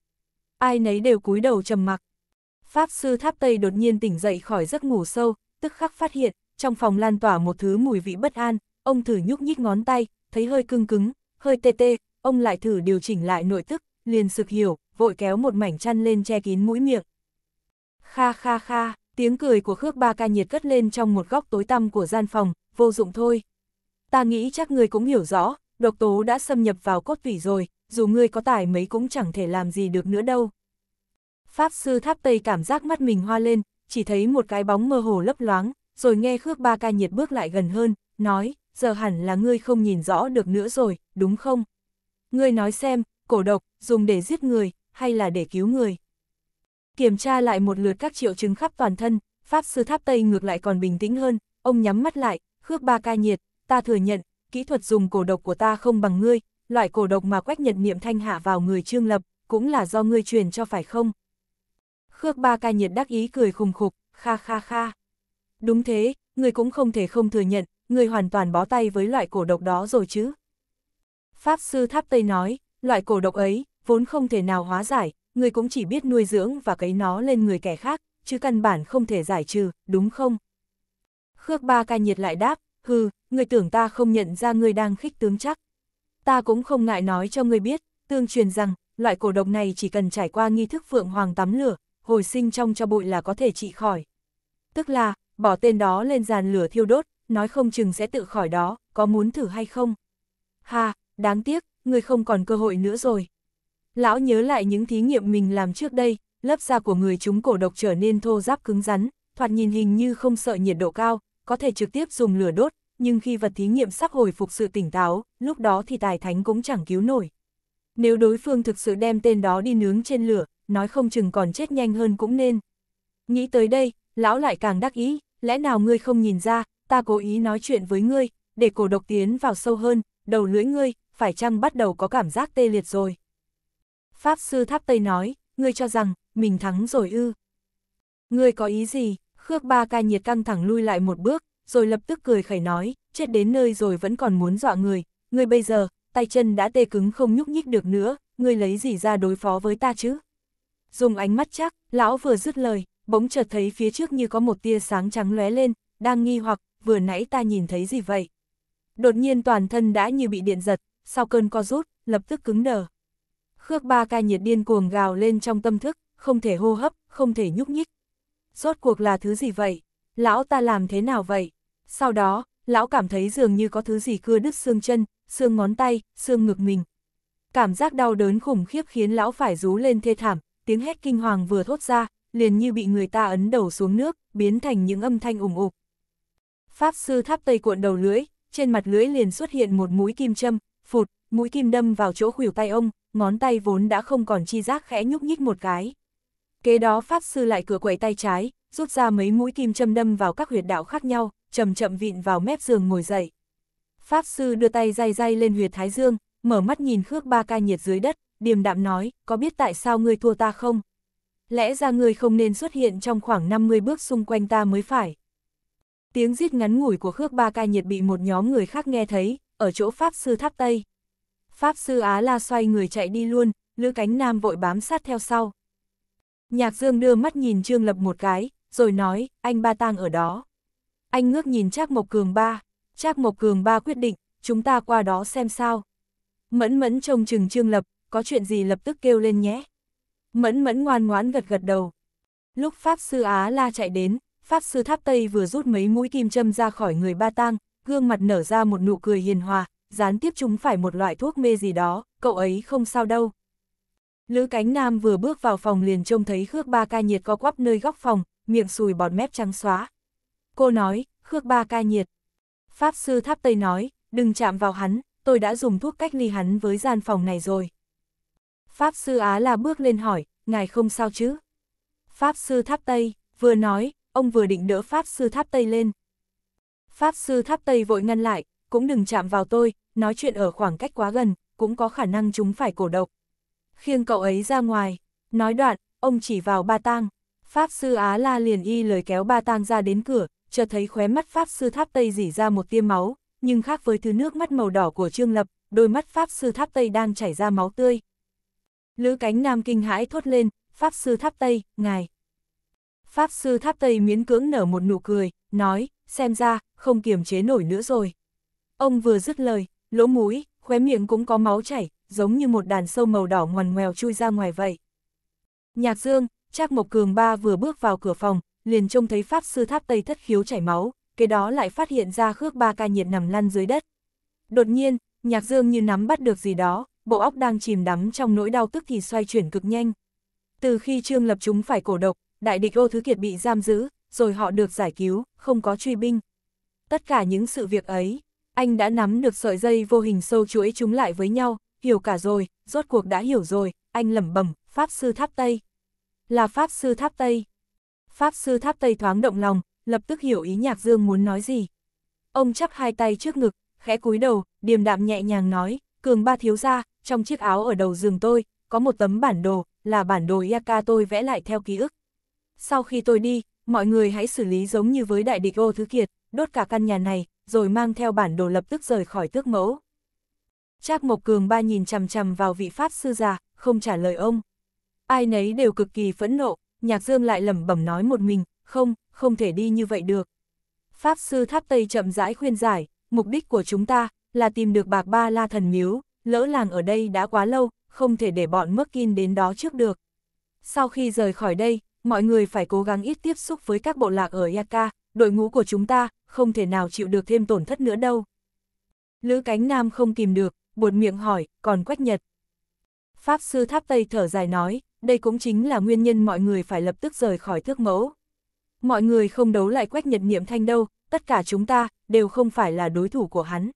Ai nấy đều cúi đầu trầm mặc. Pháp sư tháp Tây đột nhiên tỉnh dậy khỏi giấc ngủ sâu, tức khắc phát hiện, trong phòng lan tỏa một thứ mùi vị bất an, ông thử nhúc nhích ngón tay, thấy hơi cưng cứng, hơi tê tê, ông lại thử điều chỉnh lại nội tức, liền sực hiểu, vội kéo một mảnh chăn lên che kín mũi miệng. Kha kha kha, tiếng cười của Khước Ba Ca nhiệt cất lên trong một góc tối tăm của gian phòng, vô dụng thôi. Ta nghĩ chắc người cũng hiểu rõ, độc tố đã xâm nhập vào cốt tủy rồi, dù ngươi có tài mấy cũng chẳng thể làm gì được nữa đâu. Pháp sư tháp Tây cảm giác mắt mình hoa lên, chỉ thấy một cái bóng mơ hồ lấp loáng, rồi nghe Khước Ba Ca nhiệt bước lại gần hơn, nói, giờ hẳn là ngươi không nhìn rõ được nữa rồi, đúng không? Ngươi nói xem, cổ độc, dùng để giết người, hay là để cứu người. Kiểm tra lại một lượt các triệu chứng khắp toàn thân, Pháp Sư Tháp Tây ngược lại còn bình tĩnh hơn, ông nhắm mắt lại, khước ba ca nhiệt, ta thừa nhận, kỹ thuật dùng cổ độc của ta không bằng ngươi, loại cổ độc mà quách nhật niệm thanh hạ vào người trương lập, cũng là do ngươi truyền cho phải không? Khước ba ca nhiệt đắc ý cười khùng khục, kha kha kha. Đúng thế, ngươi cũng không thể không thừa nhận, ngươi hoàn toàn bó tay với loại cổ độc đó rồi chứ. Pháp sư Tháp Tây nói, loại cổ độc ấy, vốn không thể nào hóa giải, người cũng chỉ biết nuôi dưỡng và cấy nó lên người kẻ khác, chứ căn bản không thể giải trừ, đúng không? Khước ba ca nhiệt lại đáp, hừ, người tưởng ta không nhận ra người đang khích tướng chắc. Ta cũng không ngại nói cho người biết, tương truyền rằng, loại cổ độc này chỉ cần trải qua nghi thức phượng hoàng tắm lửa, hồi sinh trong cho bụi là có thể trị khỏi. Tức là, bỏ tên đó lên giàn lửa thiêu đốt, nói không chừng sẽ tự khỏi đó, có muốn thử hay không? Ha, đáng tiếc, người không còn cơ hội nữa rồi. Lão nhớ lại những thí nghiệm mình làm trước đây, lớp da của người chúng cổ độc trở nên thô ráp cứng rắn, thoạt nhìn hình như không sợ nhiệt độ cao, có thể trực tiếp dùng lửa đốt, nhưng khi vật thí nghiệm sắp hồi phục sự tỉnh táo, lúc đó thì tài thánh cũng chẳng cứu nổi. Nếu đối phương thực sự đem tên đó đi nướng trên lửa, nói không chừng còn chết nhanh hơn cũng nên. Nghĩ tới đây, lão lại càng đắc ý, lẽ nào ngươi không nhìn ra, ta cố ý nói chuyện với ngươi, để cổ độc tiến vào sâu hơn, đầu lưỡi ngươi, phải chăng bắt đầu có cảm giác tê liệt rồi. Pháp Sư Tháp Tây nói, ngươi cho rằng, mình thắng rồi ư. Ngươi có ý gì? Khước ba ca nhiệt căng thẳng lui lại một bước, rồi lập tức cười khẩy nói, chết đến nơi rồi vẫn còn muốn dọa người, ngươi bây giờ, tay chân đã tê cứng không nhúc nhích được nữa, ngươi lấy gì ra đối phó với ta chứ? Dùng ánh mắt chắc, lão vừa dứt lời, bỗng chợt thấy phía trước như có một tia sáng trắng lóe lên, đang nghi hoặc, vừa nãy ta nhìn thấy gì vậy? Đột nhiên toàn thân đã như bị điện giật, sau cơn co rút, lập tức cứng đờ. Khước ba ca nhiệt điên cuồng gào lên trong tâm thức, không thể hô hấp, không thể nhúc nhích. Rốt cuộc là thứ gì vậy? Lão ta làm thế nào vậy? Sau đó, lão cảm thấy dường như có thứ gì cưa đứt xương chân, xương ngón tay, xương ngực mình. Cảm giác đau đớn khủng khiếp khiến lão phải rú lên thê thảm, tiếng hét kinh hoàng vừa thốt ra, liền như bị người ta ấn đầu xuống nước, biến thành những âm thanh ủng ục. Pháp sư tháp tây cuộn đầu lưỡi, trên mặt lưỡi liền xuất hiện một mũi kim châm, phụt, mũi kim đâm vào chỗ khuỷu tay ông, ngón tay vốn đã không còn chi giác khẽ nhúc nhích một cái. Kế đó Pháp Sư lại cửa quậy tay trái, rút ra mấy mũi kim châm đâm vào các huyệt đạo khác nhau, chậm chậm vịn vào mép giường ngồi dậy. Pháp Sư đưa tay day day lên huyệt Thái Dương, mở mắt nhìn Khước Ba Ca nhiệt dưới đất, điềm đạm nói, có biết tại sao ngươi thua ta không? Lẽ ra ngươi không nên xuất hiện trong khoảng 50 bước xung quanh ta mới phải. Tiếng giết ngắn ngủi của Khước Ba Ca nhiệt bị một nhóm người khác nghe thấy, ở chỗ Pháp Sư Tháp Tây. Pháp sư Á La xoay người chạy đi luôn, Lữ Cánh Nam vội bám sát theo sau. Nhạc Dương đưa mắt nhìn Trương Lập một cái, rồi nói, anh ba tang ở đó. Anh ngước nhìn Trác Mộc Cường ba, Trác Mộc Cường ba quyết định, chúng ta qua đó xem sao. Mẫn mẫn trông chừng Trương Lập, có chuyện gì lập tức kêu lên nhé. Mẫn mẫn ngoan ngoãn gật gật đầu. Lúc Pháp sư Á La chạy đến, Pháp sư Tháp Tây vừa rút mấy mũi kim châm ra khỏi người ba tang, gương mặt nở ra một nụ cười hiền hòa, gián tiếp chúng phải một loại thuốc mê gì đó, cậu ấy không sao đâu. Lữ Cánh Nam vừa bước vào phòng liền trông thấy Khước Ba Ca Nhiệt co quắp nơi góc phòng, miệng sùi bọt mép trắng xóa. Cô nói, Khước Ba Ca Nhiệt. Pháp Sư Tháp Tây nói, đừng chạm vào hắn, tôi đã dùng thuốc cách ly hắn với gian phòng này rồi. Pháp Sư Á là bước lên hỏi, ngài không sao chứ? Pháp Sư Tháp Tây, vừa nói, ông vừa định đỡ Pháp Sư Tháp Tây lên. Pháp Sư Tháp Tây vội ngăn lại, cũng đừng chạm vào tôi, nói chuyện ở khoảng cách quá gần, cũng có khả năng chúng phải cổ độc. Khiêng cậu ấy ra ngoài, nói đoạn, ông chỉ vào ba tang. Pháp sư Á La liền y lời kéo ba tang ra đến cửa, chợt thấy khóe mắt Pháp sư Tháp Tây dỉ ra một tia máu, nhưng khác với thứ nước mắt màu đỏ của Trương Lập, đôi mắt Pháp sư Tháp Tây đang chảy ra máu tươi. Lữ cánh nam kinh hãi thốt lên, Pháp sư Tháp Tây, ngài. Pháp sư Tháp Tây miễn cưỡng nở một nụ cười, nói, xem ra, không kiềm chế nổi nữa rồi. Ông vừa dứt lời, lỗ mũi, khóe miệng cũng có máu chảy, giống như một đàn sâu màu đỏ ngoằn ngoèo chui ra ngoài vậy. Nhạc Dương, Trác Mộc Cường ba vừa bước vào cửa phòng, liền trông thấy pháp sư tháp Tây thất khiếu chảy máu, Kế đó lại phát hiện ra khước ba ca nhiệt nằm lăn dưới đất. Đột nhiên, Nhạc Dương như nắm bắt được gì đó, bộ óc đang chìm đắm trong nỗi đau tức thì xoay chuyển cực nhanh. Từ khi Trương Lập chúng phải cổ độc, đại địch ô thứ kiệt bị giam giữ, rồi họ được giải cứu, không có truy binh. Tất cả những sự việc ấy, anh đã nắm được sợi dây vô hình sâu chuỗi chúng lại với nhau, hiểu cả rồi, rốt cuộc đã hiểu rồi, anh lẩm bẩm, Pháp Sư Tháp Tây. Là Pháp Sư Tháp Tây. Pháp Sư Tháp Tây thoáng động lòng, lập tức hiểu ý Nhạc Dương muốn nói gì. Ông chắp hai tay trước ngực, khẽ cúi đầu, điềm đạm nhẹ nhàng nói, cường ba thiếu gia, trong chiếc áo ở đầu giường tôi, có một tấm bản đồ, là bản đồ Yaka tôi vẽ lại theo ký ức. Sau khi tôi đi, mọi người hãy xử lý giống như với đại địch ô thứ kiệt, đốt cả căn nhà này, rồi mang theo bản đồ lập tức rời khỏi tước mẫu. Trác Mộc Cường ba nhìn chằm chằm vào vị Pháp sư già, không trả lời ông. Ai nấy đều cực kỳ phẫn nộ, Nhạc Dương lại lẩm bẩm nói một mình, không, không thể đi như vậy được. Pháp sư Tháp Tây chậm rãi khuyên giải, mục đích của chúng ta là tìm được bạc ba la thần miếu, lỡ làng ở đây đã quá lâu, không thể để bọn mất kin đến đó trước được. Sau khi rời khỏi đây, mọi người phải cố gắng ít tiếp xúc với các bộ lạc ở Yaka, đội ngũ của chúng ta không thể nào chịu được thêm tổn thất nữa đâu. Lữ cánh nam không kìm được, buột miệng hỏi, còn quách nhật. Pháp sư tháp Tây thở dài nói, đây cũng chính là nguyên nhân mọi người phải lập tức rời khỏi thước mẫu. Mọi người không đấu lại quách nhật niệm thanh đâu, tất cả chúng ta, đều không phải là đối thủ của hắn.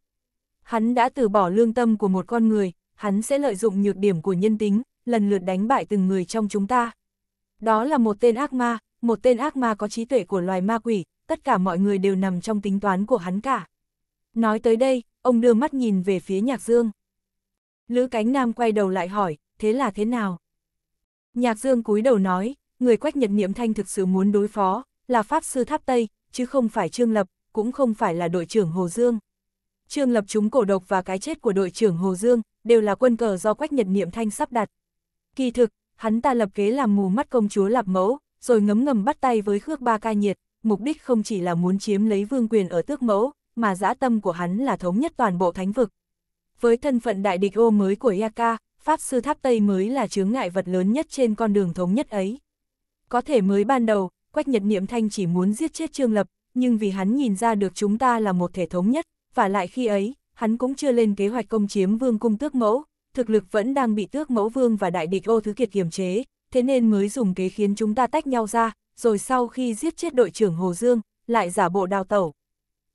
Hắn đã từ bỏ lương tâm của một con người, hắn sẽ lợi dụng nhược điểm của nhân tính, lần lượt đánh bại từng người trong chúng ta. Đó là một tên ác ma, một tên ác ma có trí tuệ của loài ma quỷ, tất cả mọi người đều nằm trong tính toán của hắn cả. Nói tới đây, ông đưa mắt nhìn về phía Nhạc Dương. Lữ Cánh Nam quay đầu lại hỏi, thế là thế nào? Nhạc Dương cúi đầu nói, người quách nhật niệm thanh thực sự muốn đối phó, là Pháp Sư Tháp Tây, chứ không phải Trương Lập, cũng không phải là đội trưởng Hồ Dương. Trương Lập chúng cổ độc và cái chết của đội trưởng Hồ Dương đều là quân cờ do quách nhật niệm thanh sắp đặt. Kỳ thực, hắn ta lập kế làm mù mắt công chúa lạp mẫu, rồi ngấm ngầm bắt tay với Khước Ba Ca Nhiệt mục đích không chỉ là muốn chiếm lấy vương quyền ở tước mẫu, mà dã tâm của hắn là thống nhất toàn bộ thánh vực. Với thân phận đại địch ô mới của Yaka, Pháp Sư Tháp Tây mới là chướng ngại vật lớn nhất trên con đường thống nhất ấy. Có thể mới ban đầu, Quách Nhật Niệm Thanh chỉ muốn giết chết Trương Lập, nhưng vì hắn nhìn ra được chúng ta là một thể thống nhất, và lại khi ấy, hắn cũng chưa lên kế hoạch công chiếm vương cung tước mẫu, thực lực vẫn đang bị tước mẫu vương và đại địch ô thứ kiệt kiềm chế, thế nên mới dùng kế khiến chúng ta tách nhau ra, rồi sau khi giết chết đội trưởng Hồ Dương, lại giả bộ đào tẩu.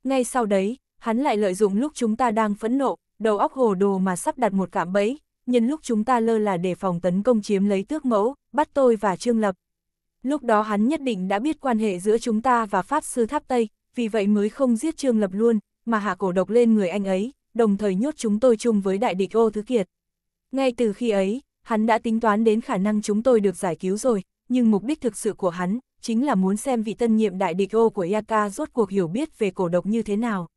Ngay sau đấy, hắn lại lợi dụng lúc chúng ta đang phẫn nộ, đầu óc hồ đồ mà sắp đặt một cạm bẫy, nhân lúc chúng ta lơ là để phòng tấn công chiếm lấy tước mẫu, bắt tôi và Trương Lập. Lúc đó hắn nhất định đã biết quan hệ giữa chúng ta và Pháp Sư Tháp Tây, vì vậy mới không giết Trương Lập luôn, mà hạ cổ độc lên người anh ấy, đồng thời nhốt chúng tôi chung với đại địch ô thứ kiệt. Ngay từ khi ấy, Hắn đã tính toán đến khả năng chúng tôi được giải cứu rồi, nhưng mục đích thực sự của hắn chính là muốn xem vị tân nhiệm đại địch ô của Yaka rốt cuộc hiểu biết về cổ độc như thế nào.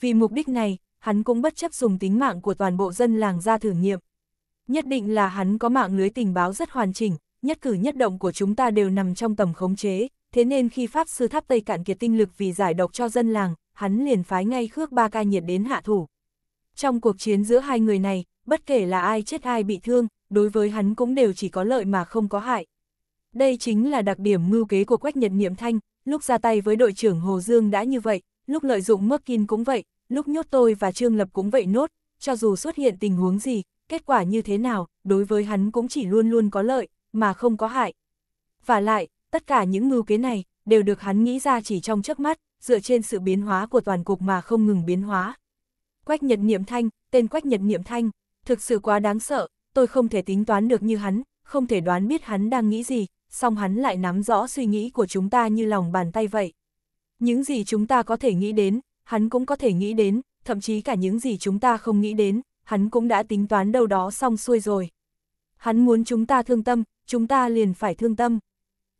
Vì mục đích này, hắn cũng bất chấp dùng tính mạng của toàn bộ dân làng ra thử nghiệm. Nhất định là hắn có mạng lưới tình báo rất hoàn chỉnh, nhất cử nhất động của chúng ta đều nằm trong tầm khống chế, thế nên khi Pháp Sư Tháp Tây cạn kiệt tinh lực vì giải độc cho dân làng, hắn liền phái ngay khước ba ca nhiệt đến hạ thủ. Trong cuộc chiến giữa hai người này, bất kể là ai chết ai bị thương, đối với hắn cũng đều chỉ có lợi mà không có hại. Đây chính là đặc điểm mưu kế của Quách Nhật Niệm Thanh, lúc ra tay với đội trưởng Hồ Dương đã như vậy, lúc lợi dụng Merkin cũng vậy, lúc nhốt tôi và Trương Lập cũng vậy nốt, cho dù xuất hiện tình huống gì, kết quả như thế nào, đối với hắn cũng chỉ luôn luôn có lợi, mà không có hại. Và lại, tất cả những mưu kế này, đều được hắn nghĩ ra chỉ trong chớp mắt, dựa trên sự biến hóa của toàn cục mà không ngừng biến hóa. Quách Nhật Niệm Thanh, tên Quách Nhật Niệm Thanh, thực sự quá đáng sợ, tôi không thể tính toán được như hắn, không thể đoán biết hắn đang nghĩ gì, song hắn lại nắm rõ suy nghĩ của chúng ta như lòng bàn tay vậy. Những gì chúng ta có thể nghĩ đến, hắn cũng có thể nghĩ đến, thậm chí cả những gì chúng ta không nghĩ đến, hắn cũng đã tính toán đâu đó xong xuôi rồi. Hắn muốn chúng ta thương tâm, chúng ta liền phải thương tâm.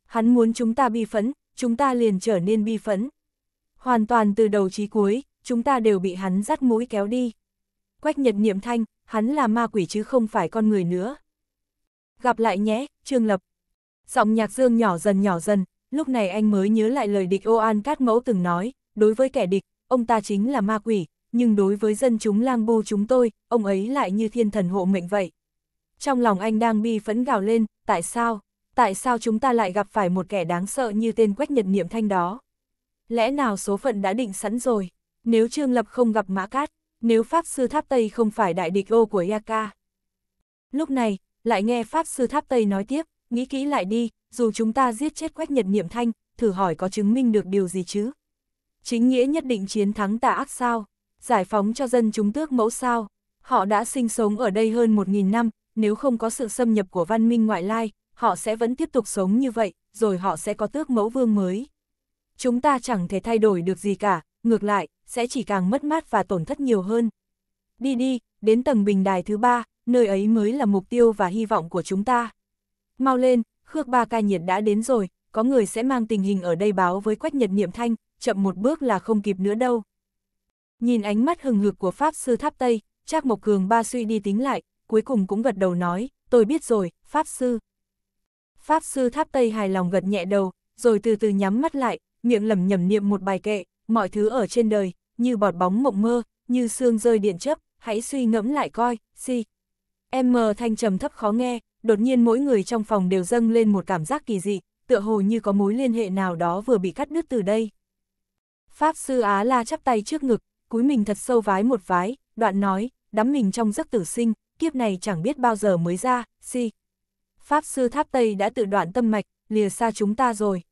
Hắn muốn chúng ta bi phẫn, chúng ta liền trở nên bi phẫn. Hoàn toàn từ đầu chí cuối, chúng ta đều bị hắn dắt mũi kéo đi. Quách Nhật Niệm Thanh, hắn là ma quỷ chứ không phải con người nữa. Gặp lại nhé, Trương Lập. Giọng nhạc dương nhỏ dần nhỏ dần, lúc này anh mới nhớ lại lời địch ô an cát mẫu từng nói, đối với kẻ địch, ông ta chính là ma quỷ, nhưng đối với dân chúng lang bu chúng tôi, ông ấy lại như thiên thần hộ mệnh vậy. Trong lòng anh đang bi phẫn gào lên, tại sao? Tại sao chúng ta lại gặp phải một kẻ đáng sợ như tên Quách Nhật Niệm Thanh đó? Lẽ nào số phận đã định sẵn rồi? Nếu Trương Lập không gặp Mã Cát, nếu Pháp Sư Tháp Tây không phải đại địch ô của Yaka. Lúc này, lại nghe Pháp Sư Tháp Tây nói tiếp, nghĩ kỹ lại đi, dù chúng ta giết chết quách nhật niệm thanh, thử hỏi có chứng minh được điều gì chứ? Chính nghĩa nhất định chiến thắng tà ác sao? Giải phóng cho dân chúng tước mẫu sao? Họ đã sinh sống ở đây hơn 1.000 năm, nếu không có sự xâm nhập của văn minh ngoại lai, họ sẽ vẫn tiếp tục sống như vậy, rồi họ sẽ có tước mẫu vương mới. Chúng ta chẳng thể thay đổi được gì cả, ngược lại, sẽ chỉ càng mất mát và tổn thất nhiều hơn. Đi đi, đến tầng bình đài thứ ba, nơi ấy mới là mục tiêu và hy vọng của chúng ta. Mau lên, Khước Ba Ca Nhiệt đã đến rồi, có người sẽ mang tình hình ở đây báo với Quách Nhật Niệm Thanh, chậm một bước là không kịp nữa đâu. Nhìn ánh mắt hừng hực của Pháp Sư Tháp Tây, Trác Mộc Cường Ba suy đi tính lại, cuối cùng cũng gật đầu nói, tôi biết rồi, Pháp Sư. Pháp Sư Tháp Tây hài lòng gật nhẹ đầu, rồi từ từ nhắm mắt lại, miệng lẩm nhẩm niệm một bài kệ, mọi thứ ở trên đời, như bọt bóng mộng mơ, như xương rơi điện chấp, hãy suy ngẫm lại coi, si. M thanh trầm thấp khó nghe, đột nhiên mỗi người trong phòng đều dâng lên một cảm giác kỳ dị, tựa hồ như có mối liên hệ nào đó vừa bị cắt đứt từ đây. Pháp sư Á La chắp tay trước ngực, cúi mình thật sâu vái một vái, đoạn nói, đắm mình trong giấc tử sinh, kiếp này chẳng biết bao giờ mới ra, si. Pháp sư Tháp Tây đã tự đoạn tâm mạch, lìa xa chúng ta rồi.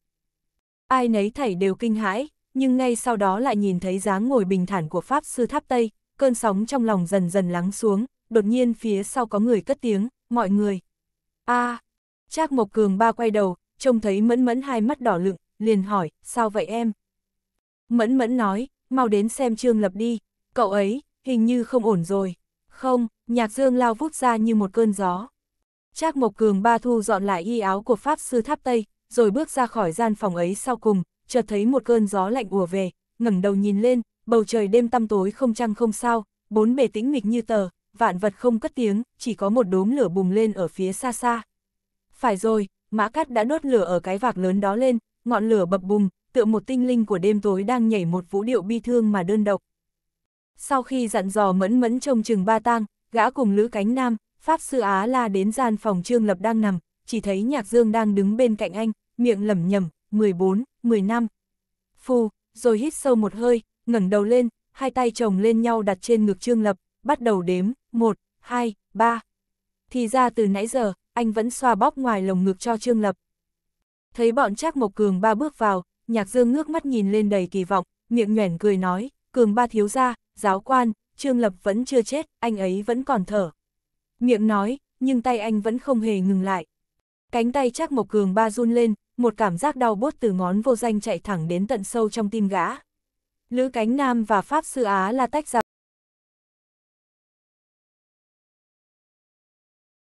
Ai nấy thảy đều kinh hãi, nhưng ngay sau đó lại nhìn thấy dáng ngồi bình thản của Pháp Sư Tháp Tây, cơn sóng trong lòng dần dần lắng xuống, đột nhiên phía sau có người cất tiếng, mọi người. a Trác Mộc Cường ba quay đầu, trông thấy mẫn mẫn hai mắt đỏ lựng, liền hỏi, sao vậy em? Mẫn mẫn nói, mau đến xem Trương Lập đi, cậu ấy, hình như không ổn rồi. Không, nhạc dương lao vút ra như một cơn gió. Trác Mộc Cường ba thu dọn lại y áo của Pháp Sư Tháp Tây, rồi bước ra khỏi gian phòng ấy sau cùng, chợt thấy một cơn gió lạnh ùa về, ngẩng đầu nhìn lên, bầu trời đêm tăm tối không trăng không sao, bốn bề tĩnh mịch như tờ, vạn vật không cất tiếng, chỉ có một đốm lửa bùng lên ở phía xa xa. Phải rồi, Mã Cát đã đốt lửa ở cái vạc lớn đó lên, ngọn lửa bập bùng, tựa một tinh linh của đêm tối đang nhảy một vũ điệu bi thương mà đơn độc. Sau khi dặn dò mẫn mẫn trông chừng ba tang, gã cùng Lữ Cánh Nam, Pháp Sư Á La đến gian phòng Trương Lập đang nằm, chỉ thấy Nhạc Dương đang đứng bên cạnh anh, miệng lẩm nhẩm 14, 10 năm. Phù, rồi hít sâu một hơi, ngẩng đầu lên, hai tay chồng lên nhau đặt trên ngực Trương Lập, bắt đầu đếm, 1, 2, 3. Thì ra từ nãy giờ, anh vẫn xoa bóp ngoài lồng ngực cho Trương Lập. Thấy bọn Trác Mộc Cường ba bước vào, Nhạc Dương ngước mắt nhìn lên đầy kỳ vọng, miệng nhoẻn cười nói, Cường ba thiếu gia, giáo quan, Trương Lập vẫn chưa chết, anh ấy vẫn còn thở. Miệng nói, nhưng tay anh vẫn không hề ngừng lại. Cánh tay Trác Mộc Cường ba run lên, một cảm giác đau bốt từ ngón vô danh chạy thẳng đến tận sâu trong tim gã. Lữ Cánh Nam và Pháp Sư Á là tách ra